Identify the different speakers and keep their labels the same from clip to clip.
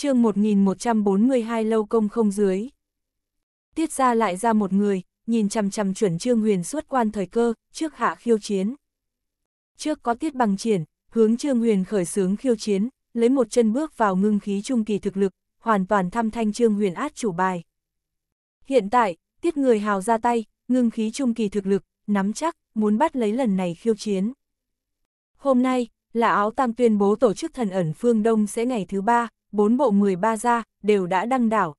Speaker 1: chương 1142 lâu công không dưới. Tiết ra lại ra một người, nhìn chằm chằm chuẩn trương huyền xuất quan thời cơ, trước hạ khiêu chiến. Trước có tiết bằng triển, hướng trương huyền khởi sướng khiêu chiến, lấy một chân bước vào ngưng khí trung kỳ thực lực, hoàn toàn thăm thanh trương huyền át chủ bài. Hiện tại, tiết người hào ra tay, ngưng khí trung kỳ thực lực, nắm chắc, muốn bắt lấy lần này khiêu chiến. Hôm nay, là áo tam tuyên bố tổ chức thần ẩn phương Đông sẽ ngày thứ ba, bốn bộ 13 gia đều đã đăng đảo.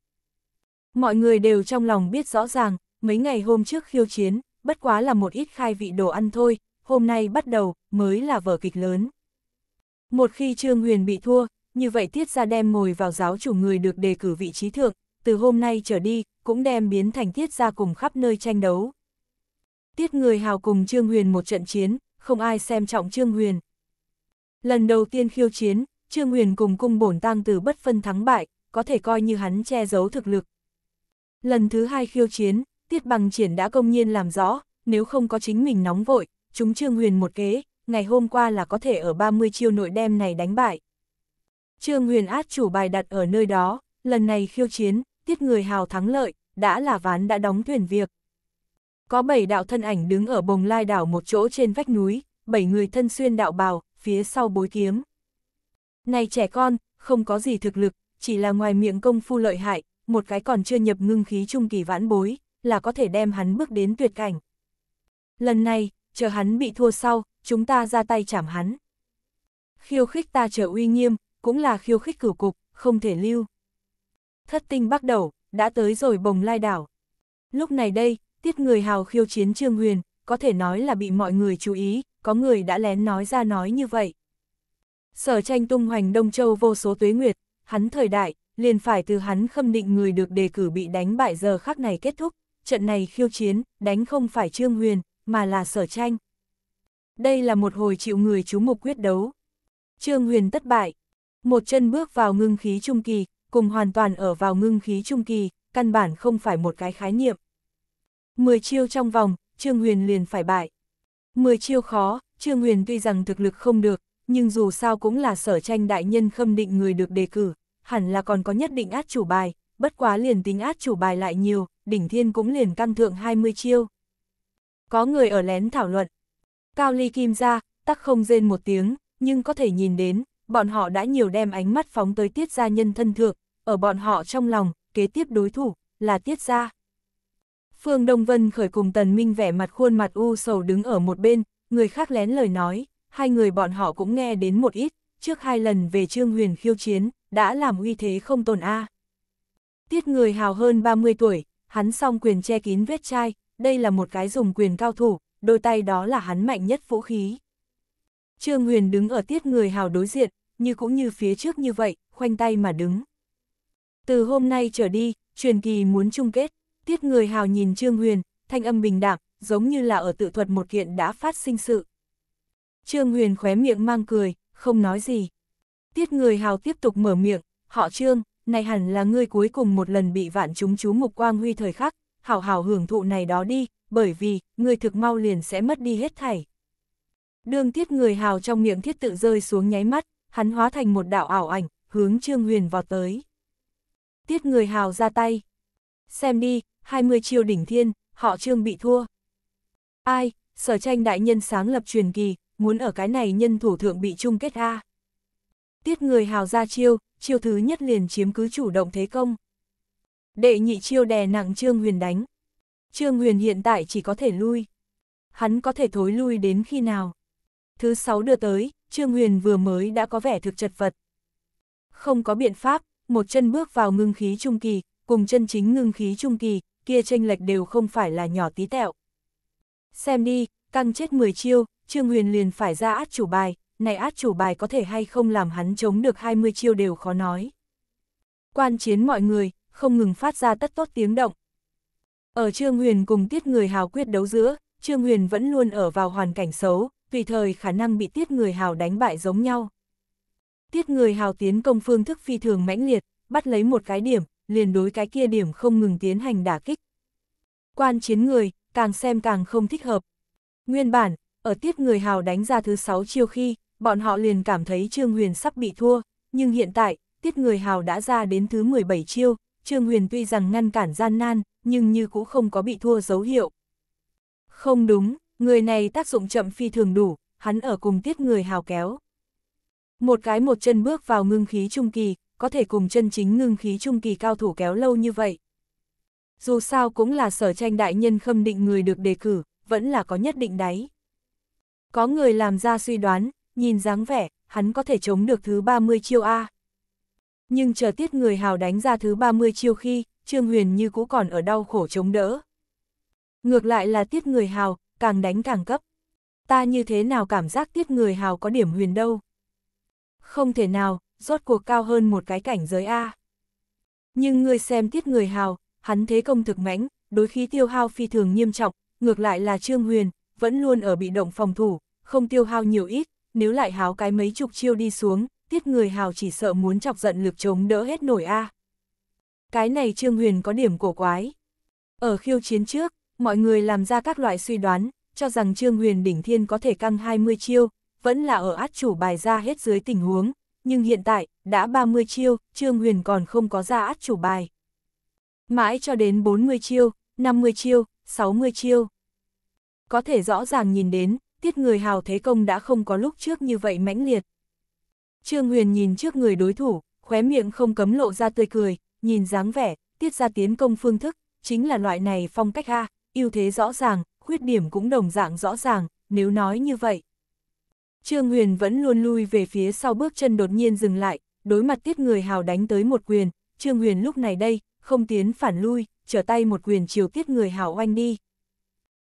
Speaker 1: Mọi người đều trong lòng biết rõ ràng, mấy ngày hôm trước khiêu chiến, bất quá là một ít khai vị đồ ăn thôi, hôm nay bắt đầu, mới là vở kịch lớn. Một khi Trương Huyền bị thua, như vậy Tiết Gia đem ngồi vào giáo chủ người được đề cử vị trí thượng, từ hôm nay trở đi, cũng đem biến thành Tiết Gia cùng khắp nơi tranh đấu. Tiết người hào cùng Trương Huyền một trận chiến, không ai xem trọng Trương Huyền. Lần đầu tiên khiêu chiến, Trương Huyền cùng cung bổn tang từ bất phân thắng bại, có thể coi như hắn che giấu thực lực. Lần thứ hai khiêu chiến, Tiết Bằng Triển đã công nhiên làm rõ, nếu không có chính mình nóng vội, chúng Trương Huyền một kế, ngày hôm qua là có thể ở 30 chiêu nội đem này đánh bại. Trương Huyền át chủ bài đặt ở nơi đó, lần này khiêu chiến, Tiết người hào thắng lợi, đã là ván đã đóng thuyền việc. Có bảy đạo thân ảnh đứng ở bồng lai đảo một chỗ trên vách núi, bảy người thân xuyên đạo bào, phía sau bối kiếm. Này trẻ con, không có gì thực lực, chỉ là ngoài miệng công phu lợi hại, một cái còn chưa nhập ngưng khí trung kỳ vãn bối, là có thể đem hắn bước đến tuyệt cảnh. Lần này, chờ hắn bị thua sau, chúng ta ra tay chảm hắn. Khiêu khích ta trở uy nghiêm, cũng là khiêu khích cửu cục, không thể lưu. Thất tinh bắt đầu, đã tới rồi bồng lai đảo. Lúc này đây, tiết người hào khiêu chiến Trương Huyền, có thể nói là bị mọi người chú ý, có người đã lén nói ra nói như vậy. Sở tranh tung hoành Đông Châu vô số tuế nguyệt, hắn thời đại, liền phải từ hắn khâm định người được đề cử bị đánh bại giờ khắc này kết thúc, trận này khiêu chiến, đánh không phải Trương Huyền, mà là sở tranh. Đây là một hồi chịu người chú mục quyết đấu. Trương Huyền thất bại, một chân bước vào ngưng khí trung kỳ, cùng hoàn toàn ở vào ngưng khí trung kỳ, căn bản không phải một cái khái niệm. Mười chiêu trong vòng, Trương Huyền liền phải bại. Mười chiêu khó, Trương Huyền tuy rằng thực lực không được, nhưng dù sao cũng là sở tranh đại nhân khâm định người được đề cử, hẳn là còn có nhất định át chủ bài, bất quá liền tính át chủ bài lại nhiều, đỉnh thiên cũng liền căng thượng 20 chiêu. Có người ở lén thảo luận. Cao ly kim ra, tắc không rên một tiếng, nhưng có thể nhìn đến, bọn họ đã nhiều đem ánh mắt phóng tới tiết gia nhân thân thượng, ở bọn họ trong lòng, kế tiếp đối thủ, là tiết gia. Phương Đông Vân khởi cùng Tần Minh vẻ mặt khuôn mặt u sầu đứng ở một bên, người khác lén lời nói, hai người bọn họ cũng nghe đến một ít, trước hai lần về Trương Huyền khiêu chiến, đã làm uy thế không tồn a. Tiết người hào hơn 30 tuổi, hắn song quyền che kín vết chai, đây là một cái dùng quyền cao thủ, đôi tay đó là hắn mạnh nhất vũ khí. Trương Huyền đứng ở tiết người hào đối diện, như cũng như phía trước như vậy, khoanh tay mà đứng. Từ hôm nay trở đi, truyền kỳ muốn chung kết, tiết người hào nhìn Trương Huyền, thanh âm bình đẳng, giống như là ở tự thuật một kiện đã phát sinh sự. Trương Huyền khóe miệng mang cười, không nói gì. Tiết người hào tiếp tục mở miệng, họ Trương, này hẳn là ngươi cuối cùng một lần bị vạn chúng chú mục quang huy thời khắc, hào hào hưởng thụ này đó đi, bởi vì, ngươi thực mau liền sẽ mất đi hết thảy. Đường tiết người hào trong miệng thiết tự rơi xuống nháy mắt, hắn hóa thành một đạo ảo ảnh, hướng Trương Huyền vọt tới. Tiết người hào ra tay. Xem đi, 20 chiêu đỉnh thiên, họ Trương bị thua. Ai, sở tranh đại nhân sáng lập truyền kỳ, muốn ở cái này nhân thủ thượng bị chung kết A. Tiết người hào ra chiêu, chiêu thứ nhất liền chiếm cứ chủ động thế công. Đệ nhị chiêu đè nặng Trương Huyền đánh. Trương Huyền hiện tại chỉ có thể lui. Hắn có thể thối lui đến khi nào? Thứ sáu đưa tới, Trương Huyền vừa mới đã có vẻ thực chật vật. Không có biện pháp, một chân bước vào ngưng khí trung kỳ, cùng chân chính ngưng khí trung kỳ, kia tranh lệch đều không phải là nhỏ tí tẹo. Xem đi, căng chết 10 chiêu, Trương Huyền liền phải ra át chủ bài, này át chủ bài có thể hay không làm hắn chống được 20 chiêu đều khó nói. Quan chiến mọi người, không ngừng phát ra tất tốt tiếng động. Ở Trương Huyền cùng tiết người hào quyết đấu giữa, Trương Huyền vẫn luôn ở vào hoàn cảnh xấu, tùy thời khả năng bị tiết người hào đánh bại giống nhau. Tiết người hào tiến công phương thức phi thường mãnh liệt, bắt lấy một cái điểm, liền đối cái kia điểm không ngừng tiến hành đả kích. Quan chiến người, càng xem càng không thích hợp. Nguyên bản, ở tiếp người hào đánh ra thứ sáu chiêu khi, bọn họ liền cảm thấy Trương Huyền sắp bị thua, nhưng hiện tại, tiết người hào đã ra đến thứ 17 chiêu, Trương Huyền tuy rằng ngăn cản gian nan, nhưng như cũng không có bị thua dấu hiệu. Không đúng, người này tác dụng chậm phi thường đủ, hắn ở cùng tiết người hào kéo. Một cái một chân bước vào ngưng khí trung kỳ, có thể cùng chân chính ngưng khí trung kỳ cao thủ kéo lâu như vậy. Dù sao cũng là sở tranh đại nhân khâm định người được đề cử, vẫn là có nhất định đáy. Có người làm ra suy đoán, nhìn dáng vẻ, hắn có thể chống được thứ 30 chiêu A. Nhưng chờ tiết người hào đánh ra thứ 30 chiêu khi, Trương Huyền như cũ còn ở đau khổ chống đỡ. Ngược lại là tiết người hào, càng đánh càng cấp. Ta như thế nào cảm giác tiết người hào có điểm huyền đâu? Không thể nào, rốt cuộc cao hơn một cái cảnh giới A. Nhưng người xem tiết người hào, hắn thế công thực mãnh, đối khí tiêu hao phi thường nghiêm trọng, ngược lại là Trương Huyền, vẫn luôn ở bị động phòng thủ, không tiêu hao nhiều ít, nếu lại háo cái mấy chục chiêu đi xuống, tiết người hào chỉ sợ muốn chọc giận lực chống đỡ hết nổi a. À. Cái này Trương Huyền có điểm cổ quái. Ở khiêu chiến trước, mọi người làm ra các loại suy đoán, cho rằng Trương Huyền đỉnh thiên có thể căng 20 chiêu, vẫn là ở át chủ bài ra hết dưới tình huống, nhưng hiện tại, đã 30 chiêu, Trương Huyền còn không có ra át chủ bài. Mãi cho đến 40 chiêu, 50 chiêu, 60 chiêu có thể rõ ràng nhìn đến, tiết người hào thế công đã không có lúc trước như vậy mãnh liệt. Trương Huyền nhìn trước người đối thủ, khóe miệng không cấm lộ ra tươi cười, nhìn dáng vẻ, tiết ra tiến công phương thức, chính là loại này phong cách ha ưu thế rõ ràng, khuyết điểm cũng đồng dạng rõ ràng, nếu nói như vậy. Trương Huyền vẫn luôn lui về phía sau bước chân đột nhiên dừng lại, đối mặt tiết người hào đánh tới một quyền, Trương Huyền lúc này đây, không tiến phản lui, trở tay một quyền chiều tiết người hào oanh đi.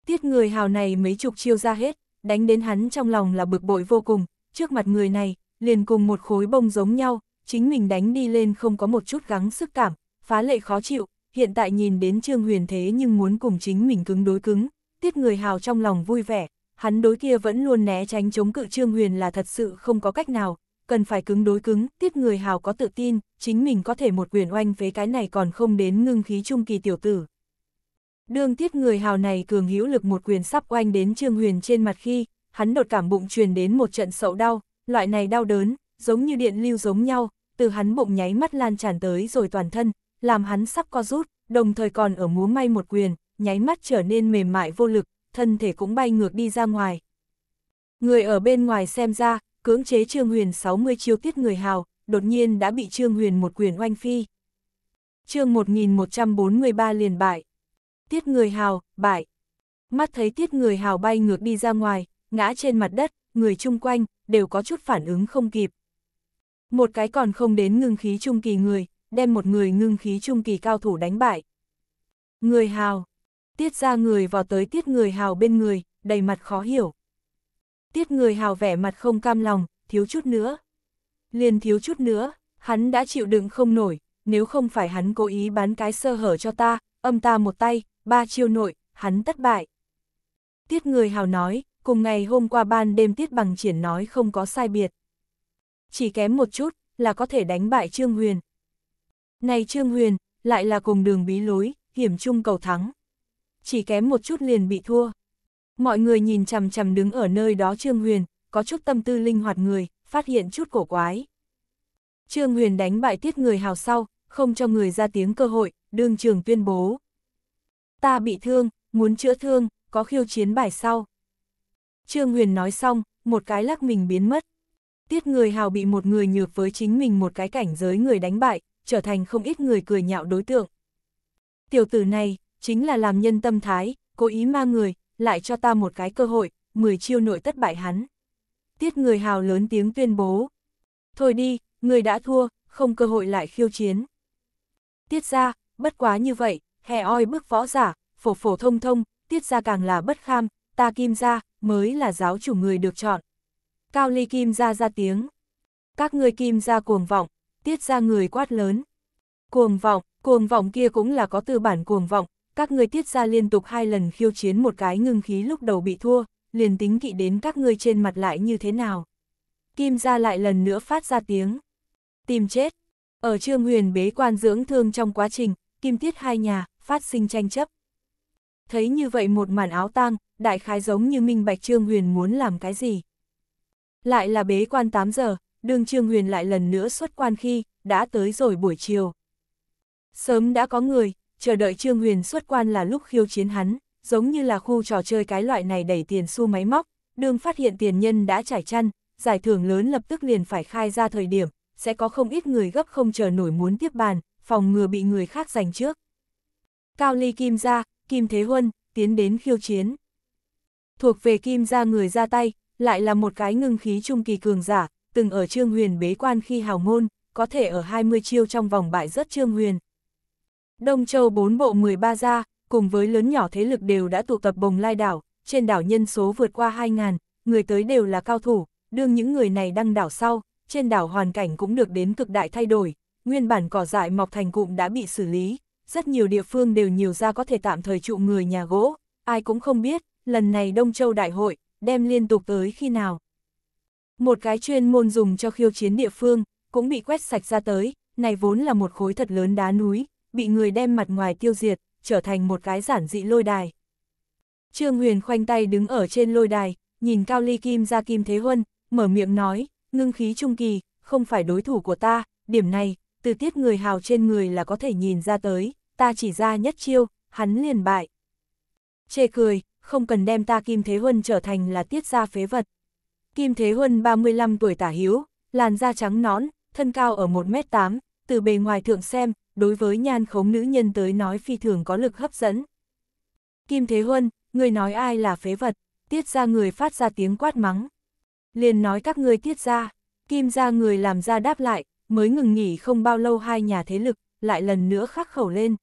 Speaker 1: Tiết người hào này mấy chục chiêu ra hết, đánh đến hắn trong lòng là bực bội vô cùng, trước mặt người này, liền cùng một khối bông giống nhau, chính mình đánh đi lên không có một chút gắng sức cảm, phá lệ khó chịu, hiện tại nhìn đến Trương Huyền thế nhưng muốn cùng chính mình cứng đối cứng, tiết người hào trong lòng vui vẻ, hắn đối kia vẫn luôn né tránh chống cự Trương Huyền là thật sự không có cách nào, cần phải cứng đối cứng, tiết người hào có tự tin, chính mình có thể một quyền oanh phế cái này còn không đến ngưng khí trung kỳ tiểu tử, Đương tiết người hào này cường hữu lực một quyền sắp oanh đến Trương Huyền trên mặt khi, hắn đột cảm bụng truyền đến một trận sậu đau, loại này đau đớn, giống như điện lưu giống nhau, từ hắn bụng nháy mắt lan tràn tới rồi toàn thân, làm hắn sắp co rút, đồng thời còn ở múa may một quyền, nháy mắt trở nên mềm mại vô lực, thân thể cũng bay ngược đi ra ngoài. Người ở bên ngoài xem ra, cưỡng chế Trương Huyền 60 chiêu tiết người hào, đột nhiên đã bị Trương Huyền một quyền oanh phi. Chương 1143 liền bại tiết người hào, bại. Mắt thấy tiết người hào bay ngược đi ra ngoài, ngã trên mặt đất, người chung quanh, đều có chút phản ứng không kịp. Một cái còn không đến ngưng khí trung kỳ người, đem một người ngưng khí trung kỳ cao thủ đánh bại. Người hào. Tiết ra người vào tới tiết người hào bên người, đầy mặt khó hiểu. Tiết người hào vẻ mặt không cam lòng, thiếu chút nữa. Liền thiếu chút nữa, hắn đã chịu đựng không nổi, nếu không phải hắn cố ý bán cái sơ hở cho ta, âm ta một tay, ba chiêu nội, hắn thất bại. Tiết người hào nói, cùng ngày hôm qua ban đêm tiết bằng triển nói không có sai biệt. Chỉ kém một chút, là có thể đánh bại Trương Huyền. Này Trương Huyền, lại là cùng đường bí lối, hiểm chung cầu thắng. Chỉ kém một chút liền bị thua. Mọi người nhìn chằm chằm đứng ở nơi đó Trương Huyền, có chút tâm tư linh hoạt người, phát hiện chút cổ quái. Trương Huyền đánh bại tiết người hào sau, không cho người ra tiếng cơ hội, đương trường tuyên bố. Ta bị thương, muốn chữa thương, có khiêu chiến bài sau. Trương Huyền nói xong, một cái lắc mình biến mất. Tiết người hào bị một người nhược với chính mình một cái cảnh giới người đánh bại, trở thành không ít người cười nhạo đối tượng. Tiểu tử này, chính là làm nhân tâm thái, cố ý ma người, lại cho ta một cái cơ hội, 10 chiêu nội tất bại hắn. Tiết người hào lớn tiếng tuyên bố. Thôi đi, người đã thua, không cơ hội lại khiêu chiến. Tiết ra, bất quá như vậy, hè oi bức võ giả, phổ phổ thông thông, tiết ra càng là bất kham, ta kim ra, mới là giáo chủ người được chọn. Cao ly kim ra ra tiếng. Các người kim ra cuồng vọng, tiết ra người quát lớn. Cuồng vọng, cuồng vọng kia cũng là có tư bản cuồng vọng, các người tiết ra liên tục hai lần khiêu chiến một cái ngưng khí lúc đầu bị thua, liền tính kỵ đến các ngươi trên mặt lại như thế nào. Kim ra lại lần nữa phát ra tiếng. Tìm chết. Ở trương huyền bế quan dưỡng thương trong quá trình, kim tiết hai nhà, phát sinh tranh chấp. Thấy như vậy một màn áo tang, đại khái giống như minh bạch Trương Huyền muốn làm cái gì. Lại là bế quan 8 giờ, đường Trương Huyền lại lần nữa xuất quan khi, đã tới rồi buổi chiều. Sớm đã có người, chờ đợi Trương Huyền xuất quan là lúc khiêu chiến hắn, giống như là khu trò chơi cái loại này đẩy tiền xu máy móc, đường phát hiện tiền nhân đã trải chăn, giải thưởng lớn lập tức liền phải khai ra thời điểm, sẽ có không ít người gấp không chờ nổi muốn tiếp bàn, phòng ngừa bị người khác giành trước. Cao Ly Kim gia, Kim Thế Huân, tiến đến khiêu chiến. Thuộc về Kim gia người ra tay, lại là một cái ngưng khí trung kỳ cường giả, từng ở Trương Huyền bế quan khi hào ngôn, có thể ở 20 chiêu trong vòng bại rất Trương Huyền. Đông Châu bốn bộ 13 gia, cùng với lớn nhỏ thế lực đều đã tụ tập bồng lai đảo, trên đảo nhân số vượt qua 2.000, người tới đều là cao thủ, đương những người này đăng đảo sau, trên đảo hoàn cảnh cũng được đến cực đại thay đổi, nguyên bản cỏ dại mọc thành cụm đã bị xử lý, rất nhiều địa phương đều nhiều ra có thể tạm thời trụ người nhà gỗ, ai cũng không biết, lần này Đông Châu Đại hội, đem liên tục tới khi nào. Một cái chuyên môn dùng cho khiêu chiến địa phương, cũng bị quét sạch ra tới, này vốn là một khối thật lớn đá núi, bị người đem mặt ngoài tiêu diệt, trở thành một cái giản dị lôi đài. Trương Huyền khoanh tay đứng ở trên lôi đài, nhìn Cao Ly Kim ra Kim Thế Huân, mở miệng nói, ngưng khí trung kỳ, không phải đối thủ của ta, điểm này, từ tiết người hào trên người là có thể nhìn ra tới, ta chỉ ra nhất chiêu, hắn liền bại. Chê cười, không cần đem ta Kim Thế Huân trở thành là tiết gia phế vật. Kim Thế Huân 35 tuổi tả hiếu, làn da trắng nõn, thân cao ở 1m8, từ bề ngoài thượng xem, đối với nhan khống nữ nhân tới nói phi thường có lực hấp dẫn. Kim Thế Huân, người nói ai là phế vật, tiết ra người phát ra tiếng quát mắng. Liền nói các ngươi tiết ra, kim ra người làm ra đáp lại, mới ngừng nghỉ không bao lâu hai nhà thế lực, lại lần nữa khắc khẩu lên.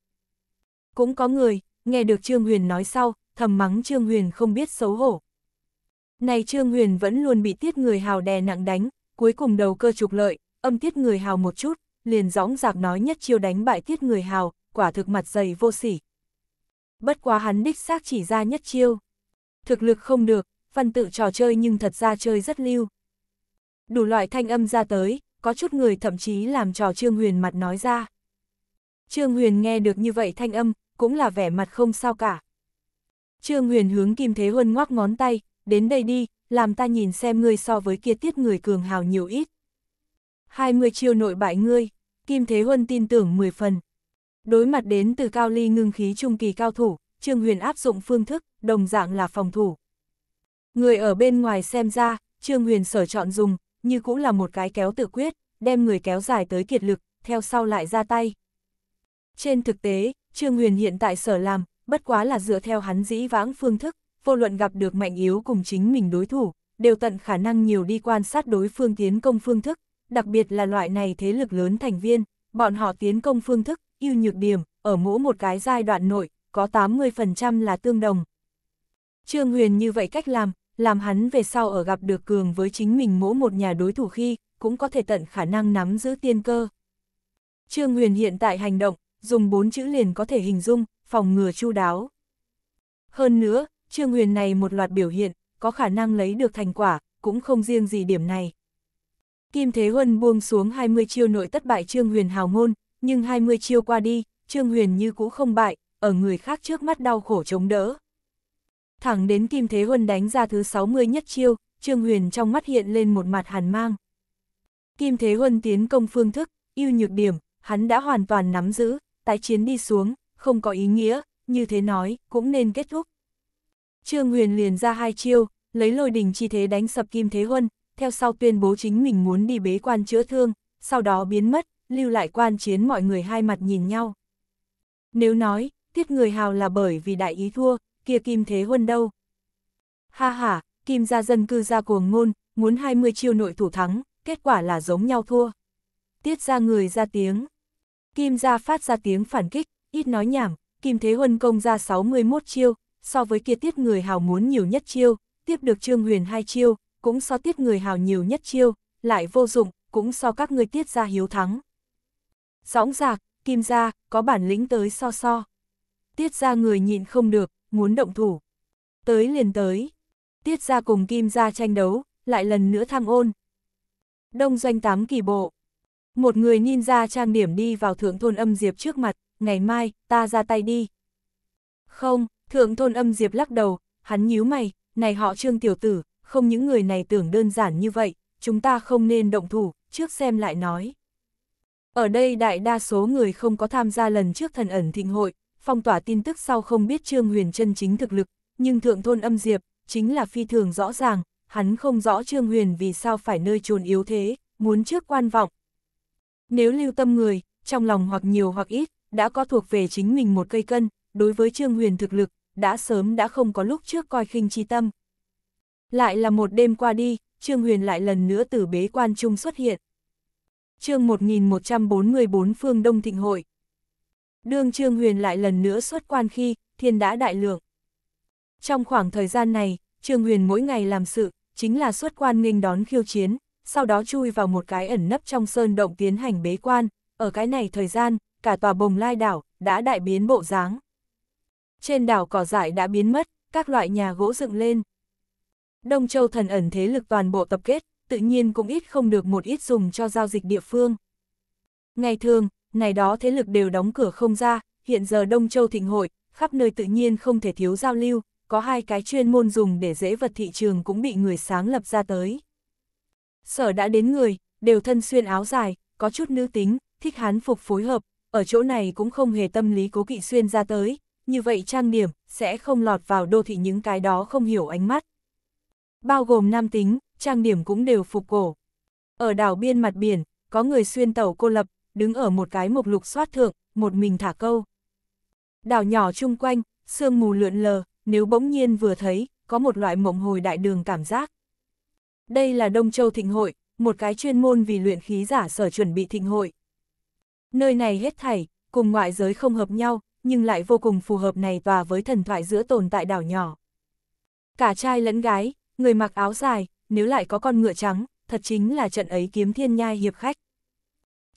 Speaker 1: Cũng có người, nghe được Trương Huyền nói sau, thầm mắng Trương Huyền không biết xấu hổ. Này Trương Huyền vẫn luôn bị tiết người hào đè nặng đánh, cuối cùng đầu cơ trục lợi, âm tiết người hào một chút, liền dõng dạc nói nhất chiêu đánh bại tiết người hào, quả thực mặt dày vô sỉ. Bất quá hắn đích xác chỉ ra nhất chiêu. Thực lực không được, văn tự trò chơi nhưng thật ra chơi rất lưu. Đủ loại thanh âm ra tới, có chút người thậm chí làm trò Trương Huyền mặt nói ra. Trương Huyền nghe được như vậy thanh âm, cũng là vẻ mặt không sao cả. Trương Huyền hướng Kim Thế Huân ngoắc ngón tay, đến đây đi, làm ta nhìn xem ngươi so với kia tiết người cường hào nhiều ít. hai 20 chiêu nội bại ngươi, Kim Thế Huân tin tưởng 10 phần. Đối mặt đến từ cao ly ngưng khí trung kỳ cao thủ, Trương Huyền áp dụng phương thức, đồng dạng là phòng thủ. Người ở bên ngoài xem ra, Trương Huyền sở chọn dùng, như cũng là một cái kéo tự quyết, đem người kéo dài tới kiệt lực, theo sau lại ra tay. Trên thực tế, Trương Huyền hiện tại sở làm, bất quá là dựa theo hắn dĩ vãng phương thức, vô luận gặp được mạnh yếu cùng chính mình đối thủ, đều tận khả năng nhiều đi quan sát đối phương tiến công phương thức, đặc biệt là loại này thế lực lớn thành viên, bọn họ tiến công phương thức, ưu nhược điểm, ở mỗi một cái giai đoạn nội, có 80% là tương đồng. Trương Huyền như vậy cách làm, làm hắn về sau ở gặp được cường với chính mình mỗi một nhà đối thủ khi, cũng có thể tận khả năng nắm giữ tiên cơ. Trương Huyền hiện tại hành động, dùng bốn chữ liền có thể hình dung, phòng ngừa chu đáo. Hơn nữa, Trương Huyền này một loạt biểu hiện, có khả năng lấy được thành quả, cũng không riêng gì điểm này. Kim Thế Huân buông xuống 20 chiêu nội tất bại Trương Huyền hào ngôn, nhưng 20 chiêu qua đi, Trương Huyền như cũ không bại, ở người khác trước mắt đau khổ chống đỡ thẳng đến Kim Thế Huân đánh ra thứ 60 nhất chiêu, Trương Huyền trong mắt hiện lên một mặt hàn mang. Kim Thế Huân tiến công phương thức, ưu nhược điểm, hắn đã hoàn toàn nắm giữ, tái chiến đi xuống, không có ý nghĩa, như thế nói, cũng nên kết thúc. Trương Huyền liền ra hai chiêu, lấy lôi đình chi thế đánh sập Kim Thế Huân, theo sau tuyên bố chính mình muốn đi bế quan chữa thương, sau đó biến mất, lưu lại quan chiến mọi người hai mặt nhìn nhau. Nếu nói, tiết người hào là bởi vì đại ý thua, kia Kim Thế Huân đâu? Ha ha, Kim gia dân cư ra cuồng ngôn, muốn 20 chiêu nội thủ thắng, kết quả là giống nhau thua. Tiết ra người ra tiếng. Kim gia phát ra tiếng phản kích, ít nói nhảm, Kim Thế Huân công ra 61 chiêu, so với kia tiết người hào muốn nhiều nhất chiêu, tiếp được Trương Huyền hai chiêu, cũng so tiết người hào nhiều nhất chiêu, lại vô dụng, cũng so các ngươi tiết ra hiếu thắng. Dõng dạc, Kim gia, có bản lĩnh tới so so. Tiết ra người nhịn không được, muốn động thủ. Tới liền tới, tiết ra cùng kim ra tranh đấu, lại lần nữa thăng ôn. Đông doanh tám kỳ bộ. Một người ninja trang điểm đi vào thượng thôn âm diệp trước mặt, ngày mai, ta ra tay đi. Không, thượng thôn âm diệp lắc đầu, hắn nhíu mày, này họ trương tiểu tử, không những người này tưởng đơn giản như vậy, chúng ta không nên động thủ, trước xem lại nói. Ở đây đại đa số người không có tham gia lần trước thần ẩn thịnh hội, phong tỏa tin tức sau không biết Trương Huyền chân chính thực lực, nhưng thượng thôn âm diệp, chính là phi thường rõ ràng, hắn không rõ Trương Huyền vì sao phải nơi trồn yếu thế, muốn trước quan vọng. Nếu lưu tâm người, trong lòng hoặc nhiều hoặc ít, đã có thuộc về chính mình một cây cân, đối với Trương Huyền thực lực, đã sớm đã không có lúc trước coi khinh chi tâm. Lại là một đêm qua đi, Trương Huyền lại lần nữa từ bế quan trung xuất hiện. chương 1144 phương Đông Thịnh Hội đương Trương Huyền lại lần nữa xuất quan khi, thiên đã đại lượng. Trong khoảng thời gian này, Trương Huyền mỗi ngày làm sự, chính là xuất quan nghênh đón khiêu chiến, sau đó chui vào một cái ẩn nấp trong sơn động tiến hành bế quan, ở cái này thời gian, cả tòa bồng lai đảo, đã đại biến bộ dáng. Trên đảo cỏ dại đã biến mất, các loại nhà gỗ dựng lên. Đông Châu thần ẩn thế lực toàn bộ tập kết, tự nhiên cũng ít không được một ít dùng cho giao dịch địa phương. Ngày thường, này đó thế lực đều đóng cửa không ra, hiện giờ Đông Châu thịnh hội, khắp nơi tự nhiên không thể thiếu giao lưu, có hai cái chuyên môn dùng để dễ vật thị trường cũng bị người sáng lập ra tới. Sở đã đến người, đều thân xuyên áo dài, có chút nữ tính, thích hán phục phối hợp, ở chỗ này cũng không hề tâm lý cố kỵ xuyên ra tới, như vậy trang điểm sẽ không lọt vào đô thị những cái đó không hiểu ánh mắt. Bao gồm nam tính, trang điểm cũng đều phục cổ. Ở đảo biên mặt biển, có người xuyên tàu cô lập, đứng ở một cái mộc lục xoát thượng, một mình thả câu. Đảo nhỏ chung quanh, sương mù lượn lờ, nếu bỗng nhiên vừa thấy, có một loại mộng hồi đại đường cảm giác. Đây là Đông Châu Thịnh Hội, một cái chuyên môn vì luyện khí giả sở chuẩn bị thịnh hội. Nơi này hết thảy, cùng ngoại giới không hợp nhau, nhưng lại vô cùng phù hợp này và với thần thoại giữa tồn tại đảo nhỏ. Cả trai lẫn gái, người mặc áo dài, nếu lại có con ngựa trắng, thật chính là trận ấy kiếm thiên nhai hiệp khách.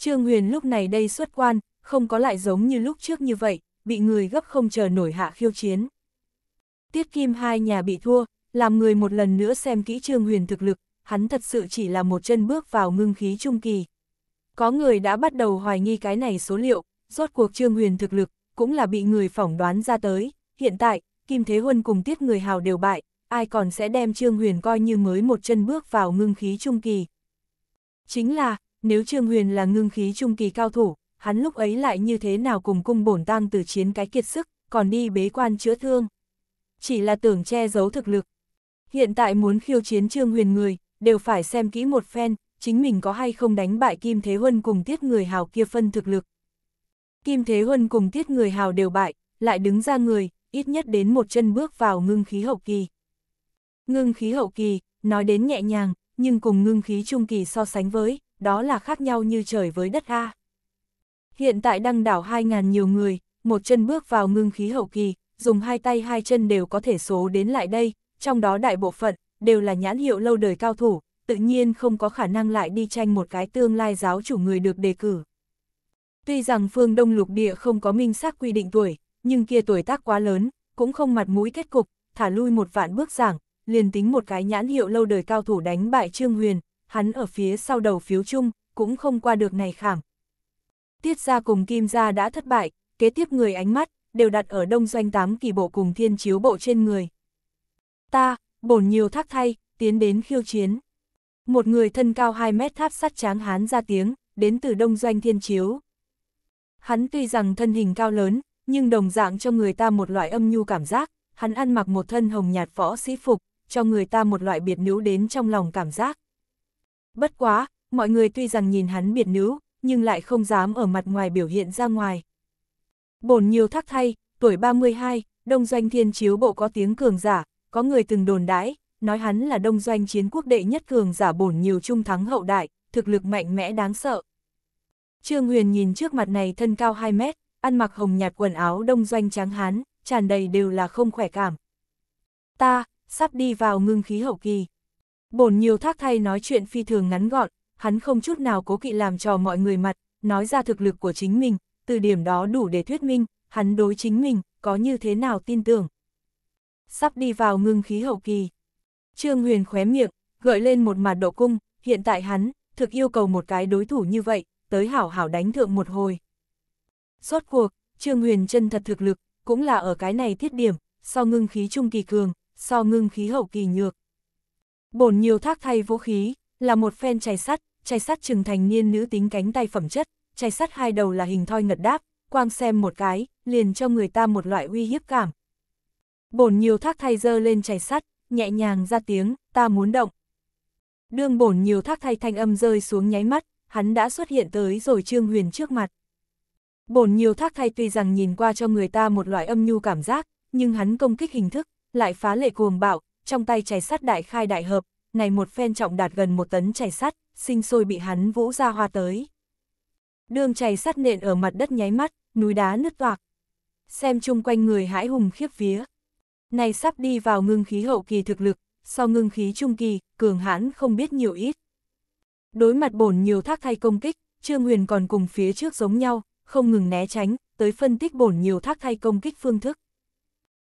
Speaker 1: Trương Huyền lúc này đây xuất quan, không có lại giống như lúc trước như vậy, bị người gấp không chờ nổi hạ khiêu chiến. Tiết Kim hai nhà bị thua, làm người một lần nữa xem kỹ Trương Huyền thực lực, hắn thật sự chỉ là một chân bước vào ngưng khí trung kỳ. Có người đã bắt đầu hoài nghi cái này số liệu, rốt cuộc Trương Huyền thực lực, cũng là bị người phỏng đoán ra tới. Hiện tại, Kim Thế Huân cùng Tiết Người Hào đều bại, ai còn sẽ đem Trương Huyền coi như mới một chân bước vào ngưng khí trung kỳ. Chính là, nếu Trương Huyền là ngưng khí trung kỳ cao thủ, hắn lúc ấy lại như thế nào cùng cung bổn tăng từ chiến cái kiệt sức, còn đi bế quan chữa thương. Chỉ là tưởng che giấu thực lực. Hiện tại muốn khiêu chiến Trương Huyền người, đều phải xem kỹ một phen, chính mình có hay không đánh bại Kim Thế Huân cùng tiết người hào kia phân thực lực. Kim Thế Huân cùng tiết người hào đều bại, lại đứng ra người, ít nhất đến một chân bước vào ngưng khí hậu kỳ. Ngưng khí hậu kỳ, nói đến nhẹ nhàng, nhưng cùng ngưng khí trung kỳ so sánh với, đó là khác nhau như trời với đất A. Hiện tại đăng đảo 2.000 nhiều người, một chân bước vào ngưng khí hậu kỳ, dùng hai tay hai chân đều có thể số đến lại đây, trong đó đại bộ phận, đều là nhãn hiệu lâu đời cao thủ, tự nhiên không có khả năng lại đi tranh một cái tương lai giáo chủ người được đề cử. Tuy rằng phương Đông lục địa không có minh xác quy định tuổi, nhưng kia tuổi tác quá lớn, cũng không mặt mũi kết cục, thả lui một vạn bước giảng, liền tính một cái nhãn hiệu lâu đời cao thủ đánh bại Trương Huyền, hắn ở phía sau đầu phiếu chung, cũng không qua được này khảm. Tiết ra cùng Kim ra đã thất bại, kế tiếp người ánh mắt, đều đặt ở đông doanh tám kỳ bộ cùng thiên chiếu bộ trên người. Ta, bổn nhiều thác thay, tiến đến khiêu chiến. Một người thân cao 2 mét tháp sắt tráng hán ra tiếng, đến từ đông doanh thiên chiếu. Hắn tuy rằng thân hình cao lớn, nhưng đồng dạng cho người ta một loại âm nhu cảm giác, hắn ăn mặc một thân hồng nhạt võ sĩ phục, cho người ta một loại biệt nữ đến trong lòng cảm giác. Bất quá, mọi người tuy rằng nhìn hắn biệt nữ, nhưng lại không dám ở mặt ngoài biểu hiện ra ngoài. Bổn nhiều thắc thay, tuổi 32, Đông Doanh Thiên Chiếu Bộ có tiếng cường giả, có người từng đồn đãi, nói hắn là Đông Doanh chiến quốc đệ nhất cường giả bổn nhiều trung thắng hậu đại, thực lực mạnh mẽ đáng sợ. Trương Huyền nhìn trước mặt này thân cao 2 mét, ăn mặc hồng nhạt quần áo Đông Doanh trắng hán, tràn đầy đều là không khỏe cảm. Ta, sắp đi vào ngưng khí hậu kỳ. Bổn nhiều thác thay nói chuyện phi thường ngắn gọn, hắn không chút nào cố kỵ làm trò mọi người mặt, nói ra thực lực của chính mình, từ điểm đó đủ để thuyết minh, hắn đối chính mình, có như thế nào tin tưởng. Sắp đi vào ngưng khí hậu kỳ. Trương Huyền khóe miệng, gợi lên một mặt độ cung, hiện tại hắn, thực yêu cầu một cái đối thủ như vậy, tới hảo hảo đánh thượng một hồi. suốt cuộc, Trương Huyền chân thật thực lực, cũng là ở cái này thiết điểm, so ngưng khí trung kỳ cường, so ngưng khí hậu kỳ nhược, Bổn nhiều thác thay vũ khí, là một phen chày sắt, chày sắt trừng thành niên nữ tính cánh tay phẩm chất, chày sắt hai đầu là hình thoi ngật đáp, quang xem một cái, liền cho người ta một loại uy hiếp cảm. Bổn nhiều thác thay dơ lên chày sắt, nhẹ nhàng ra tiếng, ta muốn động. Đương bổn nhiều thác thay thanh âm rơi xuống nháy mắt, hắn đã xuất hiện tới rồi Trương Huyền trước mặt. Bổn nhiều thác thay tuy rằng nhìn qua cho người ta một loại âm nhu cảm giác, nhưng hắn công kích hình thức, lại phá lệ cuồng bạo, trong tay chày sắt đại khai đại hợp, này một phen trọng đạt gần một tấn chày sắt, sinh sôi bị hắn vũ ra hoa tới. Đường chày sắt nện ở mặt đất nháy mắt, núi đá nứt toạc. Xem chung quanh người hãi hùng khiếp vía. Này sắp đi vào ngưng khí hậu kỳ thực lực, so ngưng khí trung kỳ, cường hãn không biết nhiều ít. Đối mặt bổn nhiều thác thay công kích, Trương Huyền còn cùng phía trước giống nhau, không ngừng né tránh, tới phân tích bổn nhiều thác thay công kích phương thức.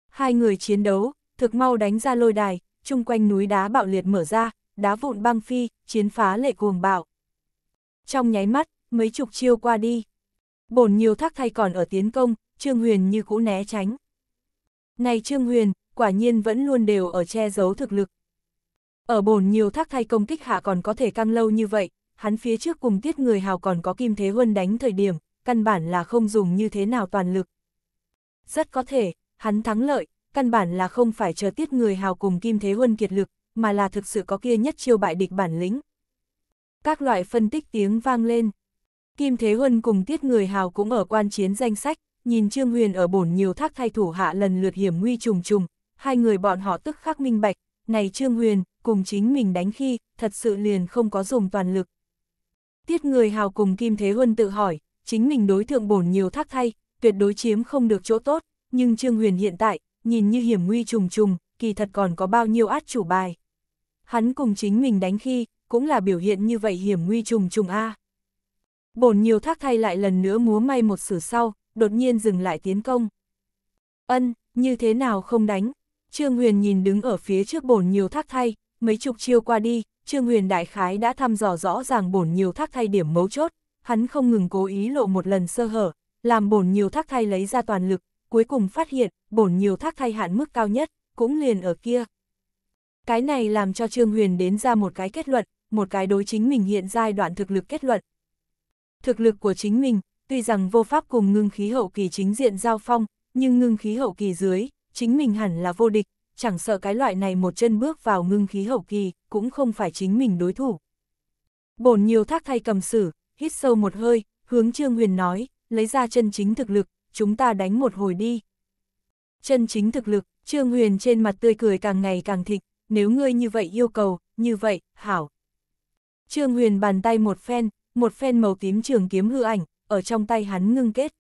Speaker 1: Hai người chiến đấu, thực mau đánh ra lôi đài, chung quanh núi đá bạo liệt mở ra, đá vụn băng phi, chiến phá lệ cuồng bạo. Trong nháy mắt, mấy chục chiêu qua đi. Bổn nhiều thác thay còn ở tiến công, Trương Huyền như cũ né tránh. Này Trương Huyền, quả nhiên vẫn luôn đều ở che giấu thực lực. Ở bổn nhiều thác thay công kích hạ còn có thể căng lâu như vậy, hắn phía trước cùng tiết người hào còn có Kim Thế Huân đánh thời điểm, căn bản là không dùng như thế nào toàn lực. Rất có thể, hắn thắng lợi, căn bản là không phải chờ tiết người hào cùng Kim Thế Huân kiệt lực, mà là thực sự có kia nhất chiêu bại địch bản lĩnh. Các loại phân tích tiếng vang lên. Kim Thế Huân cùng tiết người hào cũng ở quan chiến danh sách, nhìn Trương Huyền ở bổn nhiều thác thay thủ hạ lần lượt hiểm nguy trùng trùng, hai người bọn họ tức khắc minh bạch, này Trương Huyền, cùng chính mình đánh khi, thật sự liền không có dùng toàn lực. Tiết người hào cùng Kim Thế Huân tự hỏi, chính mình đối thượng bổn nhiều thác thay, tuyệt đối chiếm không được chỗ tốt, nhưng Trương Huyền hiện tại, nhìn như hiểm nguy trùng trùng, kỳ thật còn có bao nhiêu át chủ bài. Hắn cùng chính mình đánh khi, cũng là biểu hiện như vậy hiểm nguy trùng trùng a. À. Bổn nhiều thác thay lại lần nữa múa may một sử sau, đột nhiên dừng lại tiến công. Ân, như thế nào không đánh? Trương Huyền nhìn đứng ở phía trước bổn nhiều thác thay, mấy chục chiêu qua đi, Trương Huyền đại khái đã thăm dò rõ ràng bổn nhiều thác thay điểm mấu chốt, hắn không ngừng cố ý lộ một lần sơ hở, làm bổn nhiều thác thay lấy ra toàn lực, cuối cùng phát hiện, bổn nhiều thác thay hạn mức cao nhất, cũng liền ở kia. Cái này làm cho Trương Huyền đến ra một cái kết luận, một cái đối chính mình hiện giai đoạn thực lực kết luận. Thực lực của chính mình, tuy rằng vô pháp cùng ngưng khí hậu kỳ chính diện giao phong, nhưng ngưng khí hậu kỳ dưới, chính mình hẳn là vô địch, chẳng sợ cái loại này một chân bước vào ngưng khí hậu kỳ, cũng không phải chính mình đối thủ. Bổn nhiều thác thay cầm sử, hít sâu một hơi, hướng Trương Huyền nói, lấy ra chân chính thực lực, chúng ta đánh một hồi đi. Chân chính thực lực, Trương Huyền trên mặt tươi cười càng ngày càng thịnh, nếu ngươi như vậy yêu cầu, như vậy, hảo. Trương Huyền bàn tay một phen, một phen màu tím trường kiếm hư ảnh, ở trong tay hắn ngưng kết.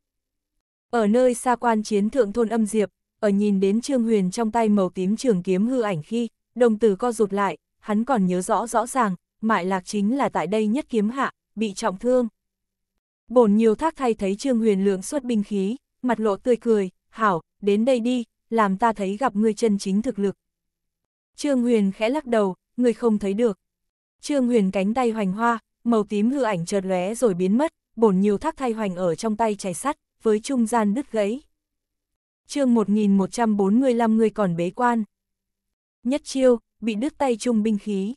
Speaker 1: Ở nơi xa quan chiến thượng thôn âm diệp, ở nhìn đến Trương Huyền trong tay màu tím trường kiếm hư ảnh khi, đồng tử co rụt lại, hắn còn nhớ rõ rõ ràng, mại lạc chính là tại đây nhất kiếm hạ, bị trọng thương. Bổn nhiều thác thay thấy Trương Huyền lượng xuất binh khí, mặt lộ tươi cười, hảo, đến đây đi, làm ta thấy gặp ngươi chân chính thực lực. Trương Huyền khẽ lắc đầu, ngươi không thấy được. Trương Huyền cánh tay hoành hoa, màu tím hư ảnh chợt lóe rồi biến mất, bổn nhiều thác thay hoành ở trong tay chảy sắt, với trung gian đứt gãy. Chương 1145 người còn bế quan. Nhất chiêu, bị đứt tay trung binh khí.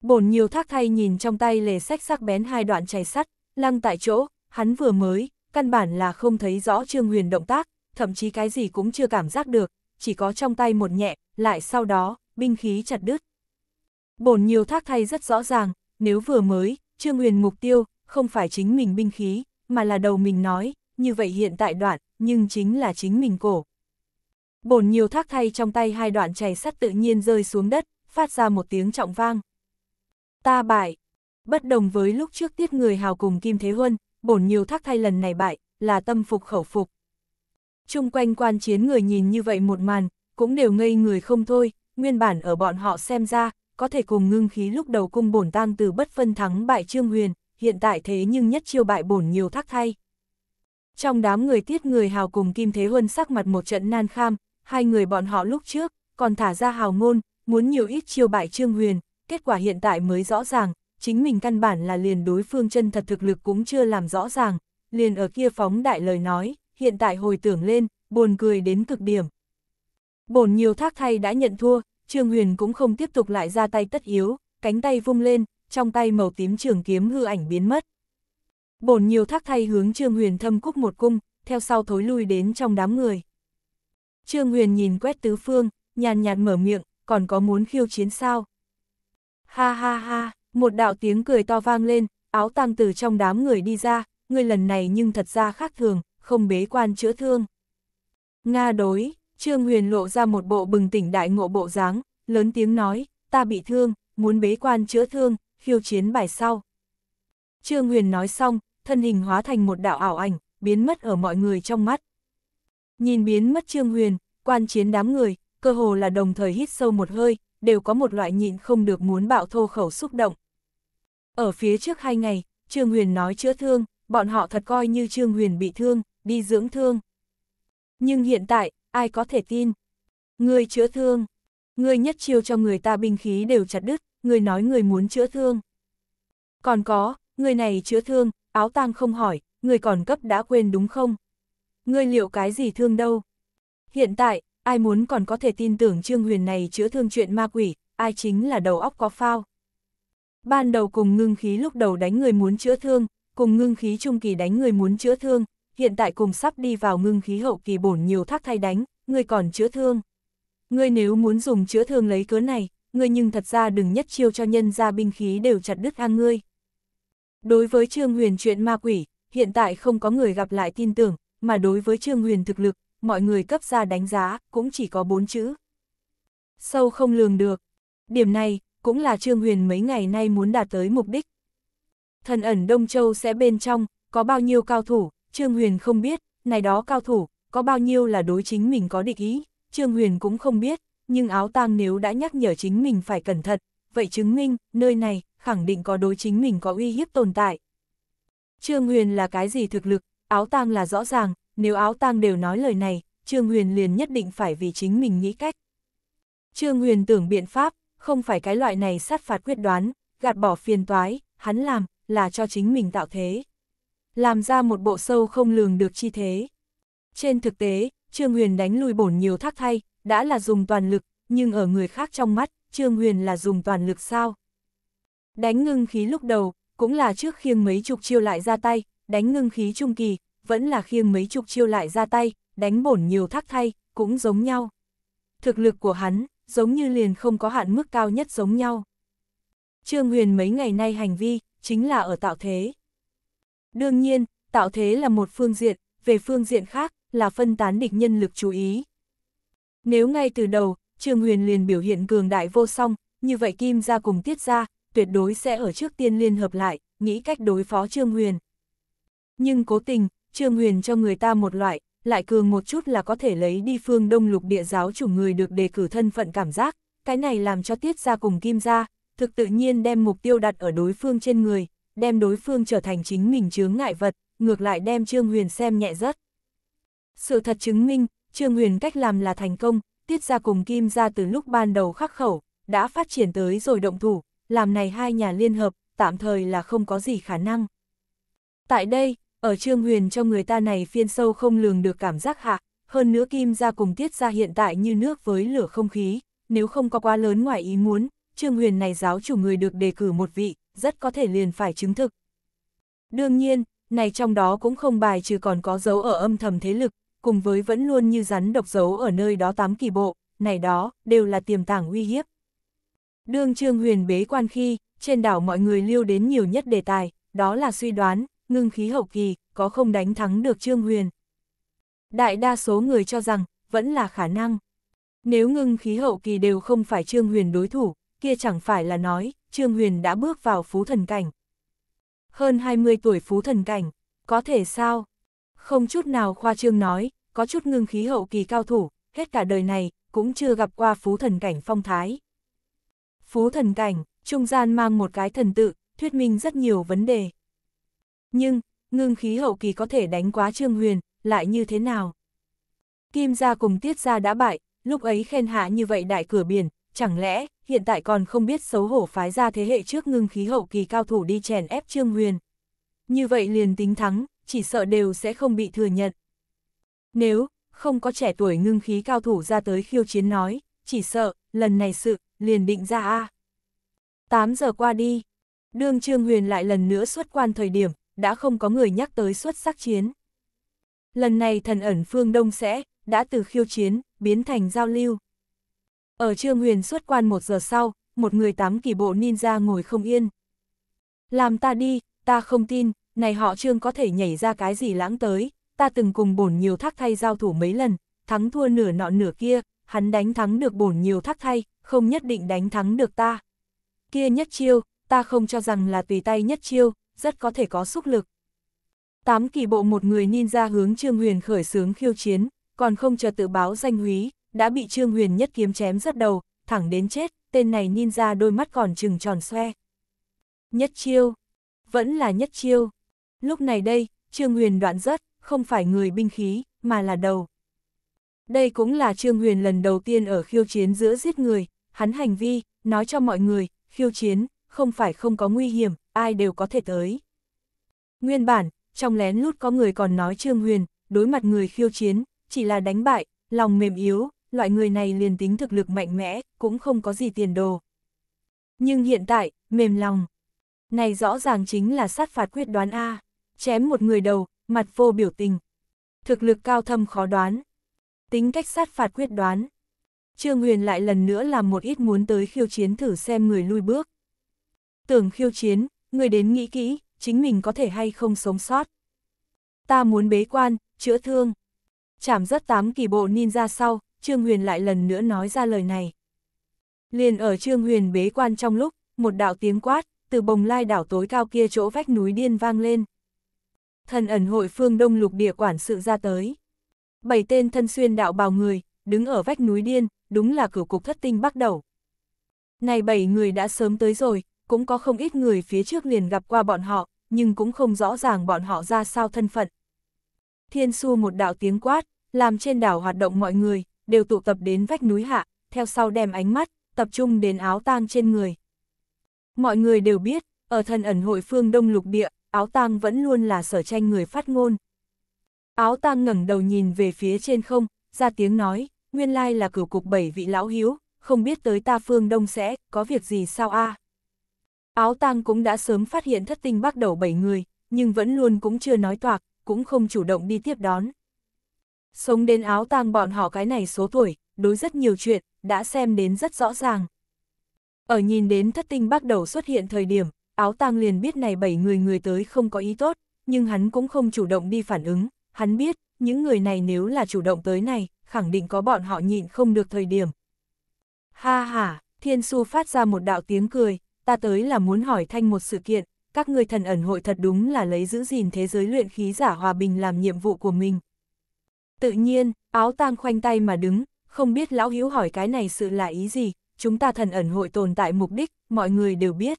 Speaker 1: Bổn nhiều thác thay nhìn trong tay lề sách sắc bén hai đoạn chảy sắt, lăng tại chỗ, hắn vừa mới, căn bản là không thấy rõ Trương Huyền động tác, thậm chí cái gì cũng chưa cảm giác được, chỉ có trong tay một nhẹ, lại sau đó, binh khí chặt đứt. Bổn nhiều thác thay rất rõ ràng, nếu vừa mới, Trương Huyền mục tiêu, không phải chính mình binh khí, mà là đầu mình nói, như vậy hiện tại đoạn, nhưng chính là chính mình cổ. Bổn nhiều thác thay trong tay hai đoạn chày sắt tự nhiên rơi xuống đất, phát ra một tiếng trọng vang. Ta bại. Bất đồng với lúc trước tiết người hào cùng Kim Thế Huân, bổn nhiều thác thay lần này bại, là tâm phục khẩu phục. Trung quanh quan chiến người nhìn như vậy một màn, cũng đều ngây người không thôi, nguyên bản ở bọn họ xem ra, có thể cùng ngưng khí lúc đầu cung bổn tang từ bất phân thắng bại Trương Huyền, hiện tại thế nhưng nhất chiêu bại bổn nhiều thác thay. Trong đám người tiết người hào cùng Kim Thế Huân sắc mặt một trận nan kham, hai người bọn họ lúc trước, còn thả ra hào ngôn, muốn nhiều ít chiêu bại Trương Huyền, kết quả hiện tại mới rõ ràng, chính mình căn bản là liền đối phương chân thật thực lực cũng chưa làm rõ ràng, liền ở kia phóng đại lời nói, hiện tại hồi tưởng lên, buồn cười đến cực điểm. Bổn nhiều thác thay đã nhận thua, Trương Huyền cũng không tiếp tục lại ra tay tất yếu, cánh tay vung lên, trong tay màu tím trường kiếm hư ảnh biến mất. Bổn nhiều thác thay hướng Trương Huyền thâm cúc một cung, theo sau thối lui đến trong đám người. Trương Huyền nhìn quét tứ phương, nhàn nhạt mở miệng, còn có muốn khiêu chiến sao? Ha ha ha! một đạo tiếng cười to vang lên, áo tăng từ trong đám người đi ra, người lần này nhưng thật ra khác thường, không bế quan chữa thương. Nga đối, Trương Huyền lộ ra một bộ bừng tỉnh đại ngộ bộ dáng, lớn tiếng nói, ta bị thương, muốn bế quan chữa thương, khiêu chiến bài sau. Trương Huyền nói xong, thân hình hóa thành một đạo ảo ảnh, biến mất ở mọi người trong mắt. Nhìn biến mất Trương Huyền, quan chiến đám người, cơ hồ là đồng thời hít sâu một hơi, đều có một loại nhịn không được muốn bạo thô khẩu xúc động. Ở phía trước hai ngày, Trương Huyền nói chữa thương, bọn họ thật coi như Trương Huyền bị thương, đi dưỡng thương. Nhưng hiện tại, ai có thể tin? Người chữa thương, người nhất chiêu cho người ta binh khí đều chặt đứt, người nói người muốn chữa thương. Còn có, người này chữa thương, áo tang không hỏi, người còn cấp đã quên đúng không? Người liệu cái gì thương đâu? Hiện tại, ai muốn còn có thể tin tưởng Trương Huyền này chữa thương chuyện ma quỷ, ai chính là đầu óc có phao. Ban đầu cùng ngưng khí lúc đầu đánh người muốn chữa thương, cùng ngưng khí trung kỳ đánh người muốn chữa thương, hiện tại cùng sắp đi vào ngưng khí hậu kỳ bổn nhiều thác thay đánh, người còn chữa thương. người nếu muốn dùng chữa thương lấy cớ này, người nhưng thật ra đừng nhất chiêu cho nhân ra binh khí đều chặt đứt hang ngươi. Đối với Trương Huyền chuyện ma quỷ, hiện tại không có người gặp lại tin tưởng, mà đối với Trương Huyền thực lực, mọi người cấp ra đánh giá, cũng chỉ có bốn chữ. Sâu không lường được. Điểm này, cũng là Trương Huyền mấy ngày nay muốn đạt tới mục đích. Thần ẩn Đông Châu sẽ bên trong, có bao nhiêu cao thủ, Trương Huyền không biết, này đó cao thủ, có bao nhiêu là đối chính mình có địch ý, Trương Huyền cũng không biết, nhưng áo tang nếu đã nhắc nhở chính mình phải cẩn thận, vậy chứng minh, nơi này, khẳng định có đối chính mình có uy hiếp tồn tại. Trương Huyền là cái gì thực lực, áo tang là rõ ràng, nếu áo tang đều nói lời này, Trương Huyền liền nhất định phải vì chính mình nghĩ cách. Trương Huyền tưởng biện pháp, không phải cái loại này sát phạt quyết đoán, gạt bỏ phiền toái, hắn làm, là cho chính mình tạo thế. Làm ra một bộ sâu không lường được chi thế. Trên thực tế, Trương Huyền đánh lui bổn nhiều thác thay, đã là dùng toàn lực, nhưng ở người khác trong mắt, Trương Huyền là dùng toàn lực sao? Đánh ngưng khí lúc đầu, cũng là trước khiêng mấy chục chiêu lại ra tay, đánh ngưng khí trung kỳ, vẫn là khiêng mấy chục chiêu lại ra tay, đánh bổn nhiều thác thay, cũng giống nhau. Thực lực của hắn, giống như liền không có hạn mức cao nhất giống nhau. Trương Huyền mấy ngày nay hành vi, chính là ở tạo thế. Đương nhiên, tạo thế là một phương diện, về phương diện khác, là phân tán địch nhân lực chú ý. Nếu ngay từ đầu, Trương Huyền liền biểu hiện cường đại vô song, như vậy Kim ra cùng Tiết ra, tuyệt đối sẽ ở trước tiên liên hợp lại, nghĩ cách đối phó Trương Huyền. Nhưng cố tình, Trương Huyền cho người ta một loại, lại cường một chút là có thể lấy đi phương đông lục địa giáo chủ người được đề cử thân phận cảm giác, cái này làm cho tiết ra cùng kim ra, thực tự nhiên đem mục tiêu đặt ở đối phương trên người, đem đối phương trở thành chính mình chướng ngại vật, ngược lại đem Trương Huyền xem nhẹ rất. Sự thật chứng minh, Trương Huyền cách làm là thành công, tiết ra cùng kim ra từ lúc ban đầu khắc khẩu, đã phát triển tới rồi động thủ, làm này hai nhà liên hợp, tạm thời là không có gì khả năng. Tại đây, ở Trương Huyền cho người ta này phiên sâu không lường được cảm giác hạ, hơn nữa kim ra cùng tiết ra hiện tại như nước với lửa không khí, nếu không có quá lớn ngoài ý muốn, Trương Huyền này giáo chủ người được đề cử một vị, rất có thể liền phải chứng thực. Đương nhiên, này trong đó cũng không bài trừ còn có dấu ở âm thầm thế lực, cùng với vẫn luôn như rắn độc dấu ở nơi đó tám kỳ bộ, này đó, đều là tiềm tàng uy hiếp. Đương Trương Huyền bế quan khi, trên đảo mọi người lưu đến nhiều nhất đề tài, đó là suy đoán, ngưng khí hậu kỳ, có không đánh thắng được Trương Huyền. Đại đa số người cho rằng, vẫn là khả năng. Nếu ngưng khí hậu kỳ đều không phải Trương Huyền đối thủ, kia chẳng phải là nói, Trương Huyền đã bước vào phú thần cảnh. Hơn 20 tuổi phú thần cảnh, có thể sao? Không chút nào khoa trương nói, có chút ngưng khí hậu kỳ cao thủ, hết cả đời này, cũng chưa gặp qua phú thần cảnh phong thái. Phú thần cảnh, trung gian mang một cái thần tự, thuyết minh rất nhiều vấn đề. Nhưng, ngưng khí hậu kỳ có thể đánh quá Trương Huyền, lại như thế nào? Kim gia cùng Tiết gia đã bại, lúc ấy khen hạ như vậy đại cửa biển, chẳng lẽ hiện tại còn không biết xấu hổ phái ra thế hệ trước ngưng khí hậu kỳ cao thủ đi chèn ép Trương Huyền. Như vậy liền tính thắng, chỉ sợ đều sẽ không bị thừa nhận. Nếu không có trẻ tuổi ngưng khí cao thủ ra tới khiêu chiến nói, chỉ sợ lần này sự liền định ra a. 8 giờ qua đi, đương Trương Huyền lại lần nữa xuất quan thời điểm, đã không có người nhắc tới xuất sắc chiến. Lần này thần ẩn phương Đông sẽ, đã từ khiêu chiến, biến thành giao lưu. Ở Trương Huyền xuất quan một giờ sau, một người tám kỳ bộ ninja ngồi không yên. Làm ta đi, ta không tin, này họ Trương có thể nhảy ra cái gì lãng tới, ta từng cùng bổn nhiều thác thay giao thủ mấy lần, thắng thua nửa nọ nửa kia, hắn đánh thắng được bổn nhiều thác thay, không nhất định đánh thắng được ta. Kia nhất chiêu, ta không cho rằng là tùy tay nhất chiêu, rất có thể có xúc lực. Tám kỳ bộ một người ninja hướng Trương Huyền khởi sướng khiêu chiến, còn không chờ tự báo danh húy, đã bị Trương Huyền nhất kiếm chém rất đầu, thẳng đến chết, tên này ninja đôi mắt còn trừng tròn xoe. Nhất chiêu, vẫn là nhất chiêu. Lúc này đây, Trương Huyền đoạn rất, không phải người binh khí, mà là đầu. Đây cũng là Trương Huyền lần đầu tiên ở khiêu chiến giữa giết người, hắn hành vi, nói cho mọi người, khiêu chiến, không phải không có nguy hiểm, ai đều có thể tới. Nguyên bản, trong lén lút có người còn nói Trương Huyền, đối mặt người khiêu chiến, chỉ là đánh bại, lòng mềm yếu, loại người này liền tính thực lực mạnh mẽ, cũng không có gì tiền đồ. Nhưng hiện tại, mềm lòng. Này rõ ràng chính là sát phạt quyết đoán A, chém một người đầu, mặt vô biểu tình. Thực lực cao thâm khó đoán. Tính cách sát phạt quyết đoán. Trương Huyền lại lần nữa làm một ít muốn tới khiêu chiến thử xem người lui bước. Tưởng khiêu chiến, người đến nghĩ kỹ, chính mình có thể hay không sống sót. Ta muốn bế quan, chữa thương. Chảm rất tám kỳ bộ ninja sau, Trương Huyền lại lần nữa nói ra lời này. Liền ở Trương Huyền bế quan trong lúc, một đạo tiếng quát, từ bồng lai đảo tối cao kia chỗ vách núi điên vang lên. Thần ẩn hội phương đông lục địa quản sự ra tới. Bảy tên thân xuyên đạo bào người, đứng ở vách núi điên, đúng là cửu cục thất tinh bắt đầu. Này bảy người đã sớm tới rồi, cũng có không ít người phía trước liền gặp qua bọn họ, nhưng cũng không rõ ràng bọn họ ra sao thân phận. Thiên su một đạo tiếng quát, làm trên đảo hoạt động mọi người, đều tụ tập đến vách núi hạ, theo sau đem ánh mắt, tập trung đến áo tang trên người. Mọi người đều biết, ở thần ẩn hội phương Đông Lục Địa, áo tang vẫn luôn là sở tranh người phát ngôn. Áo tang ngẩng đầu nhìn về phía trên không, ra tiếng nói, nguyên lai là cửu cục bảy vị lão hiếu, không biết tới ta phương Đông sẽ, có việc gì sao a à? Áo tang cũng đã sớm phát hiện thất tinh bắt đầu bảy người, nhưng vẫn luôn cũng chưa nói toạc, cũng không chủ động đi tiếp đón. Sống đến áo tang bọn họ cái này số tuổi, đối rất nhiều chuyện, đã xem đến rất rõ ràng. Ở nhìn đến thất tinh bắt đầu xuất hiện thời điểm, áo tang liền biết này bảy người người tới không có ý tốt, nhưng hắn cũng không chủ động đi phản ứng, hắn biết, những người này nếu là chủ động tới này, khẳng định có bọn họ nhịn không được thời điểm. Ha ha, thiên su phát ra một đạo tiếng cười, ta tới là muốn hỏi thanh một sự kiện, các người thần ẩn hội thật đúng là lấy giữ gìn thế giới luyện khí giả hòa bình làm nhiệm vụ của mình. Tự nhiên, áo tang khoanh tay mà đứng, không biết lão hiếu hỏi cái này sự là ý gì, chúng ta thần ẩn hội tồn tại mục đích, mọi người đều biết.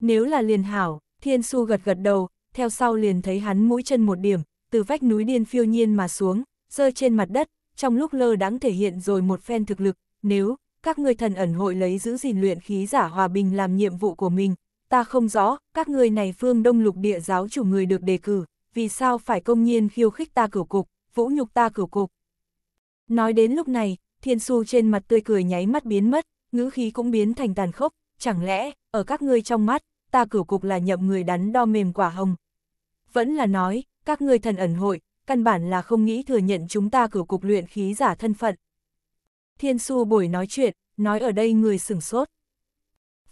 Speaker 1: Nếu là liền hảo, thiên su gật gật đầu, theo sau liền thấy hắn mũi chân một điểm, từ vách núi điên phiêu nhiên mà xuống, rơi trên mặt đất, trong lúc lơ đáng thể hiện rồi một phen thực lực, nếu, các ngươi thần ẩn hội lấy giữ gìn luyện khí giả hòa bình làm nhiệm vụ của mình, ta không rõ, các ngươi này phương đông lục địa giáo chủ người được đề cử, vì sao phải công nhiên khiêu khích ta cửu cục, vũ nhục ta cửu cục. Nói đến lúc này, thiên su trên mặt tươi cười nháy mắt biến mất, ngữ khí cũng biến thành tàn khốc, chẳng lẽ, ở các ngươi trong mắt, ta cửu cục là nhậm người đắn đo mềm quả hồng. Vẫn là nói, các ngươi thần ẩn hội, căn bản là không nghĩ thừa nhận chúng ta cửu cục luyện khí giả thân phận. Thiên Su buổi nói chuyện, nói ở đây người sửng sốt.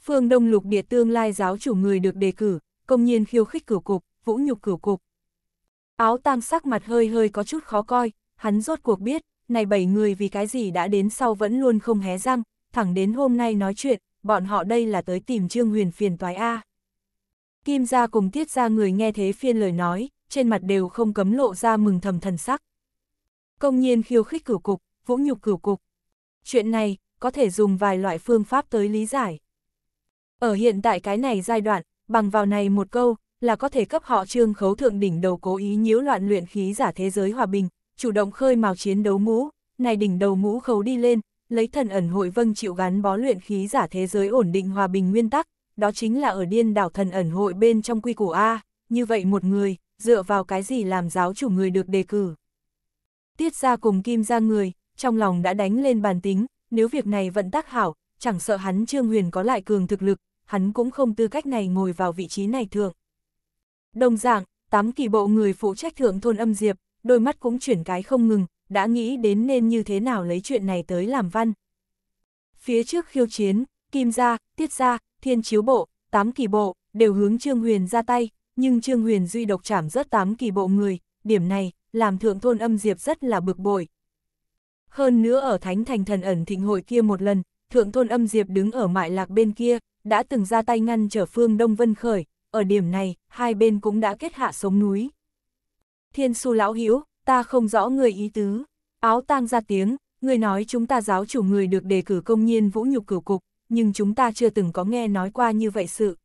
Speaker 1: Phương Đông Lục Địa tương lai giáo chủ người được đề cử, công nhiên khiêu khích cửu cục, vũ nhục cửu cục. Áo tang sắc mặt hơi hơi có chút khó coi, hắn rốt cuộc biết, này bảy người vì cái gì đã đến sau vẫn luôn không hé răng, thẳng đến hôm nay nói chuyện, bọn họ đây là tới tìm Trương Huyền phiền toái A. Kim gia cùng tiết ra người nghe thế phiên lời nói, trên mặt đều không cấm lộ ra mừng thầm thần sắc. Công nhiên khiêu khích cửu cục, vũ nhục cửu cục chuyện này có thể dùng vài loại phương pháp tới lý giải. Ở hiện tại cái này giai đoạn, bằng vào này một câu, là có thể cấp họ trương khấu thượng đỉnh đầu cố ý nhiễu loạn luyện khí giả thế giới hòa bình, chủ động khơi mào chiến đấu mũ, này đỉnh đầu mũ khấu đi lên, lấy thần ẩn hội vâng chịu gắn bó luyện khí giả thế giới ổn định hòa bình nguyên tắc, đó chính là ở điên đảo thần ẩn hội bên trong quy củ A, như vậy một người, dựa vào cái gì làm giáo chủ người được đề cử. Tiết ra cùng kim ra người, trong lòng đã đánh lên bàn tính, nếu việc này vẫn tác hảo, chẳng sợ hắn Trương Huyền có lại cường thực lực, hắn cũng không tư cách này ngồi vào vị trí này thượng. Đồng dạng, tám kỳ bộ người phụ trách thượng thôn âm diệp, đôi mắt cũng chuyển cái không ngừng, đã nghĩ đến nên như thế nào lấy chuyện này tới làm văn. Phía trước khiêu chiến, Kim Gia, Tiết Gia, Thiên Chiếu Bộ, tám kỳ bộ, đều hướng Trương Huyền ra tay, nhưng Trương Huyền duy độc chảm rất tám kỳ bộ người, điểm này, làm thượng thôn âm diệp rất là bực bội, hơn nữa ở Thánh Thành Thần ẩn thịnh hội kia một lần, Thượng Thôn Âm Diệp đứng ở Mại Lạc bên kia, đã từng ra tay ngăn trở phương Đông Vân Khởi, ở điểm này, hai bên cũng đã kết hạ sống núi. Thiên su lão hữu ta không rõ người ý tứ. Áo tang ra tiếng, người nói chúng ta giáo chủ người được đề cử công nhiên vũ nhục cửu cục, nhưng chúng ta chưa từng có nghe nói qua như vậy sự.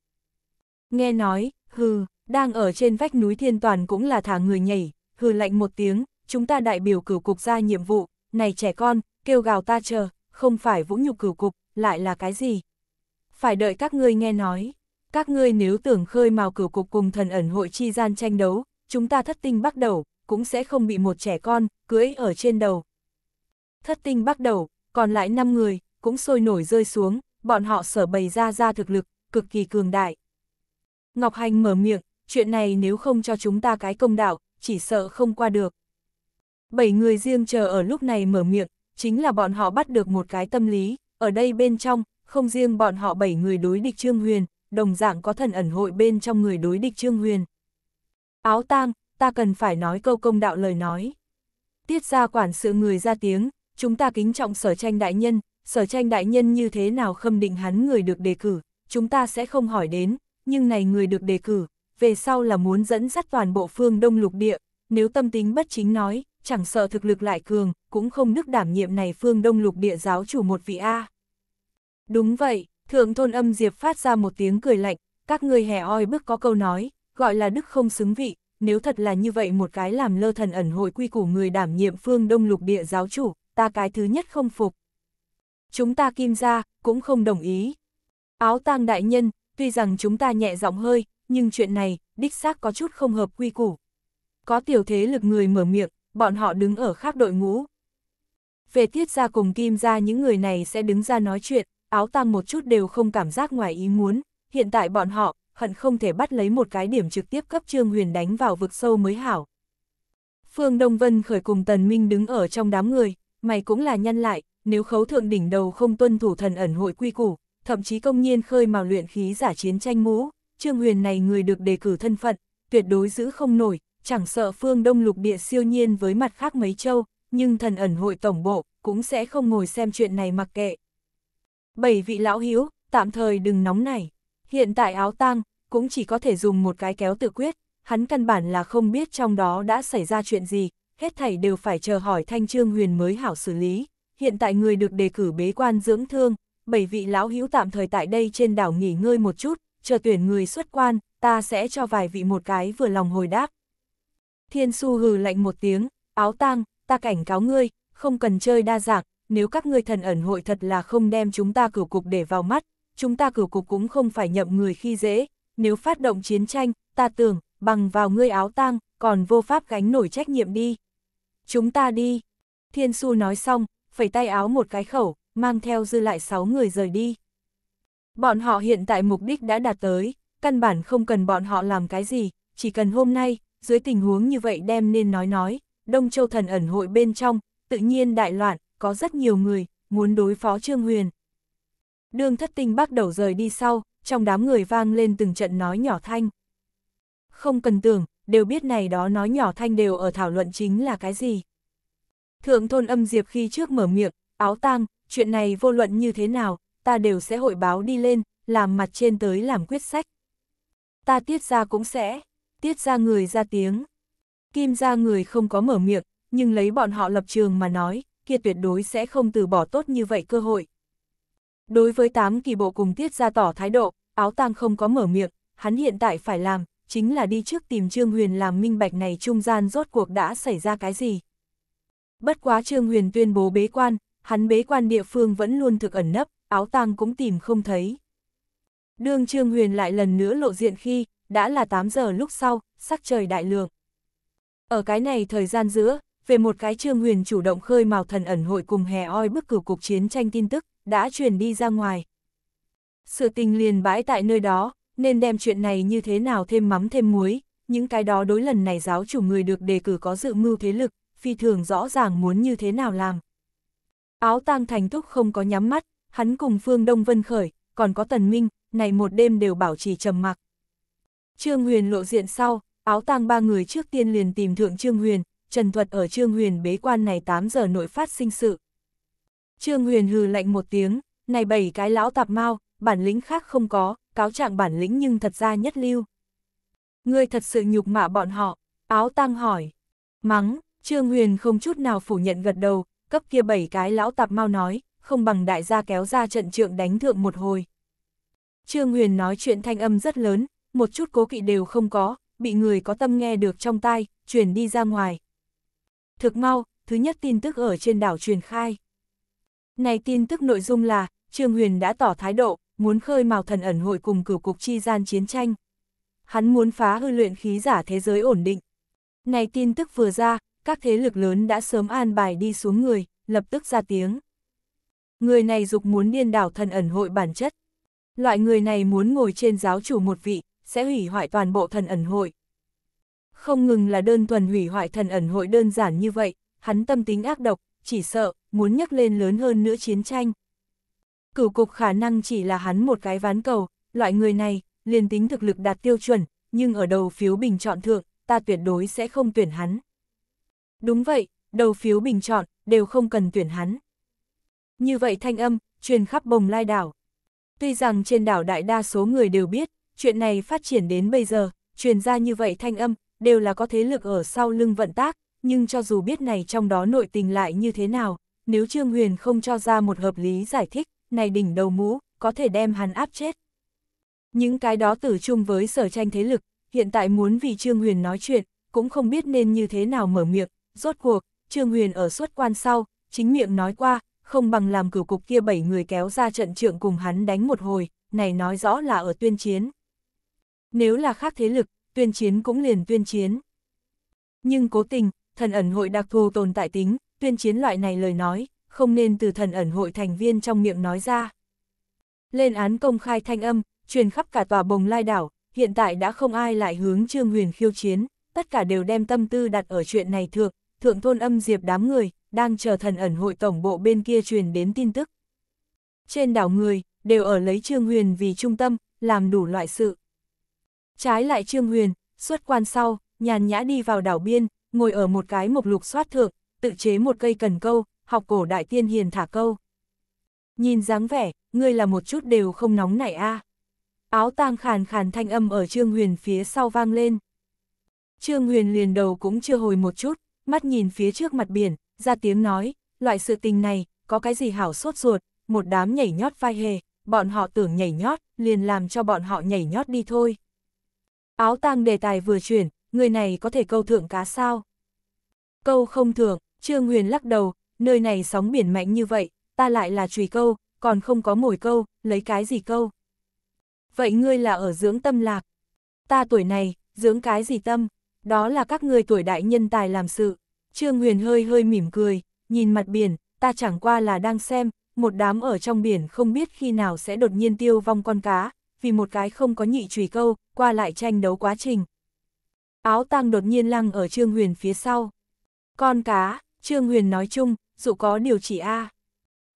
Speaker 1: Nghe nói, hừ, đang ở trên vách núi thiên toàn cũng là thả người nhảy, hừ lạnh một tiếng, chúng ta đại biểu cửu cục ra nhiệm vụ, này trẻ con, kêu gào ta chờ, không phải vũ nhục cửu cục, lại là cái gì? Phải đợi các ngươi nghe nói, các ngươi nếu tưởng khơi mào cửu cục cùng thần ẩn hội chi gian tranh đấu, chúng ta thất tinh bắt đầu, cũng sẽ không bị một trẻ con, cưỡi ở trên đầu. Thất tinh bắt đầu, còn lại 5 người, cũng sôi nổi rơi xuống, bọn họ sở bày ra ra thực lực, cực kỳ cường đại. Ngọc Hành mở miệng, chuyện này nếu không cho chúng ta cái công đạo, chỉ sợ không qua được. Bảy người riêng chờ ở lúc này mở miệng, chính là bọn họ bắt được một cái tâm lý, ở đây bên trong, không riêng bọn họ bảy người đối địch Trương Huyền, đồng dạng có thần ẩn hội bên trong người đối địch Trương Huyền. Áo tang, ta cần phải nói câu công đạo lời nói. Tiết ra quản sự người ra tiếng, chúng ta kính trọng sở tranh đại nhân, sở tranh đại nhân như thế nào khâm định hắn người được đề cử, chúng ta sẽ không hỏi đến, nhưng này người được đề cử, về sau là muốn dẫn dắt toàn bộ phương Đông lục địa, nếu tâm tính bất chính nói, chẳng sợ thực lực lại cường, cũng không nức đảm nhiệm này phương đông lục địa giáo chủ một vị A. Đúng vậy, thượng thôn âm diệp phát ra một tiếng cười lạnh, các ngươi hè oi bức có câu nói, gọi là đức không xứng vị, nếu thật là như vậy một cái làm lơ thần ẩn hội quy củ người đảm nhiệm phương đông lục địa giáo chủ, ta cái thứ nhất không phục. Chúng ta kim ra, cũng không đồng ý. Áo tang đại nhân, tuy rằng chúng ta nhẹ giọng hơi, nhưng chuyện này, đích xác có chút không hợp quy củ. Có tiểu thế lực người mở miệng, bọn họ đứng ở khác đội ngũ. Về tiết ra cùng kim ra những người này sẽ đứng ra nói chuyện, áo tăng một chút đều không cảm giác ngoài ý muốn, hiện tại bọn họ, hận không thể bắt lấy một cái điểm trực tiếp cấp Trương Huyền đánh vào vực sâu mới hảo. Phương Đông Vân khởi cùng Tần Minh đứng ở trong đám người, mày cũng là nhân lại, nếu khấu thượng đỉnh đầu không tuân thủ thần ẩn hội quy củ, thậm chí công nhiên khơi mào luyện khí giả chiến tranh mũ, Trương Huyền này người được đề cử thân phận, tuyệt đối giữ không nổi, chẳng sợ phương đông lục địa siêu nhiên với mặt khác mấy châu, nhưng thần ẩn hội tổng bộ cũng sẽ không ngồi xem chuyện này mặc kệ. Bảy vị lão hiếu, tạm thời đừng nóng này. Hiện tại áo tang, cũng chỉ có thể dùng một cái kéo tự quyết, hắn căn bản là không biết trong đó đã xảy ra chuyện gì, hết thảy đều phải chờ hỏi thanh trương huyền mới hảo xử lý. Hiện tại người được đề cử bế quan dưỡng thương, bảy vị lão hiếu tạm thời tại đây trên đảo nghỉ ngơi một chút, chờ tuyển người xuất quan, ta sẽ cho vài vị một cái vừa lòng hồi đáp. Thiên su hừ lạnh một tiếng, áo tang, ta cảnh cáo ngươi, không cần chơi đa dạng, nếu các ngươi thần ẩn hội thật là không đem chúng ta cửu cục để vào mắt, chúng ta cửu cục cũng không phải nhậm người khi dễ, nếu phát động chiến tranh, ta tưởng, bằng vào ngươi áo tang, còn vô pháp gánh nổi trách nhiệm đi. Chúng ta đi. Thiên su nói xong, phẩy tay áo một cái khẩu, mang theo dư lại sáu người rời đi. Bọn họ hiện tại mục đích đã đạt tới, căn bản không cần bọn họ làm cái gì, chỉ cần hôm nay, dưới tình huống như vậy đem nên nói nói, Đông Châu thần ẩn hội bên trong, tự nhiên đại loạn, có rất nhiều người, muốn đối phó Trương Huyền. Đường thất tinh bắt đầu rời đi sau, trong đám người vang lên từng trận nói nhỏ thanh. Không cần tưởng, đều biết này đó nói nhỏ thanh đều ở thảo luận chính là cái gì. Thượng thôn âm diệp khi trước mở miệng, áo tang, chuyện này vô luận như thế nào, ta đều sẽ hội báo đi lên, làm mặt trên tới làm quyết sách. Ta tiết ra cũng sẽ tiết ra người ra tiếng. Kim ra người không có mở miệng, nhưng lấy bọn họ lập trường mà nói, kia tuyệt đối sẽ không từ bỏ tốt như vậy cơ hội. Đối với tám kỳ bộ cùng tiết ra tỏ thái độ, áo tang không có mở miệng, hắn hiện tại phải làm, chính là đi trước tìm Trương Huyền làm minh bạch này trung gian rốt cuộc đã xảy ra cái gì. Bất quá Trương Huyền tuyên bố bế quan, hắn bế quan địa phương vẫn luôn thực ẩn nấp, áo tang cũng tìm không thấy. Đương Trương Huyền lại lần nữa lộ diện khi, đã là 8 giờ lúc sau, sắc trời đại lượng. Ở cái này thời gian giữa, về một cái Trương Huyền chủ động khơi mào thần ẩn hội cùng hè oi bức cử cuộc chiến tranh tin tức, đã truyền đi ra ngoài. Sự tình liền bãi tại nơi đó, nên đem chuyện này như thế nào thêm mắm thêm muối, những cái đó đối lần này giáo chủ người được đề cử có dự mưu thế lực, phi thường rõ ràng muốn như thế nào làm. Áo tang thành thúc không có nhắm mắt, hắn cùng Phương Đông Vân khởi, còn có Tần Minh, này một đêm đều bảo trì trầm mặc. Trương Huyền lộ diện sau, áo tang ba người trước tiên liền tìm thượng Trương Huyền, Trần Thuật ở Trương Huyền bế quan này 8 giờ nội phát sinh sự. Trương Huyền hừ lạnh một tiếng, này bảy cái lão tạp mau, bản lĩnh khác không có, cáo trạng bản lĩnh nhưng thật ra nhất lưu. Ngươi thật sự nhục mạ bọn họ, áo tang hỏi. Mắng, Trương Huyền không chút nào phủ nhận gật đầu, cấp kia bảy cái lão tạp mau nói, không bằng đại gia kéo ra trận trượng đánh thượng một hồi. Trương Huyền nói chuyện thanh âm rất lớn, một chút cố kỵ đều không có, bị người có tâm nghe được trong tai, truyền đi ra ngoài. Thực mau, thứ nhất tin tức ở trên đảo truyền khai. Này tin tức nội dung là, Trương Huyền đã tỏ thái độ, muốn khơi mào thần ẩn hội cùng cửu cục chi gian chiến tranh. Hắn muốn phá hư luyện khí giả thế giới ổn định. Này tin tức vừa ra, các thế lực lớn đã sớm an bài đi xuống người, lập tức ra tiếng. Người này dục muốn điên đảo thần ẩn hội bản chất. Loại người này muốn ngồi trên giáo chủ một vị, sẽ hủy hoại toàn bộ thần ẩn hội. Không ngừng là đơn thuần hủy hoại thần ẩn hội đơn giản như vậy, hắn tâm tính ác độc, chỉ sợ, muốn nhắc lên lớn hơn nữa chiến tranh. Cửu cục khả năng chỉ là hắn một cái ván cầu, loại người này, liền tính thực lực đạt tiêu chuẩn, nhưng ở đầu phiếu bình chọn thượng, ta tuyệt đối sẽ không tuyển hắn. Đúng vậy, đầu phiếu bình chọn, đều không cần tuyển hắn. Như vậy thanh âm, truyền khắp bồng lai đảo. Tuy rằng trên đảo đại đa số người đều biết, chuyện này phát triển đến bây giờ, truyền ra như vậy thanh âm, đều là có thế lực ở sau lưng vận tác, nhưng cho dù biết này trong đó nội tình lại như thế nào, nếu Trương Huyền không cho ra một hợp lý giải thích, này đỉnh đầu mũ, có thể đem hắn áp chết. Những cái đó tử chung với sở tranh thế lực, hiện tại muốn vì Trương Huyền nói chuyện, cũng không biết nên như thế nào mở miệng, rốt cuộc, Trương Huyền ở suốt quan sau, chính miệng nói qua, không bằng làm cửu cục kia bảy người kéo ra trận trượng cùng hắn đánh một hồi, này nói rõ là ở tuyên chiến. Nếu là khác thế lực, tuyên chiến cũng liền tuyên chiến. Nhưng cố tình, thần ẩn hội đặc thù tồn tại tính, tuyên chiến loại này lời nói, không nên từ thần ẩn hội thành viên trong miệng nói ra. Lên án công khai thanh âm, truyền khắp cả tòa bồng lai đảo, hiện tại đã không ai lại hướng Trương Huyền khiêu chiến, tất cả đều đem tâm tư đặt ở chuyện này thượng, thượng thôn âm diệp đám người, đang chờ thần ẩn hội tổng bộ bên kia truyền đến tin tức. Trên đảo người, đều ở lấy Trương Huyền vì trung tâm, làm đủ loại sự. Trái lại Trương Huyền, xuất quan sau, nhàn nhã đi vào đảo biên, ngồi ở một cái mộc lục soát thượng, tự chế một cây cần câu, học cổ đại tiên hiền thả câu. Nhìn dáng vẻ, ngươi là một chút đều không nóng nảy a. Áo tang khàn khàn thanh âm ở Trương Huyền phía sau vang lên. Trương Huyền liền đầu cũng chưa hồi một chút, mắt nhìn phía trước mặt biển, ra tiếng nói, loại sự tình này, có cái gì hảo sốt ruột, một đám nhảy nhót vai hề, bọn họ tưởng nhảy nhót, liền làm cho bọn họ nhảy nhót đi thôi. Áo tang đề tài vừa chuyển, người này có thể câu thượng cá sao? Câu không thượng, Trương Huyền lắc đầu, nơi này sóng biển mạnh như vậy, ta lại là chùy câu, còn không có mồi câu, lấy cái gì câu? Vậy ngươi là ở dưỡng tâm lạc. Ta tuổi này, dưỡng cái gì tâm? Đó là các ngươi tuổi đại nhân tài làm sự. Trương Huyền hơi hơi mỉm cười, nhìn mặt biển, ta chẳng qua là đang xem, một đám ở trong biển không biết khi nào sẽ đột nhiên tiêu vong con cá, vì một cái không có nhị chùy câu, qua lại tranh đấu quá trình. Áo tang đột nhiên lăng ở Trương Huyền phía sau. Con cá, Trương Huyền nói chung, dù có điều chỉ a.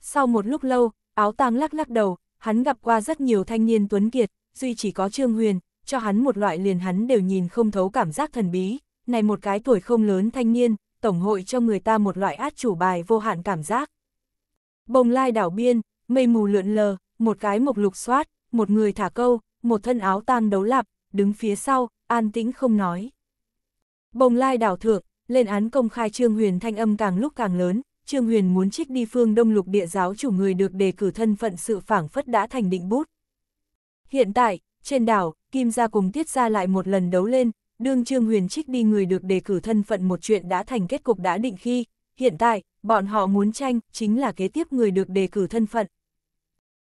Speaker 1: Sau một lúc lâu, áo tang lắc lắc đầu, hắn gặp qua rất nhiều thanh niên tuấn kiệt, duy chỉ có Trương Huyền, cho hắn một loại liền hắn đều nhìn không thấu cảm giác thần bí, này một cái tuổi không lớn thanh niên, tổng hội cho người ta một loại át chủ bài vô hạn cảm giác. Bồng lai đảo biên, mây mù lượn lờ, một cái mộc lục xoát, một người thả câu, một thân áo tang đấu lạp, đứng phía sau, an tĩnh không nói. Bồng lai đảo thượng, lên án công khai Trương Huyền thanh âm càng lúc càng lớn, Trương Huyền muốn trích đi phương đông lục địa giáo chủ người được đề cử thân phận sự phảng phất đã thành định bút. Hiện tại, trên đảo, Kim gia cùng Tiết gia lại một lần đấu lên, đương Trương Huyền trích đi người được đề cử thân phận một chuyện đã thành kết cục đã định khi, hiện tại, bọn họ muốn tranh chính là kế tiếp người được đề cử thân phận.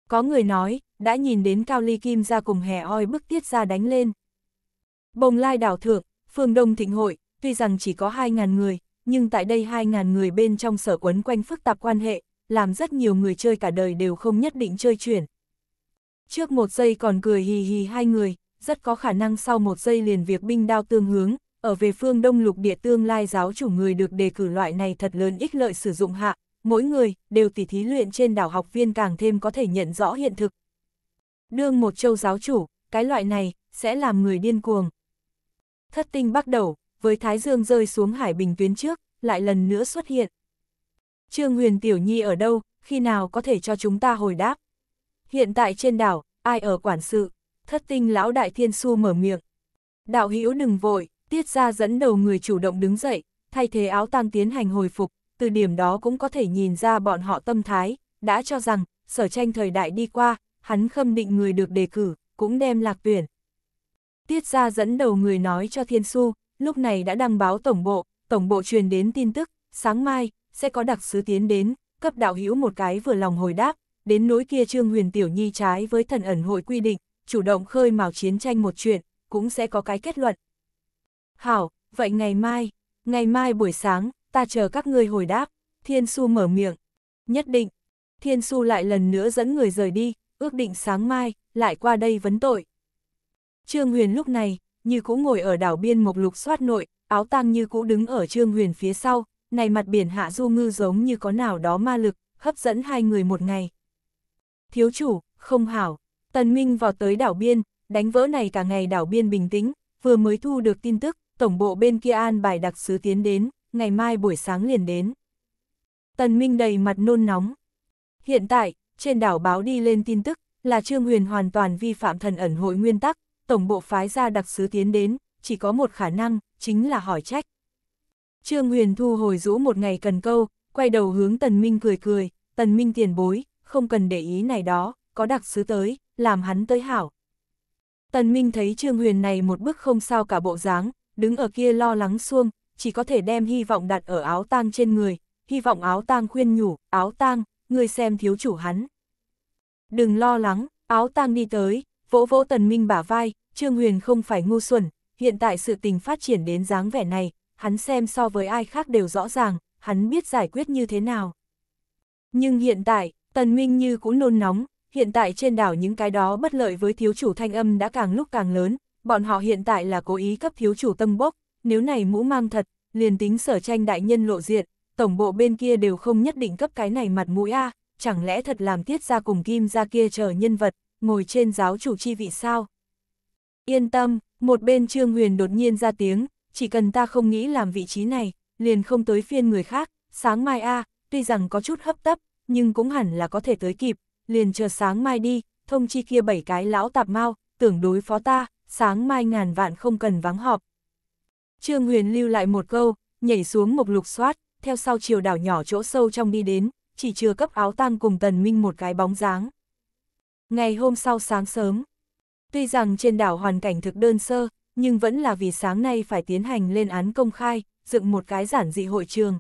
Speaker 1: Có người nói, đã nhìn đến Cao Ly Kim ra cùng hè oi bức tiết ra đánh lên. Bồng lai đảo thượng, phương Đông Thịnh Hội, tuy rằng chỉ có 2.000 người, nhưng tại đây 2.000 người bên trong sở quấn quanh phức tạp quan hệ, làm rất nhiều người chơi cả đời đều không nhất định chơi chuyển. Trước một giây còn cười hì hì hai người, rất có khả năng sau một giây liền việc binh đao tương hướng, ở về phương Đông lục địa tương lai giáo chủ người được đề cử loại này thật lớn ích lợi sử dụng hạ, mỗi người đều tỉ thí luyện trên đảo học viên càng thêm có thể nhận rõ hiện thực, Đương một châu giáo chủ, cái loại này, sẽ làm người điên cuồng. Thất tinh bắt đầu, với Thái Dương rơi xuống hải bình tuyến trước, lại lần nữa xuất hiện. Trương Huyền Tiểu Nhi ở đâu, khi nào có thể cho chúng ta hồi đáp? Hiện tại trên đảo, ai ở quản sự? Thất tinh lão đại thiên su mở miệng. Đạo hữu đừng vội, tiết ra dẫn đầu người chủ động đứng dậy, thay thế áo tan tiến hành hồi phục, từ điểm đó cũng có thể nhìn ra bọn họ tâm thái, đã cho rằng, sở tranh thời đại đi qua, hắn khâm định người được đề cử, cũng đem lạc tuyển. Tiết ra dẫn đầu người nói cho Thiên Su, lúc này đã đăng báo tổng bộ, tổng bộ truyền đến tin tức, sáng mai, sẽ có đặc sứ tiến đến, cấp đạo hữu một cái vừa lòng hồi đáp, đến nỗi kia Trương Huyền Tiểu Nhi trái với thần ẩn hội quy định, chủ động khơi mào chiến tranh một chuyện, cũng sẽ có cái kết luận. Hảo, vậy ngày mai, ngày mai buổi sáng, ta chờ các ngươi hồi đáp, Thiên Su mở miệng, nhất định, Thiên Su lại lần nữa dẫn người rời đi, ước định sáng mai, lại qua đây vấn tội. Trương Huyền lúc này, như cũ ngồi ở đảo biên mộc lục soát nội, áo tang như cũ đứng ở Trương Huyền phía sau, này mặt biển hạ du ngư giống như có nào đó ma lực, hấp dẫn hai người một ngày. Thiếu chủ, không hảo, Tần Minh vào tới đảo biên, đánh vỡ này cả ngày đảo biên bình tĩnh, vừa mới thu được tin tức, tổng bộ bên kia an bài đặc sứ tiến đến, ngày mai buổi sáng liền đến. Tần Minh đầy mặt nôn nóng. Hiện tại, trên đảo báo đi lên tin tức, là Trương Huyền hoàn toàn vi phạm thần ẩn hội nguyên tắc, tổng bộ phái ra đặc sứ tiến đến, chỉ có một khả năng, chính là hỏi trách. Trương Huyền thu hồi rũ một ngày cần câu, quay đầu hướng Tần Minh cười cười, Tần Minh tiền bối, không cần để ý này đó, có đặc sứ tới, làm hắn tới hảo. Tần Minh thấy Trương Huyền này một bức không sao cả bộ dáng, đứng ở kia lo lắng xuông, chỉ có thể đem hy vọng đặt ở áo tang trên người, hy vọng áo tang khuyên nhủ, áo tang, ngươi xem thiếu chủ hắn. Đừng lo lắng, áo tang đi tới, vỗ vỗ tần minh bả vai, Trương Huyền không phải ngu xuẩn, hiện tại sự tình phát triển đến dáng vẻ này, hắn xem so với ai khác đều rõ ràng, hắn biết giải quyết như thế nào. Nhưng hiện tại, tần minh như cũng nôn nóng, hiện tại trên đảo những cái đó bất lợi với thiếu chủ thanh âm đã càng lúc càng lớn, bọn họ hiện tại là cố ý cấp thiếu chủ tâm bốc, nếu này mũ mang thật, liền tính sở tranh đại nhân lộ diện, tổng bộ bên kia đều không nhất định cấp cái này mặt mũi a à, chẳng lẽ thật làm tiết ra cùng kim ra kia chờ nhân vật, ngồi trên giáo chủ chi vị sao? Yên tâm, một bên Trương Huyền đột nhiên ra tiếng, chỉ cần ta không nghĩ làm vị trí này, liền không tới phiên người khác, sáng mai a à, tuy rằng có chút hấp tấp, nhưng cũng hẳn là có thể tới kịp, liền chờ sáng mai đi, thông chi kia bảy cái lão tạp mau, tưởng đối phó ta, sáng mai ngàn vạn không cần vắng họp. Trương Huyền lưu lại một câu, nhảy xuống một lục soát, theo sau chiều đảo nhỏ chỗ sâu trong đi đến, chỉ chừa cấp áo tang cùng tần minh một cái bóng dáng. Ngày hôm sau sáng sớm, tuy rằng trên đảo hoàn cảnh thực đơn sơ, nhưng vẫn là vì sáng nay phải tiến hành lên án công khai, dựng một cái giản dị hội trường.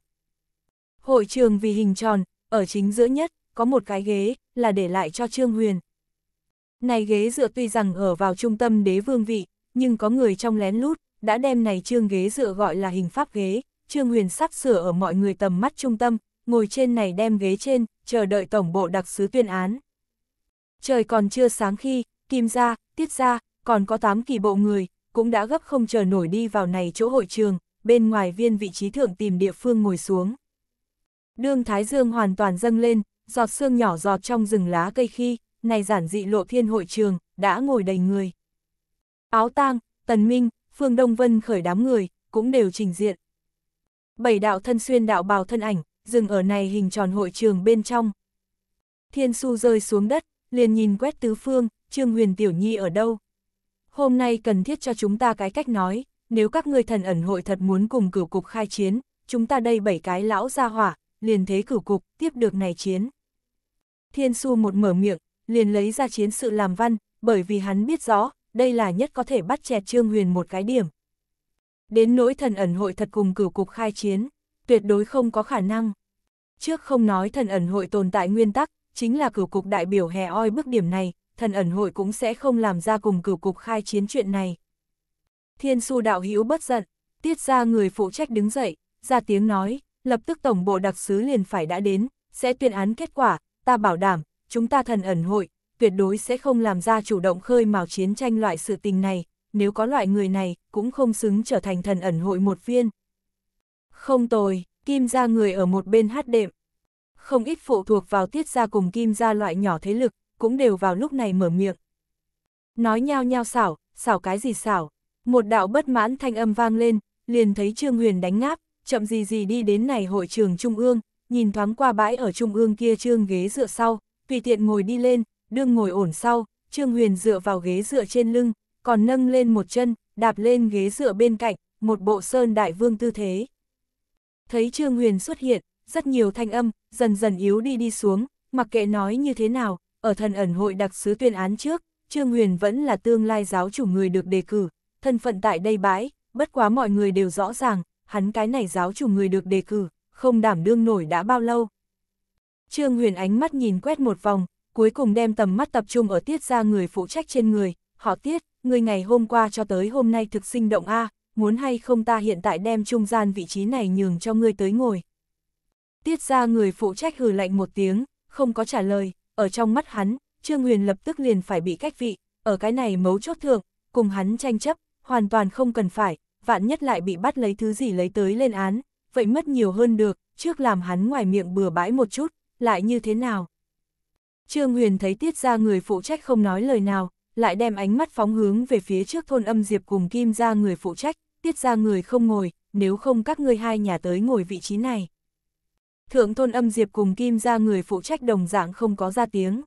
Speaker 1: Hội trường vì hình tròn, ở chính giữa nhất, có một cái ghế, là để lại cho Trương Huyền. Này ghế dựa tuy rằng ở vào trung tâm đế vương vị, nhưng có người trong lén lút, đã đem này trương ghế dựa gọi là hình pháp ghế, Trương Huyền sắp sửa ở mọi người tầm mắt trung tâm, ngồi trên này đem ghế trên, chờ đợi tổng bộ đặc sứ tuyên án. Trời còn chưa sáng khi, Kim gia, Tiết gia, còn có 8 kỳ bộ người, cũng đã gấp không chờ nổi đi vào này chỗ hội trường, bên ngoài viên vị trí thượng tìm địa phương ngồi xuống. Đương Thái Dương hoàn toàn dâng lên, giọt sương nhỏ giọt trong rừng lá cây khi, này giản dị lộ thiên hội trường, đã ngồi đầy người. Áo tang, Tần Minh, Phương Đông Vân khởi đám người, cũng đều trình diện. Bảy đạo thân xuyên đạo bào thân ảnh, dừng ở này hình tròn hội trường bên trong. Thiên su rơi xuống đất, liền nhìn quét tứ phương, Trương Huyền Tiểu Nhi ở đâu. Hôm nay cần thiết cho chúng ta cái cách nói, nếu các ngươi thần ẩn hội thật muốn cùng cửu cục khai chiến, chúng ta đây bảy cái lão ra hỏa, liền thế cửu cục, tiếp được này chiến. Thiên su một mở miệng, liền lấy ra chiến sự làm văn, bởi vì hắn biết rõ, đây là nhất có thể bắt chẹt Trương Huyền một cái điểm, đến nỗi thần ẩn hội thật cùng cửu cục khai chiến, tuyệt đối không có khả năng. Trước không nói thần ẩn hội tồn tại nguyên tắc, chính là cửu cục đại biểu hè oi bước điểm này, thần ẩn hội cũng sẽ không làm ra cùng cửu cục khai chiến chuyện này. Thiên su đạo hữu bất giận, tiết ra người phụ trách đứng dậy, ra tiếng nói, lập tức tổng bộ đặc sứ liền phải đã đến, sẽ tuyên án kết quả, ta bảo đảm, chúng ta thần ẩn hội, tuyệt đối sẽ không làm ra chủ động khơi mào chiến tranh loại sự tình này, nếu có loại người này, cũng không xứng trở thành thần ẩn hội một viên. Không tồi, kim gia người ở một bên hát đệm. Không ít phụ thuộc vào tiết gia cùng kim gia loại nhỏ thế lực, cũng đều vào lúc này mở miệng. Nói nhao nhao xảo, xảo cái gì xảo. Một đạo bất mãn thanh âm vang lên, liền thấy Trương Huyền đánh ngáp, chậm gì gì đi đến này hội trường Trung ương, nhìn thoáng qua bãi ở Trung ương kia Trương ghế dựa sau, tùy tiện ngồi đi lên, đương ngồi ổn sau, Trương Huyền dựa vào ghế dựa trên lưng, còn nâng lên một chân, đạp lên ghế dựa bên cạnh, một bộ sơn đại vương tư thế. Thấy Trương Huyền xuất hiện, rất nhiều thanh âm, dần dần yếu đi đi xuống, mặc kệ nói như thế nào, ở thần ẩn hội đặc sứ tuyên án trước, Trương Huyền vẫn là tương lai giáo chủ người được đề cử, thân phận tại đây bãi, bất quá mọi người đều rõ ràng, hắn cái này giáo chủ người được đề cử, không đảm đương nổi đã bao lâu. Trương Huyền ánh mắt nhìn quét một vòng, cuối cùng đem tầm mắt tập trung ở tiết ra người phụ trách trên người, họ tiết, người ngày hôm qua cho tới hôm nay thực sinh động a, à, muốn hay không ta hiện tại đem trung gian vị trí này nhường cho ngươi tới ngồi. Tiết ra người phụ trách hừ lạnh một tiếng, không có trả lời, ở trong mắt hắn, Trương Huyền lập tức liền phải bị cách vị, ở cái này mấu chốt thượng, cùng hắn tranh chấp, hoàn toàn không cần phải, vạn nhất lại bị bắt lấy thứ gì lấy tới lên án, vậy mất nhiều hơn được, trước làm hắn ngoài miệng bừa bãi một chút, lại như thế nào. Trương Huyền thấy tiết ra người phụ trách không nói lời nào, lại đem ánh mắt phóng hướng về phía trước thôn âm diệp cùng kim ra người phụ trách, tiết ra người không ngồi, nếu không các ngươi hai nhà tới ngồi vị trí này. Thượng thôn âm diệp cùng kim ra người phụ trách đồng dạng không có ra tiếng.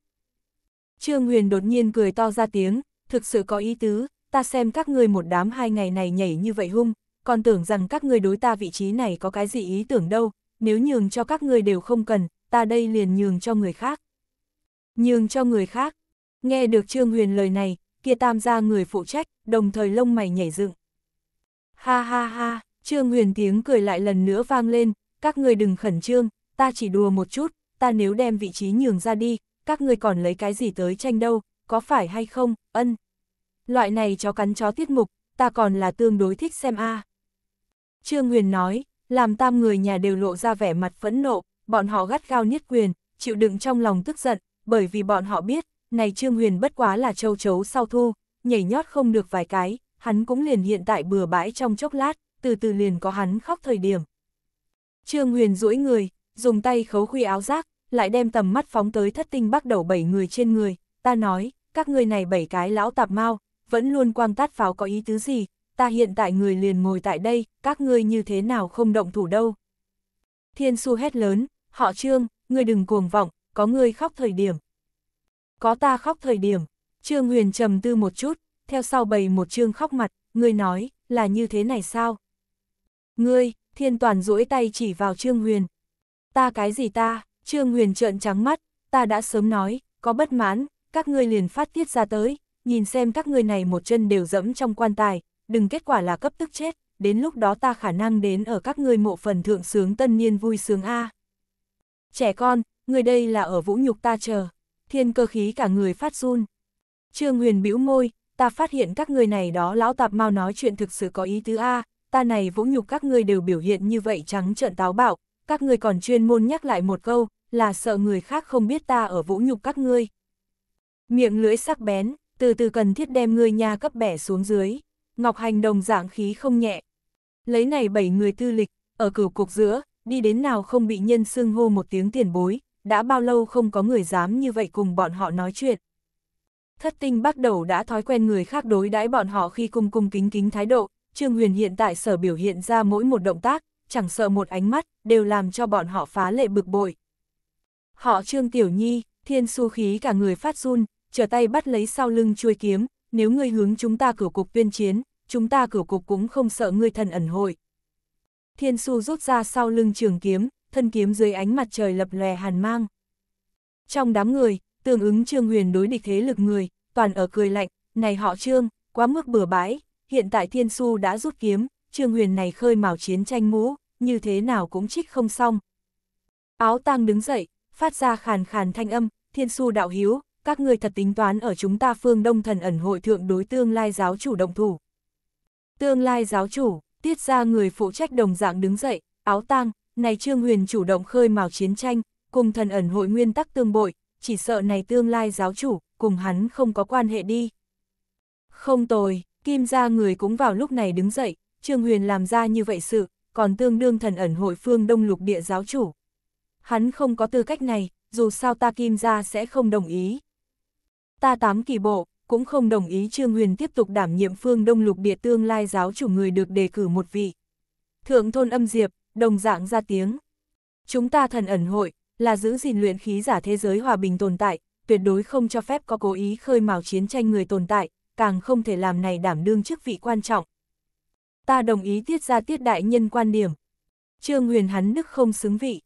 Speaker 1: Trương Huyền đột nhiên cười to ra tiếng, thực sự có ý tứ, ta xem các ngươi một đám hai ngày này nhảy như vậy hung, còn tưởng rằng các ngươi đối ta vị trí này có cái gì ý tưởng đâu, nếu nhường cho các ngươi đều không cần, ta đây liền nhường cho người khác. Nhường cho người khác, Nghe được Trương Huyền lời này, kia tam gia người phụ trách, đồng thời lông mày nhảy dựng. Ha ha ha, Trương Huyền tiếng cười lại lần nữa vang lên, các người đừng khẩn trương, ta chỉ đùa một chút, ta nếu đem vị trí nhường ra đi, các người còn lấy cái gì tới tranh đâu, có phải hay không, ân. Loại này chó cắn chó tiết mục, ta còn là tương đối thích xem a. Trương Huyền nói, làm tam người nhà đều lộ ra vẻ mặt phẫn nộ, bọn họ gắt gao niết quyền, chịu đựng trong lòng tức giận, bởi vì bọn họ biết, này Trương Huyền bất quá là châu chấu sau thu, nhảy nhót không được vài cái, hắn cũng liền hiện tại bừa bãi trong chốc lát, từ từ liền có hắn khóc thời điểm. Trương Huyền duỗi người, dùng tay khấu khuy áo giác, lại đem tầm mắt phóng tới thất tinh bắt đầu bảy người trên người, ta nói, các người này bảy cái lão tạp mau, vẫn luôn quang tát pháo có ý tứ gì, ta hiện tại người liền ngồi tại đây, các ngươi như thế nào không động thủ đâu. Thiên su hét lớn, họ trương, người đừng cuồng vọng, có người khóc thời điểm, có ta khóc thời điểm, Trương Huyền trầm tư một chút, theo sau bày một trương khóc mặt, ngươi nói, là như thế này sao? Ngươi, thiên toàn duỗi tay chỉ vào Trương Huyền. Ta cái gì ta, Trương Huyền trợn trắng mắt, ta đã sớm nói, có bất mãn, các ngươi liền phát tiết ra tới, nhìn xem các ngươi này một chân đều dẫm trong quan tài, đừng kết quả là cấp tức chết, đến lúc đó ta khả năng đến ở các ngươi mộ phần thượng sướng tân niên vui sướng A. Trẻ con, người đây là ở vũ nhục ta chờ thiên cơ khí cả người phát run. Trương Huyền bĩu môi, ta phát hiện các người này đó lão tạp mau nói chuyện thực sự có ý tứ A, ta này vũ nhục các người đều biểu hiện như vậy trắng trợn táo bạo, các người còn chuyên môn nhắc lại một câu, là sợ người khác không biết ta ở vũ nhục các ngươi. Miệng lưỡi sắc bén, từ từ cần thiết đem người nhà cấp bẻ xuống dưới, Ngọc Hành đồng dạng khí không nhẹ. Lấy này bảy người tư lịch, ở cửu cục giữa, đi đến nào không bị nhân xưng hô một tiếng tiền bối, đã bao lâu không có người dám như vậy cùng bọn họ nói chuyện. Thất tinh bắt đầu đã thói quen người khác đối đãi bọn họ khi cung cung kính kính thái độ, Trương Huyền hiện tại sở biểu hiện ra mỗi một động tác, chẳng sợ một ánh mắt, đều làm cho bọn họ phá lệ bực bội. Họ Trương Tiểu Nhi, thiên su khí cả người phát run, trở tay bắt lấy sau lưng chuôi kiếm, nếu ngươi hướng chúng ta cửu cục tuyên chiến, chúng ta cửu cục cũng không sợ ngươi thần ẩn hội. Thiên su rút ra sau lưng trường kiếm, thân kiếm dưới ánh mặt trời lập lòe hàn mang. Trong đám người, tương ứng Trương Huyền đối địch thế lực người, toàn ở cười lạnh, này họ Trương, quá mức bừa bãi, hiện tại Thiên Su đã rút kiếm, Trương Huyền này khơi mào chiến tranh mũ, như thế nào cũng trích không xong. Áo tang đứng dậy, phát ra khàn khàn thanh âm, Thiên Su đạo hiếu, các ngươi thật tính toán ở chúng ta phương Đông Thần ẩn hội thượng đối tương lai giáo chủ động thủ. Tương lai giáo chủ, tiết ra người phụ trách đồng dạng đứng dậy, áo tang, này Trương Huyền chủ động khơi mào chiến tranh, cùng thần ẩn hội nguyên tắc tương bội, chỉ sợ này tương lai giáo chủ, cùng hắn không có quan hệ đi. Không tồi, Kim gia người cũng vào lúc này đứng dậy, Trương Huyền làm ra như vậy sự, còn tương đương thần ẩn hội phương đông lục địa giáo chủ. Hắn không có tư cách này, dù sao ta Kim gia sẽ không đồng ý. Ta tám kỳ bộ, cũng không đồng ý Trương Huyền tiếp tục đảm nhiệm phương đông lục địa tương lai giáo chủ người được đề cử một vị. Thượng thôn âm diệp, đồng dạng ra tiếng. Chúng ta thần ẩn hội, là giữ gìn luyện khí giả thế giới hòa bình tồn tại, tuyệt đối không cho phép có cố ý khơi mào chiến tranh người tồn tại, càng không thể làm này đảm đương chức vị quan trọng. Ta đồng ý tiết ra tiết đại nhân quan điểm. Trương huyền hắn đức không xứng vị.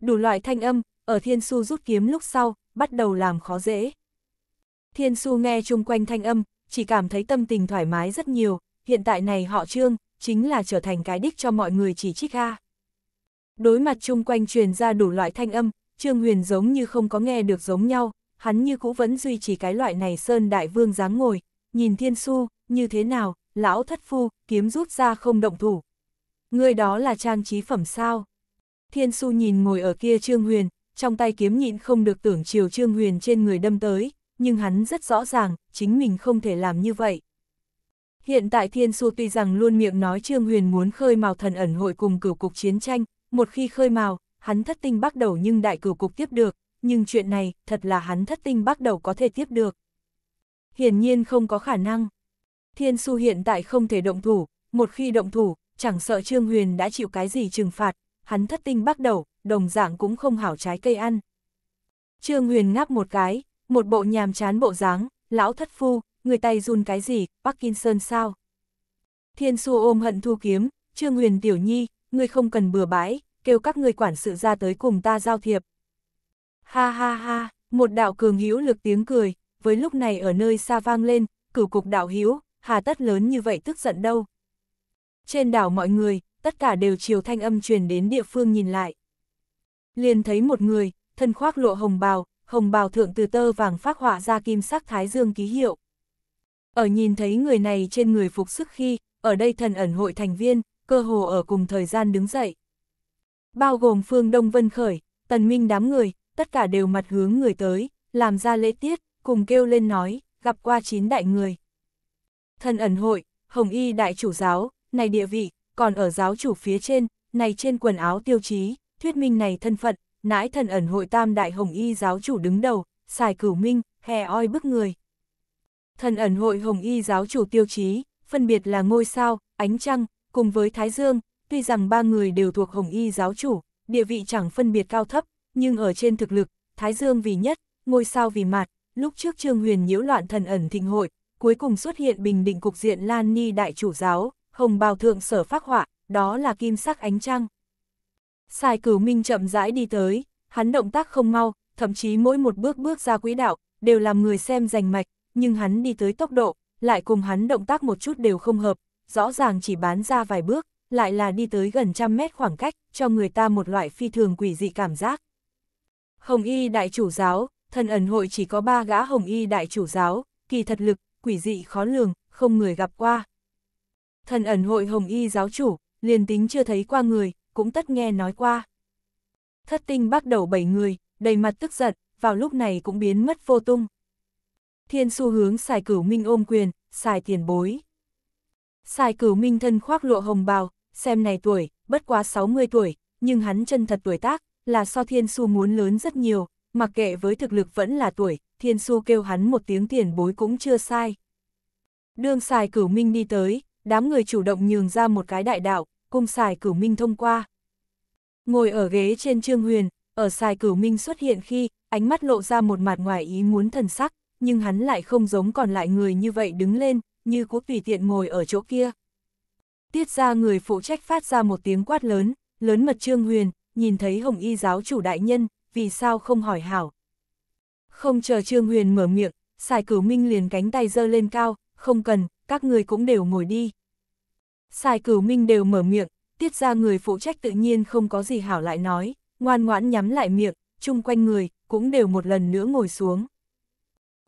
Speaker 1: Đủ loại thanh âm, ở thiên su rút kiếm lúc sau, bắt đầu làm khó dễ. Thiên su nghe chung quanh thanh âm, chỉ cảm thấy tâm tình thoải mái rất nhiều, hiện tại này họ trương, chính là trở thành cái đích cho mọi người chỉ trích ha Đối mặt chung quanh truyền ra đủ loại thanh âm, Trương Huyền giống như không có nghe được giống nhau, hắn như cũ vẫn duy trì cái loại này sơn đại vương dáng ngồi, nhìn Thiên Su, như thế nào, lão thất phu, kiếm rút ra không động thủ. Người đó là trang trí phẩm sao? Thiên Su nhìn ngồi ở kia Trương Huyền, trong tay kiếm nhịn không được tưởng chiều Trương Huyền trên người đâm tới, nhưng hắn rất rõ ràng, chính mình không thể làm như vậy. Hiện tại Thiên Xu tuy rằng luôn miệng nói Trương Huyền muốn khơi mào thần ẩn hội cùng cửu cục chiến tranh, một khi khơi mào, hắn thất tinh bắt đầu nhưng đại cửu cục tiếp được, nhưng chuyện này thật là hắn thất tinh bắt đầu có thể tiếp được. Hiển nhiên không có khả năng. Thiên Xu hiện tại không thể động thủ, một khi động thủ, chẳng sợ Trương Huyền đã chịu cái gì trừng phạt, hắn thất tinh bắt đầu, đồng dạng cũng không hảo trái cây ăn. Trương Huyền ngáp một cái, một bộ nhàm chán bộ dáng, lão thất phu, người tay run cái gì, Parkinson sao? Thiên su ôm hận thu kiếm, Trương Huyền Tiểu Nhi, ngươi không cần bừa bãi, kêu các ngươi quản sự ra tới cùng ta giao thiệp. Ha ha ha, một đạo cường hữu lực tiếng cười, với lúc này ở nơi xa vang lên, cửu cục đạo hữu, hà tất lớn như vậy tức giận đâu. Trên đảo mọi người, tất cả đều chiều thanh âm truyền đến địa phương nhìn lại. Liền thấy một người, thân khoác lụa hồng bào, hồng bào thượng từ tơ vàng phát họa ra kim sắc thái dương ký hiệu. Ở nhìn thấy người này trên người phục sức khi, ở đây thần ẩn hội thành viên, cơ hồ ở cùng thời gian đứng dậy. Bao gồm Phương Đông Vân Khởi, Tần Minh đám người, tất cả đều mặt hướng người tới, làm ra lễ tiết, cùng kêu lên nói, gặp qua chín đại người. Thần ẩn hội, Hồng Y đại chủ giáo, này địa vị, còn ở giáo chủ phía trên, này trên quần áo tiêu chí, thuyết minh này thân phận, nãi thần ẩn hội tam đại Hồng Y giáo chủ đứng đầu, xài cửu minh, hè oi bức người. Thần ẩn hội Hồng Y giáo chủ tiêu chí, phân biệt là ngôi sao, ánh trăng, cùng với Thái Dương, tuy rằng ba người đều thuộc Hồng Y giáo chủ, địa vị chẳng phân biệt cao thấp, nhưng ở trên thực lực, Thái Dương vì nhất, ngôi sao vì mạt, lúc trước Trương Huyền nhiễu loạn thần ẩn thịnh hội, cuối cùng xuất hiện bình định cục diện Lan Ni đại chủ giáo, Hồng Bào thượng sở phác họa, đó là kim sắc ánh trăng. Sai Cửu Minh chậm rãi đi tới, hắn động tác không mau, thậm chí mỗi một bước bước ra quỹ đạo đều làm người xem rành mạch, nhưng hắn đi tới tốc độ, lại cùng hắn động tác một chút đều không hợp, rõ ràng chỉ bán ra vài bước, lại là đi tới gần trăm mét khoảng cách, cho người ta một loại phi thường quỷ dị cảm giác. Hồng y đại chủ giáo, thần ẩn hội chỉ có ba gã hồng y đại chủ giáo, kỳ thật lực, quỷ dị khó lường, không người gặp qua. Thần ẩn hội hồng y giáo chủ, liền tính chưa thấy qua người, cũng tất nghe nói qua. Thất tinh bắt đầu bảy người, đầy mặt tức giận, vào lúc này cũng biến mất vô tung thiên xu hướng xài cửu minh ôm quyền, xài tiền bối. Xài cửu minh thân khoác lụa hồng bào, xem này tuổi, bất quá 60 tuổi, nhưng hắn chân thật tuổi tác, là so thiên su muốn lớn rất nhiều, mặc kệ với thực lực vẫn là tuổi, thiên su kêu hắn một tiếng tiền bối cũng chưa sai. Đường xài cửu minh đi tới, đám người chủ động nhường ra một cái đại đạo, cùng xài cửu minh thông qua. Ngồi ở ghế trên trương huyền, ở xài cửu minh xuất hiện khi, ánh mắt lộ ra một mặt ngoài ý muốn thần sắc, nhưng hắn lại không giống còn lại người như vậy đứng lên, như cũng tùy tiện ngồi ở chỗ kia. Tiết ra người phụ trách phát ra một tiếng quát lớn, lớn mật Trương Huyền, nhìn thấy Hồng Y giáo chủ đại nhân, vì sao không hỏi hảo. Không chờ Trương Huyền mở miệng, xài Cửu Minh liền cánh tay giơ lên cao, không cần, các người cũng đều ngồi đi. xài Cửu Minh đều mở miệng, tiết ra người phụ trách tự nhiên không có gì hảo lại nói, ngoan ngoãn nhắm lại miệng, chung quanh người, cũng đều một lần nữa ngồi xuống.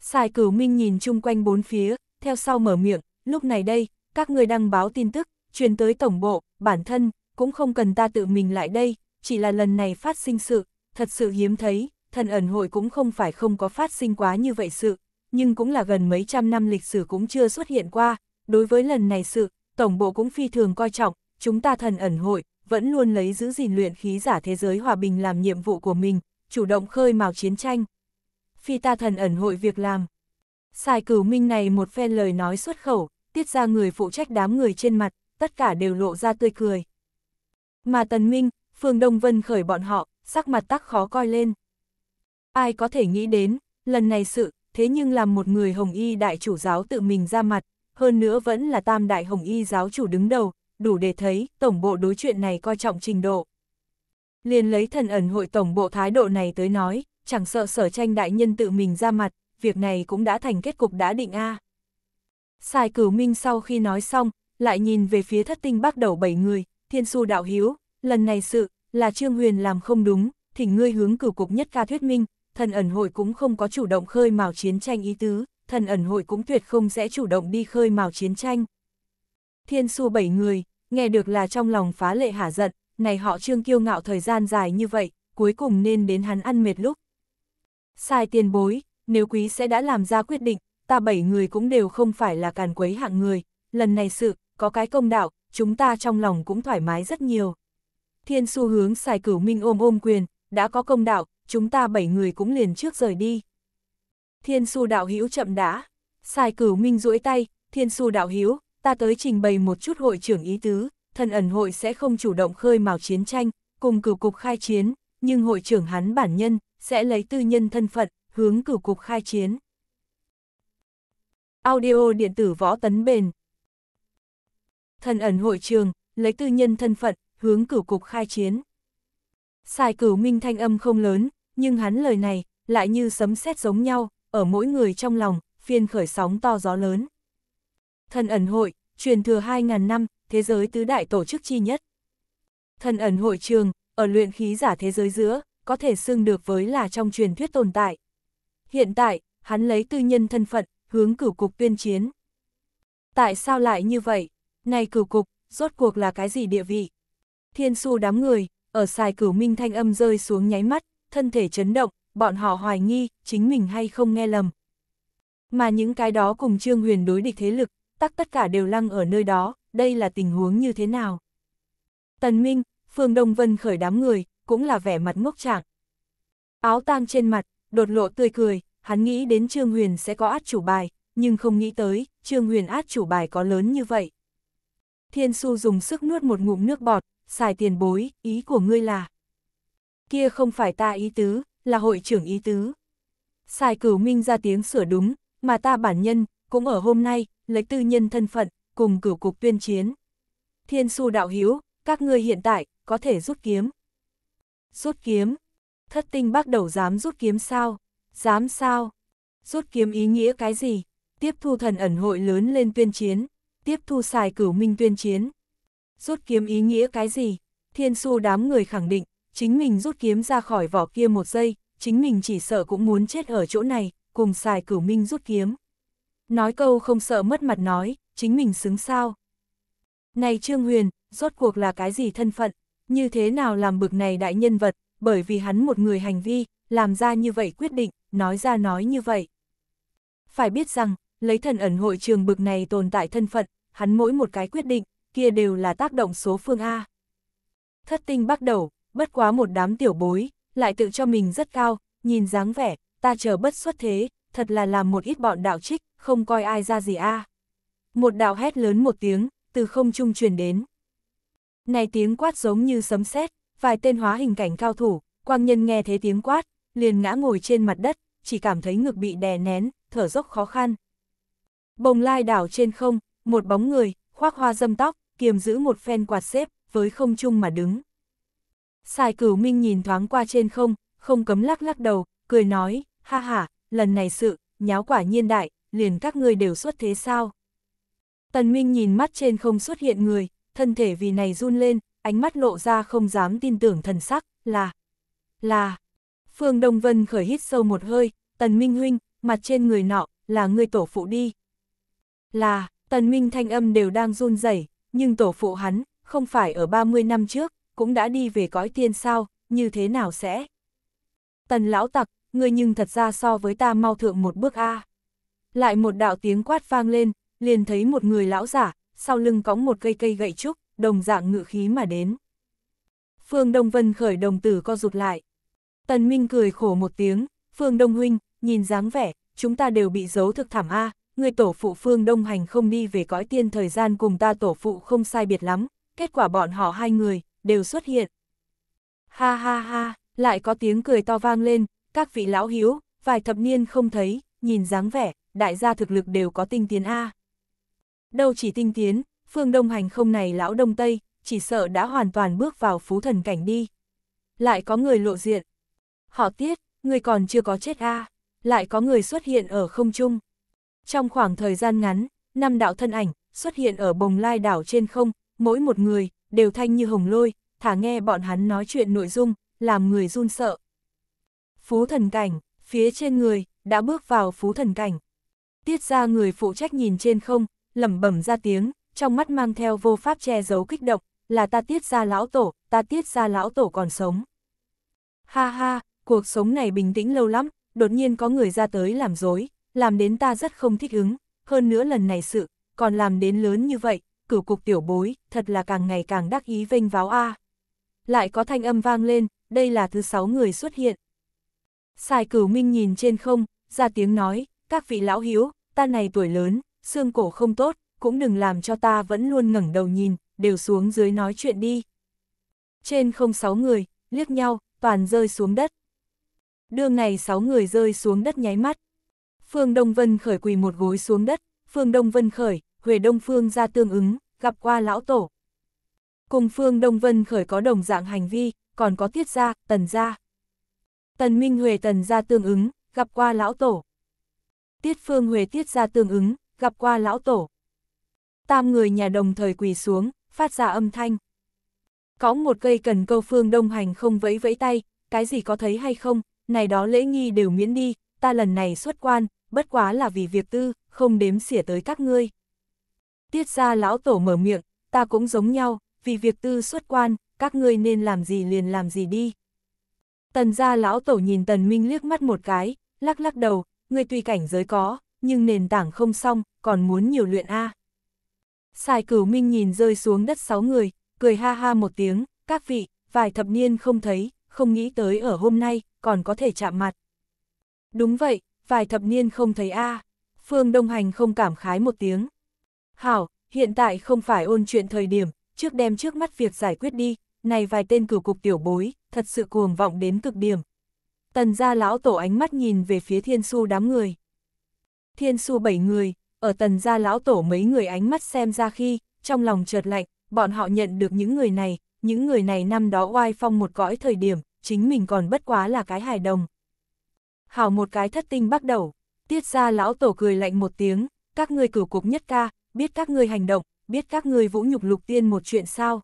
Speaker 1: Sài cửu minh nhìn chung quanh bốn phía, theo sau mở miệng, lúc này đây, các người đăng báo tin tức, truyền tới tổng bộ, bản thân, cũng không cần ta tự mình lại đây, chỉ là lần này phát sinh sự, thật sự hiếm thấy, thần ẩn hội cũng không phải không có phát sinh quá như vậy sự, nhưng cũng là gần mấy trăm năm lịch sử cũng chưa xuất hiện qua, đối với lần này sự, tổng bộ cũng phi thường coi trọng, chúng ta thần ẩn hội, vẫn luôn lấy giữ gìn luyện khí giả thế giới hòa bình làm nhiệm vụ của mình, chủ động khơi mào chiến tranh phi ta thần ẩn hội việc làm. Xài cửu minh này một phen lời nói xuất khẩu, tiết ra người phụ trách đám người trên mặt, tất cả đều lộ ra tươi cười. Mà tần minh, phương Đông Vân khởi bọn họ, sắc mặt tắc khó coi lên. Ai có thể nghĩ đến, lần này sự, thế nhưng làm một người Hồng Y đại chủ giáo tự mình ra mặt, hơn nữa vẫn là tam đại Hồng Y giáo chủ đứng đầu, đủ để thấy tổng bộ đối chuyện này coi trọng trình độ liền lấy thần ẩn hội tổng bộ thái độ này tới nói, chẳng sợ sở tranh đại nhân tự mình ra mặt, việc này cũng đã thành kết cục đã định a. À. Sai cửu minh sau khi nói xong, lại nhìn về phía thất tinh bắt đầu bảy người, thiên su đạo hiếu, lần này sự, là Trương Huyền làm không đúng, thỉnh ngươi hướng cửu cục nhất ca thuyết minh, thần ẩn hội cũng không có chủ động khơi mào chiến tranh ý tứ, thần ẩn hội cũng tuyệt không sẽ chủ động đi khơi mào chiến tranh. Thiên su bảy người, nghe được là trong lòng phá lệ hả giận, này họ trương kiêu ngạo thời gian dài như vậy, cuối cùng nên đến hắn ăn mệt lúc. Sai tiền bối, nếu quý sẽ đã làm ra quyết định, ta bảy người cũng đều không phải là càn quấy hạng người, lần này sự, có cái công đạo, chúng ta trong lòng cũng thoải mái rất nhiều. Thiên xu hướng xài cửu minh ôm ôm quyền, đã có công đạo, chúng ta bảy người cũng liền trước rời đi. Thiên su đạo hữu chậm đã, xài cửu minh duỗi tay, thiên su đạo hữu ta tới trình bày một chút hội trưởng ý tứ, thần ẩn hội sẽ không chủ động khơi mào chiến tranh, cùng cửu cục khai chiến, nhưng hội trưởng hắn bản nhân sẽ lấy tư nhân thân phận hướng cửu cục khai chiến. Audio điện tử võ tấn bền Thần ẩn hội trường, lấy tư nhân thân phận, hướng cửu cục khai chiến. Xài cửu minh thanh âm không lớn, nhưng hắn lời này, lại như sấm sét giống nhau, ở mỗi người trong lòng, phiên khởi sóng to gió lớn. Thần ẩn hội, truyền thừa 2.000 năm, thế giới tứ đại tổ chức chi nhất. Thần ẩn hội trường, ở luyện khí giả thế giới giữa, có thể xưng được với là trong truyền thuyết tồn tại. Hiện tại, hắn lấy tư nhân thân phận, hướng cửu cục tuyên chiến. Tại sao lại như vậy? Này cửu cục, rốt cuộc là cái gì địa vị? Thiên su đám người, ở xài cửu minh thanh âm rơi xuống nháy mắt, thân thể chấn động, bọn họ hoài nghi, chính mình hay không nghe lầm. Mà những cái đó cùng Trương Huyền đối địch thế lực, tắc tất cả đều lăng ở nơi đó, đây là tình huống như thế nào? Tần Minh, Phương Đông Vân khởi đám người, cũng là vẻ mặt ngốc trạng. Áo tang trên mặt, đột lộ tươi cười, hắn nghĩ đến Trương Huyền sẽ có át chủ bài, nhưng không nghĩ tới, Trương Huyền át chủ bài có lớn như vậy. Thiên Su dùng sức nuốt một ngụm nước bọt, xài tiền bối, ý của ngươi là. Kia không phải ta ý tứ, là hội trưởng ý tứ. Xài cửu minh ra tiếng sửa đúng, mà ta bản nhân, cũng ở hôm nay, lấy tư nhân thân phận, cùng cửu cục tuyên chiến. Thiên su đạo hiếu, các ngươi hiện tại, có thể rút kiếm. Rút kiếm. Thất tinh bắt đầu dám rút kiếm sao? Dám sao? Rút kiếm ý nghĩa cái gì? Tiếp thu thần ẩn hội lớn lên tuyên chiến. Tiếp thu xài cửu minh tuyên chiến. Rút kiếm ý nghĩa cái gì? Thiên su đám người khẳng định, chính mình rút kiếm ra khỏi vỏ kia một giây, chính mình chỉ sợ cũng muốn chết ở chỗ này, cùng xài cửu minh rút kiếm. Nói câu không sợ mất mặt nói, chính mình xứng sao. Này Trương Huyền, rốt cuộc là cái gì thân phận, như thế nào làm bực này đại nhân vật, bởi vì hắn một người hành vi, làm ra như vậy quyết định, nói ra nói như vậy. Phải biết rằng, lấy thần ẩn hội trường bực này tồn tại thân phận, hắn mỗi một cái quyết định, kia đều là tác động số phương A. Thất tinh bắt đầu, bất quá một đám tiểu bối, lại tự cho mình rất cao, nhìn dáng vẻ, ta chờ bất xuất thế, thật là làm một ít bọn đạo trích, không coi ai ra gì A một đạo hét lớn một tiếng, từ không trung truyền đến. Này tiếng quát giống như sấm sét, vài tên hóa hình cảnh cao thủ, quang nhân nghe thấy tiếng quát, liền ngã ngồi trên mặt đất, chỉ cảm thấy ngực bị đè nén, thở dốc khó khăn. Bồng lai đảo trên không, một bóng người, khoác hoa dâm tóc, kiềm giữ một phen quạt xếp, với không trung mà đứng. Sài cửu minh nhìn thoáng qua trên không, không cấm lắc lắc đầu, cười nói, ha ha, lần này sự, nháo quả nhiên đại, liền các ngươi đều xuất thế sao. Tần Minh nhìn mắt trên không xuất hiện người, thân thể vì này run lên, ánh mắt lộ ra không dám tin tưởng thần sắc, là... là... Phương Đông Vân khởi hít sâu một hơi, Tần Minh huynh, mặt trên người nọ, là người tổ phụ đi. Là, Tần Minh thanh âm đều đang run rẩy, nhưng tổ phụ hắn, không phải ở 30 năm trước, cũng đã đi về cõi tiên sao, như thế nào sẽ? Tần lão tặc, người nhưng thật ra so với ta mau thượng một bước a. Lại một đạo tiếng quát vang lên, liền thấy một người lão giả, sau lưng có một cây cây gậy trúc, đồng dạng ngự khí mà đến. Phương Đông Vân khởi đồng tử co rụt lại. Tần Minh cười khổ một tiếng, Phương Đông Huynh, nhìn dáng vẻ, chúng ta đều bị giấu thực thảm A, người tổ phụ Phương Đông Hành không đi về cõi tiên thời gian cùng ta tổ phụ không sai biệt lắm, kết quả bọn họ hai người, đều xuất hiện. Ha ha ha, lại có tiếng cười to vang lên, các vị lão hiếu, vài thập niên không thấy, nhìn dáng vẻ, đại gia thực lực đều có tinh tiến A đâu chỉ tinh tiến, phương đông hành không này lão đông tây, chỉ sợ đã hoàn toàn bước vào phú thần cảnh đi. Lại có người lộ diện. Họ tiết, người còn chưa có chết a lại có người xuất hiện ở không trung. Trong khoảng thời gian ngắn, năm đạo thân ảnh xuất hiện ở bồng lai đảo trên không, mỗi một người đều thanh như hồng lôi, thả nghe bọn hắn nói chuyện nội dung, làm người run sợ. Phú thần cảnh, phía trên người, đã bước vào phú thần cảnh. Tiết ra người phụ trách nhìn trên không, lẩm bẩm ra tiếng, trong mắt mang theo vô pháp che giấu kích động, là ta tiết ra lão tổ, ta tiết ra lão tổ còn sống. Ha ha, cuộc sống này bình tĩnh lâu lắm, đột nhiên có người ra tới làm dối, làm đến ta rất không thích ứng, hơn nữa lần này sự, còn làm đến lớn như vậy, cửu cục tiểu bối, thật là càng ngày càng đắc ý vênh váo a. Lại có thanh âm vang lên, đây là thứ sáu người xuất hiện. Sài cửu minh nhìn trên không, ra tiếng nói, các vị lão hiếu, ta này tuổi lớn, xương cổ không tốt, cũng đừng làm cho ta vẫn luôn ngẩng đầu nhìn, đều xuống dưới nói chuyện đi. Trên không sáu người, liếc nhau, toàn rơi xuống đất. Đường này sáu người rơi xuống đất nháy mắt. Phương Đông Vân khởi quỳ một gối xuống đất, Phương Đông Vân khởi, Huệ Đông Phương ra tương ứng, gặp qua lão tổ. Cùng Phương Đông Vân khởi có đồng dạng hành vi, còn có tiết gia, tần gia. Tần Minh Huệ tần gia tương ứng, gặp qua lão tổ. Tiết Phương Huệ tiết gia tương ứng, gặp qua lão tổ. Tam người nhà đồng thời quỳ xuống, phát ra âm thanh. Có một cây cần câu phương đông hành không vẫy vẫy tay, cái gì có thấy hay không, này đó lễ nghi đều miễn đi, ta lần này xuất quan, bất quá là vì việc tư, không đếm xỉa tới các ngươi. Tiết ra lão tổ mở miệng, ta cũng giống nhau, vì việc tư xuất quan, các ngươi nên làm gì liền làm gì đi. Tần gia lão tổ nhìn tần minh liếc mắt một cái, lắc lắc đầu, ngươi tùy cảnh giới có, nhưng nền tảng không xong, còn muốn nhiều luyện A. xài Sài cửu minh nhìn rơi xuống đất sáu người, cười ha ha một tiếng, các vị, vài thập niên không thấy, không nghĩ tới ở hôm nay, còn có thể chạm mặt. Đúng vậy, vài thập niên không thấy A. Phương Đông Hành không cảm khái một tiếng. Hảo, hiện tại không phải ôn chuyện thời điểm, trước đem trước mắt việc giải quyết đi, này vài tên cửu cục tiểu bối, thật sự cuồng vọng đến cực điểm. Tần gia lão tổ ánh mắt nhìn về phía thiên su đám người thiên su bảy người, ở tần gia lão tổ mấy người ánh mắt xem ra khi, trong lòng chợt lạnh, bọn họ nhận được những người này, những người này năm đó oai phong một cõi thời điểm, chính mình còn bất quá là cái hài đồng. Hảo một cái thất tinh bắt đầu, tiết ra lão tổ cười lạnh một tiếng, các ngươi cửu cục nhất ca, biết các ngươi hành động, biết các ngươi vũ nhục lục tiên một chuyện sao.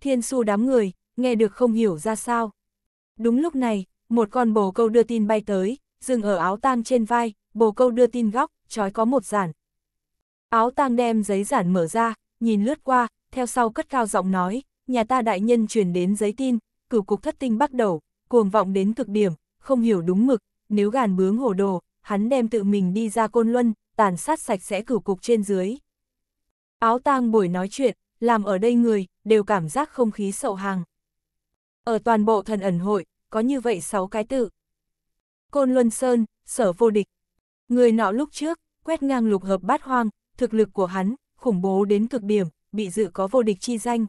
Speaker 1: Thiên su đám người, nghe được không hiểu ra sao. Đúng lúc này, một con bồ câu đưa tin bay tới, dừng ở áo tang trên vai, bồ câu đưa tin góc, trói có một giản. Áo tang đem giấy giản mở ra, nhìn lướt qua, theo sau cất cao giọng nói, nhà ta đại nhân truyền đến giấy tin, cửu cục thất tinh bắt đầu, cuồng vọng đến cực điểm, không hiểu đúng mực, nếu gàn bướng hồ đồ, hắn đem tự mình đi ra côn luân, tàn sát sạch sẽ cửu cục trên dưới. Áo tang buổi nói chuyện, làm ở đây người, đều cảm giác không khí sậu hàng. Ở toàn bộ thần ẩn hội, có như vậy 6 cái tự. Côn Luân Sơn, Sở Vô Địch, Người nọ lúc trước, quét ngang lục hợp bát hoang, thực lực của hắn, khủng bố đến cực điểm, bị dự có vô địch chi danh.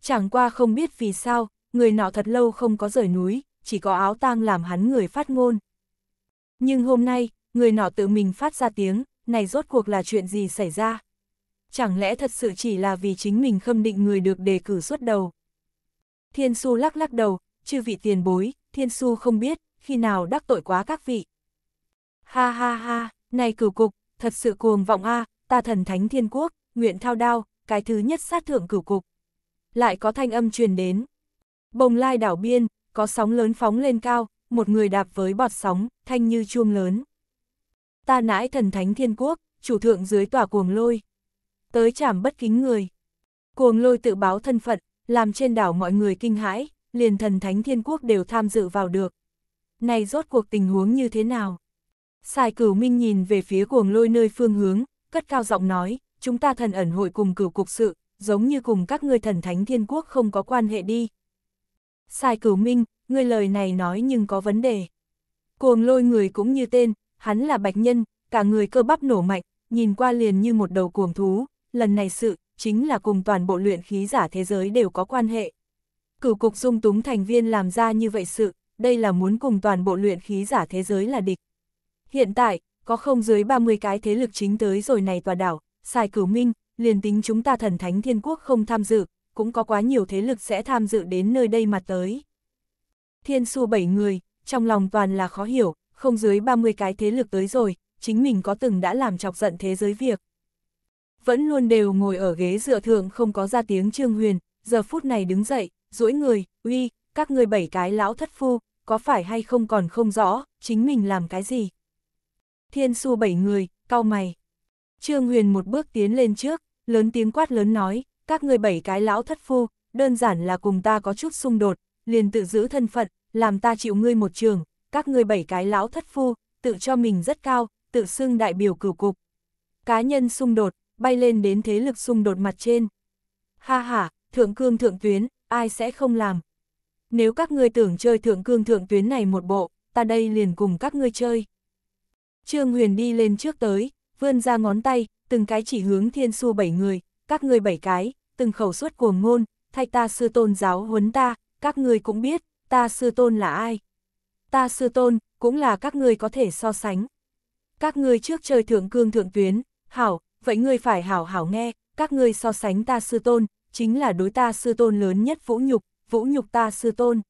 Speaker 1: Chẳng qua không biết vì sao, người nọ thật lâu không có rời núi, chỉ có áo tang làm hắn người phát ngôn. Nhưng hôm nay, người nọ tự mình phát ra tiếng, này rốt cuộc là chuyện gì xảy ra? Chẳng lẽ thật sự chỉ là vì chính mình khâm định người được đề cử suốt đầu? Thiên su lắc lắc đầu, chư vị tiền bối, thiên su không biết, khi nào đắc tội quá các vị. Ha ha ha, này cửu cục, thật sự cuồng vọng a, ta thần thánh thiên quốc, nguyện thao đao, cái thứ nhất sát thượng cửu cục. Lại có thanh âm truyền đến. Bồng lai đảo biên, có sóng lớn phóng lên cao, một người đạp với bọt sóng, thanh như chuông lớn. Ta nãi thần thánh thiên quốc, chủ thượng dưới tòa cuồng lôi. Tới chảm bất kính người. Cuồng lôi tự báo thân phận, làm trên đảo mọi người kinh hãi, liền thần thánh thiên quốc đều tham dự vào được. Này rốt cuộc tình huống như thế nào? Sai cửu minh nhìn về phía cuồng lôi nơi phương hướng, cất cao giọng nói, chúng ta thần ẩn hội cùng cửu cục sự, giống như cùng các ngươi thần thánh thiên quốc không có quan hệ đi. Sai cửu minh, ngươi lời này nói nhưng có vấn đề. Cuồng lôi người cũng như tên, hắn là bạch nhân, cả người cơ bắp nổ mạnh, nhìn qua liền như một đầu cuồng thú, lần này sự, chính là cùng toàn bộ luyện khí giả thế giới đều có quan hệ. Cửu cục dung túng thành viên làm ra như vậy sự, đây là muốn cùng toàn bộ luyện khí giả thế giới là địch. Hiện tại, có không dưới 30 cái thế lực chính tới rồi này tòa đảo, xài cửu minh, liền tính chúng ta thần thánh thiên quốc không tham dự, cũng có quá nhiều thế lực sẽ tham dự đến nơi đây mà tới. Thiên su bảy người, trong lòng toàn là khó hiểu, không dưới 30 cái thế lực tới rồi, chính mình có từng đã làm chọc giận thế giới việc. Vẫn luôn đều ngồi ở ghế dựa thượng không có ra tiếng Trương Huyền, giờ phút này đứng dậy, duỗi người, uy, các người bảy cái lão thất phu, có phải hay không còn không rõ, chính mình làm cái gì thiên su bảy người, cau mày. Trương Huyền một bước tiến lên trước, lớn tiếng quát lớn nói, các người bảy cái lão thất phu, đơn giản là cùng ta có chút xung đột, liền tự giữ thân phận, làm ta chịu ngươi một trường, các người bảy cái lão thất phu, tự cho mình rất cao, tự xưng đại biểu cửu cục. Cá nhân xung đột, bay lên đến thế lực xung đột mặt trên. Ha ha, thượng cương thượng tuyến, ai sẽ không làm. Nếu các ngươi tưởng chơi thượng cương thượng tuyến này một bộ, ta đây liền cùng các ngươi chơi. Trương Huyền đi lên trước tới, vươn ra ngón tay, từng cái chỉ hướng thiên su bảy người, các người bảy cái, từng khẩu suất cuồng ngôn, thay ta sư tôn giáo huấn ta, các người cũng biết, ta sư tôn là ai. Ta sư tôn, cũng là các người có thể so sánh. Các người trước trời thượng cương thượng tuyến, hảo, vậy người phải hảo hảo nghe, các người so sánh ta sư tôn, chính là đối ta sư tôn lớn nhất vũ nhục, vũ nhục ta sư tôn.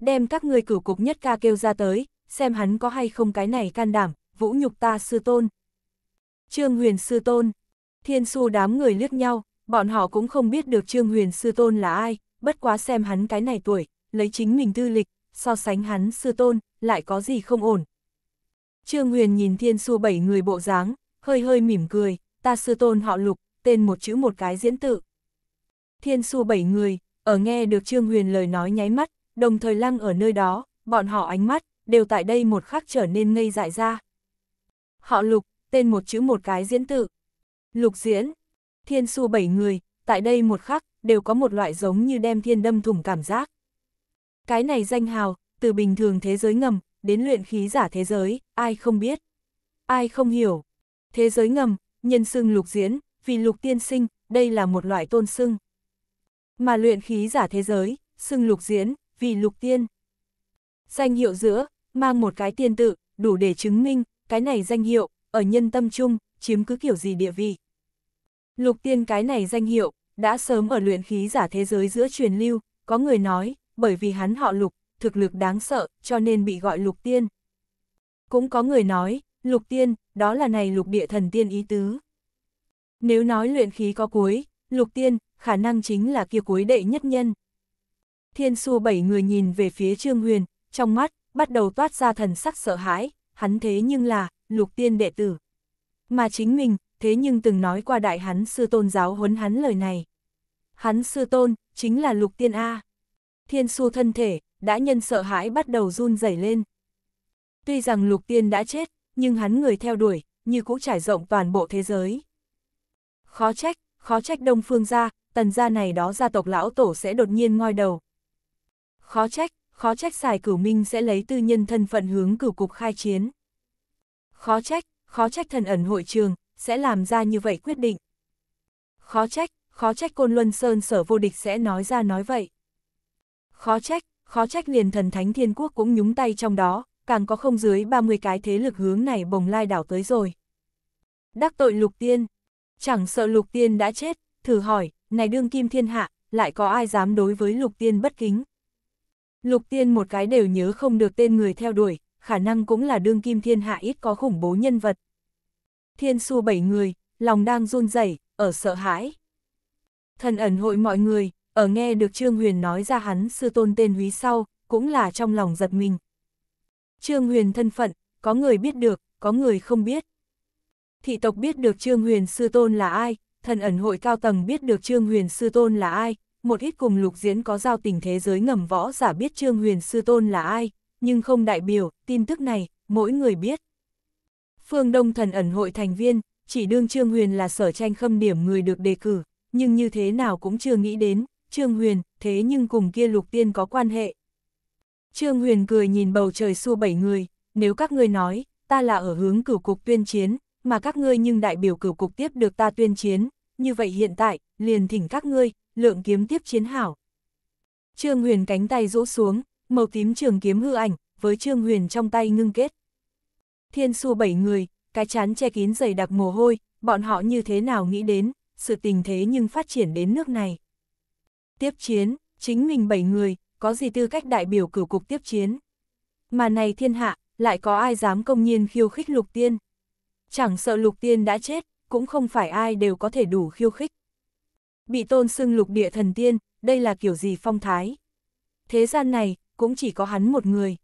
Speaker 1: Đem các người cửu cục nhất ca kêu ra tới, xem hắn có hay không cái này can đảm, vũ nhục ta sư tôn. Trương Huyền sư tôn, thiên su đám người liếc nhau, bọn họ cũng không biết được Trương Huyền sư tôn là ai, bất quá xem hắn cái này tuổi, lấy chính mình tư lịch, so sánh hắn sư tôn, lại có gì không ổn. Trương Huyền nhìn thiên su bảy người bộ dáng, hơi hơi mỉm cười, ta sư tôn họ lục, tên một chữ một cái diễn tự. Thiên su bảy người, ở nghe được Trương Huyền lời nói nháy mắt, đồng thời lăng ở nơi đó, bọn họ ánh mắt, đều tại đây một khắc trở nên ngây dại ra. Họ lục, tên một chữ một cái diễn tự. Lục diễn, thiên su bảy người, tại đây một khắc, đều có một loại giống như đem thiên đâm thủng cảm giác. Cái này danh hào, từ bình thường thế giới ngầm, đến luyện khí giả thế giới, ai không biết, ai không hiểu. Thế giới ngầm, nhân xưng lục diễn, vì lục tiên sinh, đây là một loại tôn xưng. Mà luyện khí giả thế giới, xưng lục diễn, vì lục tiên. Danh hiệu giữa, mang một cái tiên tự, đủ để chứng minh, cái này danh hiệu, ở nhân tâm chung, chiếm cứ kiểu gì địa vị. Lục tiên cái này danh hiệu, đã sớm ở luyện khí giả thế giới giữa truyền lưu, có người nói, bởi vì hắn họ lục, thực lực đáng sợ, cho nên bị gọi lục tiên. Cũng có người nói, lục tiên, đó là này lục địa thần tiên ý tứ. Nếu nói luyện khí có cuối, lục tiên, khả năng chính là kia cuối đệ nhất nhân. Thiên su bảy người nhìn về phía Trương Huyền, trong mắt, bắt đầu toát ra thần sắc sợ hãi, hắn thế nhưng là, lục tiên đệ tử. Mà chính mình, thế nhưng từng nói qua đại hắn sư tôn giáo huấn hắn lời này. Hắn sư tôn, chính là lục tiên A. Thiên su thân thể, đã nhân sợ hãi bắt đầu run rẩy lên. Tuy rằng lục tiên đã chết, nhưng hắn người theo đuổi, như cũ trải rộng toàn bộ thế giới. Khó trách, khó trách đông phương gia, tần gia này đó gia tộc lão tổ sẽ đột nhiên ngoi đầu. Khó trách, khó trách xài cửu minh sẽ lấy tư nhân thân phận hướng cửu cục khai chiến. Khó trách, khó trách thần ẩn hội trường, sẽ làm ra như vậy quyết định. Khó trách, khó trách Côn Luân Sơn sở vô địch sẽ nói ra nói vậy. Khó trách, khó trách liền thần thánh thiên quốc cũng nhúng tay trong đó, càng có không dưới 30 cái thế lực hướng này bồng lai đảo tới rồi. Đắc tội lục tiên, chẳng sợ lục tiên đã chết, thử hỏi, này đương kim thiên hạ, lại có ai dám đối với lục tiên bất kính. Lục Tiên một cái đều nhớ không được tên người theo đuổi, khả năng cũng là đương kim thiên hạ ít có khủng bố nhân vật. Thiên su bảy người, lòng đang run rẩy ở sợ hãi. Thần ẩn hội mọi người, ở nghe được Trương Huyền nói ra hắn sư tôn tên húy sau, cũng là trong lòng giật mình. Trương Huyền thân phận, có người biết được, có người không biết. Thị tộc biết được Trương Huyền sư tôn là ai, thần ẩn hội cao tầng biết được Trương Huyền sư tôn là ai, một ít cùng lục diễn có giao tình thế giới ngầm võ giả biết Trương Huyền Sư Tôn là ai, nhưng không đại biểu, tin tức này, mỗi người biết. Phương Đông thần ẩn hội thành viên, chỉ đương Trương Huyền là sở tranh khâm điểm người được đề cử, nhưng như thế nào cũng chưa nghĩ đến, Trương Huyền, thế nhưng cùng kia lục tiên có quan hệ. Trương Huyền cười nhìn bầu trời xua bảy người, nếu các ngươi nói, ta là ở hướng cửu cục tuyên chiến, mà các ngươi nhưng đại biểu cửu cục tiếp được ta tuyên chiến, như vậy hiện tại, liền thỉnh các ngươi, lượng kiếm tiếp chiến hảo. Trương Huyền cánh tay rũ xuống, màu tím trường kiếm hư ảnh, với Trương Huyền trong tay ngưng kết. Thiên su bảy người, cái chán che kín dày đặc mồ hôi, bọn họ như thế nào nghĩ đến, sự tình thế nhưng phát triển đến nước này. Tiếp chiến, chính mình bảy người, có gì tư cách đại biểu cử cục tiếp chiến. Mà này thiên hạ, lại có ai dám công nhiên khiêu khích lục tiên. Chẳng sợ lục tiên đã chết, cũng không phải ai đều có thể đủ khiêu khích. Bị tôn xưng lục địa thần tiên, đây là kiểu gì phong thái? Thế gian này, cũng chỉ có hắn một người.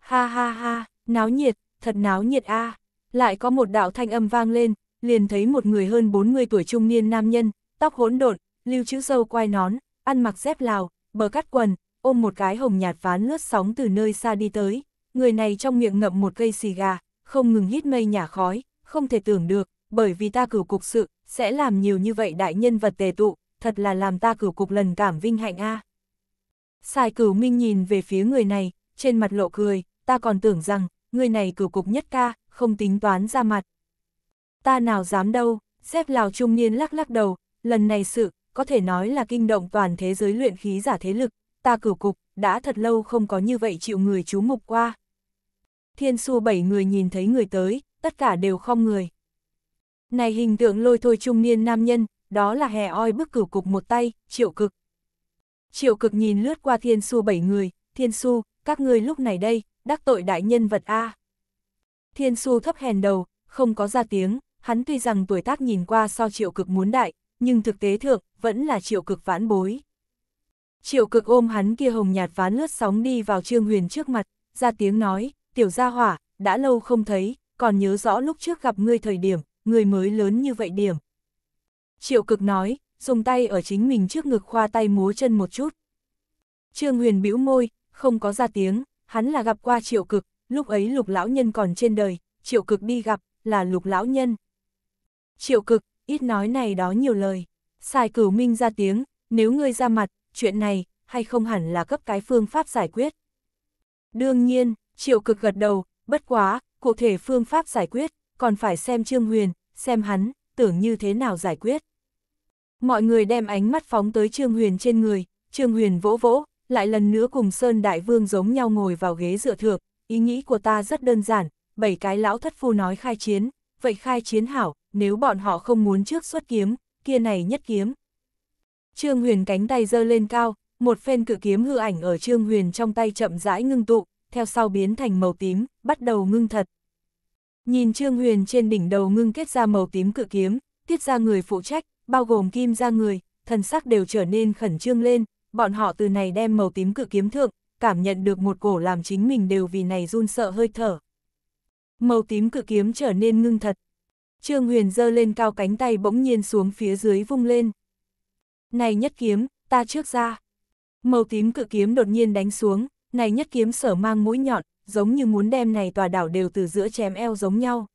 Speaker 1: Ha ha ha, náo nhiệt, thật náo nhiệt a à. Lại có một đạo thanh âm vang lên, liền thấy một người hơn 40 tuổi trung niên nam nhân, tóc hỗn độn, lưu chữ sâu quai nón, ăn mặc dép lào, bờ cắt quần, ôm một cái hồng nhạt ván lướt sóng từ nơi xa đi tới. Người này trong miệng ngậm một cây xì gà, không ngừng hít mây nhả khói, không thể tưởng được, bởi vì ta cửu cục sự, sẽ làm nhiều như vậy đại nhân vật tề tụ, thật là làm ta cửu cục lần cảm vinh hạnh a. À. Sai cửu minh nhìn về phía người này, trên mặt lộ cười, ta còn tưởng rằng, người này cửu cục nhất ca, không tính toán ra mặt. Ta nào dám đâu, xếp lào trung niên lắc lắc đầu, lần này sự, có thể nói là kinh động toàn thế giới luyện khí giả thế lực, ta cửu cục, đã thật lâu không có như vậy chịu người chú mục qua. Thiên su bảy người nhìn thấy người tới, tất cả đều không người. Này hình tượng lôi thôi trung niên nam nhân, đó là hè oi bức cửu cục một tay, triệu cực. Triệu cực nhìn lướt qua thiên su bảy người, thiên su, các ngươi lúc này đây, đắc tội đại nhân vật A. Thiên su thấp hèn đầu, không có ra tiếng, hắn tuy rằng tuổi tác nhìn qua so triệu cực muốn đại, nhưng thực tế thượng, vẫn là triệu cực vãn bối. Triệu cực ôm hắn kia hồng nhạt ván lướt sóng đi vào Trương Huyền trước mặt, ra tiếng nói, tiểu gia hỏa, đã lâu không thấy, còn nhớ rõ lúc trước gặp ngươi thời điểm, người mới lớn như vậy điểm. Triệu cực nói, dùng tay ở chính mình trước ngực khoa tay múa chân một chút. Trương Huyền bĩu môi, không có ra tiếng, hắn là gặp qua triệu cực, lúc ấy lục lão nhân còn trên đời, triệu cực đi gặp, là lục lão nhân. Triệu cực, ít nói này đó nhiều lời. Sai cửu minh ra tiếng, nếu ngươi ra mặt, chuyện này, hay không hẳn là cấp cái phương pháp giải quyết. Đương nhiên, triệu cực gật đầu, bất quá, cụ thể phương pháp giải quyết, còn phải xem Trương Huyền, xem hắn, tưởng như thế nào giải quyết. Mọi người đem ánh mắt phóng tới Trương Huyền trên người, Trương Huyền vỗ vỗ, lại lần nữa cùng Sơn Đại Vương giống nhau ngồi vào ghế dựa thượng ý nghĩ của ta rất đơn giản, bảy cái lão thất phu nói khai chiến, vậy khai chiến hảo, nếu bọn họ không muốn trước xuất kiếm, kia này nhất kiếm. Trương Huyền cánh tay giơ lên cao, một phen cự kiếm hư ảnh ở Trương Huyền trong tay chậm rãi ngưng tụ, theo sau biến thành màu tím, bắt đầu ngưng thật. Nhìn Trương Huyền trên đỉnh đầu ngưng kết ra màu tím cự kiếm, tiết ra người phụ trách, bao gồm kim ra người, thần sắc đều trở nên khẩn trương lên, bọn họ từ này đem màu tím cự kiếm thượng, cảm nhận được một cổ làm chính mình đều vì này run sợ hơi thở. Màu tím cự kiếm trở nên ngưng thật. Trương Huyền giơ lên cao cánh tay bỗng nhiên xuống phía dưới vung lên. Này nhất kiếm, ta trước ra. Màu tím cự kiếm đột nhiên đánh xuống, này nhất kiếm sở mang mũi nhọn, giống như muốn đem này tòa đảo đều từ giữa chém eo giống nhau.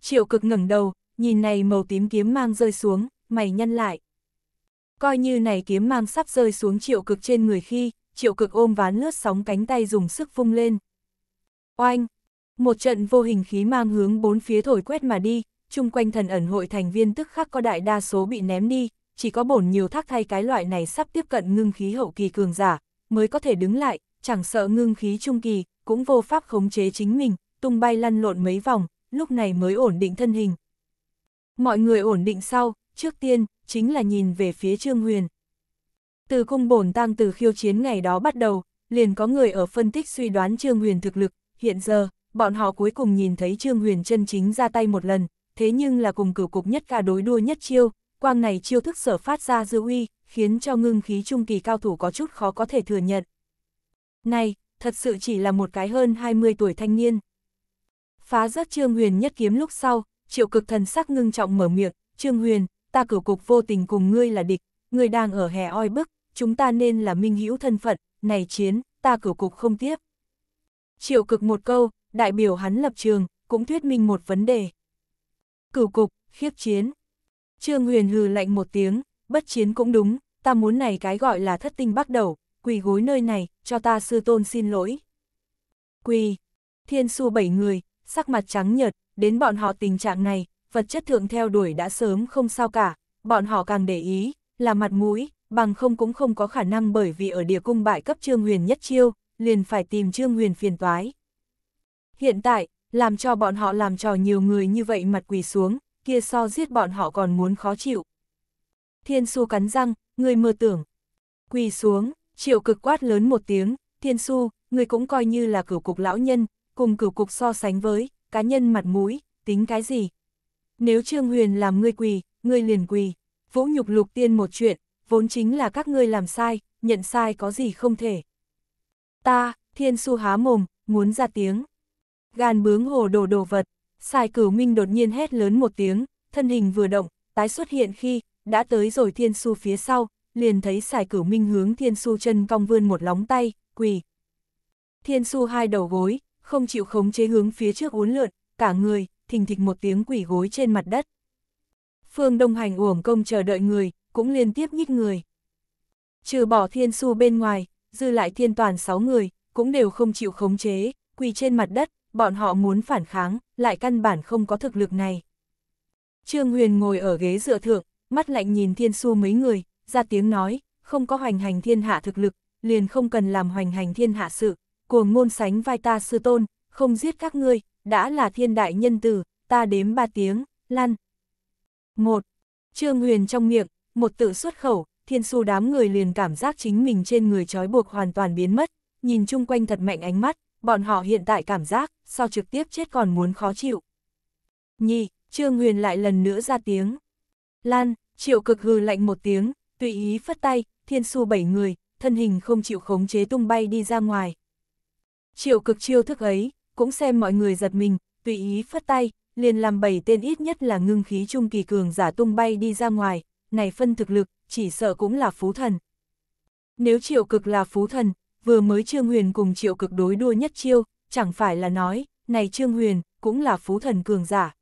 Speaker 1: Triệu cực ngẩng đầu, nhìn này màu tím kiếm mang rơi xuống, mày nhân lại. Coi như này kiếm mang sắp rơi xuống triệu cực trên người khi, triệu cực ôm ván lướt sóng cánh tay dùng sức vung lên. Oanh! Một trận vô hình khí mang hướng bốn phía thổi quét mà đi, chung quanh thần ẩn hội thành viên tức khắc có đại đa số bị ném đi, chỉ có bổn nhiều thác thay cái loại này sắp tiếp cận ngưng khí hậu kỳ cường giả, mới có thể đứng lại, chẳng sợ ngưng khí trung kỳ, cũng vô pháp khống chế chính mình, tung bay lăn lộn mấy vòng, lúc này mới ổn định thân hình. Mọi người ổn định sau, trước tiên, chính là nhìn về phía Trương Huyền. Từ cung bổn tăng từ khiêu chiến ngày đó bắt đầu, liền có người ở phân tích suy đoán Trương Huyền thực lực, hiện giờ, bọn họ cuối cùng nhìn thấy Trương Huyền chân chính ra tay một lần, thế nhưng là cùng cửu cục nhất ca đối đua nhất chiêu, quang này chiêu thức sở phát ra dư uy, khiến cho ngưng khí trung kỳ cao thủ có chút khó có thể thừa nhận. Này, thật sự chỉ là một cái hơn 20 tuổi thanh niên. Phá rớt Trương Huyền nhất kiếm lúc sau, triệu cực thần sắc ngưng trọng mở miệng, Trương Huyền, ta cửu cục vô tình cùng ngươi là địch, ngươi đang ở hè oi bức, chúng ta nên là minh hữu thân phận, này chiến, ta cửu cục không tiếp. Triệu cực một câu, đại biểu hắn lập trường, cũng thuyết minh một vấn đề. Cửu cục, khiếp chiến. Trương Huyền hừ lạnh một tiếng, bất chiến cũng đúng, ta muốn này cái gọi là thất tinh bắt đầu, quỳ gối nơi này, cho ta sư tôn xin lỗi. Quỳ, thiên su bảy người, sắc mặt trắng nhợt, đến bọn họ tình trạng này, vật chất thượng theo đuổi đã sớm không sao cả, bọn họ càng để ý, là mặt mũi, bằng không cũng không có khả năng bởi vì ở địa cung bại cấp Trương Huyền nhất chiêu, liền phải tìm Trương Huyền phiền toái. Hiện tại, làm cho bọn họ làm trò nhiều người như vậy mặt quỳ xuống, kia so giết bọn họ còn muốn khó chịu. Thiên su cắn răng, người mơ tưởng. Quỳ xuống, Triệu cực quát lớn một tiếng, thiên su, người cũng coi như là cửu cục lão nhân, cùng cửu cục so sánh với, cá nhân mặt mũi, tính cái gì. Nếu Trương Huyền làm ngươi quỳ, ngươi liền quỳ, vũ nhục lục tiên một chuyện, vốn chính là các ngươi làm sai, nhận sai có gì không thể. Ta, thiên su há mồm, muốn ra tiếng. Gàn bướng hồ đồ đồ vật, sai cửu minh đột nhiên hét lớn một tiếng, thân hình vừa động, tái xuất hiện khi, đã tới rồi thiên su phía sau, liền thấy xài Cửu Minh hướng Thiên Su chân cong vươn một lóng tay, quỳ. Thiên Su hai đầu gối, không chịu khống chế hướng phía trước uốn lượn, cả người, thình thịch một tiếng quỳ gối trên mặt đất. Phương Đông Hành uổng công chờ đợi người, cũng liên tiếp nhích người. Trừ bỏ Thiên Su bên ngoài, dư lại thiên toàn sáu người, cũng đều không chịu khống chế, quỳ trên mặt đất, bọn họ muốn phản kháng, lại căn bản không có thực lực này. Trương Huyền ngồi ở ghế dựa thượng, mắt lạnh nhìn Thiên Su mấy người, ra tiếng nói, không có hoành hành thiên hạ thực lực, liền không cần làm hoành hành thiên hạ sự, cuồng ngôn sánh vai ta sư tôn, không giết các ngươi, đã là thiên đại nhân tử, ta đếm ba tiếng, lăn. Một, Trương Huyền trong miệng, một tự xuất khẩu, thiên su đám người liền cảm giác chính mình trên người trói buộc hoàn toàn biến mất, nhìn chung quanh thật mạnh ánh mắt, bọn họ hiện tại cảm giác, so trực tiếp chết còn muốn khó chịu. Nhi, Trương Huyền lại lần nữa ra tiếng. Lan, triệu cực hư lạnh một tiếng, tùy ý phất tay, thiên su bảy người, thân hình không chịu khống chế tung bay đi ra ngoài. Triệu cực chiêu thức ấy, cũng xem mọi người giật mình, tùy ý phất tay, liền làm bảy tên ít nhất là ngưng khí trung kỳ cường giả tung bay đi ra ngoài, này phân thực lực, chỉ sợ cũng là phú thần. Nếu triệu cực là phú thần, vừa mới Trương Huyền cùng triệu cực đối đua nhất chiêu, chẳng phải là nói, này Trương Huyền, cũng là phú thần cường giả.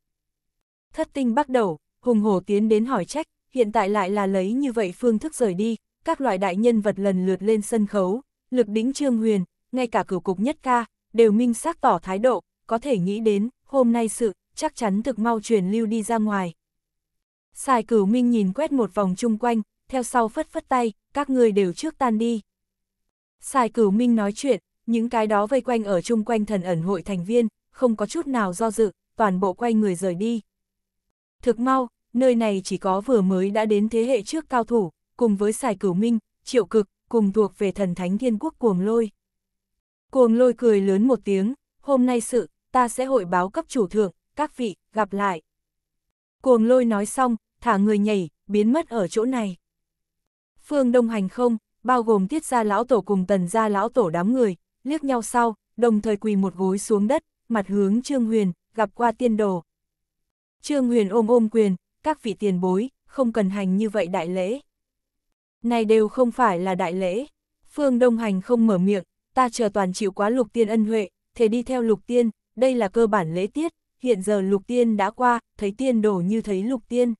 Speaker 1: Thất tinh bắt đầu, hùng hổ tiến đến hỏi trách, hiện tại lại là lấy như vậy phương thức rời đi, các loại đại nhân vật lần lượt lên sân khấu, lực đính trương huyền, ngay cả cửu cục nhất ca, đều minh xác tỏ thái độ, có thể nghĩ đến, hôm nay sự, chắc chắn thực mau truyền lưu đi ra ngoài. Xài cửu minh nhìn quét một vòng chung quanh, theo sau phất phất tay, các người đều trước tan đi. Xài cửu minh nói chuyện, những cái đó vây quanh ở chung quanh thần ẩn hội thành viên, không có chút nào do dự, toàn bộ quay người rời đi. Thực mau, nơi này chỉ có vừa mới đã đến thế hệ trước cao thủ, cùng với xài Cửu Minh, Triệu Cực, cùng thuộc về thần thánh thiên quốc cuồng lôi. Cuồng lôi cười lớn một tiếng, hôm nay sự, ta sẽ hội báo cấp chủ thượng, các vị, gặp lại. Cuồng lôi nói xong, thả người nhảy, biến mất ở chỗ này. Phương Đông Hành không, bao gồm tiết gia lão tổ cùng tần gia lão tổ đám người, liếc nhau sau, đồng thời quỳ một gối xuống đất, mặt hướng Trương Huyền, gặp qua tiên đồ. Trương Huyền ôm ôm quyền, các vị tiền bối, không cần hành như vậy đại lễ. Này đều không phải là đại lễ. Phương Đông Hành không mở miệng, ta chờ toàn chịu quá lục tiên ân huệ, thế đi theo lục tiên, đây là cơ bản lễ tiết, hiện giờ lục tiên đã qua, thấy tiên đổ như thấy lục tiên.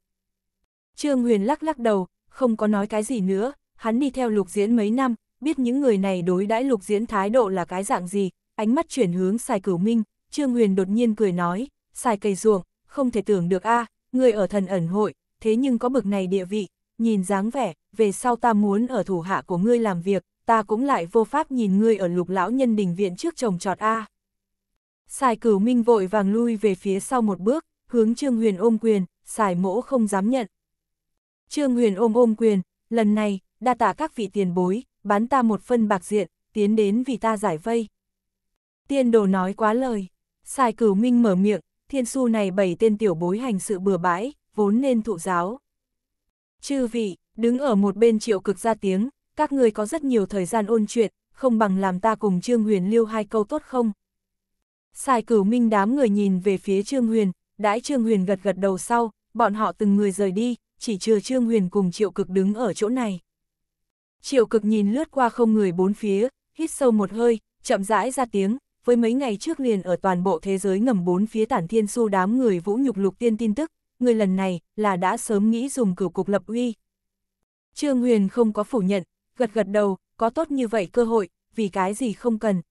Speaker 1: Trương Huyền lắc lắc đầu, không có nói cái gì nữa, hắn đi theo lục diễn mấy năm, biết những người này đối đãi lục diễn thái độ là cái dạng gì, ánh mắt chuyển hướng xài cửu minh, Trương Huyền đột nhiên cười nói, xài cây ruộng, không thể tưởng được a người ở thần ẩn hội, thế nhưng có bực này địa vị, nhìn dáng vẻ, về sau ta muốn ở thủ hạ của ngươi làm việc, ta cũng lại vô pháp nhìn ngươi ở lục lão nhân đình viện trước chồng trọt A. Xài cửu minh vội vàng lui về phía sau một bước, hướng Trương Huyền ôm quyền, xài mỗ không dám nhận. Trương Huyền ôm ôm quyền, lần này, đa tạ các vị tiền bối, bán ta một phân bạc diện, tiến đến vì ta giải vây. Tiên đồ nói quá lời, xài cửu minh mở miệng, thiên su này bảy tên tiểu bối hành sự bừa bãi, vốn nên thụ giáo. Chư vị, đứng ở một bên triệu cực ra tiếng, các người có rất nhiều thời gian ôn chuyện, không bằng làm ta cùng Trương Huyền lưu hai câu tốt không? Sài cửu minh đám người nhìn về phía Trương Huyền, đãi Trương Huyền gật gật đầu sau, bọn họ từng người rời đi, chỉ trừ Trương Huyền cùng triệu cực đứng ở chỗ này. Triệu cực nhìn lướt qua không người bốn phía, hít sâu một hơi, chậm rãi ra tiếng, với mấy ngày trước liền ở toàn bộ thế giới ngầm bốn phía tản thiên su đám người vũ nhục lục tiên tin tức, người lần này là đã sớm nghĩ dùng cửu cục lập uy. Trương Huyền không có phủ nhận, gật gật đầu, có tốt như vậy cơ hội, vì cái gì không cần.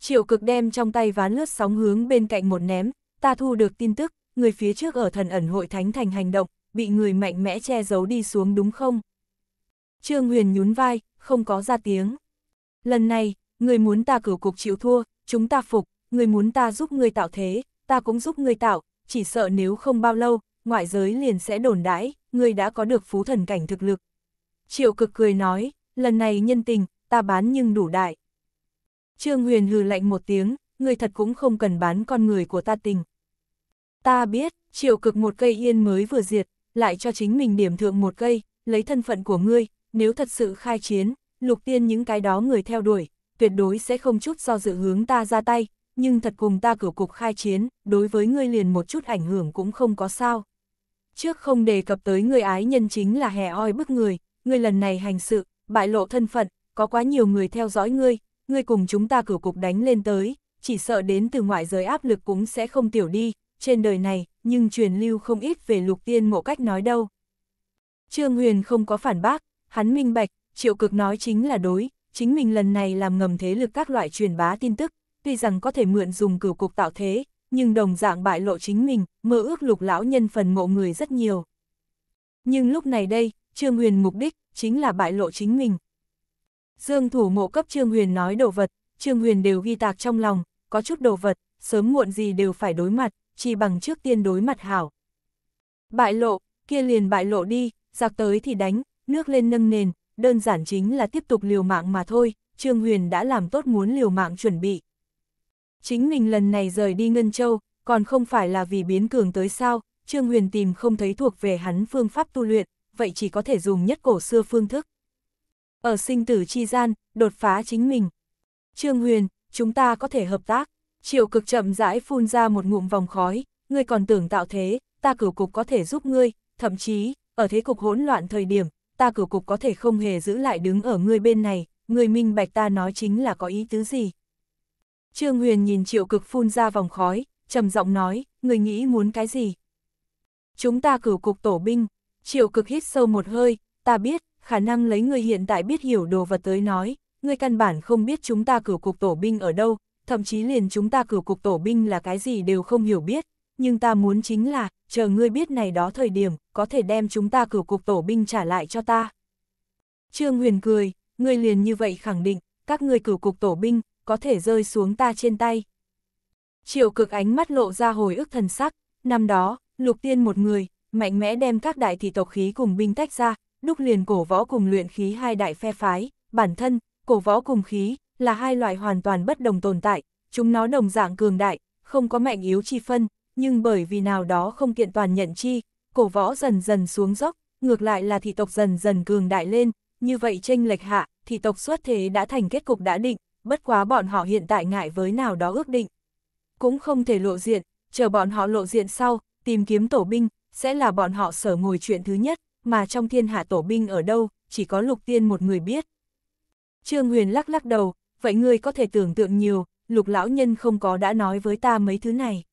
Speaker 1: Triệu cực đem trong tay ván lướt sóng hướng bên cạnh một ném, ta thu được tin tức, người phía trước ở thần ẩn hội thánh thành hành động, bị người mạnh mẽ che giấu đi xuống đúng không? Trương Huyền nhún vai, không có ra tiếng. Lần này, người muốn ta cửu cục chịu thua, chúng ta phục, người muốn ta giúp người tạo thế, ta cũng giúp người tạo, chỉ sợ nếu không bao lâu, ngoại giới liền sẽ đồn đãi, người đã có được phú thần cảnh thực lực. Triệu cực cười nói, lần này nhân tình, ta bán nhưng đủ đại. Trương Huyền hừ lạnh một tiếng, người thật cũng không cần bán con người của ta tình. Ta biết, triệu cực một cây yên mới vừa diệt, lại cho chính mình điểm thượng một cây, lấy thân phận của ngươi, nếu thật sự khai chiến, lục tiên những cái đó người theo đuổi, tuyệt đối sẽ không chút do dự hướng ta ra tay, nhưng thật cùng ta cử cục khai chiến, đối với ngươi liền một chút ảnh hưởng cũng không có sao. Trước không đề cập tới người ái nhân chính là hè oi bức người, ngươi lần này hành sự, bại lộ thân phận, có quá nhiều người theo dõi ngươi, ngươi cùng chúng ta cử cục đánh lên tới, chỉ sợ đến từ ngoại giới áp lực cũng sẽ không tiểu đi, trên đời này, nhưng truyền lưu không ít về lục tiên mộ cách nói đâu. Trương Huyền không có phản bác, hắn minh bạch, triệu cực nói chính là đối, chính mình lần này làm ngầm thế lực các loại truyền bá tin tức, tuy rằng có thể mượn dùng cửu cục tạo thế, nhưng đồng dạng bại lộ chính mình, mơ ước lục lão nhân phần mộ người rất nhiều. Nhưng lúc này đây, Trương Huyền mục đích chính là bại lộ chính mình. Dương thủ mộ cấp Trương Huyền nói đồ vật, Trương Huyền đều ghi tạc trong lòng, có chút đồ vật, sớm muộn gì đều phải đối mặt, chỉ bằng trước tiên đối mặt hảo. Bại lộ, kia liền bại lộ đi, giặc tới thì đánh, nước lên nâng nền, đơn giản chính là tiếp tục liều mạng mà thôi, Trương Huyền đã làm tốt muốn liều mạng chuẩn bị. Chính mình lần này rời đi Ngân Châu, còn không phải là vì biến cường tới sao, Trương Huyền tìm không thấy thuộc về hắn phương pháp tu luyện, vậy chỉ có thể dùng nhất cổ xưa phương thức. Ở sinh tử chi gian, đột phá chính mình. Trương Huyền, chúng ta có thể hợp tác. Triệu cực chậm rãi phun ra một ngụm vòng khói, ngươi còn tưởng tạo thế, ta cửu cục có thể giúp ngươi, thậm chí, ở thế cục hỗn loạn thời điểm, ta cửu cục có thể không hề giữ lại đứng ở ngươi bên này, người minh bạch ta nói chính là có ý tứ gì. Trương Huyền nhìn triệu cực phun ra vòng khói, trầm giọng nói, người nghĩ muốn cái gì? Chúng ta cửu cục tổ binh, triệu cực hít sâu một hơi, ta biết, khả năng lấy người hiện tại biết hiểu đồ vật tới nói, người căn bản không biết chúng ta cửu cục tổ binh ở đâu, thậm chí liền chúng ta cửu cục tổ binh là cái gì đều không hiểu biết, nhưng ta muốn chính là, chờ ngươi biết này đó thời điểm, có thể đem chúng ta cửu cục tổ binh trả lại cho ta. Trương Huyền cười, ngươi liền như vậy khẳng định, các ngươi cửu cục tổ binh, có thể rơi xuống ta trên tay. Triệu cực ánh mắt lộ ra hồi ức thần sắc, năm đó, lục tiên một người, mạnh mẽ đem các đại thị tộc khí cùng binh tách ra, đúc liền cổ võ cùng luyện khí hai đại phe phái, bản thân, cổ võ cùng khí, là hai loại hoàn toàn bất đồng tồn tại, chúng nó đồng dạng cường đại, không có mạnh yếu chi phân, nhưng bởi vì nào đó không kiện toàn nhận chi, cổ võ dần dần xuống dốc, ngược lại là thị tộc dần dần cường đại lên, như vậy tranh lệch hạ, thị tộc xuất thế đã thành kết cục đã định, bất quá bọn họ hiện tại ngại với nào đó ước định. Cũng không thể lộ diện, chờ bọn họ lộ diện sau, tìm kiếm tổ binh, sẽ là bọn họ sở ngồi chuyện thứ nhất, mà trong thiên hạ tổ binh ở đâu, chỉ có lục tiên một người biết. Trương Huyền lắc lắc đầu, vậy ngươi có thể tưởng tượng nhiều, lục lão nhân không có đã nói với ta mấy thứ này.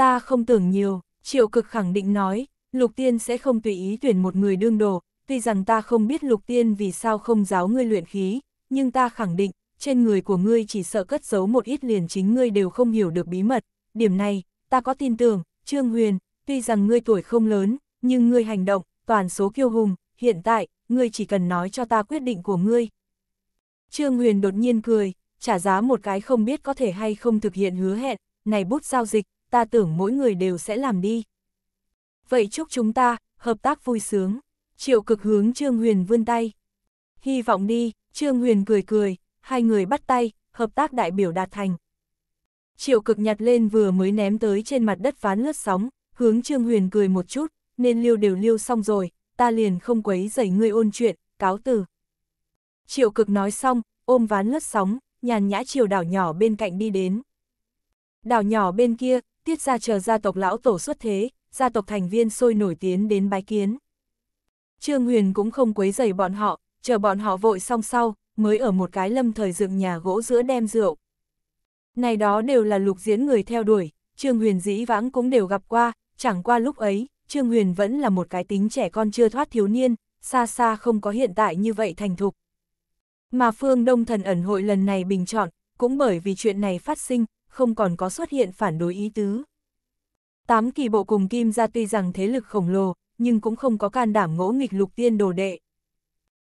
Speaker 1: Ta không tưởng nhiều, triệu cực khẳng định nói, lục tiên sẽ không tùy ý tuyển một người đương đồ, tuy rằng ta không biết lục tiên vì sao không giáo ngươi luyện khí, nhưng ta khẳng định, trên người của ngươi chỉ sợ cất giấu một ít liền chính ngươi đều không hiểu được bí mật, điểm này, ta có tin tưởng, Trương Huyền, tuy rằng ngươi tuổi không lớn, nhưng ngươi hành động, toàn số kiêu hùng, hiện tại, ngươi chỉ cần nói cho ta quyết định của ngươi. Trương Huyền đột nhiên cười, trả giá một cái không biết có thể hay không thực hiện hứa hẹn, này bút giao dịch, ta tưởng mỗi người đều sẽ làm đi. Vậy chúc chúng ta, hợp tác vui sướng. Triệu cực hướng Trương Huyền vươn tay. Hy vọng đi, Trương Huyền cười cười, hai người bắt tay, hợp tác đại biểu đạt thành. Triệu cực nhặt lên vừa mới ném tới trên mặt đất ván lướt sóng, hướng Trương Huyền cười một chút, nên liêu đều liêu xong rồi, ta liền không quấy dậy ngươi ôn chuyện, cáo từ. Triệu cực nói xong, ôm ván lướt sóng, nhàn nhã chiều đảo nhỏ bên cạnh đi đến. Đảo nhỏ bên kia, tiết ra chờ gia tộc lão tổ xuất thế, gia tộc thành viên sôi nổi tiến đến bái kiến. Trương Huyền cũng không quấy rầy bọn họ, chờ bọn họ vội xong sau, mới ở một cái lâm thời dựng nhà gỗ giữa đem rượu. Này đó đều là lục diễn người theo đuổi, Trương Huyền dĩ vãng cũng đều gặp qua, chẳng qua lúc ấy, Trương Huyền vẫn là một cái tính trẻ con chưa thoát thiếu niên, xa xa không có hiện tại như vậy thành thục. Mà phương Đông Thần ẩn hội lần này bình chọn, cũng bởi vì chuyện này phát sinh, không còn có xuất hiện phản đối ý tứ. Tám kỳ bộ cùng Kim ra tuy rằng thế lực khổng lồ, nhưng cũng không có can đảm ngỗ nghịch lục tiên đồ đệ.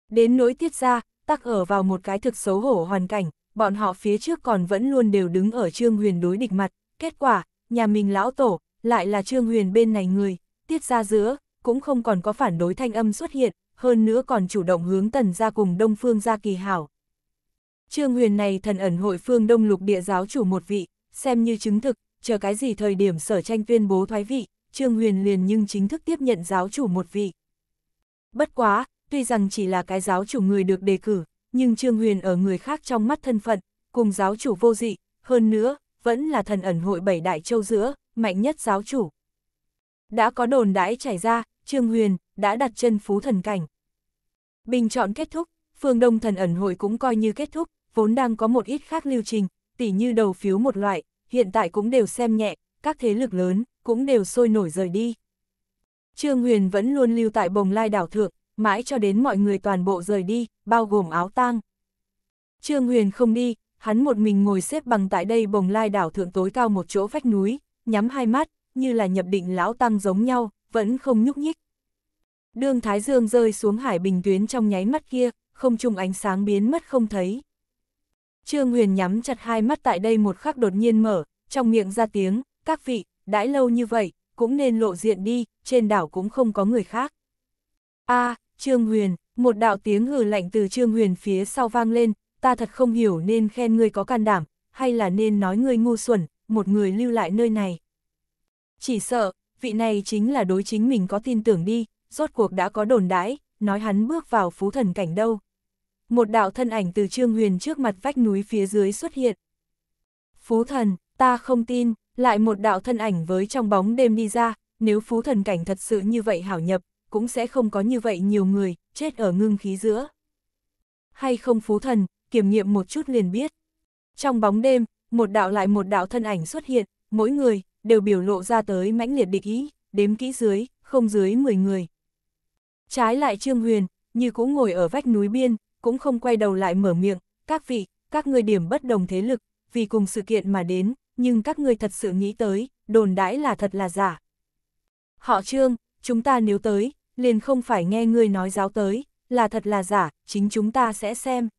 Speaker 1: Đến nỗi tiết ra, tắc ở vào một cái thực xấu hổ hoàn cảnh, bọn họ phía trước còn vẫn luôn đều đứng ở Trương Huyền đối địch mặt, kết quả, nhà mình lão tổ, lại là Trương Huyền bên này người, tiết ra giữa, cũng không còn có phản đối thanh âm xuất hiện, hơn nữa còn chủ động hướng tần ra cùng Đông Phương ra kỳ hảo. Trương Huyền này thần ẩn hội phương Đông Lục Địa giáo chủ một vị, xem như chứng thực, chờ cái gì thời điểm sở tranh tuyên bố thoái vị, Trương Huyền liền nhưng chính thức tiếp nhận giáo chủ một vị. Bất quá, tuy rằng chỉ là cái giáo chủ người được đề cử, nhưng Trương Huyền ở người khác trong mắt thân phận, cùng giáo chủ vô dị, hơn nữa, vẫn là thần ẩn hội bảy đại châu giữa, mạnh nhất giáo chủ. Đã có đồn đãi chảy ra, Trương Huyền đã đặt chân phú thần cảnh. Bình chọn kết thúc, phương Đông thần ẩn hội cũng coi như kết thúc, vốn đang có một ít khác lưu trình, tỉ như đầu phiếu một loại, hiện tại cũng đều xem nhẹ, các thế lực lớn cũng đều sôi nổi rời đi. Trương Huyền vẫn luôn lưu tại bồng lai đảo thượng, mãi cho đến mọi người toàn bộ rời đi, bao gồm áo tang. Trương Huyền không đi, hắn một mình ngồi xếp bằng tại đây bồng lai đảo thượng tối cao một chỗ vách núi, nhắm hai mắt, như là nhập định lão tăng giống nhau, vẫn không nhúc nhích. Đường Thái Dương rơi xuống hải bình tuyến trong nháy mắt kia, không trùng ánh sáng biến mất không thấy. Trương Huyền nhắm chặt hai mắt tại đây một khắc đột nhiên mở, trong miệng ra tiếng, các vị, đãi lâu như vậy, cũng nên lộ diện đi, trên đảo cũng không có người khác. a Trương Huyền, một đạo tiếng hừ lạnh từ Trương Huyền phía sau vang lên, ta thật không hiểu nên khen người có can đảm, hay là nên nói người ngu xuẩn, một người lưu lại nơi này. Chỉ sợ, vị này chính là đối chính mình có tin tưởng đi, rốt cuộc đã có đồn đãi, nói hắn bước vào phú thần cảnh đâu một đạo thân ảnh từ Trương Huyền trước mặt vách núi phía dưới xuất hiện. Phú thần, ta không tin, lại một đạo thân ảnh với trong bóng đêm đi ra, nếu phú thần cảnh thật sự như vậy hảo nhập, cũng sẽ không có như vậy nhiều người, chết ở ngưng khí giữa. Hay không phú thần, kiểm nghiệm một chút liền biết. Trong bóng đêm, một đạo lại một đạo thân ảnh xuất hiện, mỗi người, đều biểu lộ ra tới mãnh liệt địch ý, đếm kỹ dưới, không dưới 10 người. Trái lại Trương Huyền, như cũng ngồi ở vách núi biên, cũng không quay đầu lại mở miệng, các vị, các người điểm bất đồng thế lực, vì cùng sự kiện mà đến, nhưng các người thật sự nghĩ tới, đồn đãi là thật là giả. Họ trương, chúng ta nếu tới, liền không phải nghe người nói giáo tới, là thật là giả, chính chúng ta sẽ xem.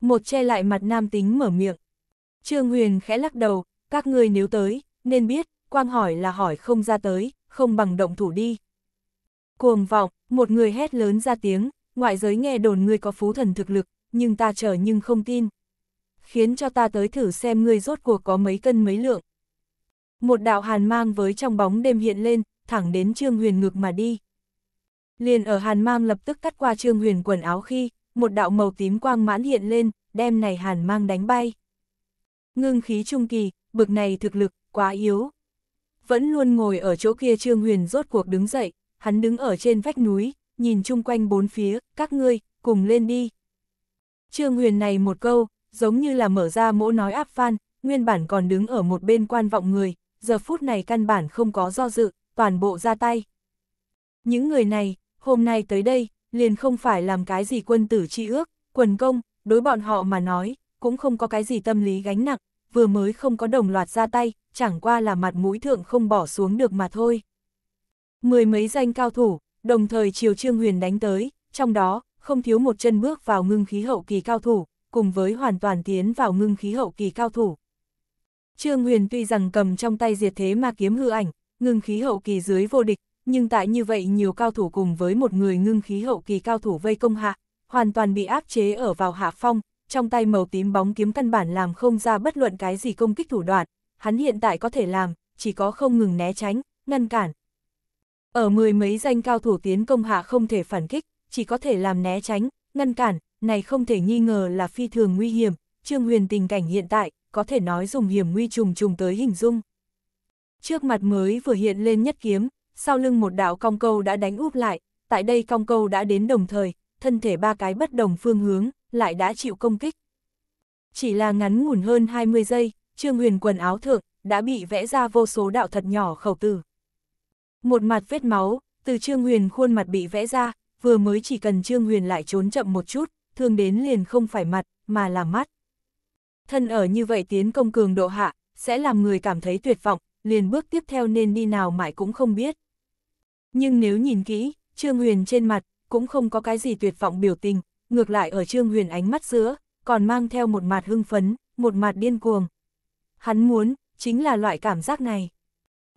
Speaker 1: Một che lại mặt nam tính mở miệng. Trương Huyền khẽ lắc đầu, các người nếu tới, nên biết, quang hỏi là hỏi không ra tới, không bằng động thủ đi. Cuồng vọng, một người hét lớn ra tiếng, ngoại giới nghe đồn ngươi có phú thần thực lực, nhưng ta chờ nhưng không tin. Khiến cho ta tới thử xem ngươi rốt cuộc có mấy cân mấy lượng. Một đạo hàn mang với trong bóng đêm hiện lên, thẳng đến Trương Huyền ngực mà đi. Liền ở hàn mang lập tức cắt qua Trương Huyền quần áo khi, một đạo màu tím quang mãn hiện lên, đem này hàn mang đánh bay. Ngưng khí trung kỳ, bực này thực lực, quá yếu. Vẫn luôn ngồi ở chỗ kia Trương Huyền rốt cuộc đứng dậy, hắn đứng ở trên vách núi, nhìn chung quanh bốn phía, các ngươi, cùng lên đi. Trương Huyền này một câu, giống như là mở ra mỗ nói áp phan, nguyên bản còn đứng ở một bên quan vọng người, giờ phút này căn bản không có do dự, toàn bộ ra tay. Những người này, hôm nay tới đây, liền không phải làm cái gì quân tử chi ước, quần công, đối bọn họ mà nói, cũng không có cái gì tâm lý gánh nặng, vừa mới không có đồng loạt ra tay, chẳng qua là mặt mũi thượng không bỏ xuống được mà thôi. Mười mấy danh cao thủ, đồng thời chiều Trương Huyền đánh tới, trong đó, không thiếu một chân bước vào ngưng khí hậu kỳ cao thủ, cùng với hoàn toàn tiến vào ngưng khí hậu kỳ cao thủ. Trương Huyền tuy rằng cầm trong tay diệt thế ma kiếm hư ảnh, ngưng khí hậu kỳ dưới vô địch, nhưng tại như vậy nhiều cao thủ cùng với một người ngưng khí hậu kỳ cao thủ vây công hạ, hoàn toàn bị áp chế ở vào hạ phong, trong tay màu tím bóng kiếm căn bản làm không ra bất luận cái gì công kích thủ đoạn, hắn hiện tại có thể làm, chỉ có không ngừng né tránh, ngăn cản, ở mười mấy danh cao thủ tiến công hạ không thể phản kích, chỉ có thể làm né tránh, ngăn cản, này không thể nghi ngờ là phi thường nguy hiểm, Trương Huyền tình cảnh hiện tại, có thể nói dùng hiểm nguy trùng trùng tới hình dung. Trước mặt mới vừa hiện lên nhất kiếm, sau lưng một đạo cong câu đã đánh úp lại, tại đây cong câu đã đến đồng thời, thân thể ba cái bất đồng phương hướng, lại đã chịu công kích. Chỉ là ngắn ngủn hơn 20 giây, Trương Huyền quần áo thượng, đã bị vẽ ra vô số đạo thật nhỏ khẩu tử. Một mặt vết máu, từ Trương Huyền khuôn mặt bị vẽ ra, vừa mới chỉ cần Trương Huyền lại trốn chậm một chút, thương đến liền không phải mặt, mà là mắt. Thân ở như vậy tiến công cường độ hạ, sẽ làm người cảm thấy tuyệt vọng, liền bước tiếp theo nên đi nào mãi cũng không biết. Nhưng nếu nhìn kỹ, Trương Huyền trên mặt, cũng không có cái gì tuyệt vọng biểu tình, ngược lại ở Trương Huyền ánh mắt giữa, còn mang theo một mặt hưng phấn, một mặt điên cuồng. Hắn muốn, chính là loại cảm giác này.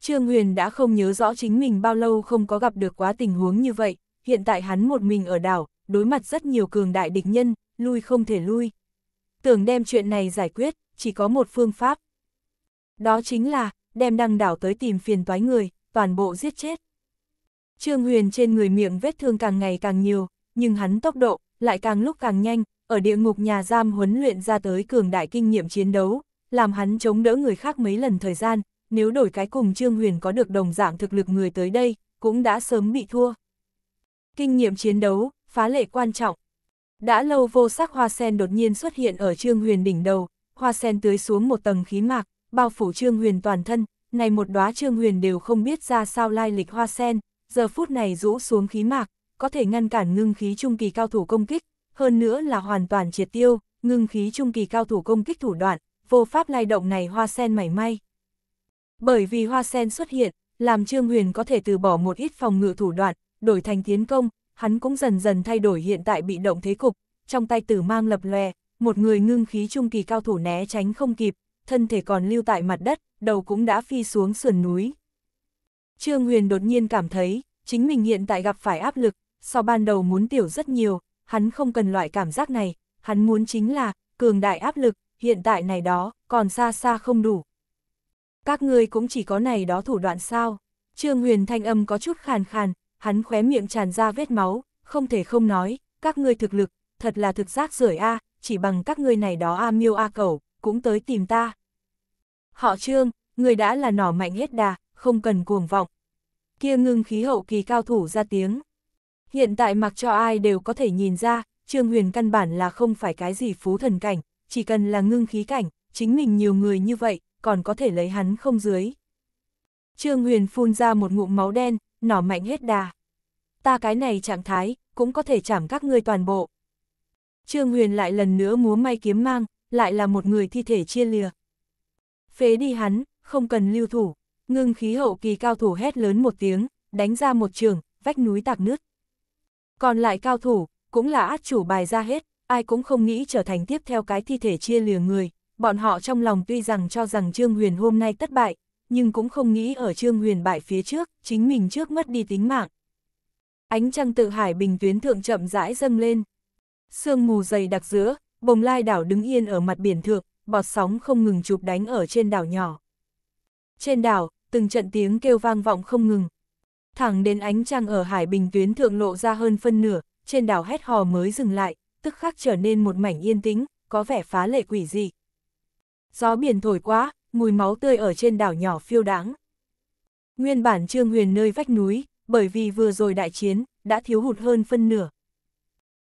Speaker 1: Trương Huyền đã không nhớ rõ chính mình bao lâu không có gặp được quá tình huống như vậy, hiện tại hắn một mình ở đảo, đối mặt rất nhiều cường đại địch nhân, lui không thể lui. Tưởng đem chuyện này giải quyết, chỉ có một phương pháp. Đó chính là, đem đăng đảo tới tìm phiền toái người, toàn bộ giết chết. Trương Huyền trên người miệng vết thương càng ngày càng nhiều, nhưng hắn tốc độ lại càng lúc càng nhanh, ở địa ngục nhà giam huấn luyện ra tới cường đại kinh nghiệm chiến đấu, làm hắn chống đỡ người khác mấy lần thời gian, nếu đổi cái cùng Trương Huyền có được đồng dạng thực lực người tới đây, cũng đã sớm bị thua. Kinh nghiệm chiến đấu, phá lệ quan trọng. Đã lâu vô sắc hoa sen đột nhiên xuất hiện ở Trương Huyền đỉnh đầu, hoa sen tưới xuống một tầng khí mạc, bao phủ Trương Huyền toàn thân, này một đóa Trương Huyền đều không biết ra sao lai lịch hoa sen, giờ phút này rũ xuống khí mạc, có thể ngăn cản ngưng khí trung kỳ cao thủ công kích, hơn nữa là hoàn toàn triệt tiêu, ngưng khí trung kỳ cao thủ công kích thủ đoạn, vô pháp lai động này hoa sen mảy may. Bởi vì hoa sen xuất hiện, làm Trương Huyền có thể từ bỏ một ít phòng ngự thủ đoạn, đổi thành tiến công, hắn cũng dần dần thay đổi hiện tại bị động thế cục, trong tay tử mang lập lòe, một người ngưng khí trung kỳ cao thủ né tránh không kịp, thân thể còn lưu tại mặt đất, đầu cũng đã phi xuống sườn núi. Trương Huyền đột nhiên cảm thấy, chính mình hiện tại gặp phải áp lực, so ban đầu muốn tiểu rất nhiều, hắn không cần loại cảm giác này, hắn muốn chính là, cường đại áp lực, hiện tại này đó, còn xa xa không đủ các ngươi cũng chỉ có này đó thủ đoạn sao. Trương Huyền thanh âm có chút khàn khàn, hắn khóe miệng tràn ra vết máu, không thể không nói, các ngươi thực lực, thật là thực giác rưởi a, chỉ bằng các ngươi này đó a miêu a cẩu, cũng tới tìm ta. Họ Trương, người đã là nỏ mạnh hết đà, không cần cuồng vọng. Kia ngưng khí hậu kỳ cao thủ ra tiếng. Hiện tại mặc cho ai đều có thể nhìn ra, Trương Huyền căn bản là không phải cái gì phú thần cảnh, chỉ cần là ngưng khí cảnh, chính mình nhiều người như vậy, còn có thể lấy hắn không dưới. Trương Huyền phun ra một ngụm máu đen, nỏ mạnh hết đà. Ta cái này trạng thái, cũng có thể chảm các ngươi toàn bộ. Trương Huyền lại lần nữa múa may kiếm mang, lại là một người thi thể chia lìa. Phế đi hắn, không cần lưu thủ, ngưng khí hậu kỳ cao thủ hét lớn một tiếng, đánh ra một trường, vách núi tạc nứt. Còn lại cao thủ, cũng là át chủ bài ra hết, ai cũng không nghĩ trở thành tiếp theo cái thi thể chia lìa người bọn họ trong lòng tuy rằng cho rằng Trương Huyền hôm nay thất bại, nhưng cũng không nghĩ ở Trương Huyền bại phía trước, chính mình trước mất đi tính mạng. Ánh trăng tự hải bình tuyến thượng chậm rãi dâng lên. Sương mù dày đặc giữa, bồng lai đảo đứng yên ở mặt biển thượng, bọt sóng không ngừng chụp đánh ở trên đảo nhỏ. Trên đảo, từng trận tiếng kêu vang vọng không ngừng. Thẳng đến ánh trăng ở hải bình tuyến thượng lộ ra hơn phân nửa, trên đảo hét hò mới dừng lại, tức khắc trở nên một mảnh yên tĩnh, có vẻ phá lệ quỷ dị gió biển thổi quá, mùi máu tươi ở trên đảo nhỏ phiêu đáng. Nguyên bản Trương Huyền nơi vách núi, bởi vì vừa rồi đại chiến, đã thiếu hụt hơn phân nửa.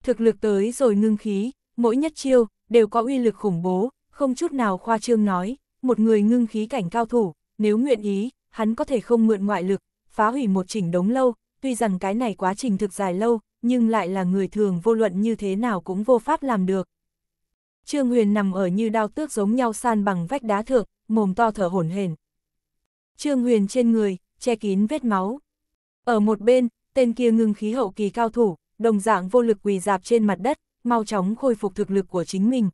Speaker 1: Thực lực tới rồi ngưng khí, mỗi nhất chiêu, đều có uy lực khủng bố, không chút nào khoa trương nói, một người ngưng khí cảnh cao thủ, nếu nguyện ý, hắn có thể không mượn ngoại lực, phá hủy một chỉnh đống lâu, tuy rằng cái này quá trình thực dài lâu, nhưng lại là người thường vô luận như thế nào cũng vô pháp làm được. Trương Huyền nằm ở như đao tước giống nhau san bằng vách đá thượng, mồm to thở hổn hển. Trương Huyền trên người, che kín vết máu. Ở một bên, tên kia ngưng khí hậu kỳ cao thủ, đồng dạng vô lực quỳ dạp trên mặt đất, mau chóng khôi phục thực lực của chính mình.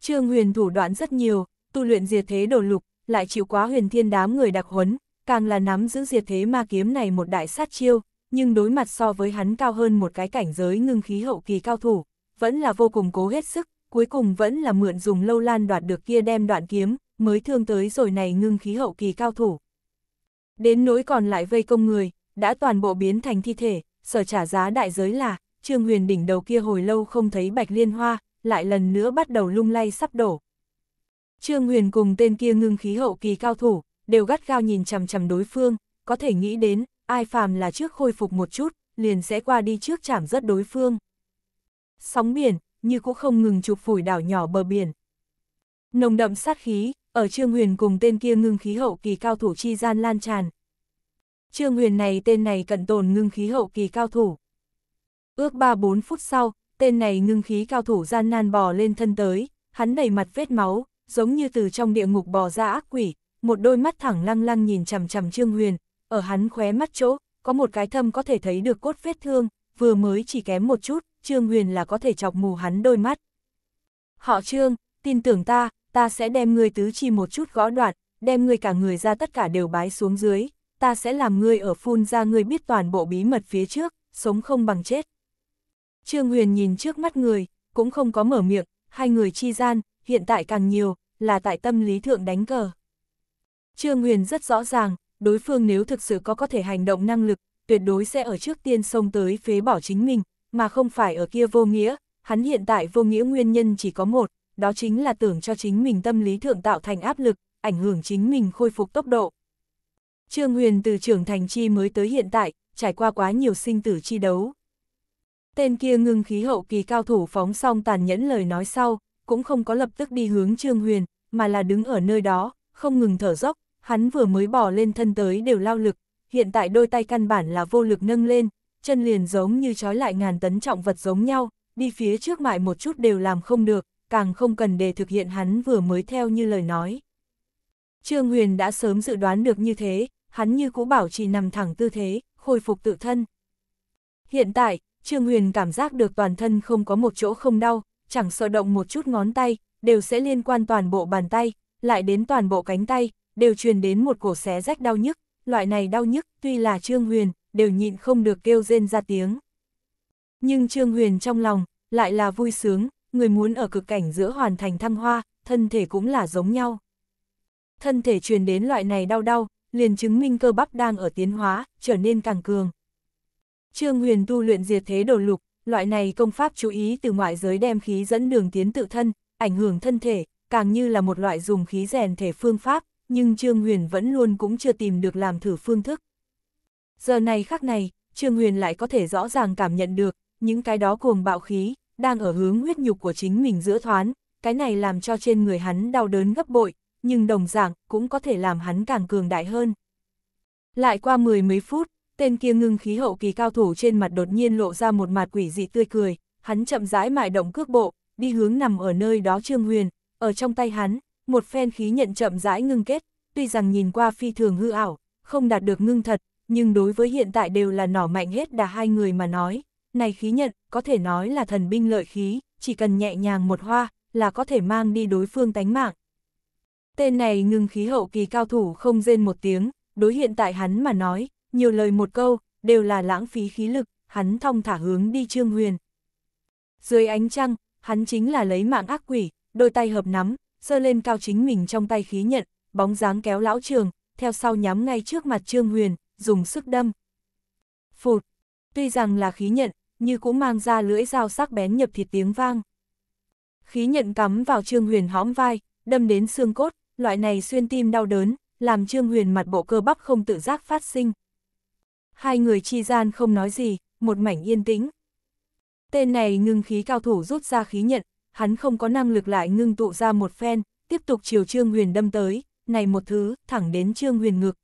Speaker 1: Trương Huyền thủ đoạn rất nhiều, tu luyện diệt thế đồ lục, lại chịu quá huyền thiên đám người đặc huấn, càng là nắm giữ diệt thế ma kiếm này một đại sát chiêu, nhưng đối mặt so với hắn cao hơn một cái cảnh giới ngưng khí hậu kỳ cao thủ, vẫn là vô cùng cố hết sức, cuối cùng vẫn là mượn dùng lâu lan đoạt được kia đem đoạn kiếm, mới thương tới rồi này ngưng khí hậu kỳ cao thủ. Đến nỗi còn lại vây công người, đã toàn bộ biến thành thi thể, sở trả giá đại giới là, Trương Huyền đỉnh đầu kia hồi lâu không thấy bạch liên hoa, lại lần nữa bắt đầu lung lay sắp đổ. Trương Huyền cùng tên kia ngưng khí hậu kỳ cao thủ, đều gắt gao nhìn chằm chằm đối phương, có thể nghĩ đến, ai phàm là trước khôi phục một chút, liền sẽ qua đi trước chảm rất đối phương. Sóng biển, như cũng không ngừng chụp phủi đảo nhỏ bờ biển. Nồng đậm sát khí, ở Trương Huyền cùng tên kia ngưng khí hậu kỳ cao thủ chi gian lan tràn. Trương Huyền này tên này cận tồn ngưng khí hậu kỳ cao thủ. Ước 3-4 phút sau, tên này ngưng khí cao thủ gian nan bò lên thân tới, hắn đầy mặt vết máu, giống như từ trong địa ngục bò ra ác quỷ, một đôi mắt thẳng lăng lăng nhìn chằm chằm Trương Huyền, ở hắn khóe mắt chỗ, có một cái thâm có thể thấy được cốt vết thương, vừa mới chỉ kém một chút, Trương Huyền là có thể chọc mù hắn đôi mắt. Họ Trương, tin tưởng ta, ta sẽ đem ngươi tứ chi một chút gõ đoạn, đem ngươi cả người ra tất cả đều bái xuống dưới, ta sẽ làm ngươi ở phun ra ngươi biết toàn bộ bí mật phía trước, sống không bằng chết. Trương Huyền nhìn trước mắt người, cũng không có mở miệng, hai người chi gian, hiện tại càng nhiều, là tại tâm lý thượng đánh cờ. Trương Huyền rất rõ ràng, đối phương nếu thực sự có có thể hành động năng lực, tuyệt đối sẽ ở trước tiên xông tới phế bỏ chính mình, mà không phải ở kia vô nghĩa, hắn hiện tại vô nghĩa nguyên nhân chỉ có một, đó chính là tưởng cho chính mình tâm lý thượng tạo thành áp lực, ảnh hưởng chính mình khôi phục tốc độ. Trương Huyền từ trưởng thành chi mới tới hiện tại, trải qua quá nhiều sinh tử chi đấu. Tên kia ngưng khí hậu kỳ cao thủ phóng xong tàn nhẫn lời nói sau, cũng không có lập tức đi hướng Trương Huyền, mà là đứng ở nơi đó, không ngừng thở dốc, hắn vừa mới bỏ lên thân tới đều lao lực, hiện tại đôi tay căn bản là vô lực nâng lên, chân liền giống như trói lại ngàn tấn trọng vật giống nhau, đi phía trước mại một chút đều làm không được, càng không cần để thực hiện hắn vừa mới theo như lời nói. Trương Huyền đã sớm dự đoán được như thế, hắn như cũ bảo trì nằm thẳng tư thế, khôi phục tự thân. Hiện tại, Trương Huyền cảm giác được toàn thân không có một chỗ không đau, chẳng sợ động một chút ngón tay, đều sẽ liên quan toàn bộ bàn tay, lại đến toàn bộ cánh tay, đều truyền đến một cổ xé rách đau nhức. Loại này đau nhức, tuy là Trương Huyền, đều nhịn không được kêu rên ra tiếng. Nhưng Trương Huyền trong lòng, lại là vui sướng, người muốn ở cực cảnh giữa hoàn thành thăng hoa, thân thể cũng là giống nhau. Thân thể truyền đến loại này đau đau, liền chứng minh cơ bắp đang ở tiến hóa, trở nên càng cường. Trương Huyền tu luyện diệt thế đồ lục, loại này công pháp chú ý từ ngoại giới đem khí dẫn đường tiến tự thân, ảnh hưởng thân thể, càng như là một loại dùng khí rèn thể phương pháp, nhưng Trương Huyền vẫn luôn cũng chưa tìm được làm thử phương thức. Giờ này khắc này, Trương Huyền lại có thể rõ ràng cảm nhận được, những cái đó cuồng bạo khí, đang ở hướng huyết nhục của chính mình giữa thoán, cái này làm cho trên người hắn đau đớn gấp bội, nhưng đồng dạng cũng có thể làm hắn càng cường đại hơn. Lại qua mười mấy phút, tên kia ngưng khí hậu kỳ cao thủ trên mặt đột nhiên lộ ra một mặt quỷ dị tươi cười, hắn chậm rãi mại động cước bộ, đi hướng nằm ở nơi đó Trương Huyền, ở trong tay hắn, một phen khí nhận chậm rãi ngưng kết, tuy rằng nhìn qua phi thường hư ảo, không đạt được ngưng thật, nhưng đối với hiện tại đều là nỏ mạnh hết đà hai người mà nói, này khí nhận, có thể nói là thần binh lợi khí, chỉ cần nhẹ nhàng một hoa, là có thể mang đi đối phương tánh mạng. Tên này ngừng khí hậu kỳ cao thủ không rên một tiếng, đối hiện tại hắn mà nói, nhiều lời một câu, đều là lãng phí khí lực, hắn thong thả hướng đi Trương Huyền. Dưới ánh trăng, hắn chính là lấy mạng ác quỷ, đôi tay hợp nắm, giơ lên cao chính mình trong tay khí nhận, bóng dáng kéo lão trường, theo sau nhắm ngay trước mặt Trương Huyền, dùng sức đâm. Phụt, tuy rằng là khí nhận, như cũng mang ra lưỡi dao sắc bén nhập thịt tiếng vang. Khí nhận cắm vào Trương Huyền hõm vai, đâm đến xương cốt, loại này xuyên tim đau đớn, làm Trương Huyền mặt bộ cơ bắp không tự giác phát sinh. Hai người chi gian không nói gì, một mảnh yên tĩnh. Tên này ngưng khí cao thủ rút ra khí nhận, hắn không có năng lực lại ngưng tụ ra một phen, tiếp tục chiều Trương Huyền đâm tới, này một thứ, thẳng đến Trương Huyền ngực.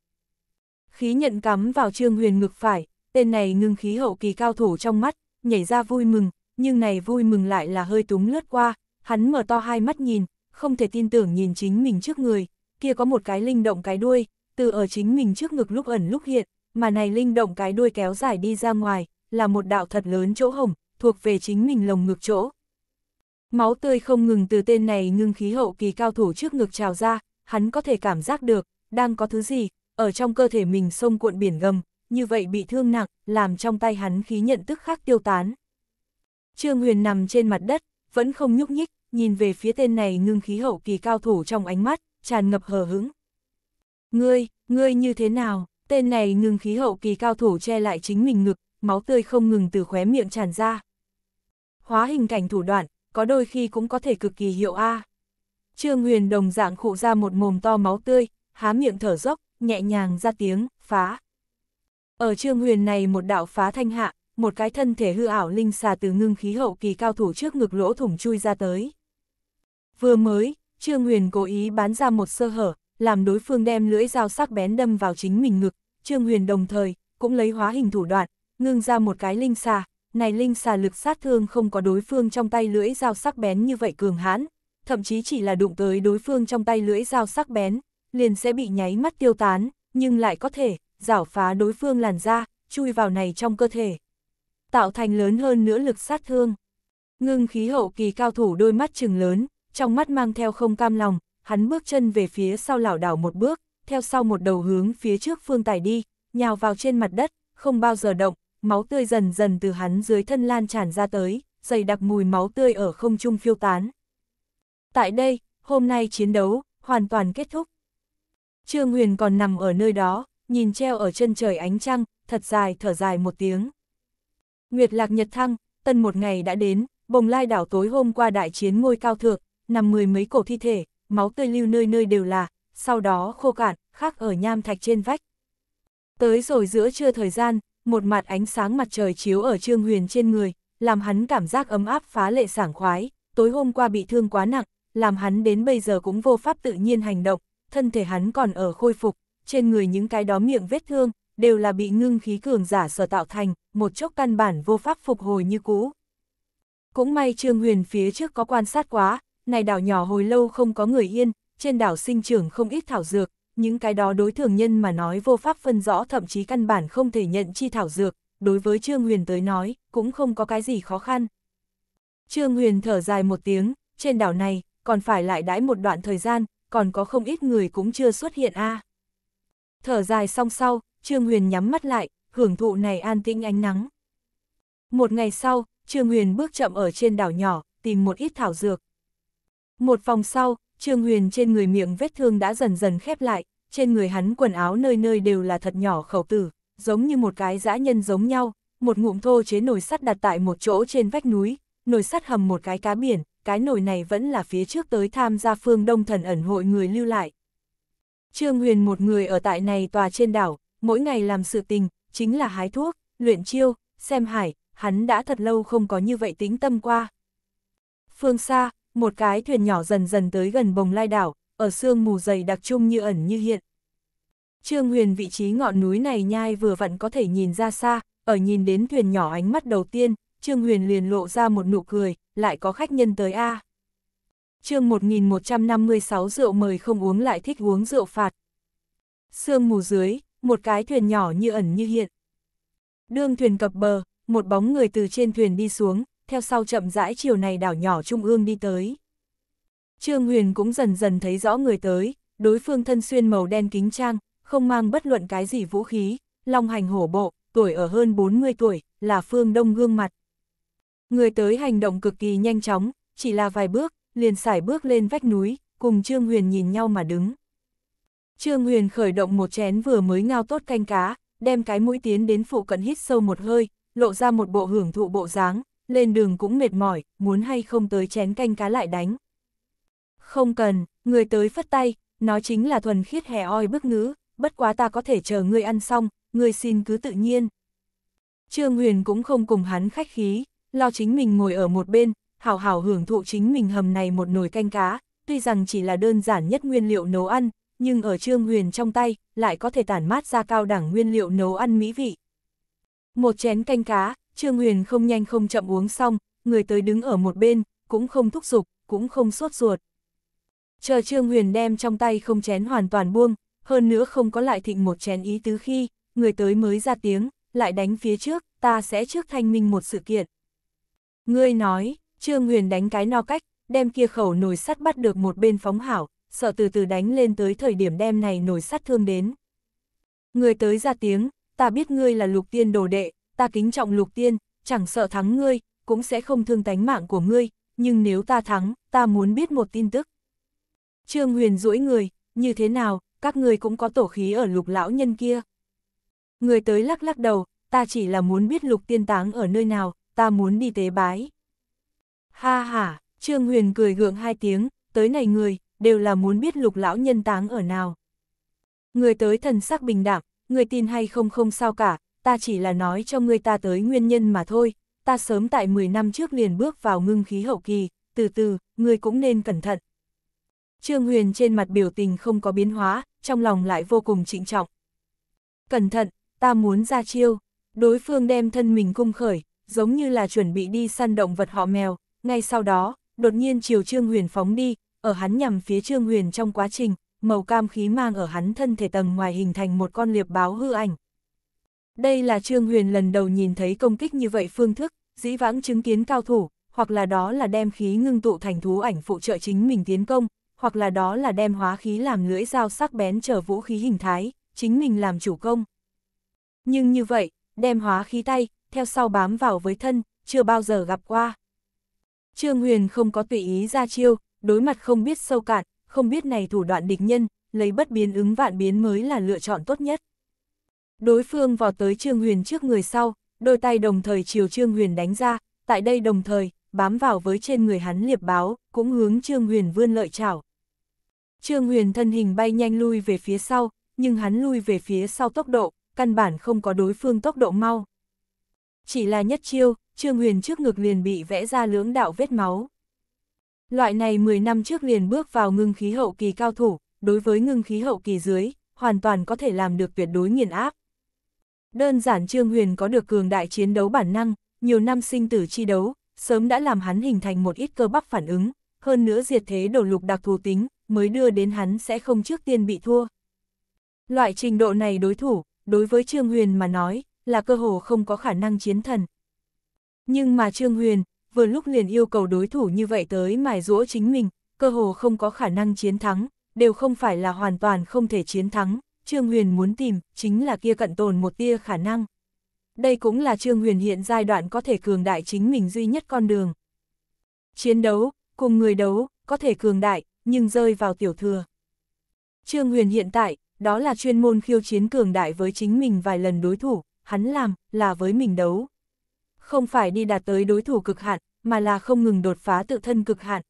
Speaker 1: Khí nhận cắm vào Trương Huyền ngực phải, tên này ngưng khí hậu kỳ cao thủ trong mắt, nhảy ra vui mừng, nhưng này vui mừng lại là hơi túng lướt qua, hắn mở to hai mắt nhìn, không thể tin tưởng nhìn chính mình trước người, kia có một cái linh động cái đuôi, từ ở chính mình trước ngực lúc ẩn lúc hiện, mà này linh động cái đuôi kéo dài đi ra ngoài, là một đạo thật lớn chỗ hồng, thuộc về chính mình lồng ngực chỗ. Máu tươi không ngừng từ tên này ngưng khí hậu kỳ cao thủ trước ngực trào ra, hắn có thể cảm giác được, đang có thứ gì, ở trong cơ thể mình sông cuộn biển gầm, như vậy bị thương nặng, làm trong tay hắn khí nhận tức khắc tiêu tán. Trương Huyền nằm trên mặt đất, vẫn không nhúc nhích, nhìn về phía tên này ngưng khí hậu kỳ cao thủ trong ánh mắt, tràn ngập hờ hững. Ngươi, ngươi như thế nào? Tên này ngưng khí hậu kỳ cao thủ che lại chính mình ngực, máu tươi không ngừng từ khóe miệng tràn ra. Hóa hình cảnh thủ đoạn, có đôi khi cũng có thể cực kỳ hiệu a. Trương Huyền đồng dạng khụ ra một mồm to máu tươi, há miệng thở dốc, nhẹ nhàng ra tiếng, phá. Ở trương huyền này một đạo phá thanh hạ, một cái thân thể hư ảo linh xà từ ngưng khí hậu kỳ cao thủ trước ngực lỗ thủng chui ra tới. Vừa mới, trương huyền cố ý bán ra một sơ hở, làm đối phương đem lưỡi dao sắc bén đâm vào chính mình ngực, trương huyền đồng thời, cũng lấy hóa hình thủ đoạn, ngưng ra một cái linh xà, này linh xà lực sát thương không có đối phương trong tay lưỡi dao sắc bén như vậy cường hãn, thậm chí chỉ là đụng tới đối phương trong tay lưỡi dao sắc bén, liền sẽ bị nháy mắt tiêu tán, nhưng lại có thể, giảo phá đối phương làn da, chui vào này trong cơ thể. Tạo thành lớn hơn nữa lực sát thương. Ngưng khí hậu kỳ cao thủ đôi mắt trừng lớn, trong mắt mang theo không cam lòng, hắn bước chân về phía sau lảo đảo một bước, theo sau một đầu hướng phía trước phương tài đi, nhào vào trên mặt đất, không bao giờ động, máu tươi dần dần từ hắn dưới thân lan tràn ra tới, dày đặc mùi máu tươi ở không trung phiêu tán. Tại đây, hôm nay chiến đấu, hoàn toàn kết thúc. Trương Huyền còn nằm ở nơi đó, nhìn treo ở chân trời ánh trăng, thật dài thở dài một tiếng. Nguyệt lạc nhật thăng, tân một ngày đã đến, bồng lai đảo tối hôm qua đại chiến ngôi cao thượng, nằm mười mấy cổ thi thể, máu tươi lưu nơi nơi đều là, sau đó khô cạn, khắc ở nham thạch trên vách. Tới rồi giữa trưa thời gian, một mặt ánh sáng mặt trời chiếu ở Trương Huyền trên người, làm hắn cảm giác ấm áp phá lệ sảng khoái, tối hôm qua bị thương quá nặng, làm hắn đến bây giờ cũng vô pháp tự nhiên hành động, thân thể hắn còn ở khôi phục, trên người những cái đó miệng vết thương, đều là bị ngưng khí cường giả sở tạo thành, một chốc căn bản vô pháp phục hồi như cũ. Cũng may Trương Huyền phía trước có quan sát quá, này đảo nhỏ hồi lâu không có người yên, trên đảo sinh trưởng không ít thảo dược, những cái đó đối thường nhân mà nói vô pháp phân rõ thậm chí căn bản không thể nhận chi thảo dược, đối với Trương Huyền tới nói, cũng không có cái gì khó khăn. Trương Huyền thở dài một tiếng, trên đảo này, còn phải lại đãi một đoạn thời gian, còn có không ít người cũng chưa xuất hiện a. À. Thở dài song sau, Trương Huyền nhắm mắt lại, hưởng thụ này an tĩnh ánh nắng. Một ngày sau, Trương Huyền bước chậm ở trên đảo nhỏ, tìm một ít thảo dược. Một phòng sau, Trương Huyền trên người miệng vết thương đã dần dần khép lại, trên người hắn quần áo nơi nơi đều là thật nhỏ khẩu tử, giống như một cái dã nhân giống nhau, một ngụm thô chế nồi sắt đặt tại một chỗ trên vách núi, nồi sắt hầm một cái cá biển, cái nồi này vẫn là phía trước tới tham gia phương Đông Thần ẩn hội người lưu lại. Trương Huyền một người ở tại này tòa trên đảo, mỗi ngày làm sự tình, chính là hái thuốc, luyện chiêu, xem hải, hắn đã thật lâu không có như vậy tính tâm qua. Phương xa, một cái thuyền nhỏ dần dần tới gần bồng lai đảo, ở sương mù dày đặc trung như ẩn như hiện. Trương Huyền vị trí ngọn núi này nhai vừa vặn có thể nhìn ra xa, ở nhìn đến thuyền nhỏ ánh mắt đầu tiên, Trương Huyền liền lộ ra một nụ cười, lại có khách nhân tới a. À. Chương 1156 rượu mời không uống lại thích uống rượu phạt. Sương mù dưới, một cái thuyền nhỏ như ẩn như hiện. Đương thuyền cập bờ, một bóng người từ trên thuyền đi xuống, theo sau chậm rãi chiều này đảo nhỏ trung ương đi tới. Trương Huyền cũng dần dần thấy rõ người tới, đối phương thân xuyên màu đen kính trang, không mang bất luận cái gì vũ khí, long hành hổ bộ, tuổi ở hơn 40 tuổi, là phương đông gương mặt. Người tới hành động cực kỳ nhanh chóng, chỉ là vài bước, liền sải bước lên vách núi, cùng Trương Huyền nhìn nhau mà đứng. Trương Huyền khởi động một chén vừa mới ngao tốt canh cá, đem cái mũi tiến đến phụ cận hít sâu một hơi, lộ ra một bộ hưởng thụ bộ dáng, lên đường cũng mệt mỏi, muốn hay không tới chén canh cá lại đánh. Không cần, người tới phất tay, nó chính là thuần khiết hè oi bức ngữ, bất quá ta có thể chờ ngươi ăn xong, ngươi xin cứ tự nhiên. Trương Huyền cũng không cùng hắn khách khí, lo chính mình ngồi ở một bên, hào hào hưởng thụ chính mình hầm này một nồi canh cá, tuy rằng chỉ là đơn giản nhất nguyên liệu nấu ăn, nhưng ở Trương Huyền trong tay, lại có thể tản mát ra cao đẳng nguyên liệu nấu ăn mỹ vị. Một chén canh cá, Trương Huyền không nhanh không chậm uống xong, người tới đứng ở một bên, cũng không thúc giục, cũng không sốt ruột. Chờ Trương Huyền đem trong tay không chén hoàn toàn buông, hơn nữa không có lại thịnh một chén ý tứ khi, người tới mới ra tiếng, lại đánh phía trước, ta sẽ trước thanh minh một sự kiện. Ngươi nói, Trương Huyền đánh cái no cách, đem kia khẩu nồi sắt bắt được một bên phóng hảo, sợ từ từ đánh lên tới thời điểm đem này nồi sắt thương đến. Ngươi tới ra tiếng, ta biết ngươi là lục tiên đồ đệ, ta kính trọng lục tiên, chẳng sợ thắng ngươi, cũng sẽ không thương tánh mạng của ngươi, nhưng nếu ta thắng, ta muốn biết một tin tức. Trương Huyền duỗi người, như thế nào, các ngươi cũng có tổ khí ở lục lão nhân kia. Người tới lắc lắc đầu, ta chỉ là muốn biết lục tiên táng ở nơi nào, ta muốn đi tế bái. Ha ha, Trương Huyền cười gượng hai tiếng, tới này người, đều là muốn biết lục lão nhân táng ở nào. Người tới thần sắc bình đẳng, người tin hay không không sao cả, ta chỉ là nói cho người ta tới nguyên nhân mà thôi, ta sớm tại 10 năm trước liền bước vào ngưng khí hậu kỳ, từ từ, người cũng nên cẩn thận. Trương Huyền trên mặt biểu tình không có biến hóa, trong lòng lại vô cùng trịnh trọng. Cẩn thận, ta muốn ra chiêu, đối phương đem thân mình cung khởi, giống như là chuẩn bị đi săn động vật họ mèo, ngay sau đó, đột nhiên chiều Trương Huyền phóng đi, ở hắn nhằm phía Trương Huyền trong quá trình, màu cam khí mang ở hắn thân thể tầng ngoài hình thành một con liệp báo hư ảnh. Đây là Trương Huyền lần đầu nhìn thấy công kích như vậy phương thức, dĩ vãng chứng kiến cao thủ, hoặc là đó là đem khí ngưng tụ thành thú ảnh phụ trợ chính mình tiến công, hoặc là đó là đem hóa khí làm lưỡi dao sắc bén trở vũ khí hình thái, chính mình làm chủ công. Nhưng như vậy, đem hóa khí tay, theo sau bám vào với thân, chưa bao giờ gặp qua. Trương Huyền không có tùy ý ra chiêu, đối mặt không biết sâu cạn, không biết này thủ đoạn địch nhân, lấy bất biến ứng vạn biến mới là lựa chọn tốt nhất. Đối phương vào tới Trương Huyền trước người sau, đôi tay đồng thời chiều Trương Huyền đánh ra, tại đây đồng thời, bám vào với trên người hắn liệp báo, cũng hướng Trương Huyền vươn lợi chảo. Trương Huyền thân hình bay nhanh lui về phía sau, nhưng hắn lui về phía sau tốc độ, căn bản không có đối phương tốc độ mau. Chỉ là nhất chiêu, Trương Huyền trước ngực liền bị vẽ ra lưỡng đạo vết máu. Loại này 10 năm trước liền bước vào ngưng khí hậu kỳ cao thủ, đối với ngưng khí hậu kỳ dưới, hoàn toàn có thể làm được tuyệt đối nghiền áp. Đơn giản Trương Huyền có được cường đại chiến đấu bản năng, nhiều năm sinh tử chi đấu, sớm đã làm hắn hình thành một ít cơ bắp phản ứng, hơn nữa diệt thế đổ lục đặc thù tính, mới đưa đến hắn sẽ không trước tiên bị thua. Loại trình độ này đối thủ, đối với Trương Huyền mà nói, là cơ hồ không có khả năng chiến thần. Nhưng mà Trương Huyền, vừa lúc liền yêu cầu đối thủ như vậy tới mài rũa chính mình, cơ hồ không có khả năng chiến thắng, đều không phải là hoàn toàn không thể chiến thắng, Trương Huyền muốn tìm, chính là kia cận tồn một tia khả năng. Đây cũng là Trương Huyền hiện giai đoạn có thể cường đại chính mình duy nhất con đường. Chiến đấu, cùng người đấu, có thể cường đại, nhưng rơi vào tiểu thừa. Trương Huyền hiện tại, đó là chuyên môn khiêu chiến cường đại với chính mình vài lần đối thủ hắn làm, là với mình đấu. Không phải đi đạt tới đối thủ cực hạn, mà là không ngừng đột phá tự thân cực hạn.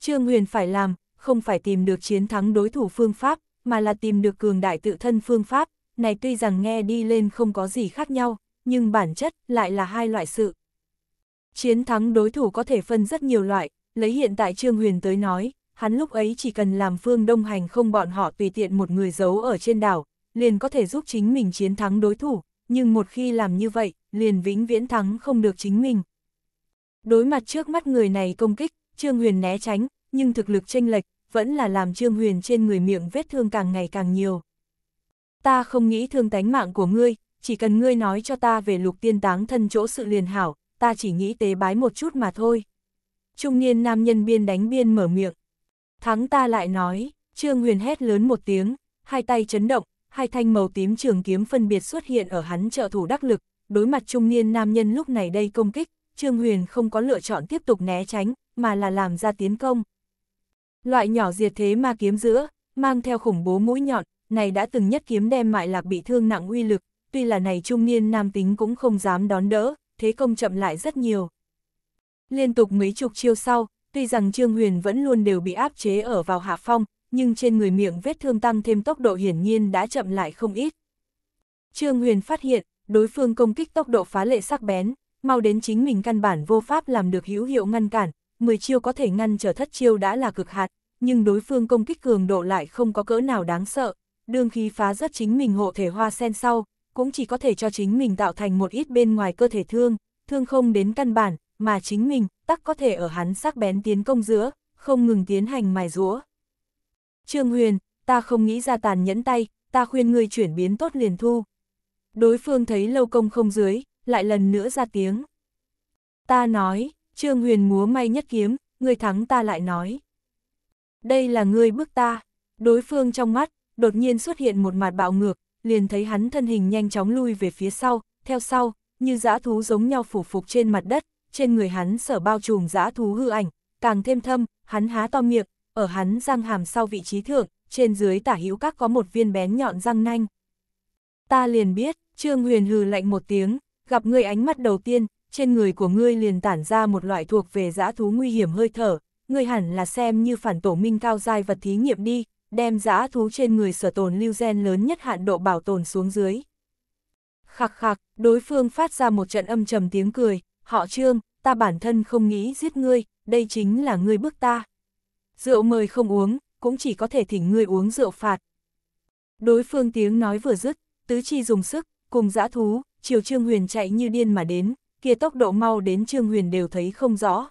Speaker 1: Trương Huyền phải làm, không phải tìm được chiến thắng đối thủ phương pháp, mà là tìm được cường đại tự thân phương pháp, này tuy rằng nghe đi lên không có gì khác nhau, nhưng bản chất lại là hai loại sự. Chiến thắng đối thủ có thể phân rất nhiều loại, lấy hiện tại Trương Huyền tới nói, hắn lúc ấy chỉ cần làm phương đông hành không bọn họ tùy tiện một người giấu ở trên đảo, liền có thể giúp chính mình chiến thắng đối thủ, nhưng một khi làm như vậy, liền vĩnh viễn thắng không được chính mình. Đối mặt trước mắt người này công kích, Trương Huyền né tránh, nhưng thực lực chênh lệch, vẫn là làm Trương Huyền trên người miệng vết thương càng ngày càng nhiều. Ta không nghĩ thương tánh mạng của ngươi, chỉ cần ngươi nói cho ta về lục tiên táng thân chỗ sự liền hảo, ta chỉ nghĩ tế bái một chút mà thôi. Trung niên nam nhân biên đánh biên mở miệng. Thắng ta lại nói, Trương Huyền hét lớn một tiếng, hai tay chấn động, hai thanh màu tím trường kiếm phân biệt xuất hiện ở hắn trợ thủ đắc lực, đối mặt trung niên nam nhân lúc này đây công kích, Trương Huyền không có lựa chọn tiếp tục né tránh, mà là làm ra tiến công. Loại nhỏ diệt thế ma kiếm giữa, mang theo khủng bố mũi nhọn, này đã từng nhất kiếm đem mại lạc bị thương nặng uy lực, tuy là này trung niên nam tính cũng không dám đón đỡ, thế công chậm lại rất nhiều. Liên tục mấy chục chiêu sau, tuy rằng Trương Huyền vẫn luôn đều bị áp chế ở vào hạ phong, nhưng trên người miệng vết thương tăng thêm tốc độ hiển nhiên đã chậm lại không ít. Trương Huyền phát hiện, đối phương công kích tốc độ phá lệ sắc bén, mau đến chính mình căn bản vô pháp làm được hữu hiệu ngăn cản, 10 chiêu có thể ngăn trở thất chiêu đã là cực hạt, nhưng đối phương công kích cường độ lại không có cỡ nào đáng sợ, đương khí phá rất chính mình hộ thể hoa sen sau, cũng chỉ có thể cho chính mình tạo thành một ít bên ngoài cơ thể thương, thương không đến căn bản, mà chính mình, tắc có thể ở hắn sắc bén tiến công giữa, không ngừng tiến hành mài rũa. Trương Huyền, ta không nghĩ ra tàn nhẫn tay, ta khuyên ngươi chuyển biến tốt liền thu. Đối phương thấy lâu công không dưới, lại lần nữa ra tiếng. Ta nói, Trương Huyền múa may nhất kiếm, ngươi thắng ta lại nói. Đây là ngươi bước ta, đối phương trong mắt, đột nhiên xuất hiện một mặt bạo ngược, liền thấy hắn thân hình nhanh chóng lui về phía sau, theo sau, như dã thú giống nhau phủ phục trên mặt đất, trên người hắn sở bao trùm dã thú hư ảnh, càng thêm thâm, hắn há to miệng, ở hắn răng hàm sau vị trí thượng, trên dưới tả hữu các có một viên bén nhọn răng nanh. Ta liền biết, Trương Huyền hừ lạnh một tiếng, gặp ngươi ánh mắt đầu tiên, trên người của ngươi liền tản ra một loại thuộc về dã thú nguy hiểm hơi thở, ngươi hẳn là xem như phản tổ minh cao giai vật thí nghiệm đi, đem dã thú trên người sở tồn lưu gen lớn nhất hạn độ bảo tồn xuống dưới. Khạc khạc, đối phương phát ra một trận âm trầm tiếng cười, họ trương, ta bản thân không nghĩ giết ngươi, đây chính là ngươi bước ta rượu mời không uống, cũng chỉ có thể thỉnh ngươi uống rượu phạt. Đối phương tiếng nói vừa dứt, tứ chi dùng sức, cùng dã thú, chiều Trương Huyền chạy như điên mà đến, kia tốc độ mau đến Trương Huyền đều thấy không rõ.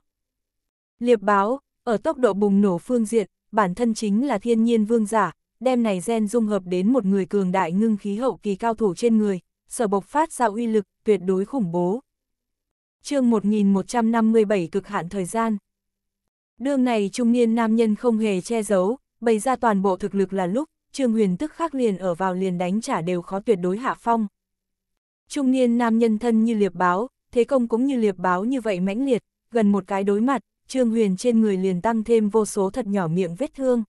Speaker 1: Liệp báo, ở tốc độ bùng nổ phương diện, bản thân chính là thiên nhiên vương giả, đem này gen dung hợp đến một người cường đại ngưng khí hậu kỳ cao thủ trên người, sở bộc phát ra uy lực, tuyệt đối khủng bố. chương 1157 cực hạn thời gian Đương này trung niên nam nhân không hề che giấu, bày ra toàn bộ thực lực là lúc, Trương Huyền tức khắc liền ở vào liền đánh trả đều khó tuyệt đối hạ phong. Trung niên nam nhân thân như liệp báo, thế công cũng như liệp báo như vậy mãnh liệt, gần một cái đối mặt, Trương Huyền trên người liền tăng thêm vô số thật nhỏ miệng vết thương.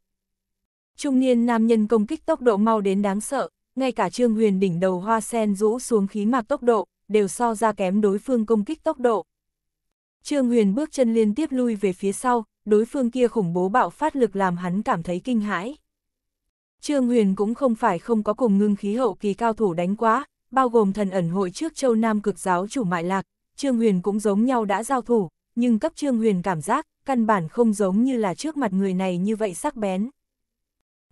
Speaker 1: Trung niên nam nhân công kích tốc độ mau đến đáng sợ, ngay cả Trương Huyền đỉnh đầu hoa sen rũ xuống khí mạc tốc độ, đều so ra kém đối phương công kích tốc độ. Trương Huyền bước chân liên tiếp lui về phía sau, đối phương kia khủng bố bạo phát lực làm hắn cảm thấy kinh hãi. Trương Huyền cũng không phải không có cùng ngưng khí hậu kỳ cao thủ đánh quá, bao gồm thần ẩn hội trước châu Nam cực giáo chủ Mại Lạc, Trương Huyền cũng giống nhau đã giao thủ, nhưng cấp Trương Huyền cảm giác, căn bản không giống như là trước mặt người này như vậy sắc bén.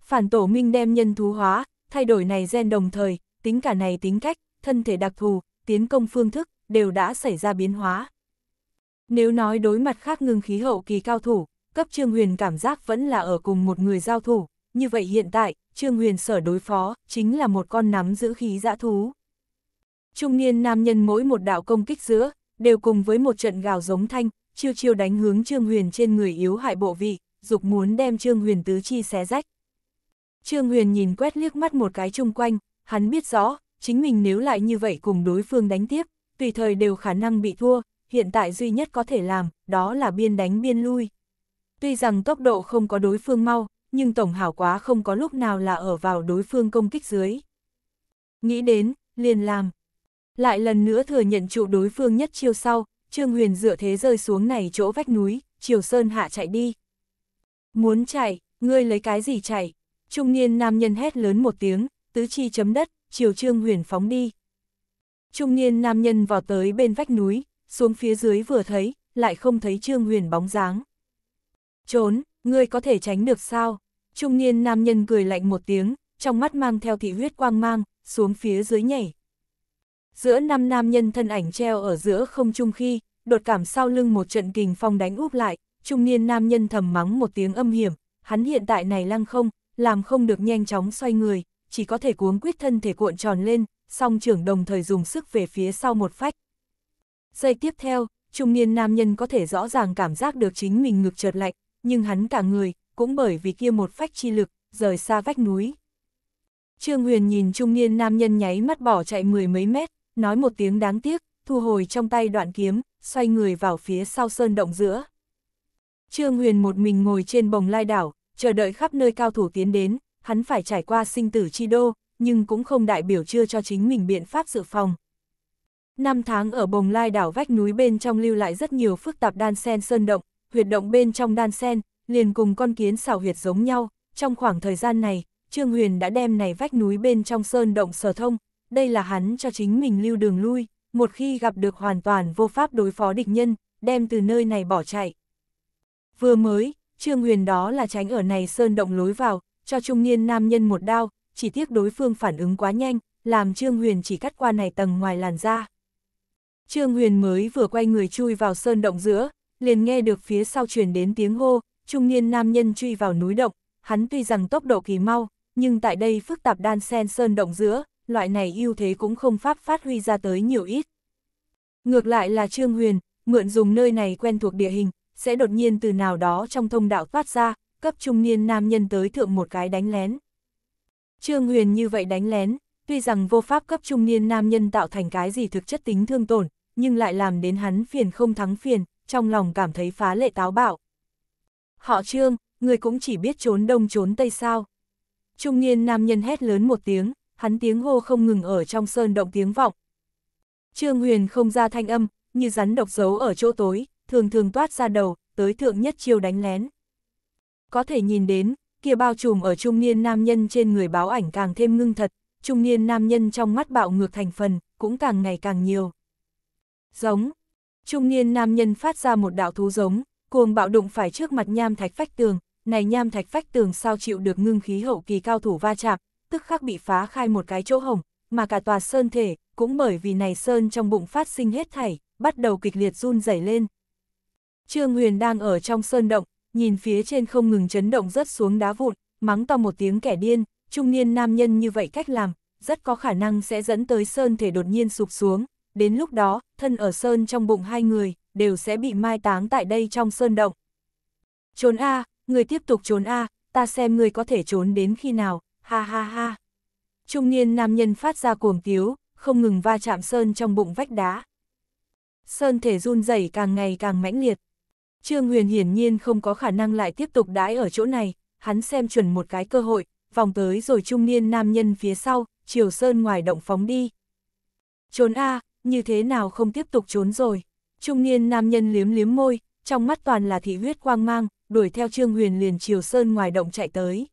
Speaker 1: Phản tổ minh đem nhân thú hóa, thay đổi này gen đồng thời, tính cả này tính cách, thân thể đặc thù, tiến công phương thức, đều đã xảy ra biến hóa. Nếu nói đối mặt khác ngưng khí hậu kỳ cao thủ, cấp Trương Huyền cảm giác vẫn là ở cùng một người giao thủ, như vậy hiện tại, Trương Huyền sở đối phó, chính là một con nắm giữ khí dã thú. Trung niên nam nhân mỗi một đạo công kích giữa, đều cùng với một trận gào giống thanh, chiêu chiêu đánh hướng Trương Huyền trên người yếu hại bộ vị, dục muốn đem Trương Huyền tứ chi xé rách. Trương Huyền nhìn quét liếc mắt một cái chung quanh, hắn biết rõ, chính mình nếu lại như vậy cùng đối phương đánh tiếp, tùy thời đều khả năng bị thua, hiện tại duy nhất có thể làm, đó là biên đánh biên lui. Tuy rằng tốc độ không có đối phương mau, nhưng tổng hảo quá không có lúc nào là ở vào đối phương công kích dưới. Nghĩ đến, liền làm. Lại lần nữa thừa nhận trụ đối phương nhất chiêu sau, Trương Huyền dựa thế rơi xuống này chỗ vách núi, Triều Sơn hạ chạy đi. Muốn chạy, ngươi lấy cái gì chạy? Trung niên nam nhân hét lớn một tiếng, tứ chi chấm đất, Triều Trương Huyền phóng đi. Trung niên nam nhân vào tới bên vách núi, xuống phía dưới vừa thấy, lại không thấy Trương Huyền bóng dáng. Trốn, ngươi có thể tránh được sao? Trung niên nam nhân cười lạnh một tiếng, trong mắt mang theo thị huyết quang mang, xuống phía dưới nhảy. Giữa năm nam nhân thân ảnh treo ở giữa không trung khi, đột cảm sau lưng một trận kình phong đánh úp lại, trung niên nam nhân thầm mắng một tiếng âm hiểm, hắn hiện tại này lăng không, làm không được nhanh chóng xoay người, chỉ có thể cuống quyết thân thể cuộn tròn lên, song trưởng đồng thời dùng sức về phía sau một phách, Giây tiếp theo, trung niên nam nhân có thể rõ ràng cảm giác được chính mình ngực chợt lạnh, nhưng hắn cả người, cũng bởi vì kia một phách chi lực, rời xa vách núi. Trương Huyền nhìn trung niên nam nhân nháy mắt bỏ chạy mười mấy mét, nói một tiếng đáng tiếc, thu hồi trong tay đoạn kiếm, xoay người vào phía sau sơn động giữa. Trương Huyền một mình ngồi trên bồng lai đảo, chờ đợi khắp nơi cao thủ tiến đến, hắn phải trải qua sinh tử chi đô, nhưng cũng không đại biểu chưa cho chính mình biện pháp dự phòng, Năm tháng ở bồng lai đảo vách núi bên trong lưu lại rất nhiều phức tạp đan sen sơn động, huyệt động bên trong đan sen, liền cùng con kiến xảo huyệt giống nhau. Trong khoảng thời gian này, Trương Huyền đã đem này vách núi bên trong sơn động sở thông, đây là hắn cho chính mình lưu đường lui, một khi gặp được hoàn toàn vô pháp đối phó địch nhân, đem từ nơi này bỏ chạy. Vừa mới, Trương Huyền đó là tránh ở này sơn động lối vào, cho trung niên nam nhân một đao, chỉ tiếc đối phương phản ứng quá nhanh, làm Trương Huyền chỉ cắt qua này tầng ngoài làn da. Trương Huyền mới vừa quay người chui vào sơn động giữa, liền nghe được phía sau truyền đến tiếng hô, trung niên nam nhân chui vào núi động, hắn tuy rằng tốc độ kỳ mau, nhưng tại đây phức tạp đan sen sơn động giữa, loại này ưu thế cũng không pháp phát huy ra tới nhiều ít. Ngược lại là Trương Huyền, mượn dùng nơi này quen thuộc địa hình, sẽ đột nhiên từ nào đó trong thông đạo thoát ra, cấp trung niên nam nhân tới thượng một cái đánh lén. Trương Huyền như vậy đánh lén, tuy rằng vô pháp cấp trung niên nam nhân tạo thành cái gì thực chất tính thương tổn, nhưng lại làm đến hắn phiền không thắng phiền, trong lòng cảm thấy phá lệ táo bạo. Họ trương, người cũng chỉ biết trốn đông trốn tây sao. Trung niên nam nhân hét lớn một tiếng, hắn tiếng hô không ngừng ở trong sơn động tiếng vọng. Trương huyền không ra thanh âm, như rắn độc giấu ở chỗ tối, thường thường toát ra đầu, tới thượng nhất chiêu đánh lén. Có thể nhìn đến, kia bao trùm ở trung niên nam nhân trên người báo ảnh càng thêm ngưng thật, trung niên nam nhân trong mắt bạo ngược thành phần, cũng càng ngày càng nhiều. Giống. Trung niên nam nhân phát ra một đạo thú giống, cuồng bạo đụng phải trước mặt nham thạch phách tường, này nham thạch phách tường sao chịu được ngưng khí hậu kỳ cao thủ va chạm, tức khắc bị phá khai một cái chỗ hồng, mà cả tòa sơn thể, cũng bởi vì này sơn trong bụng phát sinh hết thảy, bắt đầu kịch liệt run rẩy lên. Trương Huyền đang ở trong sơn động, nhìn phía trên không ngừng chấn động rớt xuống đá vụn, mắng to một tiếng kẻ điên, trung niên nam nhân như vậy cách làm, rất có khả năng sẽ dẫn tới sơn thể đột nhiên sụp xuống, đến lúc đó, thân ở sơn trong bụng hai người, đều sẽ bị mai táng tại đây trong sơn động. Trốn A, người tiếp tục trốn A, ta xem người có thể trốn đến khi nào, ha ha ha. Trung niên nam nhân phát ra cuồng tiếu, không ngừng va chạm sơn trong bụng vách đá. Sơn thể run rẩy càng ngày càng mãnh liệt. Trương Huyền hiển nhiên không có khả năng lại tiếp tục đái ở chỗ này, hắn xem chuẩn một cái cơ hội, vòng tới rồi trung niên nam nhân phía sau, chiều sơn ngoài động phóng đi. Trốn A, như thế nào không tiếp tục trốn rồi. Trung niên nam nhân liếm liếm môi, trong mắt toàn là thị huyết quang mang, đuổi theo Trương Huyền liền chiều sơn ngoài động chạy tới.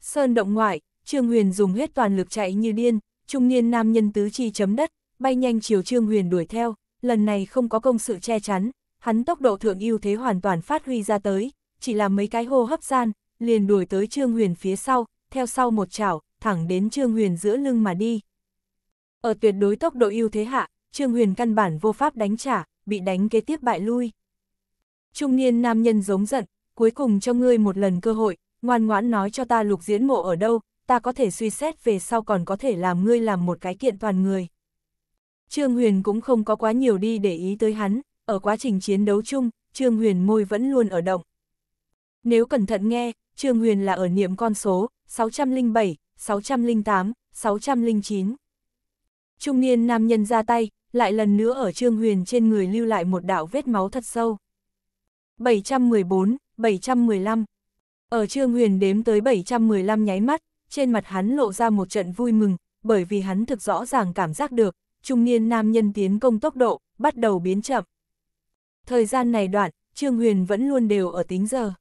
Speaker 1: Sơn động ngoại, Trương Huyền dùng huyết toàn lực chạy như điên, trung niên nam nhân tứ chi chấm đất, bay nhanh chiều Trương Huyền đuổi theo, lần này không có công sự che chắn, hắn tốc độ thượng ưu thế hoàn toàn phát huy ra tới, chỉ là mấy cái hô hấp gian, liền đuổi tới Trương Huyền phía sau, theo sau một chảo, thẳng đến Trương Huyền giữa lưng mà đi. Ở tuyệt đối tốc độ ưu thế hạ, Trương Huyền căn bản vô pháp đánh trả, bị đánh kế tiếp bại lui. Trung niên nam nhân giống giận, cuối cùng cho ngươi một lần cơ hội, ngoan ngoãn nói cho ta lục diễn mộ ở đâu, ta có thể suy xét về sau còn có thể làm ngươi làm một cái kiện toàn người. Trương Huyền cũng không có quá nhiều đi để ý tới hắn, ở quá trình chiến đấu chung, Trương Huyền môi vẫn luôn ở động. Nếu cẩn thận nghe, Trương Huyền là ở niệm con số 607, 608, 609. Trung niên nam nhân ra tay, lại lần nữa ở Trương Huyền trên người lưu lại một đạo vết máu thật sâu. 714, 715 Ở Trương Huyền đếm tới 715 nháy mắt, trên mặt hắn lộ ra một trận vui mừng, bởi vì hắn thực rõ ràng cảm giác được, trung niên nam nhân tiến công tốc độ, bắt đầu biến chậm. Thời gian này đoạn, Trương Huyền vẫn luôn đều ở tính giờ.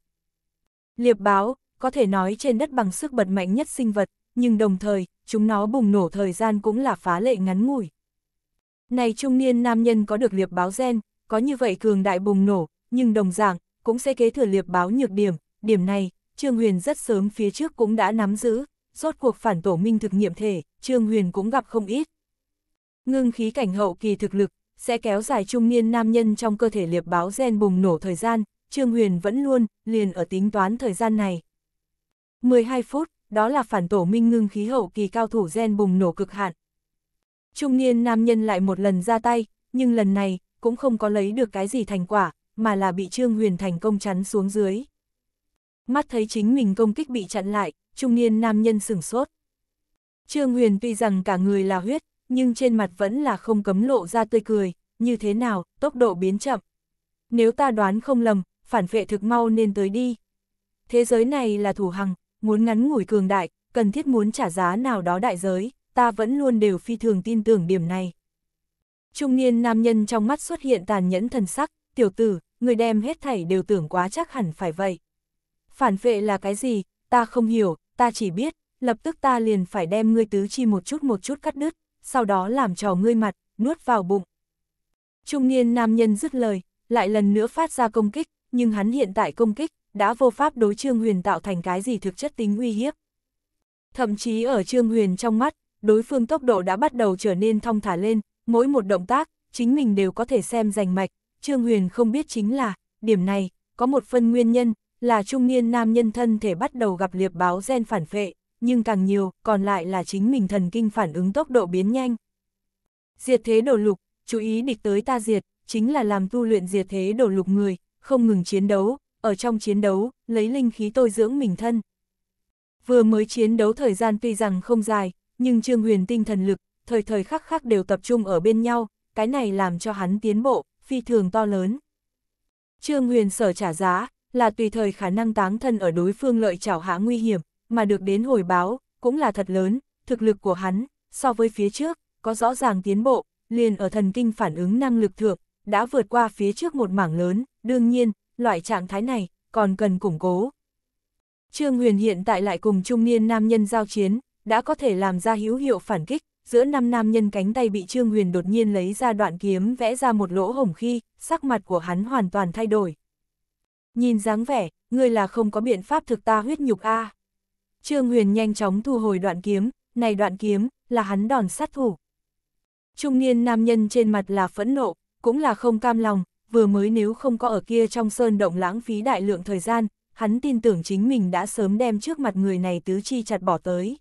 Speaker 1: Liệp báo, có thể nói trên đất bằng sức bật mạnh nhất sinh vật, nhưng đồng thời, chúng nó bùng nổ thời gian cũng là phá lệ ngắn ngủi. Này trung niên nam nhân có được liệp báo gen, có như vậy cường đại bùng nổ, nhưng đồng dạng, cũng sẽ kế thừa liệp báo nhược điểm, điểm này, Trương Huyền rất sớm phía trước cũng đã nắm giữ, rốt cuộc phản tổ minh thực nghiệm thể, Trương Huyền cũng gặp không ít. Ngưng khí cảnh hậu kỳ thực lực, sẽ kéo dài trung niên nam nhân trong cơ thể liệp báo gen bùng nổ thời gian, Trương Huyền vẫn luôn, liền ở tính toán thời gian này. 12 phút, đó là phản tổ minh ngưng khí hậu kỳ cao thủ gen bùng nổ cực hạn. Trung niên nam nhân lại một lần ra tay, nhưng lần này, cũng không có lấy được cái gì thành quả, mà là bị Trương Huyền thành công chắn xuống dưới. Mắt thấy chính mình công kích bị chặn lại, trung niên nam nhân sửng sốt. Trương Huyền tuy rằng cả người là huyết, nhưng trên mặt vẫn là không cấm lộ ra tươi cười, như thế nào, tốc độ biến chậm. Nếu ta đoán không lầm, phản vệ thực mau nên tới đi. Thế giới này là thủ hằng, muốn ngắn ngủi cường đại, cần thiết muốn trả giá nào đó đại giới, ta vẫn luôn đều phi thường tin tưởng điểm này. Trung niên nam nhân trong mắt xuất hiện tàn nhẫn thần sắc, tiểu tử, người đem hết thảy đều tưởng quá chắc hẳn phải vậy. Phản vệ là cái gì, ta không hiểu, ta chỉ biết, lập tức ta liền phải đem ngươi tứ chi một chút một chút cắt đứt, sau đó làm trò ngươi mặt, nuốt vào bụng. Trung niên nam nhân dứt lời, lại lần nữa phát ra công kích, nhưng hắn hiện tại công kích đã vô pháp đối Trương Huyền tạo thành cái gì thực chất tính uy hiếp. Thậm chí ở Trương Huyền trong mắt, đối phương tốc độ đã bắt đầu trở nên thong thả lên, mỗi một động tác, chính mình đều có thể xem rành mạch, Trương Huyền không biết chính là, điểm này, có một phần nguyên nhân, là trung niên nam nhân thân thể bắt đầu gặp liệp báo gen phản phệ, nhưng càng nhiều, còn lại là chính mình thần kinh phản ứng tốc độ biến nhanh. Diệt thế đổ lục, chú ý địch tới ta diệt, chính là làm tu luyện diệt thế đổ lục người, không ngừng chiến đấu, ở trong chiến đấu, lấy linh khí tôi dưỡng mình thân. Vừa mới chiến đấu thời gian tuy rằng không dài, nhưng Trương Huyền tinh thần lực, thời thời khắc khắc đều tập trung ở bên nhau, cái này làm cho hắn tiến bộ, phi thường to lớn. Trương Huyền sở trả giá, là tùy thời khả năng táng thân ở đối phương lợi chảo hạ nguy hiểm, mà được đến hồi báo, cũng là thật lớn, thực lực của hắn, so với phía trước, có rõ ràng tiến bộ, liền ở thần kinh phản ứng năng lực thượng, đã vượt qua phía trước một mảng lớn, đương nhiên, loại trạng thái này còn cần củng cố. Trương Huyền hiện tại lại cùng trung niên nam nhân giao chiến, đã có thể làm ra hữu hiệu phản kích, giữa năm nam nhân cánh tay bị Trương Huyền đột nhiên lấy ra đoạn kiếm vẽ ra một lỗ hổng khi, sắc mặt của hắn hoàn toàn thay đổi. Nhìn dáng vẻ, ngươi là không có biện pháp thực ta huyết nhục a. Trương Huyền nhanh chóng thu hồi đoạn kiếm, này đoạn kiếm, là hắn đòn sát thủ. Trung niên nam nhân trên mặt là phẫn nộ, cũng là không cam lòng, vừa mới nếu không có ở kia trong sơn động lãng phí đại lượng thời gian, hắn tin tưởng chính mình đã sớm đem trước mặt người này tứ chi chặt bỏ tới.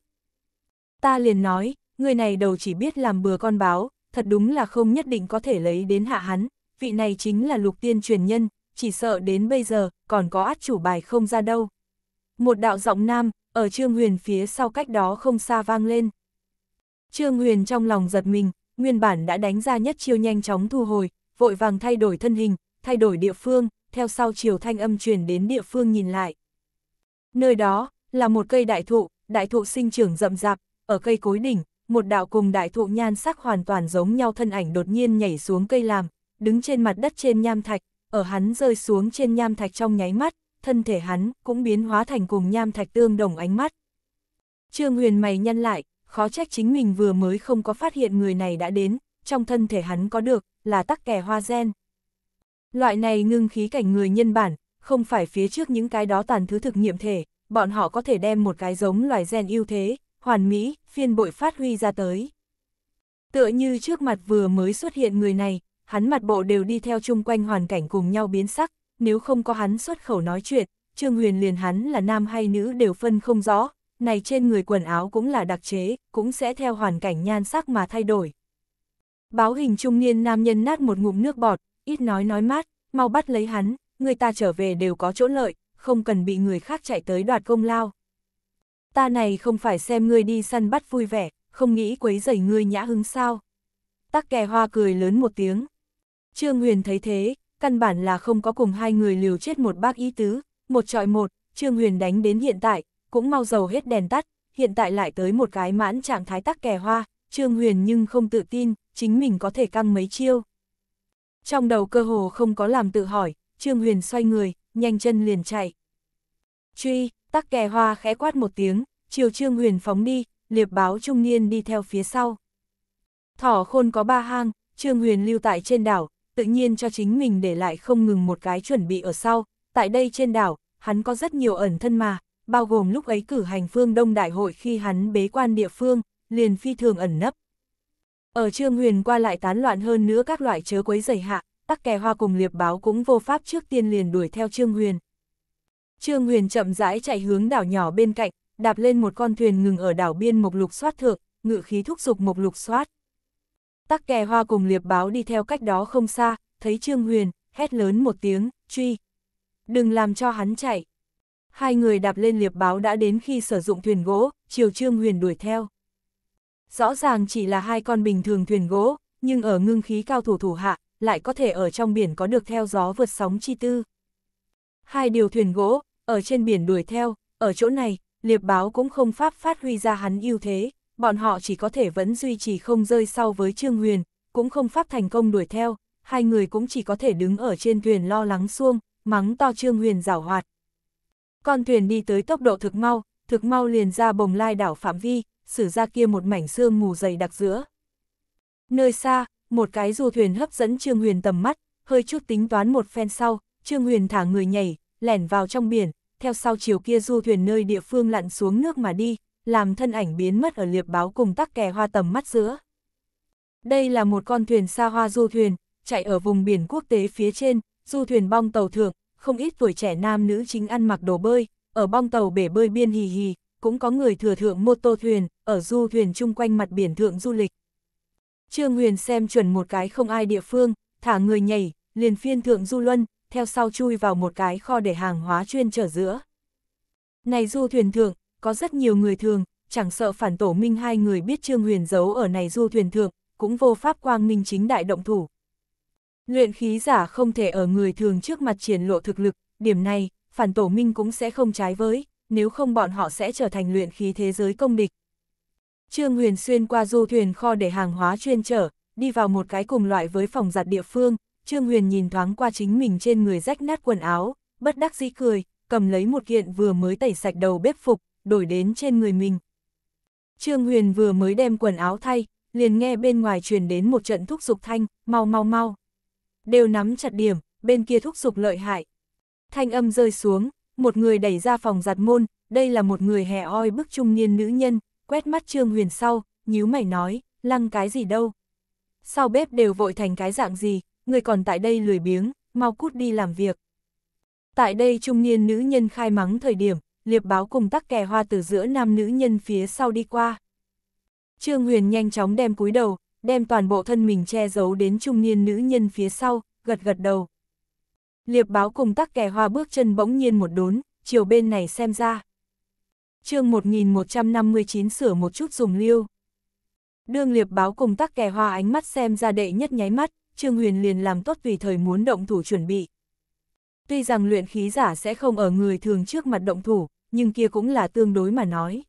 Speaker 1: Ta liền nói, người này đầu chỉ biết làm bừa con báo, thật đúng là không nhất định có thể lấy đến hạ hắn, vị này chính là lục tiên truyền nhân, chỉ sợ đến bây giờ còn có át chủ bài không ra đâu. Một đạo giọng nam, ở Trương Huyền phía sau cách đó không xa vang lên. Trương Huyền trong lòng giật mình, nguyên bản đã đánh ra nhất chiêu nhanh chóng thu hồi, vội vàng thay đổi thân hình, thay đổi địa phương, theo sau chiều thanh âm truyền đến địa phương nhìn lại. Nơi đó, là một cây đại thụ, đại thụ sinh trưởng rậm rạp, ở cây cối đỉnh, một đạo cùng đại thụ nhan sắc hoàn toàn giống nhau thân ảnh đột nhiên nhảy xuống cây làm, đứng trên mặt đất trên nham thạch, ở hắn rơi xuống trên nham thạch trong nháy mắt, thân thể hắn cũng biến hóa thành cùng nham thạch tương đồng ánh mắt. Trương Huyền mày nhân lại, khó trách chính mình vừa mới không có phát hiện người này đã đến, trong thân thể hắn có được, là tắc kè hoa gen. Loại này ngưng khí cảnh người nhân bản, không phải phía trước những cái đó tàn thứ thực nghiệm thể, bọn họ có thể đem một cái giống loài gen ưu thế, hoàn mỹ, phiên bội phát huy ra tới. Tựa như trước mặt vừa mới xuất hiện người này, hắn mặt bộ đều đi theo chung quanh hoàn cảnh cùng nhau biến sắc, nếu không có hắn xuất khẩu nói chuyện, Trương Huyền liền hắn là nam hay nữ đều phân không rõ, này trên người quần áo cũng là đặc chế, cũng sẽ theo hoàn cảnh nhan sắc mà thay đổi. Báo hình trung niên nam nhân nát một ngụm nước bọt, ít nói nói mát, mau bắt lấy hắn, người ta trở về đều có chỗ lợi, không cần bị người khác chạy tới đoạt công lao. Ta này không phải xem ngươi đi săn bắt vui vẻ, không nghĩ quấy rầy ngươi nhã hứng sao. Tắc kè hoa cười lớn một tiếng. Trương Huyền thấy thế, căn bản là không có cùng hai người liều chết một bác ý tứ, một trọi một, Trương Huyền đánh đến hiện tại, cũng mau dầu hết đèn tắt, hiện tại lại tới một cái mãn trạng thái tắc kè hoa, Trương Huyền nhưng không tự tin, chính mình có thể căng mấy chiêu. Trong đầu cơ hồ không có làm tự hỏi, Trương Huyền xoay người, nhanh chân liền chạy. Truy, tắc kè hoa khẽ quát một tiếng, chiều Trương Huyền phóng đi, liệp báo trung niên đi theo phía sau. Thỏ khôn có ba hang, Trương Huyền lưu tại trên đảo, tự nhiên cho chính mình để lại không ngừng một cái chuẩn bị ở sau. Tại đây trên đảo, hắn có rất nhiều ẩn thân mà, bao gồm lúc ấy cử hành phương Đông Đại hội khi hắn bế quan địa phương, liền phi thường ẩn nấp. Ở Trương Huyền qua lại tán loạn hơn nữa các loại chớ quấy rầy hạ, tắc kè hoa cùng liệp báo cũng vô pháp trước tiên liền đuổi theo Trương Huyền. Trương Huyền chậm rãi chạy hướng đảo nhỏ bên cạnh, đạp lên một con thuyền ngừng ở đảo biên mộc lục xoát thượng, ngự khí thúc dục mộc lục xoát. Tắc kè hoa cùng liệp báo đi theo cách đó không xa, thấy Trương Huyền, hét lớn một tiếng, truy. Đừng làm cho hắn chạy. Hai người đạp lên liệp báo đã đến khi sử dụng thuyền gỗ, chiều Trương Huyền đuổi theo. Rõ ràng chỉ là hai con bình thường thuyền gỗ, nhưng ở ngưng khí cao thủ thủ hạ, lại có thể ở trong biển có được theo gió vượt sóng chi tư. Hai điều thuyền gỗ, ở trên biển đuổi theo, ở chỗ này, liệp báo cũng không pháp phát huy ra hắn ưu thế, bọn họ chỉ có thể vẫn duy trì không rơi sau với Trương Huyền, cũng không pháp thành công đuổi theo, hai người cũng chỉ có thể đứng ở trên thuyền lo lắng xuông, mắng to Trương Huyền rảo hoạt. Con thuyền đi tới tốc độ thực mau, thực mau liền ra bồng lai đảo phạm vi, xử ra kia một mảnh xương mù dày đặc giữa. Nơi xa, một cái du thuyền hấp dẫn Trương Huyền tầm mắt, hơi chút tính toán một phen sau, Trương Huyền thả người nhảy, lẻn vào trong biển, theo sau chiều kia du thuyền nơi địa phương lặn xuống nước mà đi, làm thân ảnh biến mất ở liệp báo cùng tắc kè hoa tầm mắt giữa. Đây là một con thuyền xa hoa du thuyền, chạy ở vùng biển quốc tế phía trên, du thuyền bong tàu thượng, không ít tuổi trẻ nam nữ chính ăn mặc đồ bơi, ở bong tàu bể bơi biên hì hì, cũng có người thừa thượng mô tô thuyền, ở du thuyền chung quanh mặt biển thượng du lịch. Trương Huyền xem chuẩn một cái không ai địa phương, thả người nhảy, liền phiên thượng du luân, theo sau chui vào một cái kho để hàng hóa chuyên trở giữa. Này du thuyền thượng, có rất nhiều người thường, chẳng sợ phản tổ minh hai người biết Trương Huyền giấu ở này du thuyền thượng, cũng vô pháp quang minh chính đại động thủ. Luyện khí giả không thể ở người thường trước mặt triển lộ thực lực, điểm này, phản tổ minh cũng sẽ không trái với, nếu không bọn họ sẽ trở thành luyện khí thế giới công địch. Trương Huyền xuyên qua du thuyền kho để hàng hóa chuyên trở, đi vào một cái cùng loại với phòng giặt địa phương, Trương Huyền nhìn thoáng qua chính mình trên người rách nát quần áo, bất đắc dĩ cười, cầm lấy một kiện vừa mới tẩy sạch đầu bếp phục, đổi đến trên người mình. Trương Huyền vừa mới đem quần áo thay, liền nghe bên ngoài truyền đến một trận thúc dục thanh, mau mau mau. Đều nắm chặt điểm, bên kia thúc dục lợi hại. Thanh âm rơi xuống, một người đẩy ra phòng giặt môn, đây là một người hè oi bức trung niên nữ nhân, quét mắt Trương Huyền sau, nhíu mày nói, lăng cái gì đâu. Sao bếp đều vội thành cái dạng gì, người còn tại đây lười biếng, mau cút đi làm việc. Tại đây trung niên nữ nhân khai mắng thời điểm, liệp báo cùng tắc kè hoa từ giữa nam nữ nhân phía sau đi qua. Trương Huyền nhanh chóng đem cúi đầu, đem toàn bộ thân mình che giấu đến trung niên nữ nhân phía sau, gật gật đầu liệp báo cùng tắc kè hoa bước chân bỗng nhiên một đốn, chiều bên này xem ra. chương 1159 sửa một chút dùng liêu. Đương liệp báo cùng tắc kè hoa ánh mắt xem ra đệ nhất nháy mắt, Trương Huyền liền làm tốt tùy thời muốn động thủ chuẩn bị. Tuy rằng luyện khí giả sẽ không ở người thường trước mặt động thủ, nhưng kia cũng là tương đối mà nói.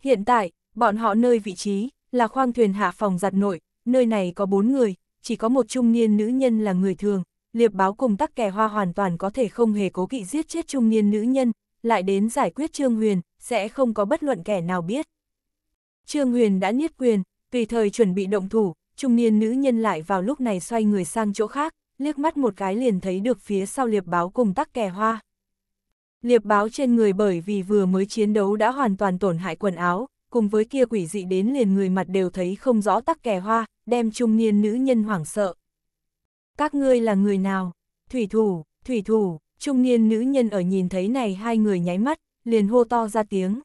Speaker 1: Hiện tại, bọn họ nơi vị trí, là khoang thuyền hạ phòng giặt nội, nơi này có bốn người, chỉ có một trung niên nữ nhân là người thường, liệp báo cùng tắc kè hoa hoàn toàn có thể không hề cố kỵ giết chết trung niên nữ nhân, lại đến giải quyết Trương Huyền, sẽ không có bất luận kẻ nào biết. Trương Huyền đã niết quyền, tùy thời chuẩn bị động thủ, trung niên nữ nhân lại vào lúc này xoay người sang chỗ khác, liếc mắt một cái liền thấy được phía sau liệp báo cùng tắc kè hoa. Liệp báo trên người bởi vì vừa mới chiến đấu đã hoàn toàn tổn hại quần áo, cùng với kia quỷ dị đến liền người mặt đều thấy không rõ tắc kè hoa, đem trung niên nữ nhân hoảng sợ các ngươi là người nào? Thủy thủ, thủy thủ, trung niên nữ nhân ở nhìn thấy này hai người nháy mắt, liền hô to ra tiếng.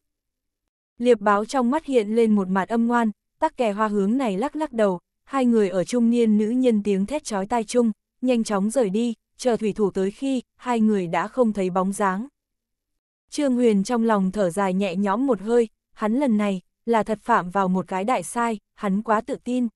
Speaker 1: Liệp báo trong mắt hiện lên một mặt âm ngoan, tắc kè hoa hướng này lắc lắc đầu, hai người ở trung niên nữ nhân tiếng thét chói tai chung, nhanh chóng rời đi, chờ thủy thủ tới khi, hai người đã không thấy bóng dáng. Trương Huyền trong lòng thở dài nhẹ nhõm một hơi, hắn lần này, là thật phạm vào một cái đại sai, hắn quá tự tin.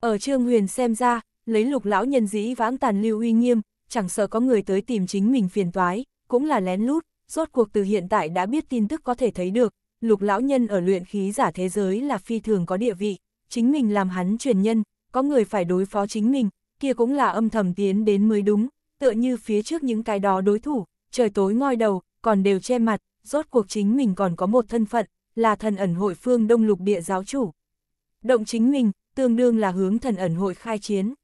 Speaker 1: Ở Trương Huyền xem ra, lấy lục lão nhân dĩ vãng tàn lưu uy nghiêm, chẳng sợ có người tới tìm chính mình phiền toái, cũng là lén lút, rốt cuộc từ hiện tại đã biết tin tức có thể thấy được, lục lão nhân ở luyện khí giả thế giới là phi thường có địa vị, chính mình làm hắn truyền nhân, có người phải đối phó chính mình, kia cũng là âm thầm tiến đến mới đúng, tựa như phía trước những cái đó đối thủ, trời tối ngoi đầu, còn đều che mặt, rốt cuộc chính mình còn có một thân phận, là thần ẩn hội phương đông lục địa giáo chủ. Động chính mình, tương đương là hướng thần ẩn hội khai chiến.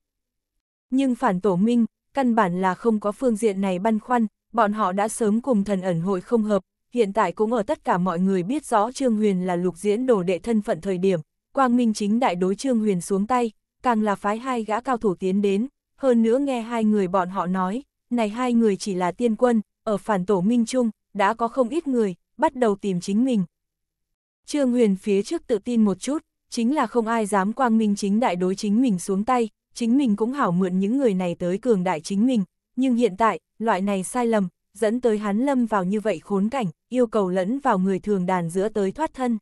Speaker 1: Nhưng phản tổ minh, căn bản là không có phương diện này băn khoăn, bọn họ đã sớm cùng thần ẩn hội không hợp, hiện tại cũng ở tất cả mọi người biết rõ Trương Huyền là lục diễn đồ đệ thân phận thời điểm, Quang Minh chính đại đối Trương Huyền xuống tay, càng là phái hai gã cao thủ tiến đến, hơn nữa nghe hai người bọn họ nói, này hai người chỉ là tiên quân, ở phản tổ minh chung, đã có không ít người, bắt đầu tìm chính mình. Trương Huyền phía trước tự tin một chút, chính là không ai dám Quang Minh chính đại đối chính mình xuống tay, chính mình cũng hảo mượn những người này tới cường đại chính mình, nhưng hiện tại, loại này sai lầm, dẫn tới hắn lâm vào như vậy khốn cảnh, yêu cầu lẫn vào người thường đàn giữa tới thoát thân.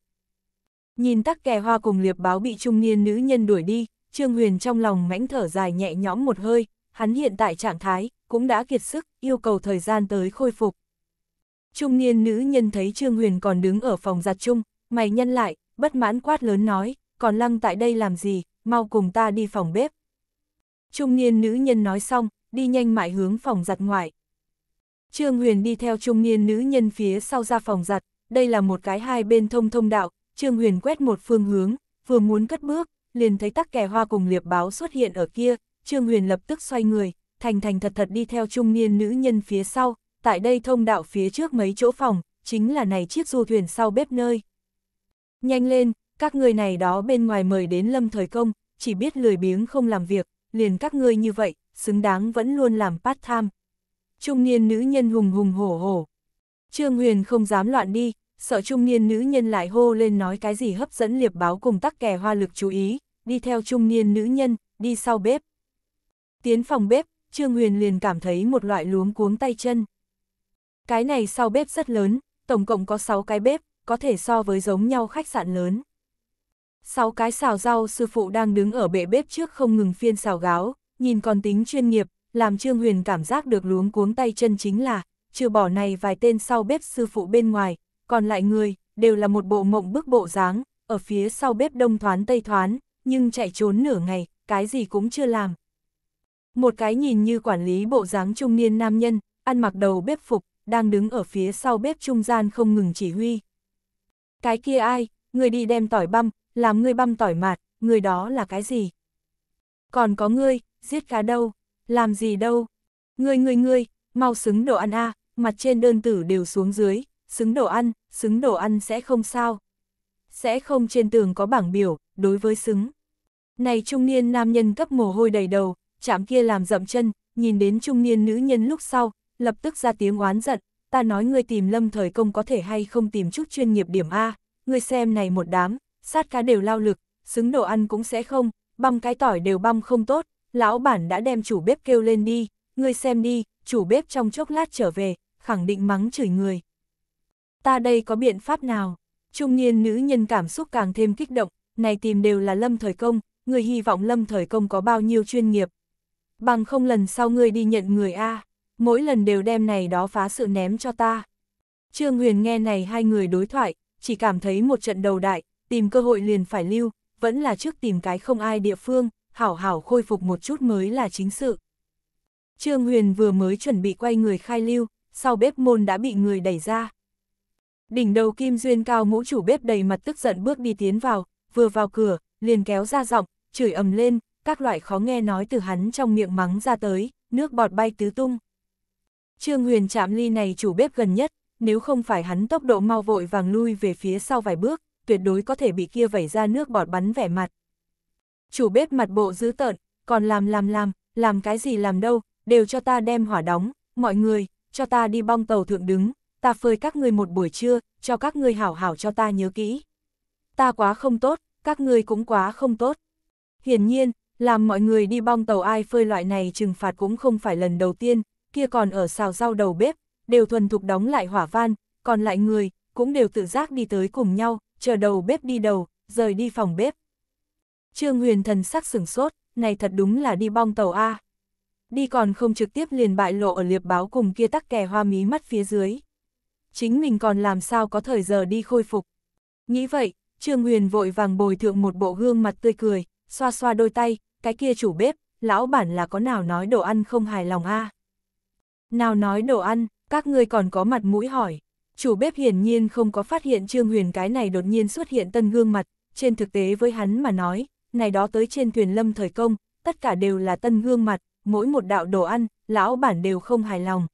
Speaker 1: Nhìn tắc kè hoa cùng liệp báo bị trung niên nữ nhân đuổi đi, Trương Huyền trong lòng mãnh thở dài nhẹ nhõm một hơi, hắn hiện tại trạng thái, cũng đã kiệt sức, yêu cầu thời gian tới khôi phục. Trung niên nữ nhân thấy Trương Huyền còn đứng ở phòng giặt chung, mày nhân lại, bất mãn quát lớn nói, còn lăng tại đây làm gì, mau cùng ta đi phòng bếp. Trung niên nữ nhân nói xong, đi nhanh mại hướng phòng giặt ngoại. Trương Huyền đi theo trung niên nữ nhân phía sau ra phòng giặt, đây là một cái hai bên thông thông đạo, Trương Huyền quét một phương hướng, vừa muốn cất bước, liền thấy tắc kè hoa cùng liệp báo xuất hiện ở kia, Trương Huyền lập tức xoay người, thành thành thật thật đi theo trung niên nữ nhân phía sau, tại đây thông đạo phía trước mấy chỗ phòng, chính là này chiếc du thuyền sau bếp nơi. Nhanh lên, các người này đó bên ngoài mời đến lâm thời công, chỉ biết lười biếng không làm việc, liền các ngươi như vậy, xứng đáng vẫn luôn làm part time. Trung niên nữ nhân hùng hùng hổ hổ. Trương Huyền không dám loạn đi, sợ trung niên nữ nhân lại hô lên nói cái gì hấp dẫn liệp báo cùng tắc kè hoa lực chú ý, đi theo trung niên nữ nhân, đi sau bếp. Tiến phòng bếp, Trương Huyền liền cảm thấy một loại luống cuống tay chân. Cái này sau bếp rất lớn, tổng cộng có 6 cái bếp, có thể so với giống nhau khách sạn lớn. Sáu cái xào rau sư phụ đang đứng ở bệ bếp trước không ngừng phiên xào gáo, nhìn còn tính chuyên nghiệp, làm Trương Huyền cảm giác được luống cuống tay chân chính là, trừ bỏ này vài tên sau bếp sư phụ bên ngoài, còn lại người, đều là một bộ mộng bức bộ dáng, ở phía sau bếp đông thoán tây thoán, nhưng chạy trốn nửa ngày, cái gì cũng chưa làm. Một cái nhìn như quản lý bộ dáng trung niên nam nhân, ăn mặc đầu bếp phục, đang đứng ở phía sau bếp trung gian không ngừng chỉ huy. Cái kia ai, người đi đem tỏi băm, làm ngươi băm tỏi mạt, người đó là cái gì? Còn có ngươi, giết cá đâu, làm gì đâu? Ngươi ngươi ngươi, mau xứng đồ ăn a, mặt trên đơn tử đều xuống dưới, xứng đồ ăn, xứng đồ ăn sẽ không sao. Sẽ không trên tường có bảng biểu, đối với xứng. Này trung niên nam nhân cấp mồ hôi đầy đầu, chạm kia làm dậm chân, nhìn đến trung niên nữ nhân lúc sau, lập tức ra tiếng oán giận, ta nói ngươi tìm lâm thời công có thể hay không tìm chút chuyên nghiệp điểm A, ngươi xem này một đám, sát cá đều lao lực, xứng đồ ăn cũng sẽ không, băm cái tỏi đều băm không tốt, lão bản đã đem chủ bếp kêu lên đi, ngươi xem đi, chủ bếp trong chốc lát trở về, khẳng định mắng chửi người. Ta đây có biện pháp nào? Trung niên nữ nhân cảm xúc càng thêm kích động, này tìm đều là lâm thời công, người hy vọng lâm thời công có bao nhiêu chuyên nghiệp. Bằng không lần sau ngươi đi nhận người A, mỗi lần đều đem này đó phá sự ném cho ta. Trương Huyền nghe này hai người đối thoại, chỉ cảm thấy một trận đầu đại, tìm cơ hội liền phải lưu, vẫn là trước tìm cái không ai địa phương, hảo hảo khôi phục một chút mới là chính sự. Trương Huyền vừa mới chuẩn bị quay người khai lưu, sau bếp môn đã bị người đẩy ra. Đỉnh đầu Kim Duyên cao mũ chủ bếp đầy mặt tức giận bước đi tiến vào, vừa vào cửa, liền kéo ra giọng, chửi ầm lên, các loại khó nghe nói từ hắn trong miệng mắng ra tới, nước bọt bay tứ tung. Trương Huyền chạm ly này chủ bếp gần nhất, nếu không phải hắn tốc độ mau vội vàng lui về phía sau vài bước, tuyệt đối có thể bị kia vẩy ra nước bọt bắn vẻ mặt. Chủ bếp mặt bộ dữ tợn, còn làm làm làm, làm cái gì làm đâu, đều cho ta đem hỏa đóng, mọi người, cho ta đi bong tàu thượng đứng, ta phơi các ngươi một buổi trưa, cho các ngươi hảo hảo cho ta nhớ kỹ. Ta quá không tốt, các ngươi cũng quá không tốt. Hiển nhiên, làm mọi người đi bong tàu ai phơi loại này trừng phạt cũng không phải lần đầu tiên, kia còn ở xào rau đầu bếp, đều thuần thục đóng lại hỏa van, còn lại người, cũng đều tự giác đi tới cùng nhau, chờ đầu bếp đi đầu, rời đi phòng bếp. Trương Huyền thần sắc sửng sốt, này thật đúng là đi bong tàu A. Đi còn không trực tiếp liền bại lộ ở liệp báo cùng kia tắc kè hoa mí mắt phía dưới. Chính mình còn làm sao có thời giờ đi khôi phục. Nghĩ vậy, Trương Huyền vội vàng bồi thượng một bộ gương mặt tươi cười, xoa xoa đôi tay, cái kia chủ bếp, lão bản là có nào nói đồ ăn không hài lòng a Nào nói đồ ăn, các ngươi còn có mặt mũi hỏi chủ bếp hiển nhiên không có phát hiện Trương Huyền cái này đột nhiên xuất hiện tân gương mặt, trên thực tế với hắn mà nói, này đó tới trên thuyền lâm thời công, tất cả đều là tân gương mặt, mỗi một đạo đồ ăn, lão bản đều không hài lòng.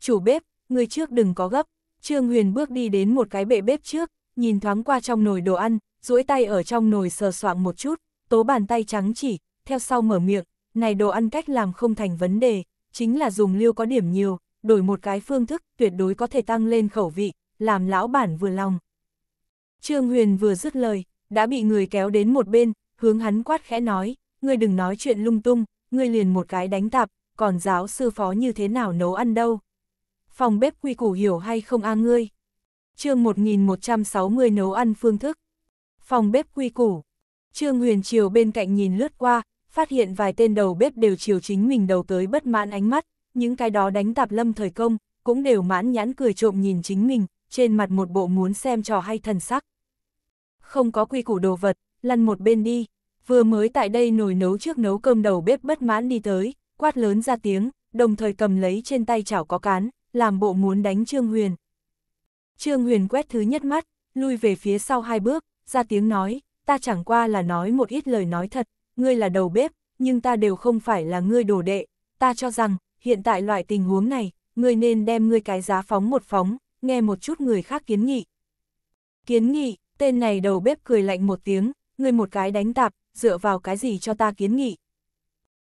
Speaker 1: Chủ bếp, người trước đừng có gấp, Trương Huyền bước đi đến một cái bệ bếp trước, nhìn thoáng qua trong nồi đồ ăn, duỗi tay ở trong nồi sờ soạng một chút, tố bàn tay trắng chỉ, theo sau mở miệng, này đồ ăn cách làm không thành vấn đề, chính là dùng liêu có điểm nhiều, đổi một cái phương thức tuyệt đối có thể tăng lên khẩu vị, làm lão bản vừa lòng. Trương Huyền vừa dứt lời, đã bị người kéo đến một bên, hướng hắn quát khẽ nói, ngươi đừng nói chuyện lung tung, ngươi liền một cái đánh tạp, còn giáo sư phó như thế nào nấu ăn đâu. Phòng bếp quy củ hiểu hay không a à ngươi. chương 1160 nấu ăn phương thức. Phòng bếp quy củ. Trương Huyền chiều bên cạnh nhìn lướt qua, phát hiện vài tên đầu bếp đều chiều chính mình đầu tới bất mãn ánh mắt, những cái đó đánh tạp lâm thời công, cũng đều mãn nhãn cười trộm nhìn chính mình, trên mặt một bộ muốn xem trò hay thần sắc. Không có quy củ đồ vật, lăn một bên đi, vừa mới tại đây nồi nấu trước nấu cơm đầu bếp bất mãn đi tới, quát lớn ra tiếng, đồng thời cầm lấy trên tay chảo có cán, làm bộ muốn đánh Trương Huyền. Trương Huyền quét thứ nhất mắt, lui về phía sau hai bước, ra tiếng nói, ta chẳng qua là nói một ít lời nói thật, ngươi là đầu bếp, nhưng ta đều không phải là ngươi đồ đệ, ta cho rằng, hiện tại loại tình huống này, người nên đem ngươi cái giá phóng một phóng, nghe một chút người khác kiến nghị. Kiến nghị, tên này đầu bếp cười lạnh một tiếng, ngươi một cái đánh tạp, dựa vào cái gì cho ta kiến nghị.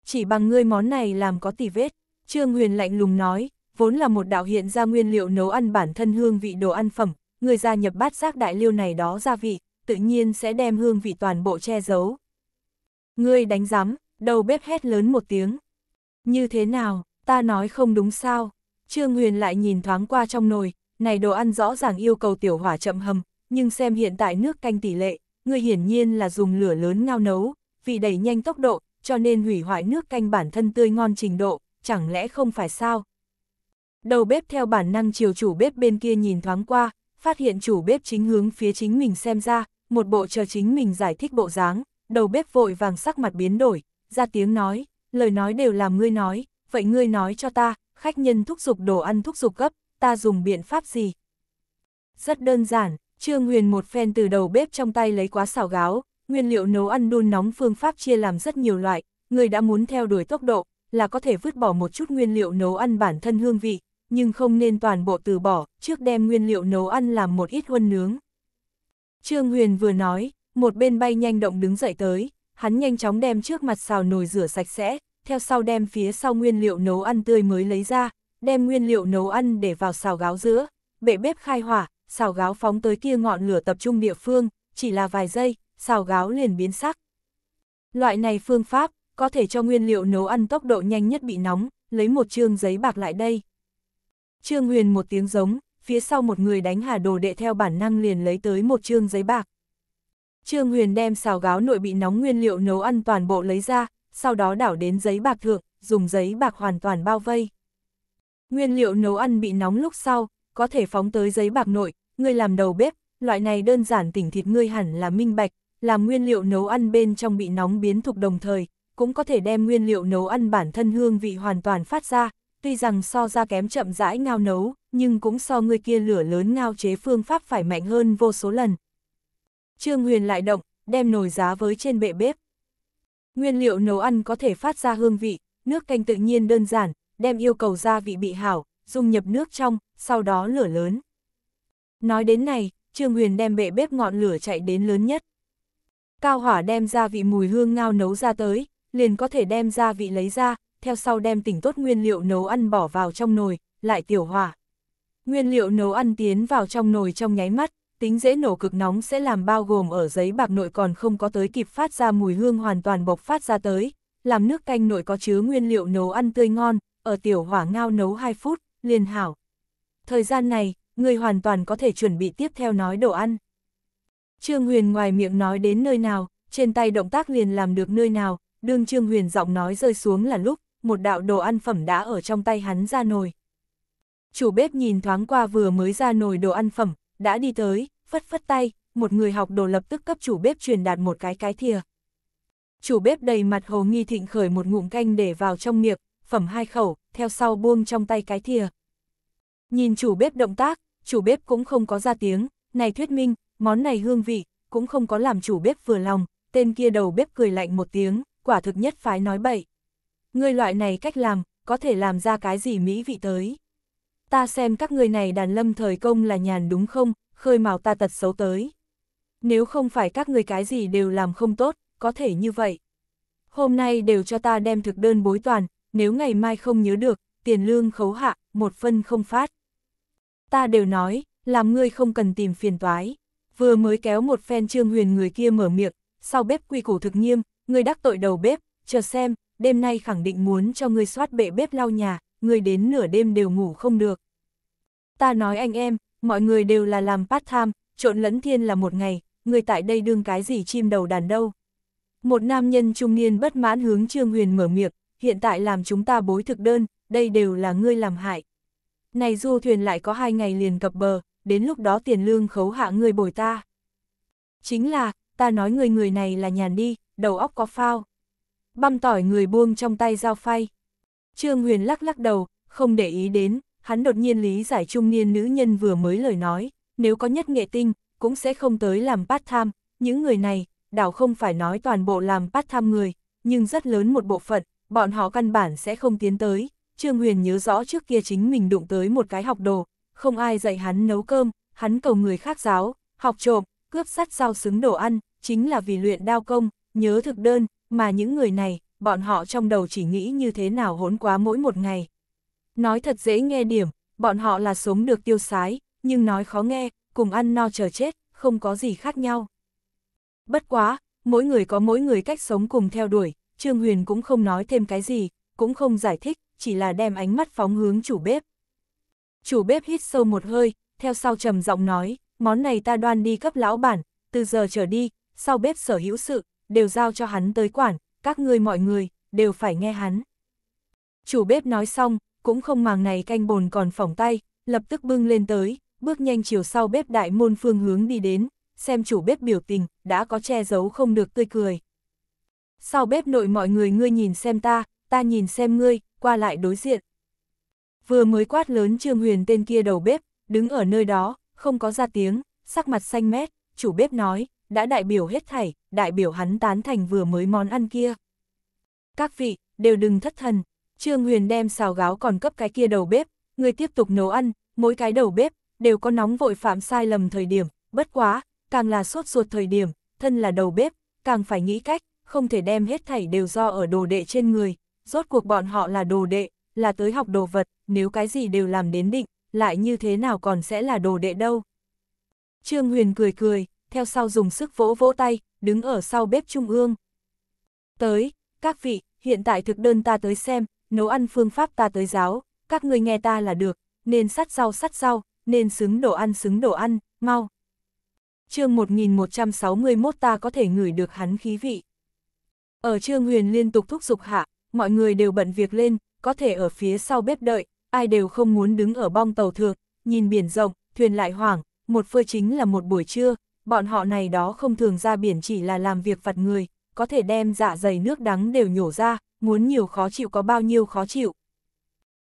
Speaker 1: Chỉ bằng ngươi món này làm có tỉ vết, Trương Huyền lạnh lùng nói, vốn là một đạo hiện ra nguyên liệu nấu ăn bản thân hương vị đồ ăn phẩm, người gia nhập bát giác đại liêu này đó gia vị, tự nhiên sẽ đem hương vị toàn bộ che giấu. Ngươi đánh giám, đầu bếp hét lớn một tiếng. Như thế nào, ta nói không đúng sao. Trương Huyền lại nhìn thoáng qua trong nồi, này đồ ăn rõ ràng yêu cầu tiểu hỏa chậm hầm, nhưng xem hiện tại nước canh tỷ lệ, người hiển nhiên là dùng lửa lớn ngao nấu, vì đẩy nhanh tốc độ, cho nên hủy hoại nước canh bản thân tươi ngon trình độ, chẳng lẽ không phải sao? Đầu bếp theo bản năng chiều chủ bếp bên kia nhìn thoáng qua, phát hiện chủ bếp chính hướng phía chính mình xem ra, một bộ chờ chính mình giải thích bộ dáng, đầu bếp vội vàng sắc mặt biến đổi, ra tiếng nói, lời nói đều làm ngươi nói, vậy ngươi nói cho ta, khách nhân thúc giục đồ ăn thúc giục gấp, ta dùng biện pháp gì? Rất đơn giản, Trương Huyền một phen từ đầu bếp trong tay lấy quá xào gáo, nguyên liệu nấu ăn đun nóng phương pháp chia làm rất nhiều loại, người đã muốn theo đuổi tốc độ, là có thể vứt bỏ một chút nguyên liệu nấu ăn bản thân hương vị, nhưng không nên toàn bộ từ bỏ, trước đem nguyên liệu nấu ăn làm một ít huân nướng. Trương Huyền vừa nói, một bên bay nhanh động đứng dậy tới, hắn nhanh chóng đem trước mặt xào nồi rửa sạch sẽ, theo sau đem phía sau nguyên liệu nấu ăn tươi mới lấy ra, đem nguyên liệu nấu ăn để vào xào gáo giữa, bệ bếp khai hỏa, xào gáo phóng tới kia ngọn lửa tập trung địa phương, chỉ là vài giây, xào gáo liền biến sắc. Loại này phương pháp, có thể cho nguyên liệu nấu ăn tốc độ nhanh nhất bị nóng, lấy một chương giấy bạc lại đây. Trương Huyền một tiếng giống, phía sau một người đánh hà đồ đệ theo bản năng liền lấy tới một chương giấy bạc. Trương Huyền đem xào gáo nội bị nóng nguyên liệu nấu ăn toàn bộ lấy ra, sau đó đảo đến giấy bạc thượng, dùng giấy bạc hoàn toàn bao vây. Nguyên liệu nấu ăn bị nóng lúc sau, có thể phóng tới giấy bạc nội, ngươi làm đầu bếp, loại này đơn giản tỉnh thịt ngươi hẳn là minh bạch, làm nguyên liệu nấu ăn bên trong bị nóng biến thục đồng thời, cũng có thể đem nguyên liệu nấu ăn bản thân hương vị hoàn toàn phát ra, tuy rằng so ra kém chậm rãi ngao nấu, nhưng cũng so ngươi kia lửa lớn ngao chế phương pháp phải mạnh hơn vô số lần. Trương Huyền lại động, đem nồi giá với trên bệ bếp. Nguyên liệu nấu ăn có thể phát ra hương vị, nước canh tự nhiên đơn giản, đem yêu cầu gia vị bị hảo, dùng nhập nước trong, sau đó lửa lớn. Nói đến này, Trương Huyền đem bệ bếp ngọn lửa chạy đến lớn nhất. Cao hỏa đem gia vị mùi hương ngao nấu ra tới, liền có thể đem gia vị lấy ra, theo sau đem tỉnh tốt nguyên liệu nấu ăn bỏ vào trong nồi, lại tiểu hỏa. Nguyên liệu nấu ăn tiến vào trong nồi trong nháy mắt, tính dễ nổ cực nóng sẽ làm bao gồm ở giấy bạc nội còn không có tới kịp phát ra mùi hương hoàn toàn bộc phát ra tới, làm nước canh nội có chứa nguyên liệu nấu ăn tươi ngon, ở tiểu hỏa ngao nấu 2 phút, liền hảo. Thời gian này, người hoàn toàn có thể chuẩn bị tiếp theo nói đồ ăn. Trương Huyền ngoài miệng nói đến nơi nào, trên tay động tác liền làm được nơi nào, đương Trương Huyền giọng nói rơi xuống là lúc, một đạo đồ ăn phẩm đã ở trong tay hắn ra nồi. Chủ bếp nhìn thoáng qua vừa mới ra nồi đồ ăn phẩm, đã đi tới, phất phất tay, một người học đồ lập tức cấp chủ bếp truyền đạt một cái cái thìa. Chủ bếp đầy mặt hồ nghi thịnh khởi một ngụm canh để vào trong miệng, phẩm hai khẩu, theo sau buông trong tay cái thìa. Nhìn chủ bếp động tác, chủ bếp cũng không có ra tiếng, này thuyết minh, món này hương vị, cũng không có làm chủ bếp vừa lòng, tên kia đầu bếp cười lạnh một tiếng, quả thực nhất phái nói bậy. người loại này cách làm, có thể làm ra cái gì mỹ vị tới ta xem các người này đàn lâm thời công là nhàn đúng không, khơi mào ta tật xấu tới. Nếu không phải các người cái gì đều làm không tốt, có thể như vậy. Hôm nay đều cho ta đem thực đơn bối toàn, nếu ngày mai không nhớ được, tiền lương khấu hạ, một phân không phát. Ta đều nói, làm ngươi không cần tìm phiền toái. Vừa mới kéo một phen trương huyền người kia mở miệng, sau bếp quy củ thực nghiêm, ngươi đắc tội đầu bếp, chờ xem, đêm nay khẳng định muốn cho ngươi soát bệ bếp lau nhà, người đến nửa đêm đều ngủ không được. Ta nói anh em, mọi người đều là làm part time, trộn lẫn thiên là một ngày, người tại đây đương cái gì chim đầu đàn đâu. Một nam nhân trung niên bất mãn hướng Trương Huyền mở miệng, hiện tại làm chúng ta bối thực đơn, đây đều là ngươi làm hại. Này du thuyền lại có hai ngày liền cập bờ, đến lúc đó tiền lương khấu hạ ngươi bồi ta. Chính là, ta nói người người này là nhàn đi, đầu óc có phao. Băm tỏi người buông trong tay dao phay. Trương Huyền lắc lắc đầu, không để ý đến, hắn đột nhiên lý giải trung niên nữ nhân vừa mới lời nói, nếu có nhất nghệ tinh, cũng sẽ không tới làm part time, những người này, đảo không phải nói toàn bộ làm part time người, nhưng rất lớn một bộ phận, bọn họ căn bản sẽ không tiến tới. Trương Huyền nhớ rõ trước kia chính mình đụng tới một cái học đồ, không ai dạy hắn nấu cơm, hắn cầu người khác giáo, học trộm, cướp sắt rau xứng đồ ăn, chính là vì luyện đao công, nhớ thực đơn, mà những người này, bọn họ trong đầu chỉ nghĩ như thế nào hỗn quá mỗi một ngày. Nói thật dễ nghe điểm, bọn họ là sống được tiêu sái, nhưng nói khó nghe, cùng ăn no chờ chết, không có gì khác nhau. Bất quá, mỗi người có mỗi người cách sống cùng theo đuổi, Trương Huyền cũng không nói thêm cái gì, cũng không giải thích, chỉ là đem ánh mắt phóng hướng chủ bếp. Chủ bếp hít sâu một hơi, theo sau trầm giọng nói, món này ta đoan đi cấp lão bản, từ giờ trở đi, sau bếp sở hữu sự, đều giao cho hắn tới quản, các ngươi mọi người, đều phải nghe hắn. Chủ bếp nói xong, cũng không màng này canh bồn còn phỏng tay, lập tức bưng lên tới, bước nhanh chiều sau bếp đại môn phương hướng đi đến, xem chủ bếp biểu tình, đã có che giấu không được tươi cười. Sau bếp nội mọi người ngươi nhìn xem ta, ta nhìn xem ngươi, qua lại đối diện. Vừa mới quát lớn Trương Huyền tên kia đầu bếp, đứng ở nơi đó, không có ra tiếng, sắc mặt xanh mét, chủ bếp nói, đã đại biểu hết thảy, đại biểu hắn tán thành vừa mới món ăn kia. Các vị, đều đừng thất thần, Trương Huyền đem xào gáo còn cấp cái kia đầu bếp, người tiếp tục nấu ăn, mỗi cái đầu bếp, đều có nóng vội phạm sai lầm thời điểm, bất quá, càng là sốt ruột thời điểm, thân là đầu bếp, càng phải nghĩ cách, không thể đem hết thảy đều do ở đồ đệ trên người, rốt cuộc bọn họ là đồ đệ, là tới học đồ vật, nếu cái gì đều làm đến định, lại như thế nào còn sẽ là đồ đệ đâu. Trương Huyền cười cười, theo sau dùng sức vỗ vỗ tay, đứng ở sau bếp trung ương. Tới, các vị, hiện tại thực đơn ta tới xem, nấu ăn phương pháp ta tới giáo, các người nghe ta là được, nên sắt rau sắt rau, nên xứng đồ ăn xứng đồ ăn, mau. chương 1161 ta có thể ngửi được hắn khí vị. Ở Trương Huyền liên tục thúc giục hạ, mọi người đều bận việc lên, có thể ở phía sau bếp đợi, ai đều không muốn đứng ở bong tàu thượng, nhìn biển rộng, thuyền lại hoảng, một phơi chính là một buổi trưa, bọn họ này đó không thường ra biển chỉ là làm việc phạt người, có thể đem dạ dày nước đắng đều nhổ ra, muốn nhiều khó chịu có bao nhiêu khó chịu.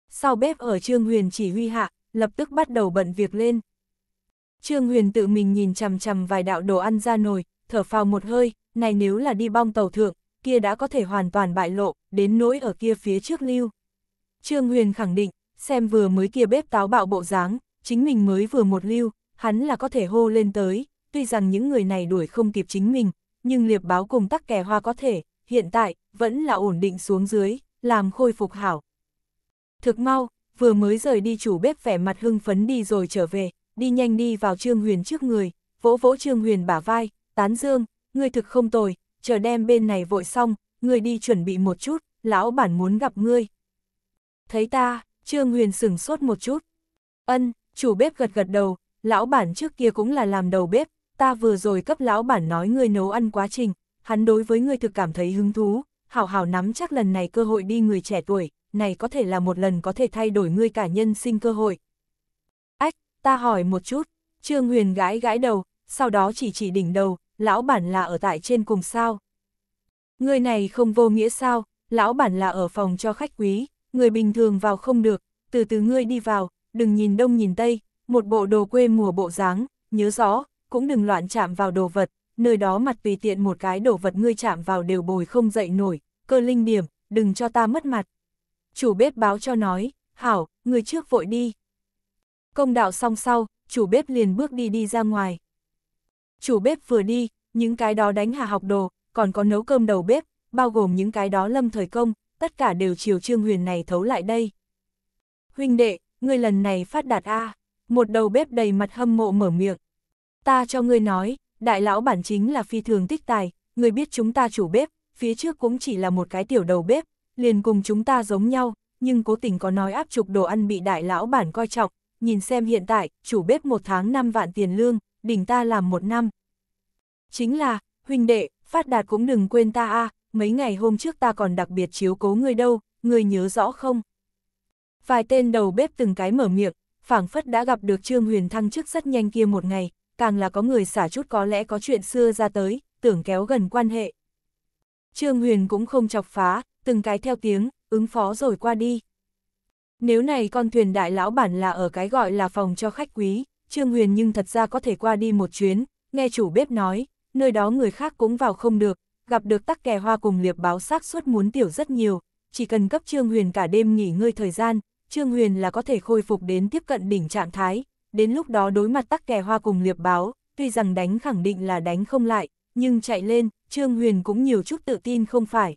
Speaker 1: Sau bếp ở Trương Huyền chỉ huy hạ, lập tức bắt đầu bận việc lên. Trương Huyền tự mình nhìn chằm chằm vài đạo đồ ăn ra nồi, thở phào một hơi, này nếu là đi bong tàu thượng, kia đã có thể hoàn toàn bại lộ, đến nỗi ở kia phía trước lưu. Trương Huyền khẳng định, xem vừa mới kia bếp táo bạo bộ dáng, chính mình mới vừa một lưu, hắn là có thể hô lên tới, tuy rằng những người này đuổi không kịp chính mình, nhưng liệp báo cùng tắc kè hoa có thể, hiện tại, vẫn là ổn định xuống dưới, làm khôi phục hảo. Thực mau, vừa mới rời đi chủ bếp vẻ mặt hưng phấn đi rồi trở về, đi nhanh đi vào Trương Huyền trước người, vỗ vỗ Trương Huyền bả vai, tán dương, người thực không tồi, chờ đem bên này vội xong, người đi chuẩn bị một chút, lão bản muốn gặp ngươi. Thấy ta, Trương Huyền sửng sốt một chút. Ân, chủ bếp gật gật đầu, lão bản trước kia cũng là làm đầu bếp, ta vừa rồi cấp lão bản nói ngươi nấu ăn quá trình, hắn đối với ngươi thực cảm thấy hứng thú, hảo hảo nắm chắc lần này cơ hội đi người trẻ tuổi, này có thể là một lần có thể thay đổi ngươi cả nhân sinh cơ hội. Ách, ta hỏi một chút, Trương Huyền gãi gãi đầu, sau đó chỉ chỉ đỉnh đầu, lão bản là ở tại trên cùng sao. Ngươi này không vô nghĩa sao, lão bản là ở phòng cho khách quý, người bình thường vào không được, từ từ ngươi đi vào, đừng nhìn đông nhìn tây, một bộ đồ quê mùa bộ dáng, nhớ rõ, cũng đừng loạn chạm vào đồ vật, nơi đó mặt tùy tiện một cái đồ vật ngươi chạm vào đều bồi không dậy nổi, cơ linh điểm, đừng cho ta mất mặt. Chủ bếp báo cho nói, hảo, người trước vội đi. Công đạo xong sau, chủ bếp liền bước đi đi ra ngoài. Chủ bếp vừa đi, những cái đó đánh hà học đồ, còn có nấu cơm đầu bếp, bao gồm những cái đó lâm thời công, tất cả đều chiều trương huyền này thấu lại đây. Huynh đệ, ngươi lần này phát đạt A, một đầu bếp đầy mặt hâm mộ mở miệng ta cho ngươi nói, đại lão bản chính là phi thường tích tài, ngươi biết chúng ta chủ bếp, phía trước cũng chỉ là một cái tiểu đầu bếp, liền cùng chúng ta giống nhau, nhưng cố tình có nói áp trục đồ ăn bị đại lão bản coi trọng, nhìn xem hiện tại, chủ bếp một tháng 5 vạn tiền lương, đỉnh ta làm một năm. Chính là, huynh đệ, phát đạt cũng đừng quên ta a mấy ngày hôm trước ta còn đặc biệt chiếu cố ngươi đâu, ngươi nhớ rõ không? Vài tên đầu bếp từng cái mở miệng, phảng phất đã gặp được Trương Huyền Thăng trước rất nhanh kia một ngày, càng là có người xả chút có lẽ có chuyện xưa ra tới, tưởng kéo gần quan hệ. Trương Huyền cũng không chọc phá, từng cái theo tiếng, ứng phó rồi qua đi. Nếu này con thuyền đại lão bản là ở cái gọi là phòng cho khách quý, Trương Huyền nhưng thật ra có thể qua đi một chuyến, nghe chủ bếp nói, nơi đó người khác cũng vào không được, gặp được tắc kè hoa cùng liệp báo xác suất muốn tiểu rất nhiều, chỉ cần cấp Trương Huyền cả đêm nghỉ ngơi thời gian, Trương Huyền là có thể khôi phục đến tiếp cận đỉnh trạng thái, đến lúc đó đối mặt tắc kè hoa cùng liệp báo, tuy rằng đánh khẳng định là đánh không lại, nhưng chạy lên, Trương Huyền cũng nhiều chút tự tin không phải.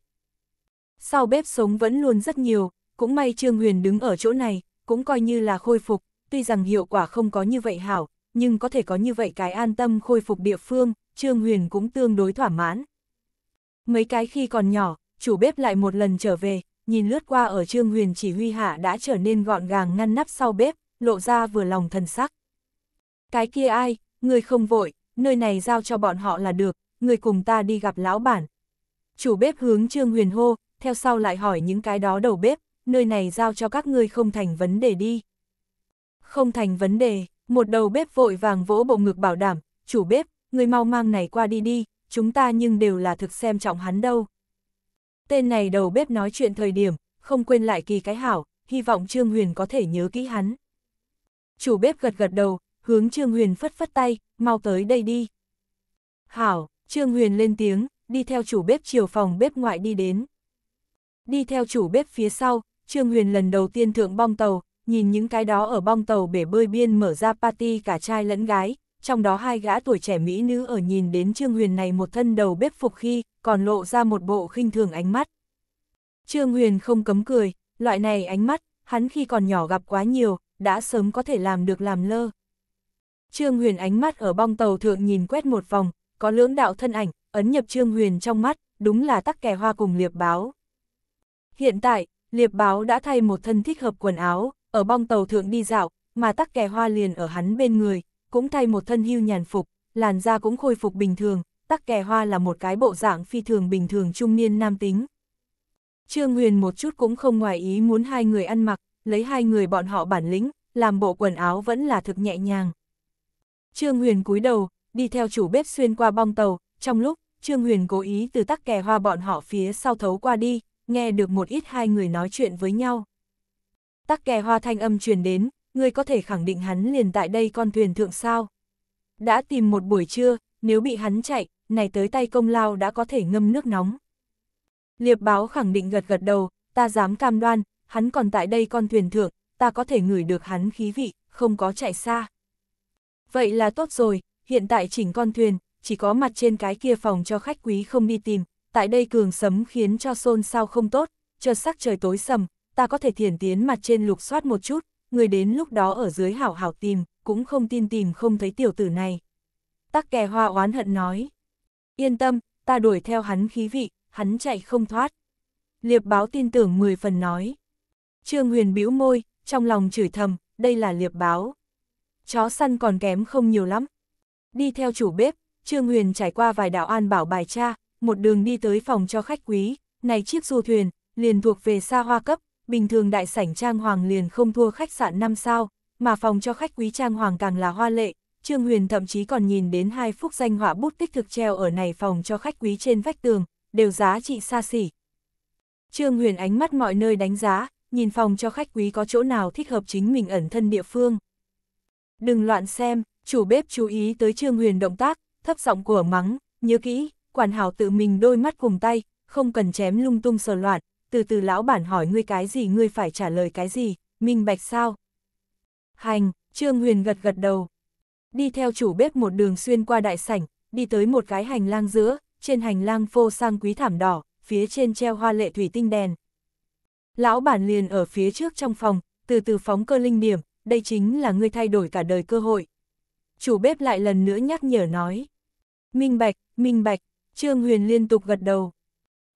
Speaker 1: Sau bếp sống vẫn luôn rất nhiều, cũng may Trương Huyền đứng ở chỗ này, cũng coi như là khôi phục, tuy rằng hiệu quả không có như vậy hảo, nhưng có thể có như vậy cái an tâm khôi phục địa phương, Trương Huyền cũng tương đối thỏa mãn. Mấy cái khi còn nhỏ, chủ bếp lại một lần trở về, nhìn lướt qua ở Trương Huyền chỉ huy hạ đã trở nên gọn gàng ngăn nắp sau bếp, lộ ra vừa lòng thần sắc. Cái kia ai, người không vội, nơi này giao cho bọn họ là được, người cùng ta đi gặp lão bản. Chủ bếp hướng Trương Huyền hô, theo sau lại hỏi những cái đó đầu bếp, nơi này giao cho các ngươi không thành vấn đề đi. Không thành vấn đề, một đầu bếp vội vàng vỗ bộ ngực bảo đảm, chủ bếp, người mau mang này qua đi đi, chúng ta nhưng đều là thực xem trọng hắn đâu. Tên này đầu bếp nói chuyện thời điểm, không quên lại kỳ cái hảo, hy vọng Trương Huyền có thể nhớ kỹ hắn chủ bếp gật gật đầu, hướng Trương Huyền phất phất tay, mau tới đây đi. Hảo, Trương Huyền lên tiếng, đi theo chủ bếp chiều phòng bếp ngoại đi đến. Đi theo chủ bếp phía sau, Trương Huyền lần đầu tiên thượng bong tàu, nhìn những cái đó ở bong tàu bể bơi biên mở ra party cả trai lẫn gái, trong đó hai gã tuổi trẻ mỹ nữ ở nhìn đến Trương Huyền này một thân đầu bếp phục khi, còn lộ ra một bộ khinh thường ánh mắt. Trương Huyền không cấm cười, loại này ánh mắt, hắn khi còn nhỏ gặp quá nhiều, đã sớm có thể làm được làm lơ. Trương Huyền ánh mắt ở bong tàu thượng nhìn quét một vòng, có lưỡng đạo thân ảnh, ấn nhập Trương Huyền trong mắt, đúng là tắc kè hoa cùng liệp báo. Hiện tại, liệp báo đã thay một thân thích hợp quần áo, ở bong tàu thượng đi dạo, mà tắc kè hoa liền ở hắn bên người, cũng thay một thân hưu nhàn phục, làn da cũng khôi phục bình thường, tắc kè hoa là một cái bộ dạng phi thường bình thường trung niên nam tính. Trương Huyền một chút cũng không ngoài ý muốn hai người ăn mặc, lấy hai người bọn họ bản lĩnh, làm bộ quần áo vẫn là thực nhẹ nhàng. Trương Huyền cúi đầu, đi theo chủ bếp xuyên qua bong tàu, trong lúc, Trương Huyền cố ý từ tắc kè hoa bọn họ phía sau thấu qua đi, nghe được một ít hai người nói chuyện với nhau. Tắc kè hoa thanh âm truyền đến, ngươi có thể khẳng định hắn liền tại đây con thuyền thượng sao. Đã tìm một buổi trưa, nếu bị hắn chạy, này tới tay công lao đã có thể ngâm nước nóng. Liệp báo khẳng định gật gật đầu, ta dám cam đoan, hắn còn tại đây con thuyền thượng, ta có thể ngửi được hắn khí vị, không có chạy xa. Vậy là tốt rồi, hiện tại chỉnh con thuyền, chỉ có mặt trên cái kia phòng cho khách quý không đi tìm, tại đây cường sấm khiến cho xôn sao không tốt, chờ sắc trời tối sầm, ta có thể thiền tiến mặt trên lục soát một chút, người đến lúc đó ở dưới hảo hảo tìm, cũng không tin tìm không thấy tiểu tử này. Tắc kè hoa oán hận nói, yên tâm, ta đuổi theo hắn khí vị, hắn chạy không thoát. Liệp báo tin tưởng 10 phần nói. Trương Huyền bĩu môi, trong lòng chửi thầm, đây là liệp báo. Chó săn còn kém không nhiều lắm. Đi theo chủ bếp, Trương Huyền trải qua vài đạo an bảo bài cha, một đường đi tới phòng cho khách quý, này chiếc du thuyền, liền thuộc về xa hoa cấp, bình thường đại sảnh trang hoàng liền không thua khách sạn 5 sao, mà phòng cho khách quý trang hoàng càng là hoa lệ, Trương Huyền thậm chí còn nhìn đến hai phúc danh họa bút tích thực treo ở này phòng cho khách quý trên vách tường, đều giá trị xa xỉ. Trương Huyền ánh mắt mọi nơi đánh giá, nhìn phòng cho khách quý có chỗ nào thích hợp chính mình ẩn thân địa phương. Đừng loạn xem, chủ bếp chú ý tới Trương Huyền động tác, thấp giọng của mắng, nhớ kỹ, quản hảo tự mình đôi mắt cùng tay, không cần chém lung tung sờ loạn, từ từ lão bản hỏi ngươi cái gì ngươi phải trả lời cái gì, minh bạch sao. Hành, Trương Huyền gật gật đầu. Đi theo chủ bếp một đường xuyên qua đại sảnh, đi tới một cái hành lang giữa, trên hành lang phô sang quý thảm đỏ, phía trên treo hoa lệ thủy tinh đèn, Lão bản liền ở phía trước trong phòng, từ từ phóng cơ linh điểm, đây chính là ngươi thay đổi cả đời cơ hội. Chủ bếp lại lần nữa nhắc nhở nói. Minh bạch, minh bạch, Trương Huyền liên tục gật đầu.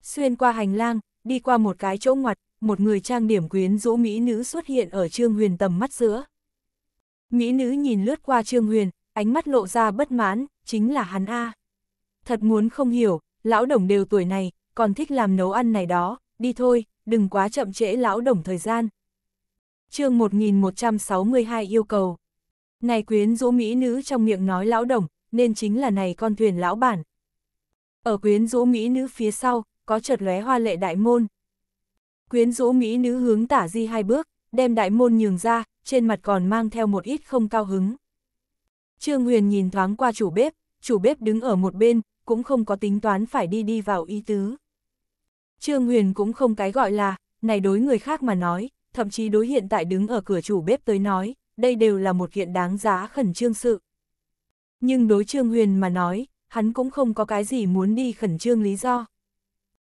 Speaker 1: Xuyên qua hành lang, đi qua một cái chỗ ngoặt, một người trang điểm quyến rũ mỹ nữ xuất hiện ở Trương Huyền tầm mắt giữa. Mỹ nữ nhìn lướt qua Trương Huyền, ánh mắt lộ ra bất mãn, chính là hắn A. Thật muốn không hiểu, lão đồng đều tuổi này, còn thích làm nấu ăn này đó, đi thôi, đừng quá chậm trễ lão đồng thời gian. chương 1162 yêu cầu. Này quyến rũ mỹ nữ trong miệng nói lão đồng, nên chính là này con thuyền lão bản. Ở quyến rũ mỹ nữ phía sau, có chợt lóe hoa lệ đại môn. Quyến rũ mỹ nữ hướng tả di hai bước, đem đại môn nhường ra, trên mặt còn mang theo một ít không cao hứng. Trương Huyền nhìn thoáng qua chủ bếp, chủ bếp đứng ở một bên, cũng không có tính toán phải đi đi vào y tứ. Trương Huyền cũng không cái gọi là, này đối người khác mà nói, thậm chí đối hiện tại đứng ở cửa chủ bếp tới nói, đây đều là một kiện đáng giá khẩn trương sự. Nhưng đối Trương Huyền mà nói, hắn cũng không có cái gì muốn đi khẩn trương lý do.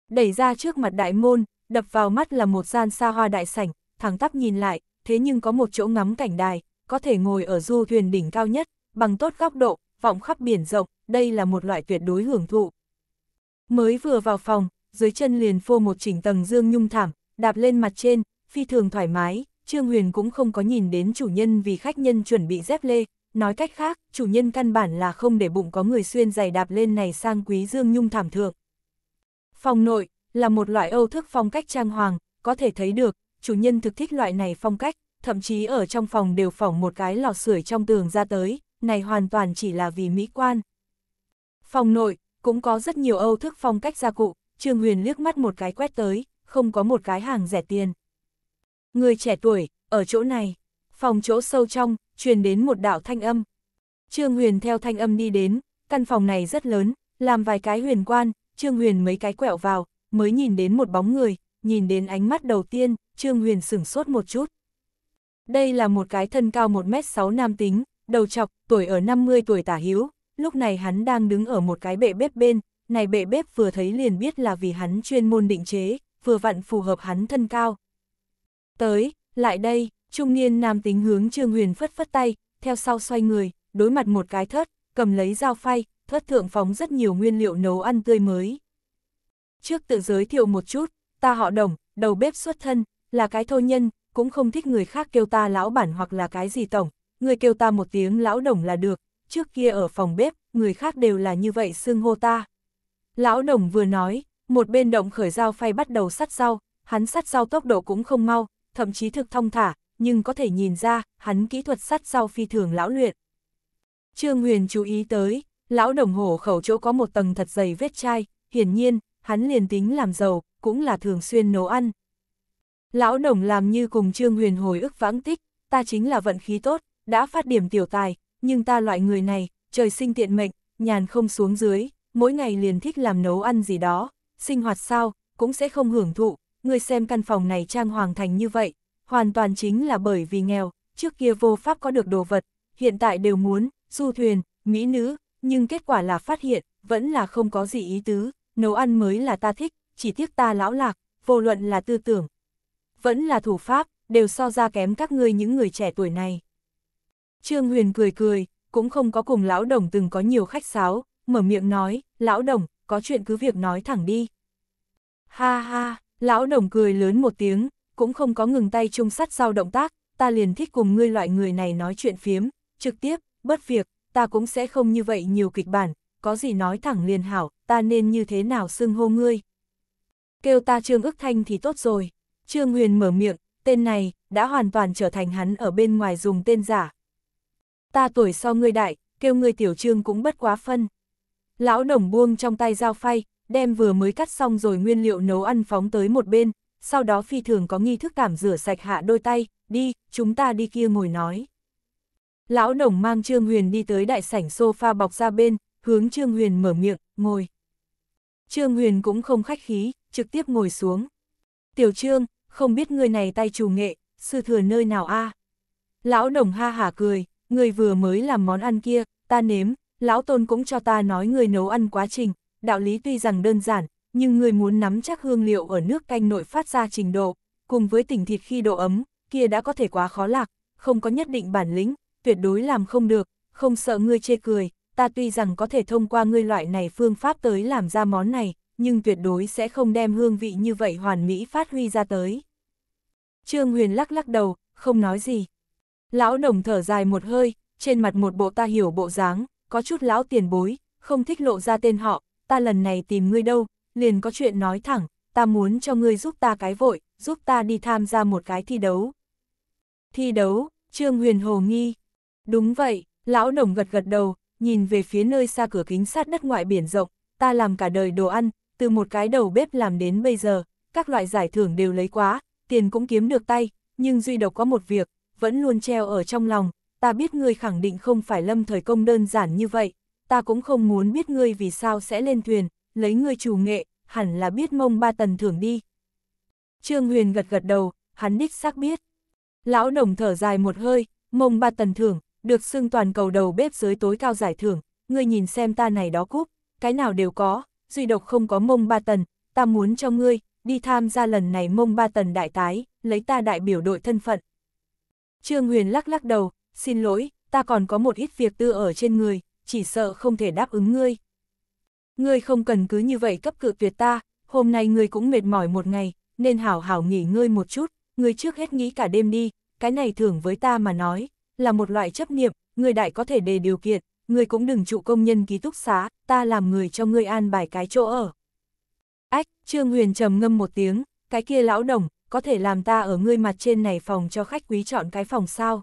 Speaker 1: Đẩy ra trước mặt đại môn, đập vào mắt là một gian xa hoa đại sảnh, thẳng tắp nhìn lại, thế nhưng có một chỗ ngắm cảnh đài, có thể ngồi ở du thuyền đỉnh cao nhất, bằng tốt góc độ, vọng khắp biển rộng, đây là một loại tuyệt đối hưởng thụ. Mới vừa vào phòng, dưới chân liền phô một chỉnh tầng dương nhung thảm, đạp lên mặt trên, phi thường thoải mái, Trương Huyền cũng không có nhìn đến chủ nhân vì khách nhân chuẩn bị dép lê, nói cách khác, chủ nhân căn bản là không để bụng có người xuyên giày đạp lên này sang quý dương nhung thảm thượng. Phòng nội, là một loại âu thức phong cách trang hoàng, có thể thấy được, chủ nhân thực thích loại này phong cách, thậm chí ở trong phòng đều phỏng một cái lò sưởi trong tường ra tới, này hoàn toàn chỉ là vì mỹ quan. Phòng nội, cũng có rất nhiều âu thức phong cách gia cụ, Trương Huyền liếc mắt một cái quét tới, không có một cái hàng rẻ tiền. Người trẻ tuổi, ở chỗ này, phòng chỗ sâu trong, truyền đến một đạo thanh âm. Trương Huyền theo thanh âm đi đến, căn phòng này rất lớn, làm vài cái huyền quan, Trương Huyền mấy cái quẹo vào, mới nhìn đến một bóng người, nhìn đến ánh mắt đầu tiên, Trương Huyền sửng sốt một chút. Đây là một cái thân cao 1m6 nam tính, đầu chọc, tuổi ở 50 tuổi tả hữu lúc này hắn đang đứng ở một cái bệ bếp bên, này bệ bếp vừa thấy liền biết là vì hắn chuyên môn định chế, vừa vặn phù hợp hắn thân cao. Tới, lại đây, trung niên nam tính hướng Trương Huyền phất phất tay, theo sau xoay người, đối mặt một cái thớt, cầm lấy dao phay, thớt thượng phóng rất nhiều nguyên liệu nấu ăn tươi mới. Trước tự giới thiệu một chút, ta họ đồng, đầu bếp xuất thân, là cái thô nhân, cũng không thích người khác kêu ta lão bản hoặc là cái gì tổng, người kêu ta một tiếng lão đồng là được, trước kia ở phòng bếp, người khác đều là như vậy xưng hô ta. Lão đồng vừa nói, một bên động khởi dao phay bắt đầu sắt dao, hắn sắt dao tốc độ cũng không mau, thậm chí thực thông thả, nhưng có thể nhìn ra, hắn kỹ thuật sắt dao phi thường lão luyện. Trương Huyền chú ý tới, lão đồng hổ khẩu chỗ có một tầng thật dày vết chai, hiển nhiên, hắn liền tính làm giàu, cũng là thường xuyên nấu ăn. Lão đồng làm như cùng Trương Huyền hồi ức vãng tích, ta chính là vận khí tốt, đã phát điểm tiểu tài, nhưng ta loại người này, trời sinh tiện mệnh, nhàn không xuống dưới, mỗi ngày liền thích làm nấu ăn gì đó, sinh hoạt sao, cũng sẽ không hưởng thụ, người xem căn phòng này trang hoàng thành như vậy, hoàn toàn chính là bởi vì nghèo, trước kia vô pháp có được đồ vật, hiện tại đều muốn, du thuyền, mỹ nữ, nhưng kết quả là phát hiện, vẫn là không có gì ý tứ, nấu ăn mới là ta thích, chỉ tiếc ta lão lạc, vô luận là tư tưởng. Vẫn là thủ pháp, đều so ra kém các ngươi những người trẻ tuổi này. Trương Huyền cười cười, cũng không có cùng lão đồng từng có nhiều khách sáo, mở miệng nói, lão đồng, có chuyện cứ việc nói thẳng đi. Ha ha, lão đồng cười lớn một tiếng, cũng không có ngừng tay chung sắt sau động tác, ta liền thích cùng ngươi loại người này nói chuyện phiếm, trực tiếp, bất việc, ta cũng sẽ không như vậy nhiều kịch bản, có gì nói thẳng liền hảo, ta nên như thế nào xưng hô ngươi. Kêu ta Trương ức thanh thì tốt rồi, Trương Huyền mở miệng, tên này, đã hoàn toàn trở thành hắn ở bên ngoài dùng tên giả. Ta tuổi so ngươi đại, kêu ngươi tiểu trương cũng bất quá phân. Lão đồng buông trong tay dao phay, đem vừa mới cắt xong rồi nguyên liệu nấu ăn phóng tới một bên, sau đó phi thường có nghi thức cảm rửa sạch hạ đôi tay, đi, chúng ta đi kia ngồi nói. Lão đồng mang Trương Huyền đi tới đại sảnh sofa bọc ra bên, hướng Trương Huyền mở miệng, ngồi. Trương Huyền cũng không khách khí, trực tiếp ngồi xuống. Tiểu Trương, không biết người này tay chủ nghệ, sư thừa nơi nào a Lão đồng ha hả cười, người vừa mới làm món ăn kia, ta nếm, lão tôn cũng cho ta nói người nấu ăn quá trình, đạo lý tuy rằng đơn giản, nhưng người muốn nắm chắc hương liệu ở nước canh nội phát ra trình độ, cùng với tỉnh thịt khi độ ấm, kia đã có thể quá khó lạc, không có nhất định bản lĩnh, tuyệt đối làm không được, không sợ ngươi chê cười, ta tuy rằng có thể thông qua ngươi loại này phương pháp tới làm ra món này, nhưng tuyệt đối sẽ không đem hương vị như vậy hoàn mỹ phát huy ra tới. Trương Huyền lắc lắc đầu, không nói gì. Lão đồng thở dài một hơi, trên mặt một bộ ta hiểu bộ dáng, có chút lão tiền bối, không thích lộ ra tên họ, ta lần này tìm ngươi đâu, liền có chuyện nói thẳng, ta muốn cho ngươi giúp ta cái vội, giúp ta đi tham gia một cái thi đấu. Thi đấu, Trương Huyền Hồ nghi. Đúng vậy, lão đồng gật gật đầu, nhìn về phía nơi xa cửa kính sát đất ngoại biển rộng, ta làm cả đời đồ ăn, từ một cái đầu bếp làm đến bây giờ, các loại giải thưởng đều lấy quá, tiền cũng kiếm được tay, nhưng duy độc có một việc, vẫn luôn treo ở trong lòng, ta biết ngươi khẳng định không phải lâm thời công đơn giản như vậy, ta cũng không muốn biết ngươi vì sao sẽ lên thuyền, lấy ngươi chủ nghệ, hẳn là biết mông ba tần thưởng đi. Trương Huyền gật gật đầu, hắn đích xác biết. Lão đồng thở dài một hơi, mông ba tần thưởng, được xưng toàn cầu đầu bếp giới tối cao giải thưởng, ngươi nhìn xem ta này đó cúp, cái nào đều có, duy độc không có mông ba tần, ta muốn cho ngươi, đi tham gia lần này mông ba tần đại tái, lấy ta đại biểu đội thân phận. Trương Huyền lắc lắc đầu, xin lỗi, ta còn có một ít việc tư ở trên người, chỉ sợ không thể đáp ứng ngươi. Ngươi không cần cứ như vậy cấp cự tuyệt ta, hôm nay ngươi cũng mệt mỏi một ngày, nên hảo hảo nghỉ ngơi một chút, ngươi trước hết nghĩ cả đêm đi, cái này thưởng với ta mà nói, là một loại chấp niệm, ngươi đại có thể đề điều kiện, ngươi cũng đừng trụ công nhân ký túc xá, ta làm người cho ngươi an bài cái chỗ ở. Ách, Trương Huyền trầm ngâm một tiếng, cái kia lão đồng, có thể làm ta ở ngươi mặt trên này phòng cho khách quý chọn cái phòng sao?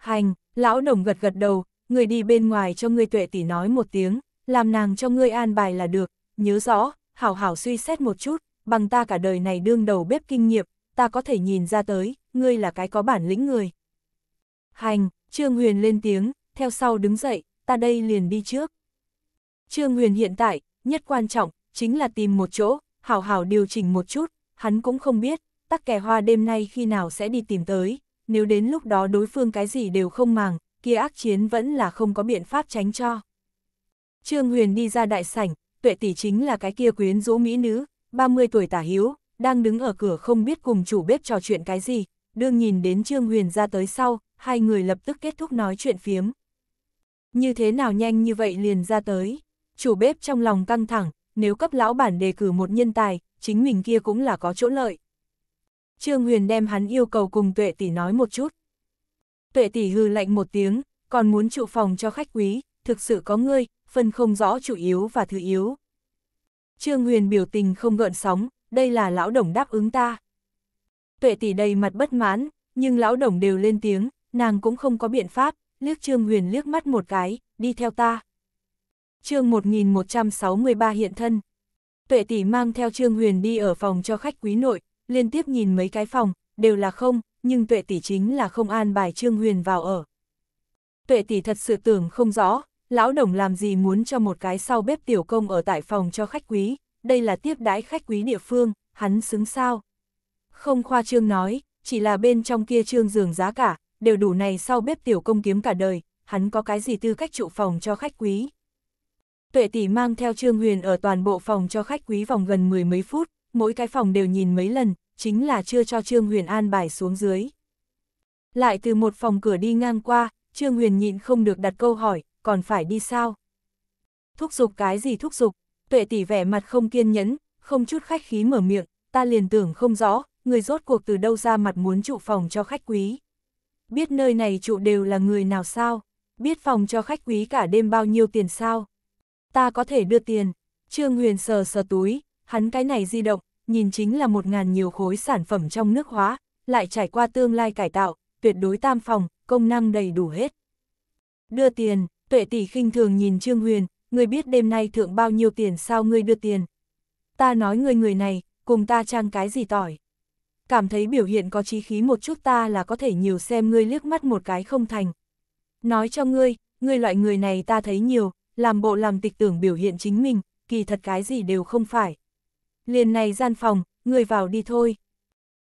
Speaker 1: Hành, lão đồng gật gật đầu, người đi bên ngoài cho ngươi tuệ tỷ nói một tiếng, làm nàng cho ngươi an bài là được, nhớ rõ, hảo hảo suy xét một chút, bằng ta cả đời này đương đầu bếp kinh nghiệm, ta có thể nhìn ra tới, ngươi là cái có bản lĩnh người. Hành, Trương Huyền lên tiếng, theo sau đứng dậy, ta đây liền đi trước. Trương Huyền hiện tại, nhất quan trọng, chính là tìm một chỗ, hảo hảo điều chỉnh một chút, hắn cũng không biết, tắc kè hoa đêm nay khi nào sẽ đi tìm tới, nếu đến lúc đó đối phương cái gì đều không màng, kia ác chiến vẫn là không có biện pháp tránh cho. Trương Huyền đi ra đại sảnh, tuệ tỷ chính là cái kia quyến rũ mỹ nữ, 30 tuổi tả hiếu, đang đứng ở cửa không biết cùng chủ bếp trò chuyện cái gì, đương nhìn đến Trương Huyền ra tới sau, hai người lập tức kết thúc nói chuyện phiếm. Như thế nào nhanh như vậy liền ra tới, chủ bếp trong lòng căng thẳng, nếu cấp lão bản đề cử một nhân tài, chính mình kia cũng là có chỗ lợi. Trương Huyền đem hắn yêu cầu cùng Tuệ tỷ nói một chút. Tuệ tỷ hư lạnh một tiếng, còn muốn trụ phòng cho khách quý, thực sự có ngươi, phân không rõ chủ yếu và thứ yếu. Trương Huyền biểu tình không gợn sóng, đây là lão đồng đáp ứng ta. Tuệ tỷ đầy mặt bất mãn, nhưng lão đồng đều lên tiếng, nàng cũng không có biện pháp, liếc Trương Huyền liếc mắt một cái, đi theo ta. chương 1163 hiện thân. Tuệ tỷ mang theo Trương Huyền đi ở phòng cho khách quý nội, liên tiếp nhìn mấy cái phòng, đều là không, nhưng tuệ tỷ chính là không an bài Trương Huyền vào ở. Tuệ tỷ thật sự tưởng không rõ, lão đồng làm gì muốn cho một cái sau bếp tiểu công ở tại phòng cho khách quý, đây là tiếp đãi khách quý địa phương, hắn xứng sao. Không khoa trương nói, chỉ là bên trong kia trương giường giá cả, đều đủ này sau bếp tiểu công kiếm cả đời, hắn có cái gì tư cách trụ phòng cho khách quý. Tuệ tỷ mang theo Trương Huyền ở toàn bộ phòng cho khách quý vòng gần mười mấy phút, mỗi cái phòng đều nhìn mấy lần, chính là chưa cho Trương Huyền an bài xuống dưới. Lại từ một phòng cửa đi ngang qua, Trương Huyền nhịn không được đặt câu hỏi, còn phải đi sao? Thúc giục cái gì thúc giục, tuệ tỷ vẻ mặt không kiên nhẫn, không chút khách khí mở miệng, ta liền tưởng không rõ, người rốt cuộc từ đâu ra mặt muốn trụ phòng cho khách quý. Biết nơi này trụ đều là người nào sao? Biết phòng cho khách quý cả đêm bao nhiêu tiền sao? Ta có thể đưa tiền. Trương Huyền sờ sờ túi, hắn cái này di động, nhìn chính là một ngàn nhiều khối sản phẩm trong nước hóa, lại trải qua tương lai cải tạo, tuyệt đối tam phòng, công năng đầy đủ hết. Đưa tiền, tuệ tỷ khinh thường nhìn Trương Huyền, người biết đêm nay thượng bao nhiêu tiền sao ngươi đưa tiền. Ta nói người người này, cùng ta trang cái gì tỏi. Cảm thấy biểu hiện có chí khí một chút ta là có thể nhiều xem ngươi liếc mắt một cái không thành. Nói cho ngươi, ngươi loại người này ta thấy nhiều, làm bộ làm tịch tưởng biểu hiện chính mình, kỳ thật cái gì đều không phải, liền này gian phòng, người vào đi thôi.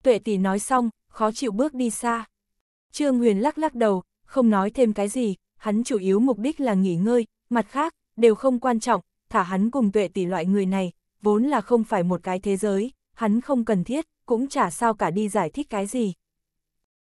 Speaker 1: Tuệ tỷ nói xong, khó chịu bước đi xa. Trương Huyền lắc lắc đầu, không nói thêm cái gì, hắn chủ yếu mục đích là nghỉ ngơi, mặt khác, đều không quan trọng, thả hắn cùng tuệ tỷ loại người này, vốn là không phải một cái thế giới, hắn không cần thiết, cũng chả sao cả đi giải thích cái gì.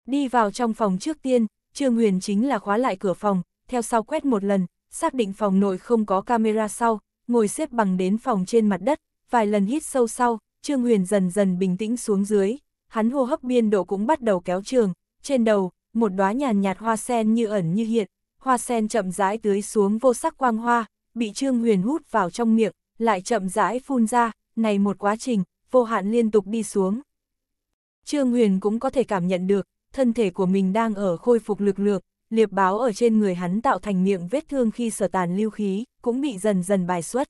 Speaker 1: Đi vào trong phòng trước tiên, Trương Huyền chính là khóa lại cửa phòng, theo sau quét một lần, xác định phòng nội không có camera sau, ngồi xếp bằng đến phòng trên mặt đất, vài lần hít sâu sau, Trương Huyền dần dần bình tĩnh xuống dưới, hắn hô hấp biên độ cũng bắt đầu kéo trường, trên đầu, một đóa nhàn nhạt hoa sen như ẩn như hiện, hoa sen chậm rãi tưới xuống vô sắc quang hoa, bị Trương Huyền hút vào trong miệng, lại chậm rãi phun ra, này một quá trình, vô hạn liên tục đi xuống. Trương Huyền cũng có thể cảm nhận được, thân thể của mình đang ở khôi phục lực lượng, liệp báo ở trên người hắn tạo thành miệng vết thương khi sở tàn lưu khí, cũng bị dần dần bài xuất.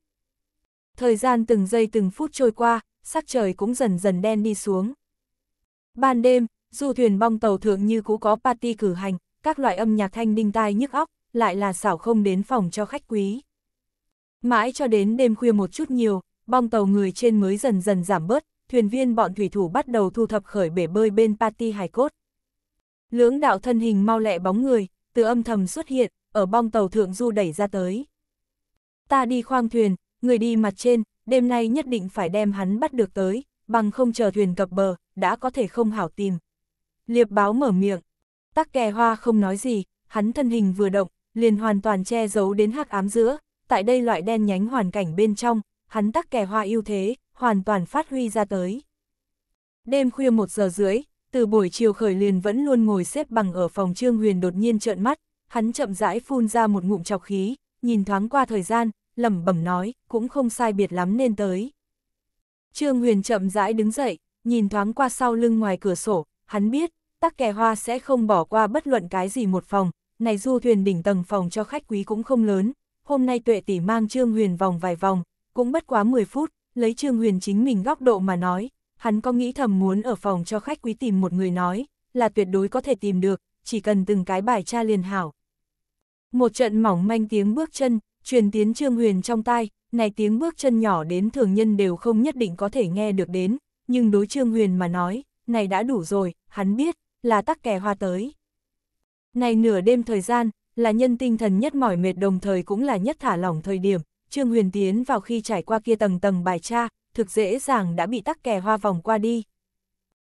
Speaker 1: Thời gian từng giây từng phút trôi qua, sắc trời cũng dần dần đen đi xuống. Ban đêm, du thuyền bong tàu thượng như cũ có party cử hành, các loại âm nhạc thanh đinh tai nhức óc, lại là xảo không đến phòng cho khách quý. Mãi cho đến đêm khuya một chút nhiều, bong tàu người trên mới dần dần giảm bớt, thuyền viên bọn thủy thủ bắt đầu thu thập khởi bể bơi bên party hải cốt. Lưỡng đạo thân hình mau lẹ bóng người, từ âm thầm xuất hiện, ở bong tàu thượng du đẩy ra tới. Ta đi khoang thuyền, người đi mặt trên, đêm nay nhất định phải đem hắn bắt được tới, bằng không chờ thuyền cập bờ, đã có thể không hảo tìm. Liệp báo mở miệng, tắc kè hoa không nói gì, hắn thân hình vừa động, liền hoàn toàn che giấu đến hắc ám giữa, tại đây loại đen nhánh hoàn cảnh bên trong, hắn tắc kè hoa ưu thế, hoàn toàn phát huy ra tới. Đêm khuya một giờ rưỡi, từ buổi chiều khởi liền vẫn luôn ngồi xếp bằng ở phòng Trương Huyền đột nhiên trợn mắt, hắn chậm rãi phun ra một ngụm chọc khí, nhìn thoáng qua thời gian, lẩm bẩm nói, cũng không sai biệt lắm nên tới. Trương Huyền chậm rãi đứng dậy, nhìn thoáng qua sau lưng ngoài cửa sổ, hắn biết, tắc kè hoa sẽ không bỏ qua bất luận cái gì một phòng, này du thuyền đỉnh tầng phòng cho khách quý cũng không lớn, hôm nay tuệ tỷ mang Trương Huyền vòng vài vòng, cũng bất quá 10 phút, lấy Trương Huyền chính mình góc độ mà nói, hắn có nghĩ thầm muốn ở phòng cho khách quý tìm một người nói, là tuyệt đối có thể tìm được, chỉ cần từng cái bài tra liền hảo. Một trận mỏng manh tiếng bước chân, truyền tiến Trương Huyền trong tai, này tiếng bước chân nhỏ đến thường nhân đều không nhất định có thể nghe được đến, nhưng đối Trương Huyền mà nói, này đã đủ rồi, hắn biết, là tắc kè hoa tới. Này nửa đêm thời gian, là nhân tinh thần nhất mỏi mệt đồng thời cũng là nhất thả lỏng thời điểm, Trương Huyền tiến vào khi trải qua kia tầng tầng bài tra, thực dễ dàng đã bị tắc kè hoa vòng qua đi.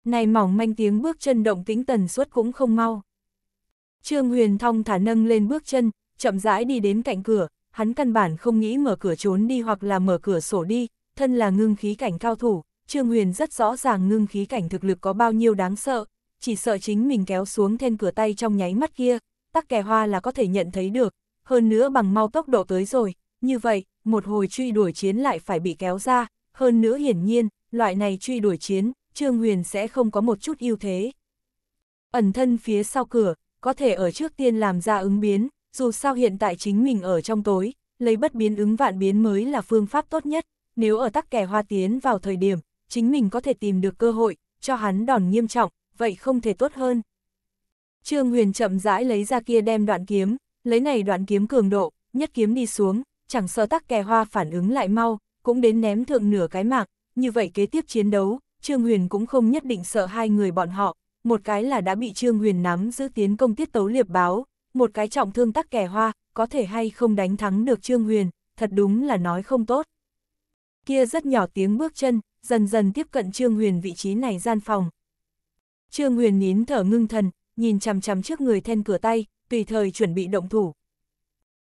Speaker 1: Này mỏng manh tiếng bước chân động tĩnh tần suất cũng không mau. Trương Huyền thong thả nâng lên bước chân, chậm rãi đi đến cạnh cửa, hắn căn bản không nghĩ mở cửa trốn đi hoặc là mở cửa sổ đi, thân là ngưng khí cảnh cao thủ, Trương Huyền rất rõ ràng ngưng khí cảnh thực lực có bao nhiêu đáng sợ, chỉ sợ chính mình kéo xuống then cửa tay trong nháy mắt kia, tắc kè hoa là có thể nhận thấy được, hơn nữa bằng mau tốc độ tới rồi, như vậy, một hồi truy đuổi chiến lại phải bị kéo ra, hơn nữa hiển nhiên, loại này truy đuổi chiến, Trương Huyền sẽ không có một chút ưu thế. Ẩn thân phía sau cửa, có thể ở trước tiên làm ra ứng biến, dù sao hiện tại chính mình ở trong tối, lấy bất biến ứng vạn biến mới là phương pháp tốt nhất, nếu ở tắc kè hoa tiến vào thời điểm, chính mình có thể tìm được cơ hội, cho hắn đòn nghiêm trọng, vậy không thể tốt hơn. Trương Huyền chậm rãi lấy ra kia đem đoạn kiếm, lấy này đoạn kiếm cường độ, nhất kiếm đi xuống, chẳng sợ tắc kè hoa phản ứng lại mau, cũng đến ném thượng nửa cái mạc, như vậy kế tiếp chiến đấu, Trương Huyền cũng không nhất định sợ hai người bọn họ, một cái là đã bị Trương Huyền nắm giữ tiến công tiết tấu liệp báo, một cái trọng thương tắc kẻ hoa, có thể hay không đánh thắng được Trương Huyền, thật đúng là nói không tốt. Kia rất nhỏ tiếng bước chân, dần dần tiếp cận Trương Huyền vị trí này gian phòng. Trương Huyền nín thở ngưng thần, nhìn chằm chằm trước người then cửa tay, tùy thời chuẩn bị động thủ.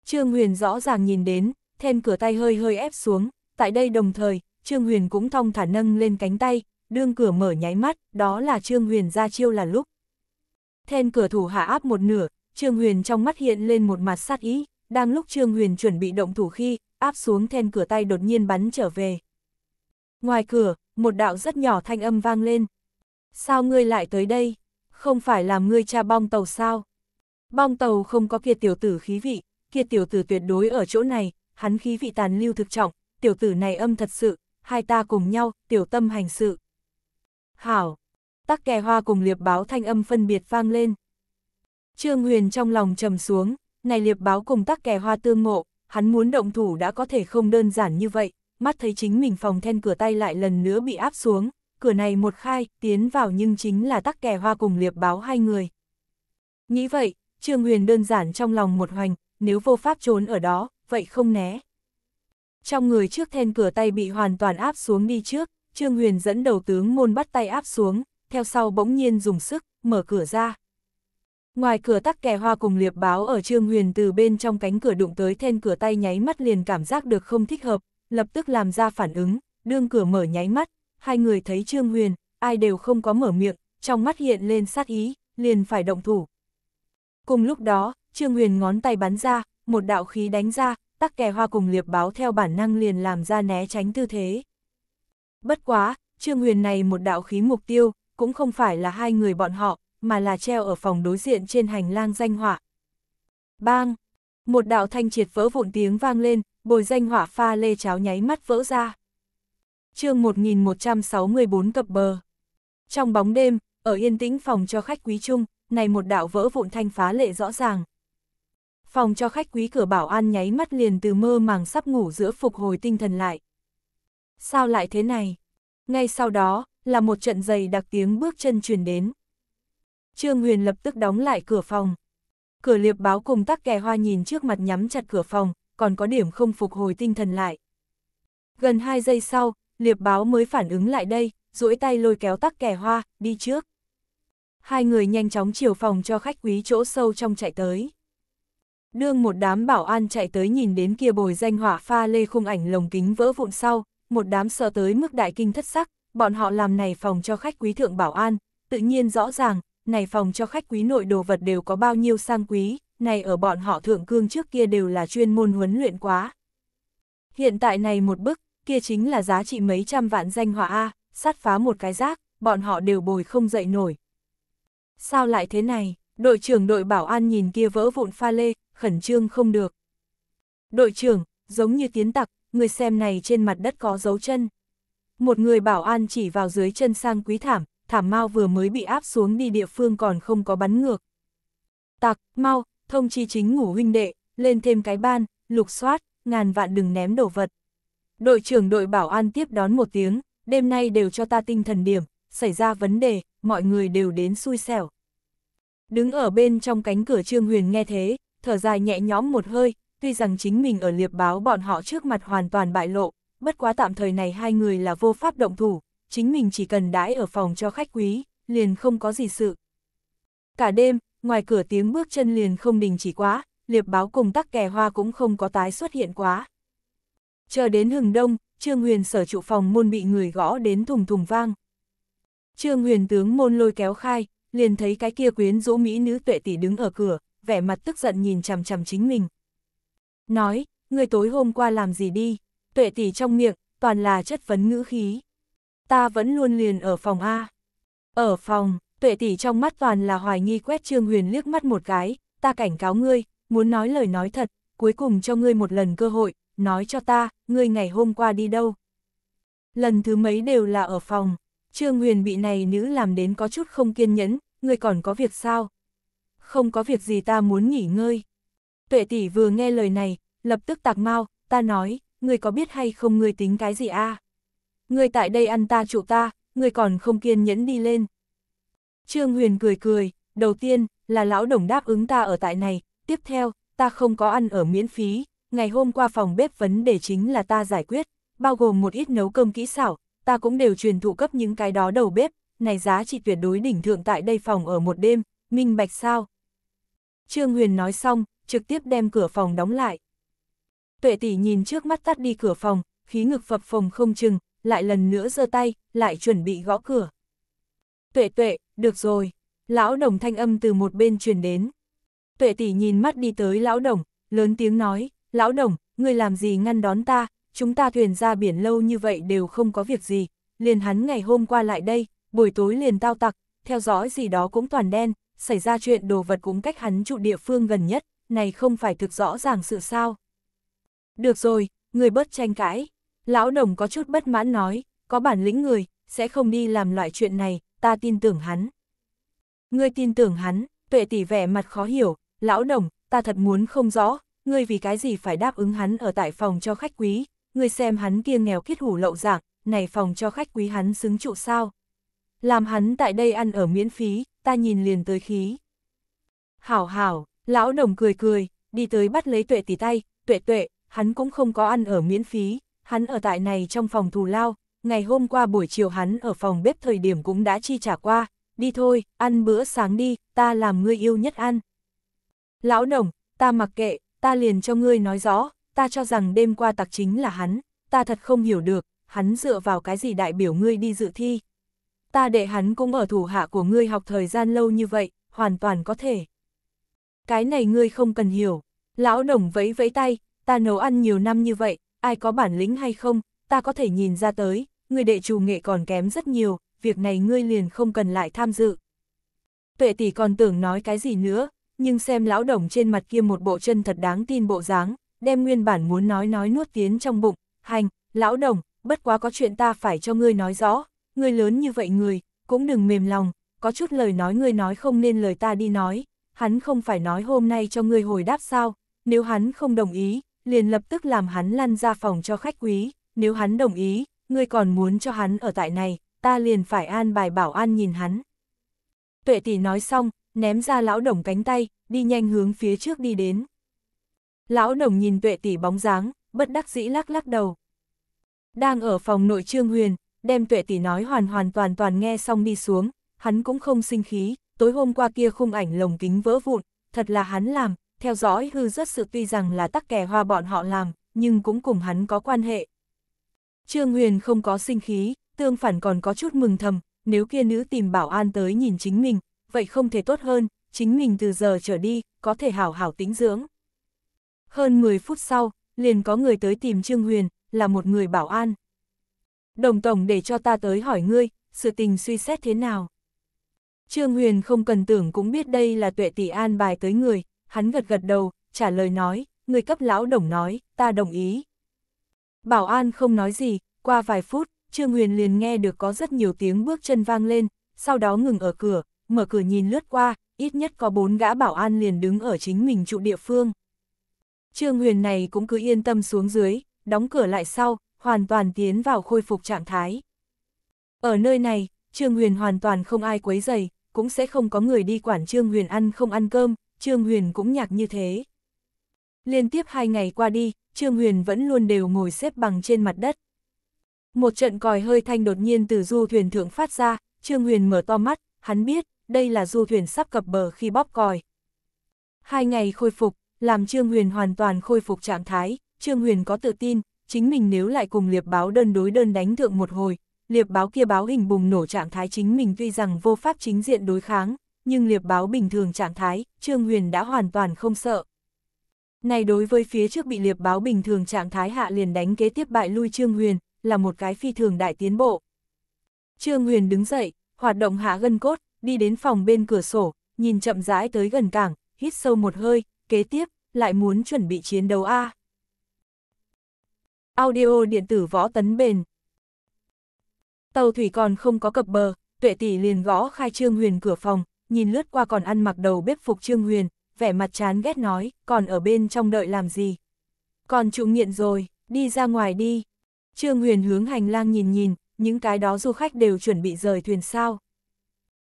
Speaker 1: Trương Huyền rõ ràng nhìn đến, then cửa tay hơi hơi ép xuống, tại đây đồng thời, Trương Huyền cũng thong thả nâng lên cánh tay, đương cửa mở nháy mắt, đó là Trương Huyền ra chiêu là lúc. Then cửa thủ hạ áp một nửa, Trương Huyền trong mắt hiện lên một mặt sát ý, đang lúc Trương Huyền chuẩn bị động thủ khi, áp xuống then cửa tay đột nhiên bắn trở về. Ngoài cửa, một đạo rất nhỏ thanh âm vang lên. Sao ngươi lại tới đây? Không phải làm ngươi cha bong tàu sao? Bong tàu không có kia tiểu tử khí vị, kia tiểu tử tuyệt đối ở chỗ này, hắn khí vị tàn lưu thực trọng, tiểu tử này âm thật sự, hai ta cùng nhau, tiểu tâm hành sự. Hảo, tắc kè hoa cùng liệp báo thanh âm phân biệt vang lên. Trương Huyền trong lòng trầm xuống, này liệp báo cùng tắc kè hoa tương ngộ, hắn muốn động thủ đã có thể không đơn giản như vậy, mắt thấy chính mình phòng then cửa tay lại lần nữa bị áp xuống, cửa này một khai, tiến vào nhưng chính là tắc kè hoa cùng liệp báo hai người. Nghĩ vậy, Trương Huyền đơn giản trong lòng một hoành, nếu vô pháp trốn ở đó, vậy không né. Trong người trước then cửa tay bị hoàn toàn áp xuống đi trước, Trương Huyền dẫn đầu tướng môn bắt tay áp xuống, theo sau bỗng nhiên dùng sức, mở cửa ra. Ngoài cửa tắc kè hoa cùng liệp báo ở Trương Huyền từ bên trong cánh cửa đụng tới then cửa tay nháy mắt liền cảm giác được không thích hợp, lập tức làm ra phản ứng, đương cửa mở nháy mắt, hai người thấy Trương Huyền, ai đều không có mở miệng, trong mắt hiện lên sát ý, liền phải động thủ. Cùng lúc đó, Trương Huyền ngón tay bắn ra, một đạo khí đánh ra, tắc kè hoa cùng liệp báo theo bản năng liền làm ra né tránh tư thế. Bất quá, Trương Huyền này một đạo khí mục tiêu, cũng không phải là hai người bọn họ, mà là treo ở phòng đối diện trên hành lang danh họa. Bang! Một đạo thanh triệt vỡ vụn tiếng vang lên, bồi danh họa pha lê cháo nháy mắt vỡ ra. chương 1164 cập bờ. Trong bóng đêm, ở yên tĩnh phòng cho khách quý chung, này một đạo vỡ vụn thanh phá lệ rõ ràng. Phòng cho khách quý cửa bảo an nháy mắt liền từ mơ màng sắp ngủ giữa phục hồi tinh thần lại. Sao lại thế này? Ngay sau đó, là một trận giày đặc tiếng bước chân truyền đến. Trương Huyền lập tức đóng lại cửa phòng. Cửa liệp báo cùng tắc kè hoa nhìn trước mặt nhắm chặt cửa phòng, còn có điểm không phục hồi tinh thần lại. Gần 2 giây sau, liệp báo mới phản ứng lại đây, duỗi tay lôi kéo tắc kè hoa, đi trước. Hai người nhanh chóng chiều phòng cho khách quý chỗ sâu trong chạy tới. Đương một đám bảo an chạy tới nhìn đến kia bồi danh hỏa pha lê khung ảnh lồng kính vỡ vụn sau, một đám sợ tới mức đại kinh thất sắc, bọn họ làm này phòng cho khách quý thượng bảo an, tự nhiên rõ ràng, này phòng cho khách quý nội đồ vật đều có bao nhiêu sang quý, này ở bọn họ thượng cương trước kia đều là chuyên môn huấn luyện quá. Hiện tại này một bức, kia chính là giá trị mấy trăm vạn danh họa A, sát phá một cái rác, bọn họ đều bồi không dậy nổi. Sao lại thế này, đội trưởng đội bảo an nhìn kia vỡ vụn pha lê, khẩn trương không được. Đội trưởng, giống như tiến tặc, người xem này trên mặt đất có dấu chân. Một người bảo an chỉ vào dưới chân sang quý thảm, thảm mau vừa mới bị áp xuống đi địa phương còn không có bắn ngược. Tạc, mau, thông chi chính ngủ huynh đệ, lên thêm cái ban, lục soát, ngàn vạn đừng ném đồ vật. Đội trưởng đội bảo an tiếp đón một tiếng, đêm nay đều cho ta tinh thần điểm, xảy ra vấn đề, mọi người đều đến xui xẻo. Đứng ở bên trong cánh cửa Trương Huyền nghe thế, thở dài nhẹ nhõm một hơi, tuy rằng chính mình ở liệp báo bọn họ trước mặt hoàn toàn bại lộ, bất quá tạm thời này hai người là vô pháp động thủ, chính mình chỉ cần đãi ở phòng cho khách quý, liền không có gì sự. Cả đêm, ngoài cửa tiếng bước chân liền không đình chỉ quá, liệp báo cùng tắc kè hoa cũng không có tái xuất hiện quá. Chờ đến hừng đông, Trương Huyền sở trụ phòng môn bị người gõ đến thùng thùng vang. Trương Huyền tướng môn lôi kéo khai, liền thấy cái kia quyến rũ mỹ nữ tuệ tỷ đứng ở cửa, vẻ mặt tức giận nhìn chằm chằm chính mình. Nói, người tối hôm qua làm gì đi, tuệ tỷ trong miệng, toàn là chất vấn ngữ khí ta vẫn luôn liền ở phòng A. Ở phòng, tuệ tỷ trong mắt toàn là hoài nghi quét Trương Huyền liếc mắt một cái, ta cảnh cáo ngươi, muốn nói lời nói thật, cuối cùng cho ngươi một lần cơ hội, nói cho ta, ngươi ngày hôm qua đi đâu. Lần thứ mấy đều là ở phòng, Trương Huyền bị này nữ làm đến có chút không kiên nhẫn, ngươi còn có việc sao? Không có việc gì ta muốn nghỉ ngơi. Tuệ tỷ vừa nghe lời này, lập tức tạc mau, ta nói, ngươi có biết hay không ngươi tính cái gì a? À? ngươi tại đây ăn ta chủ ta, ngươi còn không kiên nhẫn đi lên. Trương Huyền cười cười, đầu tiên, là lão đồng đáp ứng ta ở tại này, tiếp theo, ta không có ăn ở miễn phí, ngày hôm qua phòng bếp vấn đề chính là ta giải quyết, bao gồm một ít nấu cơm kỹ xảo, ta cũng đều truyền thụ cấp những cái đó đầu bếp, này giá trị tuyệt đối đỉnh thượng tại đây phòng ở một đêm, minh bạch sao. Trương Huyền nói xong, trực tiếp đem cửa phòng đóng lại. Tuệ tỷ nhìn trước mắt tắt đi cửa phòng, khí ngực phập phồng không chừng, lại lần nữa giơ tay, lại chuẩn bị gõ cửa. Tuệ tuệ, được rồi, lão đồng thanh âm từ một bên truyền đến. Tuệ tỷ nhìn mắt đi tới lão đồng, lớn tiếng nói, lão đồng, ngươi làm gì ngăn đón ta, chúng ta thuyền ra biển lâu như vậy đều không có việc gì, liền hắn ngày hôm qua lại đây, buổi tối liền tao tặc, theo dõi gì đó cũng toàn đen, xảy ra chuyện đồ vật cũng cách hắn trụ địa phương gần nhất, này không phải thực rõ ràng sự sao. Được rồi, người bớt tranh cãi. Lão đồng có chút bất mãn nói, có bản lĩnh người, sẽ không đi làm loại chuyện này, ta tin tưởng hắn. Ngươi tin tưởng hắn, tuệ tỷ vẻ mặt khó hiểu, lão đồng, ta thật muốn không rõ, ngươi vì cái gì phải đáp ứng hắn ở tại phòng cho khách quý, ngươi xem hắn kia nghèo kiết hủ lậu dạng, này phòng cho khách quý hắn xứng trụ sao. Làm hắn tại đây ăn ở miễn phí, ta nhìn liền tới khí. Hảo hảo, lão đồng cười cười, đi tới bắt lấy tuệ tỷ tay, tuệ tuệ, hắn cũng không có ăn ở miễn phí, hắn ở tại này trong phòng thù lao, ngày hôm qua buổi chiều hắn ở phòng bếp thời điểm cũng đã chi trả qua, đi thôi, ăn bữa sáng đi, ta làm ngươi yêu nhất ăn. Lão đồng, ta mặc kệ, ta liền cho ngươi nói rõ, ta cho rằng đêm qua tặc chính là hắn, ta thật không hiểu được, hắn dựa vào cái gì đại biểu ngươi đi dự thi. Ta để hắn cũng ở thủ hạ của ngươi học thời gian lâu như vậy, hoàn toàn có thể. Cái này ngươi không cần hiểu. Lão đồng vẫy vẫy tay, ta nấu ăn nhiều năm như vậy, ai có bản lĩnh hay không, ta có thể nhìn ra tới, người đệ trù nghệ còn kém rất nhiều, việc này ngươi liền không cần lại tham dự. Tuệ tỷ còn tưởng nói cái gì nữa, nhưng xem lão đồng trên mặt kia một bộ chân thật đáng tin bộ dáng, đem nguyên bản muốn nói nói nuốt tiến trong bụng, hành, lão đồng, bất quá có chuyện ta phải cho ngươi nói rõ, ngươi lớn như vậy người, cũng đừng mềm lòng, có chút lời nói ngươi nói không nên lời ta đi nói, hắn không phải nói hôm nay cho ngươi hồi đáp sao, nếu hắn không đồng ý, liền lập tức làm hắn lăn ra phòng cho khách quý, nếu hắn đồng ý, ngươi còn muốn cho hắn ở tại này, ta liền phải an bài bảo an nhìn hắn. Tuệ tỷ nói xong, ném ra lão đồng cánh tay, đi nhanh hướng phía trước đi đến. Lão đồng nhìn tuệ tỷ bóng dáng, bất đắc dĩ lắc lắc đầu. Đang ở phòng nội trương huyền, đem tuệ tỷ nói hoàn hoàn toàn toàn nghe xong đi xuống, hắn cũng không sinh khí, tối hôm qua kia khung ảnh lồng kính vỡ vụn, thật là hắn làm, theo dõi hư rất sự tuy rằng là tắc kè hoa bọn họ làm, nhưng cũng cùng hắn có quan hệ. Trương Huyền không có sinh khí, tương phản còn có chút mừng thầm, nếu kia nữ tìm bảo an tới nhìn chính mình, vậy không thể tốt hơn, chính mình từ giờ trở đi, có thể hảo hảo tính dưỡng. Hơn 10 phút sau, liền có người tới tìm Trương Huyền, là một người bảo an. Đồng Tổng để cho ta tới hỏi ngươi, sự tình suy xét thế nào? Trương Huyền không cần tưởng cũng biết đây là tuệ tỷ an bài tới người, hắn gật gật đầu, trả lời nói, người cấp lão đồng nói, ta đồng ý. Bảo an không nói gì, qua vài phút, Trương Huyền liền nghe được có rất nhiều tiếng bước chân vang lên, sau đó ngừng ở cửa, mở cửa nhìn lướt qua, ít nhất có bốn gã bảo an liền đứng ở chính mình trụ địa phương. Trương Huyền này cũng cứ yên tâm xuống dưới, đóng cửa lại sau, hoàn toàn tiến vào khôi phục trạng thái. Ở nơi này, Trương Huyền hoàn toàn không ai quấy rầy, cũng sẽ không có người đi quản Trương Huyền ăn không ăn cơm, Trương Huyền cũng nhạc như thế. Liên tiếp hai ngày qua đi, Trương Huyền vẫn luôn đều ngồi xếp bằng trên mặt đất. Một trận còi hơi thanh đột nhiên từ du thuyền thượng phát ra, Trương Huyền mở to mắt, hắn biết, đây là du thuyền sắp cập bờ khi bóp còi. Hai ngày khôi phục, làm Trương Huyền hoàn toàn khôi phục trạng thái, Trương Huyền có tự tin, chính mình nếu lại cùng liệp báo đơn đối đơn đánh thượng một hồi, liệp báo kia báo hình bùng nổ trạng thái chính mình tuy rằng vô pháp chính diện đối kháng, nhưng liệp báo bình thường trạng thái, Trương Huyền đã hoàn toàn không sợ. Này đối với phía trước bị liệp báo bình thường trạng thái hạ liền đánh kế tiếp bại lui Trương Huyền, là một cái phi thường đại tiến bộ. Trương Huyền đứng dậy, hoạt động hạ gân cốt, đi đến phòng bên cửa sổ, nhìn chậm rãi tới gần cảng, hít sâu một hơi, kế tiếp, lại muốn chuẩn bị chiến đấu A. Audio điện tử võ tấn bền Tàu thủy còn không có cập bờ, tuệ tỷ liền gõ khai Trương Huyền cửa phòng, nhìn lướt qua còn ăn mặc đầu bếp phục Trương Huyền, vẻ mặt chán ghét nói, còn ở bên trong đợi làm gì. Còn trụ nghiện rồi, đi ra ngoài đi. Trương Huyền hướng hành lang nhìn nhìn, những cái đó du khách đều chuẩn bị rời thuyền sao.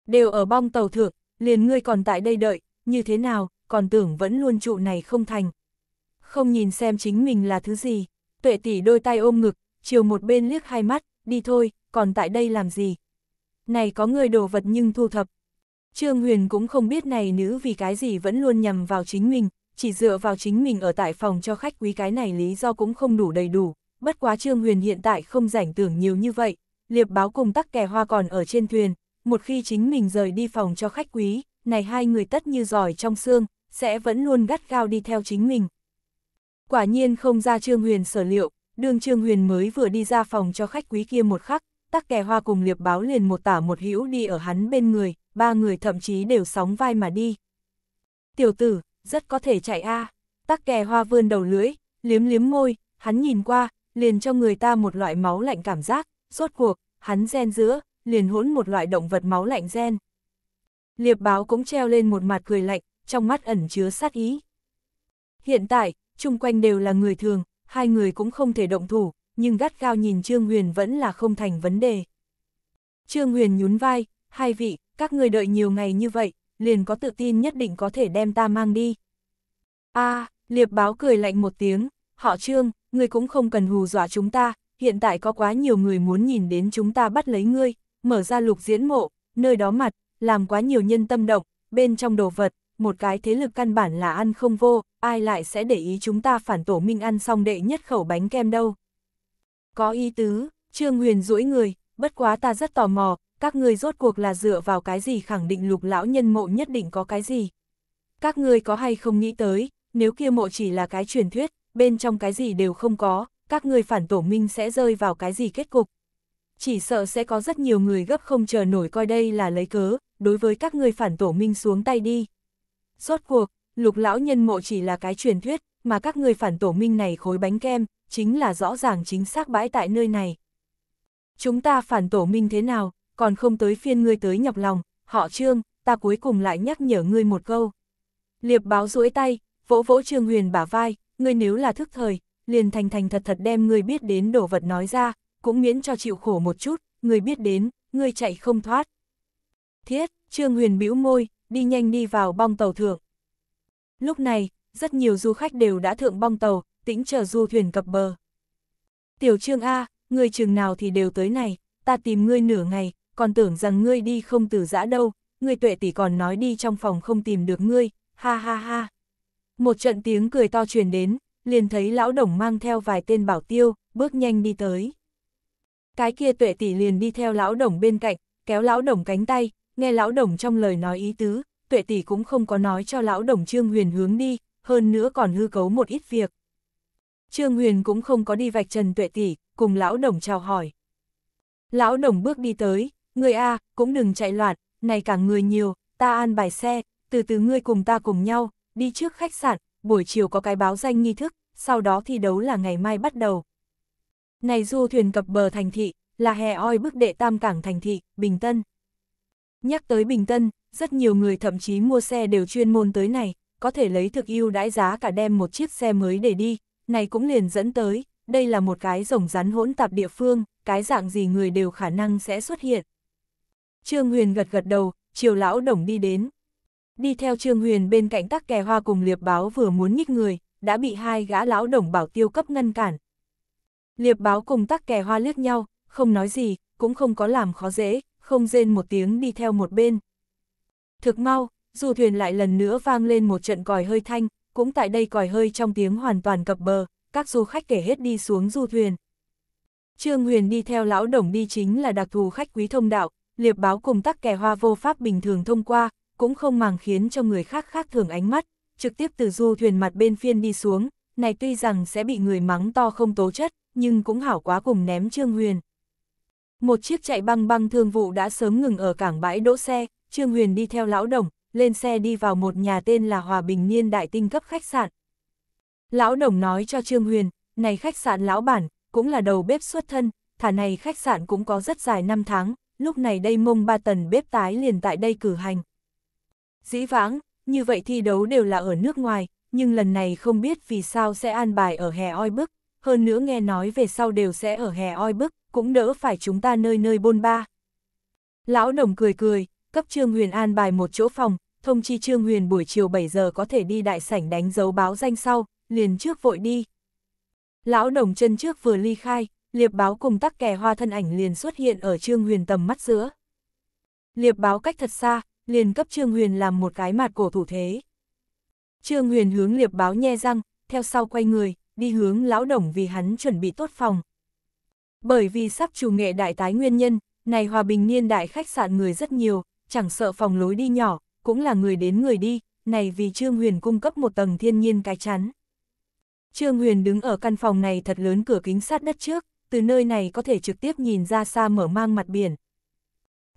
Speaker 1: Đều ở bong tàu thượng, liền ngươi còn tại đây đợi, như thế nào, còn tưởng vẫn luôn trụ này không thành. Không nhìn xem chính mình là thứ gì, tuệ tỷ đôi tay ôm ngực, chiều một bên liếc hai mắt, đi thôi, còn tại đây làm gì. Này có người đồ vật nhưng thu thập, Trương Huyền cũng không biết này nữ vì cái gì vẫn luôn nhằm vào chính mình, chỉ dựa vào chính mình ở tại phòng cho khách quý cái này lý do cũng không đủ đầy đủ, bất quá Trương Huyền hiện tại không rảnh tưởng nhiều như vậy, liệp báo cùng tắc kè hoa còn ở trên thuyền, một khi chính mình rời đi phòng cho khách quý, này hai người tất như giỏi trong xương, sẽ vẫn luôn gắt gao đi theo chính mình. Quả nhiên không ra Trương Huyền sở liệu, Đường Trương Huyền mới vừa đi ra phòng cho khách quý kia một khắc, tắc kè hoa cùng liệp báo liền một tả một hữu đi ở hắn bên người, ba người thậm chí đều sóng vai mà đi. Tiểu tử, rất có thể chạy a Tắc kè hoa vươn đầu lưỡi, liếm liếm môi, hắn nhìn qua, liền cho người ta một loại máu lạnh cảm giác, rốt cuộc, hắn gen giữa, liền hỗn một loại động vật máu lạnh gen. Liệp báo cũng treo lên một mặt cười lạnh, trong mắt ẩn chứa sát ý. Hiện tại, chung quanh đều là người thường, hai người cũng không thể động thủ, nhưng gắt gao nhìn Trương Huyền vẫn là không thành vấn đề. Trương Huyền nhún vai, hai vị, các người đợi nhiều ngày như vậy, liền có tự tin nhất định có thể đem ta mang đi. a à, liệp báo cười lạnh một tiếng, họ trương, ngươi cũng không cần hù dọa chúng ta, hiện tại có quá nhiều người muốn nhìn đến chúng ta bắt lấy ngươi, mở ra lục diễn mộ, nơi đó mặt, làm quá nhiều nhân tâm động, bên trong đồ vật, một cái thế lực căn bản là ăn không vô, ai lại sẽ để ý chúng ta phản tổ minh ăn xong đệ nhất khẩu bánh kem đâu. Có ý tứ, Trương Huyền duỗi người, bất quá ta rất tò mò, các ngươi rốt cuộc là dựa vào cái gì khẳng định lục lão nhân mộ nhất định có cái gì. Các ngươi có hay không nghĩ tới, nếu kia mộ chỉ là cái truyền thuyết, bên trong cái gì đều không có, các ngươi phản tổ minh sẽ rơi vào cái gì kết cục. Chỉ sợ sẽ có rất nhiều người gấp không chờ nổi coi đây là lấy cớ, đối với các ngươi phản tổ minh xuống tay đi. Rốt cuộc, lục lão nhân mộ chỉ là cái truyền thuyết, mà các ngươi phản tổ minh này khối bánh kem, chính là rõ ràng chính xác bãi tại nơi này. Chúng ta phản tổ minh thế nào, còn không tới phiên ngươi tới nhọc lòng, họ trương, ta cuối cùng lại nhắc nhở ngươi một câu. Liệp báo duỗi tay, vỗ vỗ Trương Huyền bả vai, ngươi nếu là thức thời, liền thành thành thật thật đem ngươi biết đến đổ vật nói ra, cũng miễn cho chịu khổ một chút, ngươi biết đến, ngươi chạy không thoát. Thiết, Trương Huyền bĩu môi, đi nhanh đi vào bong tàu thượng. Lúc này, rất nhiều du khách đều đã thượng bong tàu, tĩnh chờ du thuyền cập bờ. Tiểu Trương A, ngươi chừng nào thì đều tới này, ta tìm ngươi nửa ngày, còn tưởng rằng ngươi đi không từ giã đâu, ngươi tuệ tỷ còn nói đi trong phòng không tìm được ngươi, ha ha ha. Một trận tiếng cười to truyền đến, liền thấy lão đồng mang theo vài tên bảo tiêu, bước nhanh đi tới. Cái kia tuệ tỷ liền đi theo lão đồng bên cạnh, kéo lão đồng cánh tay, nghe lão đồng trong lời nói ý tứ, tuệ tỷ cũng không có nói cho lão đồng Trương Huyền hướng đi, hơn nữa còn hư cấu một ít việc. Trương Huyền cũng không có đi vạch trần tuệ tỷ, cùng lão đồng chào hỏi. Lão đồng bước đi tới, người A, cũng đừng chạy loạn, này cả người nhiều, ta an bài xe, từ từ ngươi cùng ta cùng nhau, đi trước khách sạn, buổi chiều có cái báo danh nghi thức, sau đó thi đấu là ngày mai bắt đầu. Này du thuyền cập bờ thành thị, là hè oi bước đệ tam cảng thành thị, Bình Tân. Nhắc tới Bình Tân, rất nhiều người thậm chí mua xe đều chuyên môn tới này, có thể lấy thực ưu đãi giá cả đem một chiếc xe mới để đi, này cũng liền dẫn tới, đây là một cái rồng rắn hỗn tạp địa phương, cái dạng gì người đều khả năng sẽ xuất hiện. Trương Huyền gật gật đầu, chiều lão đồng đi đến. Đi theo Trương Huyền bên cạnh tắc kè hoa cùng liệp báo vừa muốn nhích người, đã bị hai gã lão đồng bảo tiêu cấp ngăn cản. Liệp báo cùng tắc kè hoa liếc nhau, không nói gì, cũng không có làm khó dễ, không rên một tiếng đi theo một bên. Thực mau, dù thuyền lại lần nữa vang lên một trận còi hơi thanh, cũng tại đây còi hơi trong tiếng hoàn toàn cập bờ, các du khách kể hết đi xuống du thuyền. Trương Huyền đi theo lão đồng đi chính là đặc thù khách quý thông đạo, liệp báo cùng tắc kè hoa vô pháp bình thường thông qua, cũng không màng khiến cho người khác khác thường ánh mắt, trực tiếp từ du thuyền mặt bên phiên đi xuống, này tuy rằng sẽ bị người mắng to không tố chất, nhưng cũng hảo quá cùng ném Trương Huyền. Một chiếc chạy băng băng thương vụ đã sớm ngừng ở cảng bãi đỗ xe, Trương Huyền đi theo lão đồng, lên xe đi vào một nhà tên là Hòa Bình Niên Đại Tinh cấp khách sạn, Lão đồng nói cho Trương Huyền, này khách sạn lão bản, cũng là đầu bếp xuất thân, thả này khách sạn cũng có rất dài năm tháng, lúc này đây mông ba tần bếp tái liền tại đây cử hành. Dĩ vãng, như vậy thi đấu đều là ở nước ngoài, nhưng lần này không biết vì sao sẽ an bài ở hè oi bức, hơn nữa nghe nói về sau đều sẽ ở hè oi bức, cũng đỡ phải chúng ta nơi nơi bôn ba. Lão đồng cười cười, cấp Trương Huyền an bài một chỗ phòng, thông chi Trương Huyền buổi chiều 7 giờ có thể đi đại sảnh đánh dấu báo danh sau, liền trước vội đi. Lão đồng chân trước vừa ly khai, liệp báo cùng tắc kè hoa thân ảnh liền xuất hiện ở Trương Huyền tầm mắt giữa. Liệp báo cách thật xa, liền cấp Trương Huyền làm một cái mặt cổ thủ thế. Trương Huyền hướng liệp báo nhe răng, theo sau quay người, đi hướng lão đồng vì hắn chuẩn bị tốt phòng. Bởi vì sắp chủ nghệ đại tái nguyên nhân, này hòa bình niên đại khách sạn người rất nhiều, chẳng sợ phòng lối đi nhỏ, cũng là người đến người đi, này vì Trương Huyền cung cấp một tầng thiên nhiên cái chắn. Trương Huyền đứng ở căn phòng này thật lớn cửa kính sát đất trước, từ nơi này có thể trực tiếp nhìn ra xa mở mang mặt biển.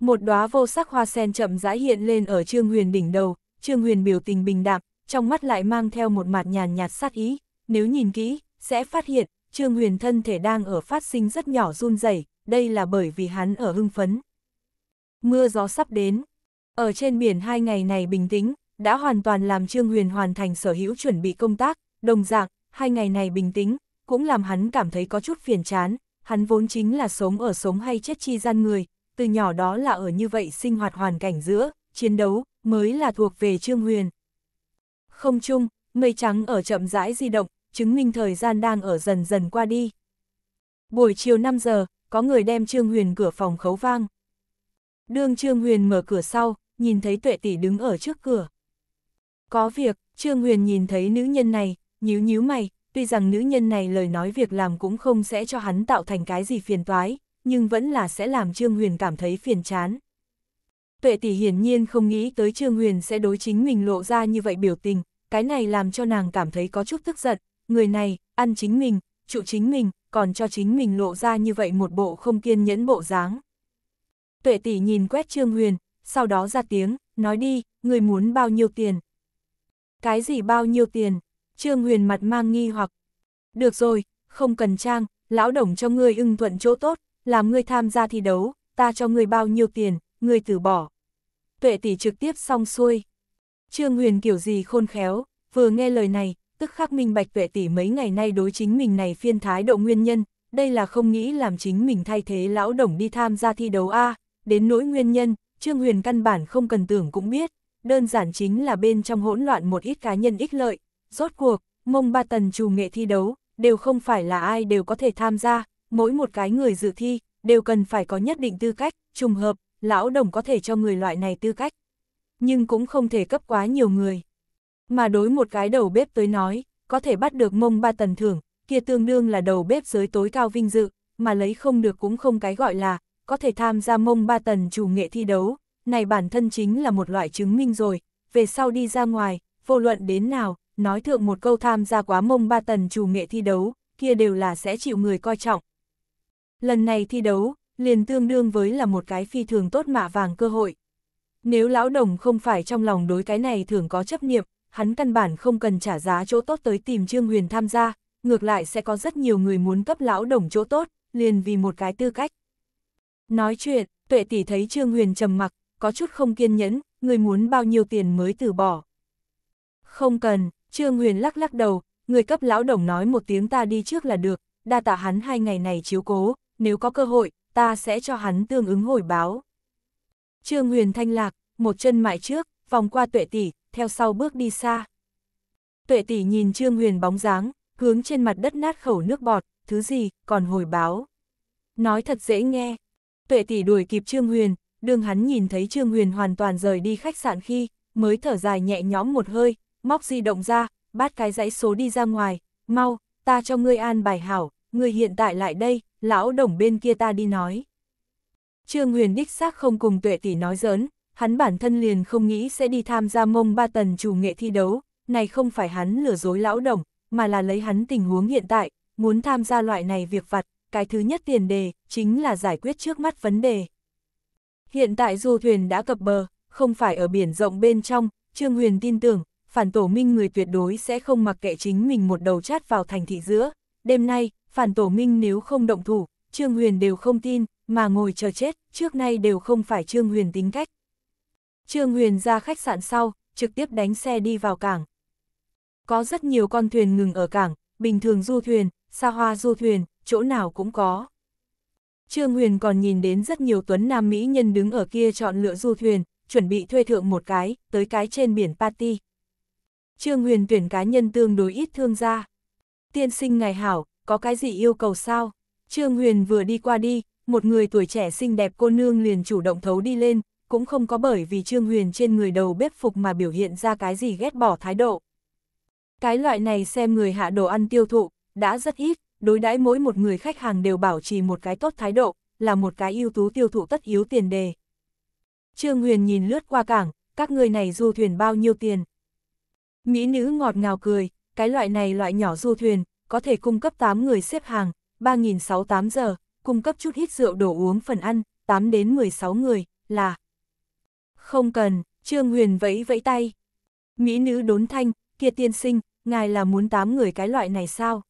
Speaker 1: Một đóa vô sắc hoa sen chậm rãi hiện lên ở Trương Huyền đỉnh đầu, Trương Huyền biểu tình bình đạm, trong mắt lại mang theo một mặt nhàn nhạt sát ý, nếu nhìn kỹ, sẽ phát hiện, Trương Huyền thân thể đang ở phát sinh rất nhỏ run rẩy, đây là bởi vì hắn ở hưng phấn. Mưa gió sắp đến, ở trên biển hai ngày này bình tĩnh, đã hoàn toàn làm Trương Huyền hoàn thành sở hữu chuẩn bị công tác, đồng dạng, hai ngày này bình tĩnh, cũng làm hắn cảm thấy có chút phiền chán, hắn vốn chính là sống ở sống hay chết chi gian người, từ nhỏ đó là ở như vậy sinh hoạt hoàn cảnh giữa, chiến đấu, mới là thuộc về Trương Huyền. Không chung, mây trắng ở chậm rãi di động, chứng minh thời gian đang ở dần dần qua đi. Buổi chiều 5 giờ, có người đem Trương Huyền cửa phòng khấu vang. Đương Trương Huyền mở cửa sau, nhìn thấy tuệ tỷ đứng ở trước cửa. Có việc, Trương Huyền nhìn thấy nữ nhân này, nhíu nhíu mày, tuy rằng nữ nhân này lời nói việc làm cũng không sẽ cho hắn tạo thành cái gì phiền toái, nhưng vẫn là sẽ làm Trương Huyền cảm thấy phiền chán. Tuệ tỷ hiển nhiên không nghĩ tới Trương Huyền sẽ đối chính mình lộ ra như vậy biểu tình, cái này làm cho nàng cảm thấy có chút tức giận, người này, ăn chính mình, trụ chính mình, còn cho chính mình lộ ra như vậy một bộ không kiên nhẫn bộ dáng. Tuệ tỷ nhìn quét Trương Huyền, sau đó ra tiếng, nói đi, người muốn bao nhiêu tiền. Cái gì bao nhiêu tiền? Trương Huyền mặt mang nghi hoặc. Được rồi, không cần trang, lão đồng cho ngươi ưng thuận chỗ tốt, làm ngươi tham gia thi đấu, ta cho ngươi bao nhiêu tiền, ngươi từ bỏ. Tuệ tỷ trực tiếp xong xuôi. Trương Huyền kiểu gì khôn khéo, vừa nghe lời này, tức khắc minh bạch tuệ tỷ mấy ngày nay đối chính mình này phiên thái độ nguyên nhân, đây là không nghĩ làm chính mình thay thế lão đồng đi tham gia thi đấu A, đến nỗi nguyên nhân, Trương Huyền căn bản không cần tưởng cũng biết, đơn giản chính là bên trong hỗn loạn một ít cá nhân ích lợi, rốt cuộc, mông ba tần chủ nghệ thi đấu, đều không phải là ai đều có thể tham gia, mỗi một cái người dự thi, đều cần phải có nhất định tư cách, trùng hợp, lão đồng có thể cho người loại này tư cách. Nhưng cũng không thể cấp quá nhiều người. Mà đối một cái đầu bếp tới nói, có thể bắt được mông ba tần thưởng, kia tương đương là đầu bếp giới tối cao vinh dự, mà lấy không được cũng không cái gọi là, có thể tham gia mông ba tần chủ nghệ thi đấu, này bản thân chính là một loại chứng minh rồi, về sau đi ra ngoài, vô luận đến nào, nói thượng một câu tham gia quá mông ba tần chủ nghệ thi đấu, kia đều là sẽ chịu người coi trọng. Lần này thi đấu, liền tương đương với là một cái phi thường tốt mạ vàng cơ hội. Nếu lão đồng không phải trong lòng đối cái này thường có chấp niệm, hắn căn bản không cần trả giá chỗ tốt tới tìm Trương Huyền tham gia, ngược lại sẽ có rất nhiều người muốn cấp lão đồng chỗ tốt, liền vì một cái tư cách. Nói chuyện, tuệ tỷ thấy Trương Huyền trầm mặc, có chút không kiên nhẫn, người muốn bao nhiêu tiền mới từ bỏ. Không cần, Trương Huyền lắc lắc đầu, người cấp lão đồng nói một tiếng ta đi trước là được, đa tạ hắn hai ngày này chiếu cố, nếu có cơ hội, ta sẽ cho hắn tương ứng hồi báo. Trương Huyền thanh lạc, một chân mại trước, vòng qua tuệ tỷ, theo sau bước đi xa. Tuệ tỷ nhìn Trương Huyền bóng dáng, hướng trên mặt đất nát khẩu nước bọt, thứ gì, còn hồi báo. Nói thật dễ nghe. Tuệ tỷ đuổi kịp Trương Huyền, đường hắn nhìn thấy Trương Huyền hoàn toàn rời đi khách sạn khi, mới thở dài nhẹ nhõm một hơi, móc di động ra, bắt cái dãy số đi ra ngoài, mau, ta cho ngươi an bài hảo, ngươi hiện tại lại đây, lão đồng bên kia ta đi nói. Trương Huyền đích xác không cùng tuệ tỷ nói giỡn, hắn bản thân liền không nghĩ sẽ đi tham gia mông ba tần chủ nghệ thi đấu, này không phải hắn lừa dối lão đồng, mà là lấy hắn tình huống hiện tại, muốn tham gia loại này việc vặt, cái thứ nhất tiền đề, chính là giải quyết trước mắt vấn đề. Hiện tại dù thuyền đã cập bờ, không phải ở biển rộng bên trong, Trương Huyền tin tưởng, phản tổ minh người tuyệt đối sẽ không mặc kệ chính mình một đầu chát vào thành thị giữa. Đêm nay, phản tổ minh nếu không động thủ, Trương Huyền đều không tin, mà ngồi chờ chết, trước nay đều không phải Trương Huyền tính cách. Trương Huyền ra khách sạn sau, trực tiếp đánh xe đi vào cảng. Có rất nhiều con thuyền ngừng ở cảng, bình thường du thuyền, xa hoa du thuyền, chỗ nào cũng có. Trương Huyền còn nhìn đến rất nhiều tuấn nam mỹ nhân đứng ở kia chọn lựa du thuyền, chuẩn bị thuê thượng một cái, tới cái trên biển party. Trương Huyền tuyển cá nhân tương đối ít thương gia. Tiên sinh ngày hảo, có cái gì yêu cầu sao? Trương Huyền vừa đi qua đi, một người tuổi trẻ xinh đẹp cô nương liền chủ động thấu đi lên, cũng không có bởi vì Trương Huyền trên người đầu bếp phục mà biểu hiện ra cái gì ghét bỏ thái độ. Cái loại này xem người hạ đồ ăn tiêu thụ, đã rất ít, đối đãi mỗi một người khách hàng đều bảo trì một cái tốt thái độ, là một cái ưu tú tiêu thụ tất yếu tiền đề. Trương Huyền nhìn lướt qua cảng, các người này du thuyền bao nhiêu tiền? Mỹ nữ ngọt ngào cười, cái loại này loại nhỏ du thuyền, có thể cung cấp 8 người xếp hàng, 3.608 giờ, cung cấp chút hít rượu đổ uống phần ăn, 8 đến 16 người, là... Không cần, Trương Huyền vẫy vẫy tay. Mỹ nữ đốn thanh, kia tiên sinh, ngài là muốn 8 người cái loại này sao?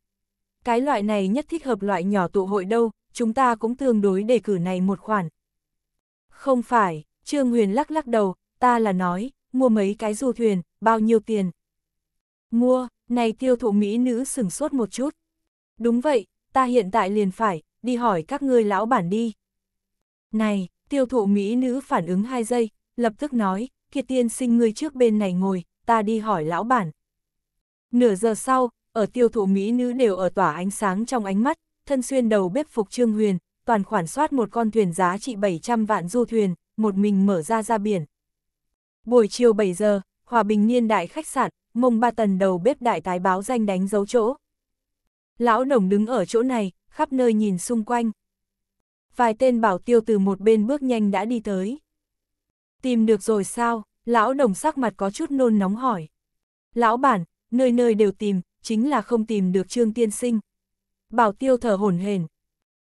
Speaker 1: Cái loại này nhất thích hợp loại nhỏ tụ hội đâu, chúng ta cũng tương đối đề cử này một khoản. Không phải, Trương Huyền lắc lắc đầu, ta là nói, mua mấy cái du thuyền, bao nhiêu tiền? Mua, này tiêu thụ mỹ nữ sừng sốt một chút. Đúng vậy, ta hiện tại liền phải, đi hỏi các ngươi lão bản đi. Này, tiêu thụ mỹ nữ phản ứng hai giây, lập tức nói, kia tiên sinh ngươi trước bên này ngồi, ta đi hỏi lão bản. Nửa giờ sau, ở tiêu thụ mỹ nữ đều ở tỏa ánh sáng trong ánh mắt, thân xuyên đầu bếp phục trương huyền, toàn khoản soát một con thuyền giá trị 700 vạn du thuyền, một mình mở ra ra biển. Buổi chiều 7 giờ, Hòa Bình Niên Đại khách sạn, mông ba tần đầu bếp đại tái báo danh đánh dấu chỗ. Lão nồng đứng ở chỗ này, khắp nơi nhìn xung quanh. Vài tên bảo tiêu từ một bên bước nhanh đã đi tới. Tìm được rồi sao? Lão nồng sắc mặt có chút nôn nóng hỏi. Lão bản, nơi nơi đều tìm, chính là không tìm được trương tiên sinh. Bảo tiêu thở hổn hển.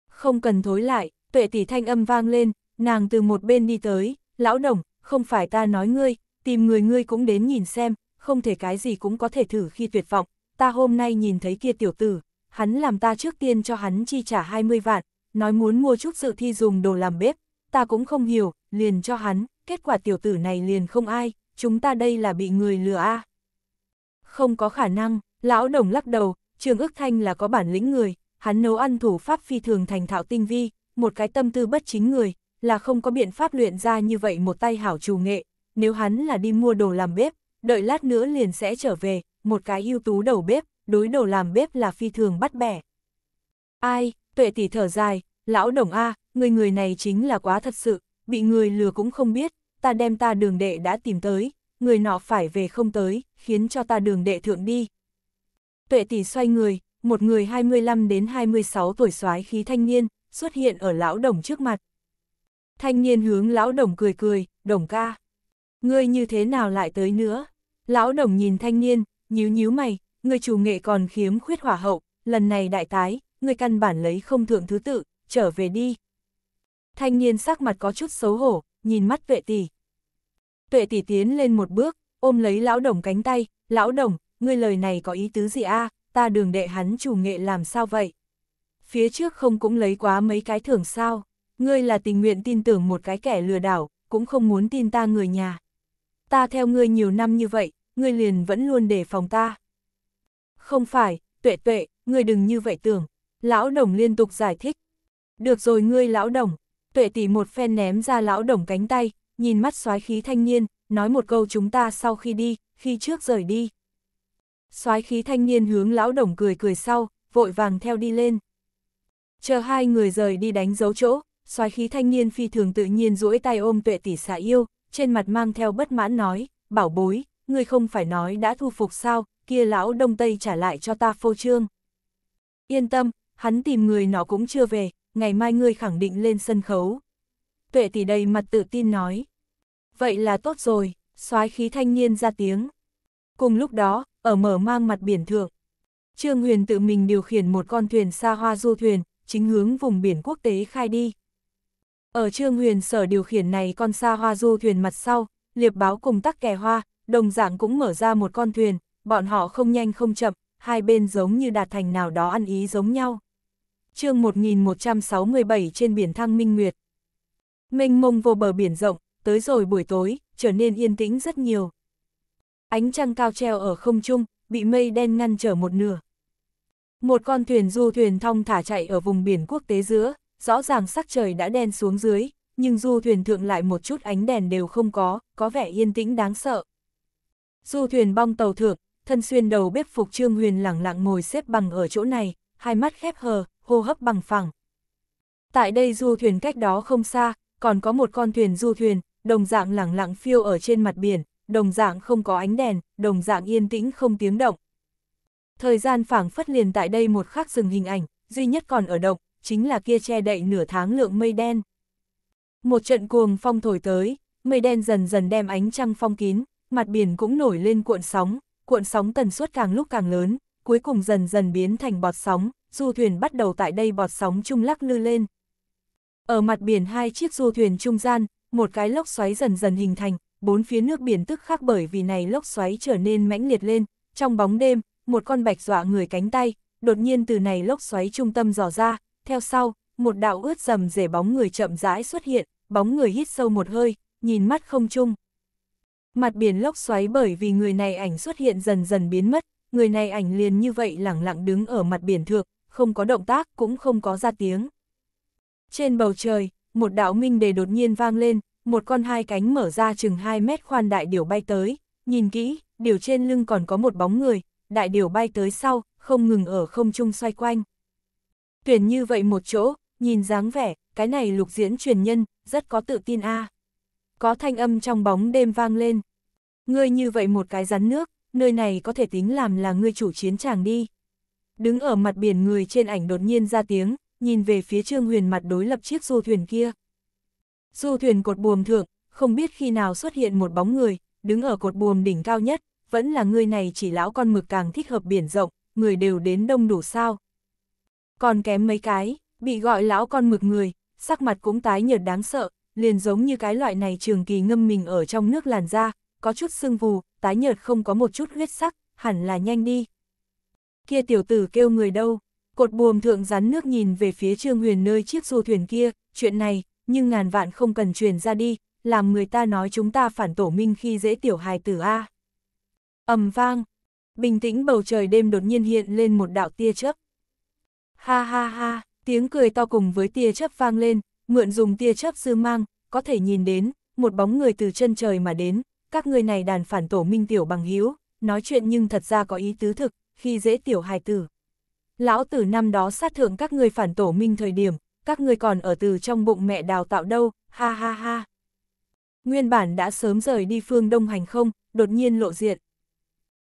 Speaker 1: Không cần thối lại, tuệ tỷ thanh âm vang lên, nàng từ một bên đi tới, lão đồng, không phải ta nói ngươi, tìm người ngươi cũng đến nhìn xem, không thể cái gì cũng có thể thử khi tuyệt vọng, ta hôm nay nhìn thấy kia tiểu tử, hắn làm ta trước tiên cho hắn chi trả 20 vạn, nói muốn mua chút sự thi dùng đồ làm bếp, ta cũng không hiểu, liền cho hắn, kết quả tiểu tử này liền không ai, chúng ta đây là bị người lừa a Không có khả năng, lão đồng lắc đầu, trường ức thanh là có bản lĩnh người, hắn nấu ăn thủ pháp phi thường thành thạo tinh vi, một cái tâm tư bất chính người, là không có biện pháp luyện ra như vậy một tay hảo trù nghệ, nếu hắn là đi mua đồ làm bếp, đợi lát nữa liền sẽ trở về, một cái ưu tú đầu bếp, đối đầu làm bếp là phi thường bắt bẻ. Ai, tuệ tỷ thở dài, lão đồng A, người người này chính là quá thật sự, bị người lừa cũng không biết, ta đem ta đường đệ đã tìm tới, người nọ phải về không tới, khiến cho ta đường đệ thượng đi. Tuệ tỷ xoay người, một người 25 đến 26 tuổi soái khí thanh niên, xuất hiện ở lão đồng trước mặt. Thanh niên hướng lão đồng cười cười, đồng ca. Ngươi như thế nào lại tới nữa? Lão đồng nhìn thanh niên, nhíu nhíu mày, người chủ nghệ còn khiếm khuyết hỏa hậu, lần này đại tái, người căn bản lấy không thượng thứ tự, trở về đi. Thanh niên sắc mặt có chút xấu hổ, nhìn mắt tuệ tỷ. Tuệ tỷ tiến lên một bước, ôm lấy lão đồng cánh tay, lão đồng, ngươi lời này có ý tứ gì a? À? ta đường đệ hắn chủ nghệ làm sao vậy? Phía trước không cũng lấy quá mấy cái thưởng sao, ngươi là tình nguyện tin tưởng một cái kẻ lừa đảo, cũng không muốn tin ta người nhà. Ta theo ngươi nhiều năm như vậy, ngươi liền vẫn luôn đề phòng ta. Không phải, tuệ tuệ, ngươi đừng như vậy tưởng. Lão đồng liên tục giải thích. Được rồi ngươi lão đồng, tuệ tỷ một phen ném ra lão đồng cánh tay, nhìn mắt soái khí thanh niên, nói một câu chúng ta sau khi đi, khi trước rời đi. Soái khí thanh niên hướng lão đồng cười cười sau, vội vàng theo đi lên. Chờ hai người rời đi đánh dấu chỗ, soái khí thanh niên phi thường tự nhiên duỗi tay ôm tuệ tỷ xả yêu, trên mặt mang theo bất mãn nói, bảo bối, ngươi không phải nói đã thu phục sao, kia lão Đông Tây trả lại cho ta phô trương. Yên tâm, hắn tìm người nó cũng chưa về, ngày mai ngươi khẳng định lên sân khấu. Tuệ tỷ đầy mặt tự tin nói. Vậy là tốt rồi, soái khí thanh niên ra tiếng. Cùng lúc đó, ở mở mang mặt biển thượng, Trương Huyền tự mình điều khiển một con thuyền xa hoa du thuyền, chính hướng vùng biển quốc tế khai đi. Ở Trương Huyền sở điều khiển này con xa hoa du thuyền mặt sau, liệp báo cùng tắc kè hoa, đồng dạng cũng mở ra một con thuyền, bọn họ không nhanh không chậm, hai bên giống như đạt thành nào đó ăn ý giống nhau. chương 1167 trên biển Thăng Minh Nguyệt. Mênh mông vô bờ biển rộng, tới rồi buổi tối, trở nên yên tĩnh rất nhiều. Ánh trăng cao treo ở không trung, bị mây đen ngăn trở một nửa. Một con thuyền du thuyền thong thả chạy ở vùng biển quốc tế giữa, rõ ràng sắc trời đã đen xuống dưới, nhưng du thuyền thượng lại một chút ánh đèn đều không có, có vẻ yên tĩnh đáng sợ. Du thuyền bong tàu thượng, thân xuyên đầu bếp phục Trương Huyền lẳng lặng ngồi xếp bằng ở chỗ này, hai mắt khép hờ, hô hấp bằng phẳng. Tại đây du thuyền cách đó không xa, còn có một con thuyền du thuyền, đồng dạng lẳng lặng phiêu ở trên mặt biển, đồng dạng không có ánh đèn, đồng dạng yên tĩnh không tiếng động. Thời gian phảng phất liền tại đây một khắc dừng hình ảnh, duy nhất còn ở động, chính là kia che đậy nửa tháng lượng mây đen. Một trận cuồng phong thổi tới, mây đen dần dần đem ánh trăng phong kín, mặt biển cũng nổi lên cuộn sóng, cuộn sóng tần suất càng lúc càng lớn, cuối cùng dần dần biến thành bọt sóng, du thuyền bắt đầu tại đây bọt sóng chung lắc lư lên. Ở mặt biển hai chiếc du thuyền trung gian, một cái lốc xoáy dần dần hình thành, bốn phía nước biển tức khác bởi vì này lốc xoáy trở nên mãnh liệt lên, trong bóng đêm, một con bạch dọa người cánh tay, đột nhiên từ này lốc xoáy trung tâm dò ra, theo sau, một đạo ướt dầm rể bóng người chậm rãi xuất hiện, bóng người hít sâu một hơi, nhìn mắt không chung. Mặt biển lốc xoáy bởi vì người này ảnh xuất hiện dần dần biến mất, người này ảnh liền như vậy lẳng lặng đứng ở mặt biển thượng, không có động tác cũng không có ra tiếng. Trên bầu trời, một đạo minh đề đột nhiên vang lên, một con hai cánh mở ra chừng 2 mét khoan đại điểu bay tới, nhìn kỹ, điều trên lưng còn có một bóng người, đại điểu bay tới sau, không ngừng ở không trung xoay quanh. Tuyển như vậy một chỗ, nhìn dáng vẻ, cái này lục diễn truyền nhân, rất có tự tin a à có thanh âm trong bóng đêm vang lên. Ngươi như vậy một cái rắn nước, nơi này có thể tính làm là ngươi chủ chiến tràng đi. Đứng ở mặt biển người trên ảnh đột nhiên ra tiếng, nhìn về phía Trương Huyền mặt đối lập chiếc du thuyền kia. Du thuyền cột buồm thượng, không biết khi nào xuất hiện một bóng người, đứng ở cột buồm đỉnh cao nhất, vẫn là người này chỉ lão con mực càng thích hợp biển rộng, người đều đến đông đủ sao. Còn kém mấy cái, bị gọi lão con mực người, sắc mặt cũng tái nhợt đáng sợ, liền giống như cái loại này trường kỳ ngâm mình ở trong nước làn da, có chút sưng vù, tái nhợt không có một chút huyết sắc, hẳn là nhanh đi. Kia tiểu tử kêu người đâu, cột buồm thượng rắn nước nhìn về phía trương huyền nơi chiếc du thuyền kia, chuyện này, nhưng ngàn vạn không cần truyền ra đi, làm người ta nói chúng ta phản tổ minh khi dễ tiểu hài tử A. ầm vang, bình tĩnh bầu trời đêm đột nhiên hiện lên một đạo tia chớp. Ha ha ha, tiếng cười to cùng với tia chớp vang lên, mượn dùng tia chớp dư mang, có thể nhìn đến, một bóng người từ chân trời mà đến, các người này đàn phản tổ minh tiểu bằng hiếu, nói chuyện nhưng thật ra có ý tứ thực, khi dễ tiểu hài tử. Lão tử năm đó sát thượng các người phản tổ minh thời điểm, các người còn ở từ trong bụng mẹ đào tạo đâu, ha ha ha. Nguyên bản đã sớm rời đi phương đông hành không, đột nhiên lộ diện.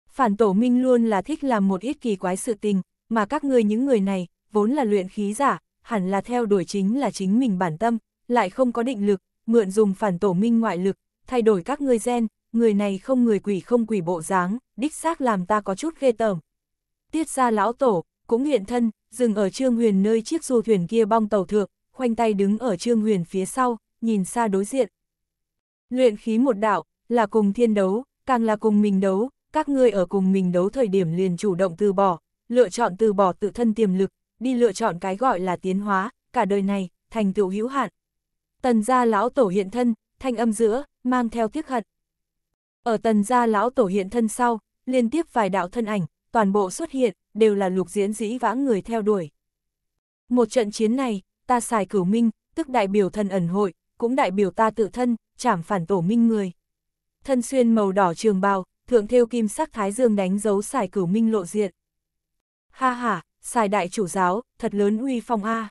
Speaker 1: Phản tổ minh luôn là thích làm một ít kỳ quái sự tình, mà các người những người này, vốn là luyện khí giả, hẳn là theo đuổi chính là chính mình bản tâm, lại không có định lực, mượn dùng phản tổ minh ngoại lực, thay đổi các ngươi gen, người này không người quỷ không quỷ bộ dáng, đích xác làm ta có chút ghê tởm. Tiết ra lão tổ, cũng hiện thân, dừng ở Trương Huyền nơi chiếc du thuyền kia bong tàu thượng, khoanh tay đứng ở Trương Huyền phía sau, nhìn xa đối diện. Luyện khí một đạo, là cùng thiên đấu, càng là cùng mình đấu, các ngươi ở cùng mình đấu thời điểm liền chủ động từ bỏ, lựa chọn từ bỏ tự thân tiềm lực, đi lựa chọn cái gọi là tiến hóa, cả đời này, thành tựu hữu hạn. Tần gia lão tổ hiện thân, thanh âm giữa, mang theo tiếc hận. Ở tần gia lão tổ hiện thân sau, liên tiếp vài đạo thân ảnh, toàn bộ xuất hiện, đều là lục diễn dĩ vãng người theo đuổi. Một trận chiến này, ta xài cửu minh, tức đại biểu thân ẩn hội, cũng đại biểu ta tự thân, chảm phản tổ minh người. Thân xuyên màu đỏ trường bào, thượng theo kim sắc thái dương đánh dấu xài cửu minh lộ diện. Ha ha, xài đại chủ giáo, thật lớn uy phong A.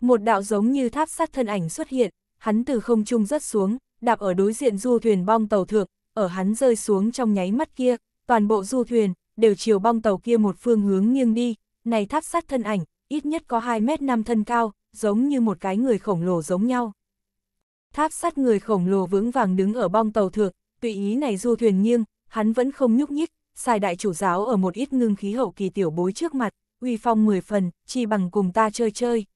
Speaker 1: Một đạo giống như tháp sắt thân ảnh xuất hiện, hắn từ không trung rớt xuống, đạp ở đối diện du thuyền bong tàu thượng, ở hắn rơi xuống trong nháy mắt kia, toàn bộ du thuyền, đều chiều bong tàu kia một phương hướng nghiêng đi, này tháp sắt thân ảnh, ít nhất có 2 mét 5 thân cao, giống như một cái người khổng lồ giống nhau. Tháp sắt người khổng lồ vững vàng đứng ở bong tàu thượng, tùy ý này du thuyền nghiêng, hắn vẫn không nhúc nhích, xài đại chủ giáo ở một ít ngưng khí hậu kỳ tiểu bối trước mặt, uy phong mười phần, chi bằng cùng ta chơi chơi.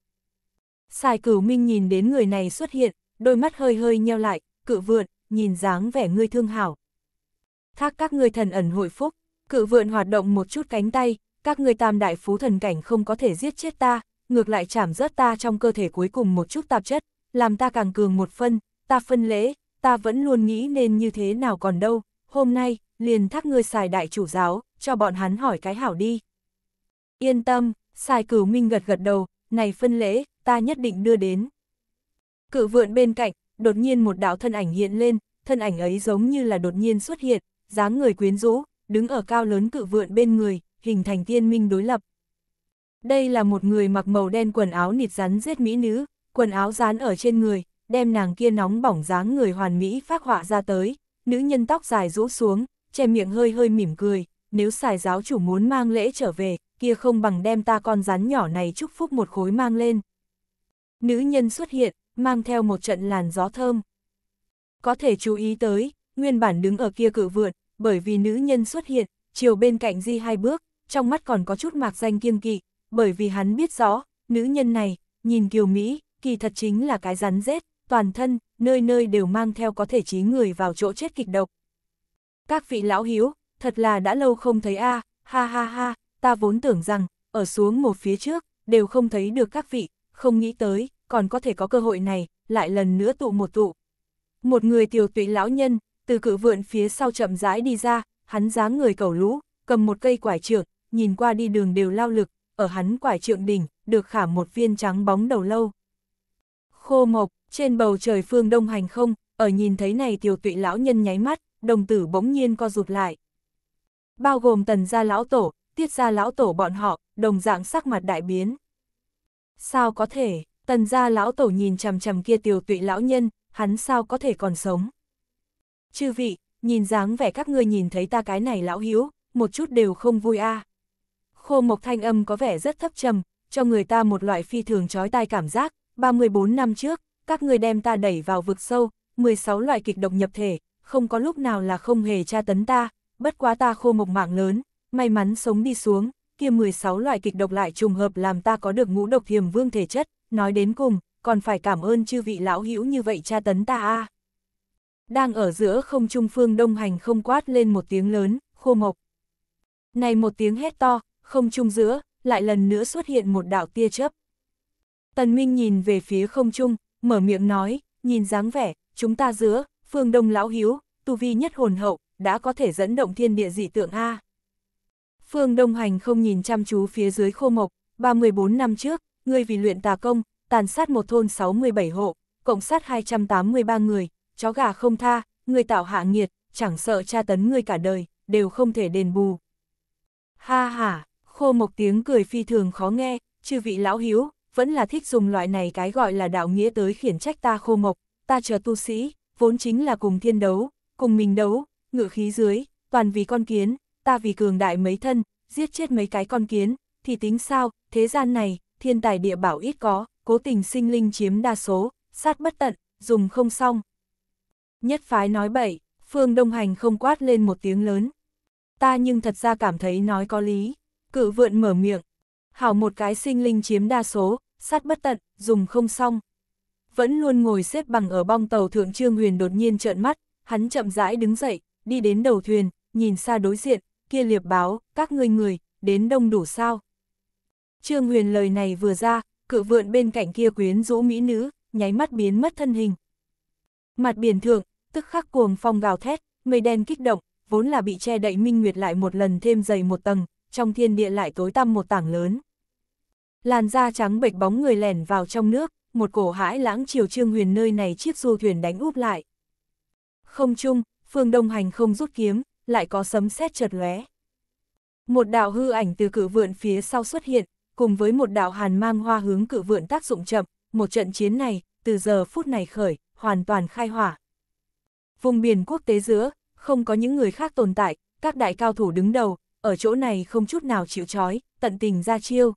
Speaker 1: Sài cửu minh nhìn đến người này xuất hiện, đôi mắt hơi hơi nheo lại, cự vượn, nhìn dáng vẻ ngươi thương hảo. Thác các ngươi thần ẩn hội phúc, cự vượn hoạt động một chút cánh tay, các ngươi tam đại phú thần cảnh không có thể giết chết ta, ngược lại chảm rớt ta trong cơ thể cuối cùng một chút tạp chất, làm ta càng cường một phân, ta phân lễ, ta vẫn luôn nghĩ nên như thế nào còn đâu, hôm nay, liền thác ngươi xài đại chủ giáo, cho bọn hắn hỏi cái hảo đi. Yên tâm, Sai Cửu Minh gật gật đầu, này phân lễ, ta nhất định đưa đến. cử vượn bên cạnh, đột nhiên một đạo thân ảnh hiện lên, thân ảnh ấy giống như là đột nhiên xuất hiện, dáng người quyến rũ, đứng ở cao lớn cự vượn bên người, hình thành tiên minh đối lập. Đây là một người mặc màu đen quần áo nịt rắn giết mỹ nữ, quần áo rán ở trên người, đem nàng kia nóng bỏng dáng người hoàn mỹ phát họa ra tới, nữ nhân tóc dài rũ xuống, che miệng hơi hơi mỉm cười, nếu xài giáo chủ muốn mang lễ trở về, kia không bằng đem ta con rắn nhỏ này chúc phúc một khối mang lên. Nữ nhân xuất hiện, mang theo một trận làn gió thơm. Có thể chú ý tới, nguyên bản đứng ở kia cự vượn, bởi vì nữ nhân xuất hiện, chiều bên cạnh di hai bước, trong mắt còn có chút mạc danh kiêng kỵ, bởi vì hắn biết rõ, nữ nhân này, nhìn kiều Mỹ, kỳ thật chính là cái rắn rết, toàn thân, nơi nơi đều mang theo có thể chí người vào chỗ chết kịch độc. Các vị lão hiếu, thật là đã lâu không thấy a, ha ha ha, ta vốn tưởng rằng, ở xuống một phía trước, đều không thấy được các vị, không nghĩ tới, còn có thể có cơ hội này, lại lần nữa tụ một tụ. Một người tiểu tụy lão nhân, từ cự vượn phía sau chậm rãi đi ra, hắn dáng người cầu lũ, cầm một cây quải trượng, nhìn qua đi đường đều lao lực, ở hắn quải trượng đỉnh, được khả một viên trắng bóng đầu lâu. Khô mộc, trên bầu trời phương đông hành không, ở nhìn thấy này tiểu tụy lão nhân nháy mắt, đồng tử bỗng nhiên co rụt lại bao gồm tần gia lão tổ, tiết gia lão tổ bọn họ, đồng dạng sắc mặt đại biến. Sao có thể, tần gia lão tổ nhìn chằm chằm kia tiểu tụy lão nhân, hắn sao có thể còn sống? Chư vị, nhìn dáng vẻ các ngươi nhìn thấy ta cái này lão hiếu, một chút đều không vui a. À. Khô mộc thanh âm có vẻ rất thấp trầm, cho người ta một loại phi thường trói tai cảm giác, 34 năm trước, các ngươi đem ta đẩy vào vực sâu, 16 loại kịch độc nhập thể, không có lúc nào là không hề tra tấn ta, bất quá ta khô mộc mạng lớn, may mắn sống đi xuống, kia 16 loại kịch độc lại trùng hợp làm ta có được ngũ độc thiềm vương thể chất, nói đến cùng, còn phải cảm ơn chư vị lão hữu như vậy cha tấn ta a. Đang ở giữa không trung phương đông hành không quát lên một tiếng lớn, khô mộc. Này một tiếng hét to, không trung giữa, lại lần nữa xuất hiện một đạo tia chớp. Tần Minh nhìn về phía không trung, mở miệng nói, nhìn dáng vẻ, chúng ta giữa, phương đông lão hiếu, tu vi nhất hồn hậu, đã có thể dẫn động thiên địa dị tượng A. Phương Đông Hành không nhìn chăm chú phía dưới khô mộc, 34 năm trước, ngươi vì luyện tà công, tàn sát một thôn 67 hộ, cộng sát 283 người, chó gà không tha, ngươi tạo hạ nghiệt, chẳng sợ tra tấn ngươi cả đời, đều không thể đền bù. Ha ha, khô mộc tiếng cười phi thường khó nghe, chư vị lão hiếu, vẫn là thích dùng loại này cái gọi là đạo nghĩa tới khiển trách ta khô mộc, ta chờ tu sĩ, vốn chính là cùng thiên đấu, cùng mình đấu, ngựa khí dưới, toàn vì con kiến, ta vì cường đại mấy thân, giết chết mấy cái con kiến, thì tính sao, thế gian này, thiên tài địa bảo ít có, cố tình sinh linh chiếm đa số, sát bất tận, dùng không xong. Nhất phái nói bậy, phương đông hành không quát lên một tiếng lớn. Ta nhưng thật ra cảm thấy nói có lý, cự vượn mở miệng. Hảo một cái sinh linh chiếm đa số, sát bất tận, dùng không xong. Vẫn luôn ngồi xếp bằng ở bong tàu thượng trương huyền đột nhiên trợn mắt, hắn chậm rãi đứng dậy, đi đến đầu thuyền, nhìn xa đối diện, kia liệp báo, các ngươi người, đến đông đủ sao. Trương Huyền lời này vừa ra, cự vượn bên cạnh kia quyến rũ mỹ nữ, nháy mắt biến mất thân hình. Mặt biển thượng, tức khắc cuồng phong gào thét, mây đen kích động, vốn là bị che đậy minh nguyệt lại một lần thêm dày một tầng, trong thiên địa lại tối tăm một tảng lớn. Làn da trắng bệch bóng người lẻn vào trong nước, một cổ hãi lãng chiều trương huyền nơi này chiếc du thuyền đánh úp lại. Không chung, phương đông hành không rút kiếm, lại có sấm sét chợt lóe. Một đạo hư ảnh từ cự vượn phía sau xuất hiện, cùng với một đạo hàn mang hoa hướng cự vượn tác dụng chậm, một trận chiến này, từ giờ phút này khởi, hoàn toàn khai hỏa. Vùng biển quốc tế giữa, không có những người khác tồn tại, các đại cao thủ đứng đầu, ở chỗ này không chút nào chịu trói, tận tình ra chiêu.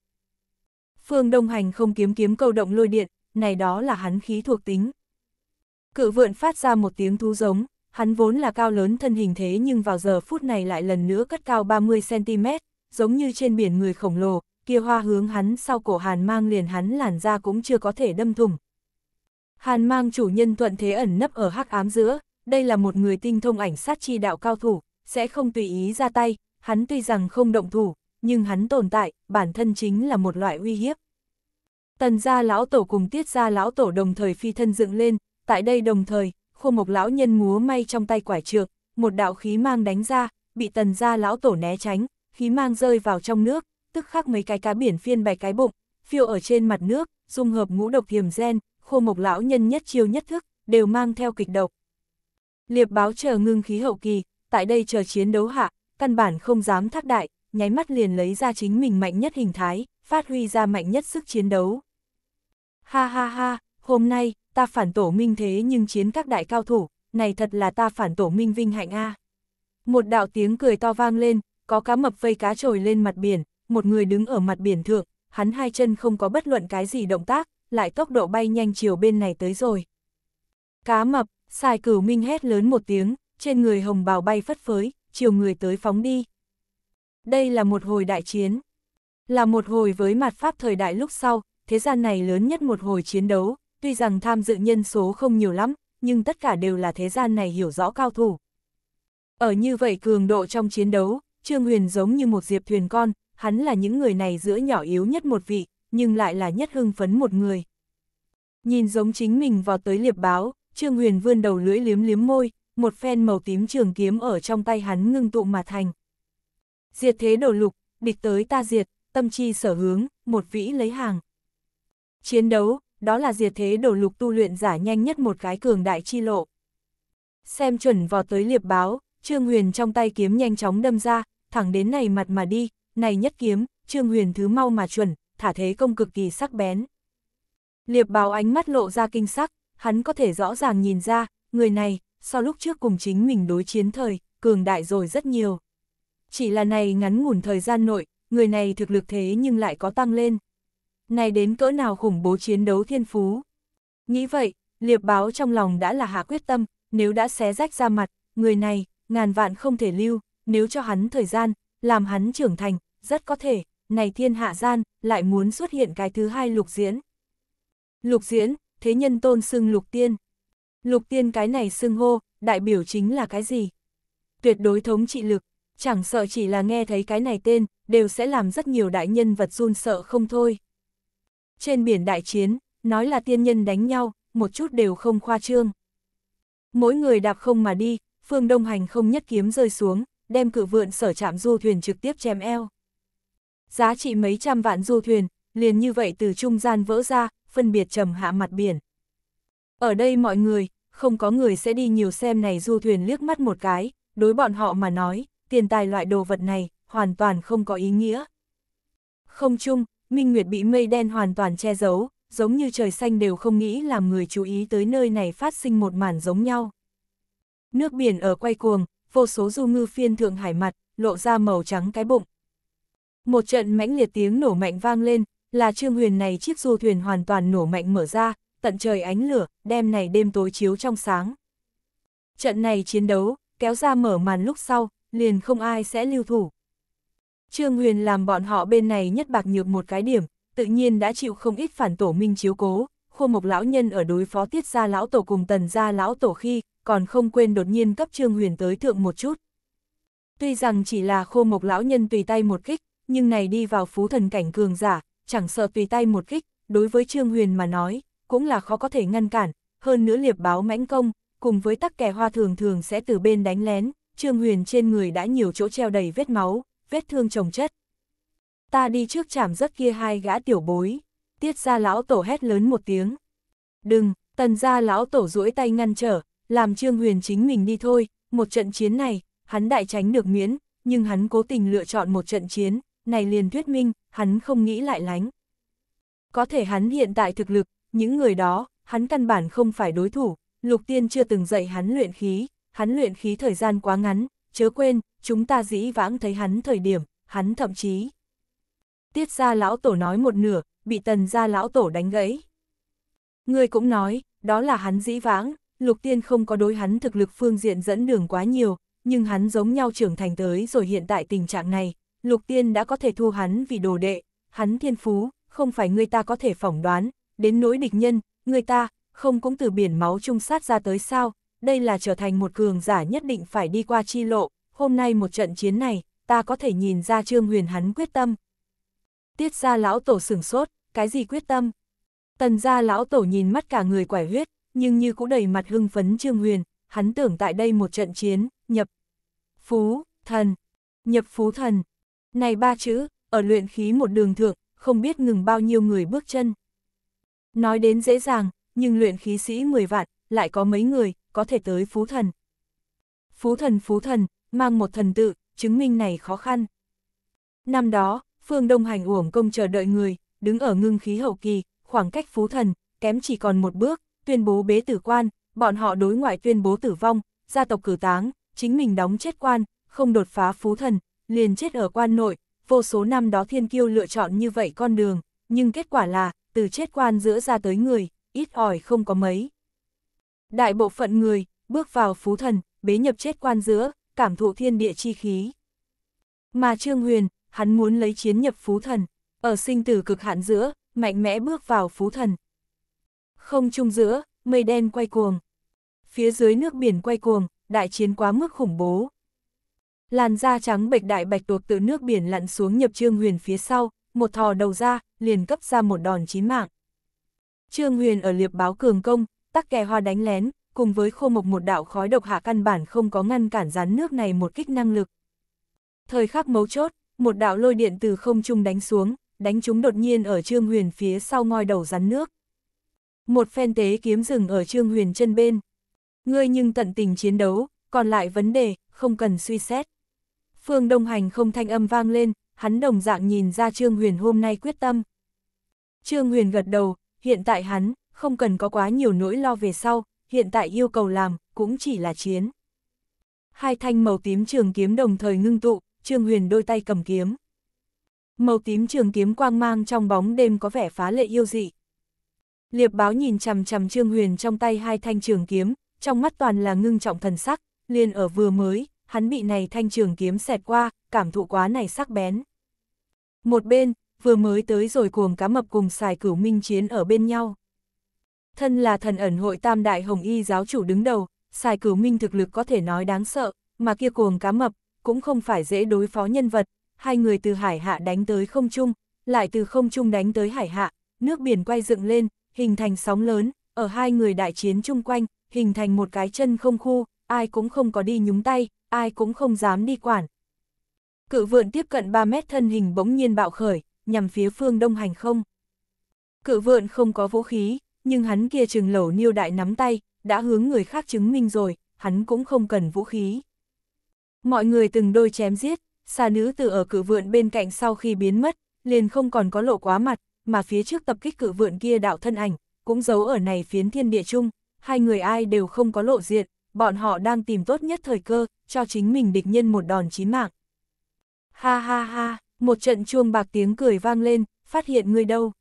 Speaker 1: Phương Đông Hành không kiếm kiếm câu động lôi điện, này đó là hắn khí thuộc tính. Cự vượn phát ra một tiếng thú giống, Hắn vốn là cao lớn thân hình thế nhưng vào giờ phút này lại lần nữa cất cao 30cm, giống như trên biển người khổng lồ, kia hoa hướng hắn sau cổ hàn mang liền hắn làn ra cũng chưa có thể đâm thủng. Hàn mang chủ nhân thuận thế ẩn nấp ở hắc ám giữa, đây là một người tinh thông ảnh sát chi đạo cao thủ, sẽ không tùy ý ra tay, hắn tuy rằng không động thủ, nhưng hắn tồn tại, bản thân chính là một loại uy hiếp. Tần gia lão tổ cùng tiết gia lão tổ đồng thời phi thân dựng lên, tại đây đồng thời, khô mộc lão nhân múa may trong tay quải trượng, một đạo khí mang đánh ra, bị tần gia lão tổ né tránh, khí mang rơi vào trong nước, tức khắc mấy cái cá biển phiên bày cái bụng, phiêu ở trên mặt nước, dung hợp ngũ độc thiềm gen, khô mộc lão nhân nhất chiêu nhất thức, đều mang theo kịch độc. Liệp báo chờ ngưng khí hậu kỳ, tại đây chờ chiến đấu hạ, căn bản không dám thác đại, nháy mắt liền lấy ra chính mình mạnh nhất hình thái, phát huy ra mạnh nhất sức chiến đấu. Ha ha ha, hôm nay, ta phản tổ minh thế nhưng chiến các đại cao thủ, này thật là ta phản tổ minh vinh hạnh a. Một đạo tiếng cười to vang lên, có cá mập vây cá trồi lên mặt biển, một người đứng ở mặt biển thượng, hắn hai chân không có bất luận cái gì động tác, lại tốc độ bay nhanh chiều bên này tới rồi. Cá mập, xài cửu minh hét lớn một tiếng, trên người hồng bào bay phất phới, chiều người tới phóng đi. Đây là một hồi đại chiến. Là một hồi với mặt Pháp thời đại lúc sau, thế gian này lớn nhất một hồi chiến đấu, tuy rằng tham dự nhân số không nhiều lắm, nhưng tất cả đều là thế gian này hiểu rõ cao thủ. Ở như vậy cường độ trong chiến đấu, Trương Huyền giống như một diệp thuyền con, hắn là những người này giữa nhỏ yếu nhất một vị, nhưng lại là nhất hưng phấn một người. Nhìn giống chính mình vào tới liệp báo, Trương Huyền vươn đầu lưỡi liếm liếm môi, một phen màu tím trường kiếm ở trong tay hắn ngưng tụ mà thành. Diệt thế đổ lục, địch tới ta diệt, tâm chi sở hướng, một vĩ lấy hàng. Chiến đấu, đó là diệt thế đổ lục tu luyện giả nhanh nhất một cái cường đại chi lộ. Xem chuẩn vào tới liệp báo, Trương Huyền trong tay kiếm nhanh chóng đâm ra, thẳng đến này mặt mà đi, này nhất kiếm, Trương Huyền thứ mau mà chuẩn, thả thế công cực kỳ sắc bén. Liệp báo ánh mắt lộ ra kinh sắc, hắn có thể rõ ràng nhìn ra, người này, sau lúc trước cùng chính mình đối chiến thời, cường đại rồi rất nhiều. Chỉ là này ngắn ngủn thời gian nội, người này thực lực thế nhưng lại có tăng lên này đến cỡ nào khủng bố chiến đấu thiên phú. Nghĩ vậy, liệp báo trong lòng đã là hạ quyết tâm, nếu đã xé rách ra mặt, người này, ngàn vạn không thể lưu, nếu cho hắn thời gian, làm hắn trưởng thành, rất có thể, này thiên hạ gian, lại muốn xuất hiện cái thứ hai lục diễn. Lục diễn, thế nhân tôn xưng lục tiên. Lục tiên cái này xưng hô, đại biểu chính là cái gì? Tuyệt đối thống trị lực, chẳng sợ chỉ là nghe thấy cái này tên, đều sẽ làm rất nhiều đại nhân vật run sợ không thôi. Trên biển đại chiến, nói là tiên nhân đánh nhau, một chút đều không khoa trương. Mỗi người đạp không mà đi, phương đông hành không nhất kiếm rơi xuống, đem cự vượn sở chạm du thuyền trực tiếp chém eo. Giá trị mấy trăm vạn du thuyền, liền như vậy từ trung gian vỡ ra, phân biệt trầm hạ mặt biển. Ở đây mọi người, không có người sẽ đi nhiều xem này du thuyền liếc mắt một cái, đối bọn họ mà nói, tiền tài loại đồ vật này, hoàn toàn không có ý nghĩa. Không chung, Minh Nguyệt bị mây đen hoàn toàn che giấu, giống như trời xanh đều không nghĩ làm người chú ý tới nơi này phát sinh một màn giống nhau. Nước biển ở quay cuồng, vô số du ngư phiên thượng hải mặt, lộ ra màu trắng cái bụng. Một trận mãnh liệt tiếng nổ mạnh vang lên, là trương huyền này chiếc du thuyền hoàn toàn nổ mạnh mở ra, tận trời ánh lửa, đêm này đêm tối chiếu trong sáng. Trận này chiến đấu, kéo ra mở màn lúc sau, liền không ai sẽ lưu thủ. Trương Huyền làm bọn họ bên này nhất bạc nhược một cái điểm, tự nhiên đã chịu không ít phản tổ minh chiếu cố, khô mộc lão nhân ở đối phó tiết gia lão tổ cùng tần gia lão tổ khi, còn không quên đột nhiên cấp Trương Huyền tới thượng một chút. Tuy rằng chỉ là khô mộc lão nhân tùy tay một kích, nhưng này đi vào phú thần cảnh cường giả, chẳng sợ tùy tay một kích, đối với Trương Huyền mà nói, cũng là khó có thể ngăn cản, hơn nữa liệp báo mãnh công, cùng với tắc kè hoa thường thường sẽ từ bên đánh lén, Trương Huyền trên người đã nhiều chỗ treo đầy vết máu, vết thương trồng chất. Ta đi trước chạm rất kia hai gã tiểu bối, tiết ra lão tổ hét lớn một tiếng. Đừng, tần ra lão tổ duỗi tay ngăn trở, làm Trương Huyền chính mình đi thôi, một trận chiến này, hắn đại tránh được miễn, nhưng hắn cố tình lựa chọn một trận chiến, này liền thuyết minh, hắn không nghĩ lại lánh. Có thể hắn hiện tại thực lực, những người đó, hắn căn bản không phải đối thủ, Lục Tiên chưa từng dạy hắn luyện khí, hắn luyện khí thời gian quá ngắn, chớ quên, chúng ta dĩ vãng thấy hắn thời điểm, hắn thậm chí. Tiết ra lão tổ nói một nửa, bị tần ra lão tổ đánh gãy. Người cũng nói, đó là hắn dĩ vãng, lục tiên không có đối hắn thực lực phương diện dẫn đường quá nhiều, nhưng hắn giống nhau trưởng thành tới rồi hiện tại tình trạng này, lục tiên đã có thể thu hắn vì đồ đệ, hắn thiên phú, không phải người ta có thể phỏng đoán, đến nỗi địch nhân, người ta, không cũng từ biển máu chung sát ra tới sao, đây là trở thành một cường giả nhất định phải đi qua chi lộ, hôm nay một trận chiến này, ta có thể nhìn ra Trương Huyền hắn quyết tâm. Tiết ra lão tổ sửng sốt, cái gì quyết tâm? Tần ra lão tổ nhìn mắt cả người quải huyết, nhưng như cũng đầy mặt hưng phấn Trương Huyền, hắn tưởng tại đây một trận chiến, nhập. Phú, thần, nhập phú thần. Này ba chữ, ở luyện khí một đường thượng, không biết ngừng bao nhiêu người bước chân. Nói đến dễ dàng, nhưng luyện khí sĩ 10 vạn, lại có mấy người, có thể tới phú thần. Phú thần phú thần, mang một thần tự, chứng minh này khó khăn. Năm đó, Phương Đông Hành uổng công chờ đợi người, đứng ở ngưng khí hậu kỳ, khoảng cách phú thần, kém chỉ còn một bước, tuyên bố bế tử quan, bọn họ đối ngoại tuyên bố tử vong, gia tộc cử táng, chính mình đóng chết quan, không đột phá phú thần, liền chết ở quan nội, vô số năm đó thiên kiêu lựa chọn như vậy con đường, nhưng kết quả là, từ chết quan giữa ra tới người, ít ỏi không có mấy. Đại bộ phận người, bước vào phú thần, bế nhập chết quan giữa, cảm thụ thiên địa chi khí. Mà Trương Huyền, hắn muốn lấy chiến nhập phú thần, ở sinh tử cực hạn giữa, mạnh mẽ bước vào phú thần. Không chung giữa, mây đen quay cuồng. Phía dưới nước biển quay cuồng, đại chiến quá mức khủng bố. Làn da trắng bệch đại bạch tuộc từ nước biển lặn xuống nhập Trương Huyền phía sau, một thò đầu ra, liền cấp ra một đòn chí mạng. Trương Huyền ở liệp báo cường công, tắc kè hoa đánh lén, cùng với khô mộc một đạo khói độc hạ căn bản không có ngăn cản rán nước này một kích năng lực. Thời khắc mấu chốt, một đạo lôi điện từ không trung đánh xuống, đánh chúng đột nhiên ở Trương Huyền phía sau ngòi đầu rắn nước. Một phen tế kiếm rừng ở Trương Huyền chân bên. Ngươi nhưng tận tình chiến đấu, còn lại vấn đề, không cần suy xét. Phương Đông Hành không thanh âm vang lên, hắn đồng dạng nhìn ra Trương Huyền hôm nay quyết tâm. Trương Huyền gật đầu, hiện tại hắn, không cần có quá nhiều nỗi lo về sau, hiện tại yêu cầu làm, cũng chỉ là chiến. Hai thanh màu tím trường kiếm đồng thời ngưng tụ, Trương Huyền đôi tay cầm kiếm. Màu tím trường kiếm quang mang trong bóng đêm có vẻ phá lệ yêu dị. Liệp báo nhìn chằm chằm Trương Huyền trong tay hai thanh trường kiếm, trong mắt toàn là ngưng trọng thần sắc, liền ở vừa mới, hắn bị này thanh trường kiếm xẹt qua, cảm thụ quá này sắc bén. Một bên, vừa mới tới rồi cuồng cá mập cùng xài cửu minh chiến ở bên nhau thân là thần ẩn hội tam đại hồng y giáo chủ đứng đầu, xài cửu minh thực lực có thể nói đáng sợ, mà kia cuồng cá mập, cũng không phải dễ đối phó nhân vật, hai người từ hải hạ đánh tới không trung, lại từ không trung đánh tới hải hạ, nước biển quay dựng lên, hình thành sóng lớn, ở hai người đại chiến chung quanh, hình thành một cái chân không khu, ai cũng không có đi nhúng tay, ai cũng không dám đi quản. Cự vượn tiếp cận 3 mét thân hình bỗng nhiên bạo khởi, nhằm phía phương đông hành không. Cự vượn không có vũ khí, nhưng hắn kia trừng lẩu niêu đại nắm tay, đã hướng người khác chứng minh rồi, hắn cũng không cần vũ khí. Mọi người từng đôi chém giết, xa nữ từ ở cử vượn bên cạnh sau khi biến mất, liền không còn có lộ quá mặt, mà phía trước tập kích cử vượn kia đạo thân ảnh, cũng giấu ở này phiến thiên địa chung, hai người ai đều không có lộ diện, bọn họ đang tìm tốt nhất thời cơ, cho chính mình địch nhân một đòn chí mạng. Ha ha ha, một trận chuông bạc tiếng cười vang lên, phát hiện người đâu.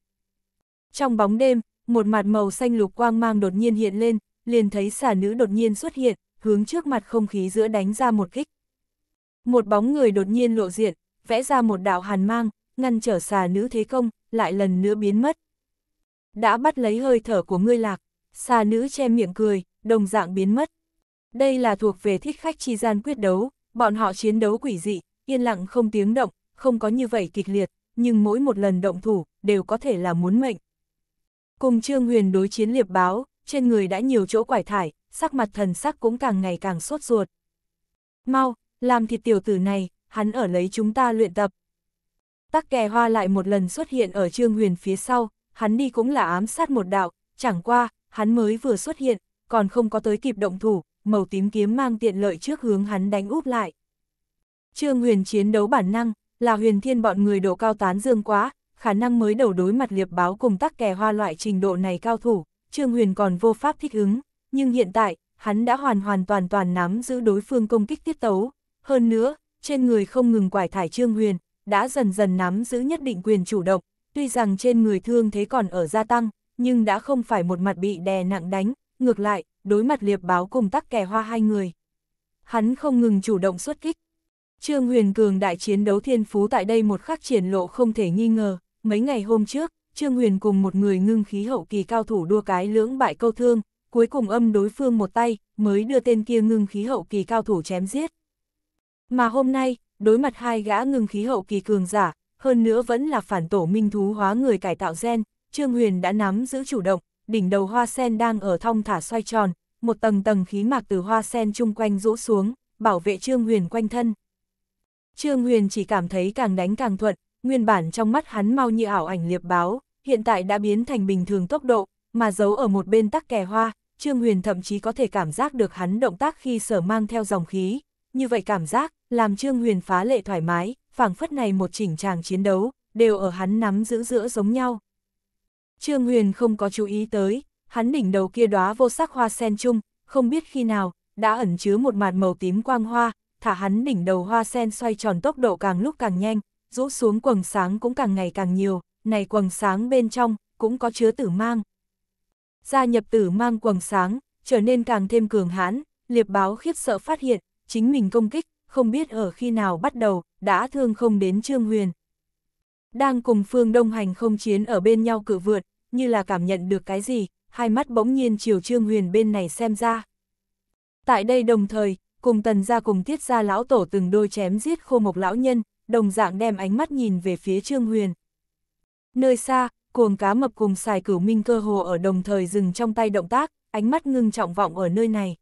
Speaker 1: Trong bóng đêm, một mặt màu xanh lục quang mang đột nhiên hiện lên, liền thấy xà nữ đột nhiên xuất hiện, hướng trước mặt không khí giữa đánh ra một kích. Một bóng người đột nhiên lộ diện, vẽ ra một đạo hàn mang, ngăn trở xà nữ thế công, lại lần nữa biến mất. Đã bắt lấy hơi thở của ngươi lạc, xà nữ che miệng cười, đồng dạng biến mất. Đây là thuộc về thích khách chi gian quyết đấu, bọn họ chiến đấu quỷ dị, yên lặng không tiếng động, không có như vậy kịch liệt, nhưng mỗi một lần động thủ, đều có thể là muốn mệnh. Cùng Trương Huyền đối chiến liệp báo, trên người đã nhiều chỗ quải thải, sắc mặt thần sắc cũng càng ngày càng sốt ruột. Mau, làm thịt tiểu tử này, hắn ở lấy chúng ta luyện tập. Tắc kè hoa lại một lần xuất hiện ở Trương Huyền phía sau, hắn đi cũng là ám sát một đạo, chẳng qua, hắn mới vừa xuất hiện, còn không có tới kịp động thủ, màu tím kiếm mang tiện lợi trước hướng hắn đánh úp lại. Trương Huyền chiến đấu bản năng, là huyền thiên bọn người độ cao tán dương quá, khả năng mới đầu đối mặt liệp báo cùng tắc kè hoa loại trình độ này cao thủ, Trương Huyền còn vô pháp thích ứng, nhưng hiện tại, hắn đã hoàn hoàn toàn toàn nắm giữ đối phương công kích tiết tấu. Hơn nữa, trên người không ngừng quải thải Trương Huyền, đã dần dần nắm giữ nhất định quyền chủ động, tuy rằng trên người thương thế còn ở gia tăng, nhưng đã không phải một mặt bị đè nặng đánh, ngược lại, đối mặt liệp báo cùng tắc kè hoa hai người. Hắn không ngừng chủ động xuất kích. Trương Huyền Cường đại chiến đấu thiên phú tại đây một khắc triển lộ không thể nghi ngờ, mấy ngày hôm trước, Trương Huyền cùng một người ngưng khí hậu kỳ cao thủ đua cái lưỡng bại câu thương, cuối cùng âm đối phương một tay, mới đưa tên kia ngưng khí hậu kỳ cao thủ chém giết. Mà hôm nay, đối mặt hai gã ngưng khí hậu kỳ cường giả, hơn nữa vẫn là phản tổ minh thú hóa người cải tạo gen, Trương Huyền đã nắm giữ chủ động, đỉnh đầu hoa sen đang ở thong thả xoay tròn, một tầng tầng khí mạc từ hoa sen chung quanh rũ xuống, bảo vệ Trương Huyền quanh thân. Trương Huyền chỉ cảm thấy càng đánh càng thuận, nguyên bản trong mắt hắn mau như ảo ảnh liệp báo, hiện tại đã biến thành bình thường tốc độ, mà giấu ở một bên tắc kè hoa, Trương Huyền thậm chí có thể cảm giác được hắn động tác khi sở mang theo dòng khí. Như vậy cảm giác, làm Trương Huyền phá lệ thoải mái, phảng phất này một chỉnh tràng chiến đấu, đều ở hắn nắm giữ giữa giống nhau. Trương Huyền không có chú ý tới, hắn đỉnh đầu kia đóa vô sắc hoa sen chung, không biết khi nào, đã ẩn chứa một mạt màu tím quang hoa, thả hắn đỉnh đầu hoa sen xoay tròn tốc độ càng lúc càng nhanh, rũ xuống quầng sáng cũng càng ngày càng nhiều, này quầng sáng bên trong, cũng có chứa tử mang. Gia nhập tử mang quầng sáng, trở nên càng thêm cường hãn, liệp báo khiếp sợ phát hiện, chính mình công kích, không biết ở khi nào bắt đầu, đã thương không đến Trương Huyền. Đang cùng phương đông hành không chiến ở bên nhau cự vượt, như là cảm nhận được cái gì, hai mắt bỗng nhiên chiều Trương Huyền bên này xem ra. Tại đây đồng thời, cùng tần gia cùng tiết gia lão tổ từng đôi chém giết khô mộc lão nhân, đồng dạng đem ánh mắt nhìn về phía Trương Huyền. Nơi xa, cuồng cá mập cùng xài cửu minh cơ hồ ở đồng thời dừng trong tay động tác, ánh mắt ngưng trọng vọng ở nơi này.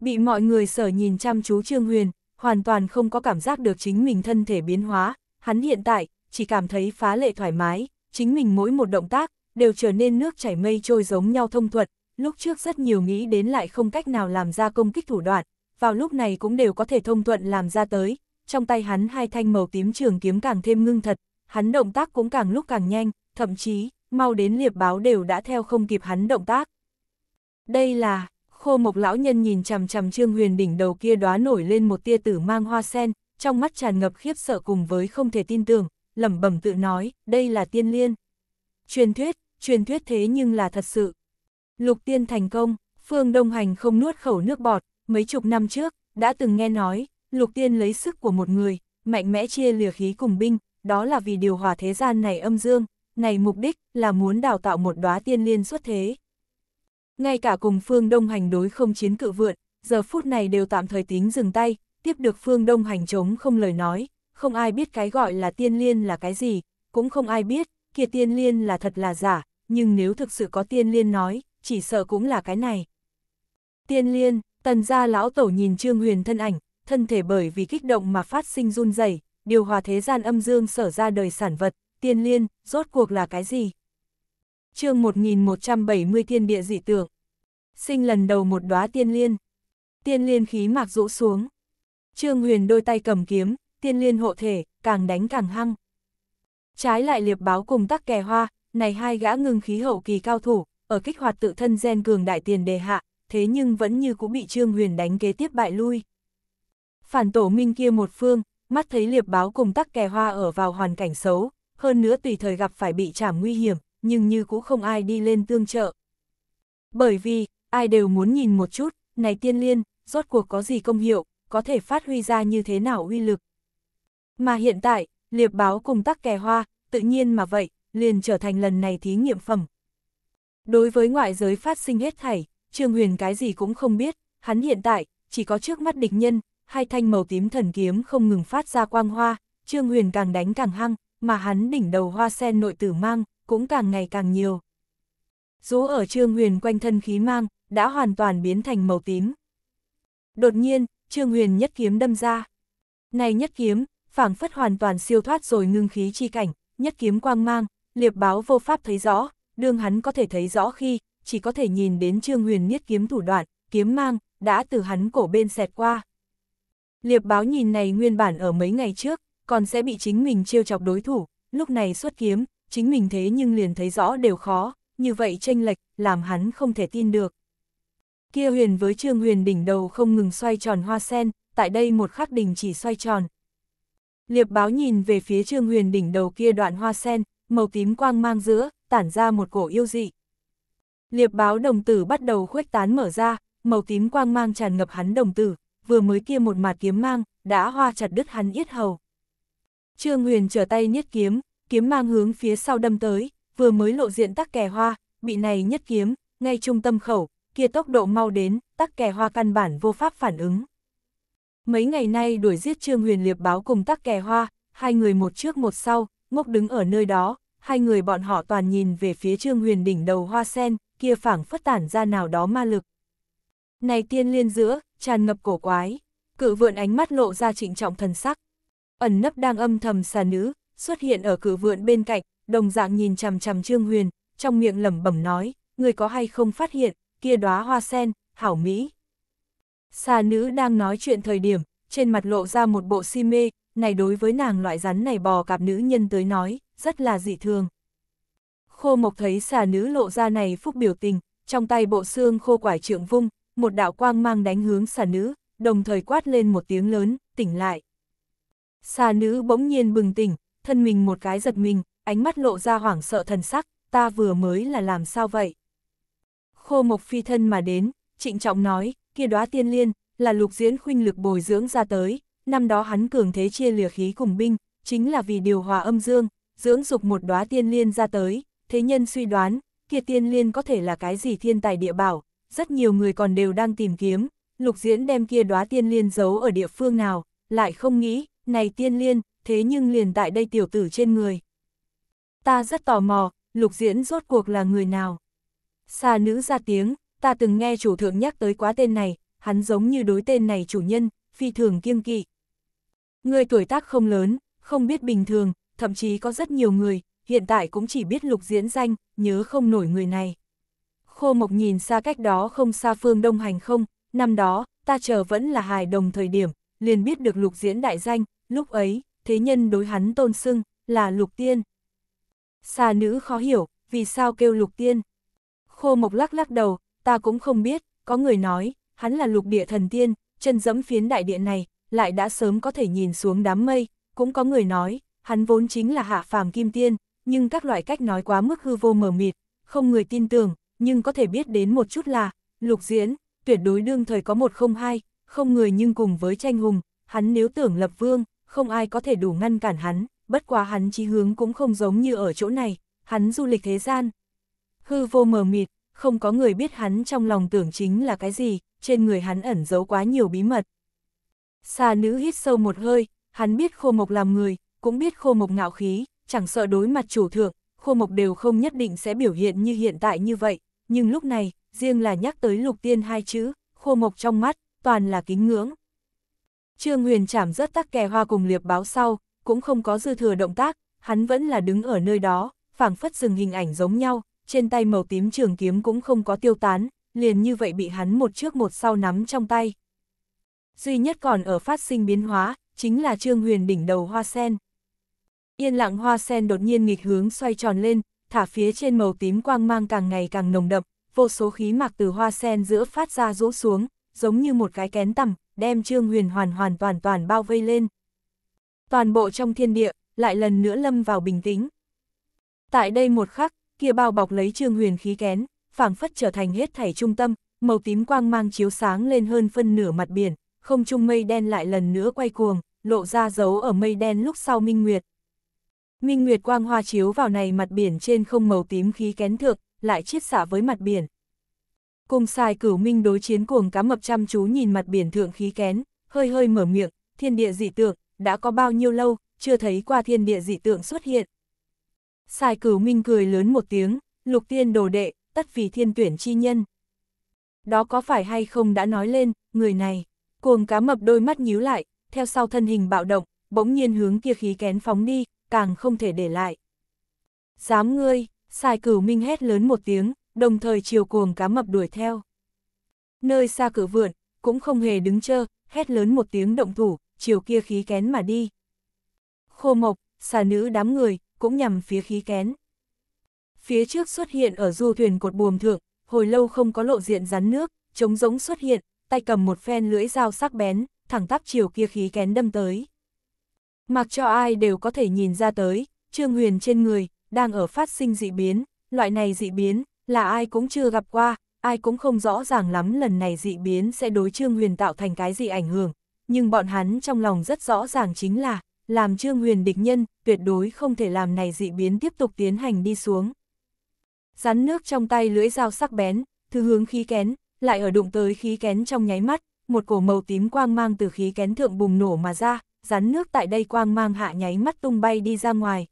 Speaker 1: Bị mọi người sở nhìn chăm chú Trương Huyền, hoàn toàn không có cảm giác được chính mình thân thể biến hóa, hắn hiện tại, chỉ cảm thấy phá lệ thoải mái, chính mình mỗi một động tác, đều trở nên nước chảy mây trôi giống nhau thông thuật, lúc trước rất nhiều nghĩ đến lại không cách nào làm ra công kích thủ đoạn, vào lúc này cũng đều có thể thông thuận làm ra tới, trong tay hắn hai thanh màu tím trường kiếm càng thêm ngưng thật, hắn động tác cũng càng lúc càng nhanh, thậm chí, mau đến liệp báo đều đã theo không kịp hắn động tác. Đây là, khô mộc lão nhân nhìn chằm chằm trương huyền đỉnh đầu kia đóa nổi lên một tia tử mang hoa sen, trong mắt tràn ngập khiếp sợ cùng với không thể tin tưởng, lẩm bẩm tự nói, đây là tiên liên. Truyền thuyết, truyền thuyết thế nhưng là thật sự. Lục tiên thành công, phương đông hành không nuốt khẩu nước bọt, mấy chục năm trước, đã từng nghe nói, Lục Tiên lấy sức của một người, mạnh mẽ chia lìa khí cùng binh, đó là vì điều hòa thế gian này âm dương, này mục đích là muốn đào tạo một đóa tiên liên xuất thế. Ngay cả cùng phương đông hành đối không chiến cự vượn, giờ phút này đều tạm thời tính dừng tay, tiếp được phương đông hành chống không lời nói, không ai biết cái gọi là tiên liên là cái gì, cũng không ai biết, kia tiên liên là thật là giả, nhưng nếu thực sự có tiên liên nói, chỉ sợ cũng là cái này. Tiên liên, tần gia lão tổ nhìn Trương Huyền thân ảnh, thân thể bởi vì kích động mà phát sinh run rẩy điều hòa thế gian âm dương sở ra đời sản vật, tiên liên, rốt cuộc là cái gì? chương 1170 thiên địa dị tượng. Sinh lần đầu một đóa tiên liên. Tiên liên khí mạc rũ xuống. Trương Huyền đôi tay cầm kiếm, tiên liên hộ thể, càng đánh càng hăng. Trái lại liệp báo cùng tắc kè hoa, này hai gã ngưng khí hậu kỳ cao thủ, ở kích hoạt tự thân gen cường đại tiền đề hạ, thế nhưng vẫn như cũng bị Trương Huyền đánh kế tiếp bại lui phản tổ minh kia một phương, mắt thấy liệp báo cùng tắc kè hoa ở vào hoàn cảnh xấu, hơn nữa tùy thời gặp phải bị trảm nguy hiểm, nhưng như cũng không ai đi lên tương trợ. Bởi vì, ai đều muốn nhìn một chút, này tiên liên, rốt cuộc có gì công hiệu, có thể phát huy ra như thế nào uy lực. Mà hiện tại, liệp báo cùng tắc kè hoa, tự nhiên mà vậy, liền trở thành lần này thí nghiệm phẩm. Đối với ngoại giới phát sinh hết thảy, Trương Huyền cái gì cũng không biết, hắn hiện tại, chỉ có trước mắt địch nhân, hai thanh màu tím thần kiếm không ngừng phát ra quang hoa, Trương Huyền càng đánh càng hăng, mà hắn đỉnh đầu hoa sen nội tử mang, cũng càng ngày càng nhiều. Rú ở Trương Huyền quanh thân khí mang, đã hoàn toàn biến thành màu tím. Đột nhiên, Trương Huyền nhất kiếm đâm ra. Này nhất kiếm, phảng phất hoàn toàn siêu thoát rồi ngưng khí chi cảnh, nhất kiếm quang mang, liệp báo vô pháp thấy rõ, đương hắn có thể thấy rõ khi, chỉ có thể nhìn đến Trương Huyền nhất kiếm thủ đoạn, kiếm mang, đã từ hắn cổ bên xẹt qua. Liệp báo nhìn này nguyên bản ở mấy ngày trước, còn sẽ bị chính mình chiêu chọc đối thủ, lúc này xuất kiếm, chính mình thế nhưng liền thấy rõ đều khó, như vậy tranh lệch, làm hắn không thể tin được. Kia huyền với trương huyền đỉnh đầu không ngừng xoay tròn hoa sen, tại đây một khắc đỉnh chỉ xoay tròn. Liệp báo nhìn về phía trương huyền đỉnh đầu kia đoạn hoa sen, màu tím quang mang giữa, tản ra một cổ yêu dị. Liệp báo đồng tử bắt đầu khuếch tán mở ra, màu tím quang mang tràn ngập hắn đồng tử, vừa mới kia một mặt kiếm mang, đã hoa chặt đứt hắn yết hầu. Trương Huyền trở tay niết kiếm, kiếm mang hướng phía sau đâm tới, vừa mới lộ diện tắc kè hoa, bị này nhất kiếm, ngay trung tâm khẩu, kia tốc độ mau đến, tắc kè hoa căn bản vô pháp phản ứng. Mấy ngày nay đuổi giết Trương Huyền liệp báo cùng tắc kè hoa, hai người một trước một sau, ngốc đứng ở nơi đó, hai người bọn họ toàn nhìn về phía Trương Huyền đỉnh đầu hoa sen, kia phảng phất tản ra nào đó ma lực. Này tiên liên giữa, tràn ngập cổ quái, cự vượn ánh mắt lộ ra trịnh trọng thần sắc. Ẩn nấp đang âm thầm xà nữ, xuất hiện ở cự vượn bên cạnh, đồng dạng nhìn chằm chằm Trương Huyền, trong miệng lẩm bẩm nói, người có hay không phát hiện, kia đóa hoa sen, hảo mỹ. Xà nữ đang nói chuyện thời điểm, trên mặt lộ ra một bộ si mê, này đối với nàng loại rắn này bò cạp nữ nhân tới nói, rất là dị thường. Khô Mộc thấy xà nữ lộ ra này phúc biểu tình, trong tay bộ xương khô quải trượng vung, một đạo quang mang đánh hướng xà nữ, đồng thời quát lên một tiếng lớn, tỉnh lại. Xà nữ bỗng nhiên bừng tỉnh, thân mình một cái giật mình, ánh mắt lộ ra hoảng sợ thần sắc, ta vừa mới là làm sao vậy? Khô mộc phi thân mà đến, trịnh trọng nói, kia đóa tiên liên, là lục diễn khuynh lực bồi dưỡng ra tới, năm đó hắn cường thế chia lìa khí cùng binh, chính là vì điều hòa âm dương, dưỡng dục một đóa tiên liên ra tới, thế nhân suy đoán, kia tiên liên có thể là cái gì thiên tài địa bảo, rất nhiều người còn đều đang tìm kiếm, lục diễn đem kia đóa tiên liên giấu ở địa phương nào, lại không nghĩ, này tiên liên, thế nhưng liền tại đây tiểu tử trên người. Ta rất tò mò, lục diễn rốt cuộc là người nào? Xa nữ ra tiếng, ta từng nghe chủ thượng nhắc tới quá tên này, hắn giống như đối tên này chủ nhân, phi thường kiêng kỵ. Người tuổi tác không lớn, không biết bình thường, thậm chí có rất nhiều người, hiện tại cũng chỉ biết lục diễn danh, nhớ không nổi người này. Khô Mộc nhìn xa cách đó không xa phương Đông Hành không, năm đó, ta chờ vẫn là hài đồng thời điểm, liền biết được lục diễn đại danh, lúc ấy, thế nhân đối hắn tôn sưng, là lục tiên. Xa nữ khó hiểu, vì sao kêu lục tiên. Khô Mộc lắc lắc đầu, ta cũng không biết, có người nói, hắn là lục địa thần tiên, chân dẫm phiến đại địa này, lại đã sớm có thể nhìn xuống đám mây, cũng có người nói, hắn vốn chính là hạ phàm kim tiên, nhưng các loại cách nói quá mức hư vô mờ mịt, không người tin tưởng, nhưng có thể biết đến một chút là, lục diễn, tuyệt đối đương thời có một không hai, không người nhưng cùng với tranh hùng, hắn nếu tưởng lập vương, không ai có thể đủ ngăn cản hắn, bất quá hắn chí hướng cũng không giống như ở chỗ này, hắn du lịch thế gian. Hư vô mờ mịt, không có người biết hắn trong lòng tưởng chính là cái gì, trên người hắn ẩn giấu quá nhiều bí mật. Xà nữ hít sâu một hơi, hắn biết khô mộc làm người, cũng biết khô mộc ngạo khí, chẳng sợ đối mặt chủ thượng, khô mộc đều không nhất định sẽ biểu hiện như hiện tại như vậy, nhưng lúc này, riêng là nhắc tới lục tiên hai chữ, khô mộc trong mắt, toàn là kính ngưỡng. Trương Huyền chảm rất tắc kè hoa cùng liệp báo sau, cũng không có dư thừa động tác, hắn vẫn là đứng ở nơi đó, phảng phất dừng hình ảnh giống nhau, trên tay màu tím trường kiếm cũng không có tiêu tán, liền như vậy bị hắn một trước một sau nắm trong tay. Duy nhất còn ở phát sinh biến hóa, chính là Trương Huyền đỉnh đầu hoa sen. Yên lặng hoa sen đột nhiên nghịch hướng xoay tròn lên, thả phía trên màu tím quang mang càng ngày càng nồng đậm, vô số khí mạc từ hoa sen giữa phát ra rũ xuống, giống như một cái kén tầm, đem Trương Huyền hoàn hoàn toàn toàn bao vây lên. Toàn bộ trong thiên địa, lại lần nữa lâm vào bình tĩnh. Tại đây một khắc, kia bao bọc lấy Trương Huyền khí kén, phảng phất trở thành hết thảy trung tâm, màu tím quang mang chiếu sáng lên hơn phân nửa mặt biển, không trung mây đen lại lần nữa quay cuồng, lộ ra dấu ở mây đen lúc sau minh nguyệt. Minh Nguyệt quang hoa chiếu vào này mặt biển trên không màu tím khí kén thượng, lại chiết xả với mặt biển. Cùng xài cửu minh đối chiến cuồng cá mập chăm chú nhìn mặt biển thượng khí kén, hơi hơi mở miệng, thiên địa dị tượng, đã có bao nhiêu lâu, chưa thấy qua thiên địa dị tượng xuất hiện. Xài cửu minh cười lớn một tiếng, lục tiên đồ đệ, tất vì thiên tuyển chi nhân. Đó có phải hay không đã nói lên, người này, cuồng cá mập đôi mắt nhíu lại, theo sau thân hình bạo động, bỗng nhiên hướng kia khí kén phóng đi, càng không thể để lại. Dám ngươi, sai cửu minh hét lớn một tiếng, đồng thời chiều cuồng cá mập đuổi theo. Nơi xa cửa vượn, cũng không hề đứng chơ, hét lớn một tiếng động thủ, chiều kia khí kén mà đi. Khô mộc, xà nữ đám người, cũng nhằm phía khí kén. Phía trước xuất hiện ở du thuyền cột buồm thượng, hồi lâu không có lộ diện rắn nước, trống rỗng xuất hiện, tay cầm một phen lưỡi dao sắc bén, thẳng tắp chiều kia khí kén đâm tới mặc cho ai đều có thể nhìn ra tới, Trương Huyền trên người, đang ở phát sinh dị biến, loại này dị biến, là ai cũng chưa gặp qua, ai cũng không rõ ràng lắm lần này dị biến sẽ đối Trương Huyền tạo thành cái gì ảnh hưởng, nhưng bọn hắn trong lòng rất rõ ràng chính là, làm Trương Huyền địch nhân, tuyệt đối không thể làm này dị biến tiếp tục tiến hành đi xuống. Rắn nước trong tay lưỡi dao sắc bén, thứ hướng khí kén, lại ở đụng tới khí kén trong nháy mắt, một cổ màu tím quang mang từ khí kén thượng bùng nổ mà ra, rắn nước tại đây quang mang hạ nháy mắt tung bay đi ra ngoài.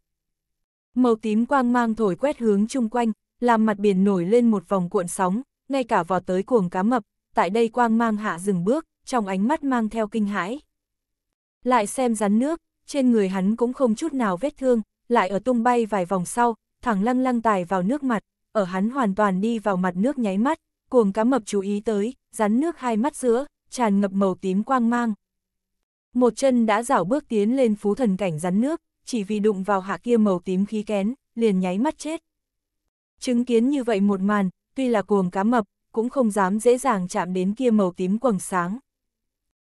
Speaker 1: Màu tím quang mang thổi quét hướng chung quanh, làm mặt biển nổi lên một vòng cuộn sóng, ngay cả vò tới cuồng cá mập, tại đây quang mang hạ dừng bước, trong ánh mắt mang theo kinh hãi. Lại xem rắn nước, trên người hắn cũng không chút nào vết thương, lại ở tung bay vài vòng sau, thẳng lăng lăng tài vào nước mặt, ở hắn hoàn toàn đi vào mặt nước nháy mắt, cuồng cá mập chú ý tới, rắn nước hai mắt giữa, tràn ngập màu tím quang mang, một chân đã rảo bước tiến lên phú thần cảnh rắn nước, chỉ vì đụng vào hạ kia màu tím khí kén, liền nháy mắt chết. Chứng kiến như vậy một màn, tuy là cuồng cá mập, cũng không dám dễ dàng chạm đến kia màu tím quầng sáng.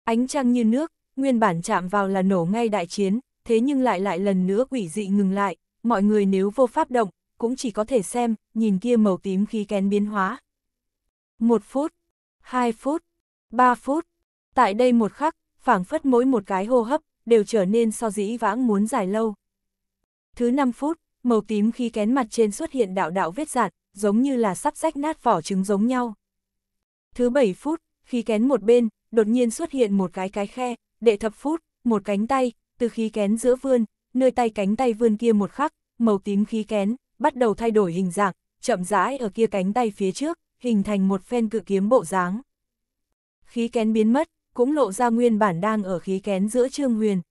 Speaker 1: Ánh trăng như nước, nguyên bản chạm vào là nổ ngay đại chiến, thế nhưng lại lại lần nữa quỷ dị ngừng lại, mọi người nếu vô pháp động, cũng chỉ có thể xem, nhìn kia màu tím khí kén biến hóa. Một phút, hai phút, ba phút, tại đây một khắc, phảng phất mỗi một cái hô hấp, đều trở nên so dĩ vãng muốn dài lâu. Thứ 5 phút, màu tím khi kén mặt trên xuất hiện đạo đạo vết dạn, giống như là sắp rách nát vỏ trứng giống nhau. Thứ 7 phút, khi kén một bên, đột nhiên xuất hiện một cái cái khe, đệ thập phút, một cánh tay, từ khí kén giữa vươn, nơi tay cánh tay vươn kia một khắc, màu tím khí kén, bắt đầu thay đổi hình dạng, chậm rãi ở kia cánh tay phía trước, hình thành một phen cự kiếm bộ dáng. Khí kén biến mất, cũng lộ ra nguyên bản đang ở khí kén giữa Trương Huyền.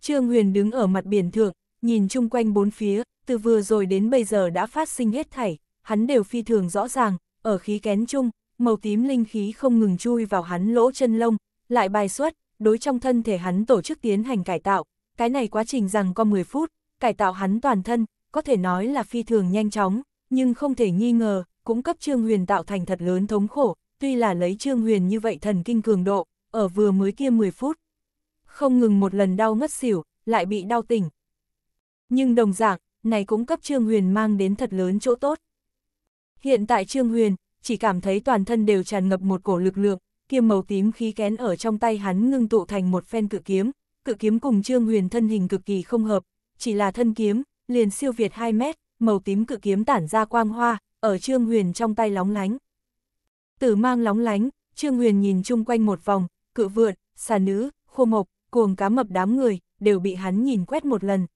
Speaker 1: Trương Huyền đứng ở mặt biển thượng, nhìn chung quanh bốn phía, từ vừa rồi đến bây giờ đã phát sinh hết thảy, hắn đều phi thường rõ ràng, ở khí kén chung, màu tím linh khí không ngừng chui vào hắn lỗ chân lông, lại bài xuất, đối trong thân thể hắn tổ chức tiến hành cải tạo, cái này quá trình rằng có 10 phút, cải tạo hắn toàn thân, có thể nói là phi thường nhanh chóng, nhưng không thể nghi ngờ, cũng cấp Trương Huyền tạo thành thật lớn thống khổ, tuy là lấy Trương Huyền như vậy thần kinh cường độ, ở vừa mới kia 10 phút. Không ngừng một lần đau ngất xỉu, lại bị đau tỉnh. Nhưng đồng dạng, này cũng cấp Trương Huyền mang đến thật lớn chỗ tốt. Hiện tại Trương Huyền, chỉ cảm thấy toàn thân đều tràn ngập một cổ lực lượng, kia màu tím khí kén ở trong tay hắn ngưng tụ thành một phen cự kiếm, cự kiếm cùng Trương Huyền thân hình cực kỳ không hợp, chỉ là thân kiếm, liền siêu việt 2 mét, màu tím cự kiếm tản ra quang hoa, ở Trương Huyền trong tay lóng lánh tử mang lóng lánh, Trương Huyền nhìn chung quanh một vòng, cự vượn, xà nữ, khô mộc, cuồng cá mập đám người, đều bị hắn nhìn quét một lần.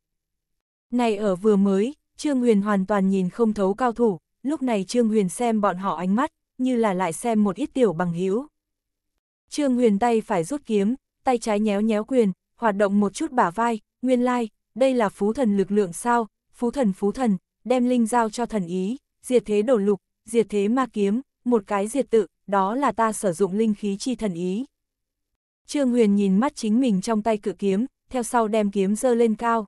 Speaker 1: Này ở vừa mới, Trương Huyền hoàn toàn nhìn không thấu cao thủ, lúc này Trương Huyền xem bọn họ ánh mắt, như là lại xem một ít tiểu bằng hữu. Trương Huyền tay phải rút kiếm, tay trái nhéo nhéo quyền, hoạt động một chút bả vai, nguyên lai, like, đây là phú thần lực lượng sao, phú thần phú thần, đem linh giao cho thần ý, diệt thế đổ lục, diệt thế ma kiếm, một cái diệt tự, đó là ta sử dụng linh khí chi thần ý. Trương Huyền nhìn mắt chính mình trong tay cự kiếm, theo sau đem kiếm dơ lên cao.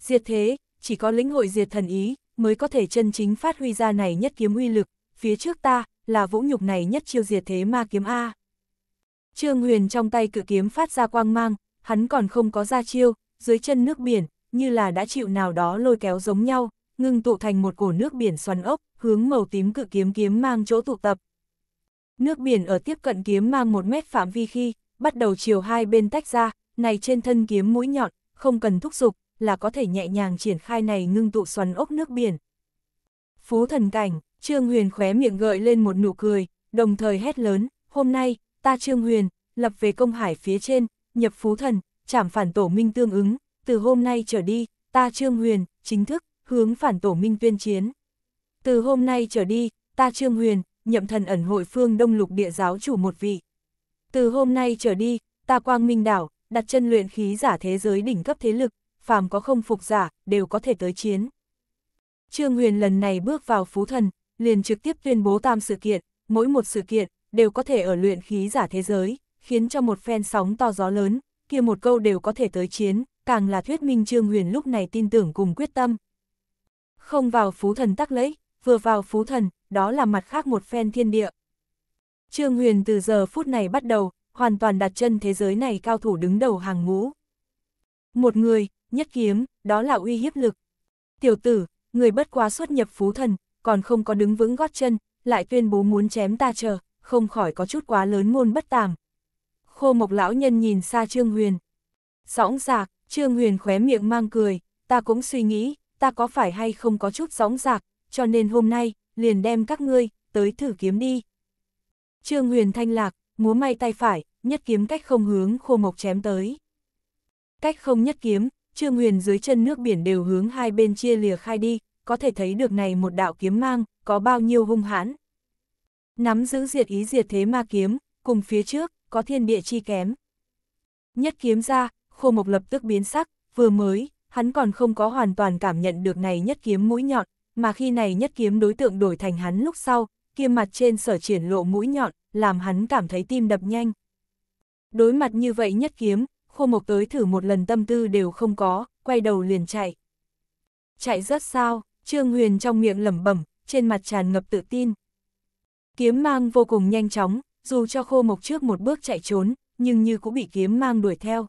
Speaker 1: Diệt thế, chỉ có lĩnh hội diệt thần ý, mới có thể chân chính phát huy ra này nhất kiếm uy lực, phía trước ta, là vũ nhục này nhất chiêu diệt thế ma kiếm A. Trương Huyền trong tay cự kiếm phát ra quang mang, hắn còn không có ra chiêu, dưới chân nước biển, như là đã chịu nào đó lôi kéo giống nhau, ngưng tụ thành một cổ nước biển xoắn ốc, hướng màu tím cự kiếm kiếm mang chỗ tụ tập. Nước biển ở tiếp cận kiếm mang một mét phạm vi khi, bắt đầu chiều hai bên tách ra, này trên thân kiếm mũi nhọn, không cần thúc dục là có thể nhẹ nhàng triển khai này ngưng tụ xoắn ốc nước biển. Phú thần cảnh, Trương Huyền khóe miệng gợi lên một nụ cười, đồng thời hét lớn, hôm nay, ta Trương Huyền, lập về công hải phía trên, nhập phú thần, chảm phản tổ minh tương ứng, từ hôm nay trở đi, ta Trương Huyền, chính thức, hướng phản tổ minh tuyên chiến. Từ hôm nay trở đi, ta Trương Huyền, nhậm thần ẩn hội phương Đông Lục địa giáo chủ một vị. Từ hôm nay trở đi, ta Quang Minh Đảo, đặt chân luyện khí giả thế giới đỉnh cấp thế lực, phàm có không phục giả, đều có thể tới chiến. Trương Huyền lần này bước vào phú thần, liền trực tiếp tuyên bố tam sự kiện, mỗi một sự kiện, đều có thể ở luyện khí giả thế giới, khiến cho một phen sóng to gió lớn, kia một câu đều có thể tới chiến, càng là thuyết minh Trương Huyền lúc này tin tưởng cùng quyết tâm. Không vào phú thần tắc lấy, vừa vào phú thần, đó là mặt khác một phen thiên địa. Trương Huyền từ giờ phút này bắt đầu, hoàn toàn đặt chân thế giới này cao thủ đứng đầu hàng ngũ. Một người, nhất kiếm, đó là uy hiếp lực. Tiểu tử, người bất quá xuất nhập phú thần, còn không có đứng vững gót chân, lại tuyên bố muốn chém ta chờ, không khỏi có chút quá lớn ngôn bất tàm. Khô mộc lão nhân nhìn xa Trương Huyền. Sõng giạc, Trương Huyền khóe miệng mang cười, ta cũng suy nghĩ, ta có phải hay không có chút sóng giạc, cho nên hôm nay, liền đem các ngươi, tới thử kiếm đi. Trương Huyền Thanh Lạc, múa may tay phải, nhất kiếm cách không hướng khô mộc chém tới. Cách không nhất kiếm, Trương Huyền dưới chân nước biển đều hướng hai bên chia lìa khai đi, có thể thấy được này một đạo kiếm mang, có bao nhiêu hung hãn. Nắm giữ diệt ý diệt thế ma kiếm, cùng phía trước, có thiên địa chi kém. Nhất kiếm ra, khô mộc lập tức biến sắc, vừa mới, hắn còn không có hoàn toàn cảm nhận được này nhất kiếm mũi nhọn, mà khi này nhất kiếm đối tượng đổi thành hắn lúc sau, kia mặt trên sở triển lộ mũi nhọn, làm hắn cảm thấy tim đập nhanh. Đối mặt như vậy nhất kiếm, khô mộc tới thử một lần tâm tư đều không có, quay đầu liền chạy. Chạy rất sao, Trương Huyền trong miệng lẩm bẩm, trên mặt tràn ngập tự tin. Kiếm mang vô cùng nhanh chóng, dù cho khô mộc trước một bước chạy trốn, nhưng như cũng bị kiếm mang đuổi theo.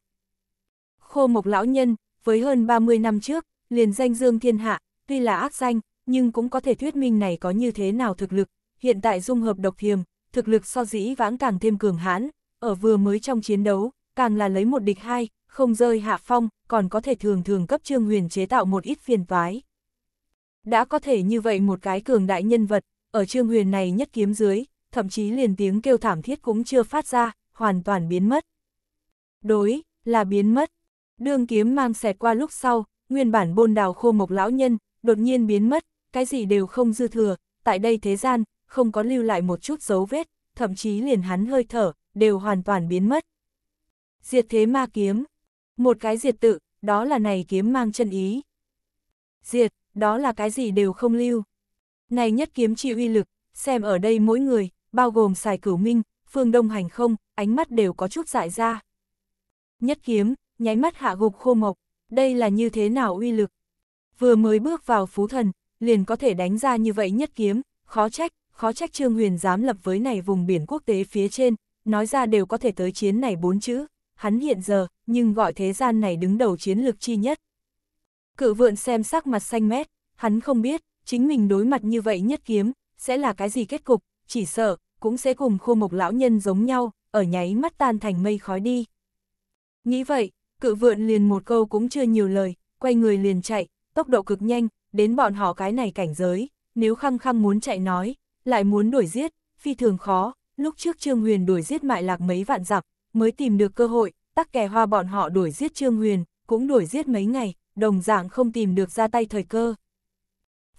Speaker 1: Khô mộc lão nhân, với hơn 30 năm trước, liền danh dương thiên hạ, tuy là ác danh, nhưng cũng có thể thuyết minh này có như thế nào thực lực, hiện tại dung hợp độc thiềm, thực lực so dĩ vãng càng thêm cường hãn, ở vừa mới trong chiến đấu, càng là lấy một địch hai, không rơi hạ phong, còn có thể thường thường cấp trương huyền chế tạo một ít phiền toái. Đã có thể như vậy một cái cường đại nhân vật, ở trương huyền này nhất kiếm dưới, thậm chí liền tiếng kêu thảm thiết cũng chưa phát ra, hoàn toàn biến mất. Đối, là biến mất. Đường kiếm mang xẹt qua lúc sau, nguyên bản bôn đào khô mộc lão nhân, đột nhiên biến mất, cái gì đều không dư thừa, tại đây thế gian, không có lưu lại một chút dấu vết, thậm chí liền hắn hơi thở, đều hoàn toàn biến mất. Diệt thế ma kiếm. Một cái diệt tự, đó là này kiếm mang chân ý. Diệt, đó là cái gì đều không lưu. Này nhất kiếm chi uy lực, xem ở đây mỗi người, bao gồm xài cửu minh, phương đông hành không, ánh mắt đều có chút dại ra. Nhất kiếm, nháy mắt hạ gục khô mộc, đây là như thế nào uy lực. Vừa mới bước vào phú thần, liền có thể đánh ra như vậy nhất kiếm, khó trách, khó trách Trương Huyền dám lập với này vùng biển quốc tế phía trên, nói ra đều có thể tới chiến này bốn chữ, hắn hiện giờ, nhưng gọi thế gian này đứng đầu chiến lược chi nhất. Cự vượn xem sắc mặt xanh mét, hắn không biết, chính mình đối mặt như vậy nhất kiếm, sẽ là cái gì kết cục, chỉ sợ, cũng sẽ cùng khô mộc lão nhân giống nhau, ở nháy mắt tan thành mây khói đi. Nghĩ vậy, cự vượn liền một câu cũng chưa nhiều lời, quay người liền chạy, tốc độ cực nhanh, đến bọn họ cái này cảnh giới, nếu khăng khăng muốn chạy nói, lại muốn đuổi giết, phi thường khó, lúc trước Trương Huyền đuổi giết mại lạc mấy vạn dặm mới tìm được cơ hội, tắc kè hoa bọn họ đuổi giết Trương Huyền, cũng đuổi giết mấy ngày, đồng dạng không tìm được ra tay thời cơ.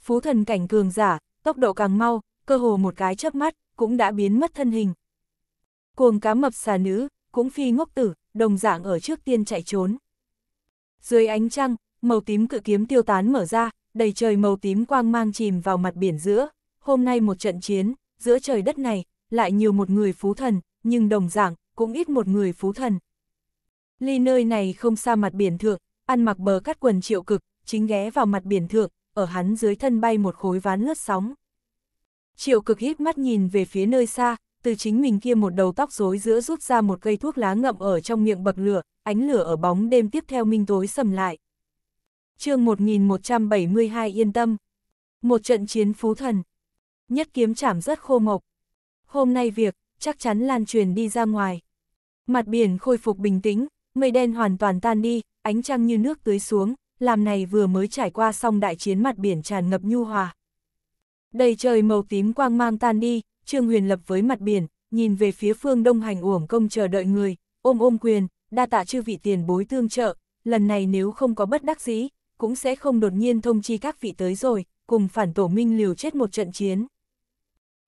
Speaker 1: Phú thần cảnh cường giả, tốc độ càng mau, cơ hồ một cái chớp mắt, cũng đã biến mất thân hình. Cuồng cá mập xà nữ, cũng phi ngốc tử, đồng dạng ở trước tiên chạy trốn. Dưới ánh trăng, màu tím cự kiếm tiêu tán mở ra, đầy trời màu tím quang mang chìm vào mặt biển giữa, hôm nay một trận chiến, giữa trời đất này, lại nhiều một người phú thần, nhưng đồng dạng, cũng ít một người phú thần. Ly nơi này không xa mặt biển thượng, ăn mặc bờ cắt quần triệu cực, chính ghé vào mặt biển thượng, ở hắn dưới thân bay một khối ván lướt sóng. Triệu cực hít mắt nhìn về phía nơi xa, từ chính mình kia một đầu tóc rối giữa rút ra một cây thuốc lá ngậm ở trong miệng bậc lửa, ánh lửa ở bóng đêm tiếp theo minh tối sầm lại chương 1172 yên tâm. Một trận chiến phú thần. Nhất kiếm chảm rất khô mộc. Hôm nay việc, chắc chắn lan truyền đi ra ngoài. Mặt biển khôi phục bình tĩnh, mây đen hoàn toàn tan đi, ánh trăng như nước tưới xuống, làm này vừa mới trải qua xong đại chiến mặt biển tràn ngập nhu hòa. Đầy trời màu tím quang mang tan đi, Trương Huyền lập với mặt biển, nhìn về phía phương đông hành uổng công chờ đợi người, ôm ôm quyền, đa tạ chư vị tiền bối tương trợ, lần này nếu không có bất đắc dĩ, cũng sẽ không đột nhiên thông chi các vị tới rồi, cùng phản tổ minh liều chết một trận chiến.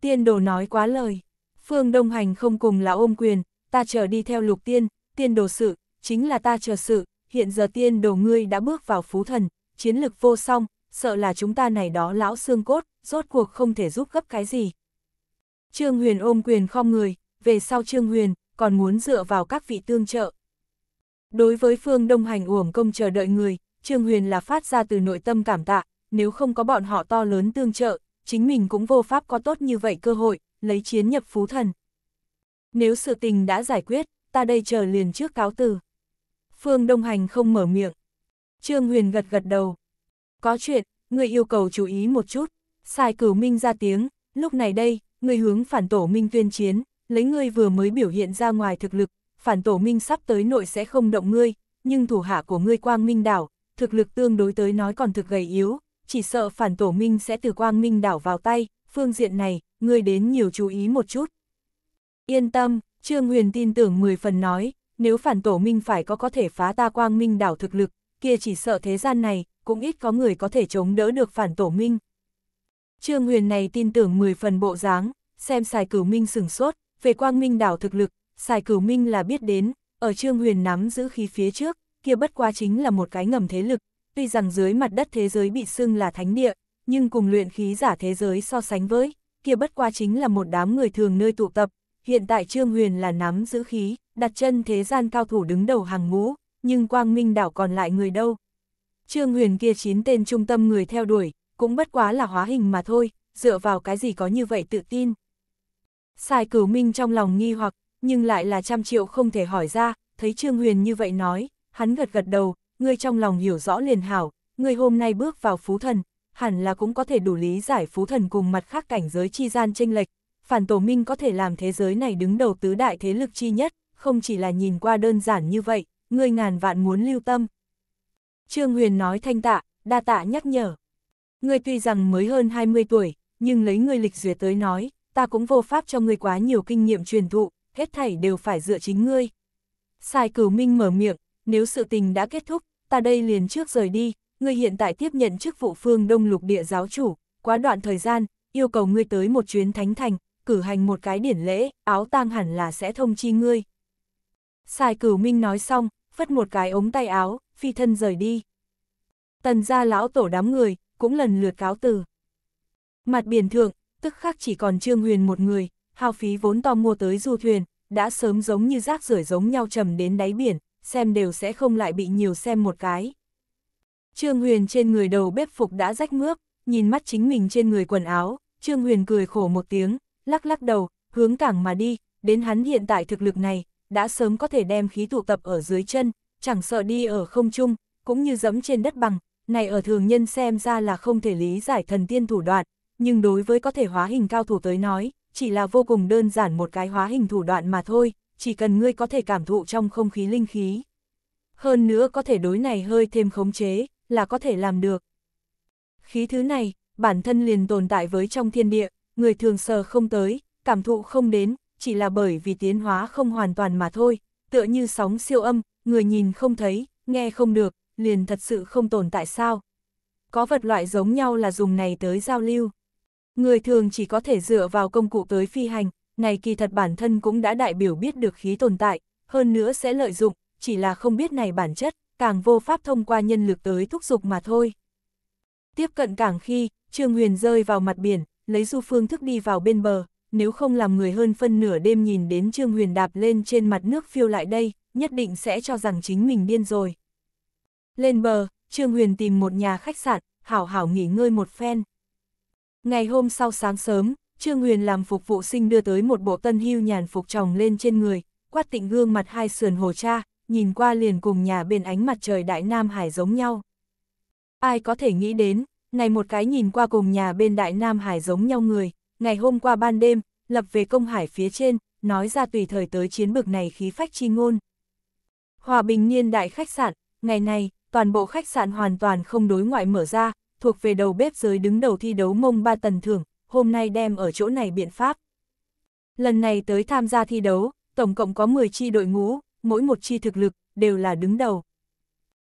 Speaker 1: Tiên đồ nói quá lời, phương đông hành không cùng là ôm quyền, ta chờ đi theo lục tiên, tiên đồ sự, chính là ta chờ sự, hiện giờ tiên đồ ngươi đã bước vào phú thần, chiến lực vô song, sợ là chúng ta này đó lão xương cốt, rốt cuộc không thể giúp gấp cái gì. Trương Huyền ôm quyền không người, về sau Trương Huyền, còn muốn dựa vào các vị tương trợ. Đối với phương đông hành uổng công chờ đợi người, Trương Huyền là phát ra từ nội tâm cảm tạ, nếu không có bọn họ to lớn tương trợ, chính mình cũng vô pháp có tốt như vậy cơ hội, lấy chiến nhập phú thần. Nếu sự tình đã giải quyết, ta đây chờ liền trước cáo từ. Phương Đông Hành không mở miệng. Trương Huyền gật gật đầu. Có chuyện, người yêu cầu chú ý một chút. Sai cửu minh ra tiếng, lúc này đây, người hướng phản tổ minh tuyên chiến, lấy ngươi vừa mới biểu hiện ra ngoài thực lực, phản tổ minh sắp tới nội sẽ không động ngươi, nhưng thủ hạ của ngươi quang minh đảo, thực lực tương đối tới nói còn thực gầy yếu, chỉ sợ phản tổ minh sẽ từ quang minh đảo vào tay, phương diện này, ngươi đến nhiều chú ý một chút. Yên tâm, Trương Huyền tin tưởng 10 phần nói, nếu phản tổ minh phải có có thể phá ta quang minh đảo thực lực, kia chỉ sợ thế gian này, cũng ít có người có thể chống đỡ được phản tổ minh. Trương Huyền này tin tưởng 10 phần bộ dáng, xem xài cửu minh sừng sốt, về quang minh đảo thực lực, xài cửu minh là biết đến, ở Trương Huyền nắm giữ khí phía trước, kia bất quá chính là một cái ngầm thế lực, tuy rằng dưới mặt đất thế giới bị xưng là thánh địa, nhưng cùng luyện khí giả thế giới so sánh với, kia bất quá chính là một đám người thường nơi tụ tập, hiện tại Trương Huyền là nắm giữ khí, đặt chân thế gian cao thủ đứng đầu hàng ngũ, nhưng Quang Minh đảo còn lại người đâu. Trương Huyền kia chín tên trung tâm người theo đuổi, cũng bất quá là hóa hình mà thôi, dựa vào cái gì có như vậy tự tin. Sai cửu minh trong lòng nghi hoặc, nhưng lại là trăm triệu không thể hỏi ra, thấy Trương Huyền như vậy nói, hắn gật gật đầu, ngươi trong lòng hiểu rõ liền hảo, ngươi hôm nay bước vào phú thần, hẳn là cũng có thể đủ lý giải phú thần cùng mặt khác cảnh giới chi gian tranh lệch, phản tổ minh có thể làm thế giới này đứng đầu tứ đại thế lực chi nhất, không chỉ là nhìn qua đơn giản như vậy, ngươi ngàn vạn muốn lưu tâm. Trương Huyền nói thanh tạ, đa tạ nhắc nhở. Ngươi tuy rằng mới hơn 20 tuổi, nhưng lấy ngươi lịch duyệt tới nói, ta cũng vô pháp cho ngươi quá nhiều kinh nghiệm truyền thụ, hết thảy đều phải dựa chính ngươi. Sai cửu minh mở miệng, nếu sự tình đã kết thúc, ta đây liền trước rời đi, ngươi hiện tại tiếp nhận chức vụ phương Đông Lục Địa giáo chủ, quá đoạn thời gian, yêu cầu ngươi tới một chuyến thánh thành, cử hành một cái điển lễ, áo tang hẳn là sẽ thông chi ngươi. xài cửu minh nói xong, phất một cái ống tay áo, phi thân rời đi. Tần gia lão tổ đám người, cũng lần lượt cáo từ. Mặt biển thượng, tức khắc chỉ còn Trương Huyền một người, hao phí vốn to mua tới du thuyền, đã sớm giống như rác rưởi giống nhau trầm đến đáy biển, xem đều sẽ không lại bị nhiều xem một cái. Trương Huyền trên người đầu bếp phục đã rách mướp, nhìn mắt chính mình trên người quần áo, Trương Huyền cười khổ một tiếng, lắc lắc đầu, hướng cảng mà đi, đến hắn hiện tại thực lực này, đã sớm có thể đem khí tụ tập ở dưới chân, chẳng sợ đi ở không trung, cũng như dẫm trên đất bằng, này ở thường nhân xem ra là không thể lý giải thần tiên thủ đoạn, nhưng đối với có thể hóa hình cao thủ tới nói, chỉ là vô cùng đơn giản một cái hóa hình thủ đoạn mà thôi, chỉ cần ngươi có thể cảm thụ trong không khí linh khí. Hơn nữa có thể đối này hơi thêm khống chế, là có thể làm được. Khí thứ này, bản thân liền tồn tại với trong thiên địa, người thường sờ không tới, cảm thụ không đến, chỉ là bởi vì tiến hóa không hoàn toàn mà thôi, tựa như sóng siêu âm, người nhìn không thấy, nghe không được, liền thật sự không tồn tại sao. Có vật loại giống nhau là dùng này tới giao lưu. Người thường chỉ có thể dựa vào công cụ tới phi hành, này kỳ thật bản thân cũng đã đại biểu biết được khí tồn tại, hơn nữa sẽ lợi dụng, chỉ là không biết này bản chất, càng vô pháp thông qua nhân lực tới thúc dục mà thôi. Tiếp cận càng khi, Trương Huyền rơi vào mặt biển, lấy du phương thức đi vào bên bờ, nếu không làm người hơn phân nửa đêm nhìn đến Trương Huyền đạp lên trên mặt nước phiêu lại đây, nhất định sẽ cho rằng chính mình điên rồi. Lên bờ, Trương Huyền tìm một nhà khách sạn, hảo hảo nghỉ ngơi một phen. Ngày hôm sau sáng sớm, Trương Huyền làm phục vụ sinh đưa tới một bộ tân hưu nhàn phục tròng lên trên người, quát tịnh gương mặt hai sườn hồ cha, nhìn qua liền cùng nhà bên ánh mặt trời Đại Nam Hải giống nhau. Ai có thể nghĩ đến, này một cái nhìn qua cùng nhà bên Đại Nam Hải giống nhau người, ngày hôm qua ban đêm, lập về công hải phía trên, nói ra tùy thời tới chiến bực này khí phách chi ngôn. Hòa bình niên đại khách sạn, ngày này, toàn bộ khách sạn hoàn toàn không đối ngoại mở ra, thuộc về đầu bếp giới đứng đầu thi đấu mông ba tần thưởng, hôm nay đem ở chỗ này biện pháp. Lần này tới tham gia thi đấu, tổng cộng có 10 chi đội ngũ, mỗi một chi thực lực, đều là đứng đầu.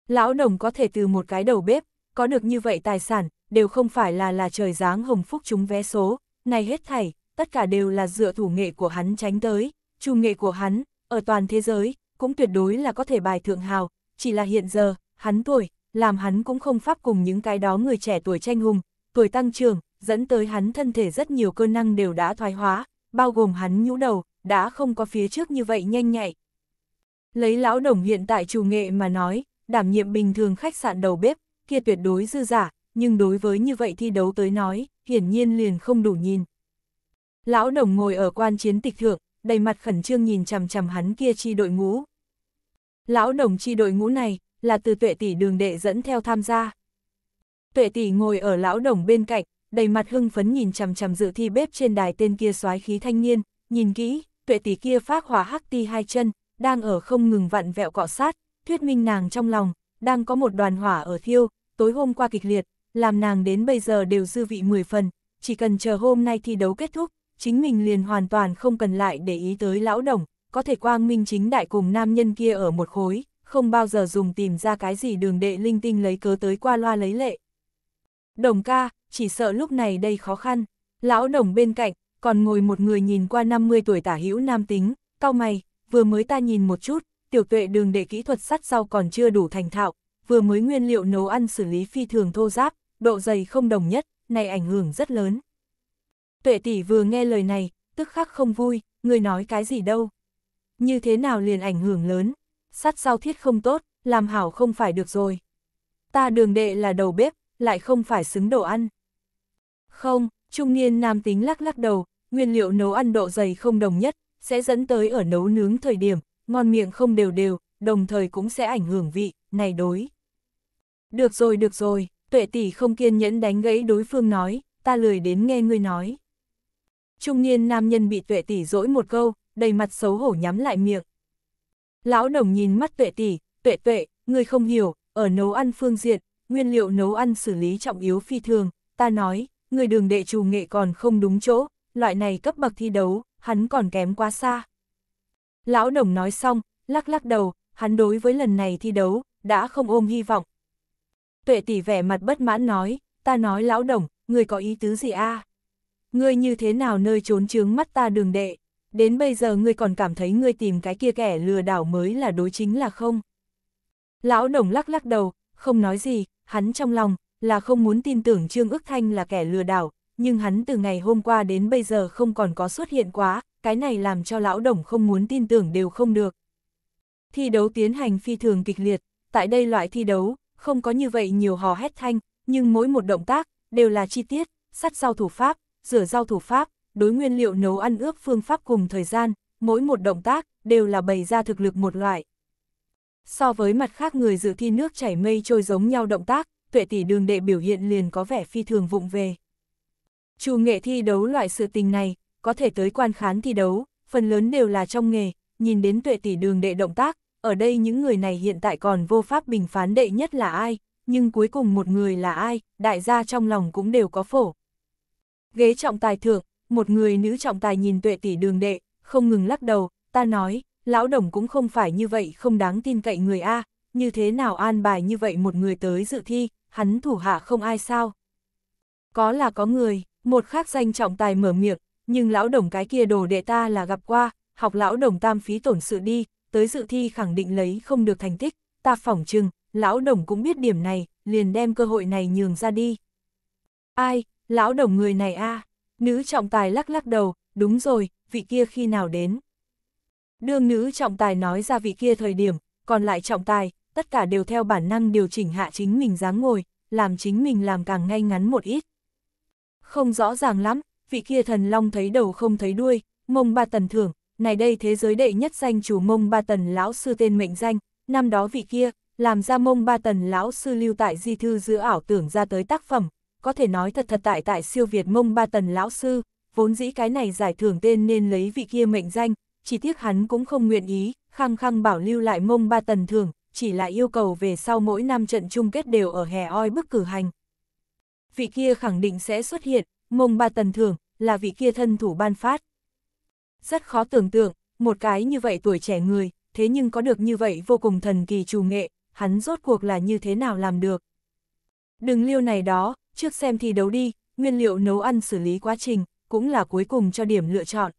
Speaker 1: Lão đồng có thể từ một cái đầu bếp, có được như vậy tài sản, đều không phải là là trời dáng hồng phúc chúng vé số, này hết thảy, tất cả đều là dựa thủ nghệ của hắn tránh tới, chủ nghệ của hắn, ở toàn thế giới, cũng tuyệt đối là có thể bài thượng hào, chỉ là hiện giờ, hắn tuổi, làm hắn cũng không pháp cùng những cái đó người trẻ tuổi tranh hùng, tuổi tăng trưởng, dẫn tới hắn thân thể rất nhiều cơ năng đều đã thoái hóa, bao gồm hắn nhũ đầu, đã không có phía trước như vậy nhanh nhạy. Lấy lão đồng hiện tại chủ nghệ mà nói, đảm nhiệm bình thường khách sạn đầu bếp, kia tuyệt đối dư giả, nhưng đối với như vậy thi đấu tới nói, hiển nhiên liền không đủ nhìn. Lão đồng ngồi ở quan chiến tịch thượng, đầy mặt khẩn trương nhìn chằm chằm hắn kia chi đội ngũ. Lão đồng chi đội ngũ này, là từ tuệ tỷ đường đệ dẫn theo tham gia. Tuệ tỷ ngồi ở lão đồng bên cạnh, đầy mặt hưng phấn nhìn chằm chằm dự thi bếp trên đài tên kia soái khí thanh niên, nhìn kỹ, tuệ tỷ kia phát hỏa hắc ti hai chân, đang ở không ngừng vặn vẹo cọ sát, thuyết minh nàng trong lòng, đang có một đoàn hỏa ở thiêu, tối hôm qua kịch liệt, làm nàng đến bây giờ đều dư vị 10 phần, chỉ cần chờ hôm nay thi đấu kết thúc, chính mình liền hoàn toàn không cần lại để ý tới lão đồng, có thể quang minh chính đại cùng nam nhân kia ở một khối, không bao giờ dùng tìm ra cái gì đường đệ linh tinh lấy cớ tới qua loa lấy lệ. Đồng ca, chỉ sợ lúc này đây khó khăn. Lão đồng bên cạnh, còn ngồi một người nhìn qua 50 tuổi tả hữu nam tính, cao mày, vừa mới ta nhìn một chút, tiểu tuệ đường đệ kỹ thuật sắt sau còn chưa đủ thành thạo, vừa mới nguyên liệu nấu ăn xử lý phi thường thô giáp, độ dày không đồng nhất, này ảnh hưởng rất lớn. Tuệ tỷ vừa nghe lời này, tức khắc không vui, người nói cái gì đâu. Như thế nào liền ảnh hưởng lớn, sắt sau thiết không tốt, làm hảo không phải được rồi. Ta đường đệ là đầu bếp, lại không phải xứng đồ ăn. Không, trung niên nam tính lắc lắc đầu, nguyên liệu nấu ăn độ dày không đồng nhất, sẽ dẫn tới ở nấu nướng thời điểm, ngon miệng không đều đều, đồng thời cũng sẽ ảnh hưởng vị, này đối. Được rồi được rồi, tuệ tỷ không kiên nhẫn đánh gãy đối phương nói, ta lười đến nghe ngươi nói. Trung niên nam nhân bị tuệ tỷ dỗi một câu, đầy mặt xấu hổ nhắm lại miệng. Lão đồng nhìn mắt tuệ tỷ, tuệ tuệ, ngươi không hiểu, ở nấu ăn phương diện, nguyên liệu nấu ăn xử lý trọng yếu phi thường, ta nói, người đường đệ trù nghệ còn không đúng chỗ, loại này cấp bậc thi đấu, hắn còn kém quá xa. Lão đồng nói xong, lắc lắc đầu, hắn đối với lần này thi đấu, đã không ôm hy vọng. Tuệ tỷ vẻ mặt bất mãn nói, ta nói lão đồng, người có ý tứ gì a? À? Ngươi như thế nào nơi trốn chướng mắt ta đường đệ, đến bây giờ ngươi còn cảm thấy ngươi tìm cái kia kẻ lừa đảo mới là đối chính là không? Lão đồng lắc lắc đầu, không nói gì, hắn trong lòng, là không muốn tin tưởng Trương Ước Thanh là kẻ lừa đảo, nhưng hắn từ ngày hôm qua đến bây giờ không còn có xuất hiện quá, cái này làm cho lão đồng không muốn tin tưởng đều không được. Thi đấu tiến hành phi thường kịch liệt, tại đây loại thi đấu, không có như vậy nhiều hò hét thanh, nhưng mỗi một động tác, đều là chi tiết, sắt rau thủ pháp, rửa rau thủ pháp, đối nguyên liệu nấu ăn ướp phương pháp cùng thời gian, mỗi một động tác, đều là bày ra thực lực một loại. So với mặt khác người dự thi nước chảy mây trôi giống nhau động tác, tuệ tỷ đường đệ biểu hiện liền có vẻ phi thường vụng về. Chủ nghệ thi đấu loại sự tình này, có thể tới quan khán thi đấu, phần lớn đều là trong nghề, nhìn đến tuệ tỷ đường đệ động tác, ở đây những người này hiện tại còn vô pháp bình phán đệ nhất là ai, nhưng cuối cùng một người là ai, đại gia trong lòng cũng đều có phổ. Ghế trọng tài thượng, một người nữ trọng tài nhìn tuệ tỷ đường đệ, không ngừng lắc đầu, ta nói, lão đồng cũng không phải như vậy không đáng tin cậy người A, như thế nào an bài như vậy một người tới dự thi, hắn thủ hạ không ai sao. Có là có người, một khác danh trọng tài mở miệng, nhưng lão đồng cái kia đồ đệ ta là gặp qua, học lão đồng tam phí tổn sự đi, tới dự thi khẳng định lấy không được thành tích, ta phỏng chừng, lão đồng cũng biết điểm này, liền đem cơ hội này nhường ra đi. Ai, lão đồng người này a nữ trọng tài lắc lắc đầu, đúng rồi, vị kia khi nào đến. Đương nữ trọng tài nói ra vị kia thời điểm, còn lại trọng tài, tất cả đều theo bản năng điều chỉnh hạ chính mình dáng ngồi, làm chính mình làm càng ngay ngắn một ít. Không rõ ràng lắm, vị kia thần long thấy đầu không thấy đuôi, mông ba tần thưởng, này đây thế giới đệ nhất danh chủ mông ba tần lão sư tên mệnh danh, năm đó vị kia, làm ra mông ba tần lão sư lưu tại di thư giữa ảo tưởng ra tới tác phẩm, có thể nói thật thật tại tại siêu Việt mông ba tần lão sư, vốn dĩ cái này giải thưởng tên nên lấy vị kia mệnh danh, chỉ tiếc hắn cũng không nguyện ý, khăng khăng bảo lưu lại mông ba tần thường, chỉ là yêu cầu về sau mỗi năm trận chung kết đều ở hè oi bức cử hành. Vị kia khẳng định sẽ xuất hiện, mông ba tần thường, là vị kia thân thủ ban phát. Rất khó tưởng tượng, một cái như vậy tuổi trẻ người, thế nhưng có được như vậy vô cùng thần kỳ trù nghệ, hắn rốt cuộc là như thế nào làm được. Đừng liêu này đó, trước xem thi đấu đi, nguyên liệu nấu ăn xử lý quá trình, cũng là cuối cùng cho điểm lựa chọn.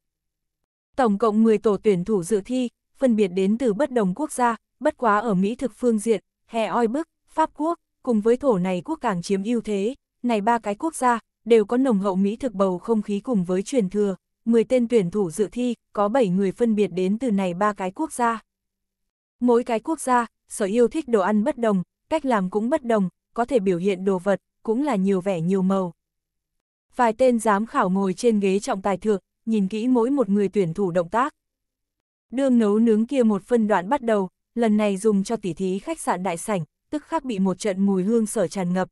Speaker 1: Tổng cộng 10 tổ tuyển thủ dự thi, phân biệt đến từ bất đồng quốc gia, bất quá ở Mỹ thực phương diện, hè oi bức, Pháp quốc, cùng với thổ này quốc càng chiếm ưu thế, này ba cái quốc gia, đều có nồng hậu Mỹ thực bầu không khí cùng với truyền thừa, 10 tên tuyển thủ dự thi, có 7 người phân biệt đến từ này ba cái quốc gia. Mỗi cái quốc gia, sở yêu thích đồ ăn bất đồng, cách làm cũng bất đồng, có thể biểu hiện đồ vật, cũng là nhiều vẻ nhiều màu. Vài tên giám khảo ngồi trên ghế trọng tài thượng, nhìn kỹ mỗi một người tuyển thủ động tác. Đương nấu nướng kia một phân đoạn bắt đầu, lần này dùng cho tỉ thí khách sạn đại sảnh, tức khắc bị một trận mùi hương sở tràn ngập.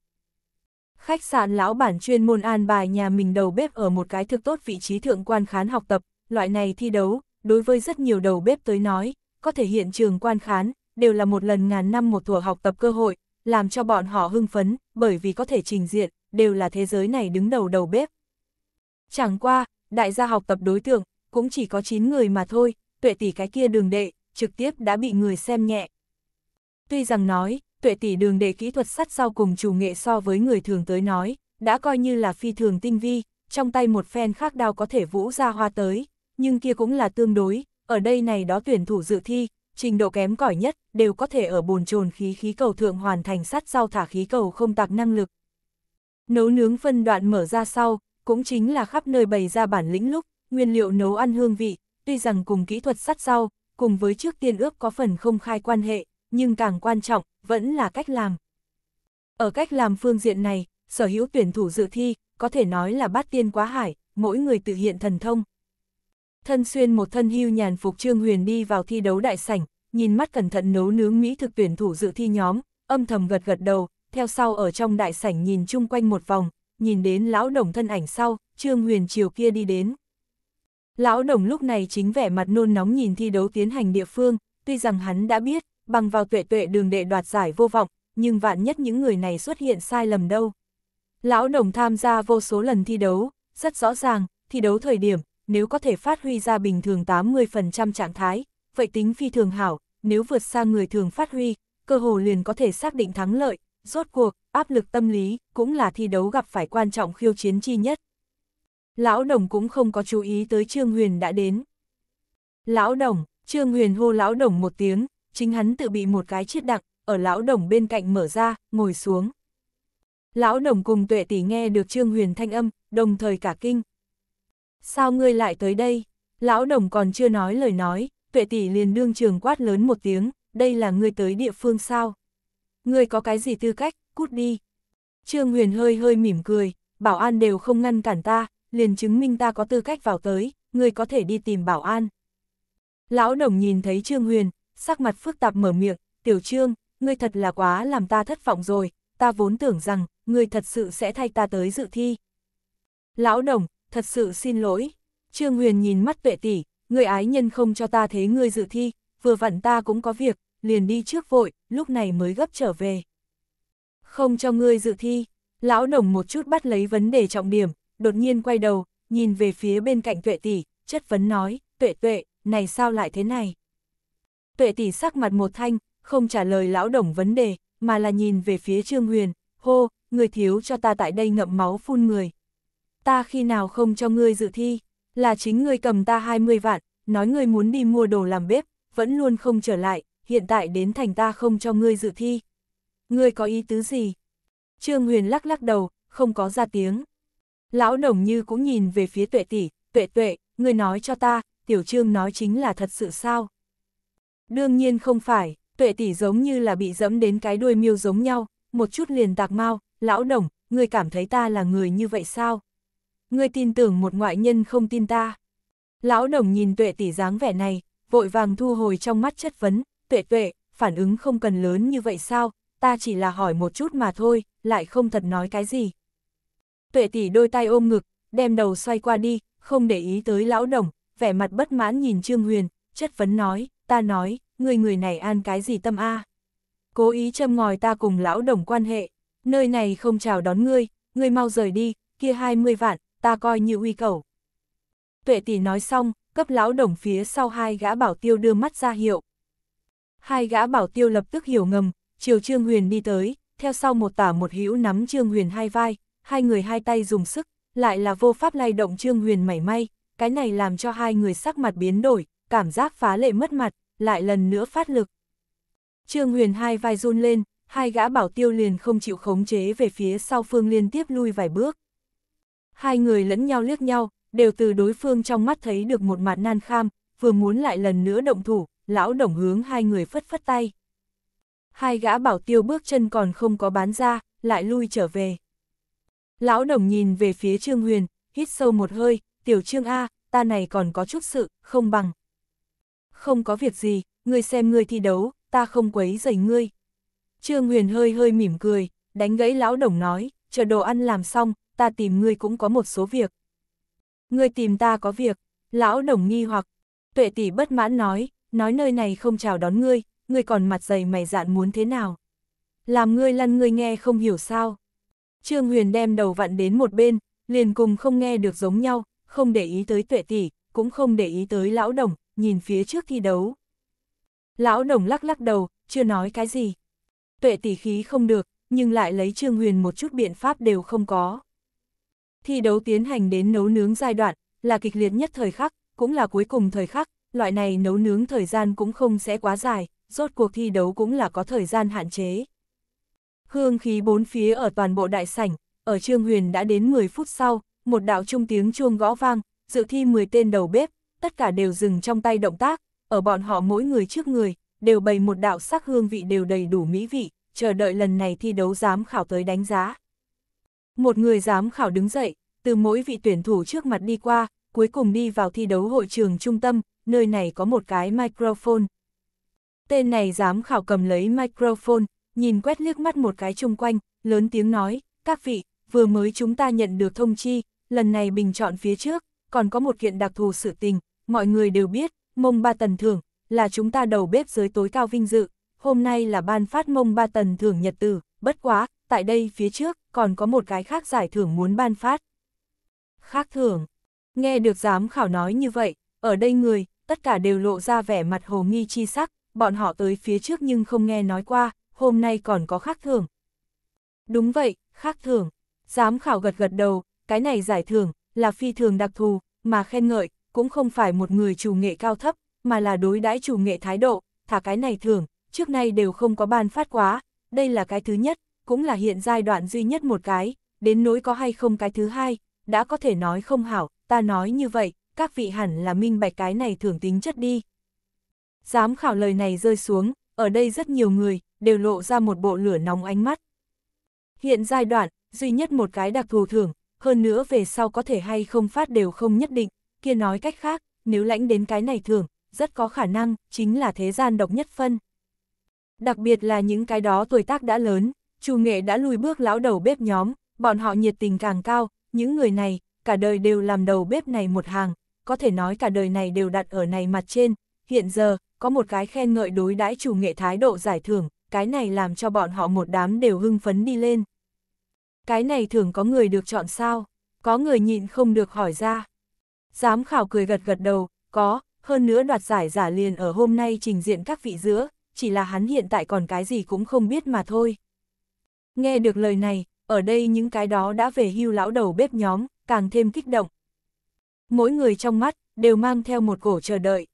Speaker 1: Khách sạn lão bản chuyên môn an bài nhà mình đầu bếp ở một cái thực tốt vị trí thượng quan khán học tập, loại này thi đấu, đối với rất nhiều đầu bếp tới nói, có thể hiện trường quan khán, đều là một lần ngàn năm một thủa học tập cơ hội, làm cho bọn họ hưng phấn, bởi vì có thể trình diện, đều là thế giới này đứng đầu đầu bếp. Chẳng qua, đại gia học tập đối tượng, cũng chỉ có 9 người mà thôi, tuệ tỷ cái kia đường đệ, trực tiếp đã bị người xem nhẹ. Tuy rằng nói, tuệ tỷ đường đệ kỹ thuật sắt sau cùng chủ nghệ so với người thường tới nói, đã coi như là phi thường tinh vi, trong tay một phen khác đao có thể vũ ra hoa tới, nhưng kia cũng là tương đối, ở đây này đó tuyển thủ dự thi, trình độ kém cỏi nhất, đều có thể ở bồn trồn khí khí cầu thượng hoàn thành sắt sau thả khí cầu không tạc năng lực. Nấu nướng phân đoạn mở ra sau, cũng chính là khắp nơi bày ra bản lĩnh lúc, nguyên liệu nấu ăn hương vị, tuy rằng cùng kỹ thuật sát sau, cùng với trước tiên ước có phần không khai quan hệ, nhưng càng quan trọng, vẫn là cách làm. Ở cách làm phương diện này, sở hữu tuyển thủ dự thi, có thể nói là bát tiên quá hải, mỗi người tự hiện thần thông. Thân xuyên một thân hưu nhàn phục Trương Huyền đi vào thi đấu đại sảnh, nhìn mắt cẩn thận nấu nướng Mỹ thực tuyển thủ dự thi nhóm, âm thầm gật gật đầu, theo sau ở trong đại sảnh nhìn chung quanh một vòng, nhìn đến lão đồng thân ảnh sau, Trương Huyền chiều kia đi đến. Lão đồng lúc này chính vẻ mặt nôn nóng nhìn thi đấu tiến hành địa phương, tuy rằng hắn đã biết, bằng vào tuệ tuệ đường đệ đoạt giải vô vọng, nhưng vạn nhất những người này xuất hiện sai lầm đâu. Lão đồng tham gia vô số lần thi đấu, rất rõ ràng, thi đấu thời điểm, nếu có thể phát huy ra bình thường 80% trạng thái, vậy tính phi thường hảo, nếu vượt xa người thường phát huy, cơ hồ liền có thể xác định thắng lợi, Rốt cuộc, áp lực tâm lý cũng là thi đấu gặp phải quan trọng khiêu chiến chi nhất. Lão Đồng cũng không có chú ý tới Trương Huyền đã đến. Lão Đồng, Trương Huyền hô Lão Đồng một tiếng, chính hắn tự bị một cái chiết đặng ở Lão Đồng bên cạnh mở ra, ngồi xuống. Lão Đồng cùng tuệ tỷ nghe được Trương Huyền thanh âm, đồng thời cả kinh. Sao ngươi lại tới đây? Lão Đồng còn chưa nói lời nói, tuệ tỷ liền đương trường quát lớn một tiếng, đây là ngươi tới địa phương sao? ngươi có cái gì tư cách, cút đi. Trương Huyền hơi hơi mỉm cười, bảo an đều không ngăn cản ta, liền chứng minh ta có tư cách vào tới, ngươi có thể đi tìm bảo an. Lão đồng nhìn thấy Trương Huyền, sắc mặt phức tạp mở miệng, tiểu trương, ngươi thật là quá làm ta thất vọng rồi, ta vốn tưởng rằng, ngươi thật sự sẽ thay ta tới dự thi. Lão đồng, thật sự xin lỗi. Trương Huyền nhìn mắt vệ tỷ, người ái nhân không cho ta thế ngươi dự thi, vừa vặn ta cũng có việc, liền đi trước vội, lúc này mới gấp trở về. Không cho ngươi dự thi, lão nồng một chút bắt lấy vấn đề trọng điểm, đột nhiên quay đầu, nhìn về phía bên cạnh tuệ tỷ, chất vấn nói, tuệ tuệ, này sao lại thế này? Tuệ tỷ sắc mặt một thanh, không trả lời lão đồng vấn đề, mà là nhìn về phía Trương Huyền, hô, người thiếu cho ta tại đây ngậm máu phun người. Ta khi nào không cho ngươi dự thi, là chính ngươi cầm ta 20 vạn, nói ngươi muốn đi mua đồ làm bếp, vẫn luôn không trở lại, hiện tại đến thành ta không cho ngươi dự thi. Ngươi có ý tứ gì? Trương Huyền lắc lắc đầu, không có ra tiếng. Lão đồng như cũng nhìn về phía tuệ tỷ, tuệ tuệ, ngươi nói cho ta, tiểu trương nói chính là thật sự sao? Đương nhiên không phải, tuệ tỷ giống như là bị dẫm đến cái đuôi miêu giống nhau, một chút liền tạc mau, lão đồng, ngươi cảm thấy ta là người như vậy sao? Ngươi tin tưởng một ngoại nhân không tin ta. Lão đồng nhìn tuệ tỷ dáng vẻ này, vội vàng thu hồi trong mắt chất vấn, tuệ tuệ, phản ứng không cần lớn như vậy sao, ta chỉ là hỏi một chút mà thôi, lại không thật nói cái gì. Tuệ tỷ đôi tay ôm ngực, đem đầu xoay qua đi, không để ý tới lão đồng, vẻ mặt bất mãn nhìn Trương Huyền, chất vấn nói, ta nói, người người này an cái gì tâm a? Cố ý châm ngòi ta cùng lão đồng quan hệ, nơi này không chào đón ngươi, ngươi mau rời đi, kia 20 vạn, ta coi như uy cầu. Tuệ tỷ nói xong, cấp lão đồng phía sau hai gã bảo tiêu đưa mắt ra hiệu, Hai gã bảo tiêu lập tức hiểu ngầm, chiều Trương Huyền đi tới, theo sau một tả một hữu nắm Trương Huyền hai vai, hai người hai tay dùng sức, lại là vô pháp lay động Trương Huyền mảy may, cái này làm cho hai người sắc mặt biến đổi, cảm giác phá lệ mất mặt, lại lần nữa phát lực. Trương Huyền hai vai run lên, hai gã bảo tiêu liền không chịu khống chế về phía sau phương liên tiếp lui vài bước. Hai người lẫn nhau liếc nhau, đều từ đối phương trong mắt thấy được một mặt nan kham, vừa muốn lại lần nữa động thủ, lão đồng hướng hai người phất phất tay. Hai gã bảo tiêu bước chân còn không có bán ra, lại lui trở về. Lão đồng nhìn về phía Trương Huyền, hít sâu một hơi, tiểu Trương A, ta này còn có chút sự, không bằng. Không có việc gì, ngươi xem ngươi thi đấu, ta không quấy rầy ngươi. Trương Huyền hơi hơi mỉm cười, đánh gãy lão đồng nói, chờ đồ ăn làm xong, ta tìm ngươi cũng có một số việc. Ngươi tìm ta có việc, lão đồng nghi hoặc, tuệ tỷ bất mãn nói, nói nơi này không chào đón ngươi, ngươi còn mặt dày mày dạn muốn thế nào. Làm ngươi lăn ngươi nghe không hiểu sao. Trương Huyền đem đầu vặn đến một bên, liền cùng không nghe được giống nhau, không để ý tới tuệ tỷ, cũng không để ý tới lão đồng, nhìn phía trước thi đấu. Lão đồng lắc lắc đầu, chưa nói cái gì. Tuệ tỷ khí không được, nhưng lại lấy Trương Huyền một chút biện pháp đều không có. Thi đấu tiến hành đến nấu nướng giai đoạn, là kịch liệt nhất thời khắc, cũng là cuối cùng thời khắc, loại này nấu nướng thời gian cũng không sẽ quá dài, rốt cuộc thi đấu cũng là có thời gian hạn chế. Hương khí bốn phía ở toàn bộ đại sảnh, ở Trương Huyền đã đến 10 phút sau, một đạo trung tiếng chuông gõ vang, dự thi 10 tên đầu bếp, tất cả đều dừng trong tay động tác, ở bọn họ mỗi người trước người, đều bày một đạo sắc hương vị đều đầy đủ mỹ vị, chờ đợi lần này thi đấu giám khảo tới đánh giá. Một người giám khảo đứng dậy, từ mỗi vị tuyển thủ trước mặt đi qua, cuối cùng đi vào thi đấu hội trường trung tâm, nơi này có một cái microphone. Tên này dám khảo cầm lấy microphone, nhìn quét liếc mắt một cái chung quanh, lớn tiếng nói, các vị, vừa mới chúng ta nhận được thông chi, lần này bình chọn phía trước, còn có một kiện đặc thù sự tình, mọi người đều biết, mông ba tần thưởng, là chúng ta đầu bếp giới tối cao vinh dự, hôm nay là ban phát mông ba tần thưởng nhật tử, bất quá, tại đây phía trước, còn có một cái khác giải thưởng muốn ban phát. Khác thưởng, nghe được giám khảo nói như vậy, ở đây người, tất cả đều lộ ra vẻ mặt hồ nghi chi sắc, bọn họ tới phía trước nhưng không nghe nói qua, hôm nay còn có khác thưởng. Đúng vậy, khác thưởng. Giám khảo gật gật đầu, cái này giải thưởng, là phi thường đặc thù, mà khen ngợi, cũng không phải một người chủ nghệ cao thấp, mà là đối đãi chủ nghệ thái độ, thả cái này thường, trước nay đều không có ban phát quá, đây là cái thứ nhất, cũng là hiện giai đoạn duy nhất một cái, đến nỗi có hay không cái thứ hai, đã có thể nói không hảo, ta nói như vậy, các vị hẳn là minh bạch cái này thường tính chất đi. Giám khảo lời này rơi xuống, ở đây rất nhiều người, đều lộ ra một bộ lửa nóng ánh mắt. Hiện giai đoạn, duy nhất một cái đặc thù thưởng, hơn nữa về sau có thể hay không phát đều không nhất định, kia nói cách khác, nếu lãnh đến cái này thưởng, rất có khả năng, chính là thế gian độc nhất phân. Đặc biệt là những cái đó tuổi tác đã lớn, chủ nghệ đã lùi bước lão đầu bếp nhóm, bọn họ nhiệt tình càng cao, những người này, cả đời đều làm đầu bếp này một hàng, có thể nói cả đời này đều đặt ở này mặt trên, hiện giờ, có một cái khen ngợi đối đãi chủ nghệ thái độ giải thưởng, cái này làm cho bọn họ một đám đều hưng phấn đi lên. Cái này thường có người được chọn sao? Có người nhịn không được hỏi ra. Giám khảo cười gật gật đầu, có, hơn nữa đoạt giải giả liền ở hôm nay trình diện các vị giữa, chỉ là hắn hiện tại còn cái gì cũng không biết mà thôi. Nghe được lời này, ở đây những cái đó đã về hưu lão đầu bếp nhóm, càng thêm kích động, mỗi người trong mắt đều mang theo một cổ chờ đợi.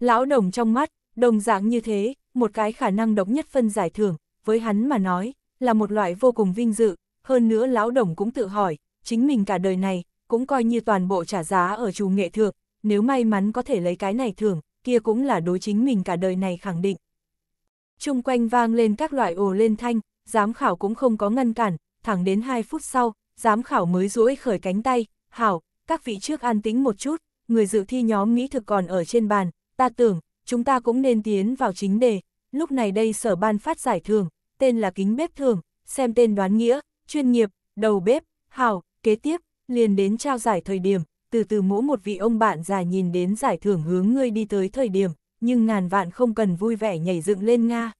Speaker 1: Lão đồng trong mắt, đồng dạng như thế, một cái khả năng độc nhất phân giải thưởng, với hắn mà nói, là một loại vô cùng vinh dự, hơn nữa lão đồng cũng tự hỏi, chính mình cả đời này, cũng coi như toàn bộ trả giá ở chủ nghệ thượng, nếu may mắn có thể lấy cái này thưởng, kia cũng là đối chính mình cả đời này khẳng định. Trung quanh vang lên các loại ồ lên thanh, giám khảo cũng không có ngăn cản, thẳng đến 2 phút sau, giám khảo mới duỗi khởi cánh tay, hảo, các vị trước an tính một chút, người dự thi nhóm mỹ thực còn ở trên bàn, ta tưởng, chúng ta cũng nên tiến vào chính đề, lúc này đây sở ban phát giải thưởng, tên là kính bếp thường, xem tên đoán nghĩa, chuyên nghiệp, đầu bếp, hào, kế tiếp, liền đến trao giải thời điểm, từ từ mỗi một vị ông bạn già nhìn đến giải thưởng hướng ngươi đi tới thời điểm, nhưng ngàn vạn không cần vui vẻ nhảy dựng lên Nga.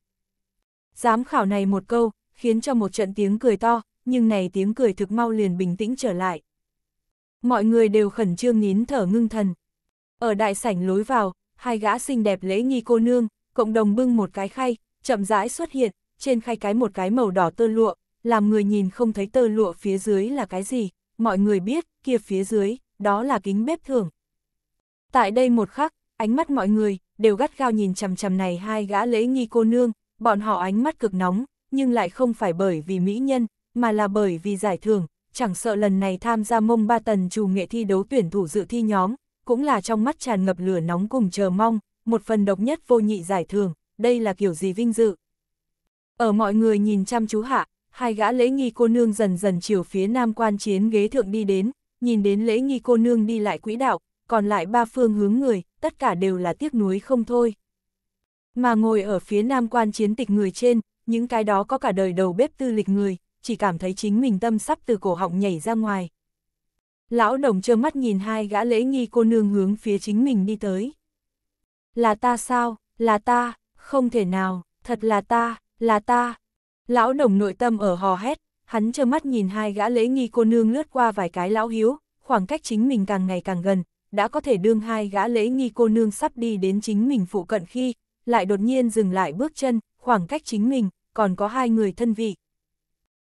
Speaker 1: Giám khảo này một câu, khiến cho một trận tiếng cười to, nhưng này tiếng cười thực mau liền bình tĩnh trở lại, mọi người đều khẩn trương nín thở ngưng thần. Ở đại sảnh lối vào, hai gã xinh đẹp lễ nghi cô nương, cộng đồng bưng một cái khay, chậm rãi xuất hiện, trên khay cái một cái màu đỏ tơ lụa, làm người nhìn không thấy tơ lụa phía dưới là cái gì, mọi người biết, kia phía dưới, đó là kính bếp thường. Tại đây một khắc, ánh mắt mọi người, đều gắt gao nhìn chằm chằm này hai gã lễ nghi cô nương, bọn họ ánh mắt cực nóng, nhưng lại không phải bởi vì mỹ nhân, mà là bởi vì giải thưởng, chẳng sợ lần này tham gia mông ba tần chủ nghệ thi đấu tuyển thủ dự thi nhóm, cũng là trong mắt tràn ngập lửa nóng cùng chờ mong, một phần độc nhất vô nhị giải thưởng, đây là kiểu gì vinh dự. Ở mọi người nhìn chăm chú hạ, hai gã lễ nghi cô nương dần dần chiều phía nam quan chiến ghế thượng đi đến, nhìn đến lễ nghi cô nương đi lại quỹ đạo, còn lại ba phương hướng người, tất cả đều là tiếc nuối không thôi. Mà ngồi ở phía nam quan chiến tịch người trên, những cái đó có cả đời đầu bếp tư lịch người, chỉ cảm thấy chính mình tâm sắp từ cổ họng nhảy ra ngoài. Lão đồng trơ mắt nhìn hai gã lễ nghi cô nương hướng phía chính mình đi tới. Là ta sao, là ta, không thể nào, thật là ta, là ta. Lão đồng nội tâm ở hò hét, hắn trơ mắt nhìn hai gã lễ nghi cô nương lướt qua vài cái lão hiếu, khoảng cách chính mình càng ngày càng gần, đã có thể đương hai gã lễ nghi cô nương sắp đi đến chính mình phụ cận khi, lại đột nhiên dừng lại bước chân, khoảng cách chính mình, còn có hai người thân vị,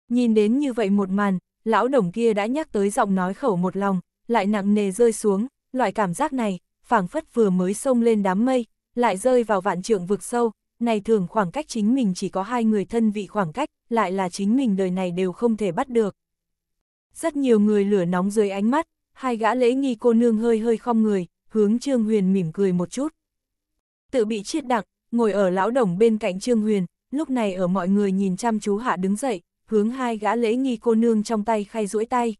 Speaker 1: Nhìn đến như vậy một màn, lão đồng kia đã nhắc tới giọng nói khẩu một lòng, lại nặng nề rơi xuống, loại cảm giác này, phảng phất vừa mới sông lên đám mây, lại rơi vào vạn trượng vực sâu, này thường khoảng cách chính mình chỉ có hai người thân vị khoảng cách, lại là chính mình đời này đều không thể bắt được. Rất nhiều người lửa nóng dưới ánh mắt, hai gã lễ nghi cô nương hơi hơi không người, hướng Trương Huyền mỉm cười một chút. Tự bị chiết đặng ngồi ở lão đồng bên cạnh Trương Huyền, lúc này ở mọi người nhìn chăm chú hạ đứng dậy, hướng hai gã lễ nghi cô nương trong tay khay duỗi tay.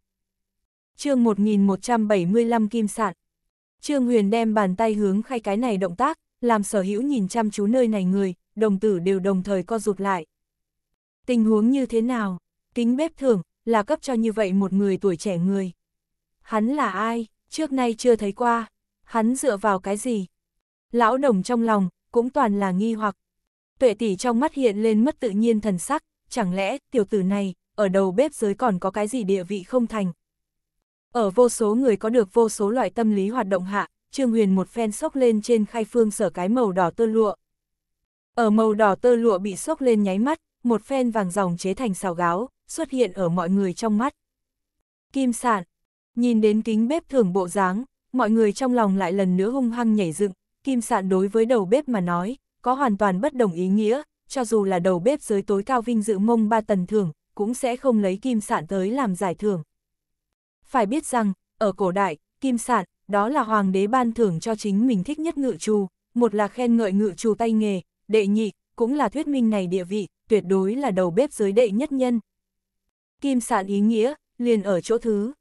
Speaker 1: chương 1175 Kim Sạn Trương Huyền đem bàn tay hướng khay cái này động tác, làm sở hữu nhìn chăm chú nơi này người, đồng tử đều đồng thời co rụt lại. Tình huống như thế nào? Kính bếp thưởng, là cấp cho như vậy một người tuổi trẻ người. Hắn là ai? Trước nay chưa thấy qua. Hắn dựa vào cái gì? Lão đồng trong lòng, cũng toàn là nghi hoặc. Tuệ tỷ trong mắt hiện lên mất tự nhiên thần sắc, chẳng lẽ tiểu tử này, ở đầu bếp giới còn có cái gì địa vị không thành. Ở vô số người có được vô số loại tâm lý hoạt động hạ, Trương Huyền một phen sốc lên trên khai phương sở cái màu đỏ tơ lụa. Ở màu đỏ tơ lụa bị sốc lên nháy mắt, một phen vàng dòng chế thành xào gáo, xuất hiện ở mọi người trong mắt. Kim sản, nhìn đến kính bếp thường bộ dáng, mọi người trong lòng lại lần nữa hung hăng nhảy dựng, kim sạn đối với đầu bếp mà nói, có hoàn toàn bất đồng ý nghĩa, cho dù là đầu bếp giới tối cao vinh dự mông ba tần thưởng, cũng sẽ không lấy kim sản tới làm giải thưởng. Phải biết rằng, ở cổ đại, kim sản đó là hoàng đế ban thưởng cho chính mình thích nhất ngự trù, một là khen ngợi ngự trù tay nghề, đệ nhị, cũng là thuyết minh này địa vị, tuyệt đối là đầu bếp giới đệ nhất nhân. Kim sản ý nghĩa, liền ở chỗ thứ.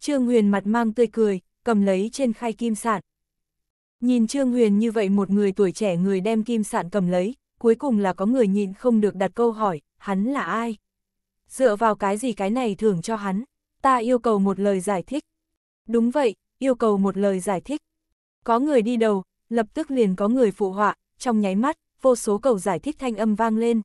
Speaker 1: Trương Huyền mặt mang tươi cười, cầm lấy trên khay kim sản Nhìn Trương Huyền như vậy một người tuổi trẻ người đem kim sản cầm lấy, cuối cùng là có người nhịn không được đặt câu hỏi, hắn là ai? Dựa vào cái gì cái này thưởng cho hắn? Ta yêu cầu một lời giải thích. Đúng vậy, yêu cầu một lời giải thích. Có người đi đầu, lập tức liền có người phụ họa, trong nháy mắt, vô số cầu giải thích thanh âm vang lên.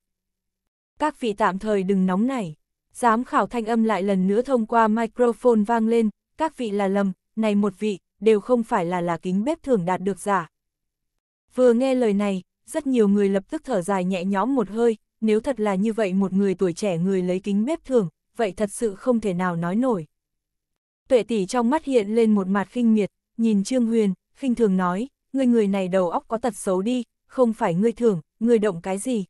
Speaker 1: Các vị tạm thời đừng nóng nảy. Giám khảo thanh âm lại lần nữa thông qua microphone vang lên, các vị là lầm, này một vị, đều không phải là là kính bếp thường đạt được giả. Vừa nghe lời này, rất nhiều người lập tức thở dài nhẹ nhõm một hơi, nếu thật là như vậy một người tuổi trẻ người lấy kính bếp thường, vậy thật sự không thể nào nói nổi. Tuệ tỷ trong mắt hiện lên một mặt khinh miệt, nhìn Trương Huyền, khinh thường nói, người người này đầu óc có tật xấu đi, không phải ngươi thường, ngươi động cái gì.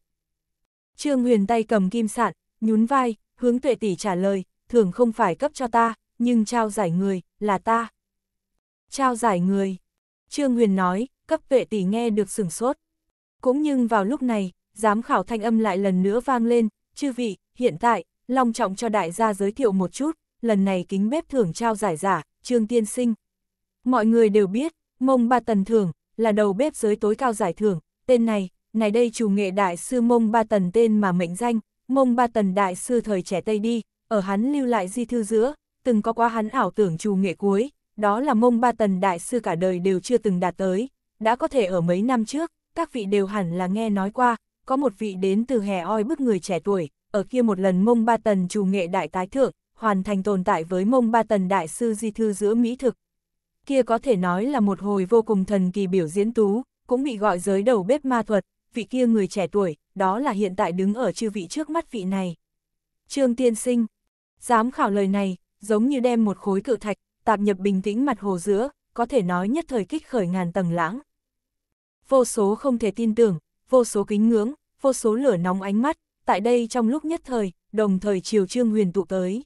Speaker 1: Trương Huyền tay cầm kim sạn, nhún vai, hướng tuệ tỷ trả lời, thường không phải cấp cho ta, nhưng trao giải người, là ta. Trao giải người. Trương Huyền nói, cấp tuệ tỷ nghe được sửng sốt. Cũng nhưng vào lúc này, giám khảo thanh âm lại lần nữa vang lên, chư vị, hiện tại, long trọng cho đại gia giới thiệu một chút, lần này kính bếp thưởng trao giải giả, Trương Tiên Sinh. Mọi người đều biết, mông ba tần thưởng, là đầu bếp giới tối cao giải thưởng, tên này, này đây chủ nghệ đại sư mông ba tần tên mà mệnh danh, mông ba tần đại sư thời trẻ Tây đi, ở hắn lưu lại di thư giữa, từng có quá hắn ảo tưởng chủ nghệ cuối, đó là mông ba tần đại sư cả đời đều chưa từng đạt tới, đã có thể ở mấy năm trước, các vị đều hẳn là nghe nói qua, có một vị đến từ hè oi bức người trẻ tuổi, ở kia một lần mông ba tần chủ nghệ đại tái thượng, hoàn thành tồn tại với mông ba tần đại sư di thư giữa Mỹ thực. Kia có thể nói là một hồi vô cùng thần kỳ biểu diễn tú, cũng bị gọi giới đầu bếp ma thuật, vị kia người trẻ tuổi, đó là hiện tại đứng ở chư vị trước mắt vị này. Trương Tiên Sinh, dám khảo lời này, giống như đem một khối cự thạch, tạp nhập bình tĩnh mặt hồ giữa, có thể nói nhất thời kích khởi ngàn tầng lãng vô số không thể tin tưởng, vô số kính ngưỡng, vô số lửa nóng ánh mắt, tại đây trong lúc nhất thời, đồng thời chiều trương huyền tụ tới.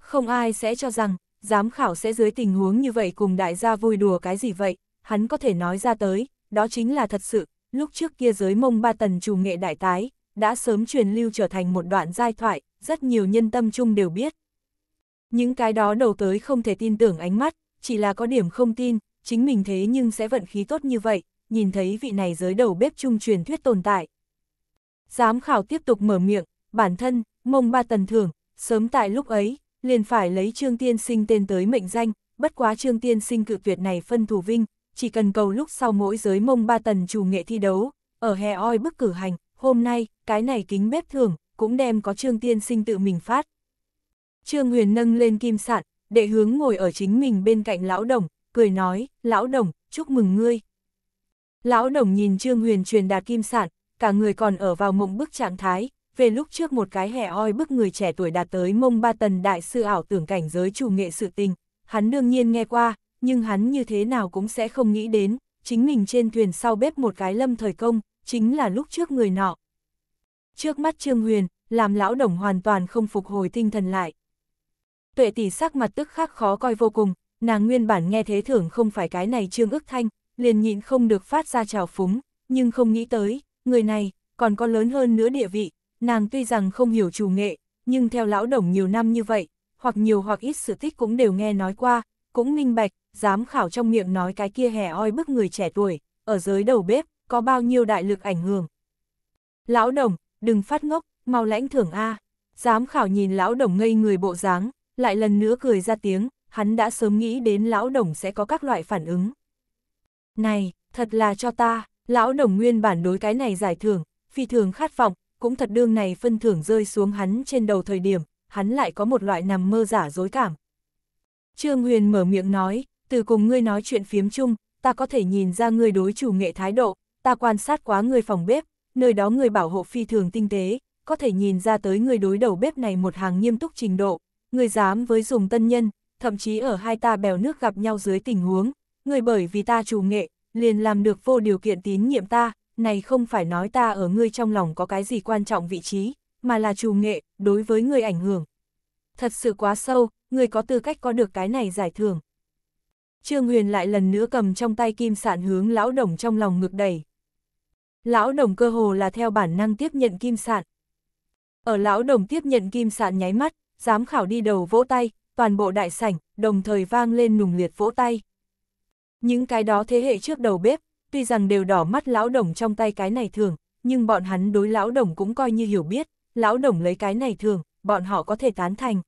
Speaker 1: Không ai sẽ cho rằng, giám khảo sẽ dưới tình huống như vậy cùng đại gia vui đùa cái gì vậy, hắn có thể nói ra tới, đó chính là thật sự, lúc trước kia giới mông ba tần trù nghệ đại tái, đã sớm truyền lưu trở thành một đoạn giai thoại, rất nhiều nhân tâm chung đều biết. Những cái đó đầu tới không thể tin tưởng ánh mắt, chỉ là có điểm không tin, chính mình thế nhưng sẽ vận khí tốt như vậy, nhìn thấy vị này giới đầu bếp trung truyền thuyết tồn tại. Giám khảo tiếp tục mở miệng, bản thân, mông ba tần thưởng, sớm tại lúc ấy, liền phải lấy Trương Tiên Sinh tên tới mệnh danh, bất quá Trương Tiên Sinh cự tuyệt này phân thủ vinh, chỉ cần cầu lúc sau mỗi giới mông ba tần chủ nghệ thi đấu, ở hè oi bức cử hành, hôm nay, cái này kính bếp thưởng, cũng đem có Trương Tiên Sinh tự mình phát. Trương Huyền nâng lên kim sạn, đệ hướng ngồi ở chính mình bên cạnh lão đồng, cười nói, lão đồng, chúc mừng ngươi, Lão đồng nhìn Trương Huyền truyền đạt kim sản, cả người còn ở vào mộng bức trạng thái, về lúc trước một cái hẻ oi bức người trẻ tuổi đạt tới mông ba tần đại sư ảo tưởng cảnh giới chủ nghệ sự tình, hắn đương nhiên nghe qua, nhưng hắn như thế nào cũng sẽ không nghĩ đến, chính mình trên thuyền sau bếp một cái lâm thời công, chính là lúc trước người nọ. Trước mắt Trương Huyền, làm lão đồng hoàn toàn không phục hồi tinh thần lại. Tuệ tỷ sắc mặt tức khắc khó coi vô cùng, nàng nguyên bản nghe thế thưởng không phải cái này Trương ức thanh, liền nhịn không được phát ra trào phúng, nhưng không nghĩ tới, người này, còn có lớn hơn nữa địa vị, nàng tuy rằng không hiểu chủ nghệ, nhưng theo lão đồng nhiều năm như vậy, hoặc nhiều hoặc ít sự tích cũng đều nghe nói qua, cũng minh bạch, dám khảo trong miệng nói cái kia hè oi bức người trẻ tuổi, ở dưới đầu bếp, có bao nhiêu đại lực ảnh hưởng. Lão đồng, đừng phát ngốc, mau lãnh thưởng A. Dám khảo nhìn lão đồng ngây người bộ dáng, lại lần nữa cười ra tiếng, hắn đã sớm nghĩ đến lão đồng sẽ có các loại phản ứng. Này, thật là cho ta, lão đồng nguyên bản đối cái này giải thưởng, phi thường khát vọng, cũng thật đương này phân thưởng rơi xuống hắn trên đầu thời điểm, hắn lại có một loại nằm mơ giả dối cảm. Trương Huyền mở miệng nói, từ cùng ngươi nói chuyện phiếm chung, ta có thể nhìn ra ngươi đối chủ nghệ thái độ, ta quan sát quá ngươi phòng bếp, nơi đó ngươi bảo hộ phi thường tinh tế, có thể nhìn ra tới ngươi đối đầu bếp này một hàng nghiêm túc trình độ, ngươi dám với dùng tân nhân, thậm chí ở hai ta bèo nước gặp nhau dưới tình huống, người bởi vì ta chủ nghệ, liền làm được vô điều kiện tín nhiệm ta, này không phải nói ta ở ngươi trong lòng có cái gì quan trọng vị trí, mà là chủ nghệ, đối với người ảnh hưởng. Thật sự quá sâu, người có tư cách có được cái này giải thưởng. Trương Huyền lại lần nữa cầm trong tay kim sạn hướng lão đồng trong lòng ngược đẩy. Lão đồng cơ hồ là theo bản năng tiếp nhận kim sạn. Ở lão đồng tiếp nhận kim sạn nháy mắt, giám khảo đi đầu vỗ tay, toàn bộ đại sảnh, đồng thời vang lên nùng liệt vỗ tay. Những cái đó thế hệ trước đầu bếp, tuy rằng đều đỏ mắt lão đồng trong tay cái này thường, nhưng bọn hắn đối lão đồng cũng coi như hiểu biết, lão đồng lấy cái này thường, bọn họ có thể tán thành.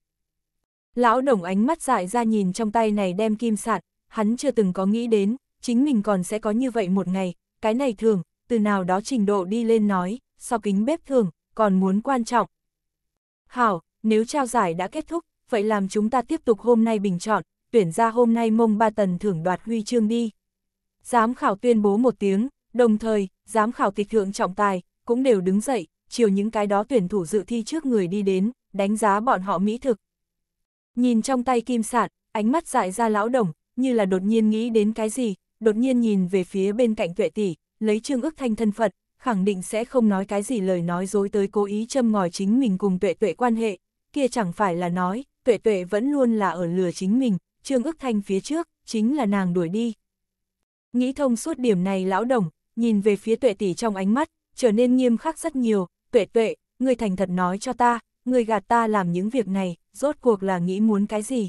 Speaker 1: Lão đồng ánh mắt dại ra nhìn trong tay này đem kim sạn, hắn chưa từng có nghĩ đến, chính mình còn sẽ có như vậy một ngày, cái này thường, từ nào đó trình độ đi lên nói, so kính bếp thường, còn muốn quan trọng. Hảo, nếu trao giải đã kết thúc, vậy làm chúng ta tiếp tục hôm nay bình chọn, tuyển ra hôm nay mông ba tần thưởng đoạt huy chương đi. Giám khảo tuyên bố một tiếng, đồng thời, giám khảo tịch thượng trọng tài, cũng đều đứng dậy, chiều những cái đó tuyển thủ dự thi trước người đi đến, đánh giá bọn họ mỹ thực. Nhìn trong tay kim sạn, ánh mắt dại ra lão đồng, như là đột nhiên nghĩ đến cái gì, đột nhiên nhìn về phía bên cạnh tuệ tỷ, lấy trương ức thanh thân phật khẳng định sẽ không nói cái gì lời nói dối tới cố ý châm ngòi chính mình cùng tuệ tuệ quan hệ, kia chẳng phải là nói, tuệ tuệ vẫn luôn là ở lừa chính mình, Trương ước thanh phía trước, chính là nàng đuổi đi. Nghĩ thông suốt điểm này lão đồng, nhìn về phía tuệ tỷ trong ánh mắt, trở nên nghiêm khắc rất nhiều, tuệ tuệ, người thành thật nói cho ta, người gạt ta làm những việc này, rốt cuộc là nghĩ muốn cái gì.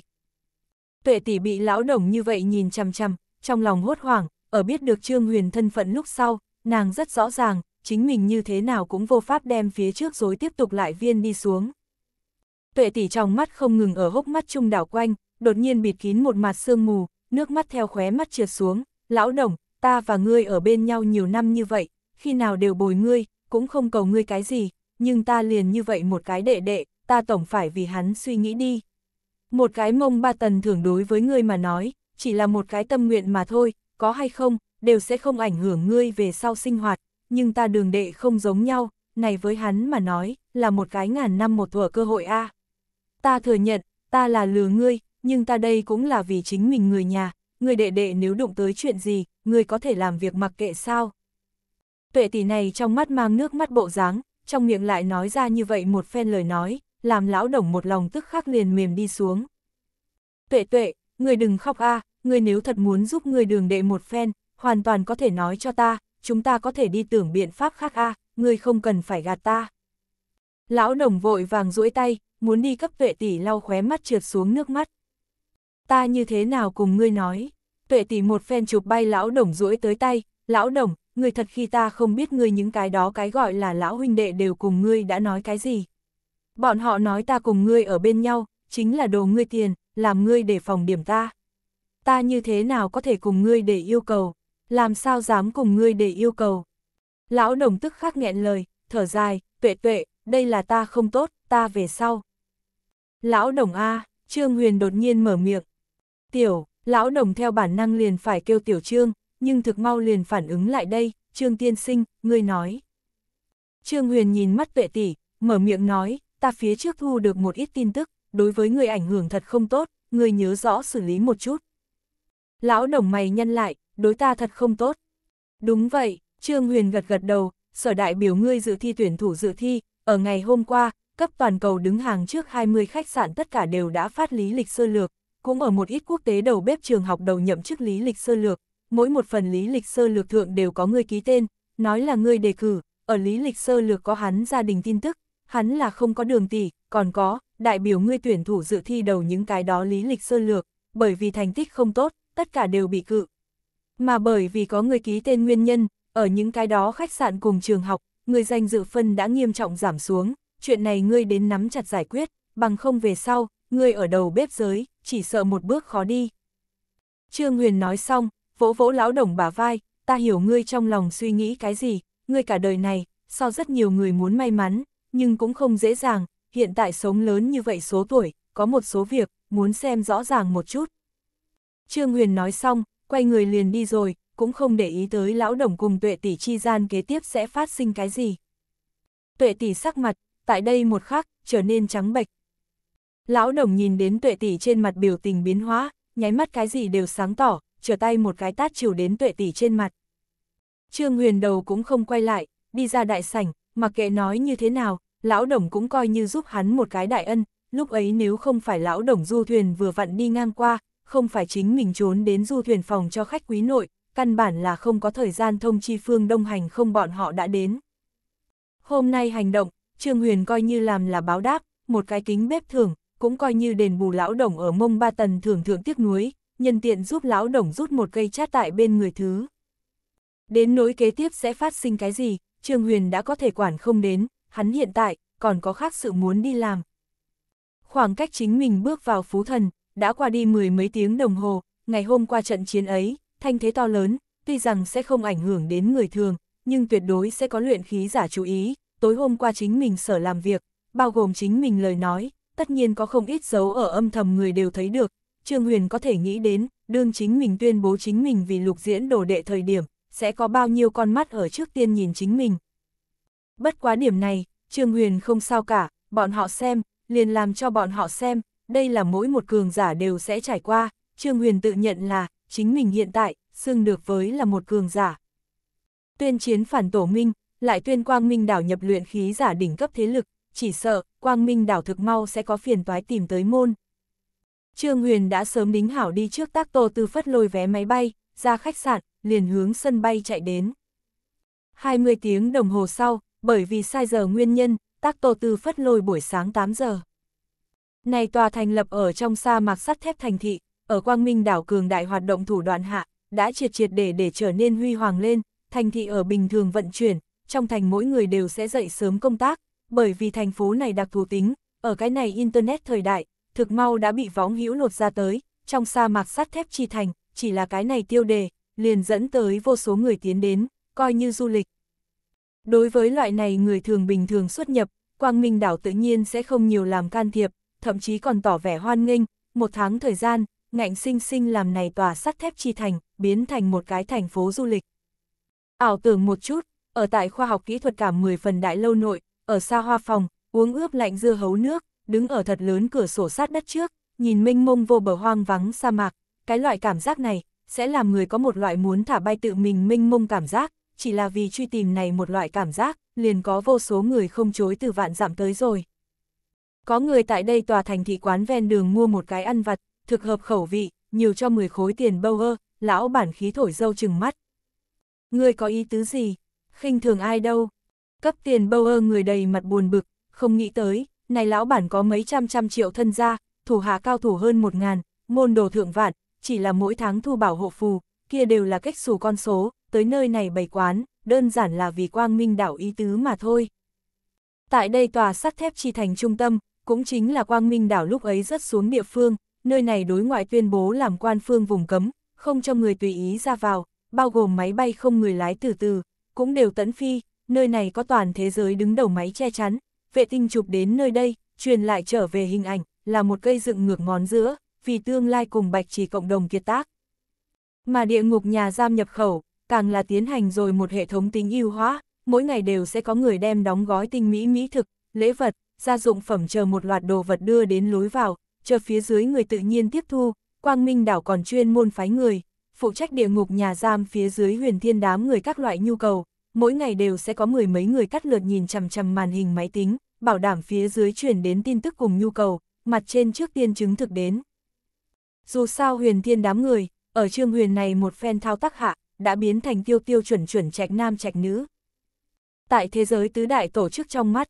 Speaker 1: Tuệ tỷ bị lão đồng như vậy nhìn chằm chằm, trong lòng hốt hoảng, ở biết được Trương Huyền thân phận lúc sau, nàng rất rõ ràng, chính mình như thế nào cũng vô pháp đem phía trước rồi tiếp tục lại viên đi xuống. Tuệ tỷ trong mắt không ngừng ở hốc mắt trung đảo quanh, đột nhiên bịt kín một mặt sương mù, nước mắt theo khóe mắt trượt xuống, lão đồng, ta và ngươi ở bên nhau nhiều năm như vậy, khi nào đều bồi ngươi, cũng không cầu ngươi cái gì, nhưng ta liền như vậy một cái đệ đệ, ta tổng phải vì hắn suy nghĩ đi. Một cái mông ba tần thưởng đối với ngươi mà nói, chỉ là một cái tâm nguyện mà thôi, có hay không, đều sẽ không ảnh hưởng ngươi về sau sinh hoạt, nhưng ta đường đệ không giống nhau, này với hắn mà nói, là một cái ngàn năm một thuở cơ hội a. Ta thừa nhận, ta là lừa ngươi, nhưng ta đây cũng là vì chính mình người nhà, người đệ đệ nếu đụng tới chuyện gì, người có thể làm việc mặc kệ sao. Tuệ tỷ này trong mắt mang nước mắt bộ dáng, trong miệng lại nói ra như vậy một phen lời nói, làm lão đồng một lòng tức khắc liền mềm đi xuống. Tuệ tuệ, người đừng khóc a, người nếu thật muốn giúp người đường đệ một phen, hoàn toàn có thể nói cho ta, chúng ta có thể đi tưởng biện pháp khác a, người không cần phải gạt ta. Lão đồng vội vàng duỗi tay, muốn đi cấp tuệ tỷ lau khóe mắt trượt xuống nước mắt ta như thế nào cùng ngươi nói. Tuệ tỷ một phen chụp bay lão đồng duỗi tới tay, lão đồng, người thật khi ta không biết ngươi những cái đó cái gọi là lão huynh đệ đều cùng ngươi đã nói cái gì. Bọn họ nói ta cùng ngươi ở bên nhau, chính là đồ ngươi tiền, làm ngươi để phòng điểm ta. Ta như thế nào có thể cùng ngươi để yêu cầu, làm sao dám cùng ngươi để yêu cầu. Lão đồng tức khắc nghẹn lời, thở dài, tuệ tuệ, đây là ta không tốt, ta về sau. Lão đồng A, Trương Huyền đột nhiên mở miệng, Tiểu, lão đồng theo bản năng liền phải kêu tiểu trương, nhưng thực mau liền phản ứng lại đây, trương tiên sinh, ngươi nói. Trương huyền nhìn mắt tuệ tỷ, mở miệng nói, ta phía trước thu được một ít tin tức, đối với người ảnh hưởng thật không tốt, người nhớ rõ xử lý một chút. Lão đồng mày nhân lại, đối ta thật không tốt. Đúng vậy, Trương Huyền gật gật đầu, sở đại biểu ngươi dự thi tuyển thủ dự thi, ở ngày hôm qua, cấp toàn cầu đứng hàng trước 20 khách sạn tất cả đều đã phát lý lịch sơ lược, cũng ở một ít quốc tế đầu bếp trường học đầu nhậm chức lý lịch sơ lược, mỗi một phần lý lịch sơ lược thượng đều có người ký tên, nói là người đề cử, ở lý lịch sơ lược có hắn gia đình tin tức, hắn là không có đường tỷ, còn có, đại biểu ngươi tuyển thủ dự thi đầu những cái đó lý lịch sơ lược, bởi vì thành tích không tốt, tất cả đều bị cự. Mà bởi vì có người ký tên nguyên nhân, ở những cái đó khách sạn cùng trường học, người danh dự phân đã nghiêm trọng giảm xuống, chuyện này ngươi đến nắm chặt giải quyết, bằng không về sau, ngươi ở đầu bếp giới, chỉ sợ một bước khó đi. Trương Huyền nói xong, vỗ vỗ lão đồng bả vai, ta hiểu ngươi trong lòng suy nghĩ cái gì, ngươi cả đời này, so rất nhiều người muốn may mắn, nhưng cũng không dễ dàng, hiện tại sống lớn như vậy số tuổi, có một số việc, muốn xem rõ ràng một chút. Trương Huyền nói xong, quay người liền đi rồi, cũng không để ý tới lão đồng cùng tuệ tỷ chi gian kế tiếp sẽ phát sinh cái gì. Tuệ tỷ sắc mặt, tại đây một khắc, trở nên trắng bệch, Lão đồng nhìn đến tuệ tỷ trên mặt biểu tình biến hóa, nháy mắt cái gì đều sáng tỏ, trở tay một cái tát chiều đến tuệ tỷ trên mặt. Trương Huyền đầu cũng không quay lại, đi ra đại sảnh, mặc kệ nói như thế nào, lão đồng cũng coi như giúp hắn một cái đại ân, lúc ấy nếu không phải lão đồng du thuyền vừa vặn đi ngang qua, không phải chính mình trốn đến du thuyền phòng cho khách quý nội, căn bản là không có thời gian thông chi phương đông hành không bọn họ đã đến. Hôm nay hành động, Trương Huyền coi như làm là báo đáp, một cái kính bếp thường cũng coi như đền bù lão đồng ở mông ba tần thường thượng tiếc nuối, nhân tiện giúp lão đồng rút một cây chát tại bên người thứ. Đến nối kế tiếp sẽ phát sinh cái gì, Trương Huyền đã có thể quản không đến, hắn hiện tại còn có khác sự muốn đi làm. Khoảng cách chính mình bước vào phú thần, đã qua đi mười mấy tiếng đồng hồ, ngày hôm qua trận chiến ấy, thanh thế to lớn, tuy rằng sẽ không ảnh hưởng đến người thường, nhưng tuyệt đối sẽ có luyện khí giả chú ý, tối hôm qua chính mình sở làm việc, bao gồm chính mình lời nói, tất nhiên có không ít dấu ở âm thầm người đều thấy được, Trương Huyền có thể nghĩ đến, đương chính mình tuyên bố chính mình vì lục diễn đồ đệ thời điểm, sẽ có bao nhiêu con mắt ở trước tiên nhìn chính mình. Bất quá điểm này, Trương Huyền không sao cả, bọn họ xem, liền làm cho bọn họ xem, đây là mỗi một cường giả đều sẽ trải qua, Trương Huyền tự nhận là, chính mình hiện tại, xưng được với là một cường giả. Tuyên chiến phản tổ minh, lại tuyên quang minh đảo nhập luyện khí giả đỉnh cấp thế lực, chỉ sợ, quang minh đảo thực mau sẽ có phiền toái tìm tới môn. Trương Huyền đã sớm đính hảo đi trước tác tô tư phất lôi vé máy bay, ra khách sạn, liền hướng sân bay chạy đến. 20 tiếng đồng hồ sau, bởi vì sai giờ nguyên nhân, tác tô tư phất lôi buổi sáng 8 giờ. Này tòa thành lập ở trong sa mạc sắt thép thành thị, ở Quang Minh đảo cường đại hoạt động thủ đoạn hạ, đã triệt triệt để để trở nên huy hoàng lên, thành thị ở bình thường vận chuyển, trong thành mỗi người đều sẽ dậy sớm công tác, bởi vì thành phố này đặc thù tính, ở cái này Internet thời đại, thực mau đã bị võng hữu lột ra tới, trong sa mạc sắt thép chi thành, chỉ là cái này tiêu đề, liền dẫn tới vô số người tiến đến, coi như du lịch. Đối với loại này người thường bình thường xuất nhập, Quang Minh đảo tự nhiên sẽ không nhiều làm can thiệp, thậm chí còn tỏ vẻ hoan nghênh, một tháng thời gian, ngạnh sinh sinh làm này tòa sắt thép chi thành, biến thành một cái thành phố du lịch. Ảo tưởng một chút, ở tại khoa học kỹ thuật cả 10 phần đại lâu nội, ở xa hoa phòng, uống ướp lạnh dưa hấu nước, đứng ở thật lớn cửa sổ sát đất trước, nhìn mênh mông vô bờ hoang vắng sa mạc, cái loại cảm giác này, sẽ làm người có một loại muốn thả bay tự mình mênh mông cảm giác, chỉ là vì truy tìm này một loại cảm giác, liền có vô số người không chối từ vạn giảm tới rồi. Có người tại đây tòa thành thị quán ven đường mua một cái ăn vặt, thực hợp khẩu vị, nhiều cho 10 khối tiền bâu ơ, lão bản khí thổi dâu chừng mắt. Người có ý tứ gì? khinh thường ai đâu? Cấp tiền bâu ơ người đầy mặt buồn bực, không nghĩ tới, này lão bản có mấy trăm trăm triệu thân gia, thủ hạ cao thủ hơn một ngàn, môn đồ thượng vạn, chỉ là mỗi tháng thu bảo hộ phù, kia đều là cách xù con số, tới nơi này bày quán, đơn giản là vì quang minh đảo ý tứ mà thôi. Tại đây tòa sắt thép chi thành trung tâm, cũng chính là quang minh đảo lúc ấy rất xuống địa phương, nơi này đối ngoại tuyên bố làm quan phương vùng cấm, không cho người tùy ý ra vào, bao gồm máy bay không người lái từ từ, cũng đều tấn phi, nơi này có toàn thế giới đứng đầu máy che chắn, vệ tinh chụp đến nơi đây, truyền lại trở về hình ảnh, là một cây dựng ngược ngón giữa, vì tương lai cùng bạch trì cộng đồng kiệt tác. Mà địa ngục nhà giam nhập khẩu, càng là tiến hành rồi một hệ thống tính ưu hóa, mỗi ngày đều sẽ có người đem đóng gói tinh mỹ mỹ thực, lễ vật, gia dụng phẩm chờ một loạt đồ vật đưa đến lối vào, chờ phía dưới người tự nhiên tiếp thu, Quang Minh đảo còn chuyên môn phái người, phụ trách địa ngục nhà giam phía dưới huyền thiên đám người các loại nhu cầu, mỗi ngày đều sẽ có mười mấy người cắt lượt nhìn chằm chằm màn hình máy tính, bảo đảm phía dưới chuyển đến tin tức cùng nhu cầu, mặt trên trước tiên chứng thực đến. Dù sao huyền thiên đám người, ở trương huyền này một phen thao tác hạ, đã biến thành tiêu tiêu chuẩn chuẩn trạch nam trạch nữ. Tại thế giới tứ đại tổ chức trong mắt,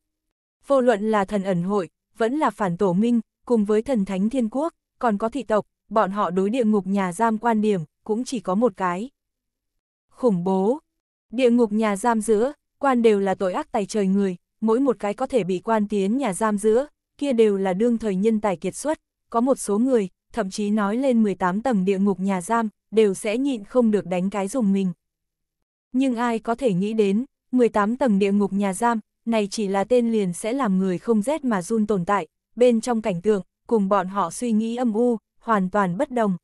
Speaker 1: vô luận là thần ẩn hội, vẫn là phản tổ minh, cùng với thần thánh thiên quốc, còn có thị tộc, bọn họ đối địa ngục nhà giam quan điểm, cũng chỉ có một cái. Khủng bố, Địa ngục nhà giam giữa, quan đều là tội ác tài trời người, mỗi một cái có thể bị quan tiến nhà giam giữa, kia đều là đương thời nhân tài kiệt xuất, có một số người, thậm chí nói lên 18 tầng địa ngục nhà giam, đều sẽ nhịn không được đánh cái dùng mình. Nhưng ai có thể nghĩ đến, 18 tầng địa ngục nhà giam, này chỉ là tên liền sẽ làm người không rét mà run tồn tại, bên trong cảnh tượng, cùng bọn họ suy nghĩ âm u, hoàn toàn bất đồng.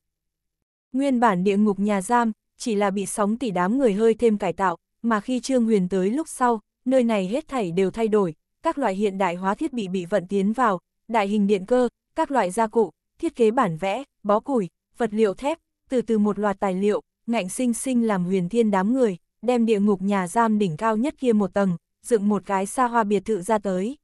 Speaker 1: Nguyên bản địa ngục nhà giam, chỉ là bị sóng tỷ đám người hơi thêm cải tạo, mà khi Trương Huyền tới lúc sau, nơi này hết thảy đều thay đổi, các loại hiện đại hóa thiết bị bị vận tiến vào, đại hình điện cơ, các loại gia cụ, thiết kế bản vẽ, bó củi, vật liệu thép, từ từ một loạt tài liệu, ngạnh sinh sinh làm huyền thiên đám người, đem địa ngục nhà giam đỉnh cao nhất kia một tầng, dựng một cái xa hoa biệt thự ra tới.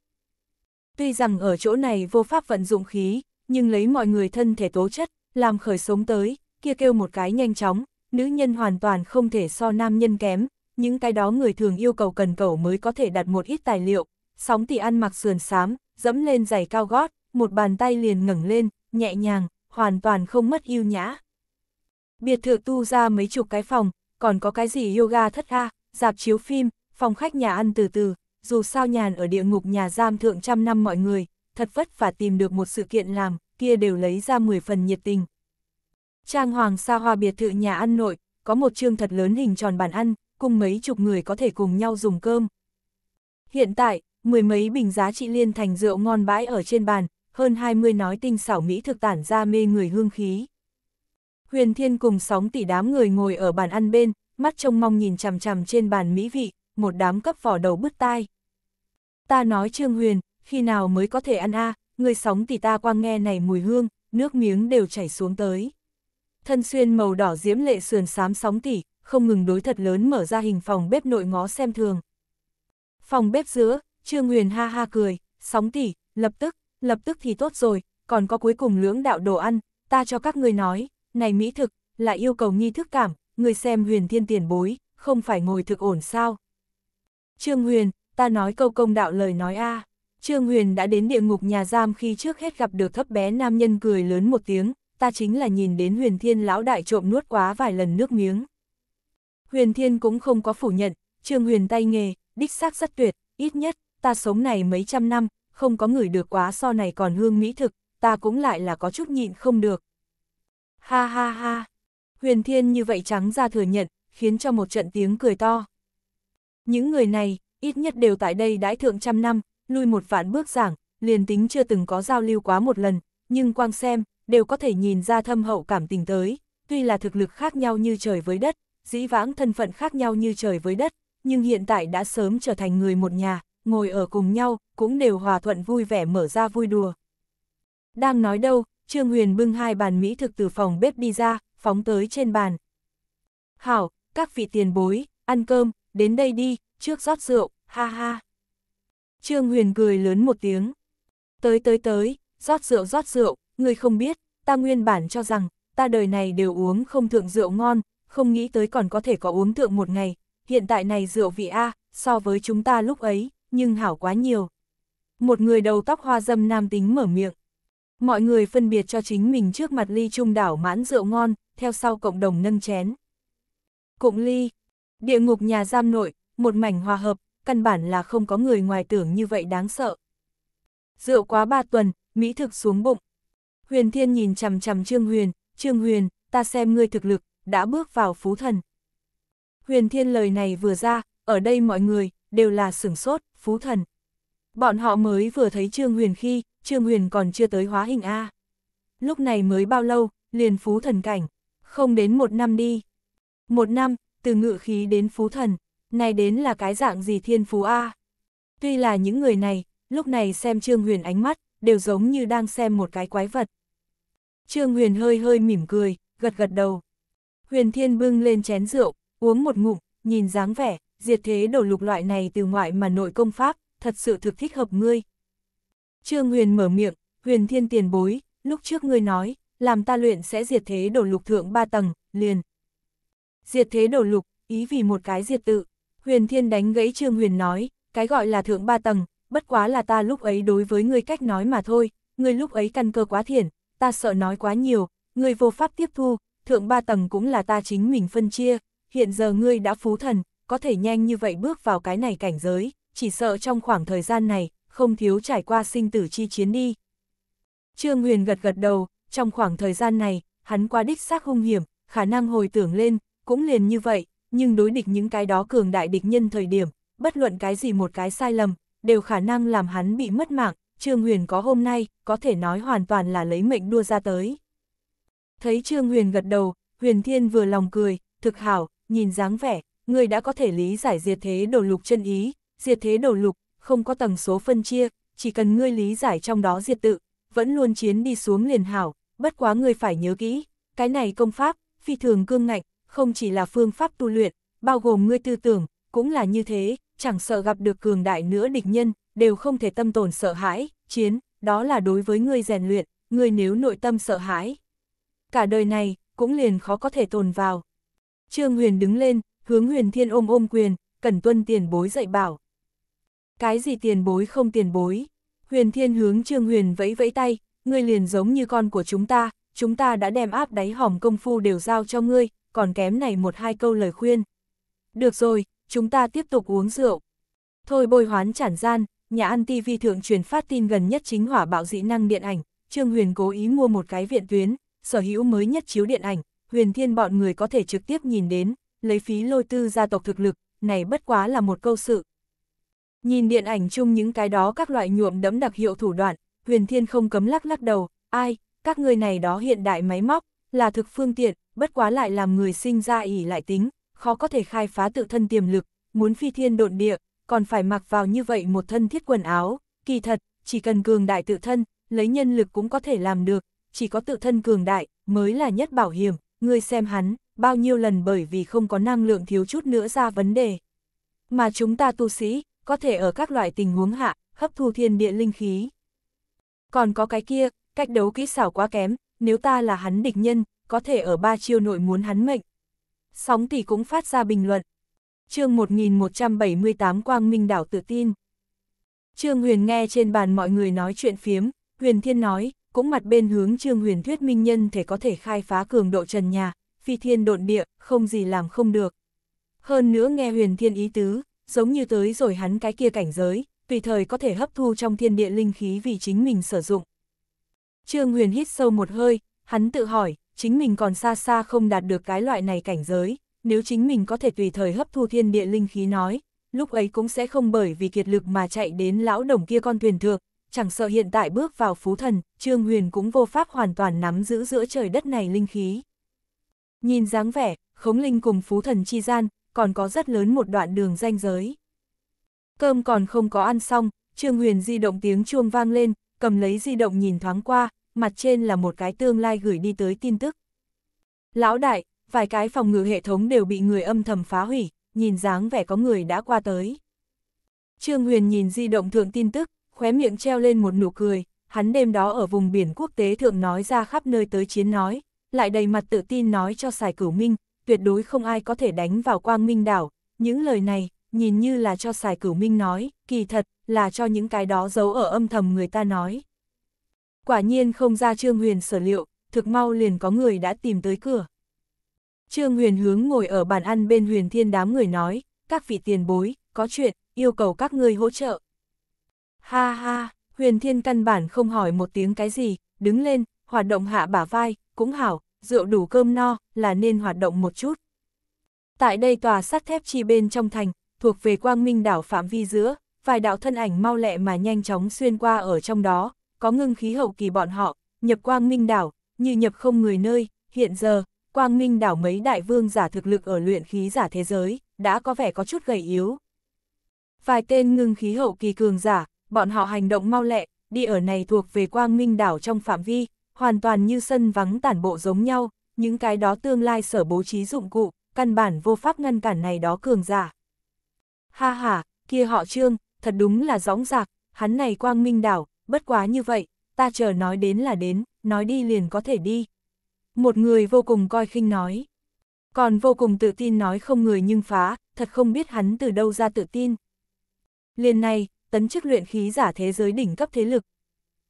Speaker 1: Tuy rằng ở chỗ này vô pháp vận dụng khí, nhưng lấy mọi người thân thể tố chất, làm khởi sống tới, kia kêu một cái nhanh chóng, nữ nhân hoàn toàn không thể so nam nhân kém, những cái đó người thường yêu cầu cần cầu mới có thể đặt một ít tài liệu, sóng thì ăn mặc sườn xám, dẫm lên giày cao gót, một bàn tay liền ngẩng lên, nhẹ nhàng, hoàn toàn không mất yêu nhã. Biệt thự tu ra mấy chục cái phòng, còn có cái gì yoga thất a, dạp chiếu phim, phòng khách nhà ăn từ từ, dù sao nhàn ở địa ngục nhà giam thượng trăm năm mọi người, thật vất vả tìm được một sự kiện làm, kia đều lấy ra 10 phần nhiệt tình, Trang hoàng xa hoa biệt thự nhà ăn nội, có một trương thật lớn hình tròn bàn ăn, cùng mấy chục người có thể cùng nhau dùng cơm. Hiện tại, mười mấy bình giá trị liên thành rượu ngon bãi ở trên bàn, hơn 20 nói tinh xảo mỹ thực tản ra mê người hương khí. Huyền Thiên cùng sóng tỷ đám người ngồi ở bàn ăn bên, mắt trông mong nhìn chằm chằm trên bàn mỹ vị, một đám cấp vỏ đầu bứt tai. Ta nói Trương Huyền, khi nào mới có thể ăn a, à, người sóng tỷ ta quang nghe này mùi hương, nước miếng đều chảy xuống tới thân xuyên màu đỏ diễm lệ sườn xám sóng tỉ, không ngừng đối thật lớn mở ra hình phòng bếp nội ngó xem thường. Phòng bếp giữa, Trương Huyền ha ha cười, sóng tỉ, lập tức, lập tức thì tốt rồi, còn có cuối cùng lưỡng đạo đồ ăn, ta cho các ngươi nói, này mỹ thực, là yêu cầu nghi thức cảm, người xem huyền thiên tiền bối, không phải ngồi thực ổn sao. Trương Huyền, ta nói câu công đạo lời nói a Trương Huyền đã đến địa ngục nhà giam khi trước hết gặp được thấp bé nam nhân cười lớn một tiếng, ta chính là nhìn đến huyền thiên lão đại trộm nuốt quá vài lần nước miếng. Huyền thiên cũng không có phủ nhận, trương huyền tay nghề, đích xác rất tuyệt, ít nhất, ta sống này mấy trăm năm, không có người được quá so này còn hương mỹ thực, ta cũng lại là có chút nhịn không được. Ha ha ha, huyền thiên như vậy trắng ra thừa nhận, khiến cho một trận tiếng cười to. Những người này, ít nhất đều tại đây đãi thượng trăm năm, lui một vạn bước giảng, liền tính chưa từng có giao lưu quá một lần, nhưng quang xem, đều có thể nhìn ra thâm hậu cảm tình tới, tuy là thực lực khác nhau như trời với đất, dĩ vãng thân phận khác nhau như trời với đất, nhưng hiện tại đã sớm trở thành người một nhà, ngồi ở cùng nhau, cũng đều hòa thuận vui vẻ mở ra vui đùa. Đang nói đâu, Trương Huyền bưng hai bàn mỹ thực từ phòng bếp đi ra, phóng tới trên bàn. Hảo, các vị tiền bối, ăn cơm, đến đây đi, trước rót rượu, ha ha. Trương Huyền cười lớn một tiếng. Tới tới tới, rót rượu rót rượu, ngươi không biết, ta nguyên bản cho rằng, ta đời này đều uống không thượng rượu ngon, không nghĩ tới còn có thể có uống thượng một ngày, hiện tại này rượu vị A, so với chúng ta lúc ấy, nhưng hảo quá nhiều. Một người đầu tóc hoa dâm nam tính mở miệng. Mọi người phân biệt cho chính mình trước mặt ly trung đảo mãn rượu ngon, theo sau cộng đồng nâng chén. Cụng ly, địa ngục nhà giam nội, một mảnh hòa hợp, căn bản là không có người ngoài tưởng như vậy đáng sợ. Rượu quá ba tuần, mỹ thực xuống bụng, Huyền Thiên nhìn chằm chằm Trương Huyền, Trương Huyền, ta xem ngươi thực lực, đã bước vào phú thần. Huyền Thiên lời này vừa ra, ở đây mọi người, đều là sửng sốt, phú thần. Bọn họ mới vừa thấy Trương Huyền khi, Trương Huyền còn chưa tới hóa hình A. Lúc này mới bao lâu, liền phú thần cảnh, không đến một năm đi. Một năm, từ ngự khí đến phú thần, này đến là cái dạng gì thiên phú A. Tuy là những người này, lúc này xem Trương Huyền ánh mắt, đều giống như đang xem một cái quái vật. Trương Huyền hơi hơi mỉm cười, gật gật đầu. Huyền Thiên bưng lên chén rượu, uống một ngụm, nhìn dáng vẻ, diệt thế đổ lục loại này từ ngoại mà nội công pháp, thật sự thực thích hợp ngươi. Trương Huyền mở miệng, Huyền Thiên tiền bối, lúc trước ngươi nói, làm ta luyện sẽ diệt thế đổ lục thượng ba tầng, liền. Diệt thế đổ lục, ý vì một cái diệt tự. Huyền Thiên đánh gãy Trương Huyền nói, cái gọi là thượng ba tầng, bất quá là ta lúc ấy đối với ngươi cách nói mà thôi, ngươi lúc ấy căn cơ quá thiển, ta sợ nói quá nhiều, ngươi vô pháp tiếp thu, thượng ba tầng cũng là ta chính mình phân chia, hiện giờ ngươi đã phú thần, có thể nhanh như vậy bước vào cái này cảnh giới, chỉ sợ trong khoảng thời gian này, không thiếu trải qua sinh tử chi chiến đi. Trương Huyền gật gật đầu, trong khoảng thời gian này, hắn qua đích xác hung hiểm, khả năng hồi tưởng lên, cũng liền như vậy, nhưng đối địch những cái đó cường đại địch nhân thời điểm, bất luận cái gì một cái sai lầm, đều khả năng làm hắn bị mất mạng, Trương Huyền có hôm nay, có thể nói hoàn toàn là lấy mệnh đua ra tới. Thấy Trương Huyền gật đầu, Huyền Thiên vừa lòng cười, thực hảo, nhìn dáng vẻ, người đã có thể lý giải diệt thế đầu lục chân ý, diệt thế đầu lục, không có tầng số phân chia, chỉ cần ngươi lý giải trong đó diệt tự, vẫn luôn chiến đi xuống liền hảo, bất quá ngươi phải nhớ kỹ, cái này công pháp, phi thường cương ngạnh, không chỉ là phương pháp tu luyện, bao gồm ngươi tư tưởng, cũng là như thế, chẳng sợ gặp được cường đại nữa địch nhân, đều không thể tâm tồn sợ hãi, chiến, đó là đối với ngươi rèn luyện, ngươi nếu nội tâm sợ hãi. Cả đời này, cũng liền khó có thể tồn vào. Trương Huyền đứng lên, hướng Huyền Thiên ôm ôm quyền, cẩn tuân tiền bối dạy bảo. Cái gì tiền bối không tiền bối? Huyền Thiên hướng Trương Huyền vẫy vẫy tay, ngươi liền giống như con của chúng ta, chúng ta đã đem áp đáy hòm công phu đều giao cho ngươi, còn kém này một hai câu lời khuyên. Được rồi, chúng ta tiếp tục uống rượu. Thôi bồi hoán chản gian, nhà ăn TV thượng truyền phát tin gần nhất chính hỏa bạo dị năng điện ảnh, Trương Huyền cố ý mua một cái viện tuyến, sở hữu mới nhất chiếu điện ảnh, Huyền Thiên bọn người có thể trực tiếp nhìn đến, lấy phí lôi tư gia tộc thực lực, này bất quá là một câu sự. Nhìn điện ảnh chung những cái đó các loại nhuộm đẫm đặc hiệu thủ đoạn, Huyền Thiên không cấm lắc lắc đầu, ai, các người này đó hiện đại máy móc, là thực phương tiện, bất quá lại làm người sinh ra ỉ lại tính, khó có thể khai phá tự thân tiềm lực, muốn phi thiên độn địa, còn phải mặc vào như vậy một thân thiết quần áo, kỳ thật, chỉ cần cường đại tự thân, lấy nhân lực cũng có thể làm được, chỉ có tự thân cường đại, mới là nhất bảo hiểm, ngươi xem hắn, bao nhiêu lần bởi vì không có năng lượng thiếu chút nữa ra vấn đề. Mà chúng ta tu sĩ, có thể ở các loại tình huống hạ, hấp thu thiên địa linh khí. Còn có cái kia, cách đấu kỹ xảo quá kém, nếu ta là hắn địch nhân, có thể ở ba chiêu nội muốn hắn mệnh. Sóng tỷ cũng phát ra bình luận, chương 1178 Quang Minh Đảo tự tin. Trương Huyền nghe trên bàn mọi người nói chuyện phiếm, Huyền Thiên nói, cũng mặt bên hướng Trương Huyền thuyết minh nhân thể có thể khai phá cường độ trần nhà, phi thiên độn địa, không gì làm không được. Hơn nữa nghe Huyền Thiên ý tứ, giống như tới rồi hắn cái kia cảnh giới, tùy thời có thể hấp thu trong thiên địa linh khí vì chính mình sử dụng. Trương Huyền hít sâu một hơi, hắn tự hỏi, chính mình còn xa xa không đạt được cái loại này cảnh giới, nếu chính mình có thể tùy thời hấp thu thiên địa linh khí nói, lúc ấy cũng sẽ không bởi vì kiệt lực mà chạy đến lão đồng kia con thuyền thượng, chẳng sợ hiện tại bước vào phú thần, Trương Huyền cũng vô pháp hoàn toàn nắm giữ giữa trời đất này linh khí. Nhìn dáng vẻ, khống linh cùng phú thần chi gian, còn có rất lớn một đoạn đường ranh giới. Cơm còn không có ăn xong, Trương Huyền di động tiếng chuông vang lên, cầm lấy di động nhìn thoáng qua, mặt trên là một cái tương lai gửi đi tới tin tức. Lão đại, vài cái phòng ngự hệ thống đều bị người âm thầm phá hủy, nhìn dáng vẻ có người đã qua tới. Trương Huyền nhìn di động thượng tin tức, khóe miệng treo lên một nụ cười, hắn đêm đó ở vùng biển quốc tế thượng nói ra khắp nơi tới chiến nói, lại đầy mặt tự tin nói cho Sài Cửu Minh, tuyệt đối không ai có thể đánh vào quang minh đảo, những lời này, nhìn như là cho Sài Cửu Minh nói, kỳ thật, là cho những cái đó giấu ở âm thầm người ta nói. Quả nhiên không ra Trương Huyền sở liệu, thực mau liền có người đã tìm tới cửa. Trương Huyền hướng ngồi ở bàn ăn bên Huyền Thiên đám người nói, các vị tiền bối, có chuyện, yêu cầu các ngươi hỗ trợ. Ha ha, Huyền Thiên căn bản không hỏi một tiếng cái gì, đứng lên, hoạt động hạ bả vai, cũng hảo, rượu đủ cơm no, là nên hoạt động một chút. Tại đây tòa sắt thép chi bên trong thành, thuộc về quang minh đảo phạm vi giữa, vài đạo thân ảnh mau lẹ mà nhanh chóng xuyên qua ở trong đó, có ngưng khí hậu kỳ bọn họ, nhập quang minh đảo, như nhập không người nơi, hiện giờ, Quang Minh đảo mấy đại vương giả thực lực ở luyện khí giả thế giới, đã có vẻ có chút gầy yếu. Vài tên ngưng khí hậu kỳ cường giả, bọn họ hành động mau lẹ, đi ở này thuộc về Quang Minh đảo trong phạm vi, hoàn toàn như sân vắng tản bộ giống nhau, những cái đó tương lai sở bố trí dụng cụ, căn bản vô pháp ngăn cản này đó cường giả. Ha ha, kia họ trương, thật đúng là rõng rạc, hắn này Quang Minh đảo, bất quá như vậy, ta chờ nói đến là đến, nói đi liền có thể đi một người vô cùng coi khinh nói. Còn vô cùng tự tin nói không người nhưng phá, thật không biết hắn từ đâu ra tự tin. Liên này, tấn chức luyện khí giả thế giới đỉnh cấp thế lực.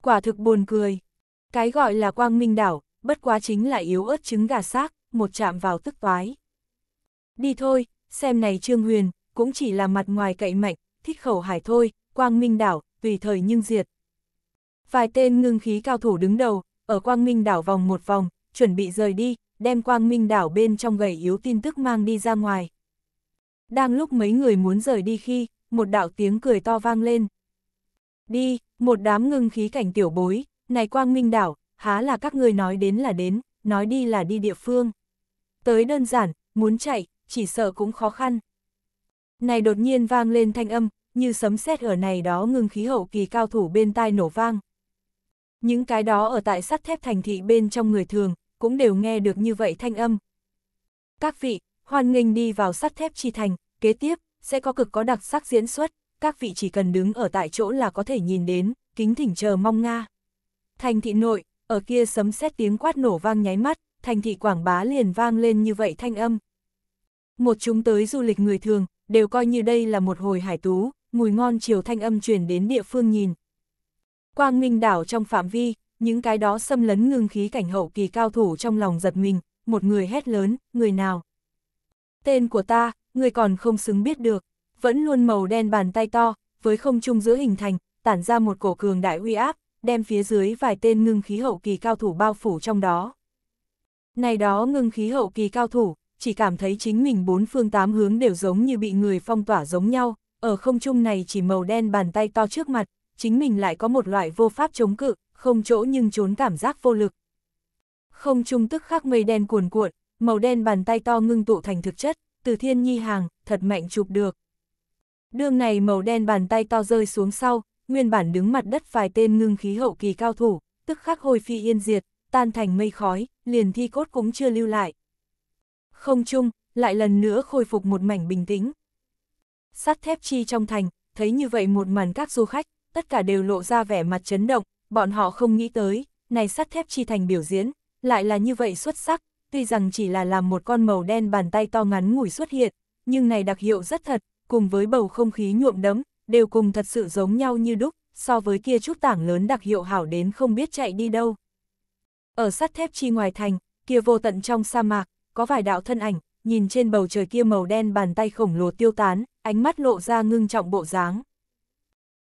Speaker 1: Quả thực buồn cười. Cái gọi là quang minh đảo, bất quá chính là yếu ớt trứng gà xác, một chạm vào tức toái. Đi thôi, xem này Trương Huyền, cũng chỉ là mặt ngoài cậy mạnh, thích khẩu hải thôi, quang minh đảo, tùy thời nhưng diệt. Vài tên ngưng khí cao thủ đứng đầu, ở quang minh đảo vòng một vòng, chuẩn bị rời đi, đem quang minh đảo bên trong gầy yếu tin tức mang đi ra ngoài. Đang lúc mấy người muốn rời đi khi, một đạo tiếng cười to vang lên. Đi, một đám ngưng khí cảnh tiểu bối, này quang minh đảo, há là các ngươi nói đến là đến, nói đi là đi địa phương. Tới đơn giản, muốn chạy, chỉ sợ cũng khó khăn. Này đột nhiên vang lên thanh âm, như sấm sét ở này đó ngưng khí hậu kỳ cao thủ bên tai nổ vang. Những cái đó ở tại sắt thép thành thị bên trong người thường, cũng đều nghe được như vậy thanh âm. Các vị, hoan nghênh đi vào sắt thép chi thành, kế tiếp, sẽ có cực có đặc sắc diễn xuất, các vị chỉ cần đứng ở tại chỗ là có thể nhìn đến, kính thỉnh chờ mong Nga. Thành thị nội, ở kia sấm sét tiếng quát nổ vang nháy mắt, thành thị quảng bá liền vang lên như vậy thanh âm. Một chúng tới du lịch người thường, đều coi như đây là một hồi hải tú, mùi ngon chiều thanh âm truyền đến địa phương nhìn. Quang Minh đảo trong phạm vi, những cái đó xâm lấn ngưng khí cảnh hậu kỳ cao thủ trong lòng giật mình, một người hét lớn, người nào? Tên của ta, người còn không xứng biết được, vẫn luôn màu đen bàn tay to, với không trung giữa hình thành, tản ra một cổ cường đại uy áp, đem phía dưới vài tên ngưng khí hậu kỳ cao thủ bao phủ trong đó. Này đó ngưng khí hậu kỳ cao thủ, chỉ cảm thấy chính mình bốn phương tám hướng đều giống như bị người phong tỏa giống nhau, ở không trung này chỉ màu đen bàn tay to trước mặt, chính mình lại có một loại vô pháp chống cự, không chỗ nhưng trốn cảm giác vô lực. Không trung tức khắc mây đen cuồn cuộn, màu đen bàn tay to ngưng tụ thành thực chất, từ thiên nhi hàng, thật mạnh chụp được. Đường này màu đen bàn tay to rơi xuống sau, nguyên bản đứng mặt đất vài tên ngưng khí hậu kỳ cao thủ, tức khắc hồi phi yên diệt, tan thành mây khói, liền thi cốt cũng chưa lưu lại. Không chung, lại lần nữa khôi phục một mảnh bình tĩnh. Sắt thép chi trong thành, thấy như vậy một màn các du khách, tất cả đều lộ ra vẻ mặt chấn động, bọn họ không nghĩ tới, này sắt thép chi thành biểu diễn, lại là như vậy xuất sắc, tuy rằng chỉ là làm một con màu đen bàn tay to ngắn ngủi xuất hiện, nhưng này đặc hiệu rất thật, cùng với bầu không khí nhuộm đấm, đều cùng thật sự giống nhau như đúc, so với kia chút tảng lớn đặc hiệu hảo đến không biết chạy đi đâu. Ở sắt thép chi ngoài thành, kia vô tận trong sa mạc, có vài đạo thân ảnh, nhìn trên bầu trời kia màu đen bàn tay khổng lồ tiêu tán, ánh mắt lộ ra ngưng trọng bộ dáng.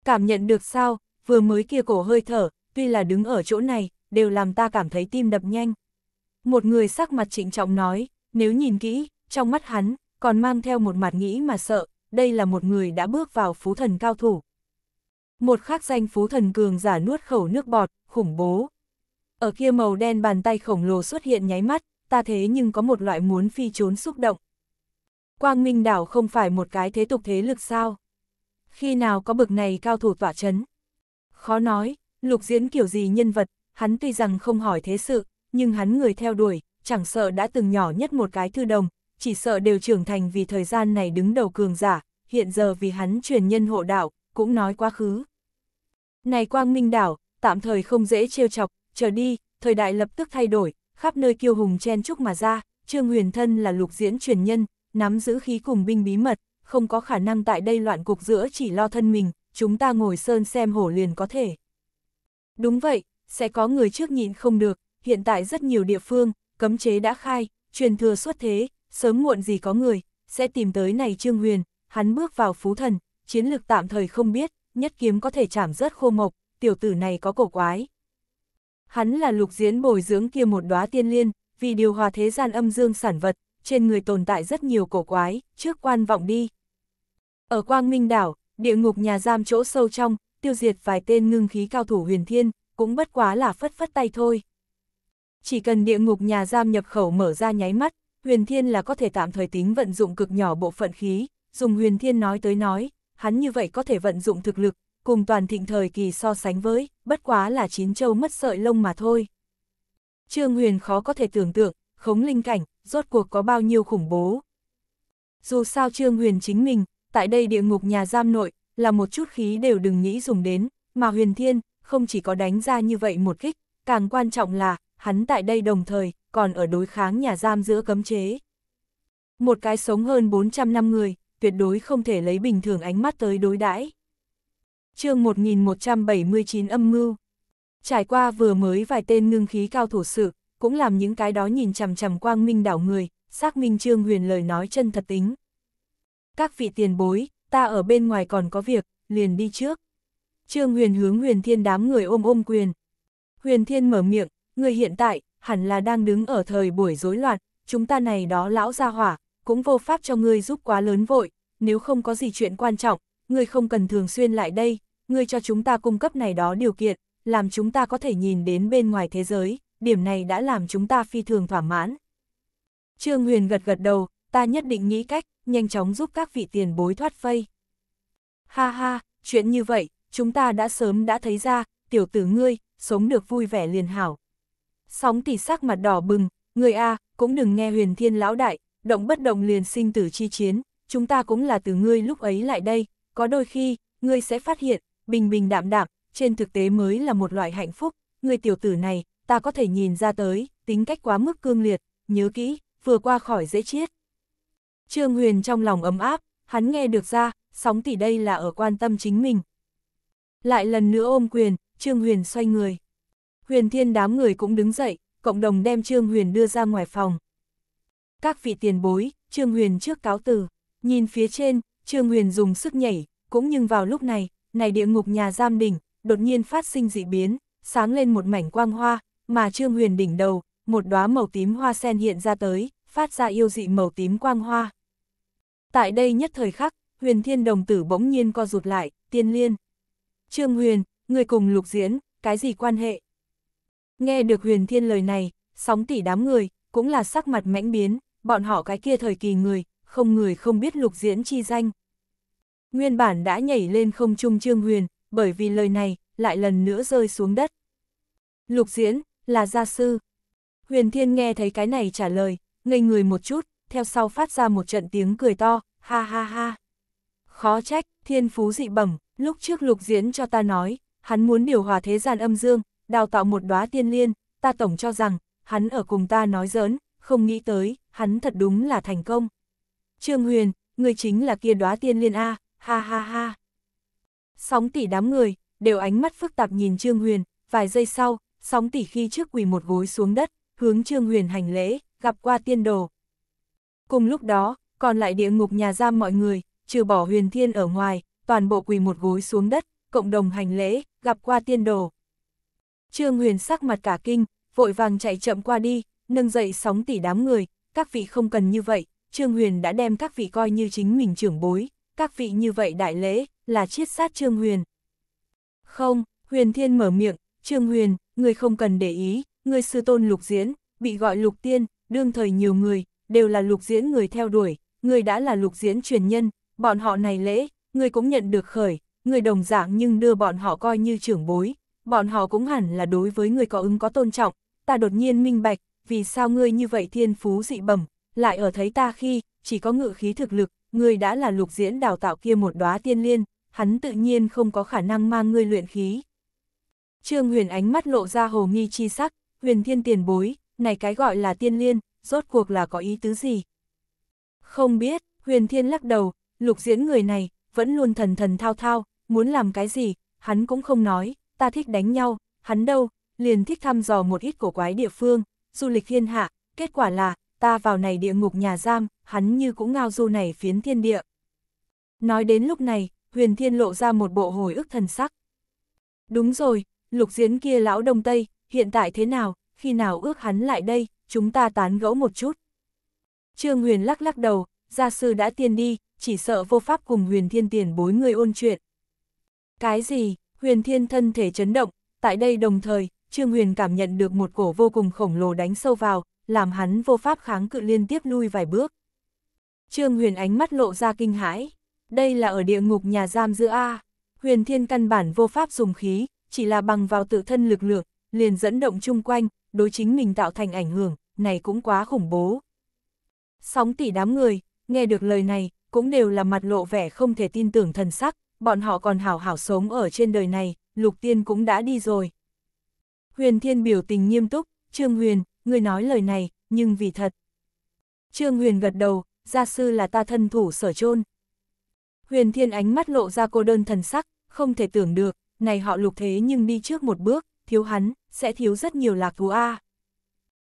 Speaker 1: Cảm nhận được sao, vừa mới kia cổ hơi thở, tuy là đứng ở chỗ này, đều làm ta cảm thấy tim đập nhanh. Một người sắc mặt trịnh trọng nói, nếu nhìn kỹ, trong mắt hắn, còn mang theo một mặt nghĩ mà sợ, đây là một người đã bước vào phú thần cao thủ. Một khắc danh phú thần cường giả nuốt khẩu nước bọt, khủng bố. Ở kia màu đen bàn tay khổng lồ xuất hiện nháy mắt, ta thế nhưng có một loại muốn phi trốn xúc động. Quang Minh Đảo không phải một cái thế tục thế lực sao? Khi nào có bực này cao thủ tỏa chấn? Khó nói, Lục Diễn kiểu gì nhân vật, hắn tuy rằng không hỏi thế sự, nhưng hắn người theo đuổi, chẳng sợ đã từng nhỏ nhất một cái thư đồng, chỉ sợ đều trưởng thành vì thời gian này đứng đầu cường giả, hiện giờ vì hắn truyền nhân hộ đạo, cũng nói quá khứ. Này Quang Minh Đảo, tạm thời không dễ trêu chọc, chờ đi, thời đại lập tức thay đổi, khắp nơi kiêu hùng chen chúc mà ra, Trương Huyền Thân là lục diễn truyền nhân, nắm giữ khí cùng binh bí mật, không có khả năng tại đây loạn cục giữa chỉ lo thân mình, chúng ta ngồi sơn xem hổ liền có thể. Đúng vậy, sẽ có người trước nhìn không được, hiện tại rất nhiều địa phương, cấm chế đã khai, truyền thừa xuất thế, sớm muộn gì có người, sẽ tìm tới này Trương Huyền, hắn bước vào phú thần, chiến lược tạm thời không biết, nhất kiếm có thể chảm rớt khô mộc, tiểu tử này có cổ quái. Hắn là lục diễn bồi dưỡng kia một đóa tiên liên, vì điều hòa thế gian âm dương sản vật, trên người tồn tại rất nhiều cổ quái, trước quan vọng đi. Ở Quang Minh Đảo, địa ngục nhà giam chỗ sâu trong, tiêu diệt vài tên ngưng khí cao thủ huyền thiên, cũng bất quá là phất phất tay thôi. Chỉ cần địa ngục nhà giam nhập khẩu mở ra nháy mắt, huyền thiên là có thể tạm thời tính vận dụng cực nhỏ bộ phận khí, dùng huyền thiên nói tới nói, hắn như vậy có thể vận dụng thực lực, cùng toàn thịnh thời kỳ so sánh với, bất quá là chín châu mất sợi lông mà thôi. Trương huyền khó có thể tưởng tượng, khống linh cảnh, rốt cuộc có bao nhiêu khủng bố. Dù sao Trương huyền chính mình, tại đây địa ngục nhà giam nội, là một chút khí đều đừng nghĩ dùng đến, mà huyền thiên, không chỉ có đánh ra như vậy một kích, càng quan trọng là, hắn tại đây đồng thời, còn ở đối kháng nhà giam giữa cấm chế. Một cái sống hơn 400 năm người, tuyệt đối không thể lấy bình thường ánh mắt tới đối đãi. chương 1179 âm mưu Trải qua vừa mới vài tên ngưng khí cao thủ sự, cũng làm những cái đó nhìn chằm chằm quang minh đảo người, xác minh trương huyền lời nói chân thật tính. Các vị tiền bối, ta ở bên ngoài còn có việc, liền đi trước. Trương Huyền hướng Huyền Thiên đám người ôm ôm quyền. Huyền Thiên mở miệng, người hiện tại, hẳn là đang đứng ở thời buổi rối loạn, chúng ta này đó lão gia hỏa, cũng vô pháp cho ngươi giúp quá lớn vội, nếu không có gì chuyện quan trọng, người không cần thường xuyên lại đây, người cho chúng ta cung cấp này đó điều kiện, làm chúng ta có thể nhìn đến bên ngoài thế giới, điểm này đã làm chúng ta phi thường thỏa mãn. Trương Huyền gật gật đầu, ta nhất định nghĩ cách, nhanh chóng giúp các vị tiền bối thoát vây. Ha ha, chuyện như vậy, chúng ta đã sớm đã thấy ra, tiểu tử ngươi, sống được vui vẻ liền hảo. Sóng tỷ sắc mặt đỏ bừng, người A, cũng đừng nghe huyền thiên lão đại, động bất động liền sinh tử chi chiến, chúng ta cũng là từ ngươi lúc ấy lại đây, có đôi khi, ngươi sẽ phát hiện, bình bình đạm đạm, trên thực tế mới là một loại hạnh phúc, người tiểu tử này, ta có thể nhìn ra tới, tính cách quá mức cương liệt, nhớ kỹ, vừa qua khỏi dễ chết. Trương Huyền trong lòng ấm áp, hắn nghe được ra, sóng tỷ đây là ở quan tâm chính mình. Lại lần nữa ôm quyền, Trương Huyền xoay người. Huyền thiên đám người cũng đứng dậy, cộng đồng đem Trương Huyền đưa ra ngoài phòng. Các vị tiền bối, Trương Huyền trước cáo từ, nhìn phía trên, Trương Huyền dùng sức nhảy, cũng nhưng vào lúc này, này địa ngục nhà giam đỉnh, đột nhiên phát sinh dị biến, sáng lên một mảnh quang hoa, mà Trương Huyền đỉnh đầu, một đóa màu tím hoa sen hiện ra tới, phát ra yêu dị màu tím quang hoa. Tại đây nhất thời khắc, huyền thiên đồng tử bỗng nhiên co rụt lại, tiên liên. Trương huyền, người cùng lục diễn, cái gì quan hệ? Nghe được huyền thiên lời này, sóng tỷ đám người, cũng là sắc mặt mãnh biến, bọn họ cái kia thời kỳ người, không người không biết lục diễn chi danh. Nguyên bản đã nhảy lên không trung trương huyền, bởi vì lời này, lại lần nữa rơi xuống đất. Lục diễn, là gia sư. Huyền thiên nghe thấy cái này trả lời, ngây người một chút, theo sau phát ra một trận tiếng cười to, ha ha ha. Khó trách, thiên phú dị bẩm, lúc trước lục diễn cho ta nói, hắn muốn điều hòa thế gian âm dương, đào tạo một đóa tiên liên, ta tổng cho rằng, hắn ở cùng ta nói giỡn, không nghĩ tới, hắn thật đúng là thành công. Trương Huyền, người chính là kia đóa tiên liên A, ha ha ha. Sóng tỷ đám người, đều ánh mắt phức tạp nhìn Trương Huyền, vài giây sau, sóng tỷ khi trước quỳ một gối xuống đất, hướng Trương Huyền hành lễ, gặp qua tiên đồ. Cùng lúc đó, còn lại địa ngục nhà giam mọi người, trừ bỏ huyền thiên ở ngoài, toàn bộ quỳ một gối xuống đất, cộng đồng hành lễ, gặp qua tiên đồ. Trương huyền sắc mặt cả kinh, vội vàng chạy chậm qua đi, nâng dậy sóng tỷ đám người, các vị không cần như vậy, Trương huyền đã đem các vị coi như chính mình trưởng bối, các vị như vậy đại lễ, là chiết sát Trương huyền. Không, huyền thiên mở miệng, Trương huyền, người không cần để ý, người sư tôn lục diễn, bị gọi lục tiên, đương thời nhiều người, đều là lục diễn người theo đuổi, người đã là lục diễn truyền nhân, bọn họ này lễ, người cũng nhận được khởi, người đồng dạng nhưng đưa bọn họ coi như trưởng bối, bọn họ cũng hẳn là đối với người có ứng có tôn trọng, ta đột nhiên minh bạch, vì sao ngươi như vậy thiên phú dị bẩm, lại ở thấy ta khi, chỉ có ngự khí thực lực, người đã là lục diễn đào tạo kia một đóa tiên liên, hắn tự nhiên không có khả năng mang ngươi luyện khí. Trương Huyền ánh mắt lộ ra hồ nghi chi sắc, Huyền Thiên tiền bối, này cái gọi là tiên liên, rốt cuộc là có ý tứ gì? Không biết, huyền thiên lắc đầu, lục diễn người này, vẫn luôn thần thần thao thao, muốn làm cái gì, hắn cũng không nói, ta thích đánh nhau, hắn đâu, liền thích thăm dò một ít cổ quái địa phương, du lịch thiên hạ, kết quả là, ta vào này địa ngục nhà giam, hắn như cũng ngao du này phiến thiên địa. Nói đến lúc này, huyền thiên lộ ra một bộ hồi ức thần sắc. Đúng rồi, lục diễn kia lão đông tây, hiện tại thế nào, khi nào ước hắn lại đây, chúng ta tán gẫu một chút. Trương Huyền lắc lắc đầu, gia sư đã tiên đi, chỉ sợ vô pháp cùng Huyền Thiên tiền bối người ôn chuyện. Cái gì, Huyền Thiên thân thể chấn động, tại đây đồng thời, Trương Huyền cảm nhận được một cổ vô cùng khổng lồ đánh sâu vào, làm hắn vô pháp kháng cự liên tiếp lui vài bước. Trương Huyền ánh mắt lộ ra kinh hãi, đây là ở địa ngục nhà giam giữa A, Huyền Thiên căn bản vô pháp dùng khí, chỉ là bằng vào tự thân lực lượng, liền dẫn động chung quanh, đối chính mình tạo thành ảnh hưởng, này cũng quá khủng bố. Sóng tỷ đám người, nghe được lời này, cũng đều là mặt lộ vẻ không thể tin tưởng thần sắc, bọn họ còn hảo hảo sống ở trên đời này, lục tiên cũng đã đi rồi. Huyền thiên biểu tình nghiêm túc, Trương Huyền, người nói lời này, nhưng vì thật. Trương Huyền gật đầu, gia sư là ta thân thủ sở chôn Huyền thiên ánh mắt lộ ra cô đơn thần sắc, không thể tưởng được, này họ lục thế nhưng đi trước một bước, thiếu hắn, sẽ thiếu rất nhiều lạc thú A.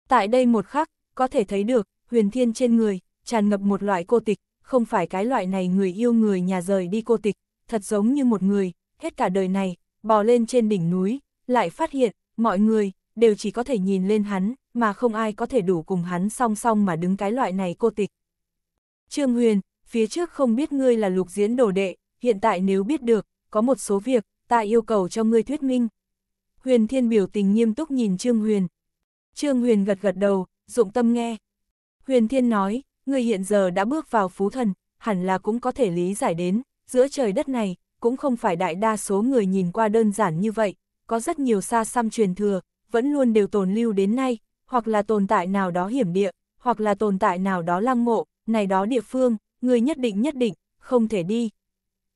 Speaker 1: Tại đây một khắc, có thể thấy được, huyền thiên trên người, tràn ngập một loại cô tịch, không phải cái loại này người yêu người nhà rời đi cô tịch, thật giống như một người, hết cả đời này, bò lên trên đỉnh núi, lại phát hiện, mọi người, đều chỉ có thể nhìn lên hắn, mà không ai có thể đủ cùng hắn song song mà đứng cái loại này cô tịch. Trương Huyền, phía trước không biết ngươi là lục diễn đồ đệ, hiện tại nếu biết được, có một số việc, ta yêu cầu cho ngươi thuyết minh, Huyền Thiên biểu tình nghiêm túc nhìn Trương Huyền. Trương Huyền gật gật đầu, dụng tâm nghe. Huyền Thiên nói, người hiện giờ đã bước vào phú thần, hẳn là cũng có thể lý giải đến, giữa trời đất này, cũng không phải đại đa số người nhìn qua đơn giản như vậy, có rất nhiều xa xăm truyền thừa, vẫn luôn đều tồn lưu đến nay, hoặc là tồn tại nào đó hiểm địa, hoặc là tồn tại nào đó lăng mộ, này đó địa phương, người nhất định nhất định, không thể đi.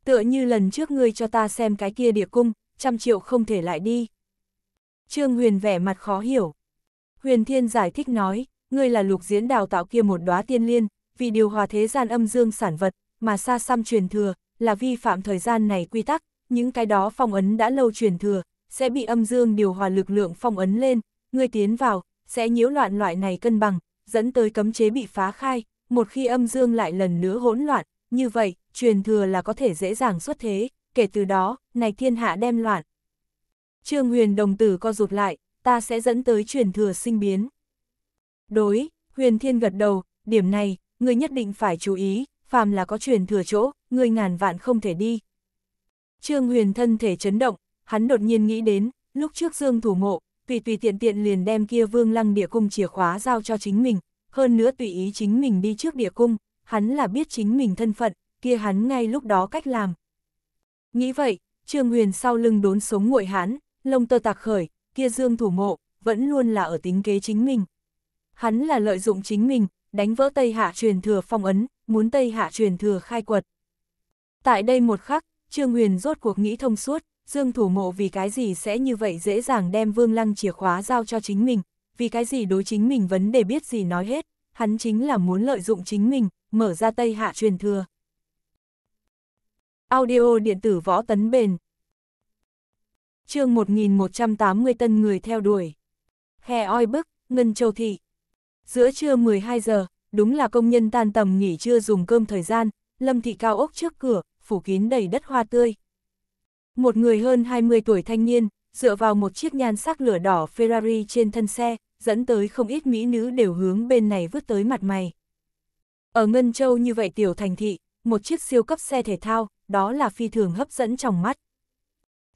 Speaker 1: Tựa như lần trước ngươi cho ta xem cái kia địa cung, trăm triệu không thể lại đi. Trương Huyền vẻ mặt khó hiểu. Huyền Thiên giải thích nói, ngươi là lục diễn đào tạo kia một đóa tiên liên, vì điều hòa thế gian âm dương sản vật, mà xa xăm truyền thừa, là vi phạm thời gian này quy tắc, những cái đó phong ấn đã lâu truyền thừa, sẽ bị âm dương điều hòa lực lượng phong ấn lên, ngươi tiến vào, sẽ nhiễu loạn loại này cân bằng, dẫn tới cấm chế bị phá khai, một khi âm dương lại lần nữa hỗn loạn, như vậy, truyền thừa là có thể dễ dàng xuất thế, kể từ đó, này thiên hạ đem loạn. Trương huyền đồng tử co rụt lại, ta sẽ dẫn tới truyền thừa sinh biến. Đối, huyền thiên gật đầu, điểm này, ngươi nhất định phải chú ý, phàm là có truyền thừa chỗ, ngươi ngàn vạn không thể đi. Trương huyền thân thể chấn động, hắn đột nhiên nghĩ đến, lúc trước dương thủ mộ, tùy tùy tiện tiện liền đem kia vương lăng địa cung chìa khóa giao cho chính mình, hơn nữa tùy ý chính mình đi trước địa cung, hắn là biết chính mình thân phận, kia hắn ngay lúc đó cách làm. Nghĩ vậy, Trương Huyền sau lưng đốn sống nguội hãn, lông tơ tạc khởi, kia dương thủ mộ, vẫn luôn là ở tính kế chính mình. Hắn là lợi dụng chính mình, đánh vỡ Tây Hạ truyền thừa phong ấn, muốn Tây Hạ truyền thừa khai quật. Tại đây một khắc, Trương Huyền rốt cuộc nghĩ thông suốt, Dương Thủ Mộ vì cái gì sẽ như vậy dễ dàng đem Vương Lăng chìa khóa giao cho chính mình, vì cái gì đối chính mình vấn đề biết gì nói hết, hắn chính là muốn lợi dụng chính mình, mở ra Tây Hạ truyền thừa. Audio điện tử võ tấn bền chương 1180 tân người theo đuổi. Hè oi bức, Ngân Châu Thị. Giữa trưa 12 giờ, đúng là công nhân tan tầm nghỉ trưa dùng cơm thời gian, Lâm Thị cao ốc trước cửa, phủ kín đầy đất hoa tươi. Một người hơn 20 tuổi thanh niên, dựa vào một chiếc nhan sắc lửa đỏ Ferrari trên thân xe, dẫn tới không ít mỹ nữ đều hướng bên này vứt tới mặt mày. Ở Ngân Châu như vậy tiểu thành thị, một chiếc siêu cấp xe thể thao, đó là phi thường hấp dẫn trong mắt.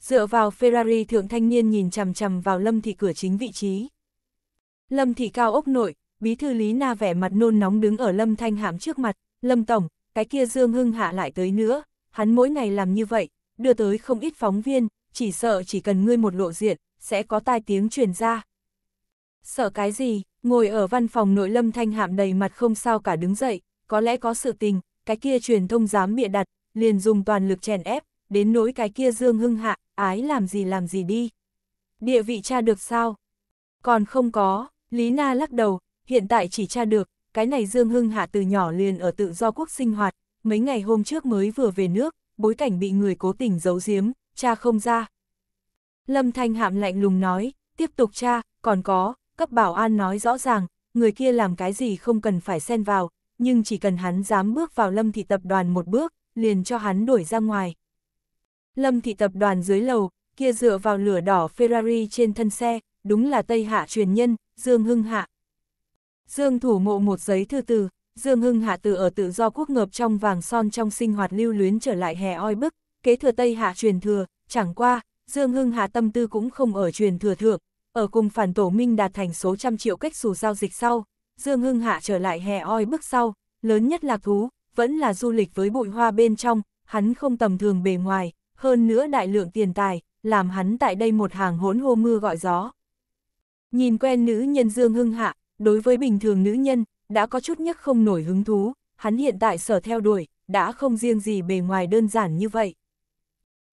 Speaker 1: Dựa vào Ferrari thượng thanh niên nhìn chằm chằm vào Lâm Thị cửa chính vị trí. Lâm Thị cao ốc nội, bí thư Lý Na vẻ mặt nôn nóng đứng ở Lâm Thanh hãm trước mặt, Lâm Tổng, cái kia Dương Hưng Hạ lại tới nữa, hắn mỗi ngày làm như vậy, đưa tới không ít phóng viên, chỉ sợ chỉ cần ngươi một lộ diện, sẽ có tai tiếng truyền ra. Sợ cái gì, ngồi ở văn phòng nội Lâm Thanh Hàm đầy mặt không sao cả đứng dậy, có lẽ có sự tình, cái kia truyền thông dám bịa đặt, liền dùng toàn lực chèn ép, đến nỗi cái kia Dương Hưng Hạ, ái làm gì làm gì đi. Địa vị tra được sao? Còn không có, Lý Na lắc đầu, hiện tại chỉ tra được, cái này Dương Hưng Hạ từ nhỏ liền ở tự do quốc sinh hoạt, mấy ngày hôm trước mới vừa về nước, bối cảnh bị người cố tình giấu giếm, cha không ra. Lâm Thanh Hạm lạnh lùng nói, tiếp tục cha, còn có, cấp bảo an nói rõ ràng, người kia làm cái gì không cần phải xen vào, nhưng chỉ cần hắn dám bước vào lâm thị tập đoàn một bước, liền cho hắn đuổi ra ngoài. Lâm thị tập đoàn dưới lầu, kia dựa vào lửa đỏ Ferrari trên thân xe, đúng là Tây Hạ truyền nhân, Dương Hưng Hạ. Dương thủ mộ một giấy thư từ, Dương Hưng Hạ từ ở tự do quốc ngợp trong vàng son trong sinh hoạt lưu luyến trở lại hè oi bức, kế thừa Tây Hạ truyền thừa, chẳng qua, Dương Hưng Hạ tâm tư cũng không ở truyền thừa thượng, ở cùng phản tổ minh đạt thành số trăm triệu cách xù giao dịch sau, Dương Hưng Hạ trở lại hè oi bức sau, lớn nhất là thú, vẫn là du lịch với bụi hoa bên trong, hắn không tầm thường bề ngoài, hơn nữa đại lượng tiền tài, làm hắn tại đây một hàng hỗn hô mưa gọi gió. Nhìn quen nữ nhân Dương Hưng Hạ, đối với bình thường nữ nhân, đã có chút nhất không nổi hứng thú, hắn hiện tại sở theo đuổi, đã không riêng gì bề ngoài đơn giản như vậy.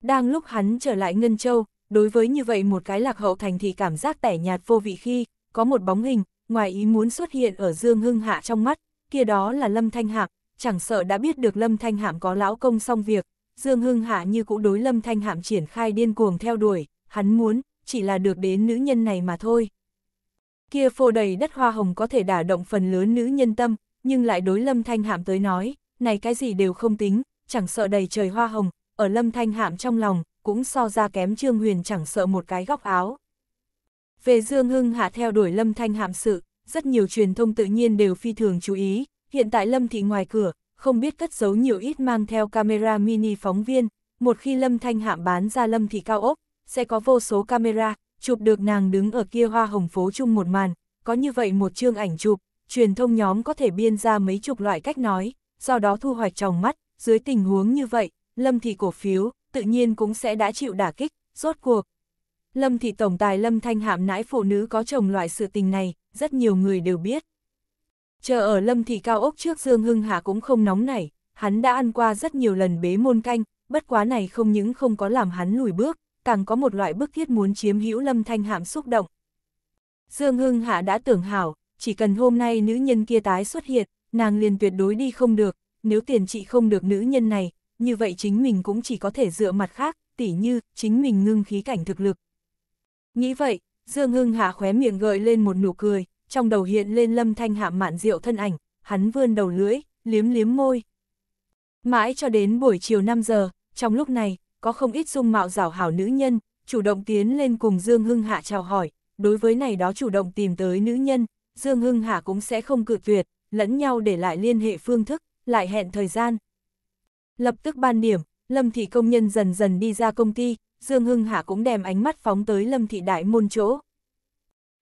Speaker 1: Đang lúc hắn trở lại Ngân Châu, đối với như vậy một cái lạc hậu thành thì cảm giác tẻ nhạt vô vị khi, có một bóng hình, ngoài ý muốn xuất hiện ở Dương Hưng Hạ trong mắt, kia đó là Lâm Thanh Hạc, chẳng sợ đã biết được Lâm Thanh Hạm có lão công xong việc, Dương Hưng Hạ như cũng đối Lâm Thanh Hạm triển khai điên cuồng theo đuổi, hắn muốn, chỉ là được đến nữ nhân này mà thôi. Kia phô đầy đất hoa hồng có thể đả động phần lớn nữ nhân tâm, nhưng lại đối Lâm Thanh Hạm tới nói, này cái gì đều không tính, chẳng sợ đầy trời hoa hồng, ở Lâm Thanh Hạm trong lòng, cũng so ra kém Trương Huyền chẳng sợ một cái góc áo. Về Dương Hưng Hạ theo đuổi Lâm Thanh Hạm sự, rất nhiều truyền thông tự nhiên đều phi thường chú ý, hiện tại Lâm Thị ngoài cửa, không biết cất giấu nhiều ít mang theo camera mini phóng viên, một khi Lâm Thanh Hạm bán ra Lâm thì Cao ốc, sẽ có vô số camera, chụp được nàng đứng ở kia hoa hồng phố chung một màn, có như vậy một chương ảnh chụp, truyền thông nhóm có thể biên ra mấy chục loại cách nói, do đó thu hoạch trong mắt, dưới tình huống như vậy, Lâm Thị cổ phiếu, tự nhiên cũng sẽ đã chịu đả kích, rốt cuộc. Lâm Thị Tổng Tài Lâm Thanh Hạm nãi phụ nữ có chồng loại sự tình này, rất nhiều người đều biết. Chờ ở lâm thì cao ốc trước Dương Hưng Hà cũng không nóng nảy, hắn đã ăn qua rất nhiều lần bế môn canh, bất quá này không những không có làm hắn lùi bước, càng có một loại bức thiết muốn chiếm hữu lâm thanh hạm xúc động. Dương Hưng Hạ đã tưởng hảo, chỉ cần hôm nay nữ nhân kia tái xuất hiện, nàng liền tuyệt đối đi không được, nếu tiền trị không được nữ nhân này, như vậy chính mình cũng chỉ có thể dựa mặt khác, tỉ như, chính mình ngưng khí cảnh thực lực. Nghĩ vậy, Dương Hưng Hạ khóe miệng gợi lên một nụ cười, trong đầu hiện lên lâm thanh hạ mạn rượu thân ảnh, hắn vươn đầu lưỡi, liếm liếm môi. Mãi cho đến buổi chiều 5 giờ, trong lúc này, có không ít dung mạo rảo hảo nữ nhân, chủ động tiến lên cùng Dương Hưng Hạ chào hỏi, đối với này đó chủ động tìm tới nữ nhân, Dương Hưng Hạ cũng sẽ không cự tuyệt, lẫn nhau để lại liên hệ phương thức, lại hẹn thời gian. Lập tức ban điểm, Lâm Thị công nhân dần dần đi ra công ty, Dương Hưng Hạ cũng đem ánh mắt phóng tới Lâm Thị đại môn chỗ.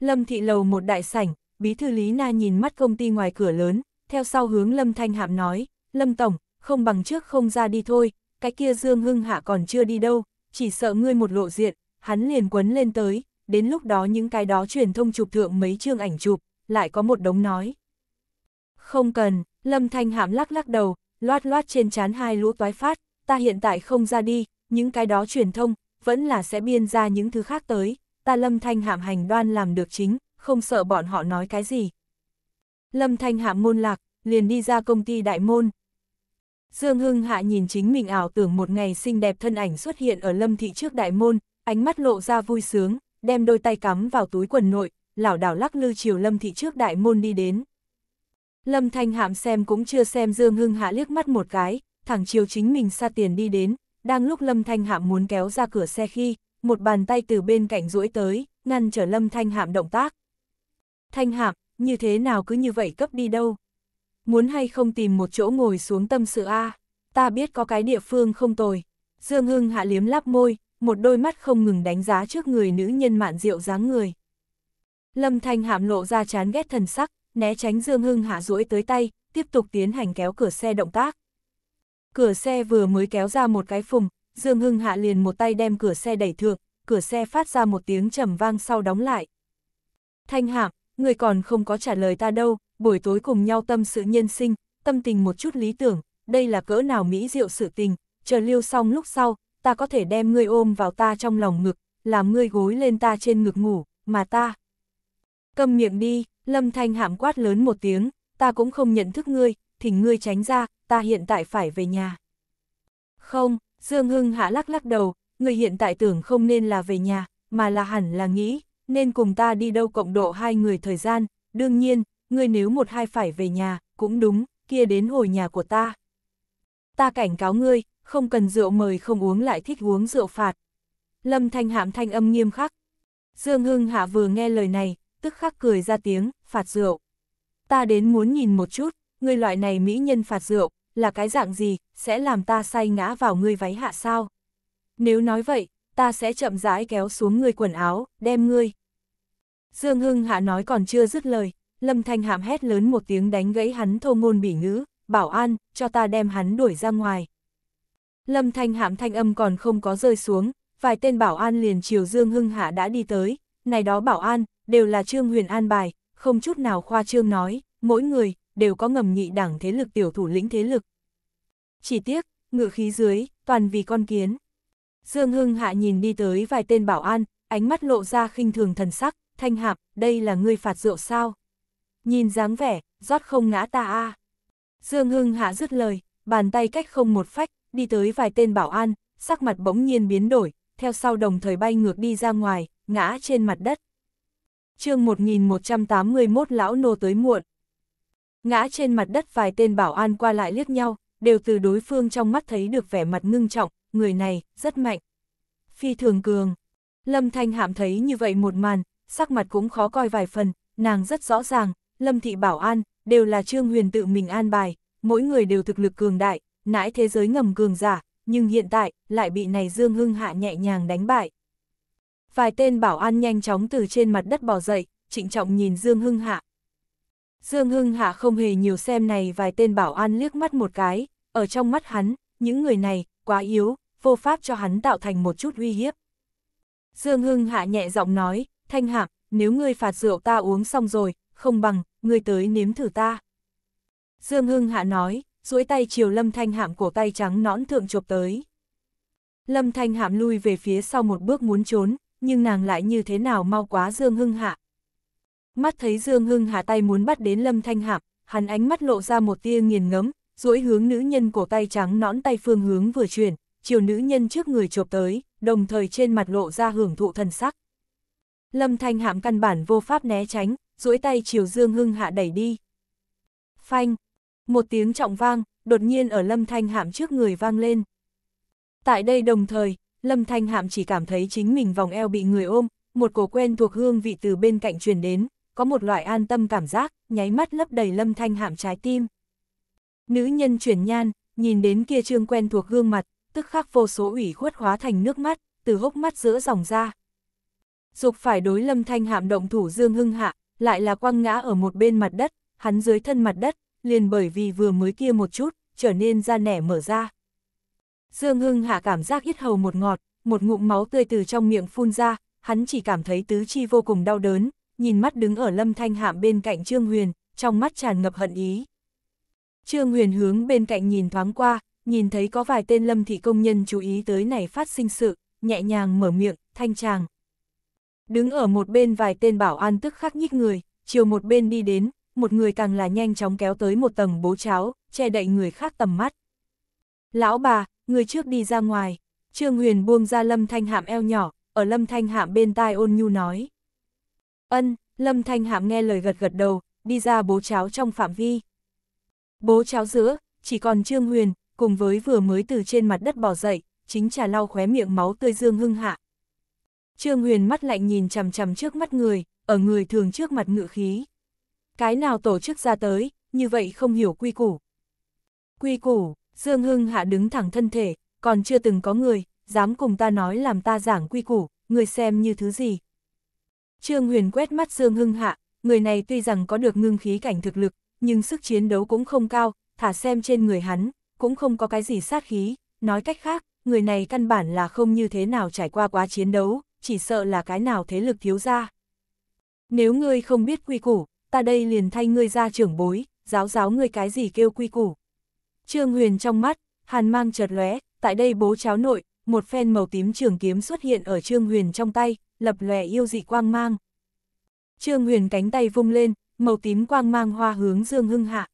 Speaker 1: Lâm Thị lầu một đại sảnh, bí thư Lý Na nhìn mắt công ty ngoài cửa lớn, theo sau hướng Lâm Thanh Hạm nói, Lâm Tổng, không bằng trước không ra đi thôi, cái kia Dương Hưng Hạ còn chưa đi đâu, chỉ sợ ngươi một lộ diện, hắn liền quấn lên tới, đến lúc đó những cái đó truyền thông chụp thượng mấy chương ảnh chụp, lại có một đống nói. Không cần, Lâm Thanh Hạm lắc lắc đầu, loát loát trên chán hai lũ toái phát, ta hiện tại không ra đi, những cái đó truyền thông, vẫn là sẽ biên ra những thứ khác tới, ta Lâm Thanh Hạm hành đoan làm được chính, không sợ bọn họ nói cái gì. Lâm Thanh hạ môn lạc, liền đi ra công ty đại môn. Dương Hưng Hạ nhìn chính mình ảo tưởng một ngày xinh đẹp thân ảnh xuất hiện ở lâm thị trước đại môn, ánh mắt lộ ra vui sướng, đem đôi tay cắm vào túi quần nội, lảo đảo lắc lư chiều lâm thị trước đại môn đi đến. Lâm Thanh Hạm xem cũng chưa xem Dương Hưng Hạ liếc mắt một cái, thẳng chiều chính mình xa tiền đi đến, đang lúc Lâm Thanh Hạm muốn kéo ra cửa xe khi, một bàn tay từ bên cạnh duỗi tới, ngăn trở Lâm Thanh Hạm động tác thanh hạng, như thế nào cứ như vậy cấp đi đâu. Muốn hay không tìm một chỗ ngồi xuống tâm sự a ta biết có cái địa phương không tồi. Dương Hưng hạ liếm láp môi, một đôi mắt không ngừng đánh giá trước người nữ nhân mạn rượu dáng người. Lâm Thanh hạm lộ ra chán ghét thần sắc, né tránh Dương Hưng hạ duỗi tới tay, tiếp tục tiến hành kéo cửa xe động tác. Cửa xe vừa mới kéo ra một cái phùng, Dương Hưng hạ liền một tay đem cửa xe đẩy thượng, cửa xe phát ra một tiếng trầm vang sau đóng lại. Thanh hạm, người còn không có trả lời ta đâu, buổi tối cùng nhau tâm sự nhân sinh, tâm tình một chút lý tưởng, đây là cỡ nào mỹ diệu sự tình, chờ lưu xong lúc sau, ta có thể đem ngươi ôm vào ta trong lòng ngực, làm ngươi gối lên ta trên ngực ngủ, mà ta. Cầm miệng đi, lâm thanh hạm quát lớn một tiếng, ta cũng không nhận thức ngươi, thỉnh ngươi tránh ra, ta hiện tại phải về nhà. Không, Dương Hưng hạ lắc lắc đầu, ngươi hiện tại tưởng không nên là về nhà, mà là hẳn là nghĩ, nên cùng ta đi đâu cộng độ hai người thời gian, đương nhiên, ngươi nếu một hai phải về nhà, cũng đúng, kia đến hồi nhà của ta. Ta cảnh cáo ngươi, không cần rượu mời không uống lại thích uống rượu phạt. Lâm Thanh hạm thanh âm nghiêm khắc. Dương Hưng Hạ vừa nghe lời này, tức khắc cười ra tiếng, phạt rượu. Ta đến muốn nhìn một chút, ngươi loại này mỹ nhân phạt rượu, là cái dạng gì, sẽ làm ta say ngã vào ngươi váy hạ sao? Nếu nói vậy, ta sẽ chậm rãi kéo xuống ngươi quần áo, đem ngươi. Dương Hưng Hạ nói còn chưa dứt lời, Lâm Thanh Hạm hét lớn một tiếng đánh gãy hắn thô ngôn bỉ ngữ, bảo an, cho ta đem hắn đuổi ra ngoài. Lâm Thanh Hạm thanh âm còn không có rơi xuống, vài tên bảo an liền chiều Dương Hưng Hạ đã đi tới, này đó bảo an, đều là Trương Huyền An bài, không chút nào khoa trương nói, mỗi người, đều có ngầm nhị đảng thế lực tiểu thủ lĩnh thế lực. Chỉ tiếc, ngựa khí dưới, toàn vì con kiến. Dương Hưng Hạ nhìn đi tới vài tên bảo an, ánh mắt lộ ra khinh thường thần sắc, thanh hạp, đây là ngươi phạt rượu sao? Nhìn dáng vẻ, rót không ngã ta a. Dương Hưng Hạ dứt lời, bàn tay cách không một phách, đi tới vài tên bảo an, sắc mặt bỗng nhiên biến đổi, theo sau đồng thời bay ngược đi ra ngoài, ngã trên mặt đất. chương 1181 lão nô tới muộn. Ngã trên mặt đất vài tên bảo an qua lại liếc nhau, đều từ đối phương trong mắt thấy được vẻ mặt ngưng trọng, người này, rất mạnh. Phi thường cường. Lâm Thanh Hạm thấy như vậy một màn, sắc mặt cũng khó coi vài phần, nàng rất rõ ràng, Lâm Thị bảo an, đều là Trương Huyền tự mình an bài, mỗi người đều thực lực cường đại, nãi thế giới ngầm cường giả, nhưng hiện tại, lại bị này Dương Hưng Hạ nhẹ nhàng đánh bại. Vài tên bảo an nhanh chóng từ trên mặt đất bỏ dậy, trịnh trọng nhìn Dương Hưng Hạ. Dương Hưng Hạ không hề nhiều xem này vài tên bảo an liếc mắt một cái, ở trong mắt hắn, những người này, quá yếu, vô pháp cho hắn tạo thành một chút uy hiếp. Dương Hưng hạ nhẹ giọng nói, thanh hạm, nếu ngươi phạt rượu ta uống xong rồi, không bằng, ngươi tới nếm thử ta. Dương Hưng hạ nói, duỗi tay chiều lâm thanh hạm cổ tay trắng nõn thượng chụp tới. Lâm thanh hạm lui về phía sau một bước muốn trốn, nhưng nàng lại như thế nào mau quá Dương Hưng hạ. Mắt thấy Dương Hưng hạ tay muốn bắt đến lâm thanh hạm, hắn ánh mắt lộ ra một tia nghiền ngấm, duỗi hướng nữ nhân cổ tay trắng nõn tay phương hướng vừa chuyển, chiều nữ nhân trước người chộp tới, đồng thời trên mặt lộ ra hưởng thụ thần sắc. Lâm Thanh Hạm căn bản vô pháp né tránh, duỗi tay chiều Dương Hưng Hạ đẩy đi. Phanh! Một tiếng trọng vang, đột nhiên ở Lâm Thanh Hạm trước người vang lên. Tại đây đồng thời, Lâm Thanh Hạm chỉ cảm thấy chính mình vòng eo bị người ôm, một cổ quen thuộc hương vị từ bên cạnh truyền đến, có một loại an tâm cảm giác, nháy mắt lấp đầy Lâm Thanh Hạm trái tim. Nữ nhân chuyển nhan, nhìn đến kia trương quen thuộc gương mặt, tức khắc vô số ủy khuất hóa thành nước mắt, từ hốc mắt giữa dòng ra. Dục phải đối lâm thanh hạm động thủ dương hưng hạ, lại là quăng ngã ở một bên mặt đất, hắn dưới thân mặt đất, liền bởi vì vừa mới kia một chút, trở nên ra nẻ mở ra. Dương hưng hạ cảm giác ít hầu một ngọt, một ngụm máu tươi từ trong miệng phun ra, hắn chỉ cảm thấy tứ chi vô cùng đau đớn, nhìn mắt đứng ở lâm thanh hạm bên cạnh Trương Huyền, trong mắt tràn ngập hận ý. Trương Huyền hướng bên cạnh nhìn thoáng qua, nhìn thấy có vài tên lâm thị công nhân chú ý tới này phát sinh sự, nhẹ nhàng mở miệng, thanh tràng. Đứng ở một bên vài tên bảo an tức khắc nhích người, chiều một bên đi đến, một người càng là nhanh chóng kéo tới một tầng bố cháo, che đậy người khác tầm mắt. Lão bà, người trước đi ra ngoài, Trương Huyền buông ra lâm thanh hạm eo nhỏ, ở lâm thanh hạm bên tai ôn nhu nói. Ân, lâm thanh hạm nghe lời gật gật đầu, đi ra bố cháo trong phạm vi. Bố cháo giữa, chỉ còn Trương Huyền, cùng với vừa mới từ trên mặt đất bỏ dậy, chính trà lau khóe miệng máu tươi Dương Hưng Hạ. Trương Huyền mắt lạnh nhìn chằm chằm trước mắt người, ở người thường trước mặt ngự khí. Cái nào tổ chức ra tới, như vậy không hiểu quy củ. Quy củ, Dương Hưng Hạ đứng thẳng thân thể, còn chưa từng có người, dám cùng ta nói làm ta giảng quy củ, người xem như thứ gì. Trương Huyền quét mắt Dương Hưng Hạ, người này tuy rằng có được ngưng khí cảnh thực lực, nhưng sức chiến đấu cũng không cao, thả xem trên người hắn, cũng không có cái gì sát khí, nói cách khác, người này căn bản là không như thế nào trải qua quá chiến đấu, chỉ sợ là cái nào thế lực thiếu ra. Nếu ngươi không biết quy củ, ta đây liền thay ngươi ra trưởng bối, giáo giáo ngươi cái gì kêu quy củ. Trương Huyền trong mắt, hàn mang chợt lóe, tại đây bố cháu nội, một phen màu tím trường kiếm xuất hiện ở Trương Huyền trong tay, lập lòe yêu dị quang mang. Trương Huyền cánh tay vung lên, màu tím quang mang hoa hướng Dương Hưng Hạ.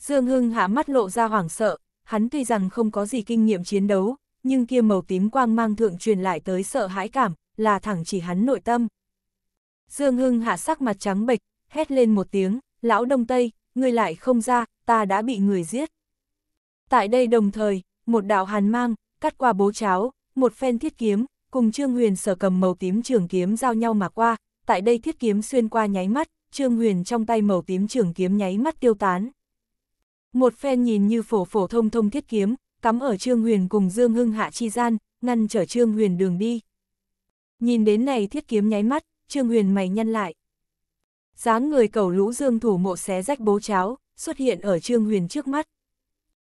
Speaker 1: Dương Hưng Hạ mắt lộ ra hoảng sợ, hắn tuy rằng không có gì kinh nghiệm chiến đấu, nhưng kia màu tím quang mang thượng truyền lại tới sợ hãi cảm, là thẳng chỉ hắn nội tâm. Dương Hưng Hạ sắc mặt trắng bệch, hét lên một tiếng, lão Đông Tây, ngươi lại không ra, ta đã bị người giết. Tại đây đồng thời, một đạo hàn mang, cắt qua bố cháo, một phen thiết kiếm, cùng Trương Huyền sở cầm màu tím trường kiếm giao nhau mà qua, tại đây thiết kiếm xuyên qua nháy mắt, Trương Huyền trong tay màu tím trường kiếm nháy mắt tiêu tán. Một phen nhìn như phổ phổ thông thông thiết kiếm, cắm ở Trương Huyền cùng Dương Hưng Hạ chi gian, ngăn trở Trương Huyền đường đi. Nhìn đến này thiết kiếm nháy mắt, Trương Huyền mày nhăn lại. dáng người cầu lũ Dương thủ mộ xé rách bố cháo, xuất hiện ở Trương Huyền trước mắt.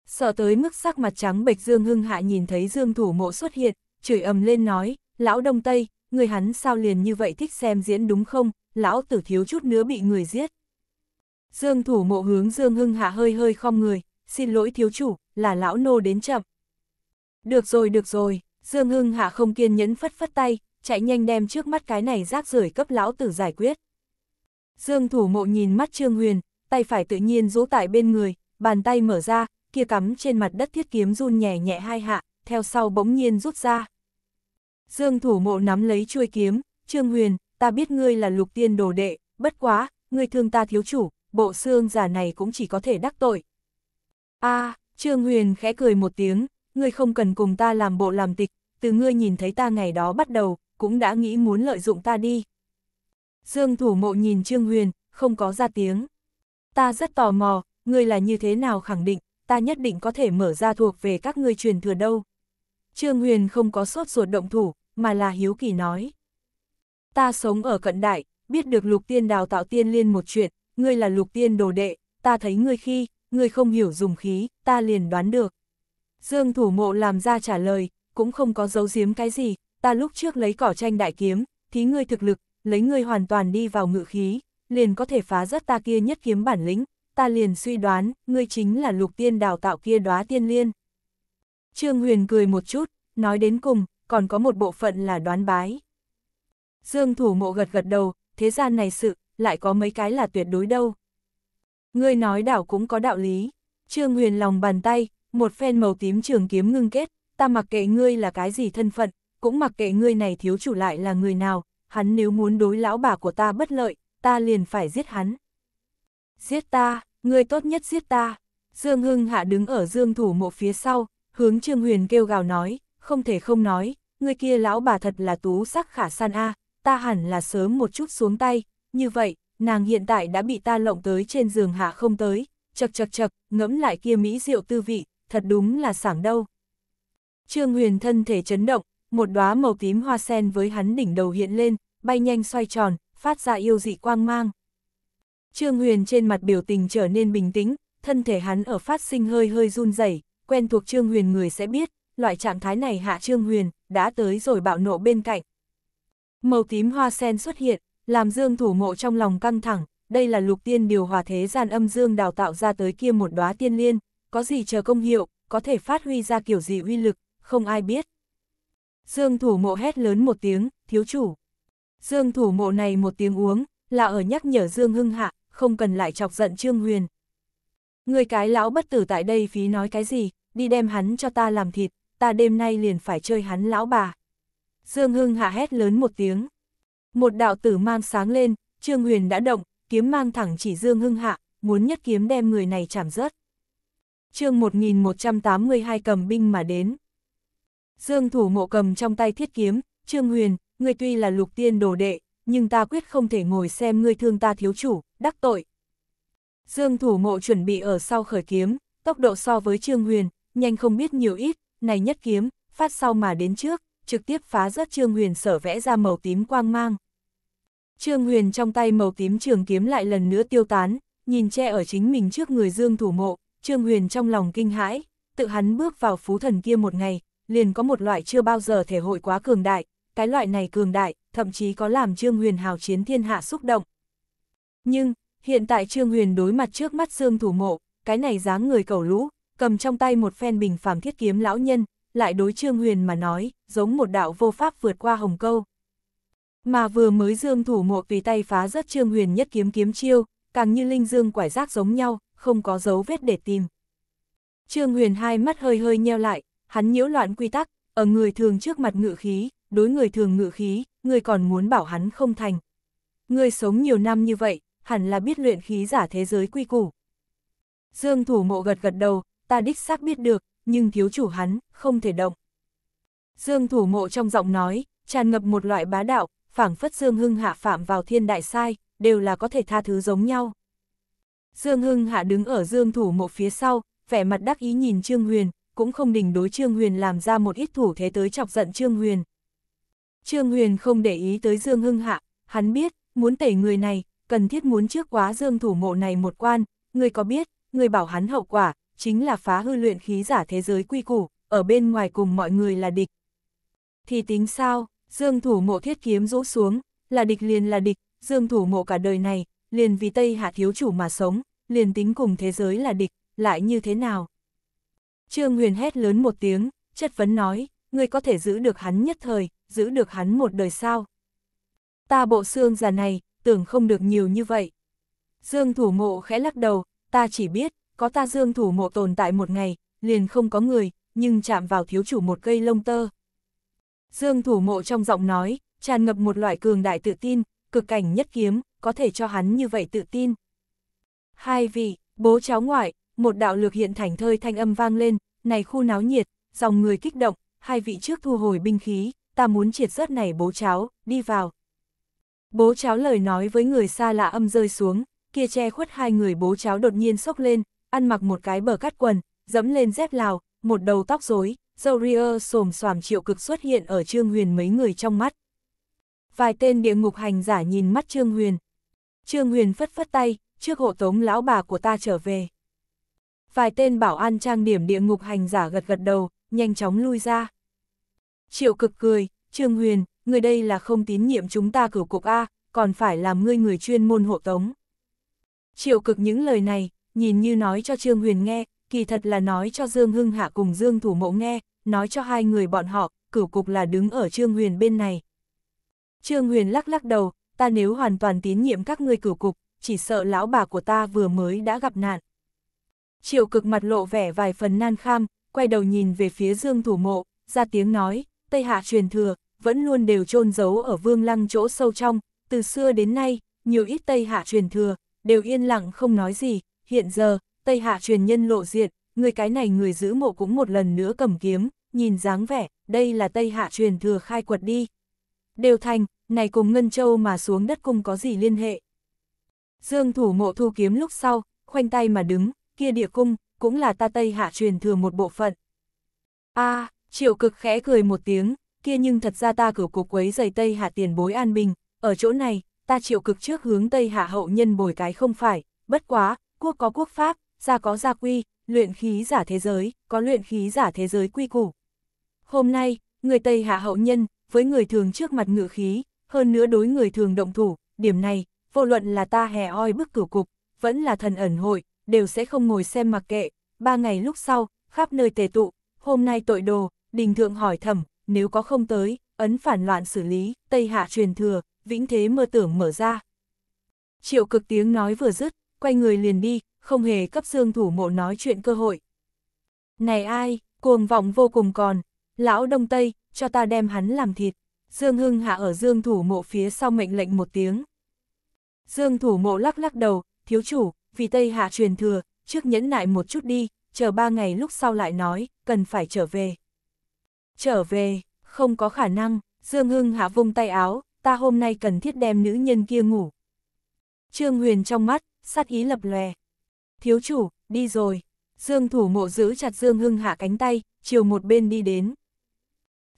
Speaker 1: Sợ tới mức sắc mặt trắng bệch Dương Hưng Hạ nhìn thấy Dương thủ mộ xuất hiện, chửi ầm lên nói, lão Đông Tây, người hắn sao liền như vậy thích xem diễn đúng không, lão tử thiếu chút nữa bị người giết. Dương thủ mộ hướng Dương Hưng Hạ hơi hơi khom người, xin lỗi thiếu chủ, là lão nô đến chậm. Được rồi được rồi, Dương Hưng Hạ không kiên nhẫn phất phất tay, chạy nhanh đem trước mắt cái này rác rưởi cấp lão tử giải quyết. Dương thủ mộ nhìn mắt Trương Huyền, tay phải tự nhiên rũ tại bên người, bàn tay mở ra, kia cắm trên mặt đất thiết kiếm run nhẹ nhẹ hai hạ, theo sau bỗng nhiên rút ra. Dương thủ mộ nắm lấy chuôi kiếm, Trương Huyền, ta biết ngươi là lục tiên đồ đệ, bất quá, ngươi thương ta thiếu chủ, bộ xương giả này cũng chỉ có thể đắc tội. a à, Trương Huyền khẽ cười một tiếng, ngươi không cần cùng ta làm bộ làm tịch, từ ngươi nhìn thấy ta ngày đó bắt đầu, cũng đã nghĩ muốn lợi dụng ta đi. Dương thủ mộ nhìn Trương Huyền, không có ra tiếng. Ta rất tò mò, ngươi là như thế nào khẳng định, ta nhất định có thể mở ra thuộc về các ngươi truyền thừa đâu. Trương Huyền không có sốt ruột động thủ, mà là hiếu kỳ nói ta sống ở cận đại, biết được lục tiên đào tạo tiên liên một chuyện, ngươi là lục tiên đồ đệ, ta thấy ngươi khi, ngươi không hiểu dùng khí, ta liền đoán được. Dương thủ mộ làm ra trả lời, cũng không có giấu giếm cái gì, ta lúc trước lấy cỏ tranh đại kiếm, thí ngươi thực lực, lấy ngươi hoàn toàn đi vào ngự khí, liền có thể phá rất ta kia nhất kiếm bản lĩnh, ta liền suy đoán, ngươi chính là lục tiên đào tạo kia đóa tiên liên. Trương Huyền cười một chút, nói đến cùng, còn có một bộ phận là đoán bái. Dương thủ mộ gật gật đầu, thế gian này sự, lại có mấy cái là tuyệt đối đâu. Ngươi nói đảo cũng có đạo lý. Trương Huyền lòng bàn tay, một phen màu tím trường kiếm ngưng kết, ta mặc kệ ngươi là cái gì thân phận, cũng mặc kệ ngươi này thiếu chủ lại là người nào, hắn nếu muốn đối lão bà của ta bất lợi, ta liền phải giết hắn. Giết ta, ngươi tốt nhất giết ta. Dương Hưng Hạ đứng ở Dương thủ mộ phía sau, hướng Trương Huyền kêu gào nói, không thể không nói, ngươi kia lão bà thật là tú sắc khả san a, à, ta hẳn là sớm một chút xuống tay, như vậy, nàng hiện tại đã bị ta lộng tới trên giường hạ không tới, chật chật chật, ngẫm lại kia mỹ rượu tư vị, thật đúng là sảng đâu. Trương Huyền thân thể chấn động, một đóa màu tím hoa sen với hắn đỉnh đầu hiện lên, bay nhanh xoay tròn, phát ra yêu dị quang mang. Trương Huyền trên mặt biểu tình trở nên bình tĩnh, thân thể hắn ở phát sinh hơi hơi run rẩy, quen thuộc Trương Huyền người sẽ biết, loại trạng thái này hạ Trương Huyền đã tới rồi bạo nộ bên cạnh. Màu tím hoa sen xuất hiện, làm dương thủ mộ trong lòng căng thẳng, đây là lục tiên điều hòa thế gian âm dương đào tạo ra tới kia một đóa tiên liên, có gì chờ công hiệu, có thể phát huy ra kiểu gì uy lực, không ai biết. Dương thủ mộ hét lớn một tiếng, thiếu chủ. Dương thủ mộ này một tiếng uống, là ở nhắc nhở Dương Hưng Hạ, không cần lại chọc giận Trương Huyền. Người cái lão bất tử tại đây phí nói cái gì, đi đem hắn cho ta làm thịt, ta đêm nay liền phải chơi hắn lão bà. Dương Hưng hạ hét lớn một tiếng. Một đạo tử mang sáng lên, Trương Huyền đã động, kiếm mang thẳng chỉ Dương Hưng hạ, muốn nhất kiếm đem người này chảm rớt. chương 1182 cầm binh mà đến. Dương thủ mộ cầm trong tay thiết kiếm, Trương Huyền, ngươi tuy là lục tiên đồ đệ, nhưng ta quyết không thể ngồi xem ngươi thương ta thiếu chủ, đắc tội. Dương thủ mộ chuẩn bị ở sau khởi kiếm, tốc độ so với Trương Huyền, nhanh không biết nhiều ít, này nhất kiếm, phát sau mà đến trước, trực tiếp phá rớt Trương Huyền sở vẽ ra màu tím quang mang. Trương Huyền trong tay màu tím trường kiếm lại lần nữa tiêu tán, nhìn che ở chính mình trước người Dương Thủ Mộ, Trương Huyền trong lòng kinh hãi, tự hắn bước vào phú thần kia một ngày, liền có một loại chưa bao giờ thể hội quá cường đại, cái loại này cường đại, thậm chí có làm Trương Huyền hào chiến thiên hạ xúc động. Nhưng, hiện tại Trương Huyền đối mặt trước mắt Dương Thủ Mộ, cái này dáng người cầu lũ, cầm trong tay một phen bình phàm thiết kiếm lão nhân, lại đối Trương Huyền mà nói, giống một đạo vô pháp vượt qua hồng câu. Mà vừa mới dương thủ mộ vì tay phá rất Trương Huyền nhất kiếm kiếm chiêu, càng như linh dương quải rác giống nhau, không có dấu vết để tìm. Trương Huyền hai mắt hơi hơi nheo lại, hắn nhiễu loạn quy tắc, ở người thường trước mặt ngự khí, đối người thường ngự khí, người còn muốn bảo hắn không thành. Người sống nhiều năm như vậy, hẳn là biết luyện khí giả thế giới quy củ. Dương thủ mộ gật gật đầu, ta đích xác biết được, nhưng thiếu chủ hắn, không thể động. Dương thủ mộ trong giọng nói, tràn ngập một loại bá đạo, phảng phất Dương Hưng Hạ phạm vào thiên đại sai, đều là có thể tha thứ giống nhau. Dương Hưng Hạ đứng ở Dương thủ mộ phía sau, vẻ mặt đắc ý nhìn Trương Huyền, cũng không đình đối Trương Huyền làm ra một ít thủ thế tới chọc giận Trương Huyền. Trương Huyền không để ý tới Dương Hưng Hạ, hắn biết, muốn tẩy người này, cần thiết muốn trước quá Dương thủ mộ này một quan, người có biết, người bảo hắn hậu quả, chính là phá hư luyện khí giả thế giới quy củ, ở bên ngoài cùng mọi người là địch. Thì tính sao, dương thủ mộ thiết kiếm rũ xuống, là địch liền là địch, dương thủ mộ cả đời này, liền vì Tây Hạ thiếu chủ mà sống, liền tính cùng thế giới là địch, lại như thế nào? Trương Huyền hét lớn một tiếng, chất vấn nói, ngươi có thể giữ được hắn nhất thời, giữ được hắn một đời sao? Ta bộ xương già này, tưởng không được nhiều như vậy. Dương thủ mộ khẽ lắc đầu, ta chỉ biết, có ta dương thủ mộ tồn tại một ngày, liền không có người, nhưng chạm vào thiếu chủ một cây lông tơ. Dương thủ mộ trong giọng nói, tràn ngập một loại cường đại tự tin, cực cảnh nhất kiếm, có thể cho hắn như vậy tự tin. Hai vị, bố cháu ngoại, một đạo lược hiện thành thơi thanh âm vang lên, này khu náo nhiệt, dòng người kích động, hai vị trước thu hồi binh khí, ta muốn triệt rớt này bố cháu, đi vào. Bố cháu lời nói với người xa lạ âm rơi xuống, kia che khuất hai người bố cháu đột nhiên sốc lên, ăn mặc một cái bờ cắt quần, dẫm lên dép lào, một đầu tóc rối, dâu ria xồm xoàm triệu cực xuất hiện ở Trương Huyền mấy người trong mắt. Vài tên địa ngục hành giả nhìn mắt Trương Huyền. Trương Huyền phất phất tay, trước hộ tống lão bà của ta trở về. Vài tên bảo an trang điểm địa ngục hành giả gật gật đầu, nhanh chóng lui ra. Triệu cực cười, Trương Huyền, người đây là không tín nhiệm chúng ta cửu cục A, còn phải làm ngươi người chuyên môn hộ tống. Triệu cực những lời này, nhìn như nói cho Trương Huyền nghe, kỳ thật là nói cho Dương Hưng Hạ cùng Dương Thủ Mộ nghe, nói cho hai người bọn họ, cửu cục là đứng ở Trương Huyền bên này. Trương Huyền lắc lắc đầu, ta nếu hoàn toàn tín nhiệm các ngươi cửu cục, chỉ sợ lão bà của ta vừa mới đã gặp nạn. Triệu cực mặt lộ vẻ vài phần nan kham, quay đầu nhìn về phía Dương Thủ Mộ, ra tiếng nói, Tây Hạ truyền thừa, vẫn luôn đều chôn giấu ở vương lăng chỗ sâu trong, từ xưa đến nay, nhiều ít Tây Hạ truyền thừa, đều yên lặng không nói gì, Hiện giờ, Tây Hạ truyền nhân lộ diện, người cái này người giữ mộ cũng một lần nữa cầm kiếm, nhìn dáng vẻ, đây là Tây Hạ truyền thừa khai quật đi. Đều thành, này cùng Ngân Châu mà xuống đất cung có gì liên hệ. Dương thủ mộ thu kiếm lúc sau, khoanh tay mà đứng, kia địa cung, cũng là ta Tây Hạ truyền thừa một bộ phận. a à, triệu cực khẽ cười một tiếng, kia nhưng thật ra ta cử cuộc quấy giày Tây Hạ tiền bối an bình, ở chỗ này, ta triệu cực trước hướng Tây Hạ hậu nhân bồi cái không phải, bất quá, quốc có quốc pháp, gia có gia quy, luyện khí giả thế giới, có luyện khí giả thế giới quy củ. Hôm nay, người Tây hạ hậu nhân, với người thường trước mặt ngự khí, hơn nữa đối người thường động thủ, điểm này, vô luận là ta hè oi bức cửu cục, vẫn là thần ẩn hội, đều sẽ không ngồi xem mặc kệ, ba ngày lúc sau, khắp nơi tề tụ, hôm nay tội đồ, đình thượng hỏi thẩm, nếu có không tới, ấn phản loạn xử lý, Tây hạ truyền thừa, vĩnh thế mơ tưởng mở ra. Triệu cực tiếng nói vừa dứt, quay người liền đi, không hề cấp dương thủ mộ nói chuyện cơ hội. Này ai, cuồng vọng vô cùng còn, lão đông tây, cho ta đem hắn làm thịt, Dương Hưng hạ ở Dương thủ mộ phía sau mệnh lệnh một tiếng. Dương thủ mộ lắc lắc đầu, thiếu chủ, vì tây hạ truyền thừa, trước nhẫn nại một chút đi, chờ ba ngày lúc sau lại nói, cần phải trở về. Trở về, không có khả năng, Dương Hưng hạ vung tay áo, ta hôm nay cần thiết đem nữ nhân kia ngủ. Trương Huyền trong mắt, sát ý lập lòe. Thiếu chủ, đi rồi. Dương thủ mộ giữ chặt Dương Hưng Hạ cánh tay, chiều một bên đi đến.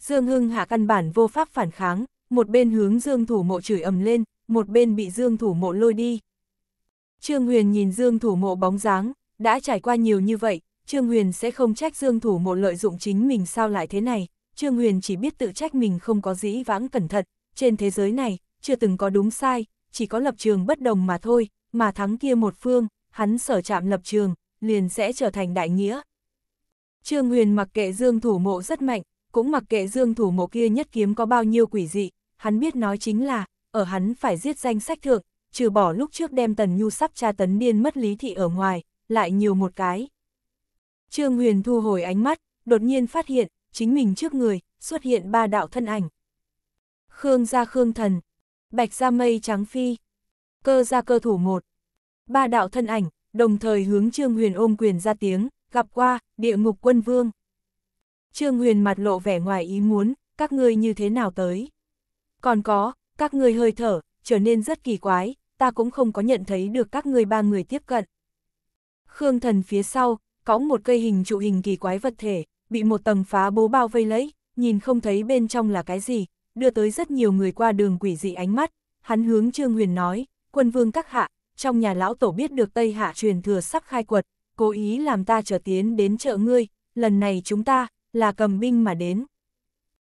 Speaker 1: Dương Hưng Hạ căn bản vô pháp phản kháng, một bên hướng Dương thủ mộ chửi ầm lên, một bên bị Dương thủ mộ lôi đi. Trương Huyền nhìn Dương thủ mộ bóng dáng, đã trải qua nhiều như vậy, Trương Huyền sẽ không trách Dương thủ mộ lợi dụng chính mình sao lại thế này. Trương Huyền chỉ biết tự trách mình không có dĩ vãng cẩn thận, trên thế giới này, chưa từng có đúng sai, chỉ có lập trường bất đồng mà thôi, mà thắng kia một phương, hắn sở chạm lập trường, liền sẽ trở thành đại nghĩa. Trương Huyền mặc kệ Dương Thủ Mộ rất mạnh, cũng mặc kệ Dương Thủ Mộ kia nhất kiếm có bao nhiêu quỷ dị, hắn biết nói chính là, ở hắn phải giết danh sách thượng, trừ bỏ lúc trước đem Tần Nhu sắp tra tấn điên mất lý thị ở ngoài, lại nhiều một cái. Trương Huyền thu hồi ánh mắt, đột nhiên phát hiện, chính mình trước người, xuất hiện ba đạo thân ảnh. Khương ra Khương thần, bạch ra mây trắng phi, cơ ra cơ thủ một. Ba đạo thân ảnh, đồng thời hướng Trương Huyền ôm quyền ra tiếng, gặp qua, địa ngục quân vương. Trương Huyền mặt lộ vẻ ngoài ý muốn, các ngươi như thế nào tới. Còn có, các ngươi hơi thở, trở nên rất kỳ quái, ta cũng không có nhận thấy được các ngươi ba người tiếp cận. Khương thần phía sau, có một cây hình trụ hình kỳ quái vật thể, bị một tầng phá bố bao vây lấy, nhìn không thấy bên trong là cái gì, đưa tới rất nhiều người qua đường quỷ dị ánh mắt, hắn hướng Trương Huyền nói, quân vương các hạ, trong nhà lão tổ biết được Tây Hạ truyền thừa sắp khai quật, cố ý làm ta trở tiến đến chợ ngươi, lần này chúng ta, là cầm binh mà đến.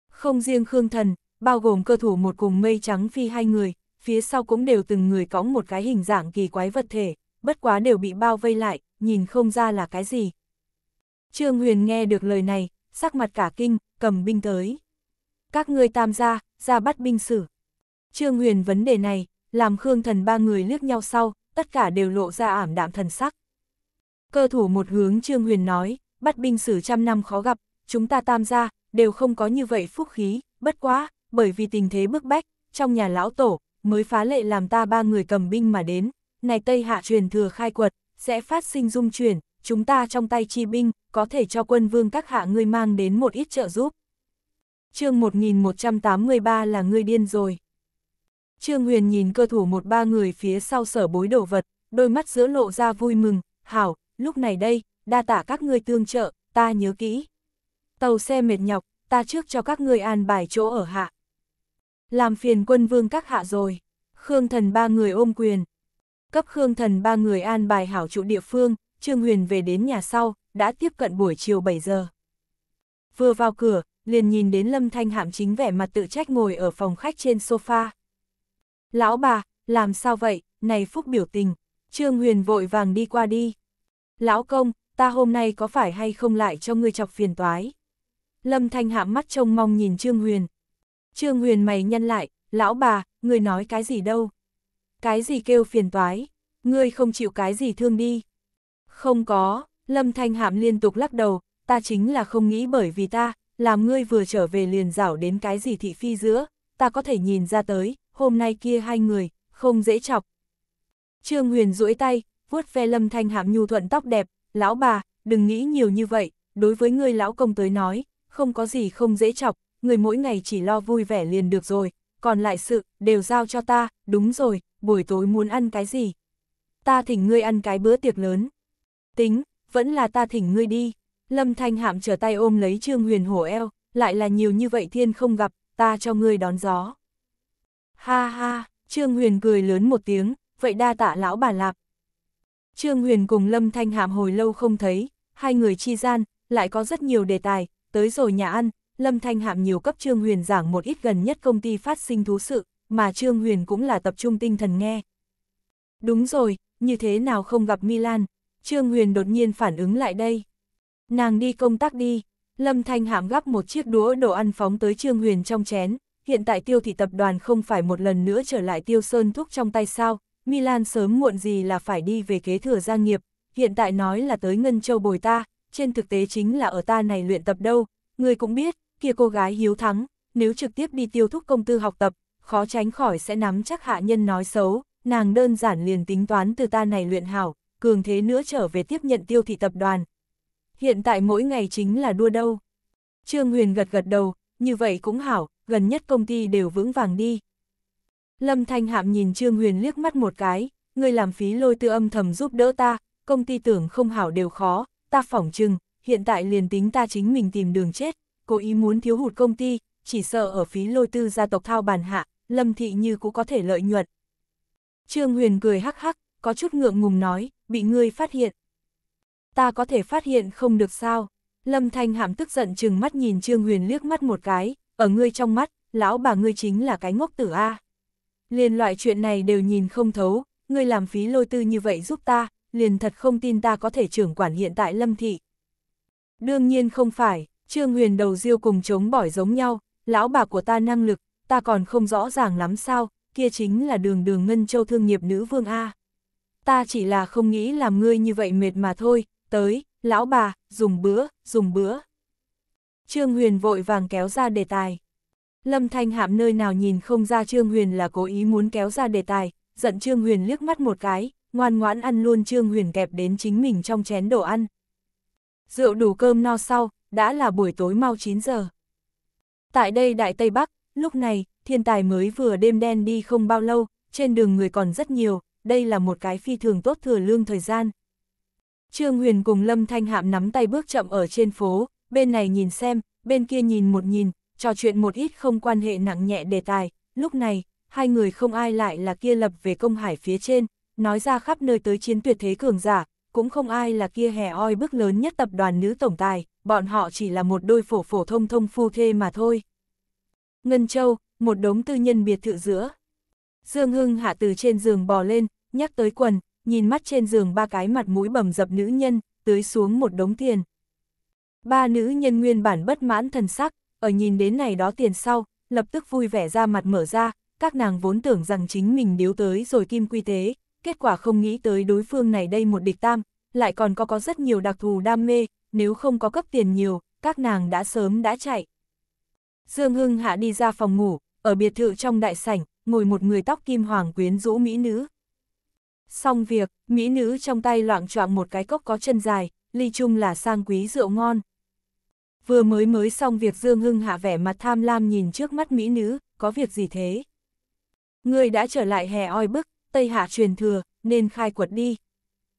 Speaker 1: Không riêng Khương Thần, bao gồm cơ thủ một cùng mây trắng phi hai người, phía sau cũng đều từng người cõng một cái hình dạng kỳ quái vật thể, bất quá đều bị bao vây lại, nhìn không ra là cái gì. Trương Huyền nghe được lời này, sắc mặt cả kinh, cầm binh tới. Các ngươi tam gia, ra bắt binh sử. Trương Huyền vấn đề này, làm Khương Thần ba người liếc nhau sau, tất cả đều lộ ra ảm đạm thần sắc. Cơ thủ một hướng Trương Huyền nói, bắt binh sử trăm năm khó gặp, chúng ta tam gia, đều không có như vậy phúc khí, bất quá, bởi vì tình thế bức bách, trong nhà lão tổ, mới phá lệ làm ta ba người cầm binh mà đến, này Tây Hạ truyền thừa khai quật, sẽ phát sinh dung chuyển, chúng ta trong tay chi binh, có thể cho quân vương các hạ ngươi mang đến một ít trợ giúp. chương 1183 là ngươi điên rồi. Trương Huyền nhìn cơ thủ một ba người phía sau sở bối đồ vật, đôi mắt giữa lộ ra vui mừng, hảo, lúc này đây, đa tả các ngươi tương trợ, ta nhớ kỹ. Tàu xe mệt nhọc, ta trước cho các ngươi an bài chỗ ở hạ. Làm phiền quân vương các hạ rồi, Khương thần ba người ôm quyền. Cấp Khương thần ba người an bài hảo trụ địa phương, Trương Huyền về đến nhà sau, đã tiếp cận buổi chiều 7 giờ. Vừa vào cửa, liền nhìn đến Lâm Thanh Hạm chính vẻ mặt tự trách ngồi ở phòng khách trên sofa. Lão bà, làm sao vậy, này phúc biểu tình, Trương Huyền vội vàng đi qua đi. Lão công, ta hôm nay có phải hay không lại cho ngươi chọc phiền toái? Lâm Thanh hạ mắt trông mong nhìn Trương Huyền. Trương Huyền mày nhăn lại, lão bà, ngươi nói cái gì đâu? Cái gì kêu phiền toái? Ngươi không chịu cái gì thương đi? Không có, Lâm Thanh Hạm liên tục lắc đầu, ta chính là không nghĩ bởi vì ta, làm ngươi vừa trở về liền rảo đến cái gì thị phi giữa, ta có thể nhìn ra tới, hôm nay kia hai người, không dễ chọc. Trương Huyền duỗi tay, vuốt ve Lâm Thanh Hạm nhu thuận tóc đẹp, lão bà, đừng nghĩ nhiều như vậy, đối với người lão công tới nói, không có gì không dễ chọc, người mỗi ngày chỉ lo vui vẻ liền được rồi, còn lại sự, đều giao cho ta, đúng rồi, buổi tối muốn ăn cái gì? Ta thỉnh ngươi ăn cái bữa tiệc lớn. Tính, vẫn là ta thỉnh ngươi đi. Lâm Thanh Hạm trở tay ôm lấy Trương Huyền hổ eo, lại là nhiều như vậy thiên không gặp, ta cho ngươi đón gió. Ha ha, Trương Huyền cười lớn một tiếng, vậy đa tạ lão bà lạp. Trương Huyền cùng Lâm Thanh hàm hồi lâu không thấy, hai người chi gian, lại có rất nhiều đề tài, tới rồi nhà ăn, Lâm Thanh hàm nhiều cấp Trương Huyền giảng một ít gần nhất công ty phát sinh thú sự, mà Trương Huyền cũng là tập trung tinh thần nghe. Đúng rồi, như thế nào không gặp Milan, Trương Huyền đột nhiên phản ứng lại đây. Nàng đi công tác đi, Lâm Thanh hàm gắp một chiếc đũa đồ ăn phóng tới Trương Huyền trong chén, hiện tại tiêu thị tập đoàn không phải một lần nữa trở lại tiêu sơn thuốc trong tay sao, Milan sớm muộn gì là phải đi về kế thừa gia nghiệp, hiện tại nói là tới Ngân Châu bồi ta, trên thực tế chính là ở ta này luyện tập đâu, người cũng biết, kia cô gái hiếu thắng, nếu trực tiếp đi tiêu thúc công tư học tập, khó tránh khỏi sẽ nắm chắc hạ nhân nói xấu, nàng đơn giản liền tính toán từ ta này luyện hảo, cường thế nữa trở về tiếp nhận tiêu thị tập đoàn. Hiện tại mỗi ngày chính là đua đâu. Trương Huyền gật gật đầu, như vậy cũng hảo, gần nhất công ty đều vững vàng đi. Lâm Thanh Hạm nhìn Trương Huyền liếc mắt một cái, ngươi làm phí lôi tư âm thầm giúp đỡ ta, công ty tưởng không hảo đều khó, ta phỏng chừng, hiện tại liền tính ta chính mình tìm đường chết, cố ý muốn thiếu hụt công ty, chỉ sợ ở phí lôi tư gia tộc thao bàn hạ, Lâm Thị như cũng có thể lợi nhuận. Trương Huyền cười hắc hắc, có chút ngượng ngùng nói, bị ngươi phát hiện. Ta có thể phát hiện không được sao? Lâm Thanh Hạm tức giận chừng mắt nhìn Trương Huyền liếc mắt một cái, ở ngươi trong mắt, lão bà ngươi chính là cái ngốc tử A. Liên loại chuyện này đều nhìn không thấu, ngươi làm phí lôi tư như vậy giúp ta, liền thật không tin ta có thể trưởng quản hiện tại lâm thị. Đương nhiên không phải, Trương Huyền đầu diêu cùng chống bỏi giống nhau, lão bà của ta năng lực, ta còn không rõ ràng lắm sao, kia chính là đường đường ngân châu thương nghiệp nữ vương A. Ta chỉ là không nghĩ làm ngươi như vậy mệt mà thôi, tới, lão bà, dùng bữa, dùng bữa. Trương Huyền vội vàng kéo ra đề tài. Lâm Thanh Hạm nơi nào nhìn không ra Trương Huyền là cố ý muốn kéo ra đề tài, giận Trương Huyền liếc mắt một cái, ngoan ngoãn ăn luôn Trương Huyền kẹp đến chính mình trong chén đồ ăn. Rượu đủ cơm no sau, đã là buổi tối mau 9 giờ. Tại đây Đại Tây Bắc, lúc này, thiên tài mới vừa đêm đen đi không bao lâu, trên đường người còn rất nhiều, đây là một cái phi thường tốt thừa lương thời gian. Trương Huyền cùng Lâm Thanh Hạm nắm tay bước chậm ở trên phố, bên này nhìn xem, bên kia nhìn một nhìn, trò chuyện một ít không quan hệ nặng nhẹ đề tài, lúc này, hai người không ai lại là kia lập về công hải phía trên, nói ra khắp nơi tới chiến tuyệt thế cường giả, cũng không ai là kia hè oi bước lớn nhất tập đoàn nữ tổng tài, bọn họ chỉ là một đôi phổ phổ thông thông phu thê mà thôi. Ngân Châu, một đống tư nhân biệt thự giữa. Dương Hưng hạ từ trên giường bò lên, nhắc tới quần, nhìn mắt trên giường ba cái mặt mũi bầm dập nữ nhân, tưới xuống một đống tiền, Ba nữ nhân nguyên bản bất mãn thần sắc, ở nhìn đến này đó tiền sau, lập tức vui vẻ ra mặt mở ra, các nàng vốn tưởng rằng chính mình điếu tới rồi kim quy tế, kết quả không nghĩ tới đối phương này đây một địch tam, lại còn có có rất nhiều đặc thù đam mê, nếu không có cấp tiền nhiều, các nàng đã sớm đã chạy. Dương Hưng Hạ đi ra phòng ngủ, ở biệt thự trong đại sảnh, ngồi một người tóc kim hoàng quyến rũ mỹ nữ. Xong việc, mỹ nữ trong tay loạn choạng một cái cốc có chân dài, ly chung là sang quý rượu ngon. Vừa mới mới xong việc Dương Hưng hạ vẻ mặt tham lam nhìn trước mắt mỹ nữ, có việc gì thế? Người đã trở lại hè oi bức, Tây Hạ truyền thừa, nên khai quật đi.